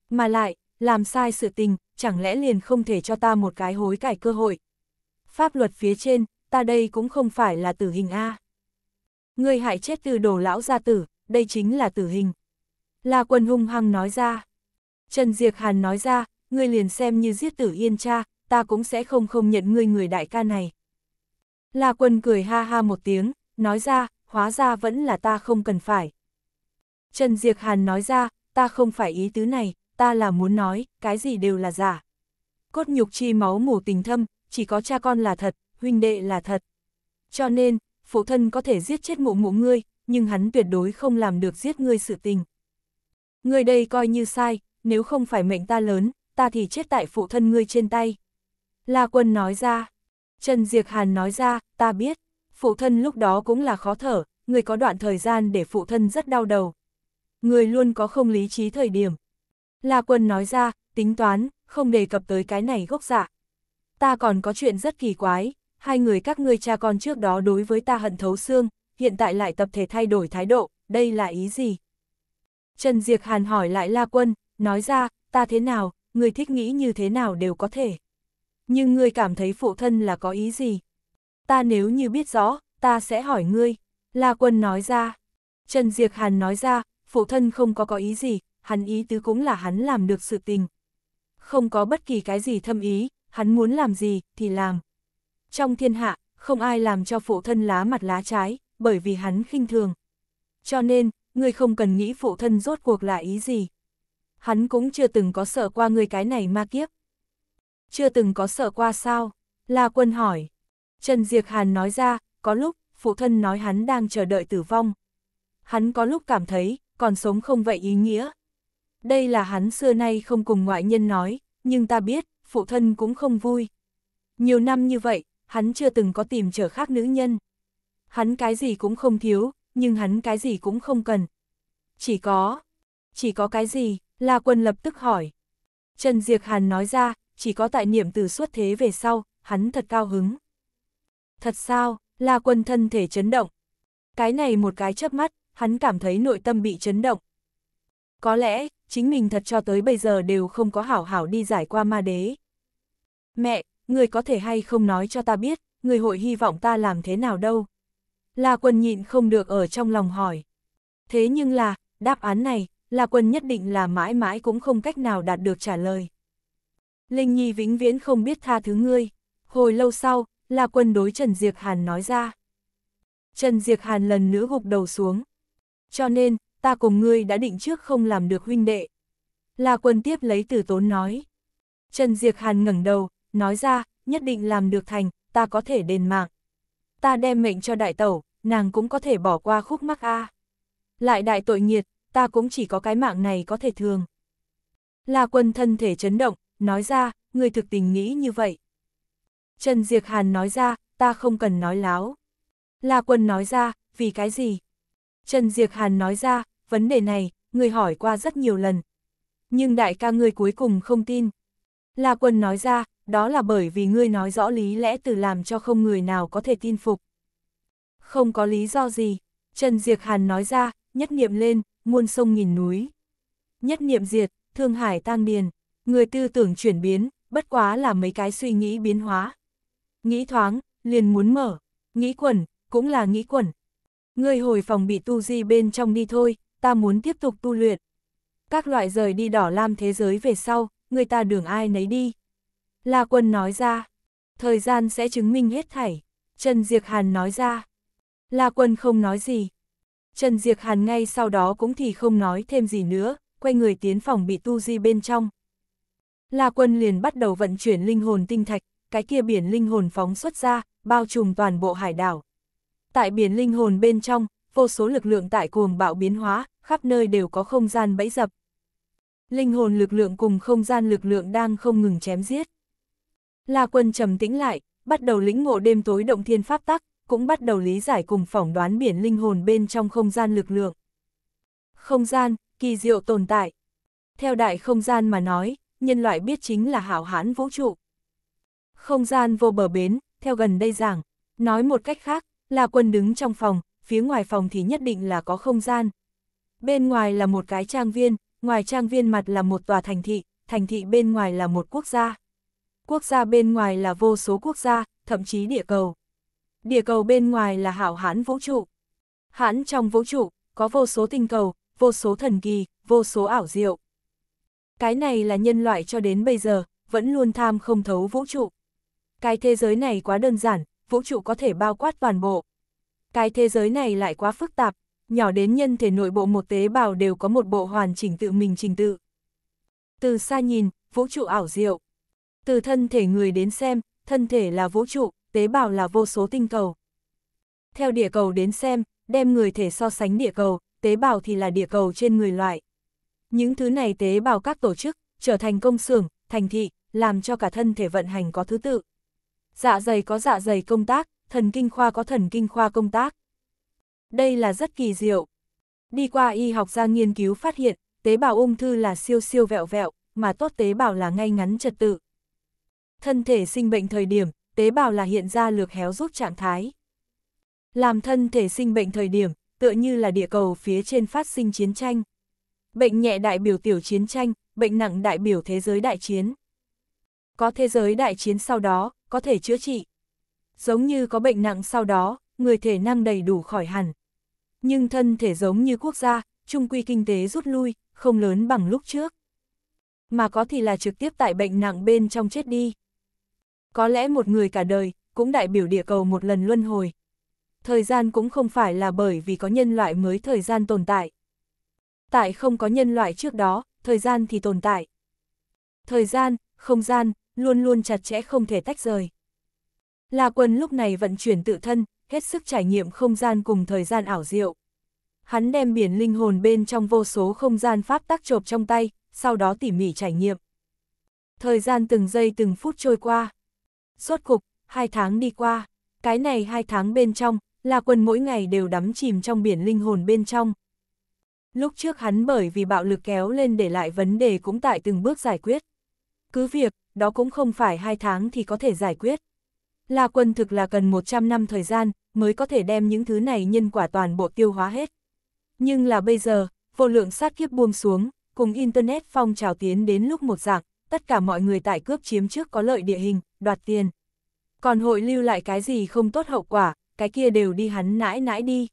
Mà lại, làm sai sự tình, chẳng lẽ liền không thể cho ta một cái hối cải cơ hội, pháp luật phía trên, ta đây cũng không phải là tử hình A. Người hại chết từ đồ lão gia tử, đây chính là tử hình. La quân hung hăng nói ra. Trần Diệc Hàn nói ra, ngươi liền xem như giết tử yên cha, ta cũng sẽ không không nhận ngươi người đại ca này. La quân cười ha ha một tiếng, nói ra, hóa ra vẫn là ta không cần phải. Trần Diệc Hàn nói ra, ta không phải ý tứ này, ta là muốn nói, cái gì đều là giả. Cốt nhục chi máu mù tình thâm, chỉ có cha con là thật, huynh đệ là thật. Cho nên, phụ thân có thể giết chết mụ mụ ngươi, nhưng hắn tuyệt đối không làm được giết ngươi sự tình. Ngươi đây coi như sai, nếu không phải mệnh ta lớn, ta thì chết tại phụ thân ngươi trên tay. La quân nói ra, Trần Diệc Hàn nói ra, ta biết, phụ thân lúc đó cũng là khó thở, người có đoạn thời gian để phụ thân rất đau đầu. Người luôn có không lý trí thời điểm. La quân nói ra, tính toán, không đề cập tới cái này gốc dạ ta còn có chuyện rất kỳ quái, hai người các ngươi cha con trước đó đối với ta hận thấu xương, hiện tại lại tập thể thay đổi thái độ, đây là ý gì? Trần Diệc Hàn hỏi lại La Quân, nói ra, ta thế nào, người thích nghĩ như thế nào đều có thể. Nhưng ngươi cảm thấy phụ thân là có ý gì? Ta nếu như biết rõ, ta sẽ hỏi ngươi. La Quân nói ra. Trần Diệc Hàn nói ra, phụ thân không có có ý gì, hắn ý tứ cũng là hắn làm được sự tình. Không có bất kỳ cái gì thâm ý, hắn muốn làm gì, thì làm. Trong thiên hạ, không ai làm cho phụ thân lá mặt lá trái, bởi vì hắn khinh thường. Cho nên, ngươi không cần nghĩ phụ thân rốt cuộc là ý gì. Hắn cũng chưa từng có sợ qua ngươi cái này ma kiếp. Chưa từng có sợ qua sao? La quân hỏi. Trần Diệc Hàn nói ra, có lúc, phụ thân nói hắn đang chờ đợi tử vong. Hắn có lúc cảm thấy, còn sống không vậy ý nghĩa. Đây là hắn xưa nay không cùng ngoại nhân nói, nhưng ta biết, phụ thân cũng không vui. Nhiều năm như vậy, hắn chưa từng có tìm trở khác nữ nhân. Hắn cái gì cũng không thiếu, nhưng hắn cái gì cũng không cần. Chỉ có, chỉ có cái gì, La Quân lập tức hỏi. Trần Diệc Hàn nói ra, chỉ có tại niệm từ suốt thế về sau, hắn thật cao hứng. Thật sao, La Quân thân thể chấn động. Cái này một cái chớp mắt, hắn cảm thấy nội tâm bị chấn động. Có lẽ, chính mình thật cho tới bây giờ đều không có hảo hảo đi giải qua ma đế. Mẹ, người có thể hay không nói cho ta biết, người hội hy vọng ta làm thế nào đâu? La quân nhịn không được ở trong lòng hỏi. Thế nhưng là, đáp án này, La quân nhất định là mãi mãi cũng không cách nào đạt được trả lời. Linh Nhi vĩnh viễn không biết tha thứ ngươi. Hồi lâu sau, La quân đối Trần Diệp Hàn nói ra. Trần Diệp Hàn lần nữa gục đầu xuống. Cho nên, ta cùng ngươi đã định trước không làm được huynh đệ. La quân tiếp lấy từ tốn nói. Trần Diệc Hàn ngẩng đầu, nói ra, nhất định làm được thành, ta có thể đền mạng. Ta đem mệnh cho đại tẩu, nàng cũng có thể bỏ qua khúc mắc A. Lại đại tội nghiệt, ta cũng chỉ có cái mạng này có thể thường. La quân thân thể chấn động, nói ra, người thực tình nghĩ như vậy. Trần Diệc Hàn nói ra, ta không cần nói láo. La quân nói ra, vì cái gì? Trần Diệc Hàn nói ra, vấn đề này, người hỏi qua rất nhiều lần. Nhưng đại ca ngươi cuối cùng không tin. La Quân nói ra, đó là bởi vì ngươi nói rõ lý lẽ từ làm cho không người nào có thể tin phục. Không có lý do gì, Trần Diệc Hàn nói ra, nhất niệm lên, muôn sông nghìn núi. Nhất niệm diệt, thương hải tan điền, người tư tưởng chuyển biến, bất quá là mấy cái suy nghĩ biến hóa. Nghĩ thoáng, liền muốn mở, nghĩ quẩn, cũng là nghĩ quẩn, ngươi hồi phòng bị tu di bên trong đi thôi, ta muốn tiếp tục tu luyện. Các loại rời đi đỏ lam thế giới về sau, người ta đường ai nấy đi. La quân nói ra, thời gian sẽ chứng minh hết thảy, Trần Diệc Hàn nói ra. La quân không nói gì. Trần Diệc Hàn ngay sau đó cũng thì không nói thêm gì nữa, quay người tiến phòng bị tu di bên trong. La quân liền bắt đầu vận chuyển linh hồn tinh thạch, cái kia biển linh hồn phóng xuất ra, bao trùm toàn bộ hải đảo. Tại biển linh hồn bên trong, vô số lực lượng tại cuồng bạo biến hóa, khắp nơi đều có không gian bẫy dập. Linh hồn lực lượng cùng không gian lực lượng đang không ngừng chém giết. La quân trầm tĩnh lại, bắt đầu lĩnh ngộ đêm tối động thiên pháp tắc, cũng bắt đầu lý giải cùng phỏng đoán biển linh hồn bên trong không gian lực lượng. Không gian, kỳ diệu tồn tại. Theo đại không gian mà nói, nhân loại biết chính là hảo hán vũ trụ. Không gian vô bờ bến, theo gần đây giảng, nói một cách khác, La Quân đứng trong phòng, phía ngoài phòng thì nhất định là có không gian. Bên ngoài là một cái trang viên, ngoài trang viên mặt là một tòa thành thị, thành thị bên ngoài là một quốc gia. Quốc gia bên ngoài là vô số quốc gia, thậm chí địa cầu. Địa cầu bên ngoài là hảo hán vũ trụ. Hãn trong vũ trụ, có vô số tinh cầu, vô số thần kỳ, vô số ảo diệu. Cái này là nhân loại cho đến bây giờ, vẫn luôn tham không thấu vũ trụ. Cái thế giới này quá đơn giản, vũ trụ có thể bao quát toàn bộ. Cái thế giới này lại quá phức tạp, nhỏ đến nhân thể nội bộ một tế bào đều có một bộ hoàn chỉnh tự mình trình tự. Từ xa nhìn, vũ trụ ảo diệu. Từ thân thể người đến xem, thân thể là vũ trụ, tế bào là vô số tinh cầu. Theo địa cầu đến xem, đem người thể so sánh địa cầu, tế bào thì là địa cầu trên người loại. Những thứ này tế bào các tổ chức, trở thành công xưởng, thành thị, làm cho cả thân thể vận hành có thứ tự dạ dày có dạ dày công tác, thần kinh khoa có thần kinh khoa công tác. Đây là rất kỳ diệu. Đi qua y học ra nghiên cứu phát hiện, tế bào ung thư là siêu siêu vẹo vẹo, mà tốt tế bào là ngay ngắn trật tự. Thân thể sinh bệnh thời điểm, tế bào là hiện ra lược héo rút trạng thái. Làm thân thể sinh bệnh thời điểm, tựa như là địa cầu phía trên phát sinh chiến tranh. Bệnh nhẹ đại biểu tiểu chiến tranh, bệnh nặng đại biểu thế giới đại chiến. Có thế giới đại chiến sau đó, có thể chữa trị. Giống như có bệnh nặng sau đó, người thể năng đầy đủ khỏi hẳn. Nhưng thân thể giống như quốc gia, trung quy kinh tế rút lui, không lớn bằng lúc trước. Mà có thì là trực tiếp tại bệnh nặng bên trong chết đi. Có lẽ một người cả đời, cũng đại biểu địa cầu một lần luân hồi. Thời gian cũng không phải là bởi vì có nhân loại mới thời gian tồn tại. Tại không có nhân loại trước đó, thời gian thì tồn tại. Thời gian, không gian, luôn luôn chặt chẽ không thể tách rời. La Quân lúc này vận chuyển tự thân, hết sức trải nghiệm không gian cùng thời gian ảo diệu. Hắn đem biển linh hồn bên trong vô số không gian pháp tắc chộp trong tay, sau đó tỉ mỉ trải nghiệm. Thời gian từng giây từng phút trôi qua. Suốt cục, hai tháng đi qua, cái này hai tháng bên trong, La Quân mỗi ngày đều đắm chìm trong biển linh hồn bên trong. Lúc trước hắn bởi vì bạo lực kéo lên để lại vấn đề cũng tại từng bước giải quyết. Cứ việc, đó cũng không phải hai tháng thì có thể giải quyết. La quân thực là cần 100 năm thời gian mới có thể đem những thứ này nhân quả toàn bộ tiêu hóa hết. Nhưng là bây giờ, vô lượng sát kiếp buông xuống, cùng Internet phong trào tiến đến lúc một dạng, tất cả mọi người tại cướp chiếm trước có lợi địa hình, đoạt tiền. Còn hội lưu lại cái gì không tốt hậu quả, cái kia đều đi hắn nãi nãi đi.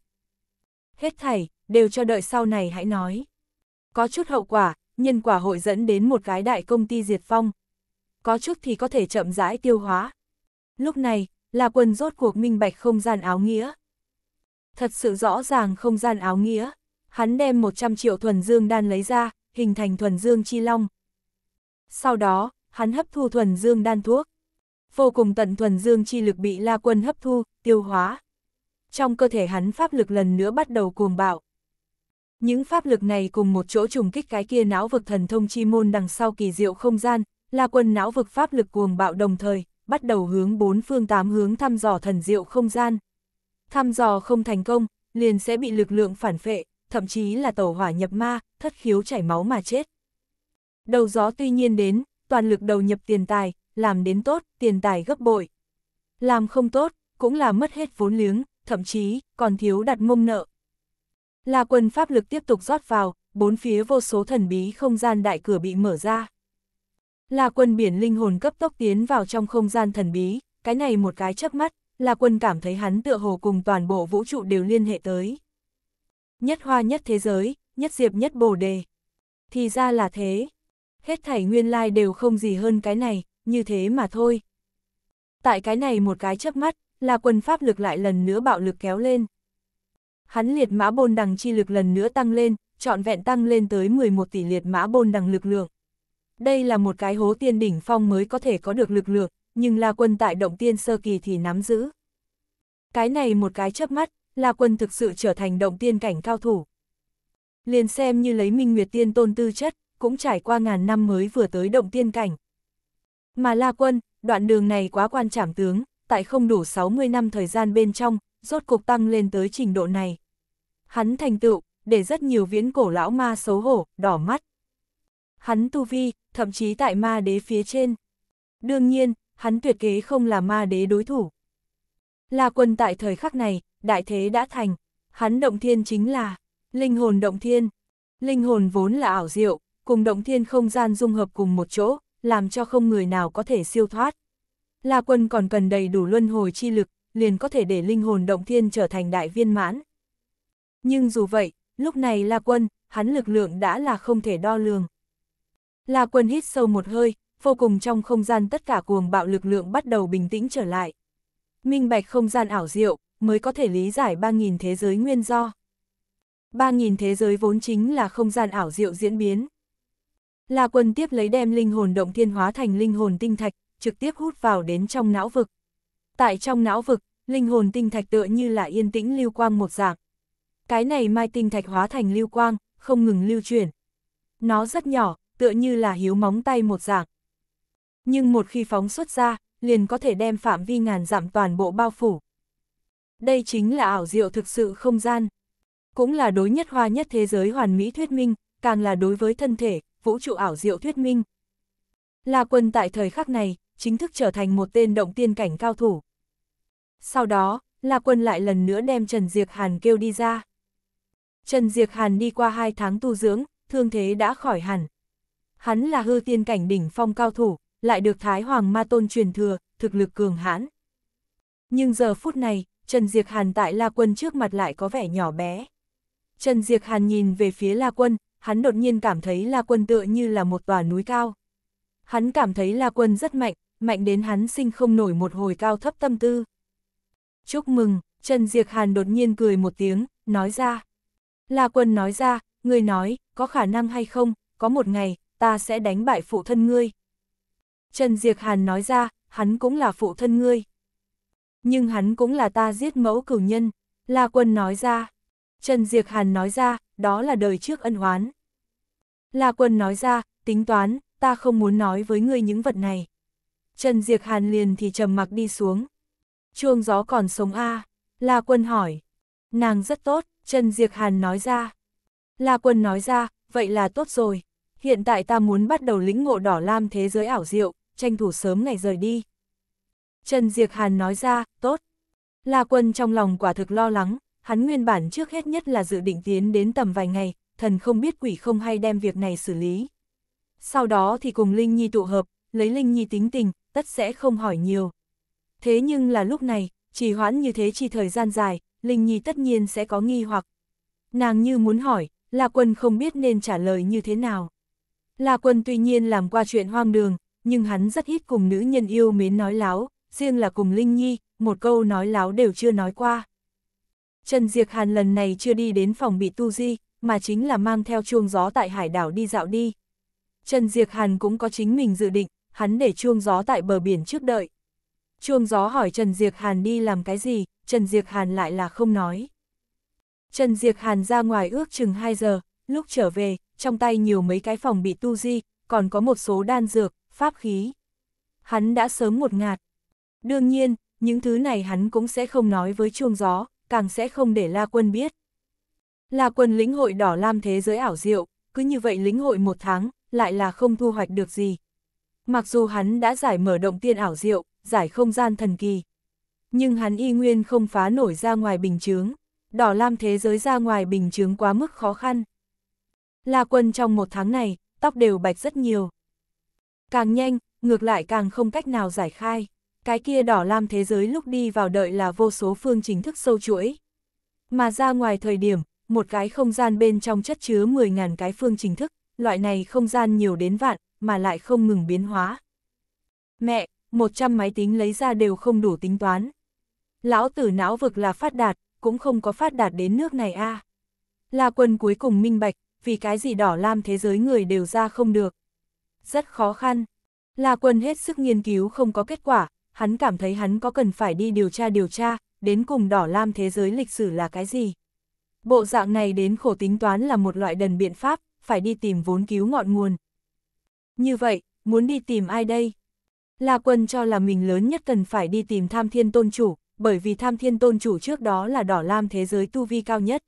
Hết thảy, đều cho đợi sau này hãy nói. Có chút hậu quả, nhân quả hội dẫn đến một cái đại công ty diệt phong, có chút thì có thể chậm rãi tiêu hóa. Lúc này, là quần rốt cuộc minh bạch không gian áo nghĩa. Thật sự rõ ràng không gian áo nghĩa, hắn đem 100 triệu thuần dương đan lấy ra, hình thành thuần dương chi long. Sau đó, hắn hấp thu thuần dương đan thuốc. Vô cùng tận thuần dương chi lực bị La Quân hấp thu, tiêu hóa. Trong cơ thể hắn pháp lực lần nữa bắt đầu cuồng bạo. Những pháp lực này cùng một chỗ trùng kích cái kia não vực thần thông chi môn đằng sau kỳ diệu không gian, La quân não vực pháp lực cuồng bạo đồng thời, bắt đầu hướng bốn phương tám hướng thăm dò thần diệu không gian. Thăm dò không thành công, liền sẽ bị lực lượng phản phệ, thậm chí là tẩu hỏa nhập ma, thất khiếu chảy máu mà chết. Đầu gió tuy nhiên đến, toàn lực đầu nhập tiền tài, làm đến tốt, tiền tài gấp bội. Làm không tốt, cũng là mất hết vốn liếng, thậm chí còn thiếu đặt mông nợ. La quân pháp lực tiếp tục rót vào, bốn phía vô số thần bí không gian đại cửa bị mở ra là quân biển linh hồn cấp tốc tiến vào trong không gian thần bí, cái này một cái chớp mắt, là quân cảm thấy hắn tựa hồ cùng toàn bộ vũ trụ đều liên hệ tới. Nhất hoa nhất thế giới, nhất diệp nhất bồ đề. Thì ra là thế. Hết thảy nguyên lai đều không gì hơn cái này, như thế mà thôi. Tại cái này một cái chớp mắt, là quân pháp lực lại lần nữa bạo lực kéo lên. Hắn liệt mã bôn đằng chi lực lần nữa tăng lên, trọn vẹn tăng lên tới 11 tỷ liệt mã bôn đằng lực lượng. Đây là một cái hố tiên đỉnh phong mới có thể có được lực lượng, nhưng La Quân tại động tiên sơ kỳ thì nắm giữ. Cái này một cái chớp mắt, La Quân thực sự trở thành động tiên cảnh cao thủ. Liền xem như lấy Minh Nguyệt Tiên Tôn tư chất, cũng trải qua ngàn năm mới vừa tới động tiên cảnh. Mà La Quân, đoạn đường này quá quan trảm tướng, tại không đủ 60 năm thời gian bên trong, rốt cục tăng lên tới trình độ này. Hắn thành tựu, để rất nhiều viễn cổ lão ma xấu hổ, đỏ mắt hắn tu vi, thậm chí tại ma đế phía trên. Đương nhiên, hắn tuyệt kế không là ma đế đối thủ. La quân tại thời khắc này, đại thế đã thành, hắn động thiên chính là linh hồn động thiên. Linh hồn vốn là ảo diệu, cùng động thiên không gian dung hợp cùng một chỗ, làm cho không người nào có thể siêu thoát. La quân còn cần đầy đủ luân hồi chi lực, liền có thể để linh hồn động thiên trở thành đại viên mãn. Nhưng dù vậy, lúc này La quân, hắn lực lượng đã là không thể đo lường. La Quân hít sâu một hơi, vô cùng trong không gian tất cả cuồng bạo lực lượng bắt đầu bình tĩnh trở lại. Minh bạch không gian ảo diệu, mới có thể lý giải 3.000 thế giới nguyên do. 3.000 thế giới vốn chính là không gian ảo diệu diễn biến. La Quân tiếp lấy đem linh hồn động thiên hóa thành linh hồn tinh thạch, trực tiếp hút vào đến trong não vực. Tại trong não vực, linh hồn tinh thạch tựa như là yên tĩnh lưu quang một dạng. Cái này mai tinh thạch hóa thành lưu quang, không ngừng lưu chuyển. Nó rất nhỏ, tựa như là hiếu móng tay một dạng. Nhưng một khi phóng xuất ra, liền có thể đem phạm vi ngàn dặm toàn bộ bao phủ. Đây chính là ảo diệu thực sự không gian. Cũng là đối nhất hoa nhất thế giới hoàn mỹ thuyết minh, càng là đối với thân thể, vũ trụ ảo diệu thuyết minh. là quân tại thời khắc này, chính thức trở thành một tên động tiên cảnh cao thủ. Sau đó, là Quân lại lần nữa đem Trần Diệc Hàn kêu đi ra. Trần Diệc Hàn đi qua hai tháng tu dưỡng, thương thế đã khỏi hẳn. Hắn là hư tiên cảnh đỉnh phong cao thủ, lại được Thái Hoàng Ma Tôn truyền thừa, thực lực cường hãn. Nhưng giờ phút này, Trần Diệc Hàn tại La Quân trước mặt lại có vẻ nhỏ bé. Trần Diệc Hàn nhìn về phía La Quân, hắn đột nhiên cảm thấy La Quân tựa như là một tòa núi cao. Hắn cảm thấy La Quân rất mạnh, mạnh đến hắn sinh không nổi một hồi cao thấp tâm tư. Chúc mừng, Trần Diệc Hàn đột nhiên cười một tiếng, nói ra. La Quân nói ra, người nói, có khả năng hay không, có một ngày, ta sẽ đánh bại phụ thân ngươi. Trần Diệc Hàn nói ra, hắn cũng là phụ thân ngươi. Nhưng hắn cũng là ta giết mẫu cửu nhân, La Quân nói ra. Trần Diệc Hàn nói ra, đó là đời trước ân hoán. La Quân nói ra, tính toán, ta không muốn nói với ngươi những vật này. Trần Diệc Hàn liền thì trầm mặc đi xuống. Chuông gió còn sống a à? La Quân hỏi. Nàng rất tốt, Trần Diệc Hàn nói ra. La Quân nói ra, vậy là tốt rồi hiện tại ta muốn bắt đầu lĩnh ngộ đỏ lam thế giới ảo diệu, tranh thủ sớm ngày rời đi. Trần Diệc Hàn nói ra, tốt. La quân trong lòng quả thực lo lắng, hắn nguyên bản trước hết nhất là dự định tiến đến tầm vài ngày, thần không biết quỷ không hay đem việc này xử lý. Sau đó thì cùng Linh Nhi tụ hợp, lấy Linh Nhi tính tình, tất sẽ không hỏi nhiều. Thế nhưng là lúc này, chỉ hoãn như thế chỉ thời gian dài, Linh Nhi tất nhiên sẽ có nghi hoặc. Nàng như muốn hỏi, La Quân không biết nên trả lời như thế nào. La Quân tuy nhiên làm qua chuyện hoang đường, nhưng hắn rất ít cùng nữ nhân yêu mến nói láo, riêng là cùng Linh Nhi, một câu nói láo đều chưa nói qua. Trần Diệc Hàn lần này chưa đi đến phòng bị tu di, mà chính là mang theo chuông gió tại hải đảo đi dạo đi. Trần Diệc Hàn cũng có chính mình dự định, hắn để chuông gió tại bờ biển trước đợi. Chuông gió hỏi Trần Diệc Hàn đi làm cái gì, Trần Diệc Hàn lại là không nói. Trần Diệc Hàn ra ngoài ước chừng 2 giờ, Lúc trở về, trong tay nhiều mấy cái phòng bị tu di, còn có một số đan dược, pháp khí. Hắn đã sớm một ngạt. Đương nhiên, những thứ này hắn cũng sẽ không nói với chuông gió, càng sẽ không để La Quân biết. La Quân lĩnh hội đỏ lam thế giới ảo diệu, cứ như vậy lĩnh hội một tháng, lại là không thu hoạch được gì. Mặc dù hắn đã giải mở động tiên ảo diệu, giải không gian thần kỳ. Nhưng hắn y nguyên không phá nổi ra ngoài bình chướng. Đỏ lam thế giới ra ngoài bình chướng quá mức khó khăn. La Quân trong một tháng này, tóc đều bạch rất nhiều. Càng nhanh, ngược lại càng không cách nào giải khai. Cái kia đỏ lam thế giới lúc đi vào đợi là vô số phương chính thức sâu chuỗi. Mà ra ngoài thời điểm, một cái không gian bên trong chất chứa 10.000 cái phương chính thức, loại này không gian nhiều đến vạn, mà lại không ngừng biến hóa. Mẹ, 100 máy tính lấy ra đều không đủ tính toán. Lão tử não vực là phát đạt, cũng không có phát đạt đến nước này a. La quân cuối cùng minh bạch, vì cái gì đỏ lam thế giới người đều ra không được. Rất khó khăn. La Quân hết sức nghiên cứu không có kết quả, hắn cảm thấy hắn có cần phải đi điều tra điều tra, đến cùng đỏ lam thế giới lịch sử là cái gì. Bộ dạng này đến khổ tính toán là một loại đần biện pháp, phải đi tìm vốn cứu ngọn nguồn. Như vậy, muốn đi tìm ai đây? La Quân cho là mình lớn nhất cần phải đi tìm Tham Thiên Tôn Chủ, bởi vì Tham Thiên Tôn Chủ trước đó là đỏ lam thế giới tu vi cao nhất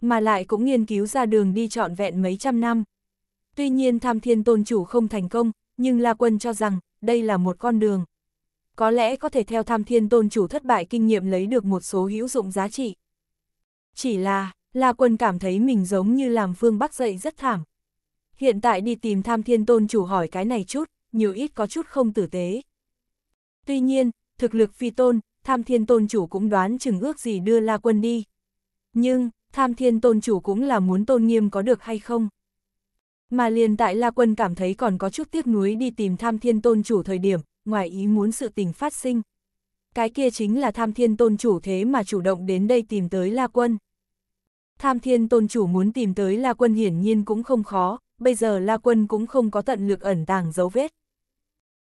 mà lại cũng nghiên cứu ra đường đi trọn vẹn mấy trăm năm. Tuy nhiên tham thiên tôn chủ không thành công, nhưng La Quân cho rằng đây là một con đường. Có lẽ có thể theo tham thiên tôn chủ thất bại kinh nghiệm lấy được một số hữu dụng giá trị. Chỉ là, La Quân cảm thấy mình giống như làm phương Bắc dậy rất thảm. Hiện tại đi tìm tham thiên tôn chủ hỏi cái này chút, nhiều ít có chút không tử tế. Tuy nhiên, thực lực phi tôn, tham thiên tôn chủ cũng đoán chừng ước gì đưa La Quân đi. Nhưng, tham thiên tôn chủ cũng là muốn tôn nghiêm có được hay không. Mà liền tại La Quân cảm thấy còn có chút tiếc nuối đi tìm tham thiên tôn chủ thời điểm, ngoài ý muốn sự tình phát sinh. Cái kia chính là tham thiên tôn chủ thế mà chủ động đến đây tìm tới La Quân. Tham thiên tôn chủ muốn tìm tới La Quân hiển nhiên cũng không khó, bây giờ La Quân cũng không có tận lực ẩn tàng dấu vết.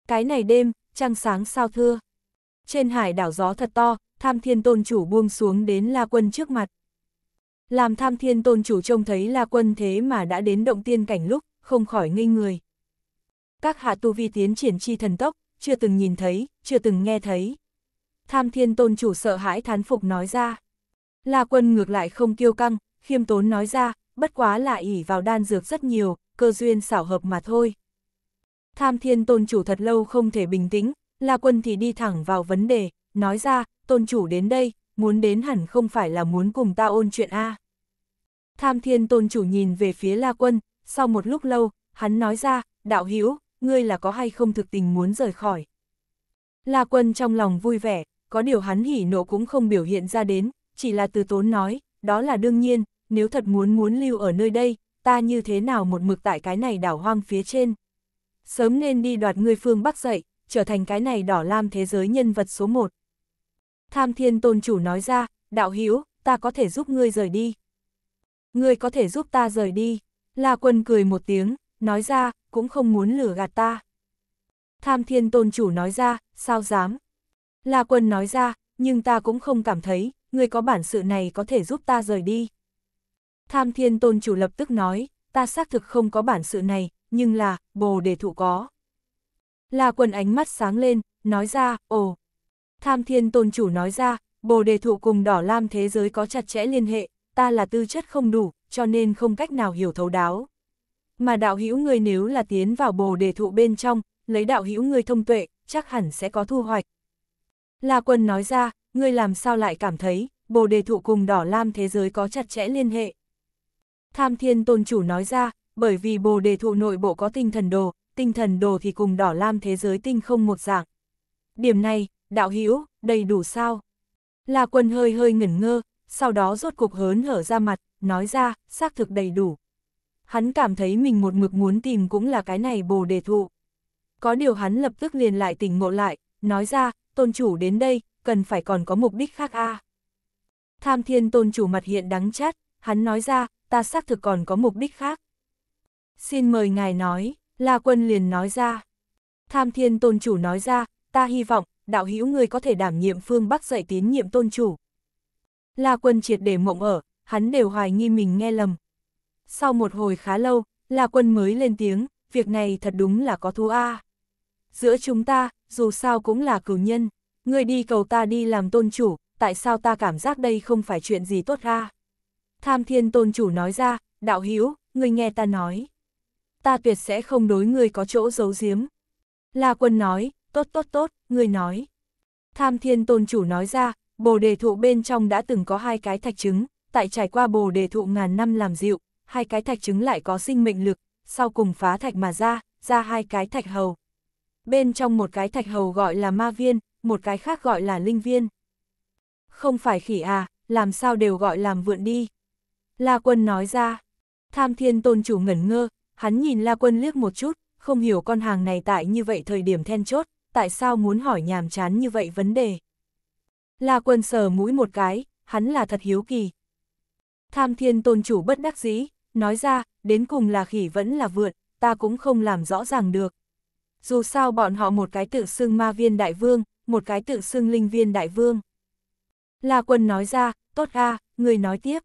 Cái này đêm, trăng sáng sao thưa. Trên hải đảo gió thật to, tham thiên tôn chủ buông xuống đến La Quân trước mặt. Làm tham thiên tôn chủ trông thấy là quân thế mà đã đến động tiên cảnh lúc, không khỏi ngây người. Các hạ tu vi tiến triển chi thần tốc, chưa từng nhìn thấy, chưa từng nghe thấy. Tham thiên tôn chủ sợ hãi thán phục nói ra. La quân ngược lại không kiêu căng, khiêm tốn nói ra, bất quá là ỉ vào đan dược rất nhiều, cơ duyên xảo hợp mà thôi. Tham thiên tôn chủ thật lâu không thể bình tĩnh, La quân thì đi thẳng vào vấn đề, nói ra, tôn chủ đến đây, muốn đến hẳn không phải là muốn cùng ta ôn chuyện A. À. Tham thiên tôn chủ nhìn về phía La Quân, sau một lúc lâu, hắn nói ra, đạo hữu ngươi là có hay không thực tình muốn rời khỏi. La Quân trong lòng vui vẻ, có điều hắn hỉ nộ cũng không biểu hiện ra đến, chỉ là từ tốn nói, đó là đương nhiên, nếu thật muốn muốn lưu ở nơi đây, ta như thế nào một mực tại cái này đảo hoang phía trên. Sớm nên đi đoạt ngươi phương Bắc dậy, trở thành cái này đỏ lam thế giới nhân vật số một. Tham thiên tôn chủ nói ra, đạo hữu ta có thể giúp ngươi rời đi. Ngươi có thể giúp ta rời đi. La quân cười một tiếng, nói ra, cũng không muốn lừa gạt ta. Tham thiên tôn chủ nói ra, sao dám. La quân nói ra, nhưng ta cũng không cảm thấy, ngươi có bản sự này có thể giúp ta rời đi. Tham thiên tôn chủ lập tức nói, ta xác thực không có bản sự này, nhưng là, bồ đề thụ có. La quân ánh mắt sáng lên, nói ra, ồ. Tham thiên tôn chủ nói ra, bồ đề thụ cùng đỏ lam thế giới có chặt chẽ liên hệ, ta là tư chất không đủ, cho nên không cách nào hiểu thấu đáo. Mà đạo hữu người nếu là tiến vào bồ đề thụ bên trong, lấy đạo hữu người thông tuệ, chắc hẳn sẽ có thu hoạch. La quân nói ra, ngươi làm sao lại cảm thấy, bồ đề thụ cùng đỏ lam thế giới có chặt chẽ liên hệ. Tham thiên tôn chủ nói ra, bởi vì bồ đề thụ nội bộ có tinh thần đồ, tinh thần đồ thì cùng đỏ lam thế giới tinh không một dạng. Điểm này, đạo hữu đầy đủ sao? La quân hơi hơi ngẩn ngơ, sau đó rốt cuộc hớn hở ra mặt, nói ra, xác thực đầy đủ. Hắn cảm thấy mình một mực muốn tìm cũng là cái này bồ đề thụ. Có điều hắn lập tức liền lại tỉnh ngộ lại, nói ra, tôn chủ đến đây, cần phải còn có mục đích khác a. Tham thiên tôn chủ mặt hiện đắng chát, hắn nói ra, ta xác thực còn có mục đích khác. Xin mời ngài nói, La Quân liền nói ra. Tham thiên tôn chủ nói ra, ta hy vọng, đạo hữu người có thể đảm nhiệm phương Bắc dạy tín nhiệm tôn chủ. La Quân triệt để mộng ở, hắn đều hoài nghi mình nghe lầm. Sau một hồi khá lâu, La Quân mới lên tiếng, việc này thật đúng là có thu a. À. Giữa chúng ta, dù sao cũng là cửu nhân, người đi cầu ta đi làm tôn chủ, tại sao ta cảm giác đây không phải chuyện gì tốt a? Tham Thiên tôn chủ nói ra, đạo hữu, ngươi nghe ta nói. Ta tuyệt sẽ không đối ngươi có chỗ giấu giếm. La Quân nói, tốt tốt tốt, ngươi nói. Tham Thiên tôn chủ nói ra, bồ đề thụ bên trong đã từng có hai cái thạch trứng, tại trải qua bồ đề thụ ngàn năm làm dịu, hai cái thạch trứng lại có sinh mệnh lực, sau cùng phá thạch mà ra, ra hai cái thạch hầu. Bên trong một cái thạch hầu gọi là ma viên, một cái khác gọi là linh viên. Không phải khỉ à, làm sao đều gọi làm vượn đi. La quân nói ra, tham thiên tôn chủ ngẩn ngơ, hắn nhìn La quân liếc một chút, không hiểu con hàng này tại như vậy thời điểm then chốt, tại sao muốn hỏi nhàm chán như vậy vấn đề. La quân sờ mũi một cái, hắn là thật hiếu kỳ. Tham thiên tôn chủ bất đắc dĩ, nói ra, đến cùng là khỉ vẫn là vượn, ta cũng không làm rõ ràng được. Dù sao bọn họ một cái tự xưng ma viên đại vương, một cái tự xưng linh viên đại vương. La quân nói ra, tốt ga, người nói tiếp.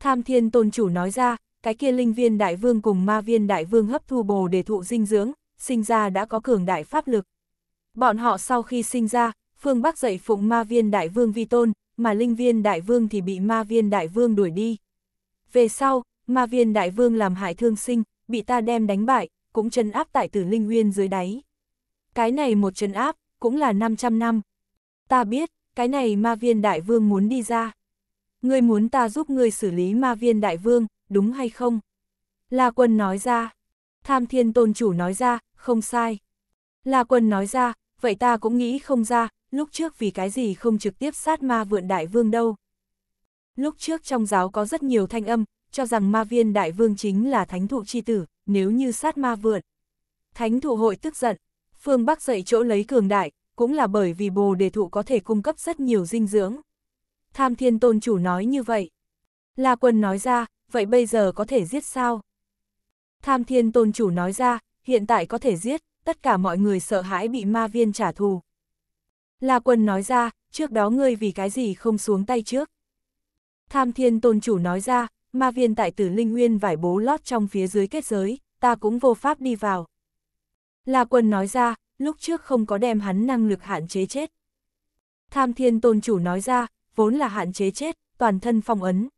Tham thiên tôn chủ nói ra, cái kia linh viên đại vương cùng ma viên đại vương hấp thu bồ để thụ dinh dưỡng, sinh ra đã có cường đại pháp lực. Bọn họ sau khi sinh ra, phương Bắc dạy phụng ma viên đại vương vi tôn, mà linh viên đại vương thì bị ma viên đại vương đuổi đi. Về sau, ma viên đại vương làm hại thương sinh, bị ta đem đánh bại, cũng trấn áp tại tử linh nguyên dưới đáy. Cái này một trấn áp, cũng là 500 năm. Ta biết, cái này ma viên đại vương muốn đi ra. Ngươi muốn ta giúp ngươi xử lý ma viên đại vương, đúng hay không? La quân nói ra. Tham thiên tôn chủ nói ra, không sai. La quân nói ra, vậy ta cũng nghĩ không ra, lúc trước vì cái gì không trực tiếp sát ma vượn đại vương đâu. Lúc trước trong giáo có rất nhiều thanh âm, cho rằng ma viên đại vương chính là thánh thụ chi tử, nếu như sát ma vượn. Thánh thụ hội tức giận, phương Bắc dậy chỗ lấy cường đại, cũng là bởi vì bồ đề thụ có thể cung cấp rất nhiều dinh dưỡng. Tham thiên tôn chủ nói như vậy. La quân nói ra, vậy bây giờ có thể giết sao? Tham thiên tôn chủ nói ra, hiện tại có thể giết, tất cả mọi người sợ hãi bị ma viên trả thù, La Quân nói ra, trước đó ngươi vì cái gì không xuống tay trước. Tham Thiên Tôn Chủ nói ra, ma viên tại tử Linh Nguyên vải bố lót trong phía dưới kết giới, ta cũng vô pháp đi vào. La Quân nói ra, lúc trước không có đem hắn năng lực hạn chế chết. Tham Thiên Tôn Chủ nói ra, vốn là hạn chế chết, toàn thân phong ấn.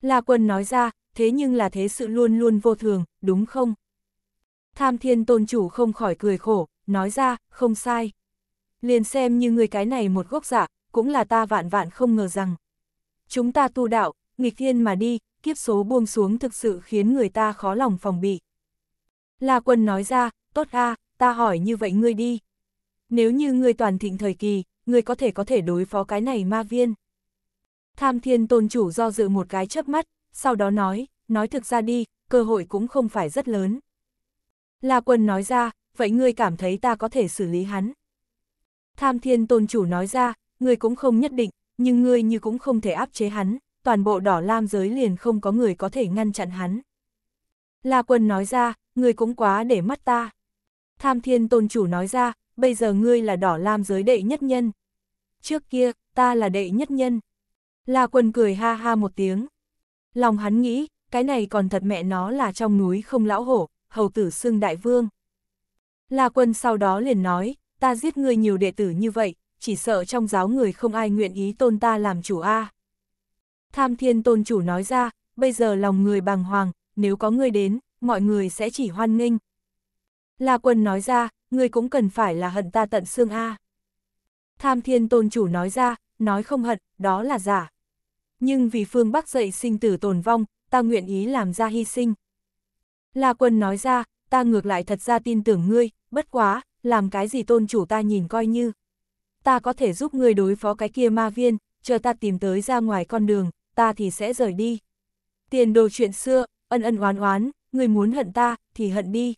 La Quân nói ra, thế nhưng là thế sự luôn luôn vô thường, đúng không? Tham Thiên Tôn Chủ không khỏi cười khổ, nói ra, không sai liền xem như người cái này một gốc giả, dạ, cũng là ta vạn vạn không ngờ rằng. Chúng ta tu đạo, nghịch thiên mà đi, kiếp số buông xuống thực sự khiến người ta khó lòng phòng bị. La quân nói ra, tốt a, ta hỏi như vậy ngươi đi. Nếu như ngươi toàn thịnh thời kỳ, ngươi có thể có thể đối phó cái này ma viên. Tham thiên tôn chủ do dự một cái chớp mắt, sau đó nói, nói thực ra đi, cơ hội cũng không phải rất lớn. La quân nói ra, vậy ngươi cảm thấy ta có thể xử lý hắn. Tham thiên tôn chủ nói ra, ngươi cũng không nhất định, nhưng ngươi như cũng không thể áp chế hắn, toàn bộ đỏ lam giới liền không có người có thể ngăn chặn hắn. La quân nói ra, ngươi cũng quá để mắt ta. Tham thiên tôn chủ nói ra, bây giờ ngươi là đỏ lam giới đệ nhất nhân. Trước kia, ta là đệ nhất nhân. La quân cười ha ha một tiếng. Lòng hắn nghĩ, cái này còn thật mẹ nó là trong núi không lão hổ, hầu tử xưng đại vương. La quân sau đó liền nói, ta giết người nhiều đệ tử như vậy, chỉ sợ trong giáo người không ai nguyện ý tôn ta làm chủ a. Tham thiên tôn chủ nói ra, bây giờ lòng người bàng hoàng, nếu có người đến, mọi người sẽ chỉ hoan nghênh. La quân nói ra, ngươi cũng cần phải là hận ta tận xương a. Tham thiên tôn chủ nói ra, nói không hận, đó là giả. Nhưng vì phương Bắc dậy sinh tử tồn vong, ta nguyện ý làm ra hy sinh. La quân nói ra, ta ngược lại thật ra tin tưởng ngươi, bất quá, làm cái gì tôn chủ ta nhìn coi như. Ta có thể giúp người đối phó cái kia ma viên, chờ ta tìm tới ra ngoài con đường, ta thì sẽ rời đi. Tiền đồ chuyện xưa, ân ân oán oán, người muốn hận ta, thì hận đi.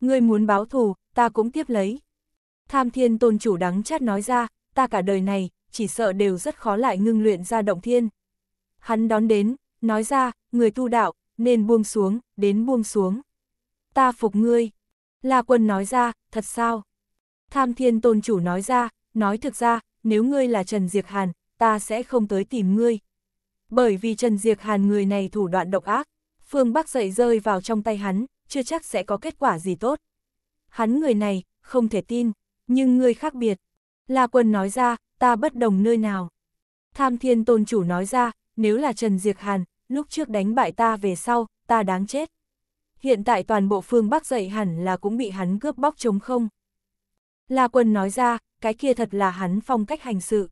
người muốn báo thù, ta cũng tiếp lấy. Tham thiên tôn chủ đắng chát nói ra, ta cả đời này, chỉ sợ đều rất khó lại ngưng luyện ra động thiên. Hắn đón đến, nói ra, người tu đạo, nên buông xuống, đến buông xuống. Ta phục ngươi. La quân nói ra, thật sao? Tham thiên tôn chủ nói ra, nói thực ra, nếu ngươi là Trần Diệc Hàn, ta sẽ không tới tìm ngươi. Bởi vì Trần Diệc Hàn người này thủ đoạn độc ác, phương Bắc dậy rơi vào trong tay hắn, chưa chắc sẽ có kết quả gì tốt. Hắn người này, không thể tin, nhưng ngươi khác biệt. La quân nói ra, ta bất đồng nơi nào. Tham thiên tôn chủ nói ra, nếu là Trần Diệc Hàn, lúc trước đánh bại ta về sau, ta đáng chết hiện tại toàn bộ phương Bắc dậy hẳn là cũng bị hắn cướp bóc chống không. La Quân nói ra, cái kia thật là hắn phong cách hành sự.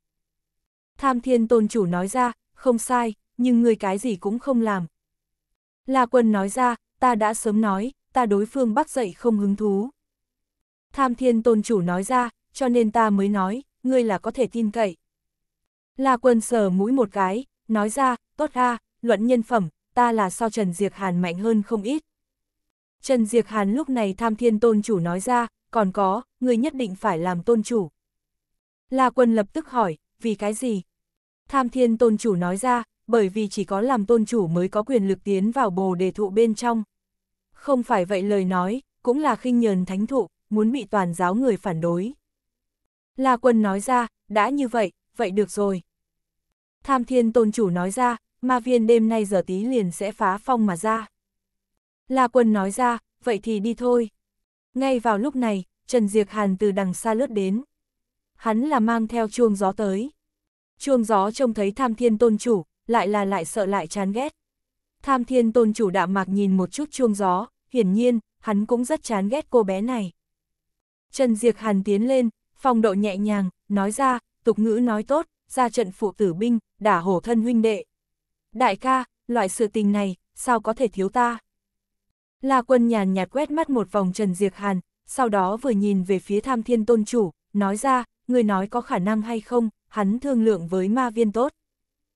Tham Thiên Tôn Chủ nói ra, không sai, nhưng người cái gì cũng không làm. La Quân nói ra, ta đã sớm nói, ta đối phương Bắc dậy không hứng thú. Tham Thiên Tôn Chủ nói ra, cho nên ta mới nói, ngươi là có thể tin cậy. La Quân sờ mũi một cái, nói ra, tốt ha, luận nhân phẩm, ta là so Trần Diệc Hàn mạnh hơn không ít. Trần Diệc Hàn lúc này tham thiên tôn chủ nói ra, còn có, người nhất định phải làm tôn chủ. La quân lập tức hỏi, vì cái gì? Tham thiên tôn chủ nói ra, bởi vì chỉ có làm tôn chủ mới có quyền lực tiến vào bồ đề thụ bên trong. Không phải vậy lời nói, cũng là khinh nhờn thánh thụ, muốn bị toàn giáo người phản đối. La quân nói ra, đã như vậy, vậy được rồi. Tham thiên tôn chủ nói ra, ma viên đêm nay giờ tí liền sẽ phá phong mà ra. La Quân nói ra, vậy thì đi thôi. Ngay vào lúc này, Trần Diệc Hàn từ đằng xa lướt đến. Hắn là mang theo chuông gió tới. Chuông gió trông thấy tham thiên tôn chủ, lại là lại sợ lại chán ghét. Tham thiên tôn chủ đạm mạc nhìn một chút chuông gió, hiển nhiên, hắn cũng rất chán ghét cô bé này. Trần Diệc Hàn tiến lên, phong độ nhẹ nhàng, nói ra, tục ngữ nói tốt, ra trận phụ tử binh, đả hổ thân huynh đệ. Đại ca, loại sự tình này, sao có thể thiếu ta? La Quân nhàn nhạt quét mắt một vòng Trần Diệc Hàn, sau đó vừa nhìn về phía tham thiên tôn chủ, nói ra, người nói có khả năng hay không, hắn thương lượng với ma viên tốt.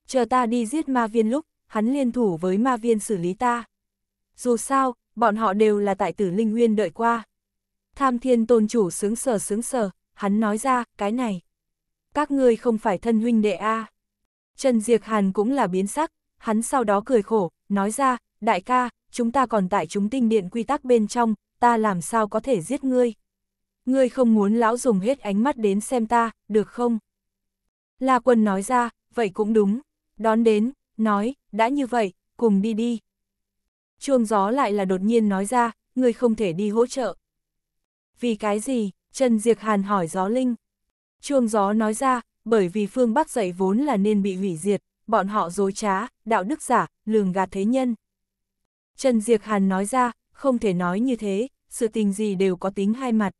Chờ ta đi giết ma viên lúc, hắn liên thủ với ma viên xử lý ta. Dù sao, bọn họ đều là tại tử linh nguyên đợi qua. Tham thiên tôn chủ sướng sờ sướng sờ, hắn nói ra, cái này. Các ngươi không phải thân huynh đệ a Trần Diệc Hàn cũng là biến sắc, hắn sau đó cười khổ, nói ra, đại ca, chúng ta còn tại chúng tinh điện quy tắc bên trong, ta làm sao có thể giết ngươi? Ngươi không muốn lão dùng hết ánh mắt đến xem ta, được không? La quân nói ra, vậy cũng đúng. Đón đến, nói, đã như vậy, cùng đi đi. Chuông gió lại là đột nhiên nói ra, ngươi không thể đi hỗ trợ. Vì cái gì? Trần Diệc Hàn hỏi gió linh. Chuông gió nói ra, bởi vì phương Bắc dậy vốn là nên bị hủy diệt, bọn họ dối trá, đạo đức giả, lường gạt thế nhân. Trần Diệc Hàn nói ra, không thể nói như thế, sự tình gì đều có tính hai mặt.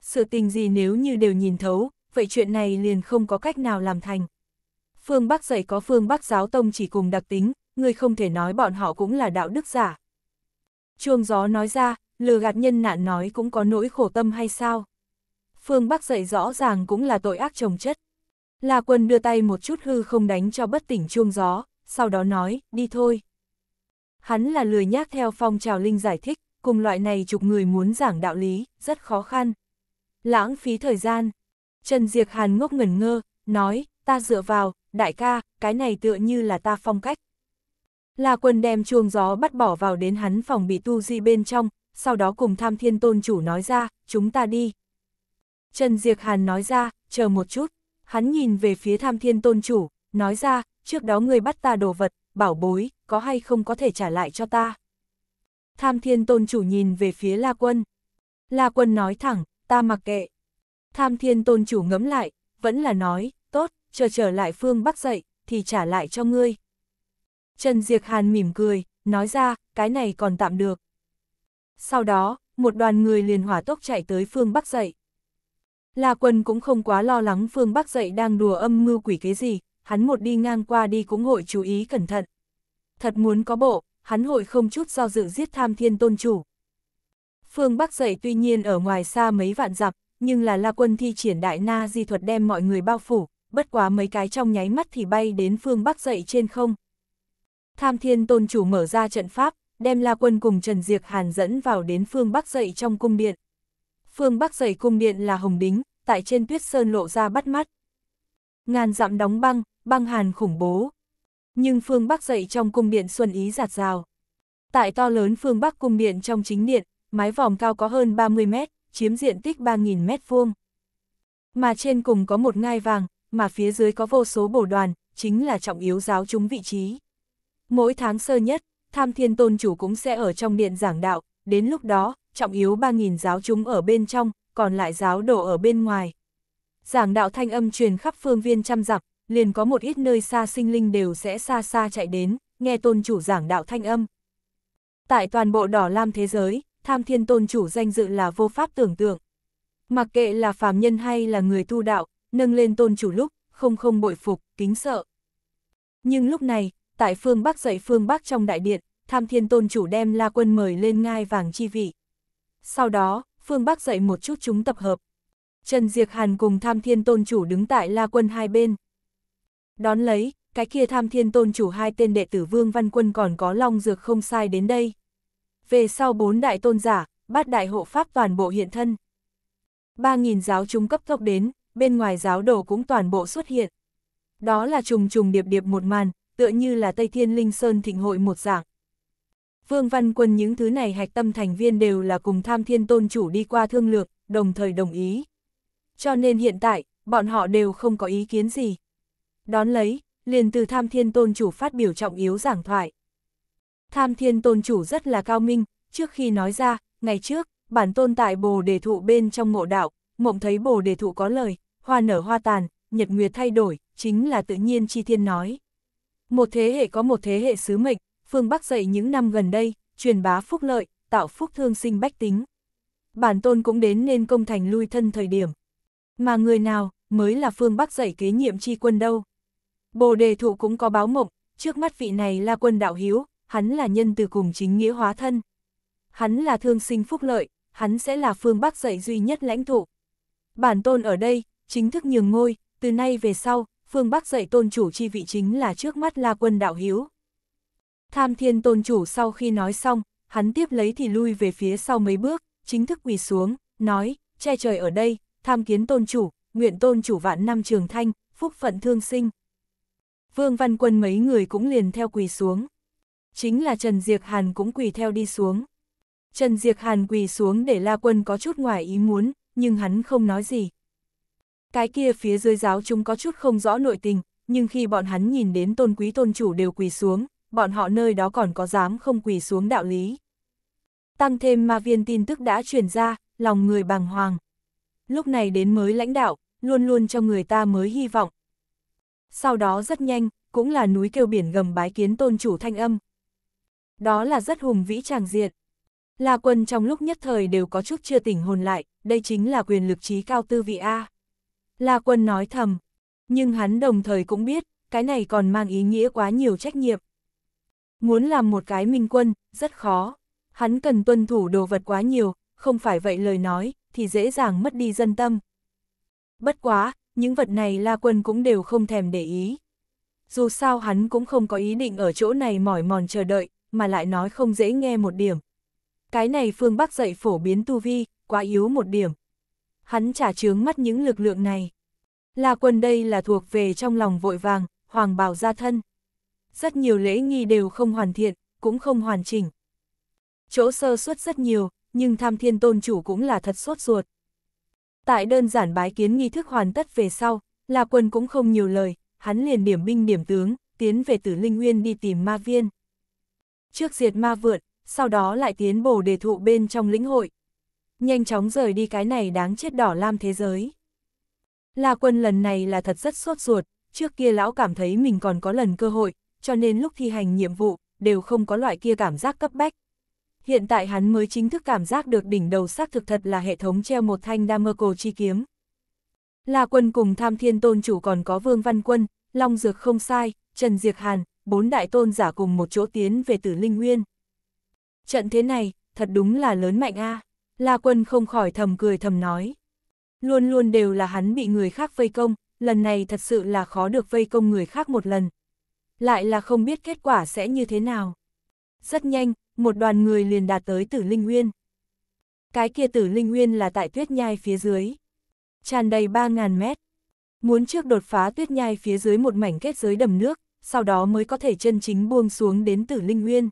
Sự tình gì nếu như đều nhìn thấu, vậy chuyện này liền không có cách nào làm thành. Phương Bắc dạy có phương Bắc giáo tông chỉ cùng đặc tính, người không thể nói bọn họ cũng là đạo đức giả. Chuông gió nói ra, lừa gạt nhân nạn nói cũng có nỗi khổ tâm hay sao? Phương Bắc dạy rõ ràng cũng là tội ác trồng chất. La quân đưa tay một chút hư không đánh cho bất tỉnh chuông gió, sau đó nói, đi thôi. Hắn là lười nhác theo phong trào linh giải thích, cùng loại này chục người muốn giảng đạo lý, rất khó khăn. Lãng phí thời gian. Trần Diệc Hàn ngốc ngẩn ngơ, nói, ta dựa vào, đại ca, cái này tựa như là ta phong cách. Là quần đem chuông gió bắt bỏ vào đến hắn phòng bị tu di bên trong, sau đó cùng tham thiên tôn chủ nói ra, chúng ta đi. Trần Diệc Hàn nói ra, chờ một chút, hắn nhìn về phía tham thiên tôn chủ, nói ra, trước đó người bắt ta đồ vật, bảo bối, có hay không có thể trả lại cho ta? Tham thiên tôn chủ nhìn về phía La Quân. La Quân nói thẳng, ta mặc kệ. Tham thiên tôn chủ ngấm lại, vẫn là nói, tốt, chờ trở lại phương Bắc dậy, thì trả lại cho ngươi. Trần Diệc Hàn mỉm cười, nói ra, cái này còn tạm được. Sau đó, một đoàn người liền hỏa tốc chạy tới phương Bắc dậy. La Quân cũng không quá lo lắng phương Bắc dậy đang đùa âm mưu quỷ cái gì, hắn một đi ngang qua đi cũng hội chú ý cẩn thận thật muốn có bộ, hắn hội không chút do dự giết tham thiên tôn chủ. Phương Bắc dậy tuy nhiên ở ngoài xa mấy vạn dặm, nhưng là la quân thi triển đại na di thuật đem mọi người bao phủ, bất quá mấy cái trong nháy mắt thì bay đến phương Bắc dậy trên không. Tham thiên tôn chủ mở ra trận pháp, đem la quân cùng Trần Diệc Hàn dẫn vào đến phương Bắc dậy trong cung điện. Phương Bắc dậy cung điện là hồng đính, tại trên tuyết sơn lộ ra bắt mắt. Ngàn dặm đóng băng, băng hàn khủng bố, nhưng phương Bắc dậy trong cung điện xuân ý giạt rào. Tại to lớn phương Bắc cung điện trong chính điện, mái vòm cao có hơn 30 mét, chiếm diện tích 3.000 mét vuông. Mà trên cùng có một ngai vàng, mà phía dưới có vô số bổ đoàn, chính là trọng yếu giáo chúng vị trí. Mỗi tháng sơ nhất, tham thiên tôn chủ cũng sẽ ở trong điện giảng đạo, đến lúc đó, trọng yếu 3.000 giáo chúng ở bên trong, còn lại giáo đồ ở bên ngoài. Giảng đạo thanh âm truyền khắp phương viên trăm dặm, liền có một ít nơi xa sinh linh đều sẽ xa xa chạy đến, nghe tôn chủ giảng đạo thanh âm. Tại toàn bộ đỏ lam thế giới, tham thiên tôn chủ danh dự là vô pháp tưởng tượng. Mặc kệ là phàm nhân hay là người tu đạo, nâng lên tôn chủ lúc, không không bội phục, kính sợ. Nhưng lúc này, tại phương Bắc dậy phương Bắc trong đại điện, tham thiên tôn chủ đem la quân mời lên ngai vàng chi vị. Sau đó, phương Bắc dậy một chút chúng tập hợp. Trần Diệc Hàn cùng tham thiên tôn chủ đứng tại la quân hai bên, Đón lấy, cái kia tham thiên tôn chủ hai tên đệ tử Vương Văn Quân còn có long dược không sai đến đây. Về sau bốn đại tôn giả, bát đại hộ pháp toàn bộ hiện thân. Ba nghìn giáo chúng cấp tốc đến, bên ngoài giáo đồ cũng toàn bộ xuất hiện. Đó là trùng trùng điệp điệp một màn, tựa như là Tây Thiên Linh Sơn thịnh hội một dạng. Vương Văn Quân những thứ này hạch tâm thành viên đều là cùng tham thiên tôn chủ đi qua thương lược, đồng thời đồng ý. Cho nên hiện tại, bọn họ đều không có ý kiến gì đón lấy, liền từ tham thiên tôn chủ phát biểu trọng yếu giảng thoại. Tham thiên tôn chủ rất là cao minh, trước khi nói ra, ngày trước, bản tôn tại bồ đề thụ bên trong ngộ đạo, mộng thấy bồ đề thụ có lời, hoa nở hoa tàn, nhật nguyệt thay đổi, chính là tự nhiên chi thiên nói. Một thế hệ có một thế hệ sứ mệnh, phương Bắc dậy những năm gần đây, truyền bá phúc lợi, tạo phúc thương sinh bách tính. Bản tôn cũng đến nên công thành lui thân thời điểm. Mà người nào mới là phương Bắc dậy kế nhiệm chi quân đâu? Bồ đề thụ cũng có báo mộng, trước mắt vị này là quân đạo hiếu, hắn là nhân từ cùng chính nghĩa hóa thân. Hắn là thương sinh phúc lợi, hắn sẽ là phương Bắc dạy duy nhất lãnh thụ. Bản tôn ở đây, chính thức nhường ngôi, từ nay về sau, phương Bắc dạy tôn chủ chi vị chính là trước mắt là quân đạo hiếu. Tham thiên tôn chủ sau khi nói xong, hắn tiếp lấy thì lui về phía sau mấy bước, chính thức quỳ xuống, nói, che trời ở đây, tham kiến tôn chủ, nguyện tôn chủ vạn năm trường thanh, phúc phận thương sinh. Vương Văn Quân mấy người cũng liền theo quỳ xuống. Chính là Trần Diệc Hàn cũng quỳ theo đi xuống. Trần Diệc Hàn quỳ xuống để La Quân có chút ngoài ý muốn, nhưng hắn không nói gì. Cái kia phía dưới giáo chúng có chút không rõ nội tình, nhưng khi bọn hắn nhìn đến tôn quý tôn chủ đều quỳ xuống, bọn họ nơi đó còn có dám không quỳ xuống đạo lý. Tăng thêm ma viên tin tức đã truyền ra, lòng người bàng hoàng. Lúc này đến mới lãnh đạo, luôn luôn cho người ta mới hy vọng, sau đó rất nhanh, cũng là núi kêu biển gầm bái kiến tôn chủ thanh âm. Đó là rất hùng vĩ tràng diệt La quân trong lúc nhất thời đều có chút chưa tỉnh hồn lại, đây chính là quyền lực trí cao tư vị A. La quân nói thầm, nhưng hắn đồng thời cũng biết, cái này còn mang ý nghĩa quá nhiều trách nhiệm. Muốn làm một cái minh quân, rất khó. Hắn cần tuân thủ đồ vật quá nhiều, không phải vậy lời nói, thì dễ dàng mất đi dân tâm. Bất quá, những vật này La Quân cũng đều không thèm để ý. Dù sao hắn cũng không có ý định ở chỗ này mỏi mòn chờ đợi, mà lại nói không dễ nghe một điểm. Cái này phương Bắc dạy phổ biến tu vi, quá yếu một điểm. Hắn trả chướng mắt những lực lượng này. La Quân đây là thuộc về trong lòng vội vàng, hoàng bào gia thân. Rất nhiều lễ nghi đều không hoàn thiện, cũng không hoàn chỉnh. Chỗ sơ suất rất nhiều, nhưng tham thiên tôn chủ cũng là thật sốt ruột. Tại đơn giản bái kiến nghi thức hoàn tất về sau, La Quân cũng không nhiều lời, hắn liền điểm binh điểm tướng, tiến về tử Linh Nguyên đi tìm ma viên. Trước diệt ma vượn, sau đó lại tiến bổ đề thụ bên trong lĩnh hội. Nhanh chóng rời đi cái này đáng chết đỏ lam thế giới. La Quân lần này là thật rất sốt ruột, trước kia lão cảm thấy mình còn có lần cơ hội, cho nên lúc thi hành nhiệm vụ, đều không có loại kia cảm giác cấp bách, hiện tại hắn mới chính thức cảm giác được đỉnh đầu xác thực thật là hệ thống treo một thanh Damerco chi kiếm. Là quân cùng tham thiên tôn chủ còn có Vương Văn Quân, Long Dược không sai, Trần Diệc Hàn, bốn đại tôn giả cùng một chỗ tiến về tử Linh Nguyên. Trận thế này, thật đúng là lớn mạnh a à. La quân không khỏi thầm cười thầm nói. Luôn luôn đều là hắn bị người khác vây công, lần này thật sự là khó được vây công người khác một lần. Lại là không biết kết quả sẽ như thế nào. Rất nhanh, một đoàn người liền đạt tới tử linh nguyên. Cái kia tử linh nguyên là tại tuyết nhai phía dưới. tràn đầy 3.000 mét. Muốn trước đột phá tuyết nhai phía dưới một mảnh kết giới đầm nước, sau đó mới có thể chân chính buông xuống đến tử linh nguyên.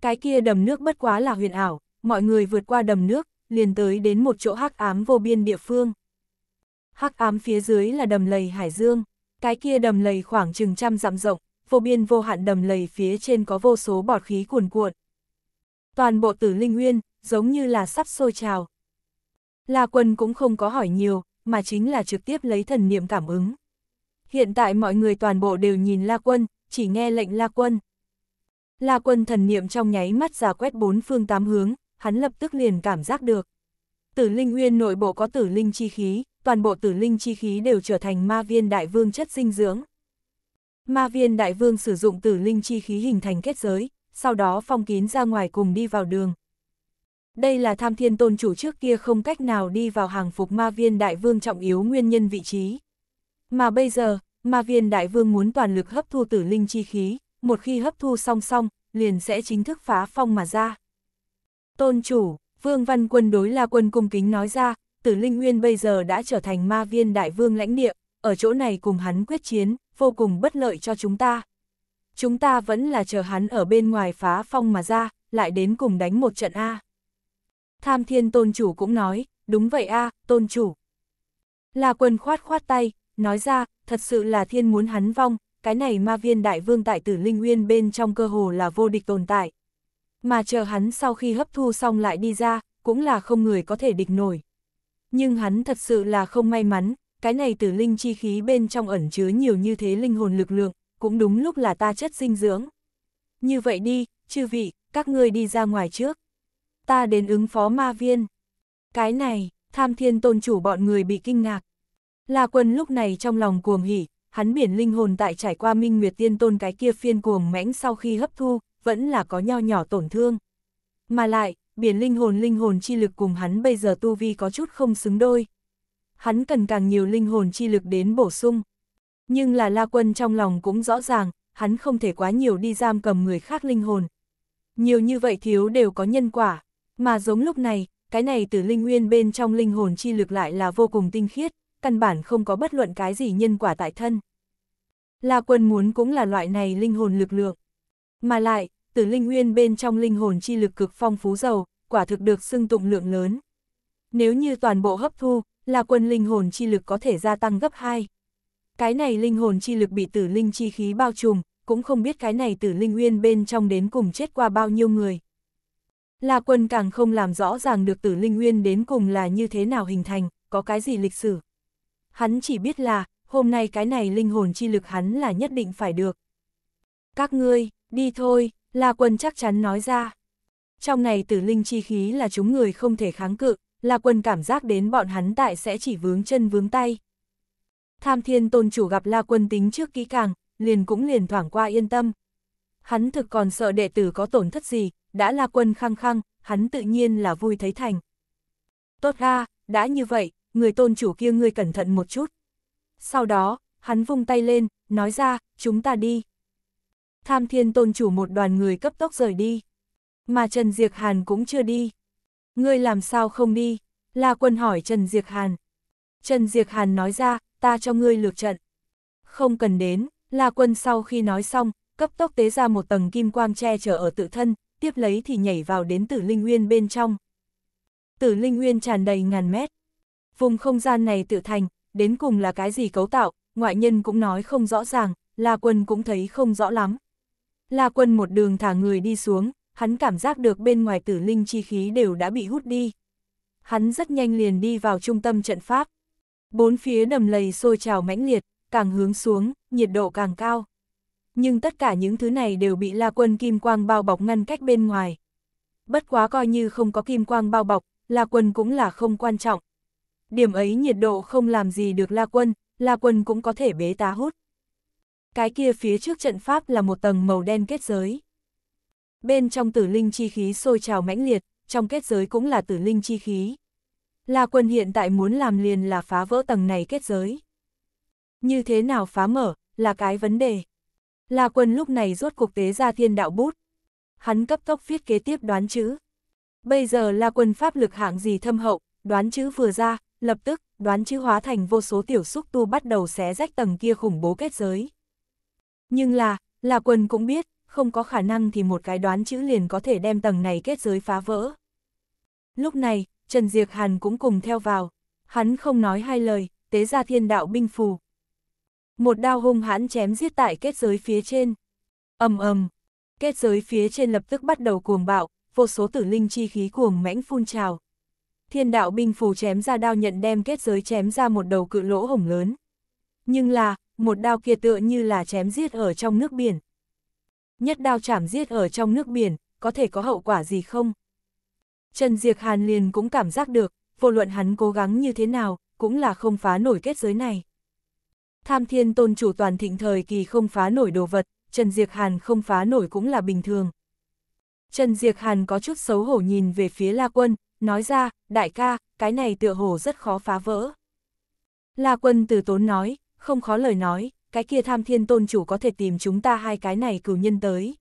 Cái kia đầm nước bất quá là huyền ảo, mọi người vượt qua đầm nước, liền tới đến một chỗ hắc ám vô biên địa phương. Hắc ám phía dưới là đầm lầy hải dương, cái kia đầm lầy khoảng chừng trăm dặm rộng, vô biên vô hạn đầm lầy phía trên có vô số bọt khí cuồn cuộn, toàn bộ tử linh nguyên giống như là sắp sôi trào. La quân cũng không có hỏi nhiều, mà chính là trực tiếp lấy thần niệm cảm ứng. Hiện tại mọi người toàn bộ đều nhìn La quân, chỉ nghe lệnh La quân. La quân thần niệm trong nháy mắt giả quét bốn phương tám hướng, hắn lập tức liền cảm giác được. Tử linh nguyên nội bộ có tử linh chi khí, toàn bộ tử linh chi khí đều trở thành ma viên đại vương chất dinh dưỡng. Ma viên đại vương sử dụng tử linh chi khí hình thành kết giới, sau đó phong kín ra ngoài cùng đi vào đường. Đây là tham thiên tôn chủ trước kia không cách nào đi vào hàng phục ma viên đại vương trọng yếu nguyên nhân vị trí. Mà bây giờ, ma viên đại vương muốn toàn lực hấp thu tử linh chi khí, một khi hấp thu song song, liền sẽ chính thức phá phong mà ra. Tôn chủ, vương văn quân đối la quân cung kính nói ra, tử linh nguyên bây giờ đã trở thành ma viên đại vương lãnh địa, ở chỗ này cùng hắn quyết chiến, vô cùng bất lợi cho chúng ta chúng ta vẫn là chờ hắn ở bên ngoài phá phong mà ra, lại đến cùng đánh một trận A. Tham thiên tôn chủ cũng nói, đúng vậy A, tôn chủ. Là quân khoát khoát tay, nói ra, thật sự là thiên muốn hắn vong, cái này ma viên đại vương tại tử linh nguyên bên trong cơ hồ là vô địch tồn tại. Mà chờ hắn sau khi hấp thu xong lại đi ra, cũng là không người có thể địch nổi. Nhưng hắn thật sự là không may mắn, cái này tử linh chi khí bên trong ẩn chứa nhiều như thế linh hồn lực lượng, cũng đúng lúc là ta chất dinh dưỡng. Như vậy đi, chư vị, các ngươi đi ra ngoài trước. Ta đến ứng phó ma viên. Cái này, tham thiên tôn chủ bọn người bị kinh ngạc. La quân lúc này trong lòng cuồng hỉ, hắn biển linh hồn tại trải qua minh nguyệt tiên tôn cái kia phiên cuồng mãnh sau khi hấp thu, vẫn là có nho nhỏ tổn thương. Mà lại, biển linh hồn linh hồn chi lực cùng hắn bây giờ tu vi có chút không xứng đôi. Hắn cần càng nhiều linh hồn chi lực đến bổ sung. Nhưng là La Quân trong lòng cũng rõ ràng, hắn không thể quá nhiều đi giam cầm người khác linh hồn. Nhiều như vậy thiếu đều có nhân quả, mà giống lúc này, cái này từ linh nguyên bên trong linh hồn chi lực lại là vô cùng tinh khiết, căn bản không có bất luận cái gì nhân quả tại thân. La Quân muốn cũng là loại này linh hồn lực lượng. Mà lại, từ linh nguyên bên trong linh hồn chi lực cực phong phú giàu, quả thực được xưng tụng lượng lớn. Nếu như toàn bộ hấp thu, La quân linh hồn chi lực có thể gia tăng gấp 2. Cái này linh hồn chi lực bị tử linh chi khí bao trùm, cũng không biết cái này tử linh nguyên bên trong đến cùng chết qua bao nhiêu người. La quân càng không làm rõ ràng được tử linh nguyên đến cùng là như thế nào hình thành, có cái gì lịch sử. Hắn chỉ biết là, hôm nay cái này linh hồn chi lực hắn là nhất định phải được. Các ngươi, đi thôi, La Quân chắc chắn nói ra. Trong này tử linh chi khí là chúng người không thể kháng cự, La Quân cảm giác đến bọn hắn tại sẽ chỉ vướng chân vướng tay. Tham thiên tôn chủ gặp la quân tính trước kỹ càng, liền cũng liền thoảng qua yên tâm. Hắn thực còn sợ đệ tử có tổn thất gì, đã la quân khăng khăng, hắn tự nhiên là vui thấy thành. Tốt ra, đã như vậy, người tôn chủ kia ngươi cẩn thận một chút. Sau đó, hắn vung tay lên, nói ra, chúng ta đi. Tham thiên tôn chủ một đoàn người cấp tốc rời đi. Mà Trần Diệc Hàn cũng chưa đi. Ngươi làm sao không đi? La quân hỏi Trần Diệc Hàn. Trần Diệc Hàn nói ra, ta cho ngươi lược trận. Không cần đến, La Quân sau khi nói xong, cấp tốc tế ra một tầng kim quang che chở ở tự thân, tiếp lấy thì nhảy vào đến tử linh nguyên bên trong. Tử linh nguyên tràn đầy ngàn mét. Vùng không gian này tự thành, đến cùng là cái gì cấu tạo, ngoại nhân cũng nói không rõ ràng, La Quân cũng thấy không rõ lắm. La Quân một đường thả người đi xuống, hắn cảm giác được bên ngoài tử linh chi khí đều đã bị hút đi. Hắn rất nhanh liền đi vào trung tâm trận pháp. Bốn phía đầm lầy sôi trào mãnh liệt, càng hướng xuống, nhiệt độ càng cao. Nhưng tất cả những thứ này đều bị La Quân Kim Quang bao bọc ngăn cách bên ngoài. Bất quá coi như không có Kim Quang bao bọc, La Quân cũng là không quan trọng. Điểm ấy nhiệt độ không làm gì được La Quân, La Quân cũng có thể bế tá hút. Cái kia phía trước trận pháp là một tầng màu đen kết giới. Bên trong tử linh chi khí sôi trào mãnh liệt, trong kết giới cũng là tử linh chi khí. La Quân hiện tại muốn làm liền là phá vỡ tầng này kết giới. Như thế nào phá mở, là cái vấn đề. La Quân lúc này rốt cuộc tế ra thiên đạo bút. Hắn cấp tốc viết kế tiếp đoán chữ. Bây giờ La Quân pháp lực hạng gì thâm hậu, đoán chữ vừa ra, lập tức, đoán chữ hóa thành vô số tiểu xúc tu bắt đầu xé rách tầng kia khủng bố kết giới. Nhưng là, La Quân cũng biết, không có khả năng thì một cái đoán chữ liền có thể đem tầng này kết giới phá vỡ. Lúc này, Trần Diệc Hàn cũng cùng theo vào. Hắn không nói hai lời, tế ra thiên đạo binh phù. Một đao hung hãn chém giết tại kết giới phía trên. ầm ầm, kết giới phía trên lập tức bắt đầu cuồng bạo, vô số tử linh chi khí cuồng mãnh phun trào. Thiên đạo binh phù chém ra đao nhận đem kết giới chém ra một đầu cự lỗ hổng lớn. Nhưng là, một đao kia tựa như là chém giết ở trong nước biển. Nhất đao chảm giết ở trong nước biển, có thể có hậu quả gì không? Trần Diệc Hàn liền cũng cảm giác được, vô luận hắn cố gắng như thế nào, cũng là không phá nổi kết giới này. Tham thiên tôn chủ toàn thịnh thời kỳ không phá nổi đồ vật, Trần Diệc Hàn không phá nổi cũng là bình thường. Trần Diệc Hàn có chút xấu hổ nhìn về phía La Quân, nói ra, đại ca, cái này tựa hồ rất khó phá vỡ. La Quân từ tốn nói, không khó lời nói, cái kia tham thiên tôn chủ có thể tìm chúng ta hai cái này cửu nhân tới.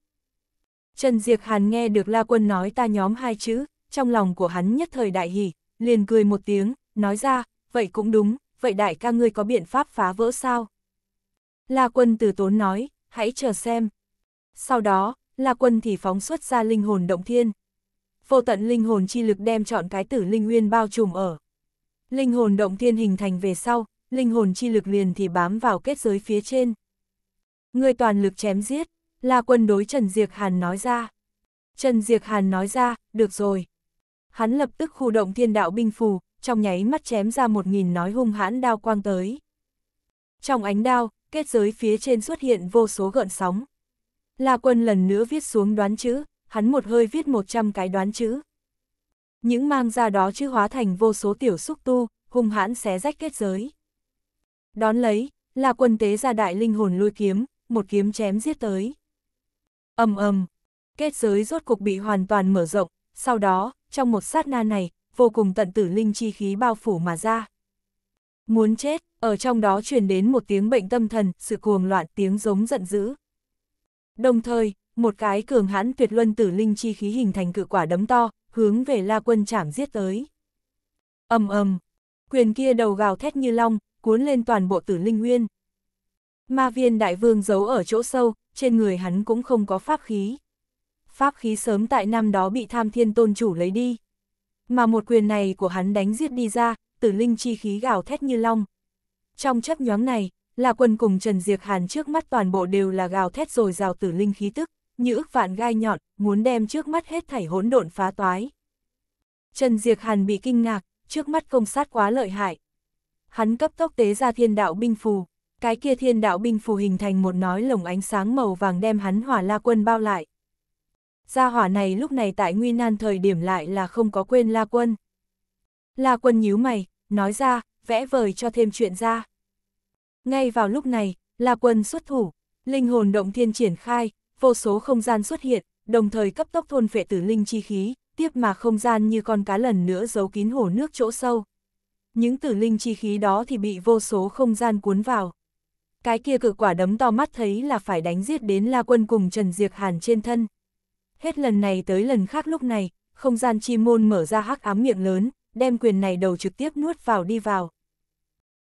Trần Diệc Hàn nghe được La Quân nói ta nhóm hai chữ, trong lòng của hắn nhất thời đại hỉ, liền cười một tiếng, nói ra, vậy cũng đúng, vậy đại ca ngươi có biện pháp phá vỡ sao? La quân từ tốn nói, hãy chờ xem. Sau đó, La quân thì phóng xuất ra linh hồn động thiên. Vô tận linh hồn chi lực đem chọn cái tử linh nguyên bao trùm ở. Linh hồn động thiên hình thành về sau, linh hồn chi lực liền thì bám vào kết giới phía trên. Người toàn lực chém giết, La quân đối Trần Diệc Hàn nói ra. Trần Diệc Hàn nói ra, được rồi, hắn lập tức khu động thiên đạo binh phù, trong nháy mắt chém ra một nghìn nói hung hãn đao quang tới. Trong ánh đao, kết giới phía trên xuất hiện vô số gợn sóng. La quân lần nữa viết xuống đoán chữ, hắn một hơi viết một trăm cái đoán chữ. Những mang ra đó chữ hóa thành vô số tiểu xúc tu, hung hãn xé rách kết giới. Đón lấy, La quân tế ra đại linh hồn lôi kiếm, một kiếm chém giết tới. ầm ầm, kết giới rốt cục bị hoàn toàn mở rộng, sau đó, trong một sát na này, vô cùng tận tử linh chi khí bao phủ mà ra. Muốn chết, ở trong đó truyền đến một tiếng bệnh tâm thần, sự cuồng loạn tiếng giống giận dữ. Đồng thời, một cái cường hãn tuyệt luân tử linh chi khí hình thành cự quả đấm to, hướng về La Quân chảm giết tới. ầm ầm, quyền kia đầu gào thét như long, cuốn lên toàn bộ tử linh nguyên. Ma viên đại vương giấu ở chỗ sâu, trên người hắn cũng không có pháp khí pháp khí sớm tại năm đó bị tham thiên tôn chủ lấy đi. Mà một quyền này của hắn đánh giết đi ra, tử linh chi khí gào thét như long. Trong chấp nhóm này, là quân cùng Trần Diệc Hàn trước mắt toàn bộ đều là gào thét rồi rào tử linh khí tức, như ức vạn gai nhọn, muốn đem trước mắt hết thảy hỗn độn phá toái. Trần Diệc Hàn bị kinh ngạc, trước mắt công sát quá lợi hại. Hắn cấp tốc tế ra thiên đạo binh phù, cái kia thiên đạo binh phù hình thành một nói lồng ánh sáng màu vàng đem hắn hỏa la quân bao lại gia hỏa này lúc này tại nguy nan thời điểm lại là không có quên La Quân. La Quân nhíu mày, nói ra, vẽ vời cho thêm chuyện ra. Ngay vào lúc này, La Quân xuất thủ, linh hồn động thiên triển khai, vô số không gian xuất hiện, đồng thời cấp tốc thôn phệ tử linh chi khí, tiếp mà không gian như con cá lần nữa giấu kín hồ nước chỗ sâu. Những tử linh chi khí đó thì bị vô số không gian cuốn vào. Cái kia cự quả đấm to mắt thấy là phải đánh giết đến La Quân cùng Trần Diệc Hàn trên thân hết lần này tới lần khác lúc này, không gian chi môn mở ra hắc ám miệng lớn, đem quyền này đầu trực tiếp nuốt vào đi vào.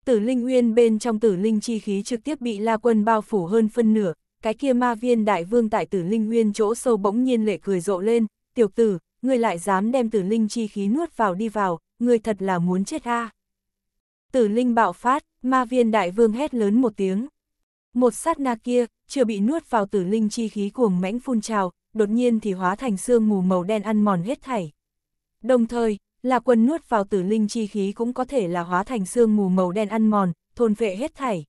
Tử linh uyên bên trong tử linh chi khí trực tiếp bị la quân bao phủ hơn phân nửa, cái kia ma viên đại vương tại tử linh uyên chỗ sâu bỗng nhiên lệ cười rộ lên, tiểu tử, ngươi lại dám đem tử linh chi khí nuốt vào đi vào, ngươi thật là muốn chết ha Tử linh bạo phát, ma viên đại vương hét lớn một tiếng. Một sát na kia, chưa bị nuốt vào tử linh chi khí cuồng mãnh phun trào, đột nhiên thì hóa thành sương mù màu đen ăn mòn hết thảy. Đồng thời, là quân nuốt vào tử linh chi khí cũng có thể là hóa thành sương mù màu đen ăn mòn, thôn vệ hết thảy.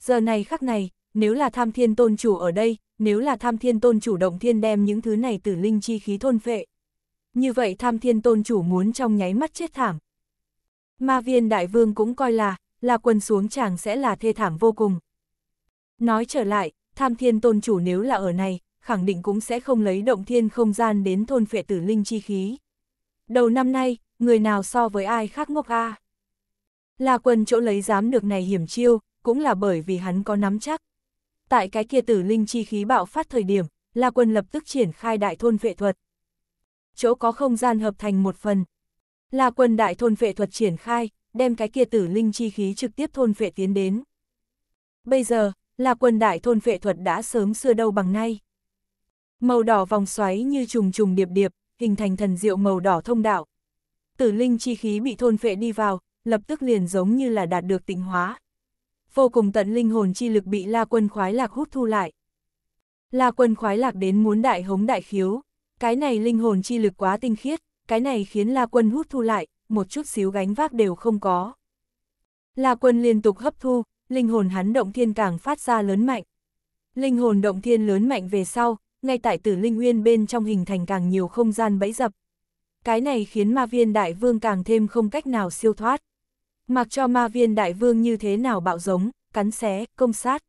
Giờ này khắc này, nếu là tham thiên tôn chủ ở đây, nếu là tham thiên tôn chủ động thiên đem những thứ này tử linh chi khí thôn vệ. Như vậy tham thiên tôn chủ muốn trong nháy mắt chết thảm. Ma viên đại vương cũng coi là, là quân xuống chàng sẽ là thê thảm vô cùng. Nói trở lại, tham thiên tôn chủ nếu là ở này, khẳng định cũng sẽ không lấy động thiên không gian đến thôn phệ tử linh chi khí. Đầu năm nay, người nào so với ai khác ngốc a la quân chỗ lấy dám được này hiểm chiêu, cũng là bởi vì hắn có nắm chắc. Tại cái kia tử linh chi khí bạo phát thời điểm, La Quân lập tức triển khai đại thôn vệ thuật. Chỗ có không gian hợp thành một phần. La Quân đại thôn vệ thuật triển khai, đem cái kia tử linh chi khí trực tiếp thôn vệ tiến đến. Bây giờ, La Quân đại thôn vệ thuật đã sớm xưa đâu bằng nay. Màu đỏ vòng xoáy như trùng trùng điệp điệp, hình thành thần diệu màu đỏ thông đạo. Tử linh chi khí bị thôn phệ đi vào, lập tức liền giống như là đạt được tịnh hóa. Vô cùng tận linh hồn chi lực bị La Quân khoái lạc hút thu lại. La Quân khoái lạc đến muốn đại hống đại khiếu, cái này linh hồn chi lực quá tinh khiết, cái này khiến La Quân hút thu lại, một chút xíu gánh vác đều không có. La Quân liên tục hấp thu, linh hồn hắn động thiên càng phát ra lớn mạnh. Linh hồn động thiên lớn mạnh về sau, ngay tại tử linh nguyên bên trong hình thành càng nhiều không gian bẫy dập. Cái này khiến ma viên đại vương càng thêm không cách nào siêu thoát. Mặc cho ma viên đại vương như thế nào bạo giống, cắn xé, công sát.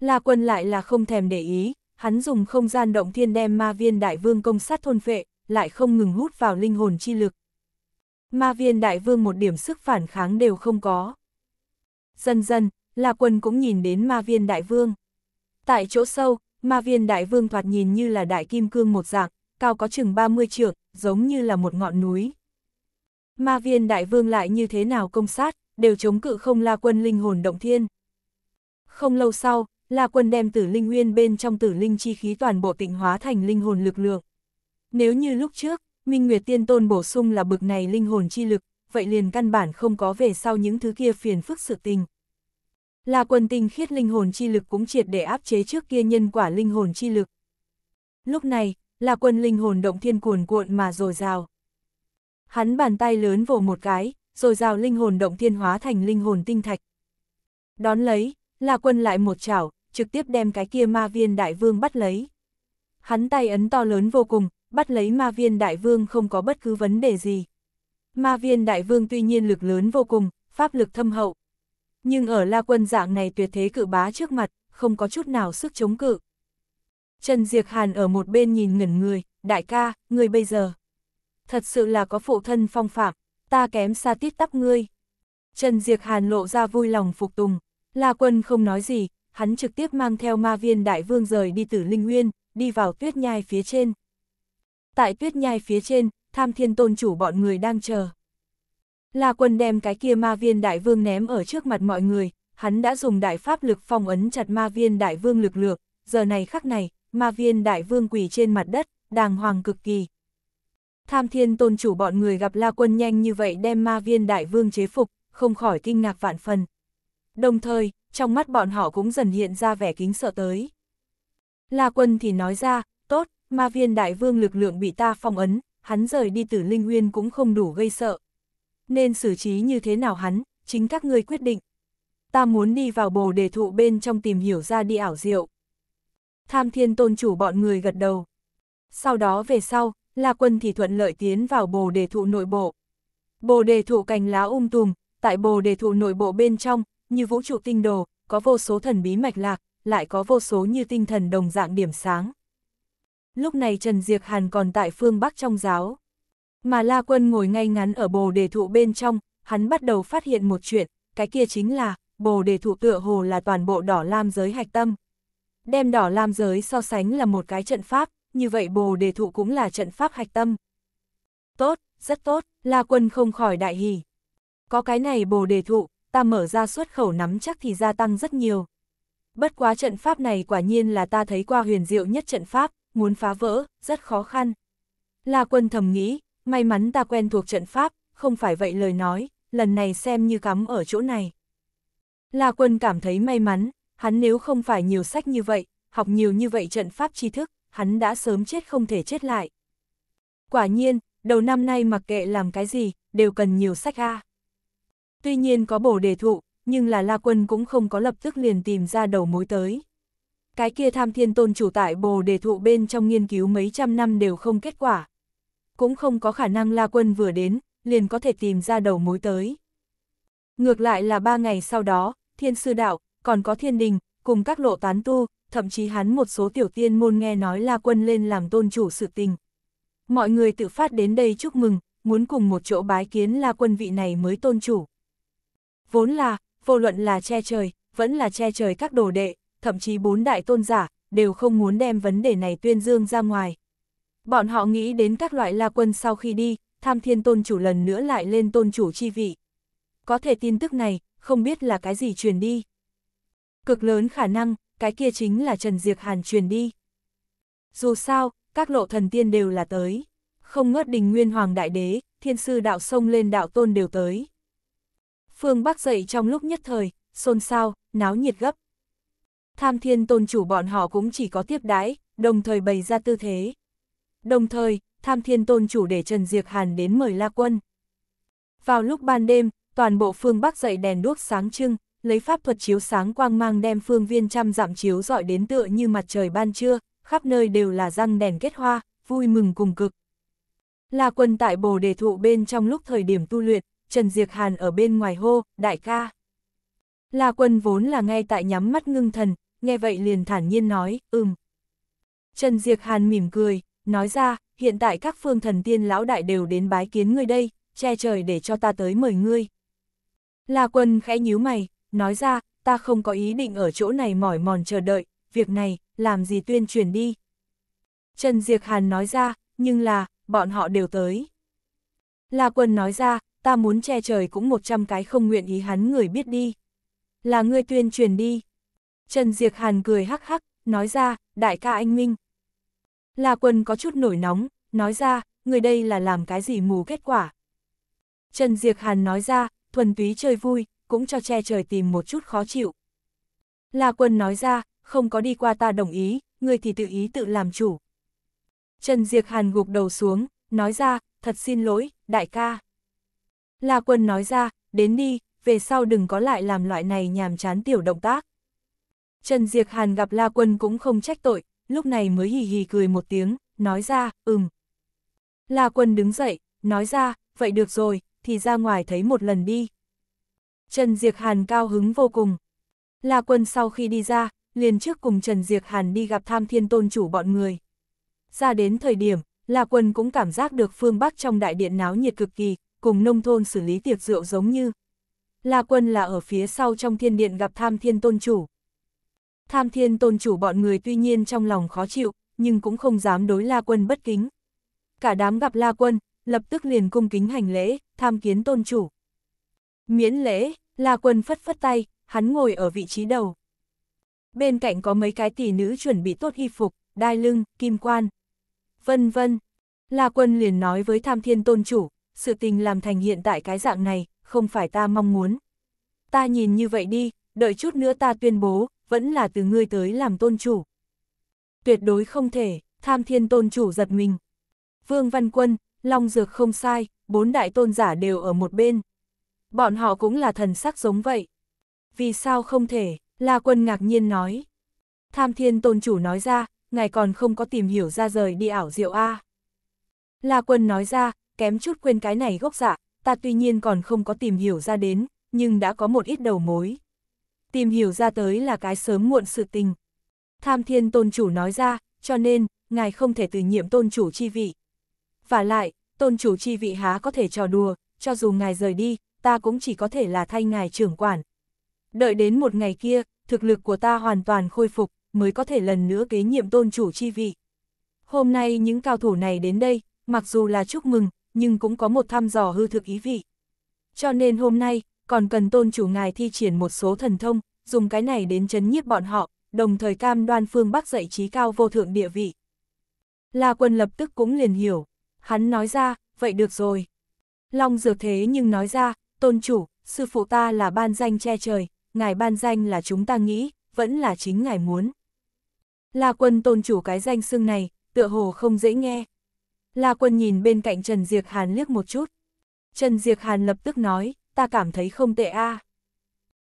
La quân lại là không thèm để ý, hắn dùng không gian động thiên đem ma viên đại vương công sát thôn phệ, lại không ngừng hút vào linh hồn chi lực. Ma viên đại vương một điểm sức phản kháng đều không có. Dần dần, La Quân cũng nhìn đến ma viên đại vương. Tại chỗ sâu, Ma viên đại vương thoạt nhìn như là đại kim cương một dạng, cao có chừng 30 trượng, giống như là một ngọn núi. Ma viên đại vương lại như thế nào công sát, đều chống cự không la quân linh hồn động thiên. Không lâu sau, la quân đem tử linh nguyên bên trong tử linh chi khí toàn bộ tịnh hóa thành linh hồn lực lượng. Nếu như lúc trước, Minh Nguyệt Tiên Tôn bổ sung là bực này linh hồn chi lực, vậy liền căn bản không có về sau những thứ kia phiền phức sự tình là quần tinh khiết linh hồn chi lực cũng triệt để áp chế trước kia nhân quả linh hồn chi lực. Lúc này, là quân linh hồn động thiên cuồn cuộn mà rồi rào. Hắn bàn tay lớn vồ một cái, rồi rào linh hồn động thiên hóa thành linh hồn tinh thạch. Đón lấy, là quân lại một chảo, trực tiếp đem cái kia ma viên đại vương bắt lấy. Hắn tay ấn to lớn vô cùng, bắt lấy ma viên đại vương không có bất cứ vấn đề gì. Ma viên đại vương tuy nhiên lực lớn vô cùng, pháp lực thâm hậu, nhưng ở La Quân dạng này tuyệt thế cự bá trước mặt, không có chút nào sức chống cự. Trần Diệc Hàn ở một bên nhìn ngẩn người, đại ca, ngươi bây giờ. Thật sự là có phụ thân phong phạm, ta kém xa tít tắp ngươi. Trần Diệc Hàn lộ ra vui lòng phục tùng, La Quân không nói gì, hắn trực tiếp mang theo ma viên đại vương rời đi tử Linh Nguyên, đi vào tuyết nhai phía trên. Tại tuyết nhai phía trên, tham thiên tôn chủ bọn người đang chờ. La Quân đem cái kia ma viên đại vương ném ở trước mặt mọi người, hắn đã dùng đại pháp lực phong ấn chặt ma viên đại vương lực lược, giờ này khắc này, ma viên đại vương quỳ trên mặt đất, đàng hoàng cực kỳ. Tham thiên tôn chủ bọn người gặp La Quân nhanh như vậy đem ma viên đại vương chế phục, không khỏi kinh ngạc vạn phần. Đồng thời, trong mắt bọn họ cũng dần hiện ra vẻ kính sợ tới. La Quân thì nói ra, tốt, ma viên đại vương lực lượng bị ta phong ấn, hắn rời đi tử linh Nguyên cũng không đủ gây sợ, nên xử trí như thế nào hắn, chính các ngươi quyết định. Ta muốn đi vào bồ đề thụ bên trong tìm hiểu ra đi ảo diệu. Tham thiên tôn chủ bọn người gật đầu. Sau đó về sau, La Quân thì thuận lợi tiến vào bồ đề thụ nội bộ. Bồ đề thụ cành lá um tùm, tại bồ đề thụ nội bộ bên trong, như vũ trụ tinh đồ, có vô số thần bí mạch lạc, lại có vô số như tinh thần đồng dạng điểm sáng. Lúc này Trần Diệc Hàn còn tại phương Bắc trong giáo. Mà La Quân ngồi ngay ngắn ở bồ đề thụ bên trong, hắn bắt đầu phát hiện một chuyện, cái kia chính là, bồ đề thụ tựa hồ là toàn bộ đỏ lam giới hạch tâm. Đem đỏ lam giới so sánh là một cái trận pháp, như vậy bồ đề thụ cũng là trận pháp hạch tâm. Tốt, rất tốt, La Quân không khỏi đại hỉ. Có cái này bồ đề thụ, ta mở ra xuất khẩu nắm chắc thì gia tăng rất nhiều. Bất quá trận pháp này quả nhiên là ta thấy qua huyền diệu nhất trận pháp, muốn phá vỡ, rất khó khăn. La Quân thầm nghĩ, may mắn ta quen thuộc trận pháp, không phải vậy lời nói, lần này xem như cắm ở chỗ này. La quân cảm thấy may mắn, hắn nếu không phải nhiều sách như vậy, học nhiều như vậy trận pháp tri thức, hắn đã sớm chết không thể chết lại. Quả nhiên, đầu năm nay mặc kệ làm cái gì, đều cần nhiều sách A. Tuy nhiên có bổ đề thụ, nhưng là La Quân cũng không có lập tức liền tìm ra đầu mối tới. Cái kia tham thiên tôn chủ tại bồ đề thụ bên trong nghiên cứu mấy trăm năm đều không kết quả, cũng không có khả năng La Quân vừa đến, liền có thể tìm ra đầu mối tới. Ngược lại là ba ngày sau đó, thiên sư đạo, còn có thiên đình, cùng các lộ tán tu, thậm chí hắn một số tiểu tiên môn nghe nói La Quân lên làm tôn chủ sự tình. Mọi người tự phát đến đây chúc mừng, muốn cùng một chỗ bái kiến La Quân vị này mới tôn chủ. Vốn là, vô luận là che trời, vẫn là che trời các đồ đệ, thậm chí bốn đại tôn giả, đều không muốn đem vấn đề này tuyên dương ra ngoài, Bọn họ nghĩ đến các loại la quân sau khi đi, tham thiên tôn chủ lần nữa lại lên tôn chủ chi vị. Có thể tin tức này, không biết là cái gì truyền đi. Cực lớn khả năng, cái kia chính là Trần Diệc Hàn truyền đi. Dù sao, các lộ thần tiên đều là tới. Không ngớt đình nguyên hoàng đại đế, thiên sư đạo sông lên đạo tôn đều tới. Phương Bắc dậy trong lúc nhất thời, xôn xao, náo nhiệt gấp. Tham thiên tôn chủ bọn họ cũng chỉ có tiếp đái, đồng thời bày ra tư thế đồng thời, tham thiên tôn chủ để Trần Diệc Hàn đến mời La Quân. Vào lúc ban đêm, toàn bộ phương Bắc dậy đèn đuốc sáng trưng, lấy pháp thuật chiếu sáng quang mang đem phương viên trăm dặm chiếu dọi đến tựa như mặt trời ban trưa, khắp nơi đều là răng đèn kết hoa, vui mừng cùng cực. La Quân tại bồ đề thụ bên trong lúc thời điểm tu luyện, Trần Diệc Hàn ở bên ngoài hô, đại ca. La Quân vốn là ngay tại nhắm mắt ngưng thần, nghe vậy liền thản nhiên nói, ừm. Trần Diệc Hàn mỉm cười, nói ra, hiện tại các phương thần tiên lão đại đều đến bái kiến ngươi đây, che trời để cho ta tới mời ngươi. La quân khẽ nhíu mày, nói ra, ta không có ý định ở chỗ này mỏi mòn chờ đợi, việc này, làm gì tuyên truyền đi. Trần Diệc Hàn nói ra, nhưng là, bọn họ đều tới. La quân nói ra, ta muốn che trời cũng một trăm cái không nguyện ý hắn người biết đi. Là ngươi tuyên truyền đi. Trần Diệc Hàn cười hắc hắc, nói ra, đại ca anh Minh, La Quân có chút nổi nóng, nói ra, người đây là làm cái gì mù kết quả. Trần Diệc Hàn nói ra, thuần túy chơi vui, cũng cho che trời tìm một chút khó chịu. La Quân nói ra, không có đi qua ta đồng ý, người thì tự ý tự làm chủ. Trần Diệc Hàn gục đầu xuống, nói ra, thật xin lỗi, đại ca. La Quân nói ra, đến đi, về sau đừng có lại làm loại này nhàm chán tiểu động tác. Trần Diệc Hàn gặp La Quân cũng không trách tội, lúc này mới hì hì cười một tiếng, nói ra, ừm. La quân đứng dậy, nói ra, vậy được rồi, thì ra ngoài thấy một lần đi. Trần Diệc Hàn cao hứng vô cùng. La quân sau khi đi ra, liền trước cùng Trần Diệc Hàn đi gặp tham thiên tôn chủ bọn người. Ra đến thời điểm, La quân cũng cảm giác được phương Bắc trong đại điện náo nhiệt cực kỳ, cùng nông thôn xử lý tiệc rượu giống như. La quân là ở phía sau trong thiên điện gặp tham thiên tôn chủ, Tham thiên tôn chủ bọn người tuy nhiên trong lòng khó chịu, nhưng cũng không dám đối La Quân bất kính. Cả đám gặp La Quân, lập tức liền cung kính hành lễ, tham kiến tôn chủ. Miễn lễ, La Quân phất phất tay, hắn ngồi ở vị trí đầu. Bên cạnh có mấy cái tỷ nữ chuẩn bị tốt hy phục, đai lưng, kim quan, vân vân. La Quân liền nói với tham thiên tôn chủ, sự tình làm thành hiện tại cái dạng này, không phải ta mong muốn. Ta nhìn như vậy đi, đợi chút nữa ta tuyên bố, vẫn là từ ngươi tới làm tôn chủ. Tuyệt đối không thể, tham thiên tôn chủ giật mình. Vương Văn Quân, Long Dược không sai, bốn đại tôn giả đều ở một bên. Bọn họ cũng là thần sắc giống vậy. Vì sao không thể, La Quân ngạc nhiên nói. Tham thiên tôn chủ nói ra, ngài còn không có tìm hiểu ra rời đi ảo diệu A. La Quân nói ra, kém chút quên cái này gốc dạ, ta tuy nhiên còn không có tìm hiểu ra đến, nhưng đã có một ít đầu mối tìm hiểu ra tới là cái sớm muộn sự tình. Tham thiên tôn chủ nói ra, cho nên, ngài không thể từ nhiệm tôn chủ chi vị. Và lại, tôn chủ chi vị há có thể trò đùa, cho dù ngài rời đi, ta cũng chỉ có thể là thay ngài trưởng quản. Đợi đến một ngày kia, thực lực của ta hoàn toàn khôi phục, mới có thể lần nữa kế nhiệm tôn chủ chi vị. Hôm nay những cao thủ này đến đây, mặc dù là chúc mừng, nhưng cũng có một thăm dò hư thực ý vị. Cho nên hôm nay, còn cần tôn chủ ngài thi triển một số thần thông, dùng cái này đến chấn nhiếp bọn họ, đồng thời cam đoan phương Bắc dậy trí cao vô thượng địa vị. La quân lập tức cũng liền hiểu, hắn nói ra, vậy được rồi. Long dược thế nhưng nói ra, tôn chủ, sư phụ ta là ban danh che trời, ngài ban danh là chúng ta nghĩ, vẫn là chính ngài muốn. La quân tôn chủ cái danh xưng này, tựa hồ không dễ nghe. La quân nhìn bên cạnh Trần Diệc Hàn liếc một chút. Trần Diệc Hàn lập tức nói, ta cảm thấy không tệ a. À.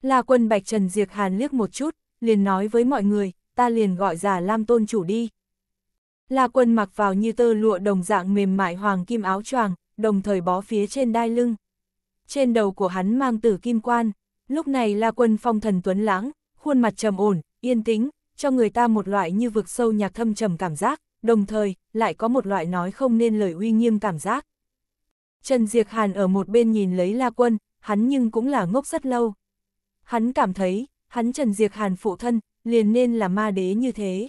La quân Bạch Trần Diệc Hàn liếc một chút, liền nói với mọi người, ta liền gọi giả Lam Tôn chủ đi. La quân mặc vào như tơ lụa đồng dạng mềm mại hoàng kim áo choàng, đồng thời bó phía trên đai lưng. Trên đầu của hắn mang tử kim quan, lúc này La quân phong thần tuấn lãng, khuôn mặt trầm ổn, yên tĩnh, cho người ta một loại như vực sâu nhạc thâm trầm cảm giác, đồng thời lại có một loại nói không nên lời uy nghiêm cảm giác. Trần Diệc Hàn ở một bên nhìn lấy La Quân, hắn nhưng cũng là ngốc rất lâu. Hắn cảm thấy, hắn Trần Diệc Hàn phụ thân, liền nên là ma đế như thế.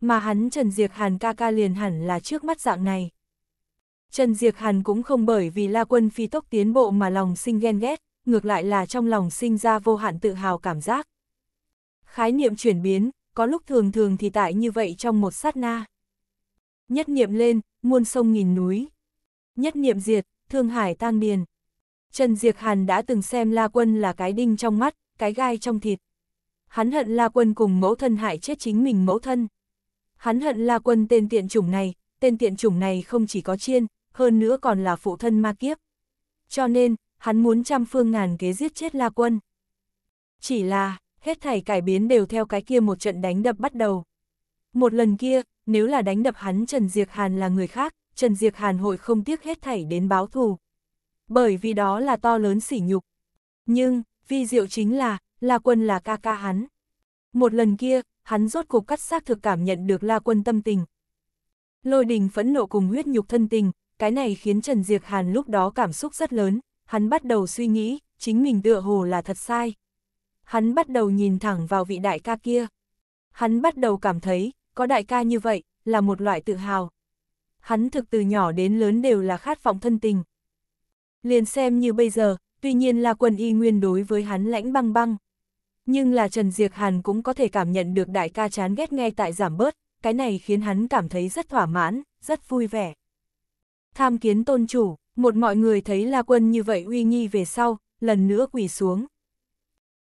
Mà hắn Trần Diệc Hàn ca ca liền hẳn là trước mắt dạng này. Trần Diệc Hàn cũng không bởi vì La Quân phi tốc tiến bộ mà lòng sinh ghen ghét, ngược lại là trong lòng sinh ra vô hạn tự hào cảm giác. Khái niệm chuyển biến, có lúc thường thường thì tại như vậy trong một sát na. Nhất niệm lên, muôn sông nghìn núi. Nhất niệm diệt, Thương Hải tan điền. Trần Diệc Hàn đã từng xem La Quân là cái đinh trong mắt, cái gai trong thịt. Hắn hận La Quân cùng mẫu thân hại chết chính mình mẫu thân. Hắn hận La Quân tên tiện chủng này, tên tiện chủng này không chỉ có chiên, hơn nữa còn là phụ thân ma kiếp. Cho nên, hắn muốn trăm phương ngàn kế giết chết La Quân. Chỉ là, hết thảy cải biến đều theo cái kia một trận đánh đập bắt đầu. Một lần kia, nếu là đánh đập hắn Trần Diệc Hàn là người khác, Trần Diệc Hàn hội không tiếc hết thảy đến báo thù. Bởi vì đó là to lớn sỉ nhục. Nhưng, vi diệu chính là, La Quân là ca ca hắn. Một lần kia, hắn rốt cuộc cắt xác thực cảm nhận được La Quân tâm tình. Lôi đình phẫn nộ cùng huyết nhục thân tình, cái này khiến Trần Diệc Hàn lúc đó cảm xúc rất lớn, hắn bắt đầu suy nghĩ, chính mình tựa hồ là thật sai. Hắn bắt đầu nhìn thẳng vào vị đại ca kia. Hắn bắt đầu cảm thấy, có đại ca như vậy, là một loại tự hào, hắn thực từ nhỏ đến lớn đều là khát vọng thân tình. Liền xem như bây giờ, tuy nhiên là quân y nguyên đối với hắn lãnh băng băng. Nhưng là Trần Diệc Hàn cũng có thể cảm nhận được đại ca chán ghét ngay tại giảm bớt, cái này khiến hắn cảm thấy rất thỏa mãn, rất vui vẻ. Tham kiến tôn chủ, một mọi người thấy La Quân như vậy uy nghi về sau, lần nữa quỳ xuống.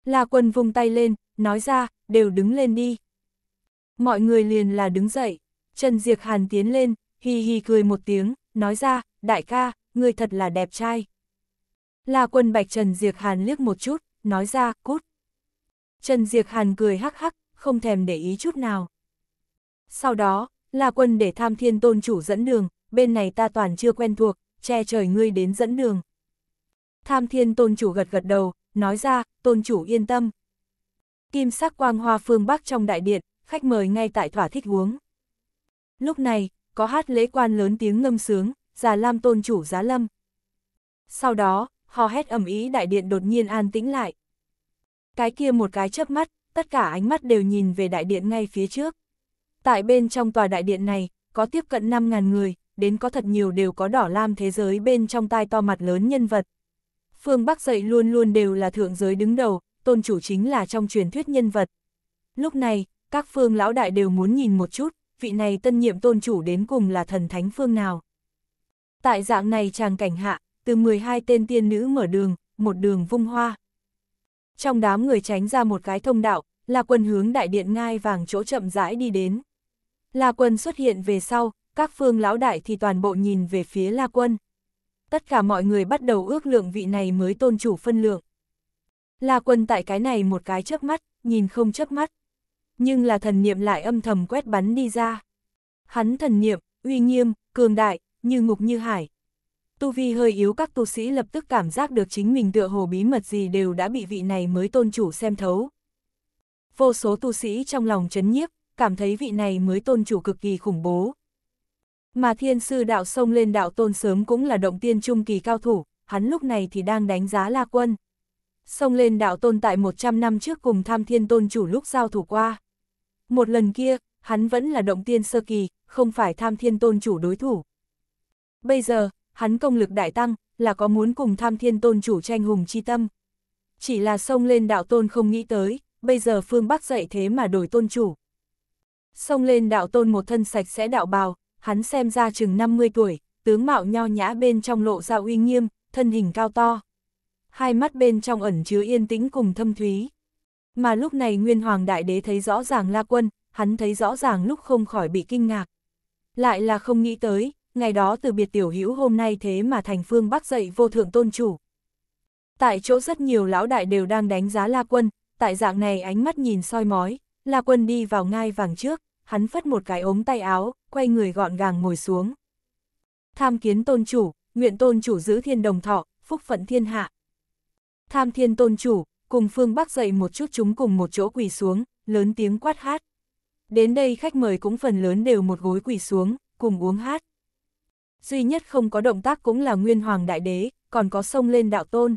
La Quân vung tay lên, nói ra, đều đứng lên đi. Mọi người liền là đứng dậy, Trần Diệc Hàn tiến lên, hi hi cười một tiếng, nói ra, đại ca, người thật là đẹp trai. Là quân bạch Trần Diệc Hàn liếc một chút, nói ra, cút. Trần Diệc Hàn cười hắc hắc, không thèm để ý chút nào. Sau đó, là quân để tham thiên tôn chủ dẫn đường, bên này ta toàn chưa quen thuộc, che trời ngươi đến dẫn đường. Tham thiên tôn chủ gật gật đầu, nói ra, tôn chủ yên tâm. Kim sắc quang hoa phương Bắc trong đại điện, khách mời ngay tại thỏa thích uống. Lúc này, có hát lễ quan lớn tiếng ngâm sướng, già lam tôn chủ giá lâm. Sau đó, hò hét ẩm ý đại điện đột nhiên an tĩnh lại. Cái kia một cái chớp mắt, tất cả ánh mắt đều nhìn về đại điện ngay phía trước. Tại bên trong tòa đại điện này, có tiếp cận 5.000 người, đến có thật nhiều đều có đỏ lam thế giới bên trong tai to mặt lớn nhân vật. Phương Bắc dậy luôn luôn đều là thượng giới đứng đầu, tôn chủ chính là trong truyền thuyết nhân vật. Lúc này, các phương lão đại đều muốn nhìn một chút, vị này tân nhiệm tôn chủ đến cùng là thần thánh phương nào. Tại dạng này chàng cảnh hạ, từ 12 tên tiên nữ mở đường, một đường vung hoa. Trong đám người tránh ra một cái thông đạo, là quân hướng đại điện ngai vàng chỗ chậm rãi đi đến. là quân xuất hiện về sau, các phương lão đại thì toàn bộ nhìn về phía La quân. Tất cả mọi người bắt đầu ước lượng vị này mới tôn chủ phân lượng. La quân tại cái này một cái chớp mắt, nhìn không chớp mắt nhưng là thần niệm lại âm thầm quét bắn đi ra. Hắn thần niệm, uy nghiêm, cường đại, như ngục như hải. Tu vi hơi yếu các tu sĩ lập tức cảm giác được chính mình tựa hồ bí mật gì đều đã bị vị này mới tôn chủ xem thấu. Vô số tu sĩ trong lòng chấn nhiếp, cảm thấy vị này mới tôn chủ cực kỳ khủng bố. Mà thiên sư đạo sông lên đạo tôn sớm cũng là động tiên trung kỳ cao thủ, hắn lúc này thì đang đánh giá La Quân. Sông lên đạo tôn tại 100 năm trước cùng tham thiên tôn chủ lúc giao thủ qua. Một lần kia, hắn vẫn là động tiên sơ kỳ, không phải tham thiên tôn chủ đối thủ. Bây giờ, hắn công lực đại tăng, là có muốn cùng tham thiên tôn chủ tranh hùng chi tâm. Chỉ là sông lên đạo tôn không nghĩ tới, bây giờ phương Bắc dậy thế mà đổi tôn chủ. sông lên đạo tôn một thân sạch sẽ đạo bào, hắn xem ra chừng 50 tuổi, tướng mạo nho nhã bên trong lộ ra uy nghiêm, thân hình cao to. Hai mắt bên trong ẩn chứa yên tĩnh cùng thâm thúy. Mà lúc này Nguyên Hoàng Đại Đế thấy rõ ràng La Quân, hắn thấy rõ ràng lúc không khỏi bị kinh ngạc. Lại là không nghĩ tới, ngày đó từ biệt tiểu hữu hôm nay thế mà thành phương bắc dậy vô thượng tôn chủ. Tại chỗ rất nhiều lão đại đều đang đánh giá La Quân, tại dạng này ánh mắt nhìn soi mói, La Quân đi vào ngai vàng trước, hắn phất một cái ống tay áo, quay người gọn gàng ngồi xuống. Tham kiến tôn chủ, nguyện tôn chủ giữ thiên đồng thọ, phúc phận thiên hạ. Tham thiên tôn chủ, cùng phương Bắc dậy một chút chúng cùng một chỗ quỳ xuống, lớn tiếng quát hát. Đến đây khách mời cũng phần lớn đều một gối quỳ xuống, cùng uống hát. Duy nhất không có động tác cũng là Nguyên Hoàng Đại Đế, còn có sông lên đạo tôn.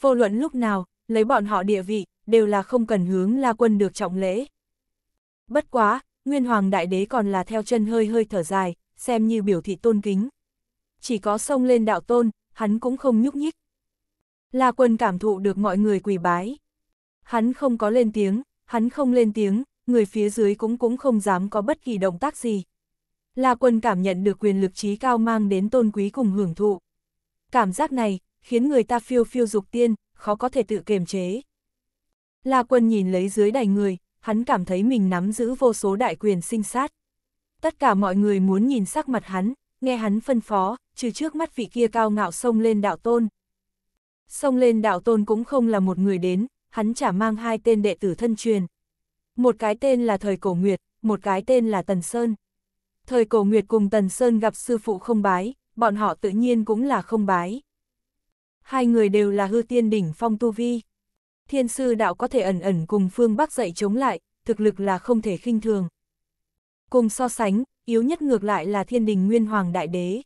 Vô luận lúc nào, lấy bọn họ địa vị, đều là không cần hướng la quân được trọng lễ. Bất quá, Nguyên Hoàng Đại Đế còn là theo chân hơi hơi thở dài, xem như biểu thị tôn kính. Chỉ có sông lên đạo tôn, hắn cũng không nhúc nhích, La Quân cảm thụ được mọi người quỳ bái. Hắn không có lên tiếng, hắn không lên tiếng, người phía dưới cũng cũng không dám có bất kỳ động tác gì. La Quân cảm nhận được quyền lực trí cao mang đến tôn quý cùng hưởng thụ. Cảm giác này, khiến người ta phiêu phiêu dục tiên, khó có thể tự kiềm chế. La Quân nhìn lấy dưới đài người, hắn cảm thấy mình nắm giữ vô số đại quyền sinh sát. Tất cả mọi người muốn nhìn sắc mặt hắn, nghe hắn phân phó, trừ trước mắt vị kia cao ngạo sông lên đạo tôn. Xông lên đạo tôn cũng không là một người đến, hắn chả mang hai tên đệ tử thân truyền. Một cái tên là Thời Cổ Nguyệt, một cái tên là Tần Sơn. Thời Cổ Nguyệt cùng Tần Sơn gặp sư phụ không bái, bọn họ tự nhiên cũng là không bái. Hai người đều là hư tiên đỉnh phong tu vi. Thiên sư đạo có thể ẩn ẩn cùng phương Bắc dậy chống lại, thực lực là không thể khinh thường. Cùng so sánh, yếu nhất ngược lại là thiên đình Nguyên Hoàng Đại Đế.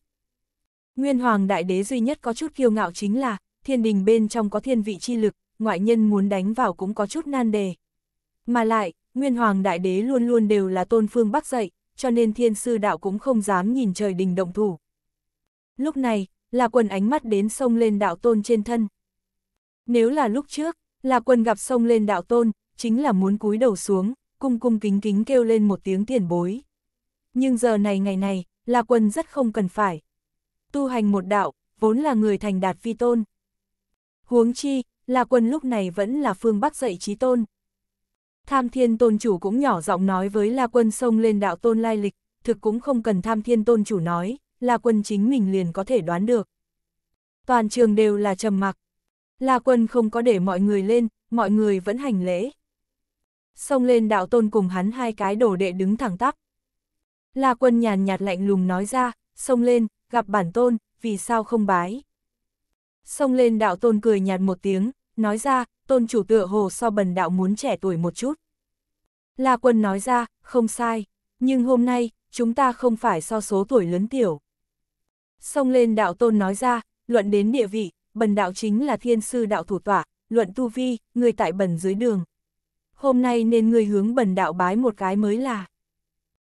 Nguyên Hoàng Đại Đế duy nhất có chút kiêu ngạo chính là, thiên đình bên trong có thiên vị chi lực, ngoại nhân muốn đánh vào cũng có chút nan đề. Mà lại, Nguyên Hoàng Đại Đế luôn luôn đều là tôn phương bắc dậy, cho nên thiên sư đạo cũng không dám nhìn trời đình động thủ. Lúc này, là quần ánh mắt đến sông lên đạo tôn trên thân. Nếu là lúc trước, là quần gặp sông lên đạo tôn, chính là muốn cúi đầu xuống, cung cung kính kính kêu lên một tiếng tiền bối. Nhưng giờ này ngày này, là quần rất không cần phải. Tu hành một đạo, vốn là người thành đạt phi tôn. Huống chi, là quân lúc này vẫn là phương Bắc dậy trí tôn. Tham thiên tôn chủ cũng nhỏ giọng nói với La quân xông lên đạo tôn lai lịch, thực cũng không cần tham thiên tôn chủ nói, La quân chính mình liền có thể đoán được. Toàn trường đều là trầm mặc. La quân không có để mọi người lên, mọi người vẫn hành lễ. Xông lên đạo tôn cùng hắn hai cái đổ đệ đứng thẳng tắp. La quân nhàn nhạt lạnh lùng nói ra, xông lên, gặp bản tôn, vì sao không bái. Xông lên đạo tôn cười nhạt một tiếng, nói ra, tôn chủ tựa hồ so bần đạo muốn trẻ tuổi một chút. La quân nói ra, không sai, nhưng hôm nay, chúng ta không phải so số tuổi lớn tiểu. Xông lên đạo tôn nói ra, luận đến địa vị, bần đạo chính là thiên sư đạo thủ tọa, luận tu vi, người tại bần dưới đường. Hôm nay nên người hướng bần đạo bái một cái mới là.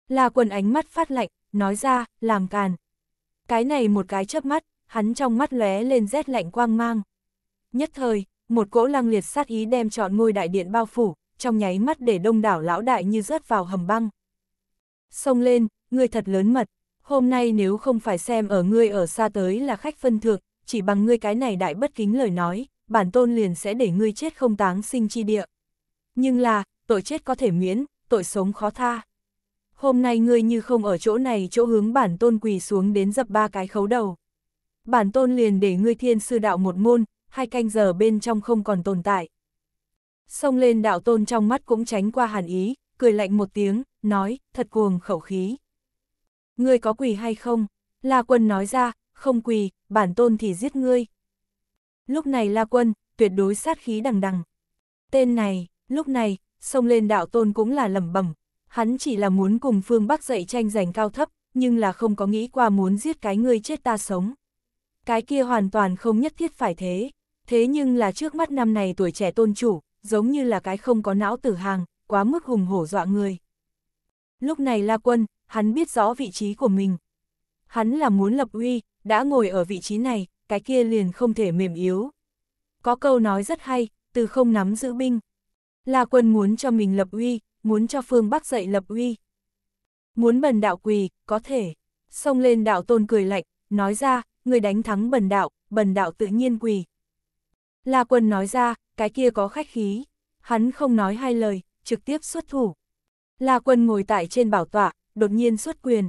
La quân ánh mắt phát lạnh, nói ra, làm càn. Cái này một cái chớp mắt, hắn trong mắt lóe lên rét lạnh quang mang. Nhất thời, một cỗ lăng liệt sát ý đem trọn ngôi đại điện bao phủ, trong nháy mắt để đông đảo lão đại như rớt vào hầm băng. Xông lên, ngươi thật lớn mật, hôm nay nếu không phải xem ở ngươi ở xa tới là khách phân thược, chỉ bằng ngươi cái này đại bất kính lời nói, bản tôn liền sẽ để ngươi chết không táng sinh chi địa. Nhưng là, tội chết có thể miễn, tội sống khó tha. Hôm nay ngươi như không ở chỗ này chỗ hướng bản tôn quỳ xuống đến dập ba cái khấu đầu bản tôn liền để ngươi thiên sư đạo một môn, hai canh giờ bên trong không còn tồn tại. Xông lên đạo tôn trong mắt cũng tránh qua hàn ý, cười lạnh một tiếng, nói, thật cuồng khẩu khí. Ngươi có quỳ hay không? La quân nói ra, không quỳ, bản tôn thì giết ngươi. Lúc này La quân, tuyệt đối sát khí đằng đằng. Tên này, lúc này, xông lên đạo tôn cũng là lầm bẩm hắn chỉ là muốn cùng phương Bắc dậy tranh giành cao thấp, nhưng là không có nghĩ qua muốn giết cái ngươi chết ta sống cái kia hoàn toàn không nhất thiết phải thế. Thế nhưng là trước mắt năm này tuổi trẻ tôn chủ, giống như là cái không có não tử hàng, quá mức hùng hổ dọa người. Lúc này La Quân, hắn biết rõ vị trí của mình. Hắn là muốn lập uy, đã ngồi ở vị trí này, cái kia liền không thể mềm yếu. Có câu nói rất hay, từ không nắm giữ binh. La Quân muốn cho mình lập uy, muốn cho phương Bắc dậy lập uy. Muốn bần đạo quỳ, có thể. Xông lên đạo tôn cười lạnh, nói ra, người đánh thắng bần đạo, bần đạo tự nhiên quỳ. La quân nói ra, cái kia có khách khí, hắn không nói hai lời, trực tiếp xuất thủ. La quân ngồi tại trên bảo tọa, đột nhiên xuất quyền.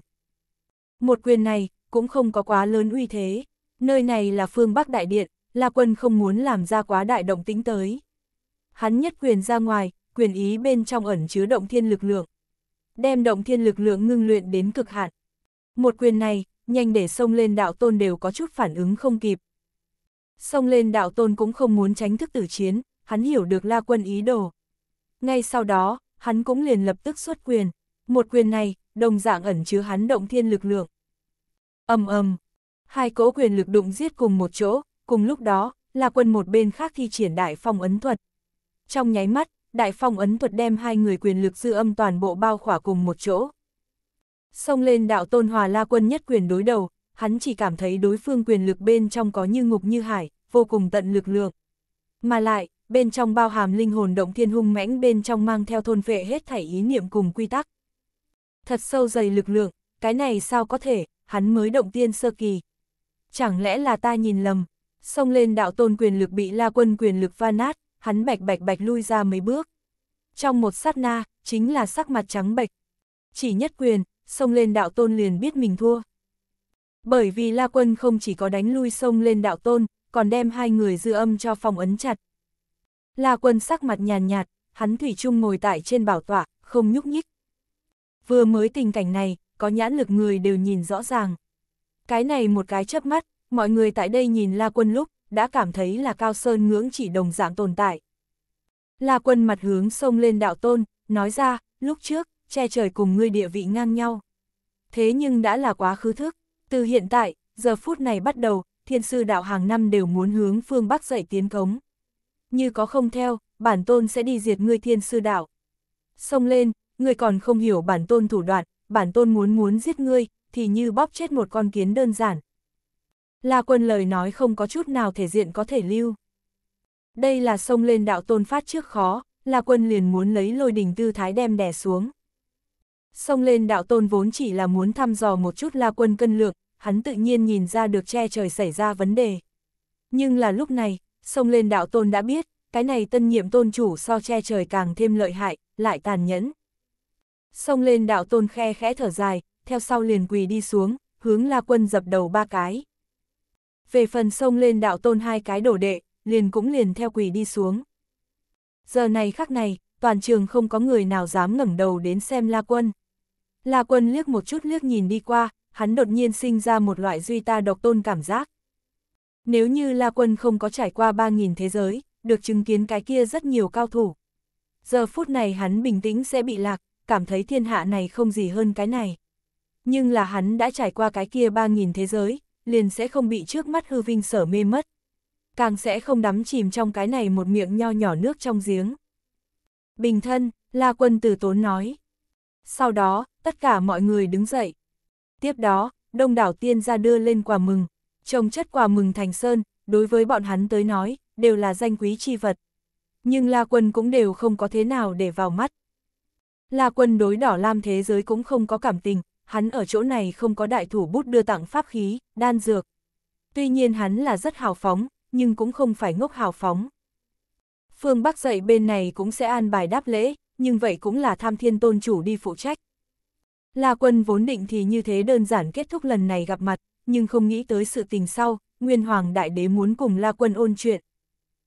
Một quyền này, cũng không có quá lớn uy thế, nơi này là phương Bắc Đại Điện, La quân không muốn làm ra quá đại động tính tới. Hắn nhất quyền ra ngoài, quyền ý bên trong ẩn chứa động thiên lực lượng. Đem động thiên lực lượng ngưng luyện đến cực hạn. Một quyền này, nhanh để sông lên đạo tôn đều có chút phản ứng không kịp. sông lên đạo tôn cũng không muốn tránh thức tử chiến, hắn hiểu được la quân ý đồ. Ngay sau đó, hắn cũng liền lập tức xuất quyền. Một quyền này, đồng dạng ẩn chứa hắn động thiên lực lượng. ầm ầm hai cỗ quyền lực đụng giết cùng một chỗ, cùng lúc đó, la quân một bên khác thi triển đại phong ấn thuật. Trong nháy mắt, đại phong ấn thuật đem hai người quyền lực dư âm toàn bộ bao khỏa cùng một chỗ. Xông lên đạo tôn hòa la quân nhất quyền đối đầu, hắn chỉ cảm thấy đối phương quyền lực bên trong có như ngục như hải, vô cùng tận lực lượng. Mà lại, bên trong bao hàm linh hồn động thiên hung mãnh bên trong mang theo thôn vệ hết thảy ý niệm cùng quy tắc. Thật sâu dày lực lượng, cái này sao có thể, hắn mới động tiên sơ kỳ. Chẳng lẽ là ta nhìn lầm, xông lên đạo tôn quyền lực bị la quân quyền lực va nát, hắn bạch bạch bạch lui ra mấy bước. Trong một sát na, chính là sắc mặt trắng bạch Chỉ nhất quyền, Sông lên đạo tôn liền biết mình thua. Bởi vì La Quân không chỉ có đánh lui sông lên đạo tôn, còn đem hai người dư âm cho phòng ấn chặt. La Quân sắc mặt nhàn nhạt, hắn thủy chung ngồi tại trên bảo tọa, không nhúc nhích. Vừa mới tình cảnh này, có nhãn lực người đều nhìn rõ ràng. Cái này một cái chớp mắt, mọi người tại đây nhìn La Quân lúc, đã cảm thấy là Cao Sơn ngưỡng chỉ đồng dạng tồn tại. La Quân mặt hướng sông lên đạo tôn, nói ra, lúc trước, che trời cùng ngươi địa vị ngang nhau. Thế nhưng đã là quá khứ thức, từ hiện tại, giờ phút này bắt đầu, thiên sư đạo hàng năm đều muốn hướng phương Bắc dậy tiến cống. Như có không theo, bản tôn sẽ đi diệt ngươi thiên sư đạo. Xông lên, ngươi còn không hiểu bản tôn thủ đoạn, bản tôn muốn muốn giết ngươi, thì như bóp chết một con kiến đơn giản. La quân lời nói không có chút nào thể diện có thể lưu. Đây là sông lên đạo tôn phát trước khó, La quân liền muốn lấy lôi đình tư thái đem đè xuống. Xông lên đạo tôn vốn chỉ là muốn thăm dò một chút la quân cân lượng, hắn tự nhiên nhìn ra được che trời xảy ra vấn đề. Nhưng là lúc này, xông lên đạo tôn đã biết, cái này tân nhiệm tôn chủ so che trời càng thêm lợi hại, lại tàn nhẫn. Xông lên đạo tôn khe khẽ thở dài, theo sau liền quỳ đi xuống, hướng la quân dập đầu ba cái. Về phần xông lên đạo tôn hai cái đổ đệ, liền cũng liền theo quỳ đi xuống. Giờ này khắc này, toàn trường không có người nào dám ngẩng đầu đến xem la quân. La Quân liếc một chút liếc nhìn đi qua, hắn đột nhiên sinh ra một loại duy ta độc tôn cảm giác. Nếu như La Quân không có trải qua 3.000 thế giới, được chứng kiến cái kia rất nhiều cao thủ. Giờ phút này hắn bình tĩnh sẽ bị lạc, cảm thấy thiên hạ này không gì hơn cái này. Nhưng là hắn đã trải qua cái kia 3.000 thế giới, liền sẽ không bị trước mắt hư vinh sở mê mất. Càng sẽ không đắm chìm trong cái này một miệng nho nhỏ nước trong giếng. Bình thân, La Quân từ tốn nói. Sau đó, tất cả mọi người đứng dậy. Tiếp đó, đông đảo tiên gia đưa lên quà mừng, trồng chất quà mừng thành sơn, đối với bọn hắn tới nói, đều là danh quý chi vật. Nhưng La Quân cũng đều không có thế nào để vào mắt. La Quân đối đỏ lam thế giới cũng không có cảm tình, hắn ở chỗ này không có đại thủ bút đưa tặng pháp khí, đan dược. Tuy nhiên hắn là rất hào phóng, nhưng cũng không phải ngốc hào phóng. Phương Bắc dậy bên này cũng sẽ an bài đáp lễ, nhưng vậy cũng là tham thiên tôn chủ đi phụ trách, La Quân vốn định thì như thế đơn giản kết thúc lần này gặp mặt, nhưng không nghĩ tới sự tình sau, Nguyên Hoàng Đại Đế muốn cùng La Quân ôn chuyện.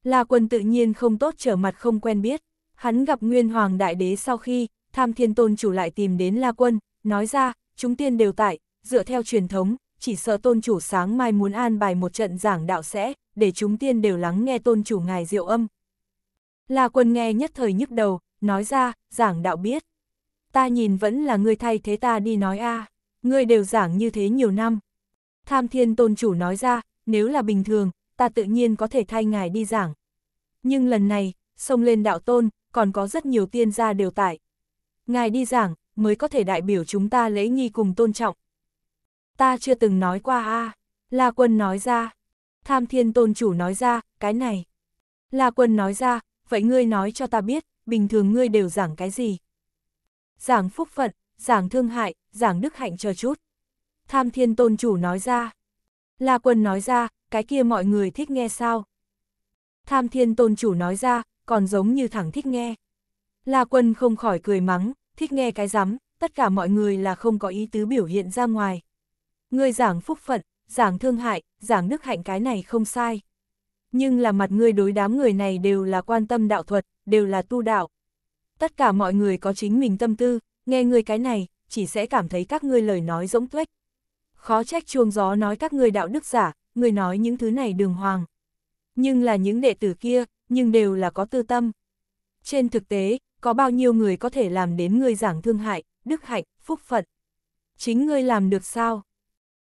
La Quân tự nhiên không tốt trở mặt không quen biết, hắn gặp Nguyên Hoàng Đại Đế sau khi, Tham Thiên Tôn chủ lại tìm đến La Quân, nói ra, chúng tiên đều tại, dựa theo truyền thống, chỉ sợ Tôn chủ sáng mai muốn an bài một trận giảng đạo sẽ, để chúng tiên đều lắng nghe Tôn chủ ngài diệu âm. La Quân nghe nhất thời nhức đầu, nói ra, giảng đạo biết, ta nhìn vẫn là ngươi thay thế ta đi nói a ngươi đều giảng như thế nhiều năm. Tham thiên tôn chủ nói ra, nếu là bình thường, ta tự nhiên có thể thay ngài đi giảng. Nhưng lần này, sông lên đạo tôn, còn có rất nhiều tiên gia đều tại. Ngài đi giảng, mới có thể đại biểu chúng ta lễ nghi cùng tôn trọng. Ta chưa từng nói qua a à. La quân nói ra. Tham thiên tôn chủ nói ra, cái này. La quân nói ra, vậy ngươi nói cho ta biết, bình thường ngươi đều giảng cái gì giảng phúc phận, giảng thương hại, giảng đức hạnh chờ chút. Tham thiên tôn chủ nói ra. La quân nói ra, cái kia mọi người thích nghe sao? Tham thiên tôn chủ nói ra, còn giống như thẳng thích nghe. La quân không khỏi cười mắng, thích nghe cái rắm tất cả mọi người là không có ý tứ biểu hiện ra ngoài. Ngươi giảng phúc phận, giảng thương hại, giảng đức hạnh cái này không sai. Nhưng là mặt ngươi đối đám người này đều là quan tâm đạo thuật, đều là tu đạo, tất cả mọi người có chính mình tâm tư, nghe người cái này, chỉ sẽ cảm thấy các ngươi lời nói rỗng tuếch. Khó trách chuông gió nói các ngươi đạo đức giả, người nói những thứ này đường hoàng. Nhưng là những đệ tử kia, nhưng đều là có tư tâm. Trên thực tế, có bao nhiêu người có thể làm đến người giảng thương hại, đức hạnh, phúc phận. Chính ngươi làm được sao?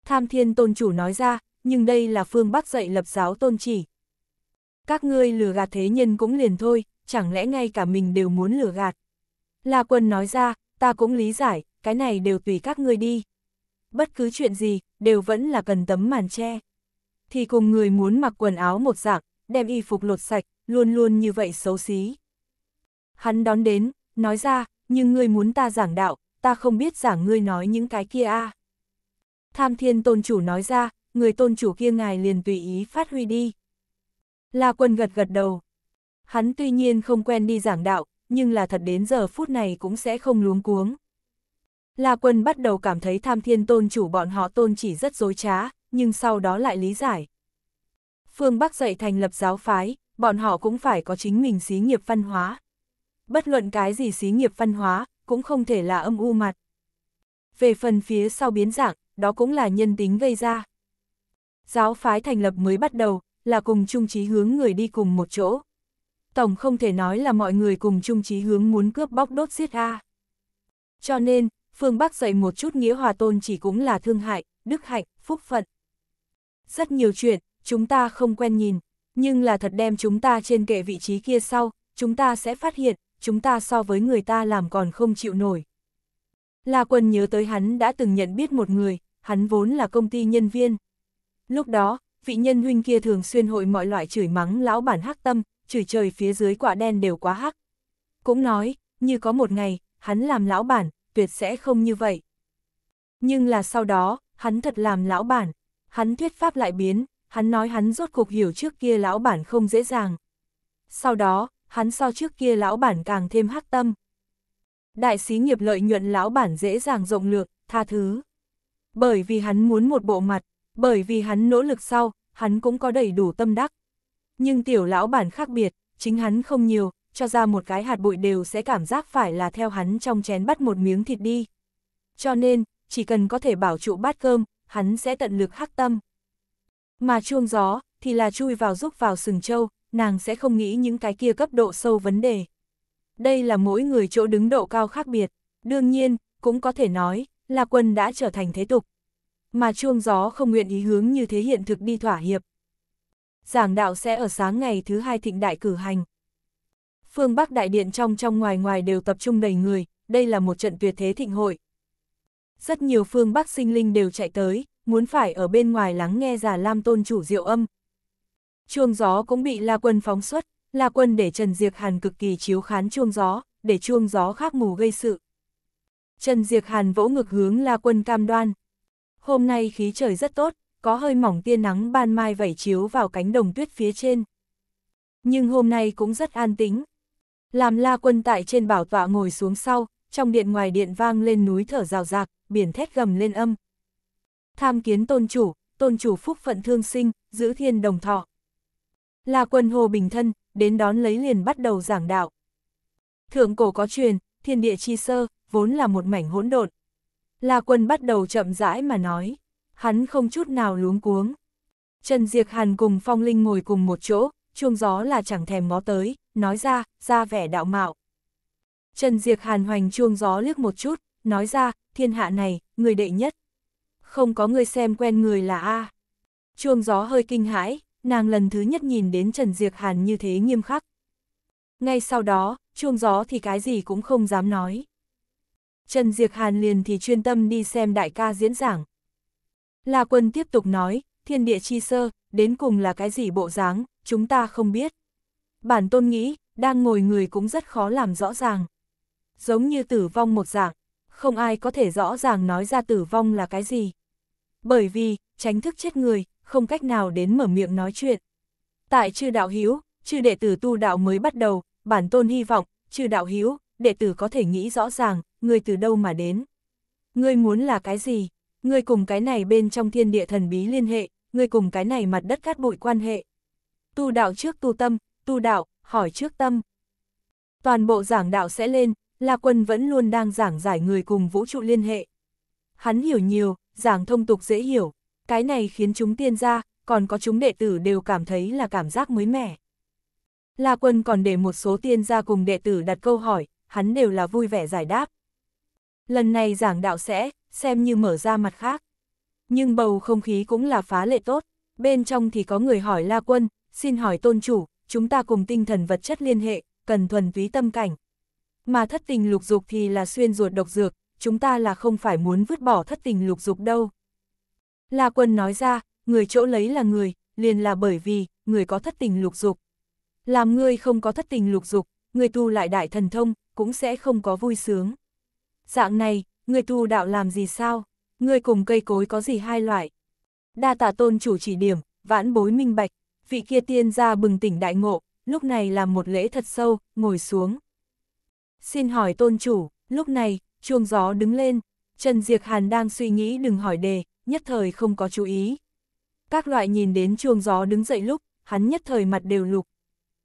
Tham thiên tôn chủ nói ra, nhưng đây là phương bắc dạy lập giáo tôn chỉ. Các ngươi lừa gạt thế nhân cũng liền thôi, chẳng lẽ ngay cả mình đều muốn lừa gạt. La Quân nói ra, ta cũng lý giải, cái này đều tùy các ngươi đi. Bất cứ chuyện gì, đều vẫn là cần tấm màn che. Thì cùng người muốn mặc quần áo một dạng, đem y phục lột sạch, luôn luôn như vậy xấu xí. Hắn đón đến, nói ra, nhưng ngươi muốn ta giảng đạo, ta không biết giảng ngươi nói những cái kia a. À. Tham thiên tôn chủ nói ra, người tôn chủ kia ngài liền tùy ý phát huy đi. La quân gật gật đầu, Hắn tuy nhiên không quen đi giảng đạo, nhưng là thật đến giờ phút này cũng sẽ không luống cuống. La Quân bắt đầu cảm thấy tham thiên tôn chủ bọn họ tôn chỉ rất dối trá, nhưng sau đó lại lý giải. Phương Bắc dạy thành lập giáo phái, bọn họ cũng phải có chính mình xí nghiệp văn hóa. Bất luận cái gì xí nghiệp văn hóa, cũng không thể là âm u mặt. Về phần phía sau biến dạng, đó cũng là nhân tính gây ra. Giáo phái thành lập mới bắt đầu, là cùng chung chí hướng người đi cùng một chỗ tổng không thể nói là mọi người cùng chung chí hướng muốn cướp bóc đốt giết a. Cho nên, phương Bắc dạy một chút nghĩa hòa tôn chỉ cũng là thương hại, đức hạnh, phúc phận. Rất nhiều chuyện, chúng ta không quen nhìn, nhưng là thật đem chúng ta trên kệ vị trí kia sau, chúng ta sẽ phát hiện, chúng ta so với người ta làm còn không chịu nổi. La Quân nhớ tới hắn đã từng nhận biết một người, hắn vốn là công ty nhân viên. Lúc đó, vị nhân huynh kia thường xuyên hội mọi loại chửi mắng lão bản hắc tâm, chửi trời phía dưới quả đen đều quá hắc. Cũng nói, như có một ngày, hắn làm lão bản, tuyệt sẽ không như vậy. Nhưng là sau đó, hắn thật làm lão bản, hắn thuyết pháp lại biến, hắn nói hắn rốt cục hiểu trước kia lão bản không dễ dàng. Sau đó, hắn so trước kia lão bản càng thêm hắc tâm. Đại sĩ nghiệp lợi nhuận lão bản dễ dàng rộng lược, tha thứ. Bởi vì hắn muốn một bộ mặt, bởi vì hắn nỗ lực sau, hắn cũng có đầy đủ tâm đắc. Nhưng tiểu lão bản khác biệt, chính hắn không nhiều, cho ra một cái hạt bụi đều sẽ cảm giác phải là theo hắn trong chén bắt một miếng thịt đi. Cho nên, chỉ cần có thể bảo trụ bát cơm, hắn sẽ tận lực hắc tâm. Mà chuông gió, thì là chui vào giúp vào sừng trâu, nàng sẽ không nghĩ những cái kia cấp độ sâu vấn đề. Đây là mỗi người chỗ đứng độ cao khác biệt, đương nhiên, cũng có thể nói, là quân đã trở thành thế tục. Mà chuông gió không nguyện ý hướng như thế hiện thực đi thỏa hiệp, giảng đạo sẽ ở sáng ngày thứ hai thịnh đại cử hành. Phương Bắc Đại Điện trong trong ngoài ngoài đều tập trung đầy người, đây là một trận tuyệt thế thịnh hội. Rất nhiều phương Bắc sinh linh đều chạy tới, muốn phải ở bên ngoài lắng nghe giả lam tôn chủ diệu âm. Chuông gió cũng bị La Quân phóng xuất, La Quân để Trần Diệc Hàn cực kỳ chiếu khán chuông gió, để chuông gió khác mù gây sự. Trần Diệc Hàn vỗ ngực hướng La Quân cam đoan. Hôm nay khí trời rất tốt, có hơi mỏng tia nắng ban mai vẩy chiếu vào cánh đồng tuyết phía trên. Nhưng hôm nay cũng rất an tĩnh. Làm la quân tại trên bảo tọa ngồi xuống sau, trong điện ngoài điện vang lên núi thở rào rạc, biển thét gầm lên âm. Tham kiến tôn chủ, tôn chủ phúc phận thương sinh, giữ thiên đồng thọ. La quân hồ bình thân, đến đón lấy liền bắt đầu giảng đạo. Thượng cổ có truyền, thiên địa chi sơ, vốn là một mảnh hỗn độn. La quân bắt đầu chậm rãi mà nói hắn không chút nào luống cuống. Trần Diệc Hàn cùng Phong Linh ngồi cùng một chỗ, chuông gió là chẳng thèm ngó tới, nói ra, ra vẻ đạo mạo. Trần Diệc Hàn hoành chuông gió liếc một chút, nói ra, thiên hạ này, người đệ nhất. Không có người xem quen người là A. Chuông gió hơi kinh hãi, nàng lần thứ nhất nhìn đến Trần Diệc Hàn như thế nghiêm khắc. Ngay sau đó, chuông gió thì cái gì cũng không dám nói. Trần Diệc Hàn liền thì chuyên tâm đi xem đại ca diễn giảng, La Quân tiếp tục nói, thiên địa chi sơ, đến cùng là cái gì bộ dáng, chúng ta không biết. Bản tôn nghĩ, đang ngồi người cũng rất khó làm rõ ràng. Giống như tử vong một dạng, không ai có thể rõ ràng nói ra tử vong là cái gì. Bởi vì, tránh thức chết người, không cách nào đến mở miệng nói chuyện. Tại chư đạo hiếu, chư đệ tử tu đạo mới bắt đầu, bản tôn hy vọng, chư đạo hiếu, đệ tử có thể nghĩ rõ ràng, người từ đâu mà đến. Người muốn là cái gì? Ngươi cùng cái này bên trong thiên địa thần bí liên hệ, ngươi cùng cái này mặt đất cát bụi quan hệ. Tu đạo trước tu tâm, tu đạo, hỏi trước tâm. Toàn bộ giảng đạo sẽ lên, La Quân vẫn luôn đang giảng giải người cùng vũ trụ liên hệ. Hắn hiểu nhiều, giảng thông tục dễ hiểu, cái này khiến chúng tiên gia, còn có chúng đệ tử đều cảm thấy là cảm giác mới mẻ. La Quân còn để một số tiên gia cùng đệ tử đặt câu hỏi, hắn đều là vui vẻ giải đáp. Lần này giảng đạo sẽ, xem như mở ra mặt khác. Nhưng bầu không khí cũng là phá lệ tốt, bên trong thì có người hỏi La Quân, xin hỏi tôn chủ, chúng ta cùng tinh thần vật chất liên hệ, cần thuần túy tâm cảnh. Mà thất tình lục dục thì là xuyên ruột độc dược, chúng ta là không phải muốn vứt bỏ thất tình lục dục đâu. La Quân nói ra, người chỗ lấy là người, liền là bởi vì, người có thất tình lục dục. Làm người không có thất tình lục dục, người tu lại đại thần thông, cũng sẽ không có vui sướng. Dạng này, người tu đạo làm gì sao, người cùng cây cối có gì hai loại. Đa tạ tôn chủ chỉ điểm, vãn bối minh bạch, vị kia tiên ra bừng tỉnh đại ngộ, lúc này làm một lễ thật sâu, ngồi xuống. Xin hỏi tôn chủ, lúc này, chuông gió đứng lên, Trần Diệc Hàn đang suy nghĩ đừng hỏi đề, nhất thời không có chú ý. Các loại nhìn đến chuông gió đứng dậy lúc, hắn nhất thời mặt đều lục.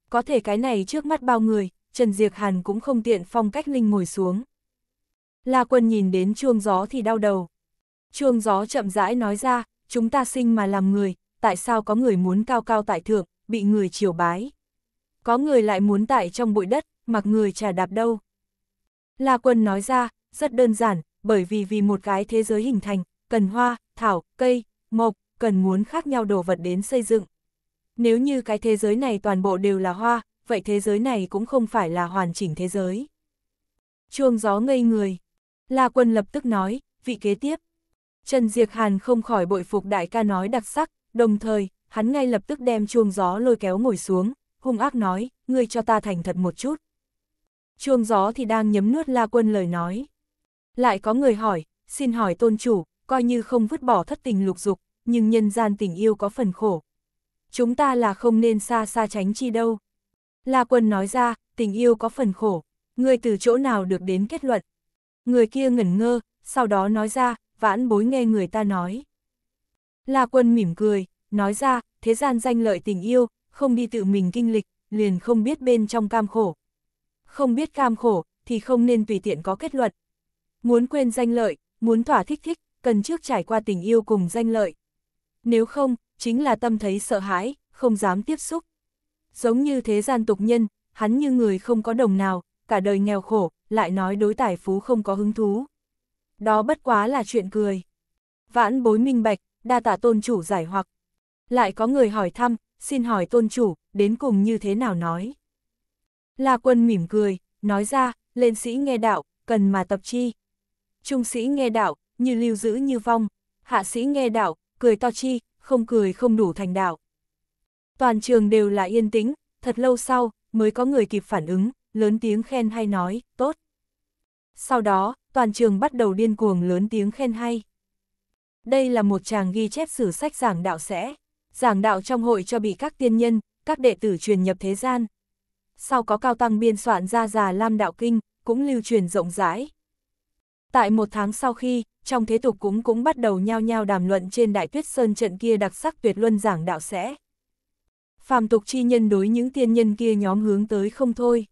Có thể cái này trước mắt bao người, Trần Diệc Hàn cũng không tiện phong cách linh ngồi xuống. La Quân nhìn đến chuông gió thì đau đầu. Chuông gió chậm rãi nói ra, chúng ta sinh mà làm người, tại sao có người muốn cao cao tại thượng, bị người chiều bái. Có người lại muốn tại trong bụi đất, mặc người trà đạp đâu. La Quân nói ra, rất đơn giản, bởi vì vì một cái thế giới hình thành, cần hoa, thảo, cây, mộc, cần muốn khác nhau đồ vật đến xây dựng. Nếu như cái thế giới này toàn bộ đều là hoa, vậy thế giới này cũng không phải là hoàn chỉnh thế giới. Chuông gió ngây người. La Quân lập tức nói, vị kế tiếp. Trần Diệc Hàn không khỏi bội phục đại ca nói đặc sắc, đồng thời, hắn ngay lập tức đem chuông gió lôi kéo ngồi xuống, hung ác nói, ngươi cho ta thành thật một chút. Chuông gió thì đang nhấm nuốt La Quân lời nói. Lại có người hỏi, xin hỏi tôn chủ, coi như không vứt bỏ thất tình lục dục, nhưng nhân gian tình yêu có phần khổ. Chúng ta là không nên xa xa tránh chi đâu. La Quân nói ra, tình yêu có phần khổ, ngươi từ chỗ nào được đến kết luận, Người kia ngẩn ngơ, sau đó nói ra, vãn bối nghe người ta nói. La quân mỉm cười, nói ra, thế gian danh lợi tình yêu, không đi tự mình kinh lịch, liền không biết bên trong cam khổ. Không biết cam khổ, thì không nên tùy tiện có kết luận. Muốn quên danh lợi, muốn thỏa thích thích, cần trước trải qua tình yêu cùng danh lợi. Nếu không, chính là tâm thấy sợ hãi, không dám tiếp xúc. Giống như thế gian tục nhân, hắn như người không có đồng nào, cả đời nghèo khổ, lại nói đối tài phú không có hứng thú. Đó bất quá là chuyện cười. Vãn bối minh bạch, đa tạ tôn chủ giải hoặc. Lại có người hỏi thăm, xin hỏi tôn chủ, đến cùng như thế nào nói. La quân mỉm cười, nói ra, lên sĩ nghe đạo, cần mà tập chi. Trung sĩ nghe đạo, như lưu giữ như vong. Hạ sĩ nghe đạo, cười to chi, không cười không đủ thành đạo. Toàn trường đều là yên tĩnh, thật lâu sau, mới có người kịp phản ứng, lớn tiếng khen hay nói, tốt. Sau đó, toàn trường bắt đầu điên cuồng lớn tiếng khen hay. Đây là một chàng ghi chép sử sách giảng đạo sẽ, giảng đạo trong hội cho bị các tiên nhân, các đệ tử truyền nhập thế gian. Sau có cao tăng biên soạn ra già lam đạo kinh, cũng lưu truyền rộng rãi. Tại một tháng sau khi, trong thế tục cũng cũng bắt đầu nhao nhao đàm luận trên đại tuyết sơn trận kia đặc sắc tuyệt luân giảng đạo sẽ. Phạm tục chi nhân đối những tiên nhân kia nhóm hướng tới không thôi.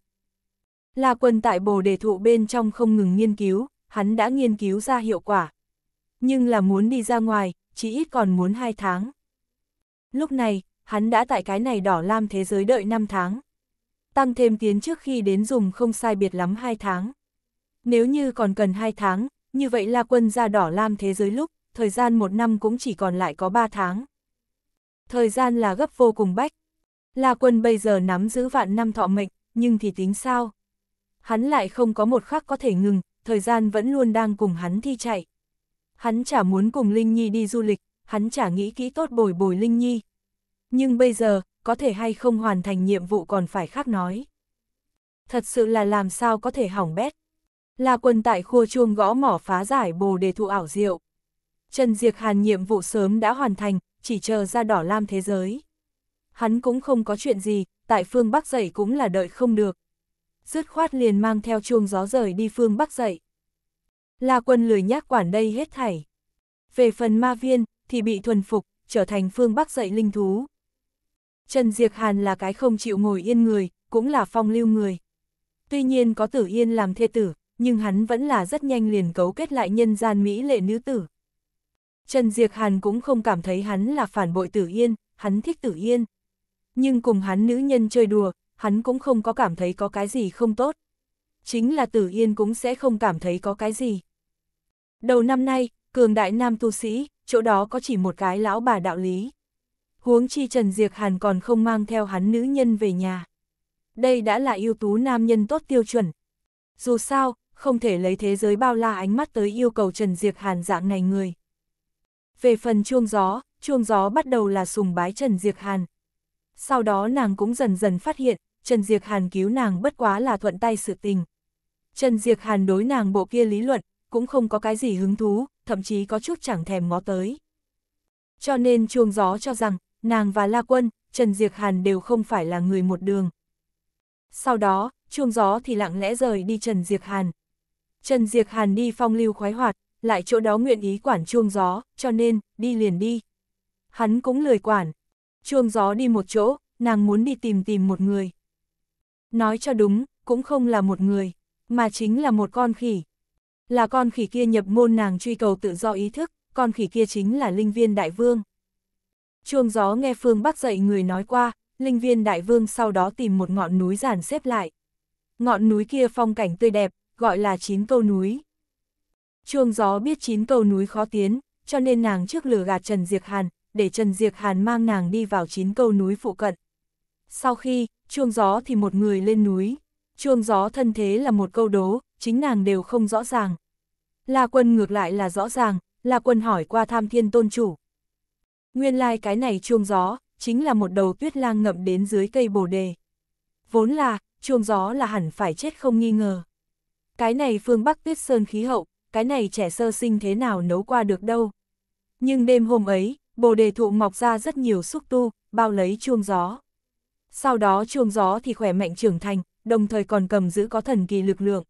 La Quân tại bồ đề thụ bên trong không ngừng nghiên cứu, hắn đã nghiên cứu ra hiệu quả. Nhưng là muốn đi ra ngoài, chỉ ít còn muốn 2 tháng. Lúc này, hắn đã tại cái này đỏ lam thế giới đợi 5 tháng. Tăng thêm tiến trước khi đến dùng không sai biệt lắm 2 tháng. Nếu như còn cần 2 tháng, như vậy La Quân ra đỏ lam thế giới lúc, thời gian một năm cũng chỉ còn lại có 3 tháng. Thời gian là gấp vô cùng bách. La Quân bây giờ nắm giữ vạn năm thọ mệnh, nhưng thì tính sao? hắn lại không có một khắc có thể ngừng, thời gian vẫn luôn đang cùng hắn thi chạy. Hắn chả muốn cùng Linh Nhi đi du lịch, hắn chả nghĩ kỹ tốt bồi bồi Linh Nhi. Nhưng bây giờ, có thể hay không hoàn thành nhiệm vụ còn phải khác nói. Thật sự là làm sao có thể hỏng bét. Là quân tại khua chuông gõ mỏ phá giải bồ đề thụ ảo diệu. Trần Diệc Hàn nhiệm vụ sớm đã hoàn thành, chỉ chờ ra đỏ lam thế giới. Hắn cũng không có chuyện gì, tại phương Bắc dậy cũng là đợi không được dứt khoát liền mang theo chuông gió rời đi phương Bắc dậy. La quân lười nhác quản đây hết thảy. Về phần ma viên, thì bị thuần phục, trở thành phương Bắc dậy linh thú. Trần Diệc Hàn là cái không chịu ngồi yên người, cũng là phong lưu người. Tuy nhiên có tử yên làm thê tử, nhưng hắn vẫn là rất nhanh liền cấu kết lại nhân gian Mỹ lệ nữ tử. Trần Diệc Hàn cũng không cảm thấy hắn là phản bội tử yên, hắn thích tử yên. Nhưng cùng hắn nữ nhân chơi đùa, hắn cũng không có cảm thấy có cái gì không tốt. Chính là Tử Yên cũng sẽ không cảm thấy có cái gì. Đầu năm nay, cường đại nam tu sĩ, chỗ đó có chỉ một cái lão bà đạo lý. Huống chi Trần Diệc Hàn còn không mang theo hắn nữ nhân về nhà. Đây đã là yêu tú nam nhân tốt tiêu chuẩn. Dù sao, không thể lấy thế giới bao la ánh mắt tới yêu cầu Trần Diệc Hàn dạng này người. Về phần chuông gió, chuông gió bắt đầu là sùng bái Trần Diệc Hàn. Sau đó nàng cũng dần dần phát hiện, Trần Diệc Hàn cứu nàng bất quá là thuận tay sự tình. Trần Diệc Hàn đối nàng bộ kia lý luận, cũng không có cái gì hứng thú, thậm chí có chút chẳng thèm ngó tới. Cho nên chuông gió cho rằng, nàng và La Quân, Trần Diệc Hàn đều không phải là người một đường. Sau đó, chuông gió thì lặng lẽ rời đi Trần Diệc Hàn. Trần Diệc Hàn đi phong lưu khoái hoạt, lại chỗ đó nguyện ý quản chuông gió, cho nên, đi liền đi. Hắn cũng lười quản. Chuông gió đi một chỗ, nàng muốn đi tìm tìm một người nói cho đúng, cũng không là một người, mà chính là một con khỉ. Là con khỉ kia nhập môn nàng truy cầu tự do ý thức, con khỉ kia chính là linh viên đại vương. Chuông gió nghe phương bắc dậy người nói qua, linh viên đại vương sau đó tìm một ngọn núi giản xếp lại. Ngọn núi kia phong cảnh tươi đẹp, gọi là chín câu núi. Chuông gió biết chín câu núi khó tiến, cho nên nàng trước lửa gạt Trần Diệc Hàn, để Trần Diệc Hàn mang nàng đi vào chín câu núi phụ cận. Sau khi, chuông gió thì một người lên núi, chuông gió thân thế là một câu đố, chính nàng đều không rõ ràng. La quân ngược lại là rõ ràng, La quân hỏi qua tham thiên tôn chủ. Nguyên lai cái này chuông gió, chính là một đầu tuyết lang ngậm đến dưới cây bồ đề. Vốn là, chuông gió là hẳn phải chết không nghi ngờ. Cái này phương Bắc tuyết sơn khí hậu, cái này trẻ sơ sinh thế nào nấu qua được đâu. Nhưng đêm hôm ấy, bồ đề thụ mọc ra rất nhiều xúc tu, bao lấy chuông gió sau đó chuông gió thì khỏe mạnh trưởng thành, đồng thời còn cầm giữ có thần kỳ lực lượng.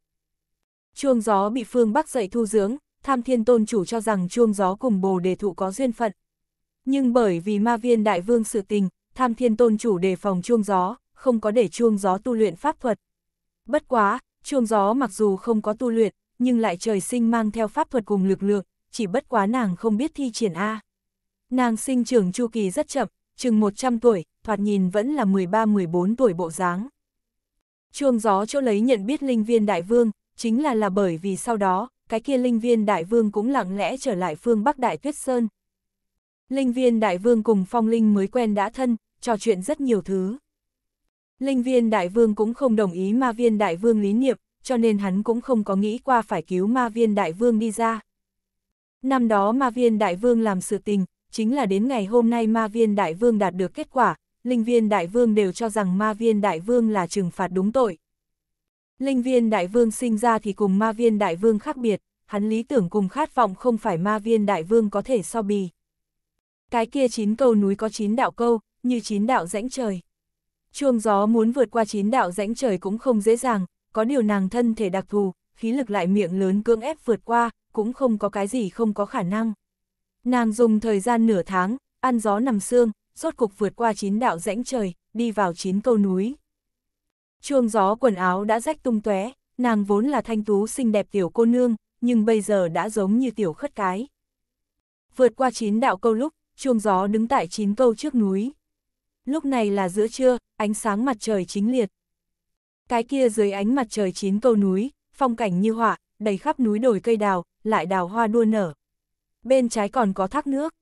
Chuông gió bị phương Bắc dậy thu dưỡng, tham thiên tôn chủ cho rằng chuông gió cùng bồ đề thụ có duyên phận. Nhưng bởi vì ma viên đại vương sự tình, tham thiên tôn chủ đề phòng chuông gió, không có để chuông gió tu luyện pháp thuật. Bất quá, chuông gió mặc dù không có tu luyện, nhưng lại trời sinh mang theo pháp thuật cùng lực lượng, chỉ bất quá nàng không biết thi triển A. Nàng sinh trưởng chu kỳ rất chậm, chừng 100 tuổi, thoạt nhìn vẫn là 13-14 tuổi bộ dáng. Chuông gió chỗ lấy nhận biết linh viên đại vương, chính là là bởi vì sau đó, cái kia linh viên đại vương cũng lặng lẽ trở lại phương Bắc Đại Tuyết Sơn. Linh viên đại vương cùng phong linh mới quen đã thân, trò chuyện rất nhiều thứ. Linh viên đại vương cũng không đồng ý ma viên đại vương lý niệm, cho nên hắn cũng không có nghĩ qua phải cứu ma viên đại vương đi ra. Năm đó ma viên đại vương làm sự tình, chính là đến ngày hôm nay ma viên đại vương đạt được kết quả, linh viên đại vương đều cho rằng ma viên đại vương là trừng phạt đúng tội. Linh viên đại vương sinh ra thì cùng ma viên đại vương khác biệt, hắn lý tưởng cùng khát vọng không phải ma viên đại vương có thể so bì. Cái kia chín câu núi có chín đạo câu, như chín đạo rãnh trời. Chuông gió muốn vượt qua chín đạo rãnh trời cũng không dễ dàng, có điều nàng thân thể đặc thù, khí lực lại miệng lớn cưỡng ép vượt qua, cũng không có cái gì không có khả năng. Nàng dùng thời gian nửa tháng, ăn gió nằm xương, rốt cục vượt qua chín đạo rãnh trời, đi vào chín câu núi. Chuông gió quần áo đã rách tung tóe, nàng vốn là thanh tú xinh đẹp tiểu cô nương, nhưng bây giờ đã giống như tiểu khất cái. Vượt qua chín đạo câu lúc, chuông gió đứng tại chín câu trước núi. Lúc này là giữa trưa, ánh sáng mặt trời chính liệt. Cái kia dưới ánh mặt trời chín câu núi, phong cảnh như họa, đầy khắp núi đồi cây đào, lại đào hoa đua nở bên trái còn có thác nước.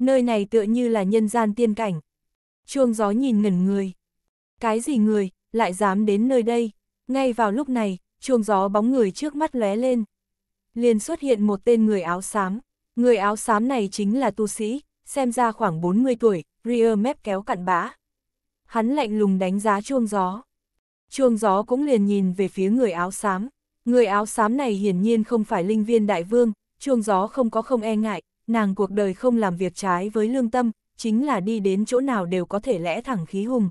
Nơi này tựa như là nhân gian tiên cảnh. Chuông gió nhìn ngẩn người. Cái gì người, lại dám đến nơi đây. Ngay vào lúc này, chuông gió bóng người trước mắt lóe lên. Liền xuất hiện một tên người áo xám. Người áo xám này chính là tu sĩ, xem ra khoảng 40 tuổi, rear mép kéo cặn bã. Hắn lạnh lùng đánh giá chuông gió. Chuông gió cũng liền nhìn về phía người áo xám. Người áo xám này hiển nhiên không phải linh viên đại vương, chuông gió không có không e ngại, nàng cuộc đời không làm việc trái với lương tâm, chính là đi đến chỗ nào đều có thể lẽ thẳng khí hùng.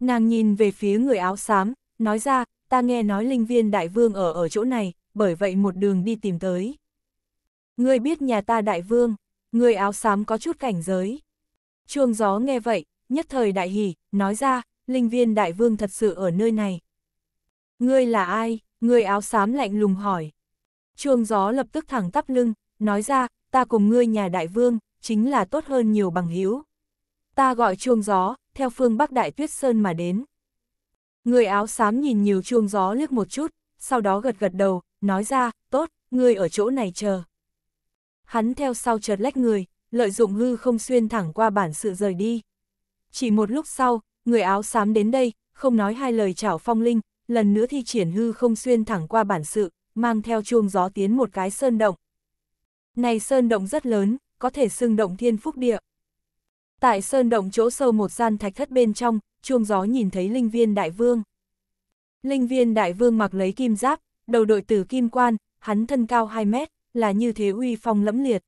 Nàng nhìn về phía người áo xám, nói ra, ta nghe nói linh viên đại vương ở ở chỗ này, bởi vậy một đường đi tìm tới. Ngươi biết nhà ta đại vương, người áo xám có chút cảnh giới. Chuông gió nghe vậy, nhất thời đại hỉ, nói ra, linh viên đại vương thật sự ở nơi này. Ngươi là ai? Người áo xám lạnh lùng hỏi chuông gió lập tức thẳng tắp lưng, nói ra, ta cùng ngươi nhà đại vương, chính là tốt hơn nhiều bằng hữu Ta gọi chuông gió, theo phương Bắc Đại Tuyết Sơn mà đến. Người áo xám nhìn nhiều chuông gió liếc một chút, sau đó gật gật đầu, nói ra, tốt, ngươi ở chỗ này chờ. Hắn theo sau chợt lách người, lợi dụng hư không xuyên thẳng qua bản sự rời đi. Chỉ một lúc sau, người áo xám đến đây, không nói hai lời chào phong linh, lần nữa thi triển hư không xuyên thẳng qua bản sự, mang theo chuông gió tiến một cái sơn động. Này sơn động rất lớn, có thể xưng động thiên phúc địa. Tại sơn động chỗ sâu một gian thạch thất bên trong, chuông gió nhìn thấy linh viên đại vương. Linh viên đại vương mặc lấy kim giáp, đầu đội tử kim quan, hắn thân cao 2 mét, là như thế uy phong lẫm liệt.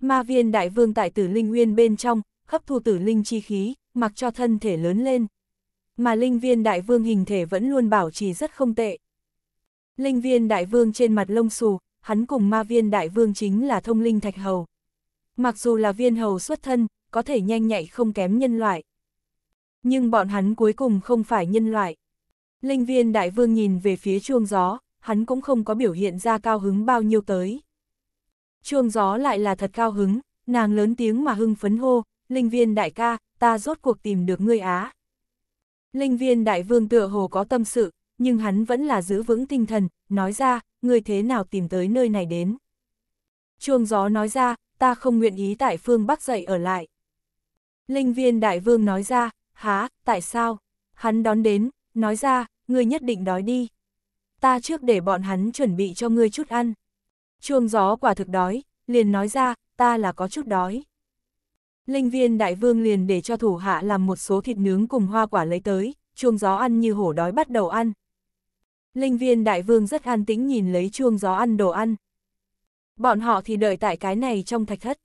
Ma viên đại vương tại tử linh nguyên bên trong, hấp thu tử linh chi khí, mặc cho thân thể lớn lên. Mà linh viên đại vương hình thể vẫn luôn bảo trì rất không tệ, Linh viên đại vương trên mặt lông xù, hắn cùng ma viên đại vương chính là thông linh thạch hầu. Mặc dù là viên hầu xuất thân, có thể nhanh nhạy không kém nhân loại. Nhưng bọn hắn cuối cùng không phải nhân loại. Linh viên đại vương nhìn về phía chuông gió, hắn cũng không có biểu hiện ra cao hứng bao nhiêu tới. Chuông gió lại là thật cao hứng, nàng lớn tiếng mà hưng phấn hô, linh viên đại ca, ta rốt cuộc tìm được ngươi á. Linh viên đại vương tựa hồ có tâm sự, nhưng hắn vẫn là giữ vững tinh thần, nói ra, người thế nào tìm tới nơi này đến. Chuông gió nói ra, ta không nguyện ý tại phương Bắc dậy ở lại. Linh viên đại vương nói ra, há, tại sao? Hắn đón đến, nói ra, ngươi nhất định đói đi. Ta trước để bọn hắn chuẩn bị cho ngươi chút ăn. Chuông gió quả thực đói, liền nói ra, ta là có chút đói. Linh viên đại vương liền để cho thủ hạ làm một số thịt nướng cùng hoa quả lấy tới, chuông gió ăn như hổ đói bắt đầu ăn, Linh viên đại vương rất an tĩnh nhìn lấy chuông gió ăn đồ ăn. Bọn họ thì đợi tại cái này trong thạch thất.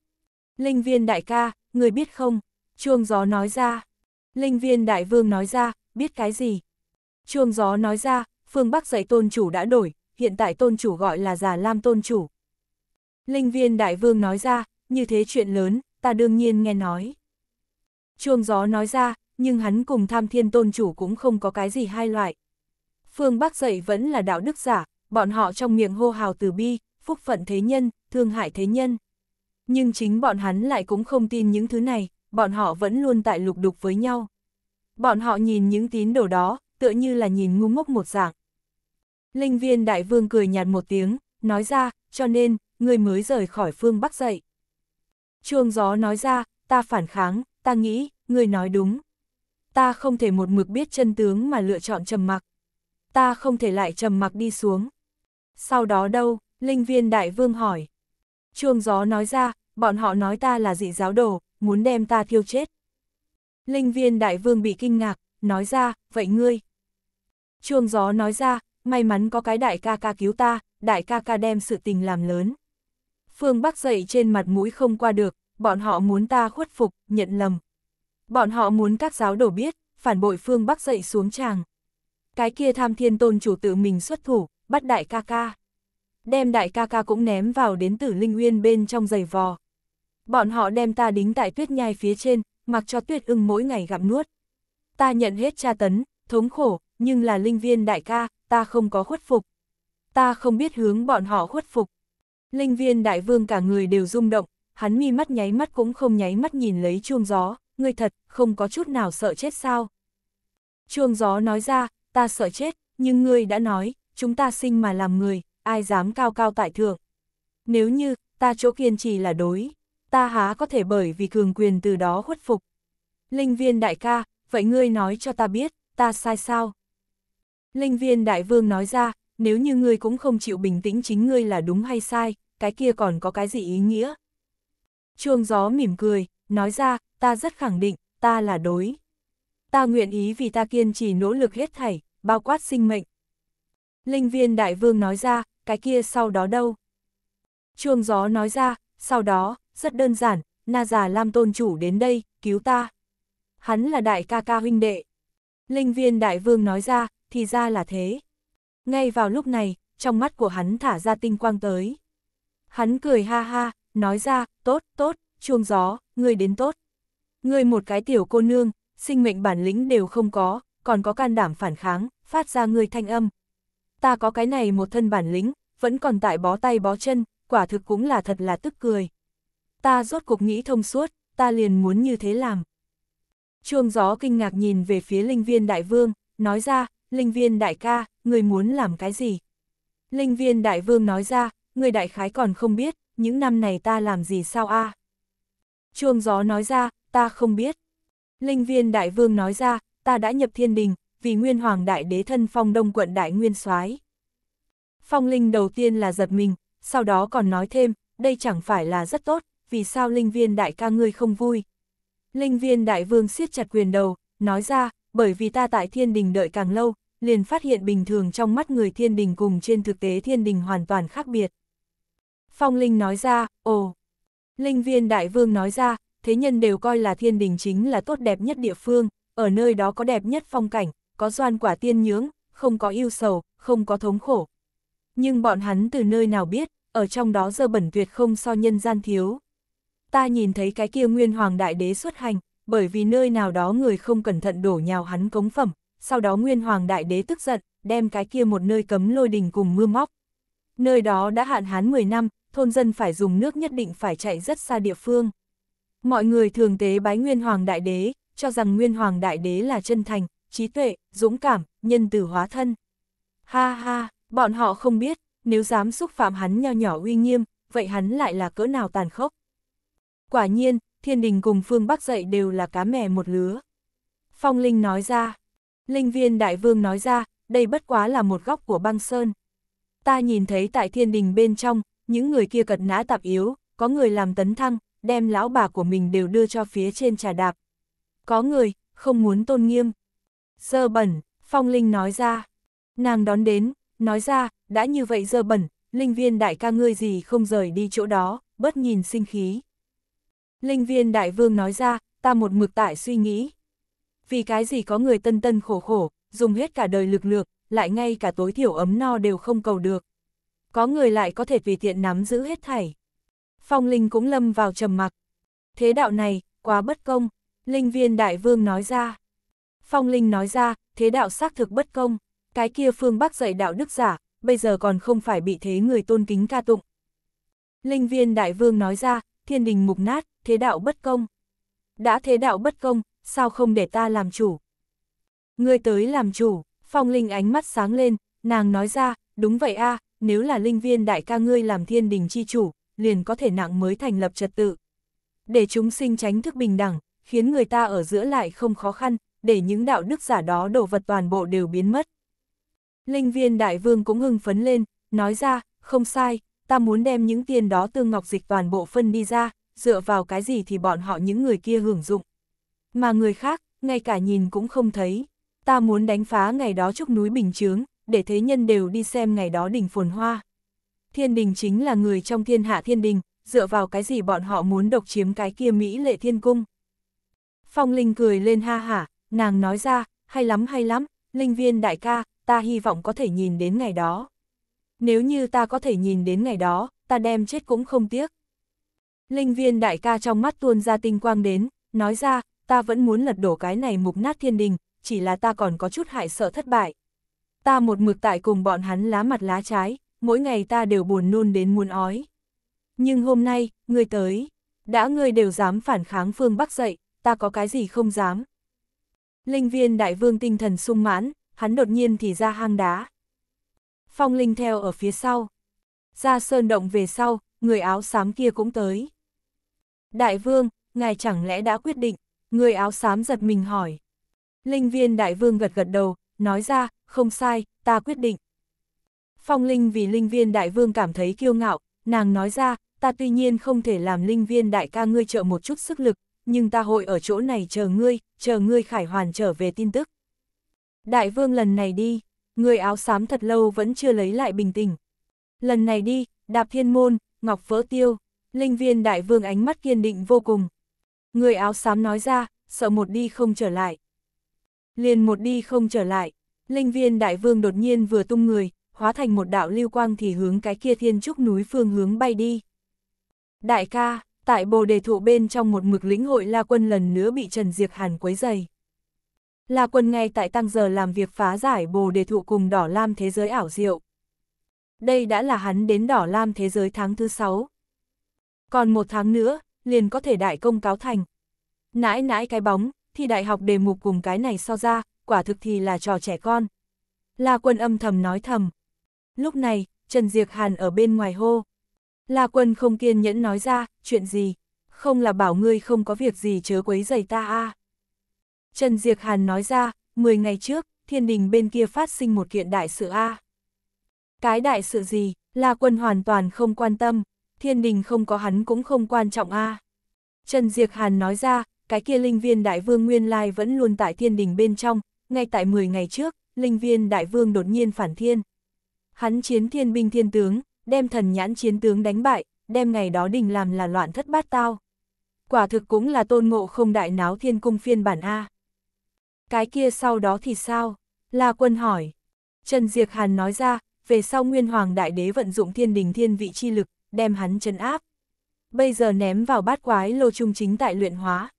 Linh viên đại ca, người biết không? Chuông gió nói ra. Linh viên đại vương nói ra, biết cái gì? Chuông gió nói ra, phương Bắc dạy tôn chủ đã đổi, hiện tại tôn chủ gọi là giả lam tôn chủ. Linh viên đại vương nói ra, như thế chuyện lớn, ta đương nhiên nghe nói. Chuông gió nói ra, nhưng hắn cùng tham thiên tôn chủ cũng không có cái gì hai loại phương Bắc Dậy vẫn là đạo đức giả, bọn họ trong miệng hô hào từ bi, phúc phận thế nhân, thương hại thế nhân. Nhưng chính bọn hắn lại cũng không tin những thứ này, bọn họ vẫn luôn tại lục đục với nhau. Bọn họ nhìn những tín đồ đó, tựa như là nhìn ngu ngốc một dạng. Linh viên đại vương cười nhạt một tiếng, nói ra, cho nên, người mới rời khỏi phương Bắc dậy. Chuông gió nói ra, ta phản kháng, ta nghĩ, người nói đúng. Ta không thể một mực biết chân tướng mà lựa chọn trầm mặc ta không thể lại trầm mặc đi xuống. Sau đó đâu, linh viên đại vương hỏi. Chuông gió nói ra, bọn họ nói ta là dị giáo đồ, muốn đem ta thiêu chết. Linh viên đại vương bị kinh ngạc, nói ra, vậy ngươi. Chuông gió nói ra, may mắn có cái đại ca ca cứu ta, đại ca ca đem sự tình làm lớn. Phương Bắc dậy trên mặt mũi không qua được, bọn họ muốn ta khuất phục, nhận lầm. Bọn họ muốn các giáo đồ biết, phản bội Phương Bắc dậy xuống chàng cái kia tham thiên tôn chủ tự mình xuất thủ, bắt đại ca ca. Đem đại ca ca cũng ném vào đến tử linh nguyên bên trong giày vò. Bọn họ đem ta đính tại tuyết nhai phía trên, mặc cho tuyết ưng mỗi ngày gặm nuốt. Ta nhận hết tra tấn, thống khổ, nhưng là linh viên đại ca, ta không có khuất phục. Ta không biết hướng bọn họ khuất phục. Linh viên đại vương cả người đều rung động, hắn mi mắt nháy mắt cũng không nháy mắt nhìn lấy chuông gió, người thật, không có chút nào sợ chết sao. Chuông gió nói ra, ta sợ chết, nhưng ngươi đã nói, chúng ta sinh mà làm người, ai dám cao cao tại thượng. Nếu như, ta chỗ kiên trì là đối, ta há có thể bởi vì cường quyền từ đó khuất phục. Linh viên đại ca, vậy ngươi nói cho ta biết, ta sai sao? Linh viên đại vương nói ra, nếu như ngươi cũng không chịu bình tĩnh chính ngươi là đúng hay sai, cái kia còn có cái gì ý nghĩa? Chuông gió mỉm cười, nói ra, ta rất khẳng định, ta là đối. Ta nguyện ý vì ta kiên trì nỗ lực hết thảy, bao quát sinh mệnh. Linh viên đại vương nói ra, cái kia sau đó đâu? Chuông gió nói ra, sau đó, rất đơn giản, Na già Lam tôn chủ đến đây, cứu ta. Hắn là đại ca ca huynh đệ. Linh viên đại vương nói ra, thì ra là thế. Ngay vào lúc này, trong mắt của hắn thả ra tinh quang tới. Hắn cười ha ha, nói ra, tốt, tốt, chuông gió, ngươi đến tốt. Ngươi một cái tiểu cô nương, sinh mệnh bản lĩnh đều không có, còn có can đảm phản kháng, phát ra người thanh âm. Ta có cái này một thân bản lĩnh, vẫn còn tại bó tay bó chân, quả thực cũng là thật là tức cười. Ta rốt cục nghĩ thông suốt, ta liền muốn như thế làm. Chuông gió kinh ngạc nhìn về phía linh viên đại vương, nói ra, linh viên đại ca, người muốn làm cái gì? Linh viên đại vương nói ra, người đại khái còn không biết, những năm này ta làm gì sao a? Chuông gió nói ra, ta không biết. Linh viên đại vương nói ra, ta đã nhập thiên đình, vì nguyên hoàng đại đế thân phong đông quận đại nguyên soái Phong linh đầu tiên là giật mình, sau đó còn nói thêm, đây chẳng phải là rất tốt, vì sao linh viên đại ca ngươi không vui. Linh viên đại vương siết chặt quyền đầu, nói ra, bởi vì ta tại thiên đình đợi càng lâu, liền phát hiện bình thường trong mắt người thiên đình cùng trên thực tế thiên đình hoàn toàn khác biệt. Phong linh nói ra, ồ. Linh viên đại vương nói ra, thế nhân đều coi là thiên đình chính là tốt đẹp nhất địa phương, ở nơi đó có đẹp nhất phong cảnh, có doan quả tiên nhưỡng, không có yêu sầu, không có thống khổ. Nhưng bọn hắn từ nơi nào biết, ở trong đó dơ bẩn tuyệt không so nhân gian thiếu. Ta nhìn thấy cái kia nguyên hoàng đại đế xuất hành, bởi vì nơi nào đó người không cẩn thận đổ nhào hắn cống phẩm, sau đó nguyên hoàng đại đế tức giận, đem cái kia một nơi cấm lôi đình cùng mưa móc. Nơi đó đã hạn hán 10 năm, thôn dân phải dùng nước nhất định phải chạy rất xa địa phương. Mọi người thường tế bái nguyên hoàng đại đế, cho rằng Nguyên Hoàng Đại Đế là chân thành, trí tuệ, dũng cảm, nhân từ hóa thân. Ha ha, bọn họ không biết, nếu dám xúc phạm hắn nho nhỏ uy nghiêm, vậy hắn lại là cỡ nào tàn khốc. Quả nhiên, thiên đình cùng phương Bắc dậy đều là cá mè một lứa. Phong Linh nói ra, Linh viên đại vương nói ra, đây bất quá là một góc của băng sơn. Ta nhìn thấy tại thiên đình bên trong, những người kia cật nã tạp yếu, có người làm tấn thăng, đem lão bà của mình đều đưa cho phía trên trà đạp, có người, không muốn tôn nghiêm. Dơ bẩn, Phong Linh nói ra. Nàng đón đến, nói ra, đã như vậy dơ bẩn, linh viên đại ca ngươi gì không rời đi chỗ đó, bất nhìn sinh khí. Linh viên đại vương nói ra, ta một mực tại suy nghĩ. Vì cái gì có người tân tân khổ khổ, dùng hết cả đời lực lược, lại ngay cả tối thiểu ấm no đều không cầu được. Có người lại có thể vì tiện nắm giữ hết thảy. Phong Linh cũng lâm vào trầm mặc. Thế đạo này, quá bất công. Linh viên đại vương nói ra. Phong Linh nói ra, thế đạo xác thực bất công, cái kia phương Bắc dạy đạo đức giả, bây giờ còn không phải bị thế người tôn kính ca tụng. Linh viên đại vương nói ra, thiên đình mục nát, thế đạo bất công. Đã thế đạo bất công, sao không để ta làm chủ? Ngươi tới làm chủ, Phong Linh ánh mắt sáng lên, nàng nói ra, đúng vậy a nếu là linh viên đại ca ngươi làm thiên đình chi chủ, liền có thể nặng mới thành lập trật tự. Để chúng sinh tránh thức bình đẳng, khiến người ta ở giữa lại không khó khăn, để những đạo đức giả đó đồ vật toàn bộ đều biến mất. Linh viên đại vương cũng hưng phấn lên, nói ra, không sai, ta muốn đem những tiền đó tương ngọc dịch toàn bộ phân đi ra, dựa vào cái gì thì bọn họ những người kia hưởng dụng. Mà người khác, ngay cả nhìn cũng không thấy. Ta muốn đánh phá ngày đó trúc núi bình chướng, để thế nhân đều đi xem ngày đó đỉnh phồn hoa. Thiên đình chính là người trong thiên hạ thiên đình, dựa vào cái gì bọn họ muốn độc chiếm cái kia Mỹ lệ thiên cung. Phong Linh cười lên ha hả, nàng nói ra, hay lắm hay lắm, Linh viên đại ca, ta hy vọng có thể nhìn đến ngày đó. Nếu như ta có thể nhìn đến ngày đó, ta đem chết cũng không tiếc. Linh viên đại ca trong mắt tuôn ra tinh quang đến, nói ra, ta vẫn muốn lật đổ cái này mục nát thiên đình, chỉ là ta còn có chút hại sợ thất bại. Ta một mực tại cùng bọn hắn lá mặt lá trái, mỗi ngày ta đều buồn nôn đến muốn ói. Nhưng hôm nay, ngươi tới, đã ngươi đều dám phản kháng phương Bắc dậy, ta có cái gì không dám. Linh viên đại vương tinh thần sung mãn, hắn đột nhiên thì ra hang đá. Phong Linh theo ở phía sau. Ra sơn động về sau, người áo xám kia cũng tới. Đại vương, ngài chẳng lẽ đã quyết định, người áo xám giật mình hỏi. Linh viên đại vương gật gật đầu, nói ra, không sai, ta quyết định. Phong Linh vì linh viên đại vương cảm thấy kiêu ngạo, nàng nói ra, ta tuy nhiên không thể làm linh viên đại ca ngươi trợ một chút sức lực, nhưng ta hội ở chỗ này chờ ngươi, chờ ngươi khải hoàn trở về tin tức. Đại vương lần này đi, người áo xám thật lâu vẫn chưa lấy lại bình tĩnh. Lần này đi, đạp thiên môn, ngọc vỡ tiêu, linh viên đại vương ánh mắt kiên định vô cùng. Người áo xám nói ra, sợ một đi không trở lại. Liền một đi không trở lại, linh viên đại vương đột nhiên vừa tung người, hóa thành một đạo lưu quang thì hướng cái kia thiên trúc núi phương hướng bay đi. Đại ca, tại bồ đề thụ bên trong một mực lĩnh hội La Quân lần nữa bị Trần Diệp Hàn quấy dày. La Quân ngay tại tăng giờ làm việc phá giải bồ đề thụ cùng đỏ lam thế giới ảo diệu. Đây đã là hắn đến đỏ lam thế giới tháng thứ sáu Còn một tháng nữa, liền có thể đại công cáo thành. Nãi nãi cái bóng, thì đại học đề mục cùng cái này so ra, quả thực thì là trò trẻ con. La Quân âm thầm nói thầm. Lúc này, Trần Diệc Hàn ở bên ngoài hô. La quân không kiên nhẫn nói ra, chuyện gì, không là bảo ngươi không có việc gì chớ quấy giày ta a. Trần Diệc Hàn nói ra, 10 ngày trước, thiên đình bên kia phát sinh một kiện đại sự a. Cái đại sự gì, La quân hoàn toàn không quan tâm, thiên đình không có hắn cũng không quan trọng a. Trần Diệc Hàn nói ra, cái kia linh viên đại vương nguyên lai vẫn luôn tại thiên đình bên trong, ngay tại 10 ngày trước, linh viên đại vương đột nhiên phản thiên. Hắn chiến thiên binh thiên tướng, đem thần nhãn chiến tướng đánh bại, đem ngày đó đình làm là loạn thất bát tao. Quả thực cũng là tôn ngộ không đại náo thiên cung phiên bản A. Cái kia sau đó thì sao? La quân hỏi. Trần Diệc Hàn nói ra, về sau Nguyên Hoàng Đại Đế vận dụng thiên đình thiên vị chi lực, đem hắn chân áp. Bây giờ ném vào bát quái lô trung chính tại luyện hóa.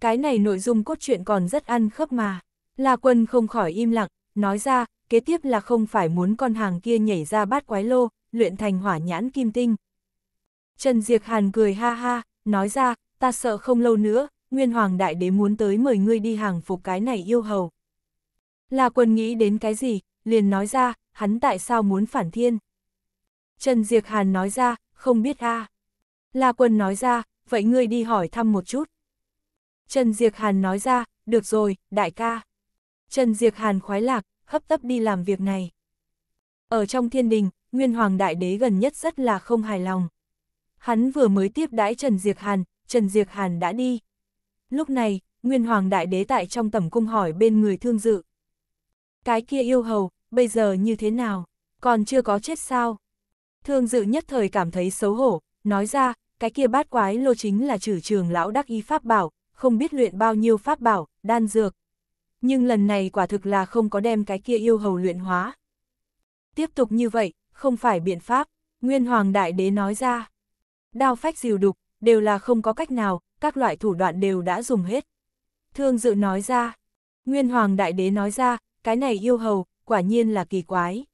Cái này nội dung cốt truyện còn rất ăn khớp mà. La quân không khỏi im lặng, nói ra, kế tiếp là không phải muốn con hàng kia nhảy ra bát quái lô, luyện thành hỏa nhãn kim tinh. Trần Diệc Hàn cười ha ha, nói ra, ta sợ không lâu nữa, Nguyên Hoàng Đại Đế muốn tới mời ngươi đi hàng phục cái này yêu hầu. Là quân nghĩ đến cái gì, liền nói ra, hắn tại sao muốn phản thiên. Trần Diệc Hàn nói ra, không biết a. À. La quân nói ra, vậy ngươi đi hỏi thăm một chút. Trần Diệc Hàn nói ra, được rồi, đại ca. Trần Diệc Hàn khoái lạc, hấp tấp đi làm việc này. Ở trong thiên đình, Nguyên Hoàng Đại Đế gần nhất rất là không hài lòng. Hắn vừa mới tiếp đãi Trần Diệc Hàn, Trần Diệc Hàn đã đi. Lúc này, Nguyên Hoàng Đại Đế tại trong tầm cung hỏi bên người thương dự. Cái kia yêu hầu, bây giờ như thế nào? Còn chưa có chết sao? Thương dự nhất thời cảm thấy xấu hổ, nói ra, cái kia bát quái lô chính là trừ trường lão đắc y pháp bảo, không biết luyện bao nhiêu pháp bảo, đan dược. Nhưng lần này quả thực là không có đem cái kia yêu hầu luyện hóa. Tiếp tục như vậy, không phải biện pháp, Nguyên Hoàng Đại Đế nói ra. Đao phách diều đục, đều là không có cách nào, các loại thủ đoạn đều đã dùng hết. Thương dự nói ra, Nguyên Hoàng Đại Đế nói ra, cái này yêu hầu, quả nhiên là kỳ quái.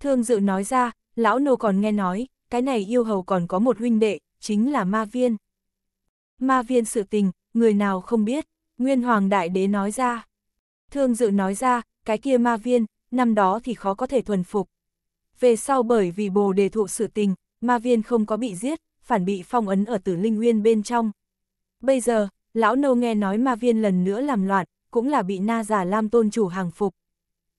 Thương dự nói ra, lão nô còn nghe nói, cái này yêu hầu còn có một huynh đệ, chính là ma viên. Ma viên sự tình, người nào không biết, Nguyên Hoàng Đại Đế nói ra. Thương dự nói ra, cái kia ma viên, năm đó thì khó có thể thuần phục, về sau bởi vì bồ đề thụ sự tình, ma viên không có bị giết, phản bị phong ấn ở tử linh nguyên bên trong. Bây giờ, lão nâu nghe nói ma viên lần nữa làm loạn, cũng là bị na giả lam tôn chủ hàng phục.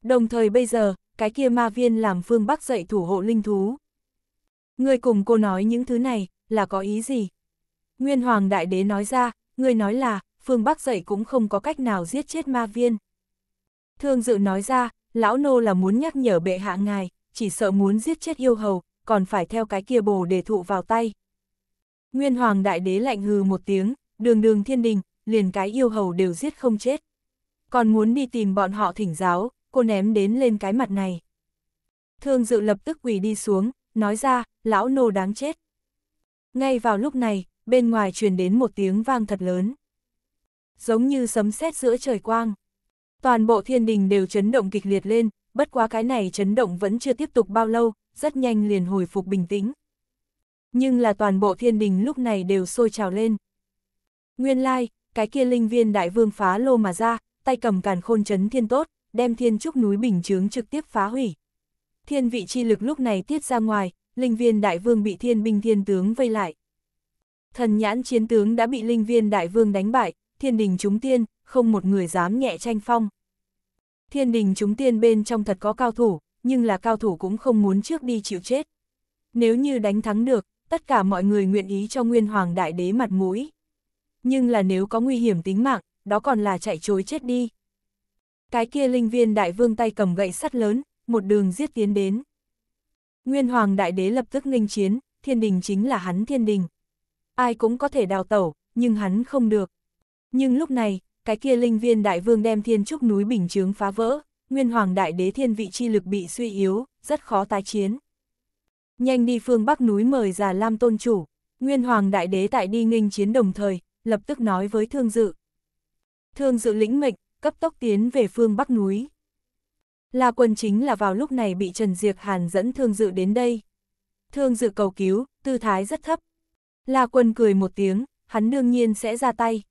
Đồng thời bây giờ, cái kia ma viên làm phương bắc dậy thủ hộ linh thú. Người cùng cô nói những thứ này, là có ý gì? Nguyên Hoàng Đại Đế nói ra, người nói là, phương bắc dậy cũng không có cách nào giết chết ma viên. Thương dự nói ra, lão nô là muốn nhắc nhở bệ hạ ngài, chỉ sợ muốn giết chết yêu hầu, còn phải theo cái kia bồ để thụ vào tay. Nguyên Hoàng Đại Đế lạnh hừ một tiếng, đường đường thiên đình, liền cái yêu hầu đều giết không chết. Còn muốn đi tìm bọn họ thỉnh giáo, cô ném đến lên cái mặt này. Thương dự lập tức quỳ đi xuống, nói ra, lão nô đáng chết. Ngay vào lúc này, bên ngoài truyền đến một tiếng vang thật lớn. Giống như sấm sét giữa trời quang. Toàn bộ thiên đình đều chấn động kịch liệt lên, bất quá cái này chấn động vẫn chưa tiếp tục bao lâu, rất nhanh liền hồi phục bình tĩnh. Nhưng là toàn bộ thiên đình lúc này đều sôi trào lên. Nguyên lai, like, cái kia linh viên đại vương phá lô mà ra, tay cầm càn khôn chấn thiên tốt, đem thiên trúc núi bình chướng trực tiếp phá hủy. Thiên vị chi lực lúc này tiết ra ngoài, linh viên đại vương bị thiên binh thiên tướng vây lại. Thần nhãn chiến tướng đã bị linh viên đại vương đánh bại, thiên đình chúng tiên, không một người dám nhẹ tranh phong. Thiên đình chúng tiên bên trong thật có cao thủ, nhưng là cao thủ cũng không muốn trước đi chịu chết. Nếu như đánh thắng được, tất cả mọi người nguyện ý cho Nguyên Hoàng Đại Đế mặt mũi. Nhưng là nếu có nguy hiểm tính mạng, đó còn là chạy chối chết đi. Cái kia linh viên đại vương tay cầm gậy sắt lớn, một đường giết tiến đến. Nguyên Hoàng Đại Đế lập tức nghênh chiến, thiên đình chính là hắn thiên đình. Ai cũng có thể đào tẩu, nhưng hắn không được. Nhưng lúc này, cái kia linh viên đại vương đem thiên trúc núi bình chướng phá vỡ, nguyên hoàng đại đế thiên vị chi lực bị suy yếu, rất khó tái chiến. Nhanh đi phương bắc núi mời già Lam tôn chủ, nguyên hoàng đại đế tại đi nghênh chiến đồng thời, lập tức nói với thương dự. Thương dự lĩnh mệnh, cấp tốc tiến về phương bắc núi. là quân chính là vào lúc này bị Trần Diệc Hàn dẫn thương dự đến đây. Thương dự cầu cứu, tư thái rất thấp. là quân cười một tiếng, hắn đương nhiên sẽ ra tay.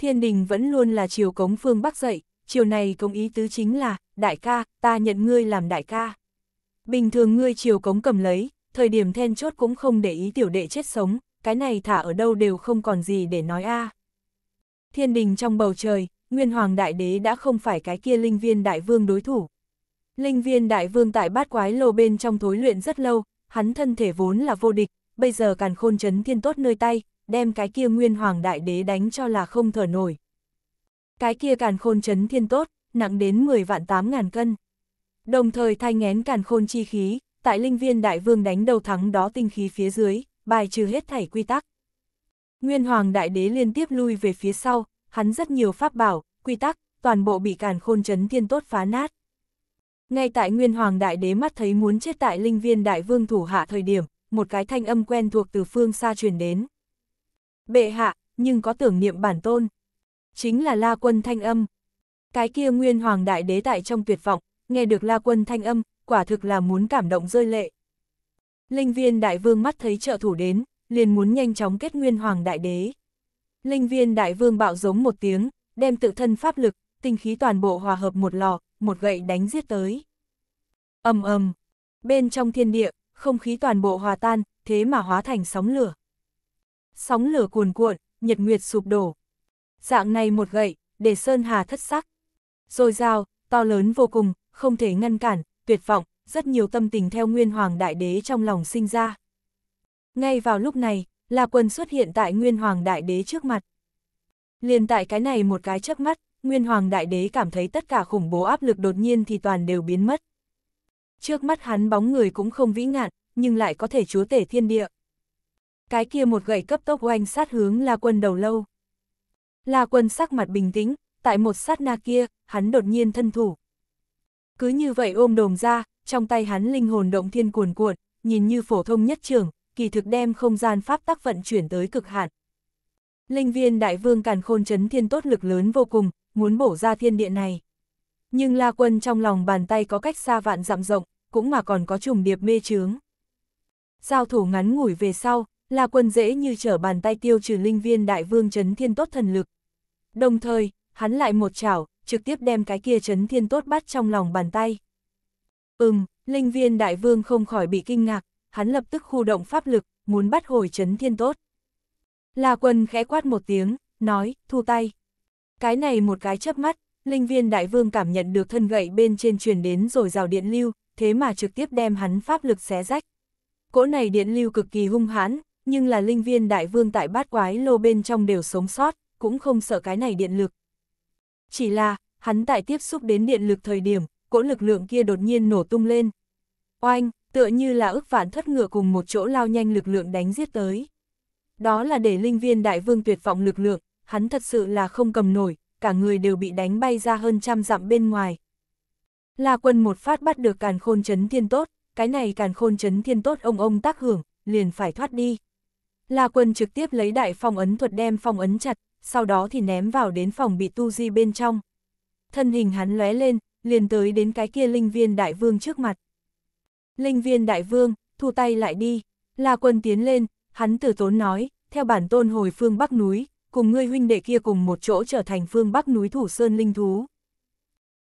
Thiên đình vẫn luôn là chiều cống phương Bắc dậy, chiều này công ý tứ chính là, đại ca, ta nhận ngươi làm đại ca. Bình thường ngươi chiều cống cầm lấy, thời điểm then chốt cũng không để ý tiểu đệ chết sống, cái này thả ở đâu đều không còn gì để nói a. Thiên đình trong bầu trời, Nguyên Hoàng Đại Đế đã không phải cái kia Linh Viên Đại Vương đối thủ. Linh Viên Đại Vương tại bát quái lô bên trong thối luyện rất lâu, hắn thân thể vốn là vô địch, bây giờ càn khôn chấn thiên tốt nơi tay, đem cái kia nguyên hoàng đại đế đánh cho là không thở nổi. Cái kia càn khôn chấn thiên tốt, nặng đến 10 vạn 8 ngàn cân. Đồng thời thay ngén càn khôn chi khí, tại linh viên đại vương đánh đầu thắng đó tinh khí phía dưới, bài trừ hết thảy quy tắc. Nguyên hoàng đại đế liên tiếp lui về phía sau, hắn rất nhiều pháp bảo, quy tắc, toàn bộ bị càn khôn chấn thiên tốt phá nát. Ngay tại Nguyên Hoàng Đại Đế mắt thấy muốn chết tại linh viên Đại Vương thủ hạ thời điểm, một cái thanh âm quen thuộc từ phương xa truyền đến bệ hạ, nhưng có tưởng niệm bản tôn. Chính là La Quân thanh âm. Cái kia nguyên hoàng đại đế tại trong tuyệt vọng, nghe được La Quân thanh âm, quả thực là muốn cảm động rơi lệ. Linh viên đại vương mắt thấy trợ thủ đến, liền muốn nhanh chóng kết nguyên hoàng đại đế. Linh viên đại vương bạo giống một tiếng, đem tự thân pháp lực, tinh khí toàn bộ hòa hợp một lò, một gậy đánh giết tới. ầm ầm, bên trong thiên địa, không khí toàn bộ hòa tan, thế mà hóa thành sóng lửa sóng lửa cuồn cuộn, nhật nguyệt sụp đổ. Dạng này một gậy, để Sơn Hà thất sắc. Rồi dao to lớn vô cùng, không thể ngăn cản, tuyệt vọng, rất nhiều tâm tình theo Nguyên Hoàng Đại Đế trong lòng sinh ra. Ngay vào lúc này, La Quân xuất hiện tại Nguyên Hoàng Đại Đế trước mặt. Liền tại cái này một cái chớp mắt, Nguyên Hoàng Đại Đế cảm thấy tất cả khủng bố áp lực đột nhiên thì toàn đều biến mất. Trước mắt hắn bóng người cũng không vĩ ngạn, nhưng lại có thể chúa tể thiên địa cái kia một gậy cấp tốc oanh sát hướng La Quân đầu lâu. La Quân sắc mặt bình tĩnh, tại một sát na kia, hắn đột nhiên thân thủ. Cứ như vậy ôm đồm ra, trong tay hắn linh hồn động thiên cuồn cuộn, nhìn như phổ thông nhất trưởng kỳ thực đem không gian pháp tác vận chuyển tới cực hạn. Linh viên đại vương càn khôn chấn thiên tốt lực lớn vô cùng, muốn bổ ra thiên địa này. Nhưng La Quân trong lòng bàn tay có cách xa vạn dặm rộng, cũng mà còn có trùng điệp mê chướng. Giao thủ ngắn ngủi về sau, La Quân dễ như trở bàn tay tiêu trừ linh viên đại vương chấn thiên tốt thần lực. Đồng thời, hắn lại một chảo, trực tiếp đem cái kia chấn thiên tốt bắt trong lòng bàn tay. Ừm, linh viên đại vương không khỏi bị kinh ngạc, hắn lập tức khu động pháp lực, muốn bắt hồi chấn thiên tốt. La Quân khẽ quát một tiếng, nói, thu tay. Cái này một cái chớp mắt, linh viên đại vương cảm nhận được thân gậy bên trên truyền đến rồi rào điện lưu, thế mà trực tiếp đem hắn pháp lực xé rách. Cỗ này điện lưu cực kỳ hung hãn, nhưng là linh viên đại vương tại bát quái lô bên trong đều sống sót, cũng không sợ cái này điện lực. Chỉ là, hắn tại tiếp xúc đến điện lực thời điểm, cỗ lực lượng kia đột nhiên nổ tung lên. Oanh, tựa như là ức vạn thất ngựa cùng một chỗ lao nhanh lực lượng đánh giết tới. Đó là để linh viên đại vương tuyệt vọng lực lượng, hắn thật sự là không cầm nổi, cả người đều bị đánh bay ra hơn trăm dặm bên ngoài. La quân một phát bắt được càn khôn chấn thiên tốt, cái này càn khôn chấn thiên tốt ông ông tác hưởng, liền phải thoát đi. La Quân trực tiếp lấy đại phong ấn thuật đem phong ấn chặt, sau đó thì ném vào đến phòng bị tu di bên trong. Thân hình hắn lóe lên, liền tới đến cái kia linh viên đại vương trước mặt. Linh viên đại vương, thu tay lại đi. La Quân tiến lên, hắn tử tốn nói, theo bản tôn hồi phương Bắc núi, cùng ngươi huynh đệ kia cùng một chỗ trở thành phương Bắc núi thủ sơn linh thú.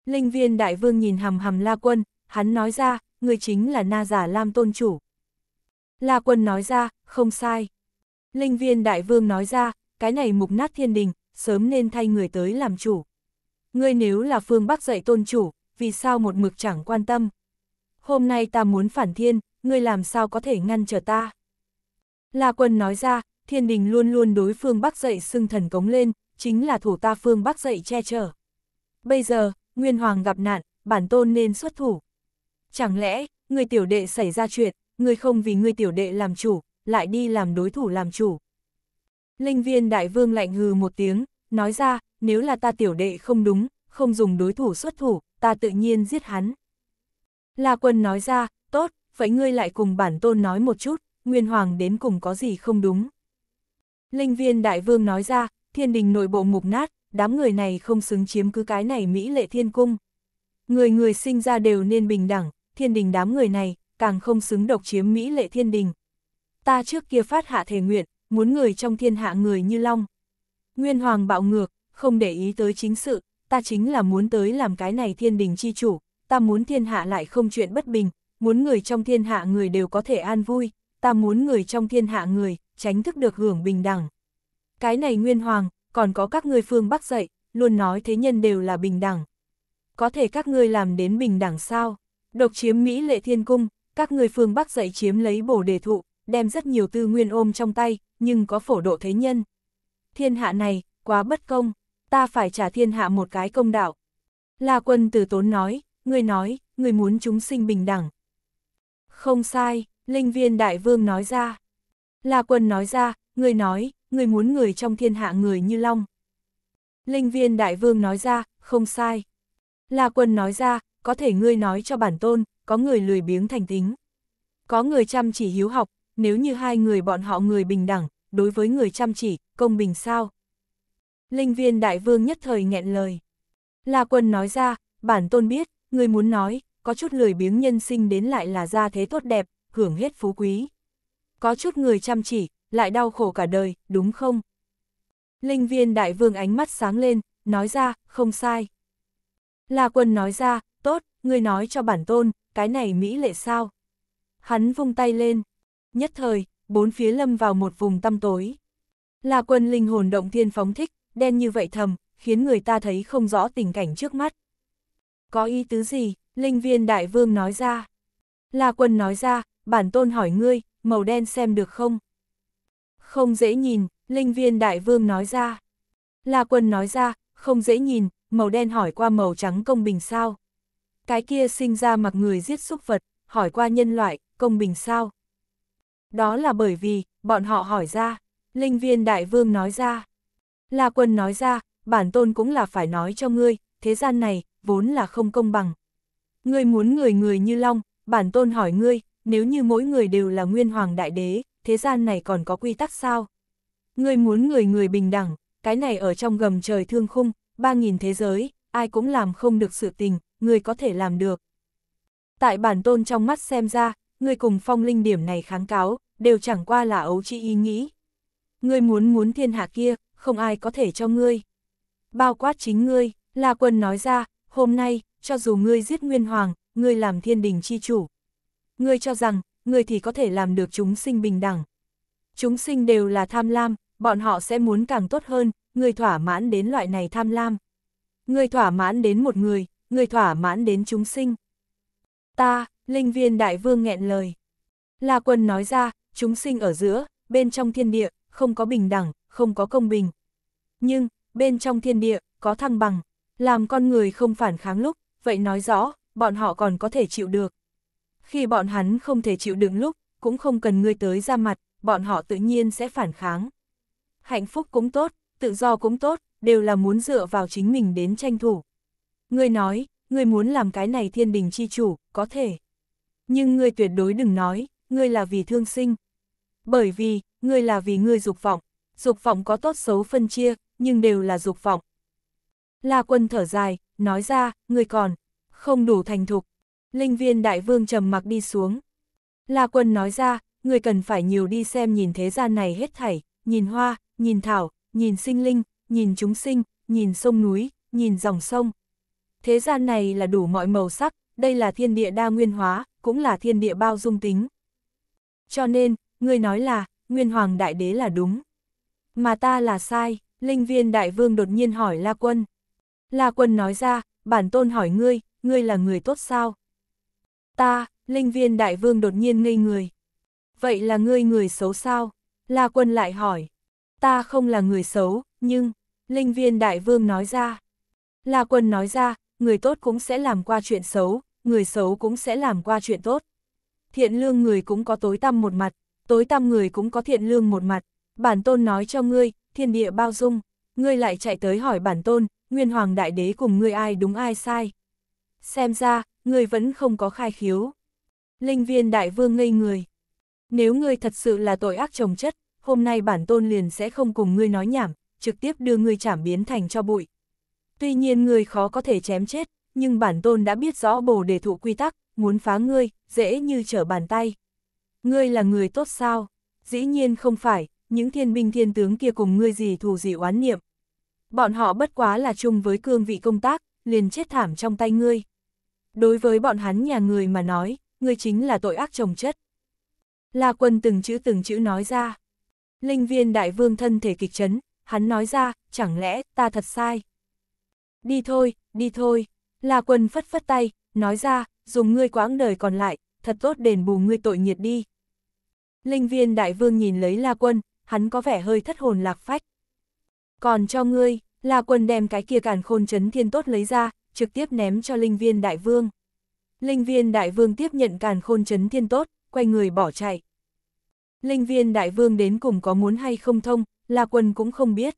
Linh viên đại vương nhìn hầm hầm La Quân, hắn nói ra, người chính là Na Giả Lam tôn chủ. La Quân nói ra, không sai. Linh viên đại vương nói ra, cái này mục nát thiên đình, sớm nên thay người tới làm chủ. Ngươi nếu là phương bắc dạy tôn chủ, vì sao một mực chẳng quan tâm? Hôm nay ta muốn phản thiên, ngươi làm sao có thể ngăn trở ta? La quân nói ra, thiên đình luôn luôn đối phương bắc dậy xưng thần cống lên, chính là thủ ta phương bắc dậy che chở. Bây giờ, Nguyên Hoàng gặp nạn, bản tôn nên xuất thủ. Chẳng lẽ, người tiểu đệ xảy ra chuyện, người không vì người tiểu đệ làm chủ, lại đi làm đối thủ làm chủ. Linh viên đại vương lạnh hừ một tiếng, nói ra, nếu là ta tiểu đệ không đúng, không dùng đối thủ xuất thủ, ta tự nhiên giết hắn. La quân nói ra, tốt, vậy ngươi lại cùng bản tôn nói một chút, nguyên hoàng đến cùng có gì không đúng. Linh viên đại vương nói ra, thiên đình nội bộ mục nát, đám người này không xứng chiếm cứ cái này mỹ lệ thiên cung. Người người sinh ra đều nên bình đẳng, thiên đình đám người này, càng không xứng độc chiếm mỹ lệ thiên đình, ta trước kia phát hạ thể nguyện, muốn người trong thiên hạ người như long. Nguyên Hoàng bạo ngược, không để ý tới chính sự, ta chính là muốn tới làm cái này thiên đình chi chủ, ta muốn thiên hạ lại không chuyện bất bình, muốn người trong thiên hạ người đều có thể an vui, ta muốn người trong thiên hạ người, tránh thức được hưởng bình đẳng. Cái này Nguyên Hoàng, còn có các người phương Bắc dậy luôn nói thế nhân đều là bình đẳng. Có thể các ngươi làm đến bình đẳng sao? Độc chiếm Mỹ lệ thiên cung, các người phương Bắc dậy chiếm lấy bổ đề thụ, đem rất nhiều tư nguyên ôm trong tay, nhưng có phổ độ thế nhân. Thiên hạ này, quá bất công, ta phải trả thiên hạ một cái công đạo. La quân từ tốn nói, người nói, người muốn chúng sinh bình đẳng. Không sai, linh viên đại vương nói ra. La quân nói ra, người nói, người muốn người trong thiên hạ người như long. Linh viên đại vương nói ra, không sai. La quân nói ra, có thể ngươi nói cho bản tôn, có người lười biếng thành tính. Có người chăm chỉ hiếu học, nếu như hai người bọn họ người bình đẳng, đối với người chăm chỉ, công bình sao? Linh viên đại vương nhất thời nghẹn lời. La quân nói ra, bản tôn biết, người muốn nói, có chút lười biếng nhân sinh đến lại là gia thế tốt đẹp, hưởng hết phú quý. Có chút người chăm chỉ, lại đau khổ cả đời, đúng không? Linh viên đại vương ánh mắt sáng lên, nói ra, không sai. La quân nói ra, tốt, người nói cho bản tôn, cái này mỹ lệ sao? Hắn vung tay lên, Nhất thời, bốn phía lâm vào một vùng tăm tối. Là quân linh hồn động thiên phóng thích, đen như vậy thầm, khiến người ta thấy không rõ tình cảnh trước mắt. Có ý tứ gì? Linh viên đại vương nói ra. Là quân nói ra, bản tôn hỏi ngươi, màu đen xem được không? Không dễ nhìn, linh viên đại vương nói ra. Là quân nói ra, không dễ nhìn, màu đen hỏi qua màu trắng công bình sao? Cái kia sinh ra mặc người giết súc vật, hỏi qua nhân loại, công bình sao? Đó là bởi vì, bọn họ hỏi ra, linh viên đại vương nói ra. La quân nói ra, bản tôn cũng là phải nói cho ngươi, thế gian này, vốn là không công bằng. Ngươi muốn người người như long, bản tôn hỏi ngươi, nếu như mỗi người đều là nguyên hoàng đại đế, thế gian này còn có quy tắc sao? Ngươi muốn người người bình đẳng, cái này ở trong gầm trời thương khung, ba nghìn thế giới, ai cũng làm không được sự tình, ngươi có thể làm được. Tại bản tôn trong mắt xem ra, ngươi cùng phong linh điểm này kháng cáo, đều chẳng qua là ấu chi ý nghĩ. Ngươi muốn muốn thiên hạ kia, không ai có thể cho ngươi. Bao quát chính ngươi, là quân nói ra, hôm nay, cho dù ngươi giết nguyên hoàng, ngươi làm thiên đình chi chủ. Ngươi cho rằng, ngươi thì có thể làm được chúng sinh bình đẳng. Chúng sinh đều là tham lam, bọn họ sẽ muốn càng tốt hơn, ngươi thỏa mãn đến loại này tham lam. Ngươi thỏa mãn đến một người, ngươi thỏa mãn đến chúng sinh. Ta, Linh viên đại vương nghẹn lời. La quân nói ra, chúng sinh ở giữa, bên trong thiên địa, không có bình đẳng, không có công bình. Nhưng, bên trong thiên địa, có thăng bằng, làm con người không phản kháng lúc, vậy nói rõ, bọn họ còn có thể chịu được. Khi bọn hắn không thể chịu đựng lúc, cũng không cần ngươi tới ra mặt, bọn họ tự nhiên sẽ phản kháng. Hạnh phúc cũng tốt, tự do cũng tốt, đều là muốn dựa vào chính mình đến tranh thủ. Ngươi nói, ngươi muốn làm cái này thiên đình chi chủ, có thể. Nhưng ngươi tuyệt đối đừng nói, ngươi là vì thương sinh. Bởi vì, ngươi là vì ngươi dục vọng, dục vọng có tốt xấu phân chia, nhưng đều là dục vọng. La quân thở dài, nói ra, ngươi còn, không đủ thành thục. Linh viên đại vương trầm mặc đi xuống. La quân nói ra, ngươi cần phải nhiều đi xem nhìn thế gian này hết thảy, nhìn hoa, nhìn thảo, nhìn sinh linh, nhìn chúng sinh, nhìn sông núi, nhìn dòng sông. Thế gian này là đủ mọi màu sắc, đây là thiên địa đa nguyên hóa, cũng là thiên địa bao dung tính. Cho nên, ngươi nói là, Nguyên Hoàng Đại Đế là đúng. Mà ta là sai, Linh Viên Đại Vương đột nhiên hỏi La Quân. La Quân nói ra, bản tôn hỏi ngươi, ngươi là người tốt sao? Ta, Linh Viên Đại Vương đột nhiên ngây người. Vậy là ngươi người xấu sao? La Quân lại hỏi. Ta không là người xấu, nhưng, Linh Viên Đại Vương nói ra. La Quân nói ra, người tốt cũng sẽ làm qua chuyện xấu, người xấu cũng sẽ làm qua chuyện tốt. Thiện lương người cũng có tối tăm một mặt, tối tăm người cũng có thiện lương một mặt. Bản tôn nói cho ngươi, thiên địa bao dung, ngươi lại chạy tới hỏi bản tôn, nguyên hoàng đại đế cùng ngươi ai đúng ai sai. Xem ra, ngươi vẫn không có khai khiếu. Linh viên đại vương ngây người. Nếu ngươi thật sự là tội ác trồng chất, hôm nay bản tôn liền sẽ không cùng ngươi nói nhảm, trực tiếp đưa ngươi chảm biến thành cho bụi. Tuy nhiên ngươi khó có thể chém chết, nhưng bản tôn đã biết rõ bồ đề thụ quy tắc, muốn phá ngươi, dễ như trở bàn tay. Ngươi là người tốt sao? Dĩ nhiên không phải, những thiên binh thiên tướng kia cùng ngươi gì thù gì oán niệm. Bọn họ bất quá là chung với cương vị công tác, liền chết thảm trong tay ngươi. Đối với bọn hắn nhà người mà nói, ngươi chính là tội ác chồng chất. La quân từng chữ từng chữ nói ra. Linh viên đại vương thân thể kịch chấn, hắn nói ra, chẳng lẽ ta thật sai. Đi thôi, đi thôi, La Quân phất phất tay, nói ra, dùng ngươi quãng đời còn lại, thật tốt đền bù ngươi tội nghiệt đi. Linh viên đại vương nhìn lấy La Quân, hắn có vẻ hơi thất hồn lạc phách. Còn cho ngươi, La Quân đem cái kia càn khôn chấn thiên tốt lấy ra, trực tiếp ném cho linh viên đại vương. Linh viên đại vương tiếp nhận càn khôn chấn thiên tốt, quay người bỏ chạy. Linh viên đại vương đến cùng có muốn hay không thông, La Quân cũng không biết.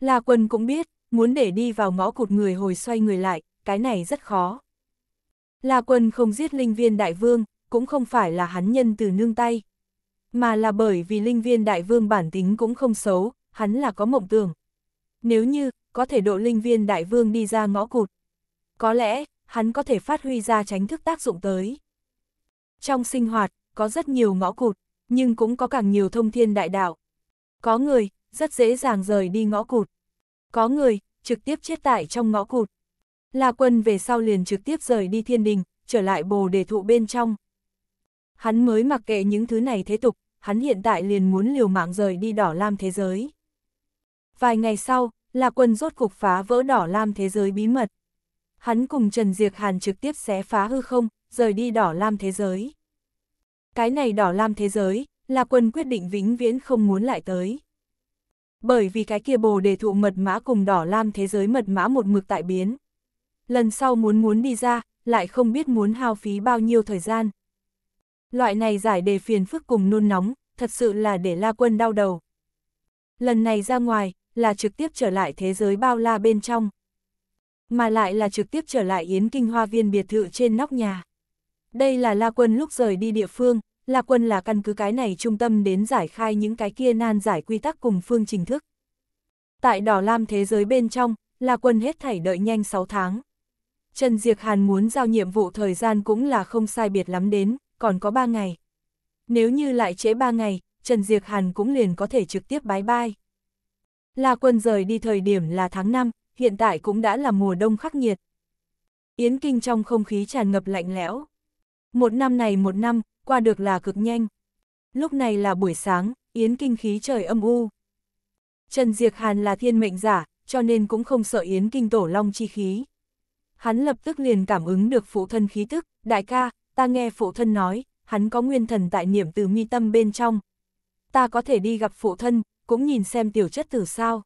La Quân cũng biết, muốn để đi vào ngõ cụt người hồi xoay người lại, cái này rất khó. La quân không giết linh viên đại vương, cũng không phải là hắn nhân từ nương tay, mà là bởi vì linh viên đại vương bản tính cũng không xấu, hắn là có mộng tưởng. Nếu như, có thể độ linh viên đại vương đi ra ngõ cụt, có lẽ, hắn có thể phát huy ra tránh thức tác dụng tới. Trong sinh hoạt, có rất nhiều ngõ cụt, nhưng cũng có càng nhiều thông thiên đại đạo. Có người, rất dễ dàng rời đi ngõ cụt. Có người, trực tiếp chết tại trong ngõ cụt. La Quân về sau liền trực tiếp rời đi thiên đình, trở lại bồ đề thụ bên trong. Hắn mới mặc kệ những thứ này thế tục, hắn hiện tại liền muốn liều mạng rời đi đỏ lam thế giới. Vài ngày sau, La Quân rốt cục phá vỡ đỏ lam thế giới bí mật. Hắn cùng Trần Diệc Hàn trực tiếp xé phá hư không, rời đi đỏ lam thế giới. Cái này đỏ lam thế giới, La Quân quyết định vĩnh viễn không muốn lại tới. Bởi vì cái kia bồ đề thụ mật mã cùng đỏ lam thế giới mật mã một mực tại biến lần sau muốn muốn đi ra, lại không biết muốn hao phí bao nhiêu thời gian. Loại này giải đề phiền phức cùng nôn nóng, thật sự là để La Quân đau đầu. Lần này ra ngoài, là trực tiếp trở lại thế giới bao la bên trong. Mà lại là trực tiếp trở lại Yến Kinh Hoa Viên biệt thự trên nóc nhà. Đây là La Quân lúc rời đi địa phương, La Quân là căn cứ cái này trung tâm đến giải khai những cái kia nan giải quy tắc cùng phương trình thức. Tại đỏ lam thế giới bên trong, La Quân hết thảy đợi nhanh 6 tháng. Trần Diệc Hàn muốn giao nhiệm vụ thời gian cũng là không sai biệt lắm đến, còn có 3 ngày. Nếu như lại trễ 3 ngày, Trần Diệc Hàn cũng liền có thể trực tiếp bái bai. La Quân rời đi thời điểm là tháng 5, hiện tại cũng đã là mùa đông khắc nghiệt. Yến Kinh trong không khí tràn ngập lạnh lẽo. Một năm này một năm, qua được là cực nhanh. Lúc này là buổi sáng, Yến Kinh khí trời âm u. Trần Diệc Hàn là thiên mệnh giả, cho nên cũng không sợ Yến Kinh tổ long chi khí hắn lập tức liền cảm ứng được phụ thân khí tức, đại ca, ta nghe phụ thân nói, hắn có nguyên thần tại niệm từ mi tâm bên trong. Ta có thể đi gặp phụ thân, cũng nhìn xem tiểu chất tử sao.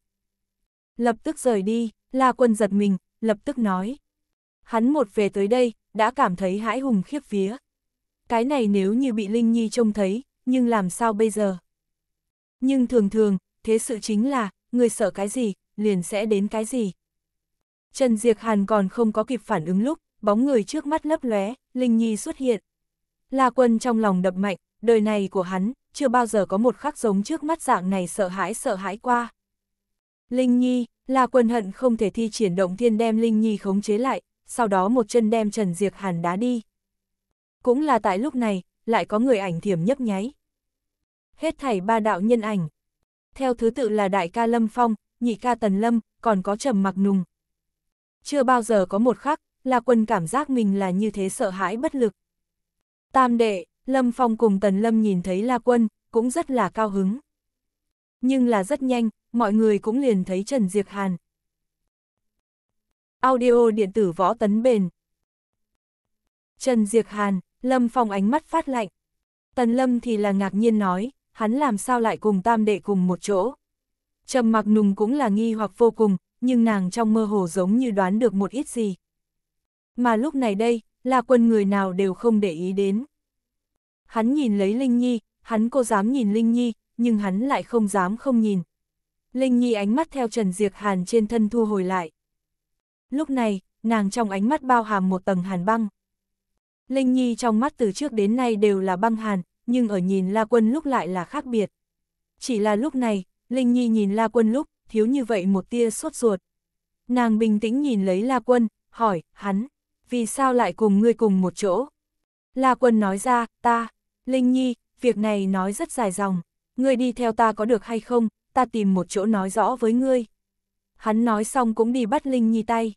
Lập tức rời đi, la quân giật mình, lập tức nói. Hắn một về tới đây, đã cảm thấy hãi hùng khiếp vía. Cái này nếu như bị Linh Nhi trông thấy, nhưng làm sao bây giờ? Nhưng thường thường, thế sự chính là, người sợ cái gì, liền sẽ đến cái gì. Trần Diệc Hàn còn không có kịp phản ứng lúc, bóng người trước mắt lấp lóe, Linh Nhi xuất hiện. La Quân trong lòng đập mạnh, đời này của hắn, chưa bao giờ có một khắc giống trước mắt dạng này sợ hãi sợ hãi qua. Linh Nhi, La Quân hận không thể thi triển động thiên đem Linh Nhi khống chế lại, sau đó một chân đem Trần Diệc Hàn đá đi. Cũng là tại lúc này, lại có người ảnh thiểm nhấp nháy. Hết thảy ba đạo nhân ảnh. Theo thứ tự là đại ca Lâm Phong, nhị ca Tần Lâm, còn có trầm mặc nùng, chưa bao giờ có một khắc, la quân cảm giác mình là như thế sợ hãi bất lực. Tam đệ, Lâm Phong cùng Tần Lâm nhìn thấy La Quân, cũng rất là cao hứng. Nhưng là rất nhanh, mọi người cũng liền thấy Trần Diệc Hàn. Audio điện tử võ tấn bền. Trần Diệc Hàn, Lâm Phong ánh mắt phát lạnh. Tần Lâm thì là ngạc nhiên nói, hắn làm sao lại cùng tam đệ cùng một chỗ. Trầm mặc nùng cũng là nghi hoặc vô cùng, nhưng nàng trong mơ hồ giống như đoán được một ít gì. Mà lúc này đây, là quân người nào đều không để ý đến. Hắn nhìn lấy Linh Nhi, hắn cô dám nhìn Linh Nhi, nhưng hắn lại không dám không nhìn. Linh Nhi ánh mắt theo Trần Diệc Hàn trên thân thu hồi lại. Lúc này, nàng trong ánh mắt bao hàm một tầng hàn băng. Linh Nhi trong mắt từ trước đến nay đều là băng hàn, nhưng ở nhìn La Quân lúc lại là khác biệt. Chỉ là lúc này, Linh Nhi nhìn La Quân lúc, thiếu như vậy một tia sốt ruột. Nàng bình tĩnh nhìn lấy La Quân, hỏi, hắn, vì sao lại cùng ngươi cùng một chỗ? La Quân nói ra, ta, Linh Nhi, việc này nói rất dài dòng, ngươi đi theo ta có được hay không, ta tìm một chỗ nói rõ với ngươi. Hắn nói xong cũng đi bắt Linh Nhi tay.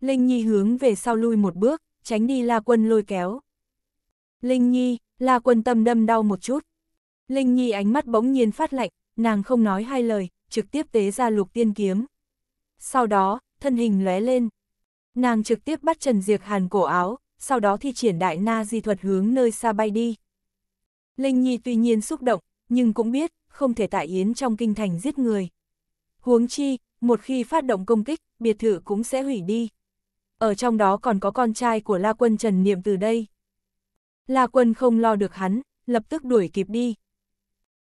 Linh Nhi hướng về sau lui một bước, tránh đi La Quân lôi kéo. Linh Nhi, La Quân tâm đâm đau một chút. Linh Nhi ánh mắt bỗng nhiên phát lạnh, nàng không nói hai lời, trực tiếp tế ra lục tiên kiếm. Sau đó, thân hình lóe lên. Nàng trực tiếp bắt Trần Diệc Hàn cổ áo, sau đó thi triển đại na di thuật hướng nơi xa bay đi. Linh Nhi tuy nhiên xúc động, nhưng cũng biết, không thể tại yến trong kinh thành giết người. Huống chi, một khi phát động công kích, biệt thự cũng sẽ hủy đi. Ở trong đó còn có con trai của La Quân Trần Niệm từ đây. La Quân không lo được hắn, lập tức đuổi kịp đi.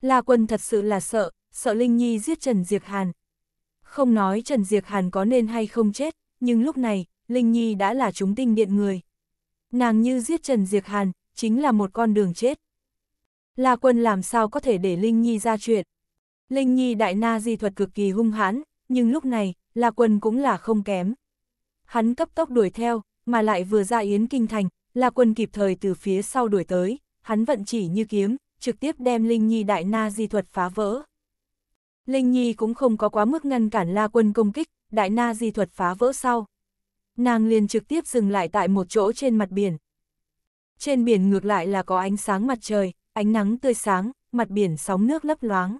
La Quân thật sự là sợ, sợ Linh Nhi giết Trần Diệc Hàn. Không nói Trần Diệc Hàn có nên hay không chết, nhưng lúc này, Linh Nhi đã là chúng tinh điện người. Nàng như giết Trần Diệc Hàn, chính là một con đường chết. La quân làm sao có thể để Linh Nhi ra chuyện. Linh Nhi đại na di thuật cực kỳ hung hãn, nhưng lúc này, La quân cũng là không kém. Hắn cấp tốc đuổi theo, mà lại vừa ra yến kinh thành, La quân kịp thời từ phía sau đuổi tới, hắn vận chỉ như kiếm, trực tiếp đem Linh Nhi đại na di thuật phá vỡ. Linh Nhi cũng không có quá mức ngăn cản La Quân công kích, đại na di thuật phá vỡ sau. Nàng liền trực tiếp dừng lại tại một chỗ trên mặt biển. Trên biển ngược lại là có ánh sáng mặt trời, ánh nắng tươi sáng, mặt biển sóng nước lấp loáng.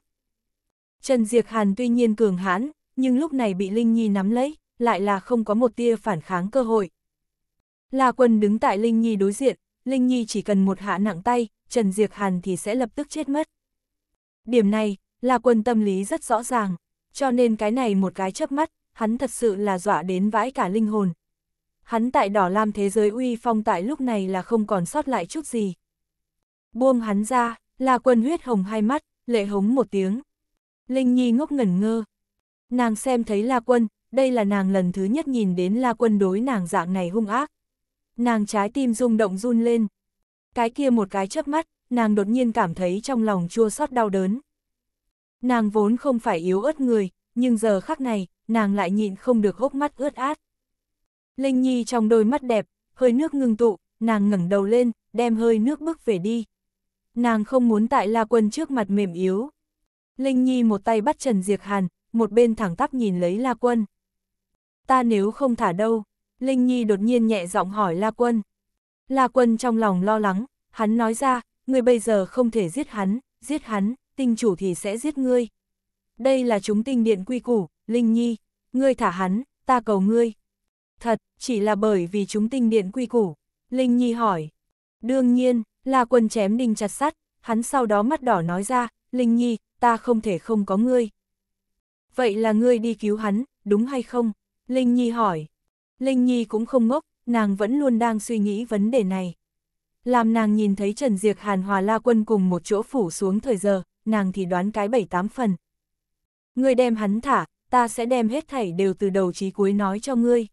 Trần Diệc Hàn tuy nhiên cường hãn, nhưng lúc này bị Linh Nhi nắm lấy, lại là không có một tia phản kháng cơ hội. La Quân đứng tại Linh Nhi đối diện, Linh Nhi chỉ cần một hạ nặng tay, Trần Diệc Hàn thì sẽ lập tức chết mất. Điểm này, La Quân tâm lý rất rõ ràng, cho nên cái này một cái chớp mắt, hắn thật sự là dọa đến vãi cả linh hồn. Hắn tại đỏ lam thế giới uy phong tại lúc này là không còn sót lại chút gì. Buông hắn ra, La Quân huyết hồng hai mắt, lệ hống một tiếng. Linh Nhi ngốc ngẩn ngơ. Nàng xem thấy La Quân, đây là nàng lần thứ nhất nhìn đến La Quân đối nàng dạng này hung ác. Nàng trái tim rung động run lên. Cái kia một cái chớp mắt, nàng đột nhiên cảm thấy trong lòng chua xót đau đớn. Nàng vốn không phải yếu ớt người, nhưng giờ khắc này, nàng lại nhịn không được hốc mắt ướt át. Linh Nhi trong đôi mắt đẹp, hơi nước ngưng tụ, nàng ngẩng đầu lên, đem hơi nước bước về đi. Nàng không muốn tại La Quân trước mặt mềm yếu. Linh Nhi một tay bắt Trần Diệc Hàn, một bên thẳng tắp nhìn lấy La Quân. Ta nếu không thả đâu, Linh Nhi đột nhiên nhẹ giọng hỏi La Quân. La Quân trong lòng lo lắng, hắn nói ra, người bây giờ không thể giết hắn, giết hắn, tinh chủ thì sẽ giết ngươi. Đây là chúng tinh điện quy củ, Linh Nhi, ngươi thả hắn, ta cầu ngươi. Thật, chỉ là bởi vì chúng tinh điện quy củ. Linh Nhi hỏi. Đương nhiên, là quần chém đinh chặt sắt, hắn sau đó mắt đỏ nói ra, Linh Nhi, ta không thể không có ngươi. Vậy là ngươi đi cứu hắn, đúng hay không? Linh Nhi hỏi. Linh Nhi cũng không ngốc, nàng vẫn luôn đang suy nghĩ vấn đề này. Làm nàng nhìn thấy Trần Diệc Hàn Hòa La Quân cùng một chỗ phủ xuống thời giờ, nàng thì đoán cái bảy tám phần. Ngươi đem hắn thả, ta sẽ đem hết thảy đều từ đầu chí cuối nói cho ngươi.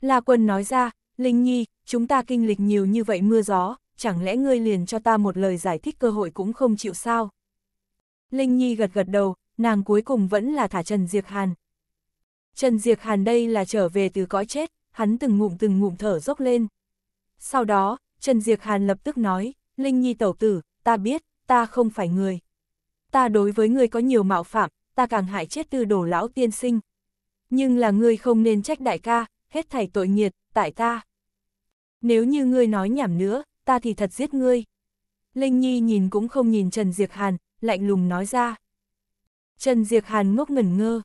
La quân nói ra, Linh Nhi, chúng ta kinh lịch nhiều như vậy mưa gió, chẳng lẽ ngươi liền cho ta một lời giải thích cơ hội cũng không chịu sao? Linh Nhi gật gật đầu, nàng cuối cùng vẫn là thả Trần Diệc Hàn. Trần Diệc Hàn đây là trở về từ cõi chết, hắn từng ngụm từng ngụm thở dốc lên. Sau đó, Trần Diệc Hàn lập tức nói, Linh Nhi tẩu tử, ta biết, ta không phải người ta đối với ngươi có nhiều mạo phạm, ta càng hại chết tư đồ lão tiên sinh. Nhưng là ngươi không nên trách đại ca, hết thảy tội nghiệt, tại ta. Nếu như ngươi nói nhảm nữa, ta thì thật giết ngươi. Linh Nhi nhìn cũng không nhìn Trần Diệc Hàn, lạnh lùng nói ra. Trần Diệc Hàn ngốc ngẩn ngơ.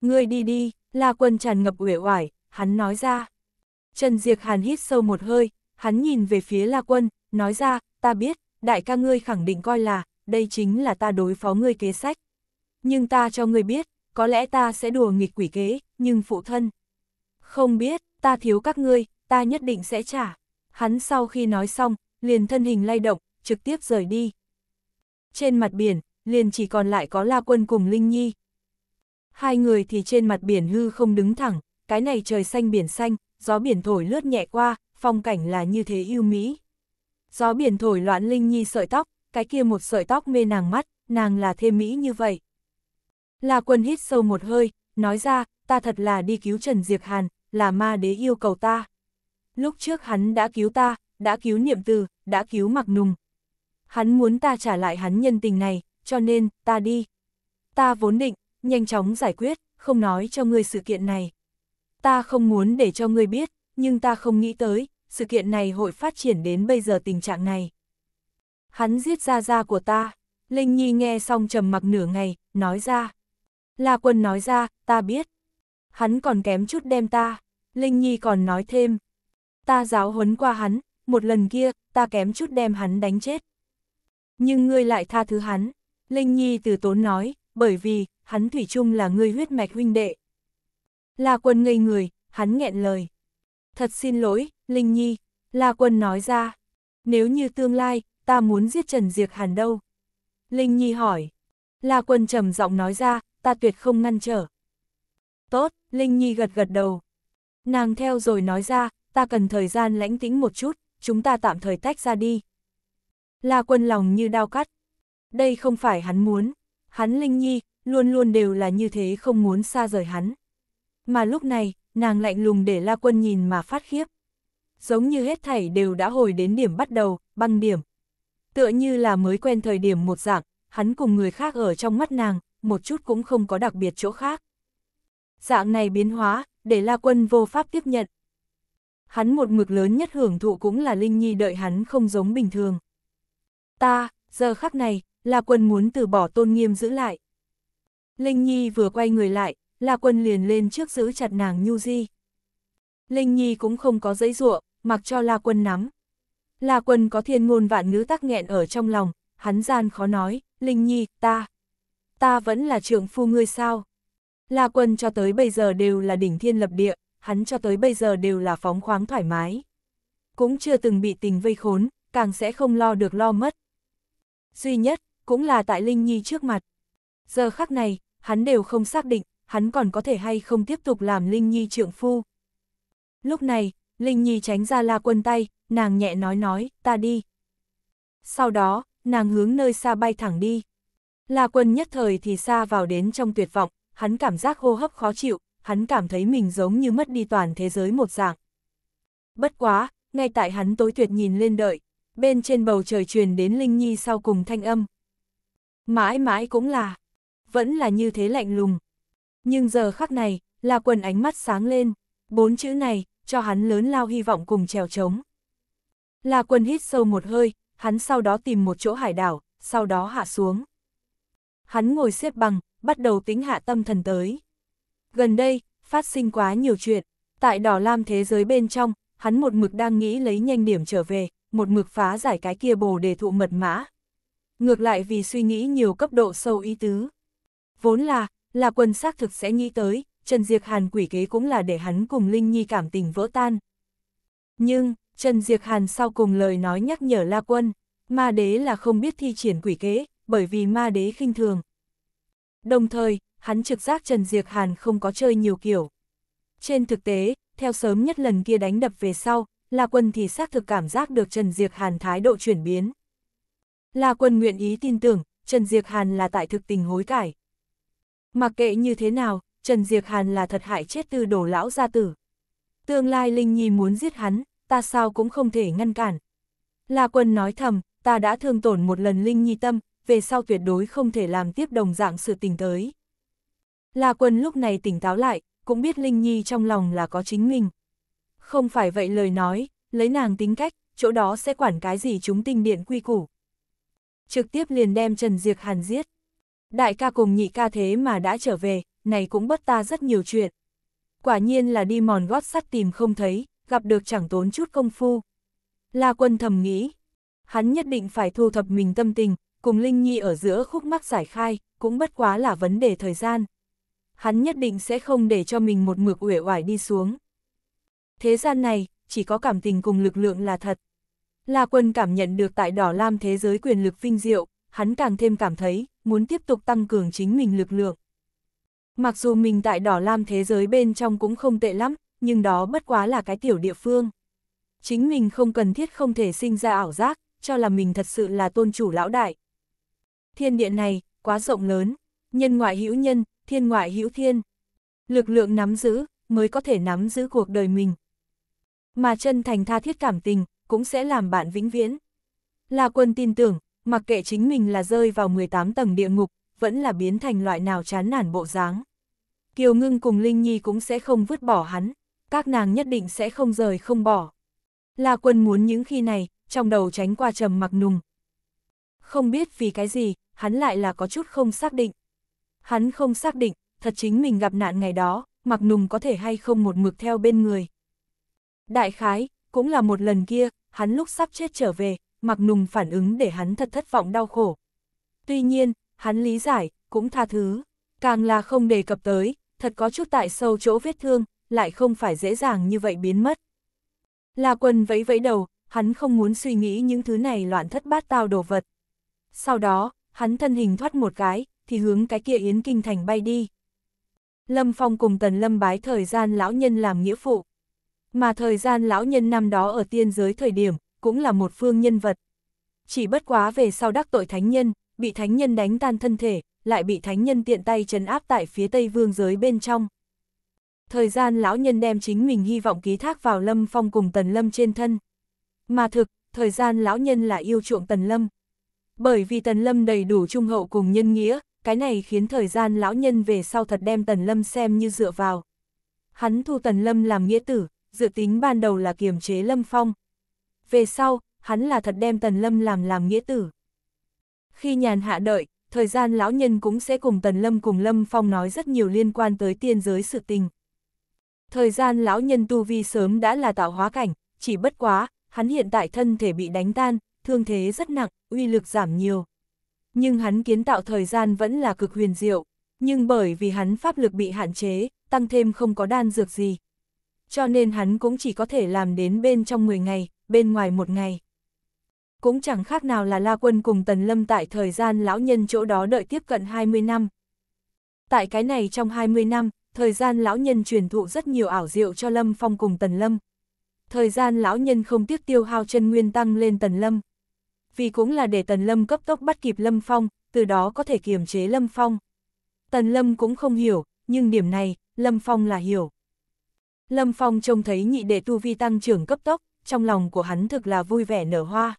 Ngươi đi đi, La Quân tràn ngập uể oải, hắn nói ra. Trần Diệc Hàn hít sâu một hơi, hắn nhìn về phía La Quân, nói ra, ta biết, đại ca ngươi khẳng định coi là, đây chính là ta đối phó ngươi kế sách. Nhưng ta cho ngươi biết, có lẽ ta sẽ đùa nghịch quỷ kế, nhưng phụ thân. Không biết, ta thiếu các ngươi, ta nhất định sẽ trả. Hắn sau khi nói xong, liền thân hình lay động, trực tiếp rời đi. Trên mặt biển, liền chỉ còn lại có La Quân cùng Linh Nhi. Hai người thì trên mặt biển hư không đứng thẳng, cái này trời xanh biển xanh, gió biển thổi lướt nhẹ qua, phong cảnh là như thế yêu mỹ. Gió biển thổi loạn Linh Nhi sợi tóc, cái kia một sợi tóc mê nàng mắt, nàng là thêm mỹ như vậy. La quân hít sâu một hơi, nói ra, ta thật là đi cứu Trần Diệp Hàn, là ma đế yêu cầu ta. Lúc trước hắn đã cứu ta, đã cứu niệm từ, đã cứu mặc nùng. Hắn muốn ta trả lại hắn nhân tình này, cho nên, ta đi. Ta vốn định, nhanh chóng giải quyết, không nói cho ngươi sự kiện này. Ta không muốn để cho ngươi biết, nhưng ta không nghĩ tới, sự kiện này hội phát triển đến bây giờ tình trạng này. Hắn giết ra ra của ta. Linh Nhi nghe xong trầm mặc nửa ngày, nói ra. La quân nói ra, ta biết. Hắn còn kém chút đem ta. Linh Nhi còn nói thêm. Ta giáo huấn qua hắn, một lần kia, ta kém chút đem hắn đánh chết. Nhưng ngươi lại tha thứ hắn. Linh Nhi từ tốn nói, bởi vì, hắn thủy chung là ngươi huyết mạch huynh đệ. La quân ngây người, hắn nghẹn lời. Thật xin lỗi, Linh Nhi, La quân nói ra. Nếu như tương lai, ta muốn giết Trần Diệc Hàn đâu? Linh Nhi hỏi. La Quân trầm giọng nói ra, ta tuyệt không ngăn trở. Tốt, Linh Nhi gật gật đầu. Nàng theo rồi nói ra, ta cần thời gian lãnh tĩnh một chút, chúng ta tạm thời tách ra đi. La Quân lòng như đau cắt. Đây không phải hắn muốn, hắn Linh Nhi, luôn luôn đều là như thế không muốn xa rời hắn. Mà lúc này, nàng lạnh lùng để La Quân nhìn mà phát khiếp. Giống như hết thảy đều đã hồi đến điểm bắt đầu, băng điểm. Tựa như là mới quen thời điểm một dạng, hắn cùng người khác ở trong mắt nàng, một chút cũng không có đặc biệt chỗ khác. Dạng này biến hóa, để La Quân vô pháp tiếp nhận. Hắn một mực lớn nhất hưởng thụ cũng là Linh Nhi đợi hắn không giống bình thường. Ta, giờ khắc này, La Quân muốn từ bỏ tôn nghiêm giữ lại. Linh Nhi vừa quay người lại, La Quân liền lên trước giữ chặt nàng Nhu Di. Linh Nhi cũng không có dãy ruộng, mặc cho La Quân nắm. La Quân có thiên ngôn vạn ngữ tắc nghẹn ở trong lòng, hắn gian khó nói, Linh Nhi, ta, ta vẫn là trưởng phu ngươi sao? La Quân cho tới bây giờ đều là đỉnh thiên lập địa, hắn cho tới bây giờ đều là phóng khoáng thoải mái. Cũng chưa từng bị tình vây khốn, càng sẽ không lo được lo mất. Duy nhất, cũng là tại Linh Nhi trước mặt. Giờ khắc này, hắn đều không xác định, hắn còn có thể hay không tiếp tục làm Linh Nhi trưởng phu. Lúc này, Linh Nhi tránh ra la quân tay, nàng nhẹ nói nói, ta đi. Sau đó, nàng hướng nơi xa bay thẳng đi. La quân nhất thời thì xa vào đến trong tuyệt vọng, hắn cảm giác hô hấp khó chịu, hắn cảm thấy mình giống như mất đi toàn thế giới một dạng. Bất quá, ngay tại hắn tối tuyệt nhìn lên đợi, bên trên bầu trời truyền đến Linh Nhi sau cùng thanh âm. Mãi mãi cũng là, vẫn là như thế lạnh lùng. Nhưng giờ khắc này, la quân ánh mắt sáng lên, bốn chữ này, cho hắn lớn lao hy vọng cùng trèo trống. La Quân hít sâu một hơi, hắn sau đó tìm một chỗ hải đảo, sau đó hạ xuống. Hắn ngồi xếp bằng, bắt đầu tính hạ tâm thần tới. Gần đây, phát sinh quá nhiều chuyện, tại đỏ lam thế giới bên trong, hắn một mực đang nghĩ lấy nhanh điểm trở về, một mực phá giải cái kia bồ đề thụ mật mã. Ngược lại vì suy nghĩ nhiều cấp độ sâu ý tứ. Vốn là, là quân xác thực sẽ nghĩ tới, Trần Diệc Hàn quỷ kế cũng là để hắn cùng Linh Nhi cảm tình vỡ tan. Nhưng, Trần Diệc Hàn sau cùng lời nói nhắc nhở La Quân, ma đế là không biết thi triển quỷ kế, bởi vì ma đế khinh thường. Đồng thời, hắn trực giác Trần Diệc Hàn không có chơi nhiều kiểu. Trên thực tế, theo sớm nhất lần kia đánh đập về sau, La Quân thì xác thực cảm giác được Trần Diệc Hàn thái độ chuyển biến. La Quân nguyện ý tin tưởng, Trần Diệc Hàn là tại thực tình hối cải. Mặc kệ như thế nào, Trần Diệc Hàn là thật hại chết tư đổ lão gia tử. Tương lai Linh Nhi muốn giết hắn, ta sao cũng không thể ngăn cản. La quân nói thầm, ta đã thương tổn một lần Linh Nhi tâm, về sau tuyệt đối không thể làm tiếp đồng dạng sự tình tới. La quân lúc này tỉnh táo lại, cũng biết Linh Nhi trong lòng là có chính mình. Không phải vậy lời nói, lấy nàng tính cách, chỗ đó sẽ quản cái gì chúng tinh điện quy củ. Trực tiếp liền đem Trần Diệc Hàn giết. Đại ca cùng nhị ca thế mà đã trở về, này cũng bất ta rất nhiều chuyện. Quả nhiên là đi mòn gót sắt tìm không thấy, gặp được chẳng tốn chút công phu. La quân thầm nghĩ, hắn nhất định phải thu thập mình tâm tình, cùng Linh Nhi ở giữa khúc mắc giải khai, cũng bất quá là vấn đề thời gian. Hắn nhất định sẽ không để cho mình một mực uể oải đi xuống. Thế gian này, chỉ có cảm tình cùng lực lượng là thật. La quân cảm nhận được tại đỏ lam thế giới quyền lực vinh diệu, hắn càng thêm cảm thấy, muốn tiếp tục tăng cường chính mình lực lượng. Mặc dù mình tại đỏ lam thế giới bên trong cũng không tệ lắm, nhưng đó bất quá là cái tiểu địa phương. Chính mình không cần thiết không thể sinh ra ảo giác, cho là mình thật sự là tôn chủ lão đại. Thiên địa này, quá rộng lớn, nhân ngoại hữu nhân, thiên ngoại hữu thiên. Lực lượng nắm giữ, mới có thể nắm giữ cuộc đời mình. Mà chân thành tha thiết cảm tình, cũng sẽ làm bạn vĩnh viễn. Là quân tin tưởng, mặc kệ chính mình là rơi vào 18 tầng địa ngục, vẫn là biến thành loại nào chán nản bộ dáng. Kiều Ngưng cùng Linh Nhi cũng sẽ không vứt bỏ hắn, các nàng nhất định sẽ không rời không bỏ. La Quân muốn những khi này, trong đầu tránh qua trầm mặc nùng. Không biết vì cái gì, hắn lại là có chút không xác định. Hắn không xác định, thật chính mình gặp nạn ngày đó, mặc nùng có thể hay không một mực theo bên người. Đại khái, cũng là một lần kia, hắn lúc sắp chết trở về, mặc nùng phản ứng để hắn thật thất vọng đau khổ. Tuy nhiên, hắn lý giải, cũng tha thứ. Càng là không đề cập tới, thật có chút tại sâu chỗ vết thương, lại không phải dễ dàng như vậy biến mất. La quân vẫy vẫy đầu, hắn không muốn suy nghĩ những thứ này loạn thất bát tao đồ vật. Sau đó, hắn thân hình thoát một cái, thì hướng cái kia Yến Kinh Thành bay đi. Lâm Phong cùng Tần Lâm bái thời gian lão nhân làm nghĩa phụ. Mà thời gian lão nhân năm đó ở tiên giới thời điểm, cũng là một phương nhân vật. Chỉ bất quá về sau đắc tội thánh nhân, bị thánh nhân đánh tan thân thể, lại bị thánh nhân tiện tay trấn áp tại phía tây vương giới bên trong. Thời gian lão nhân đem chính mình hy vọng ký thác vào lâm phong cùng tần lâm trên thân. Mà thực, thời gian lão nhân là yêu chuộng tần lâm. Bởi vì tần lâm đầy đủ trung hậu cùng nhân nghĩa, cái này khiến thời gian lão nhân về sau thật đem tần lâm xem như dựa vào. Hắn thu tần lâm làm nghĩa tử, dự tính ban đầu là kiềm chế lâm phong. Về sau, hắn là thật đem tần lâm làm làm nghĩa tử. Khi nhàn hạ đợi, thời gian lão nhân cũng sẽ cùng Tần Lâm cùng Lâm Phong nói rất nhiều liên quan tới tiên giới sự tình. Thời gian lão nhân tu vi sớm đã là tạo hóa cảnh, chỉ bất quá, hắn hiện tại thân thể bị đánh tan, thương thế rất nặng, uy lực giảm nhiều. Nhưng hắn kiến tạo thời gian vẫn là cực huyền diệu, nhưng bởi vì hắn pháp lực bị hạn chế, tăng thêm không có đan dược gì. Cho nên hắn cũng chỉ có thể làm đến bên trong 10 ngày, bên ngoài một ngày cũng chẳng khác nào là La Quân cùng Tần Lâm tại thời gian lão nhân chỗ đó đợi tiếp cận 20 năm. Tại cái này trong 20 năm, thời gian lão nhân truyền thụ rất nhiều ảo diệu cho Lâm Phong cùng Tần Lâm. Thời gian lão nhân không tiếc tiêu hao chân nguyên tăng lên Tần Lâm. Vì cũng là để Tần Lâm cấp tốc bắt kịp Lâm Phong, từ đó có thể kiềm chế Lâm Phong. Tần Lâm cũng không hiểu, nhưng điểm này, Lâm Phong là hiểu. Lâm Phong trông thấy nhị đệ tu vi tăng trưởng cấp tốc, trong lòng của hắn thực là vui vẻ nở hoa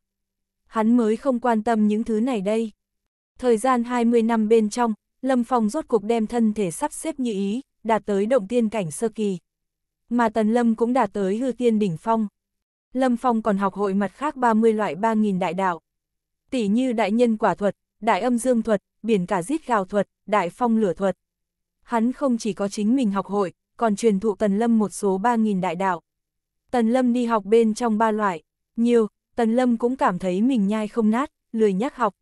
hắn mới không quan tâm những thứ này đây. Thời gian 20 năm bên trong, Lâm Phong rốt cục đem thân thể sắp xếp như ý, đạt tới động tiên cảnh sơ kỳ. Mà Tần Lâm cũng đạt tới hư tiên đỉnh phong. Lâm Phong còn học hội mặt khác 30 loại 3.000 đại đạo. Tỷ như đại nhân quả thuật, đại âm dương thuật, biển cả giết gào thuật, đại phong lửa thuật. Hắn không chỉ có chính mình học hội, còn truyền thụ Tần Lâm một số 3.000 đại đạo. Tần Lâm đi học bên trong ba loại, nhiều, Tần Lâm cũng cảm thấy mình nhai không nát, lười nhắc học.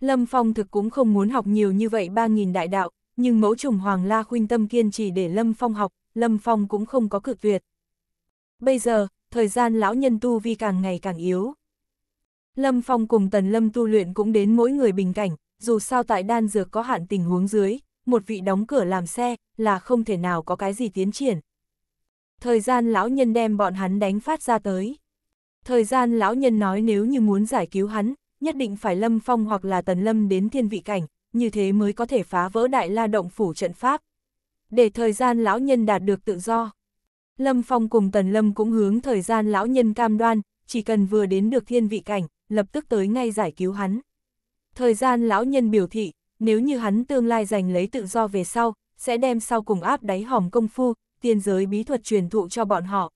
Lâm Phong thực cũng không muốn học nhiều như vậy 3.000 đại đạo, nhưng mẫu trùng Hoàng La khuyên tâm kiên trì để Lâm Phong học, Lâm Phong cũng không có cự tuyệt. Bây giờ, thời gian lão nhân tu vi càng ngày càng yếu. Lâm Phong cùng Tần Lâm tu luyện cũng đến mỗi người bình cảnh, dù sao tại đan dược có hạn tình huống dưới, một vị đóng cửa làm xe là không thể nào có cái gì tiến triển. Thời gian lão nhân đem bọn hắn đánh phát ra tới. Thời gian lão nhân nói nếu như muốn giải cứu hắn, nhất định phải Lâm Phong hoặc là Tần Lâm đến thiên vị cảnh, như thế mới có thể phá vỡ đại la động phủ trận pháp. Để thời gian lão nhân đạt được tự do. Lâm Phong cùng Tần Lâm cũng hướng thời gian lão nhân cam đoan, chỉ cần vừa đến được thiên vị cảnh, lập tức tới ngay giải cứu hắn. Thời gian lão nhân biểu thị, nếu như hắn tương lai giành lấy tự do về sau, sẽ đem sau cùng áp đáy hòm công phu, tiên giới bí thuật truyền thụ cho bọn họ,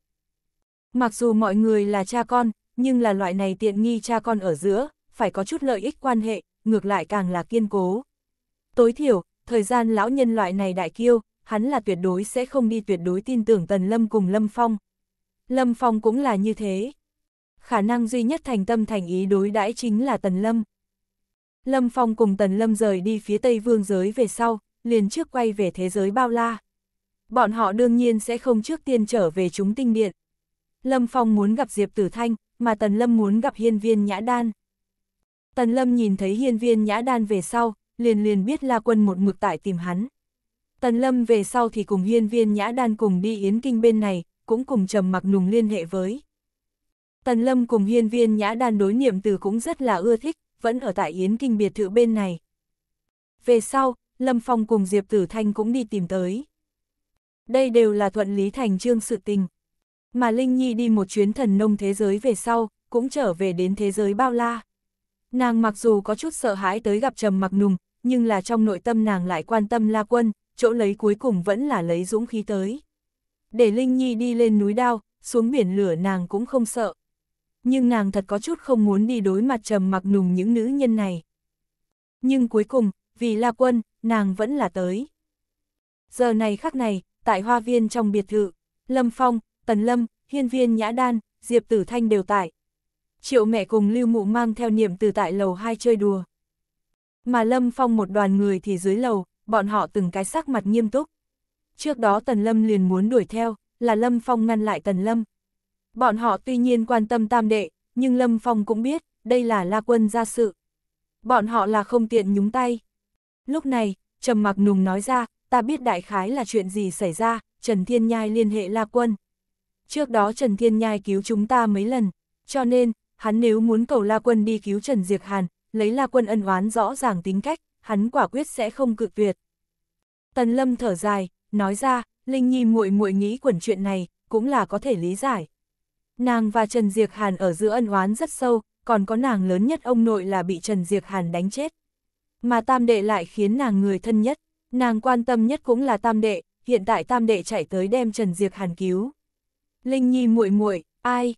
Mặc dù mọi người là cha con, nhưng là loại này tiện nghi cha con ở giữa, phải có chút lợi ích quan hệ, ngược lại càng là kiên cố. Tối thiểu, thời gian lão nhân loại này đại kiêu, hắn là tuyệt đối sẽ không đi tuyệt đối tin tưởng Tần Lâm cùng Lâm Phong. Lâm Phong cũng là như thế. Khả năng duy nhất thành tâm thành ý đối đãi chính là Tần Lâm. Lâm Phong cùng Tần Lâm rời đi phía Tây Vương giới về sau, liền trước quay về thế giới bao la. Bọn họ đương nhiên sẽ không trước tiên trở về chúng tinh điện. Lâm Phong muốn gặp Diệp Tử Thanh, mà Tần Lâm muốn gặp hiên viên nhã đan. Tần Lâm nhìn thấy hiên viên nhã đan về sau, liền liền biết La Quân một mực tại tìm hắn. Tần Lâm về sau thì cùng hiên viên nhã đan cùng đi yến kinh bên này, cũng cùng trầm mặc nùng liên hệ với. Tần Lâm cùng hiên viên nhã đan đối niệm từ cũng rất là ưa thích, vẫn ở tại yến kinh biệt thự bên này. Về sau, Lâm Phong cùng Diệp Tử Thanh cũng đi tìm tới. Đây đều là thuận lý thành trương sự tình mà Linh Nhi đi một chuyến thần nông thế giới về sau, cũng trở về đến thế giới bao la. Nàng mặc dù có chút sợ hãi tới gặp Trầm Mặc Nùng, nhưng là trong nội tâm nàng lại quan tâm La Quân, chỗ lấy cuối cùng vẫn là lấy dũng khí tới. Để Linh Nhi đi lên núi đao, xuống biển lửa nàng cũng không sợ. Nhưng nàng thật có chút không muốn đi đối mặt Trầm Mặc Nùng những nữ nhân này. Nhưng cuối cùng, vì La Quân, nàng vẫn là tới. Giờ này khắc này, tại hoa viên trong biệt thự, Lâm Phong, Tần Lâm, Hiên Viên Nhã Đan, Diệp Tử Thanh đều tại. Triệu mẹ cùng Lưu Mụ mang theo niệm từ tại lầu 2 chơi đùa. Mà Lâm Phong một đoàn người thì dưới lầu, bọn họ từng cái sắc mặt nghiêm túc. Trước đó Tần Lâm liền muốn đuổi theo, là Lâm Phong ngăn lại Tần Lâm. Bọn họ tuy nhiên quan tâm tam đệ, nhưng Lâm Phong cũng biết, đây là La Quân ra sự. Bọn họ là không tiện nhúng tay. Lúc này, Trầm Mặc Nùng nói ra, ta biết đại khái là chuyện gì xảy ra, Trần Thiên Nhai liên hệ La Quân trước đó Trần Thiên Nhai cứu chúng ta mấy lần, cho nên, hắn nếu muốn cầu La Quân đi cứu Trần Diệc Hàn, lấy La Quân ân oán rõ ràng tính cách, hắn quả quyết sẽ không cự tuyệt. Tần Lâm thở dài, nói ra, Linh Nhi muội muội nghĩ quẩn chuyện này, cũng là có thể lý giải. Nàng và Trần Diệc Hàn ở giữa ân oán rất sâu, còn có nàng lớn nhất ông nội là bị Trần Diệc Hàn đánh chết. Mà Tam Đệ lại khiến nàng người thân nhất, nàng quan tâm nhất cũng là Tam Đệ, hiện tại Tam Đệ chạy tới đem Trần Diệc Hàn cứu. Linh Nhi muội muội, ai?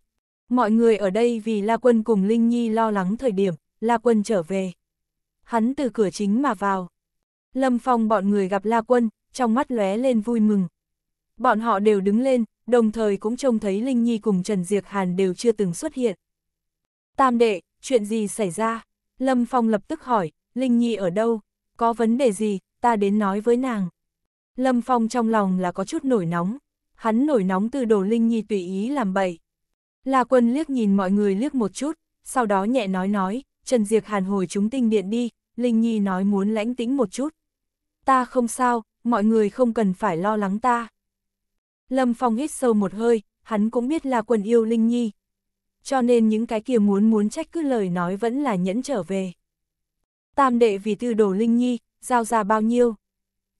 Mọi người ở đây vì La Quân cùng Linh Nhi lo lắng thời điểm, La Quân trở về. Hắn từ cửa chính mà vào. Lâm Phong bọn người gặp La Quân, trong mắt lóe lên vui mừng. Bọn họ đều đứng lên, đồng thời cũng trông thấy Linh Nhi cùng Trần Diệc Hàn đều chưa từng xuất hiện. Tam đệ, chuyện gì xảy ra? Lâm Phong lập tức hỏi, Linh Nhi ở đâu? Có vấn đề gì, ta đến nói với nàng. Lâm Phong trong lòng là có chút nổi nóng, hắn nổi nóng từ đồ linh nhi tùy ý làm bậy. La quân liếc nhìn mọi người liếc một chút, sau đó nhẹ nói nói, Trần Diệc Hàn hồi chúng tinh điện đi, Linh Nhi nói muốn lãnh tĩnh một chút. Ta không sao, mọi người không cần phải lo lắng ta. Lâm Phong hít sâu một hơi, hắn cũng biết là quân yêu Linh Nhi. Cho nên những cái kia muốn muốn trách cứ lời nói vẫn là nhẫn trở về. Tam đệ vì tư đồ Linh Nhi, giao ra bao nhiêu.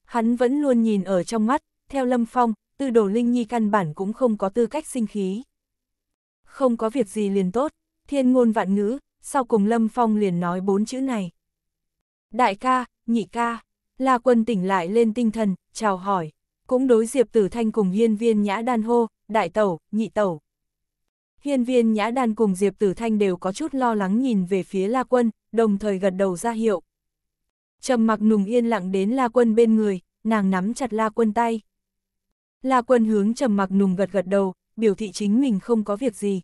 Hắn vẫn luôn nhìn ở trong mắt, theo Lâm Phong, tư đồ Linh Nhi căn bản cũng không có tư cách sinh khí. Không có việc gì liền tốt, thiên ngôn vạn ngữ, sau cùng Lâm Phong liền nói bốn chữ này. Đại ca, nhị ca, La Quân tỉnh lại lên tinh thần, chào hỏi, cũng đối Diệp Tử Thanh cùng hiên viên nhã đan hô, đại tẩu, nhị tẩu. Hiên viên nhã đan cùng Diệp Tử Thanh đều có chút lo lắng nhìn về phía La Quân, đồng thời gật đầu ra hiệu. Trầm mặc nùng yên lặng đến La Quân bên người, nàng nắm chặt La Quân tay. La quân hướng trầm mặc nùng gật gật đầu, biểu thị chính mình không có việc gì.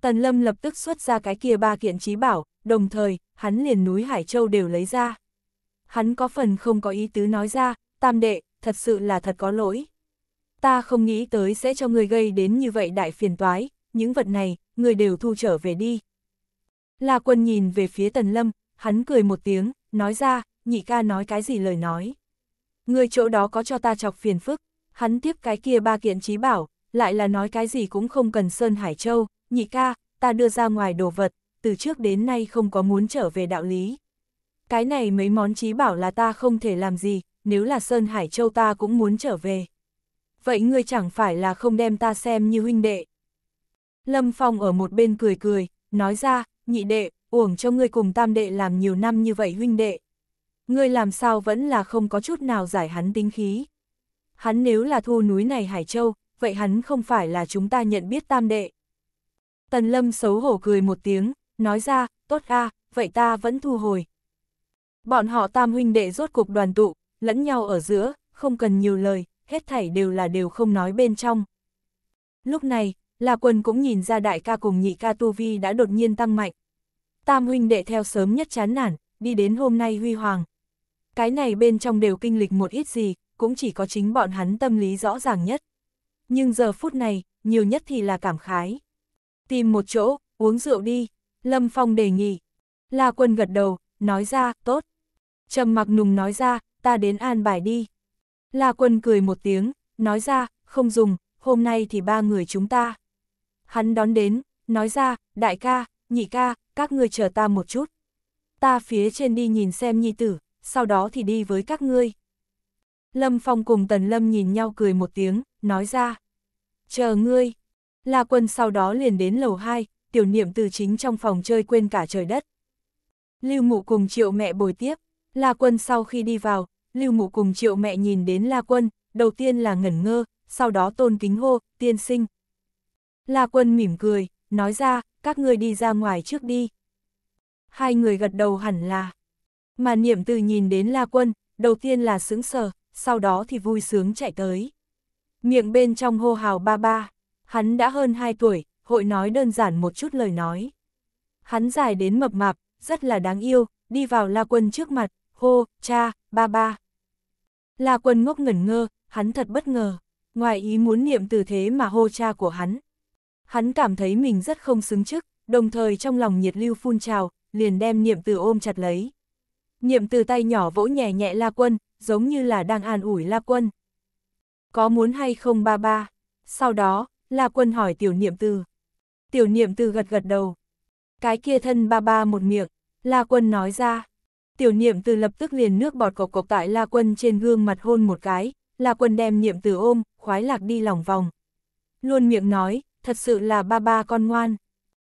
Tần Lâm lập tức xuất ra cái kia ba kiện trí bảo, đồng thời, hắn liền núi Hải Châu đều lấy ra. Hắn có phần không có ý tứ nói ra, tam đệ, thật sự là thật có lỗi. Ta không nghĩ tới sẽ cho người gây đến như vậy đại phiền toái, những vật này, người đều thu trở về đi. La quân nhìn về phía Tần Lâm, hắn cười một tiếng, nói ra, nhị ca nói cái gì lời nói. Người chỗ đó có cho ta chọc phiền phức, hắn tiếp cái kia ba kiện trí bảo, lại là nói cái gì cũng không cần Sơn Hải Châu, nhị ca, ta đưa ra ngoài đồ vật, từ trước đến nay không có muốn trở về đạo lý. Cái này mấy món trí bảo là ta không thể làm gì, nếu là Sơn Hải Châu ta cũng muốn trở về. Vậy ngươi chẳng phải là không đem ta xem như huynh đệ. Lâm Phong ở một bên cười cười, nói ra, nhị đệ, uổng cho ngươi cùng tam đệ làm nhiều năm như vậy huynh đệ. Ngươi làm sao vẫn là không có chút nào giải hắn tính khí hắn nếu là thu núi này Hải Châu, vậy hắn không phải là chúng ta nhận biết tam đệ. Tần Lâm xấu hổ cười một tiếng, nói ra, tốt a, vậy ta vẫn thu hồi. Bọn họ tam huynh đệ rốt cục đoàn tụ, lẫn nhau ở giữa, không cần nhiều lời, hết thảy đều là đều không nói bên trong. Lúc này, là Quân cũng nhìn ra đại ca cùng nhị ca Tu Vi đã đột nhiên tăng mạnh. Tam huynh đệ theo sớm nhất chán nản, đi đến hôm nay huy hoàng. Cái này bên trong đều kinh lịch một ít gì, cũng chỉ có chính bọn hắn tâm lý rõ ràng nhất. Nhưng giờ phút này, nhiều nhất thì là cảm khái. Tìm một chỗ, uống rượu đi, Lâm Phong đề nghị. La Quân gật đầu, nói ra, tốt. Trầm mặc nùng nói ra, ta đến an bài đi. La Quân cười một tiếng, nói ra, không dùng, hôm nay thì ba người chúng ta. Hắn đón đến, nói ra, đại ca, nhị ca, các ngươi chờ ta một chút. Ta phía trên đi nhìn xem nhi tử, sau đó thì đi với các ngươi. Lâm Phong cùng Tần Lâm nhìn nhau cười một tiếng, nói ra. Chờ ngươi. La Quân sau đó liền đến lầu 2, tiểu niệm từ chính trong phòng chơi quên cả trời đất. Lưu Mụ cùng triệu mẹ bồi tiếp. La Quân sau khi đi vào, Lưu Mụ cùng triệu mẹ nhìn đến La Quân, đầu tiên là ngẩn ngơ, sau đó tôn kính hô, tiên sinh. La Quân mỉm cười, nói ra, các ngươi đi ra ngoài trước đi. Hai người gật đầu hẳn là. Mà niệm từ nhìn đến La Quân, đầu tiên là sững sờ, sau đó thì vui sướng chạy tới. Miệng bên trong hô hào ba ba, hắn đã hơn 2 tuổi, hội nói đơn giản một chút lời nói. Hắn dài đến mập mạp, rất là đáng yêu, đi vào La Quân trước mặt, hô, cha, ba ba. La Quân ngốc ngẩn ngơ, hắn thật bất ngờ, ngoài ý muốn niệm từ thế mà hô cha của hắn. Hắn cảm thấy mình rất không xứng chức, đồng thời trong lòng nhiệt lưu phun trào, liền đem niệm từ ôm chặt lấy. Niệm từ tay nhỏ vỗ nhẹ nhẹ La Quân, giống như là đang an ủi La Quân. Có muốn hay không ba ba? Sau đó, La Quân hỏi tiểu niệm từ. Tiểu niệm từ gật gật đầu. Cái kia thân ba ba một miệng, La Quân nói ra. Tiểu niệm từ lập tức liền nước bọt cộc cộc tại La Quân trên gương mặt hôn một cái, La Quân đem niệm từ ôm, khoái lạc đi lòng vòng. Luôn miệng nói, thật sự là ba ba con ngoan.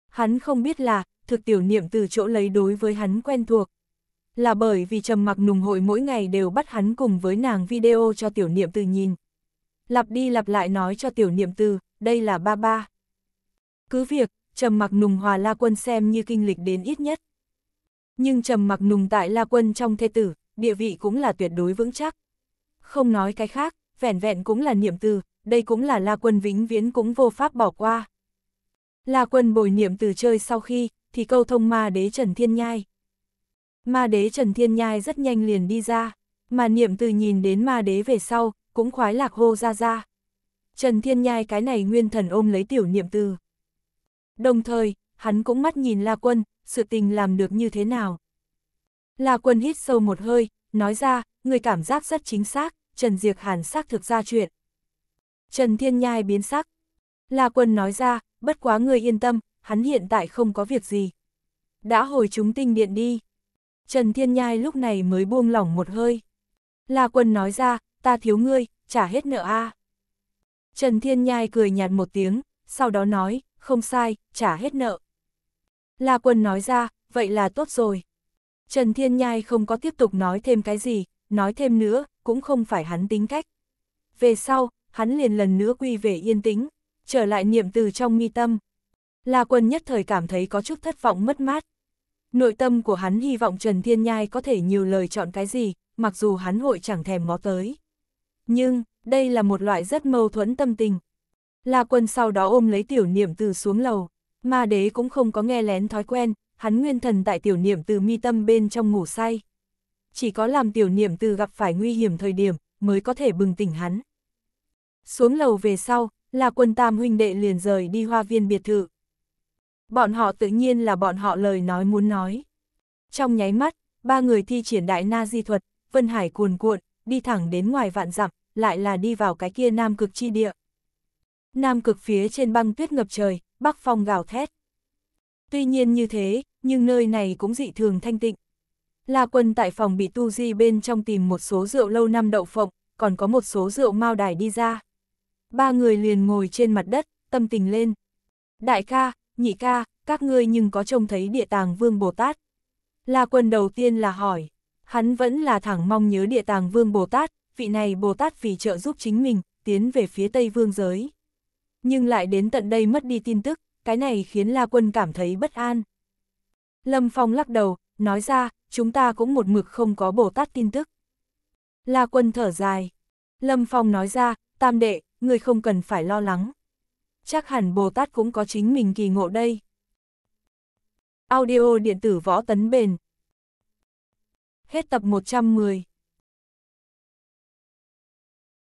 Hắn không biết là, thực tiểu niệm từ chỗ lấy đối với hắn quen thuộc, là bởi vì trầm mặc nùng hội mỗi ngày đều bắt hắn cùng với nàng video cho tiểu niệm từ nhìn. Lặp đi lặp lại nói cho tiểu niệm từ, đây là ba ba. Cứ việc, trầm mặc nùng hòa La Quân xem như kinh lịch đến ít nhất. Nhưng trầm mặc nùng tại La Quân trong thê tử, địa vị cũng là tuyệt đối vững chắc. Không nói cái khác, vẻn vẹn cũng là niệm từ, đây cũng là La Quân vĩnh viễn cũng vô pháp bỏ qua. La Quân bồi niệm từ chơi sau khi, thì câu thông ma đế Trần Thiên Nhai. Ma đế Trần Thiên Nhai rất nhanh liền đi ra, mà niệm từ nhìn đến ma đế về sau, cũng khoái lạc hô ra ra. Trần Thiên Nhai cái này nguyên thần ôm lấy tiểu niệm từ. Đồng thời, hắn cũng mắt nhìn La Quân, sự tình làm được như thế nào. La Quân hít sâu một hơi, nói ra, người cảm giác rất chính xác, Trần Diệc Hàn xác thực ra chuyện. Trần Thiên Nhai biến sắc. La Quân nói ra, bất quá người yên tâm, hắn hiện tại không có việc gì. Đã hồi chúng tinh điện đi. Trần Thiên Nhai lúc này mới buông lỏng một hơi. La Quân nói ra, ta thiếu ngươi, trả hết nợ a. Trần Thiên Nhai cười nhạt một tiếng, sau đó nói, không sai, trả hết nợ. La Quân nói ra, vậy là tốt rồi. Trần Thiên Nhai không có tiếp tục nói thêm cái gì, nói thêm nữa, cũng không phải hắn tính cách. Về sau, hắn liền lần nữa quy về yên tĩnh, trở lại niệm từ trong mi tâm. La Quân nhất thời cảm thấy có chút thất vọng mất mát. Nội tâm của hắn hy vọng Trần Thiên Nhai có thể nhiều lời chọn cái gì, mặc dù hắn hội chẳng thèm ngó tới. Nhưng, đây là một loại rất mâu thuẫn tâm tình. La quân sau đó ôm lấy tiểu niệm từ xuống lầu, ma đế cũng không có nghe lén thói quen, hắn nguyên thần tại tiểu niệm từ mi tâm bên trong ngủ say. Chỉ có làm tiểu niệm từ gặp phải nguy hiểm thời điểm, mới có thể bừng tỉnh hắn. Xuống lầu về sau, là quân tam huynh đệ liền rời đi hoa viên biệt thự bọn họ tự nhiên là bọn họ lời nói muốn nói. Trong nháy mắt, ba người thi triển đại na di thuật, Vân Hải cuồn cuộn, đi thẳng đến ngoài vạn dặm, lại là đi vào cái kia nam cực chi địa. Nam cực phía trên băng tuyết ngập trời, bắc phong gào thét. Tuy nhiên như thế, nhưng nơi này cũng dị thường thanh tịnh. La quân tại phòng bị tu di bên trong tìm một số rượu lâu năm đậu phộng, còn có một số rượu mao đài đi ra. Ba người liền ngồi trên mặt đất, tâm tình lên. Đại ca, nhị ca, các ngươi nhưng có trông thấy địa tàng vương Bồ Tát? La quân đầu tiên là hỏi, hắn vẫn là thẳng mong nhớ địa tàng vương Bồ Tát, vị này Bồ Tát vì trợ giúp chính mình, tiến về phía Tây Vương giới. Nhưng lại đến tận đây mất đi tin tức, cái này khiến La Quân cảm thấy bất an. Lâm Phong lắc đầu, nói ra, chúng ta cũng một mực không có Bồ Tát tin tức. La Quân thở dài. Lâm Phong nói ra, tam đệ, người không cần phải lo lắng chắc hẳn Bồ Tát cũng có chính mình kỳ ngộ đây. Audio điện tử võ tấn bền Hết tập 110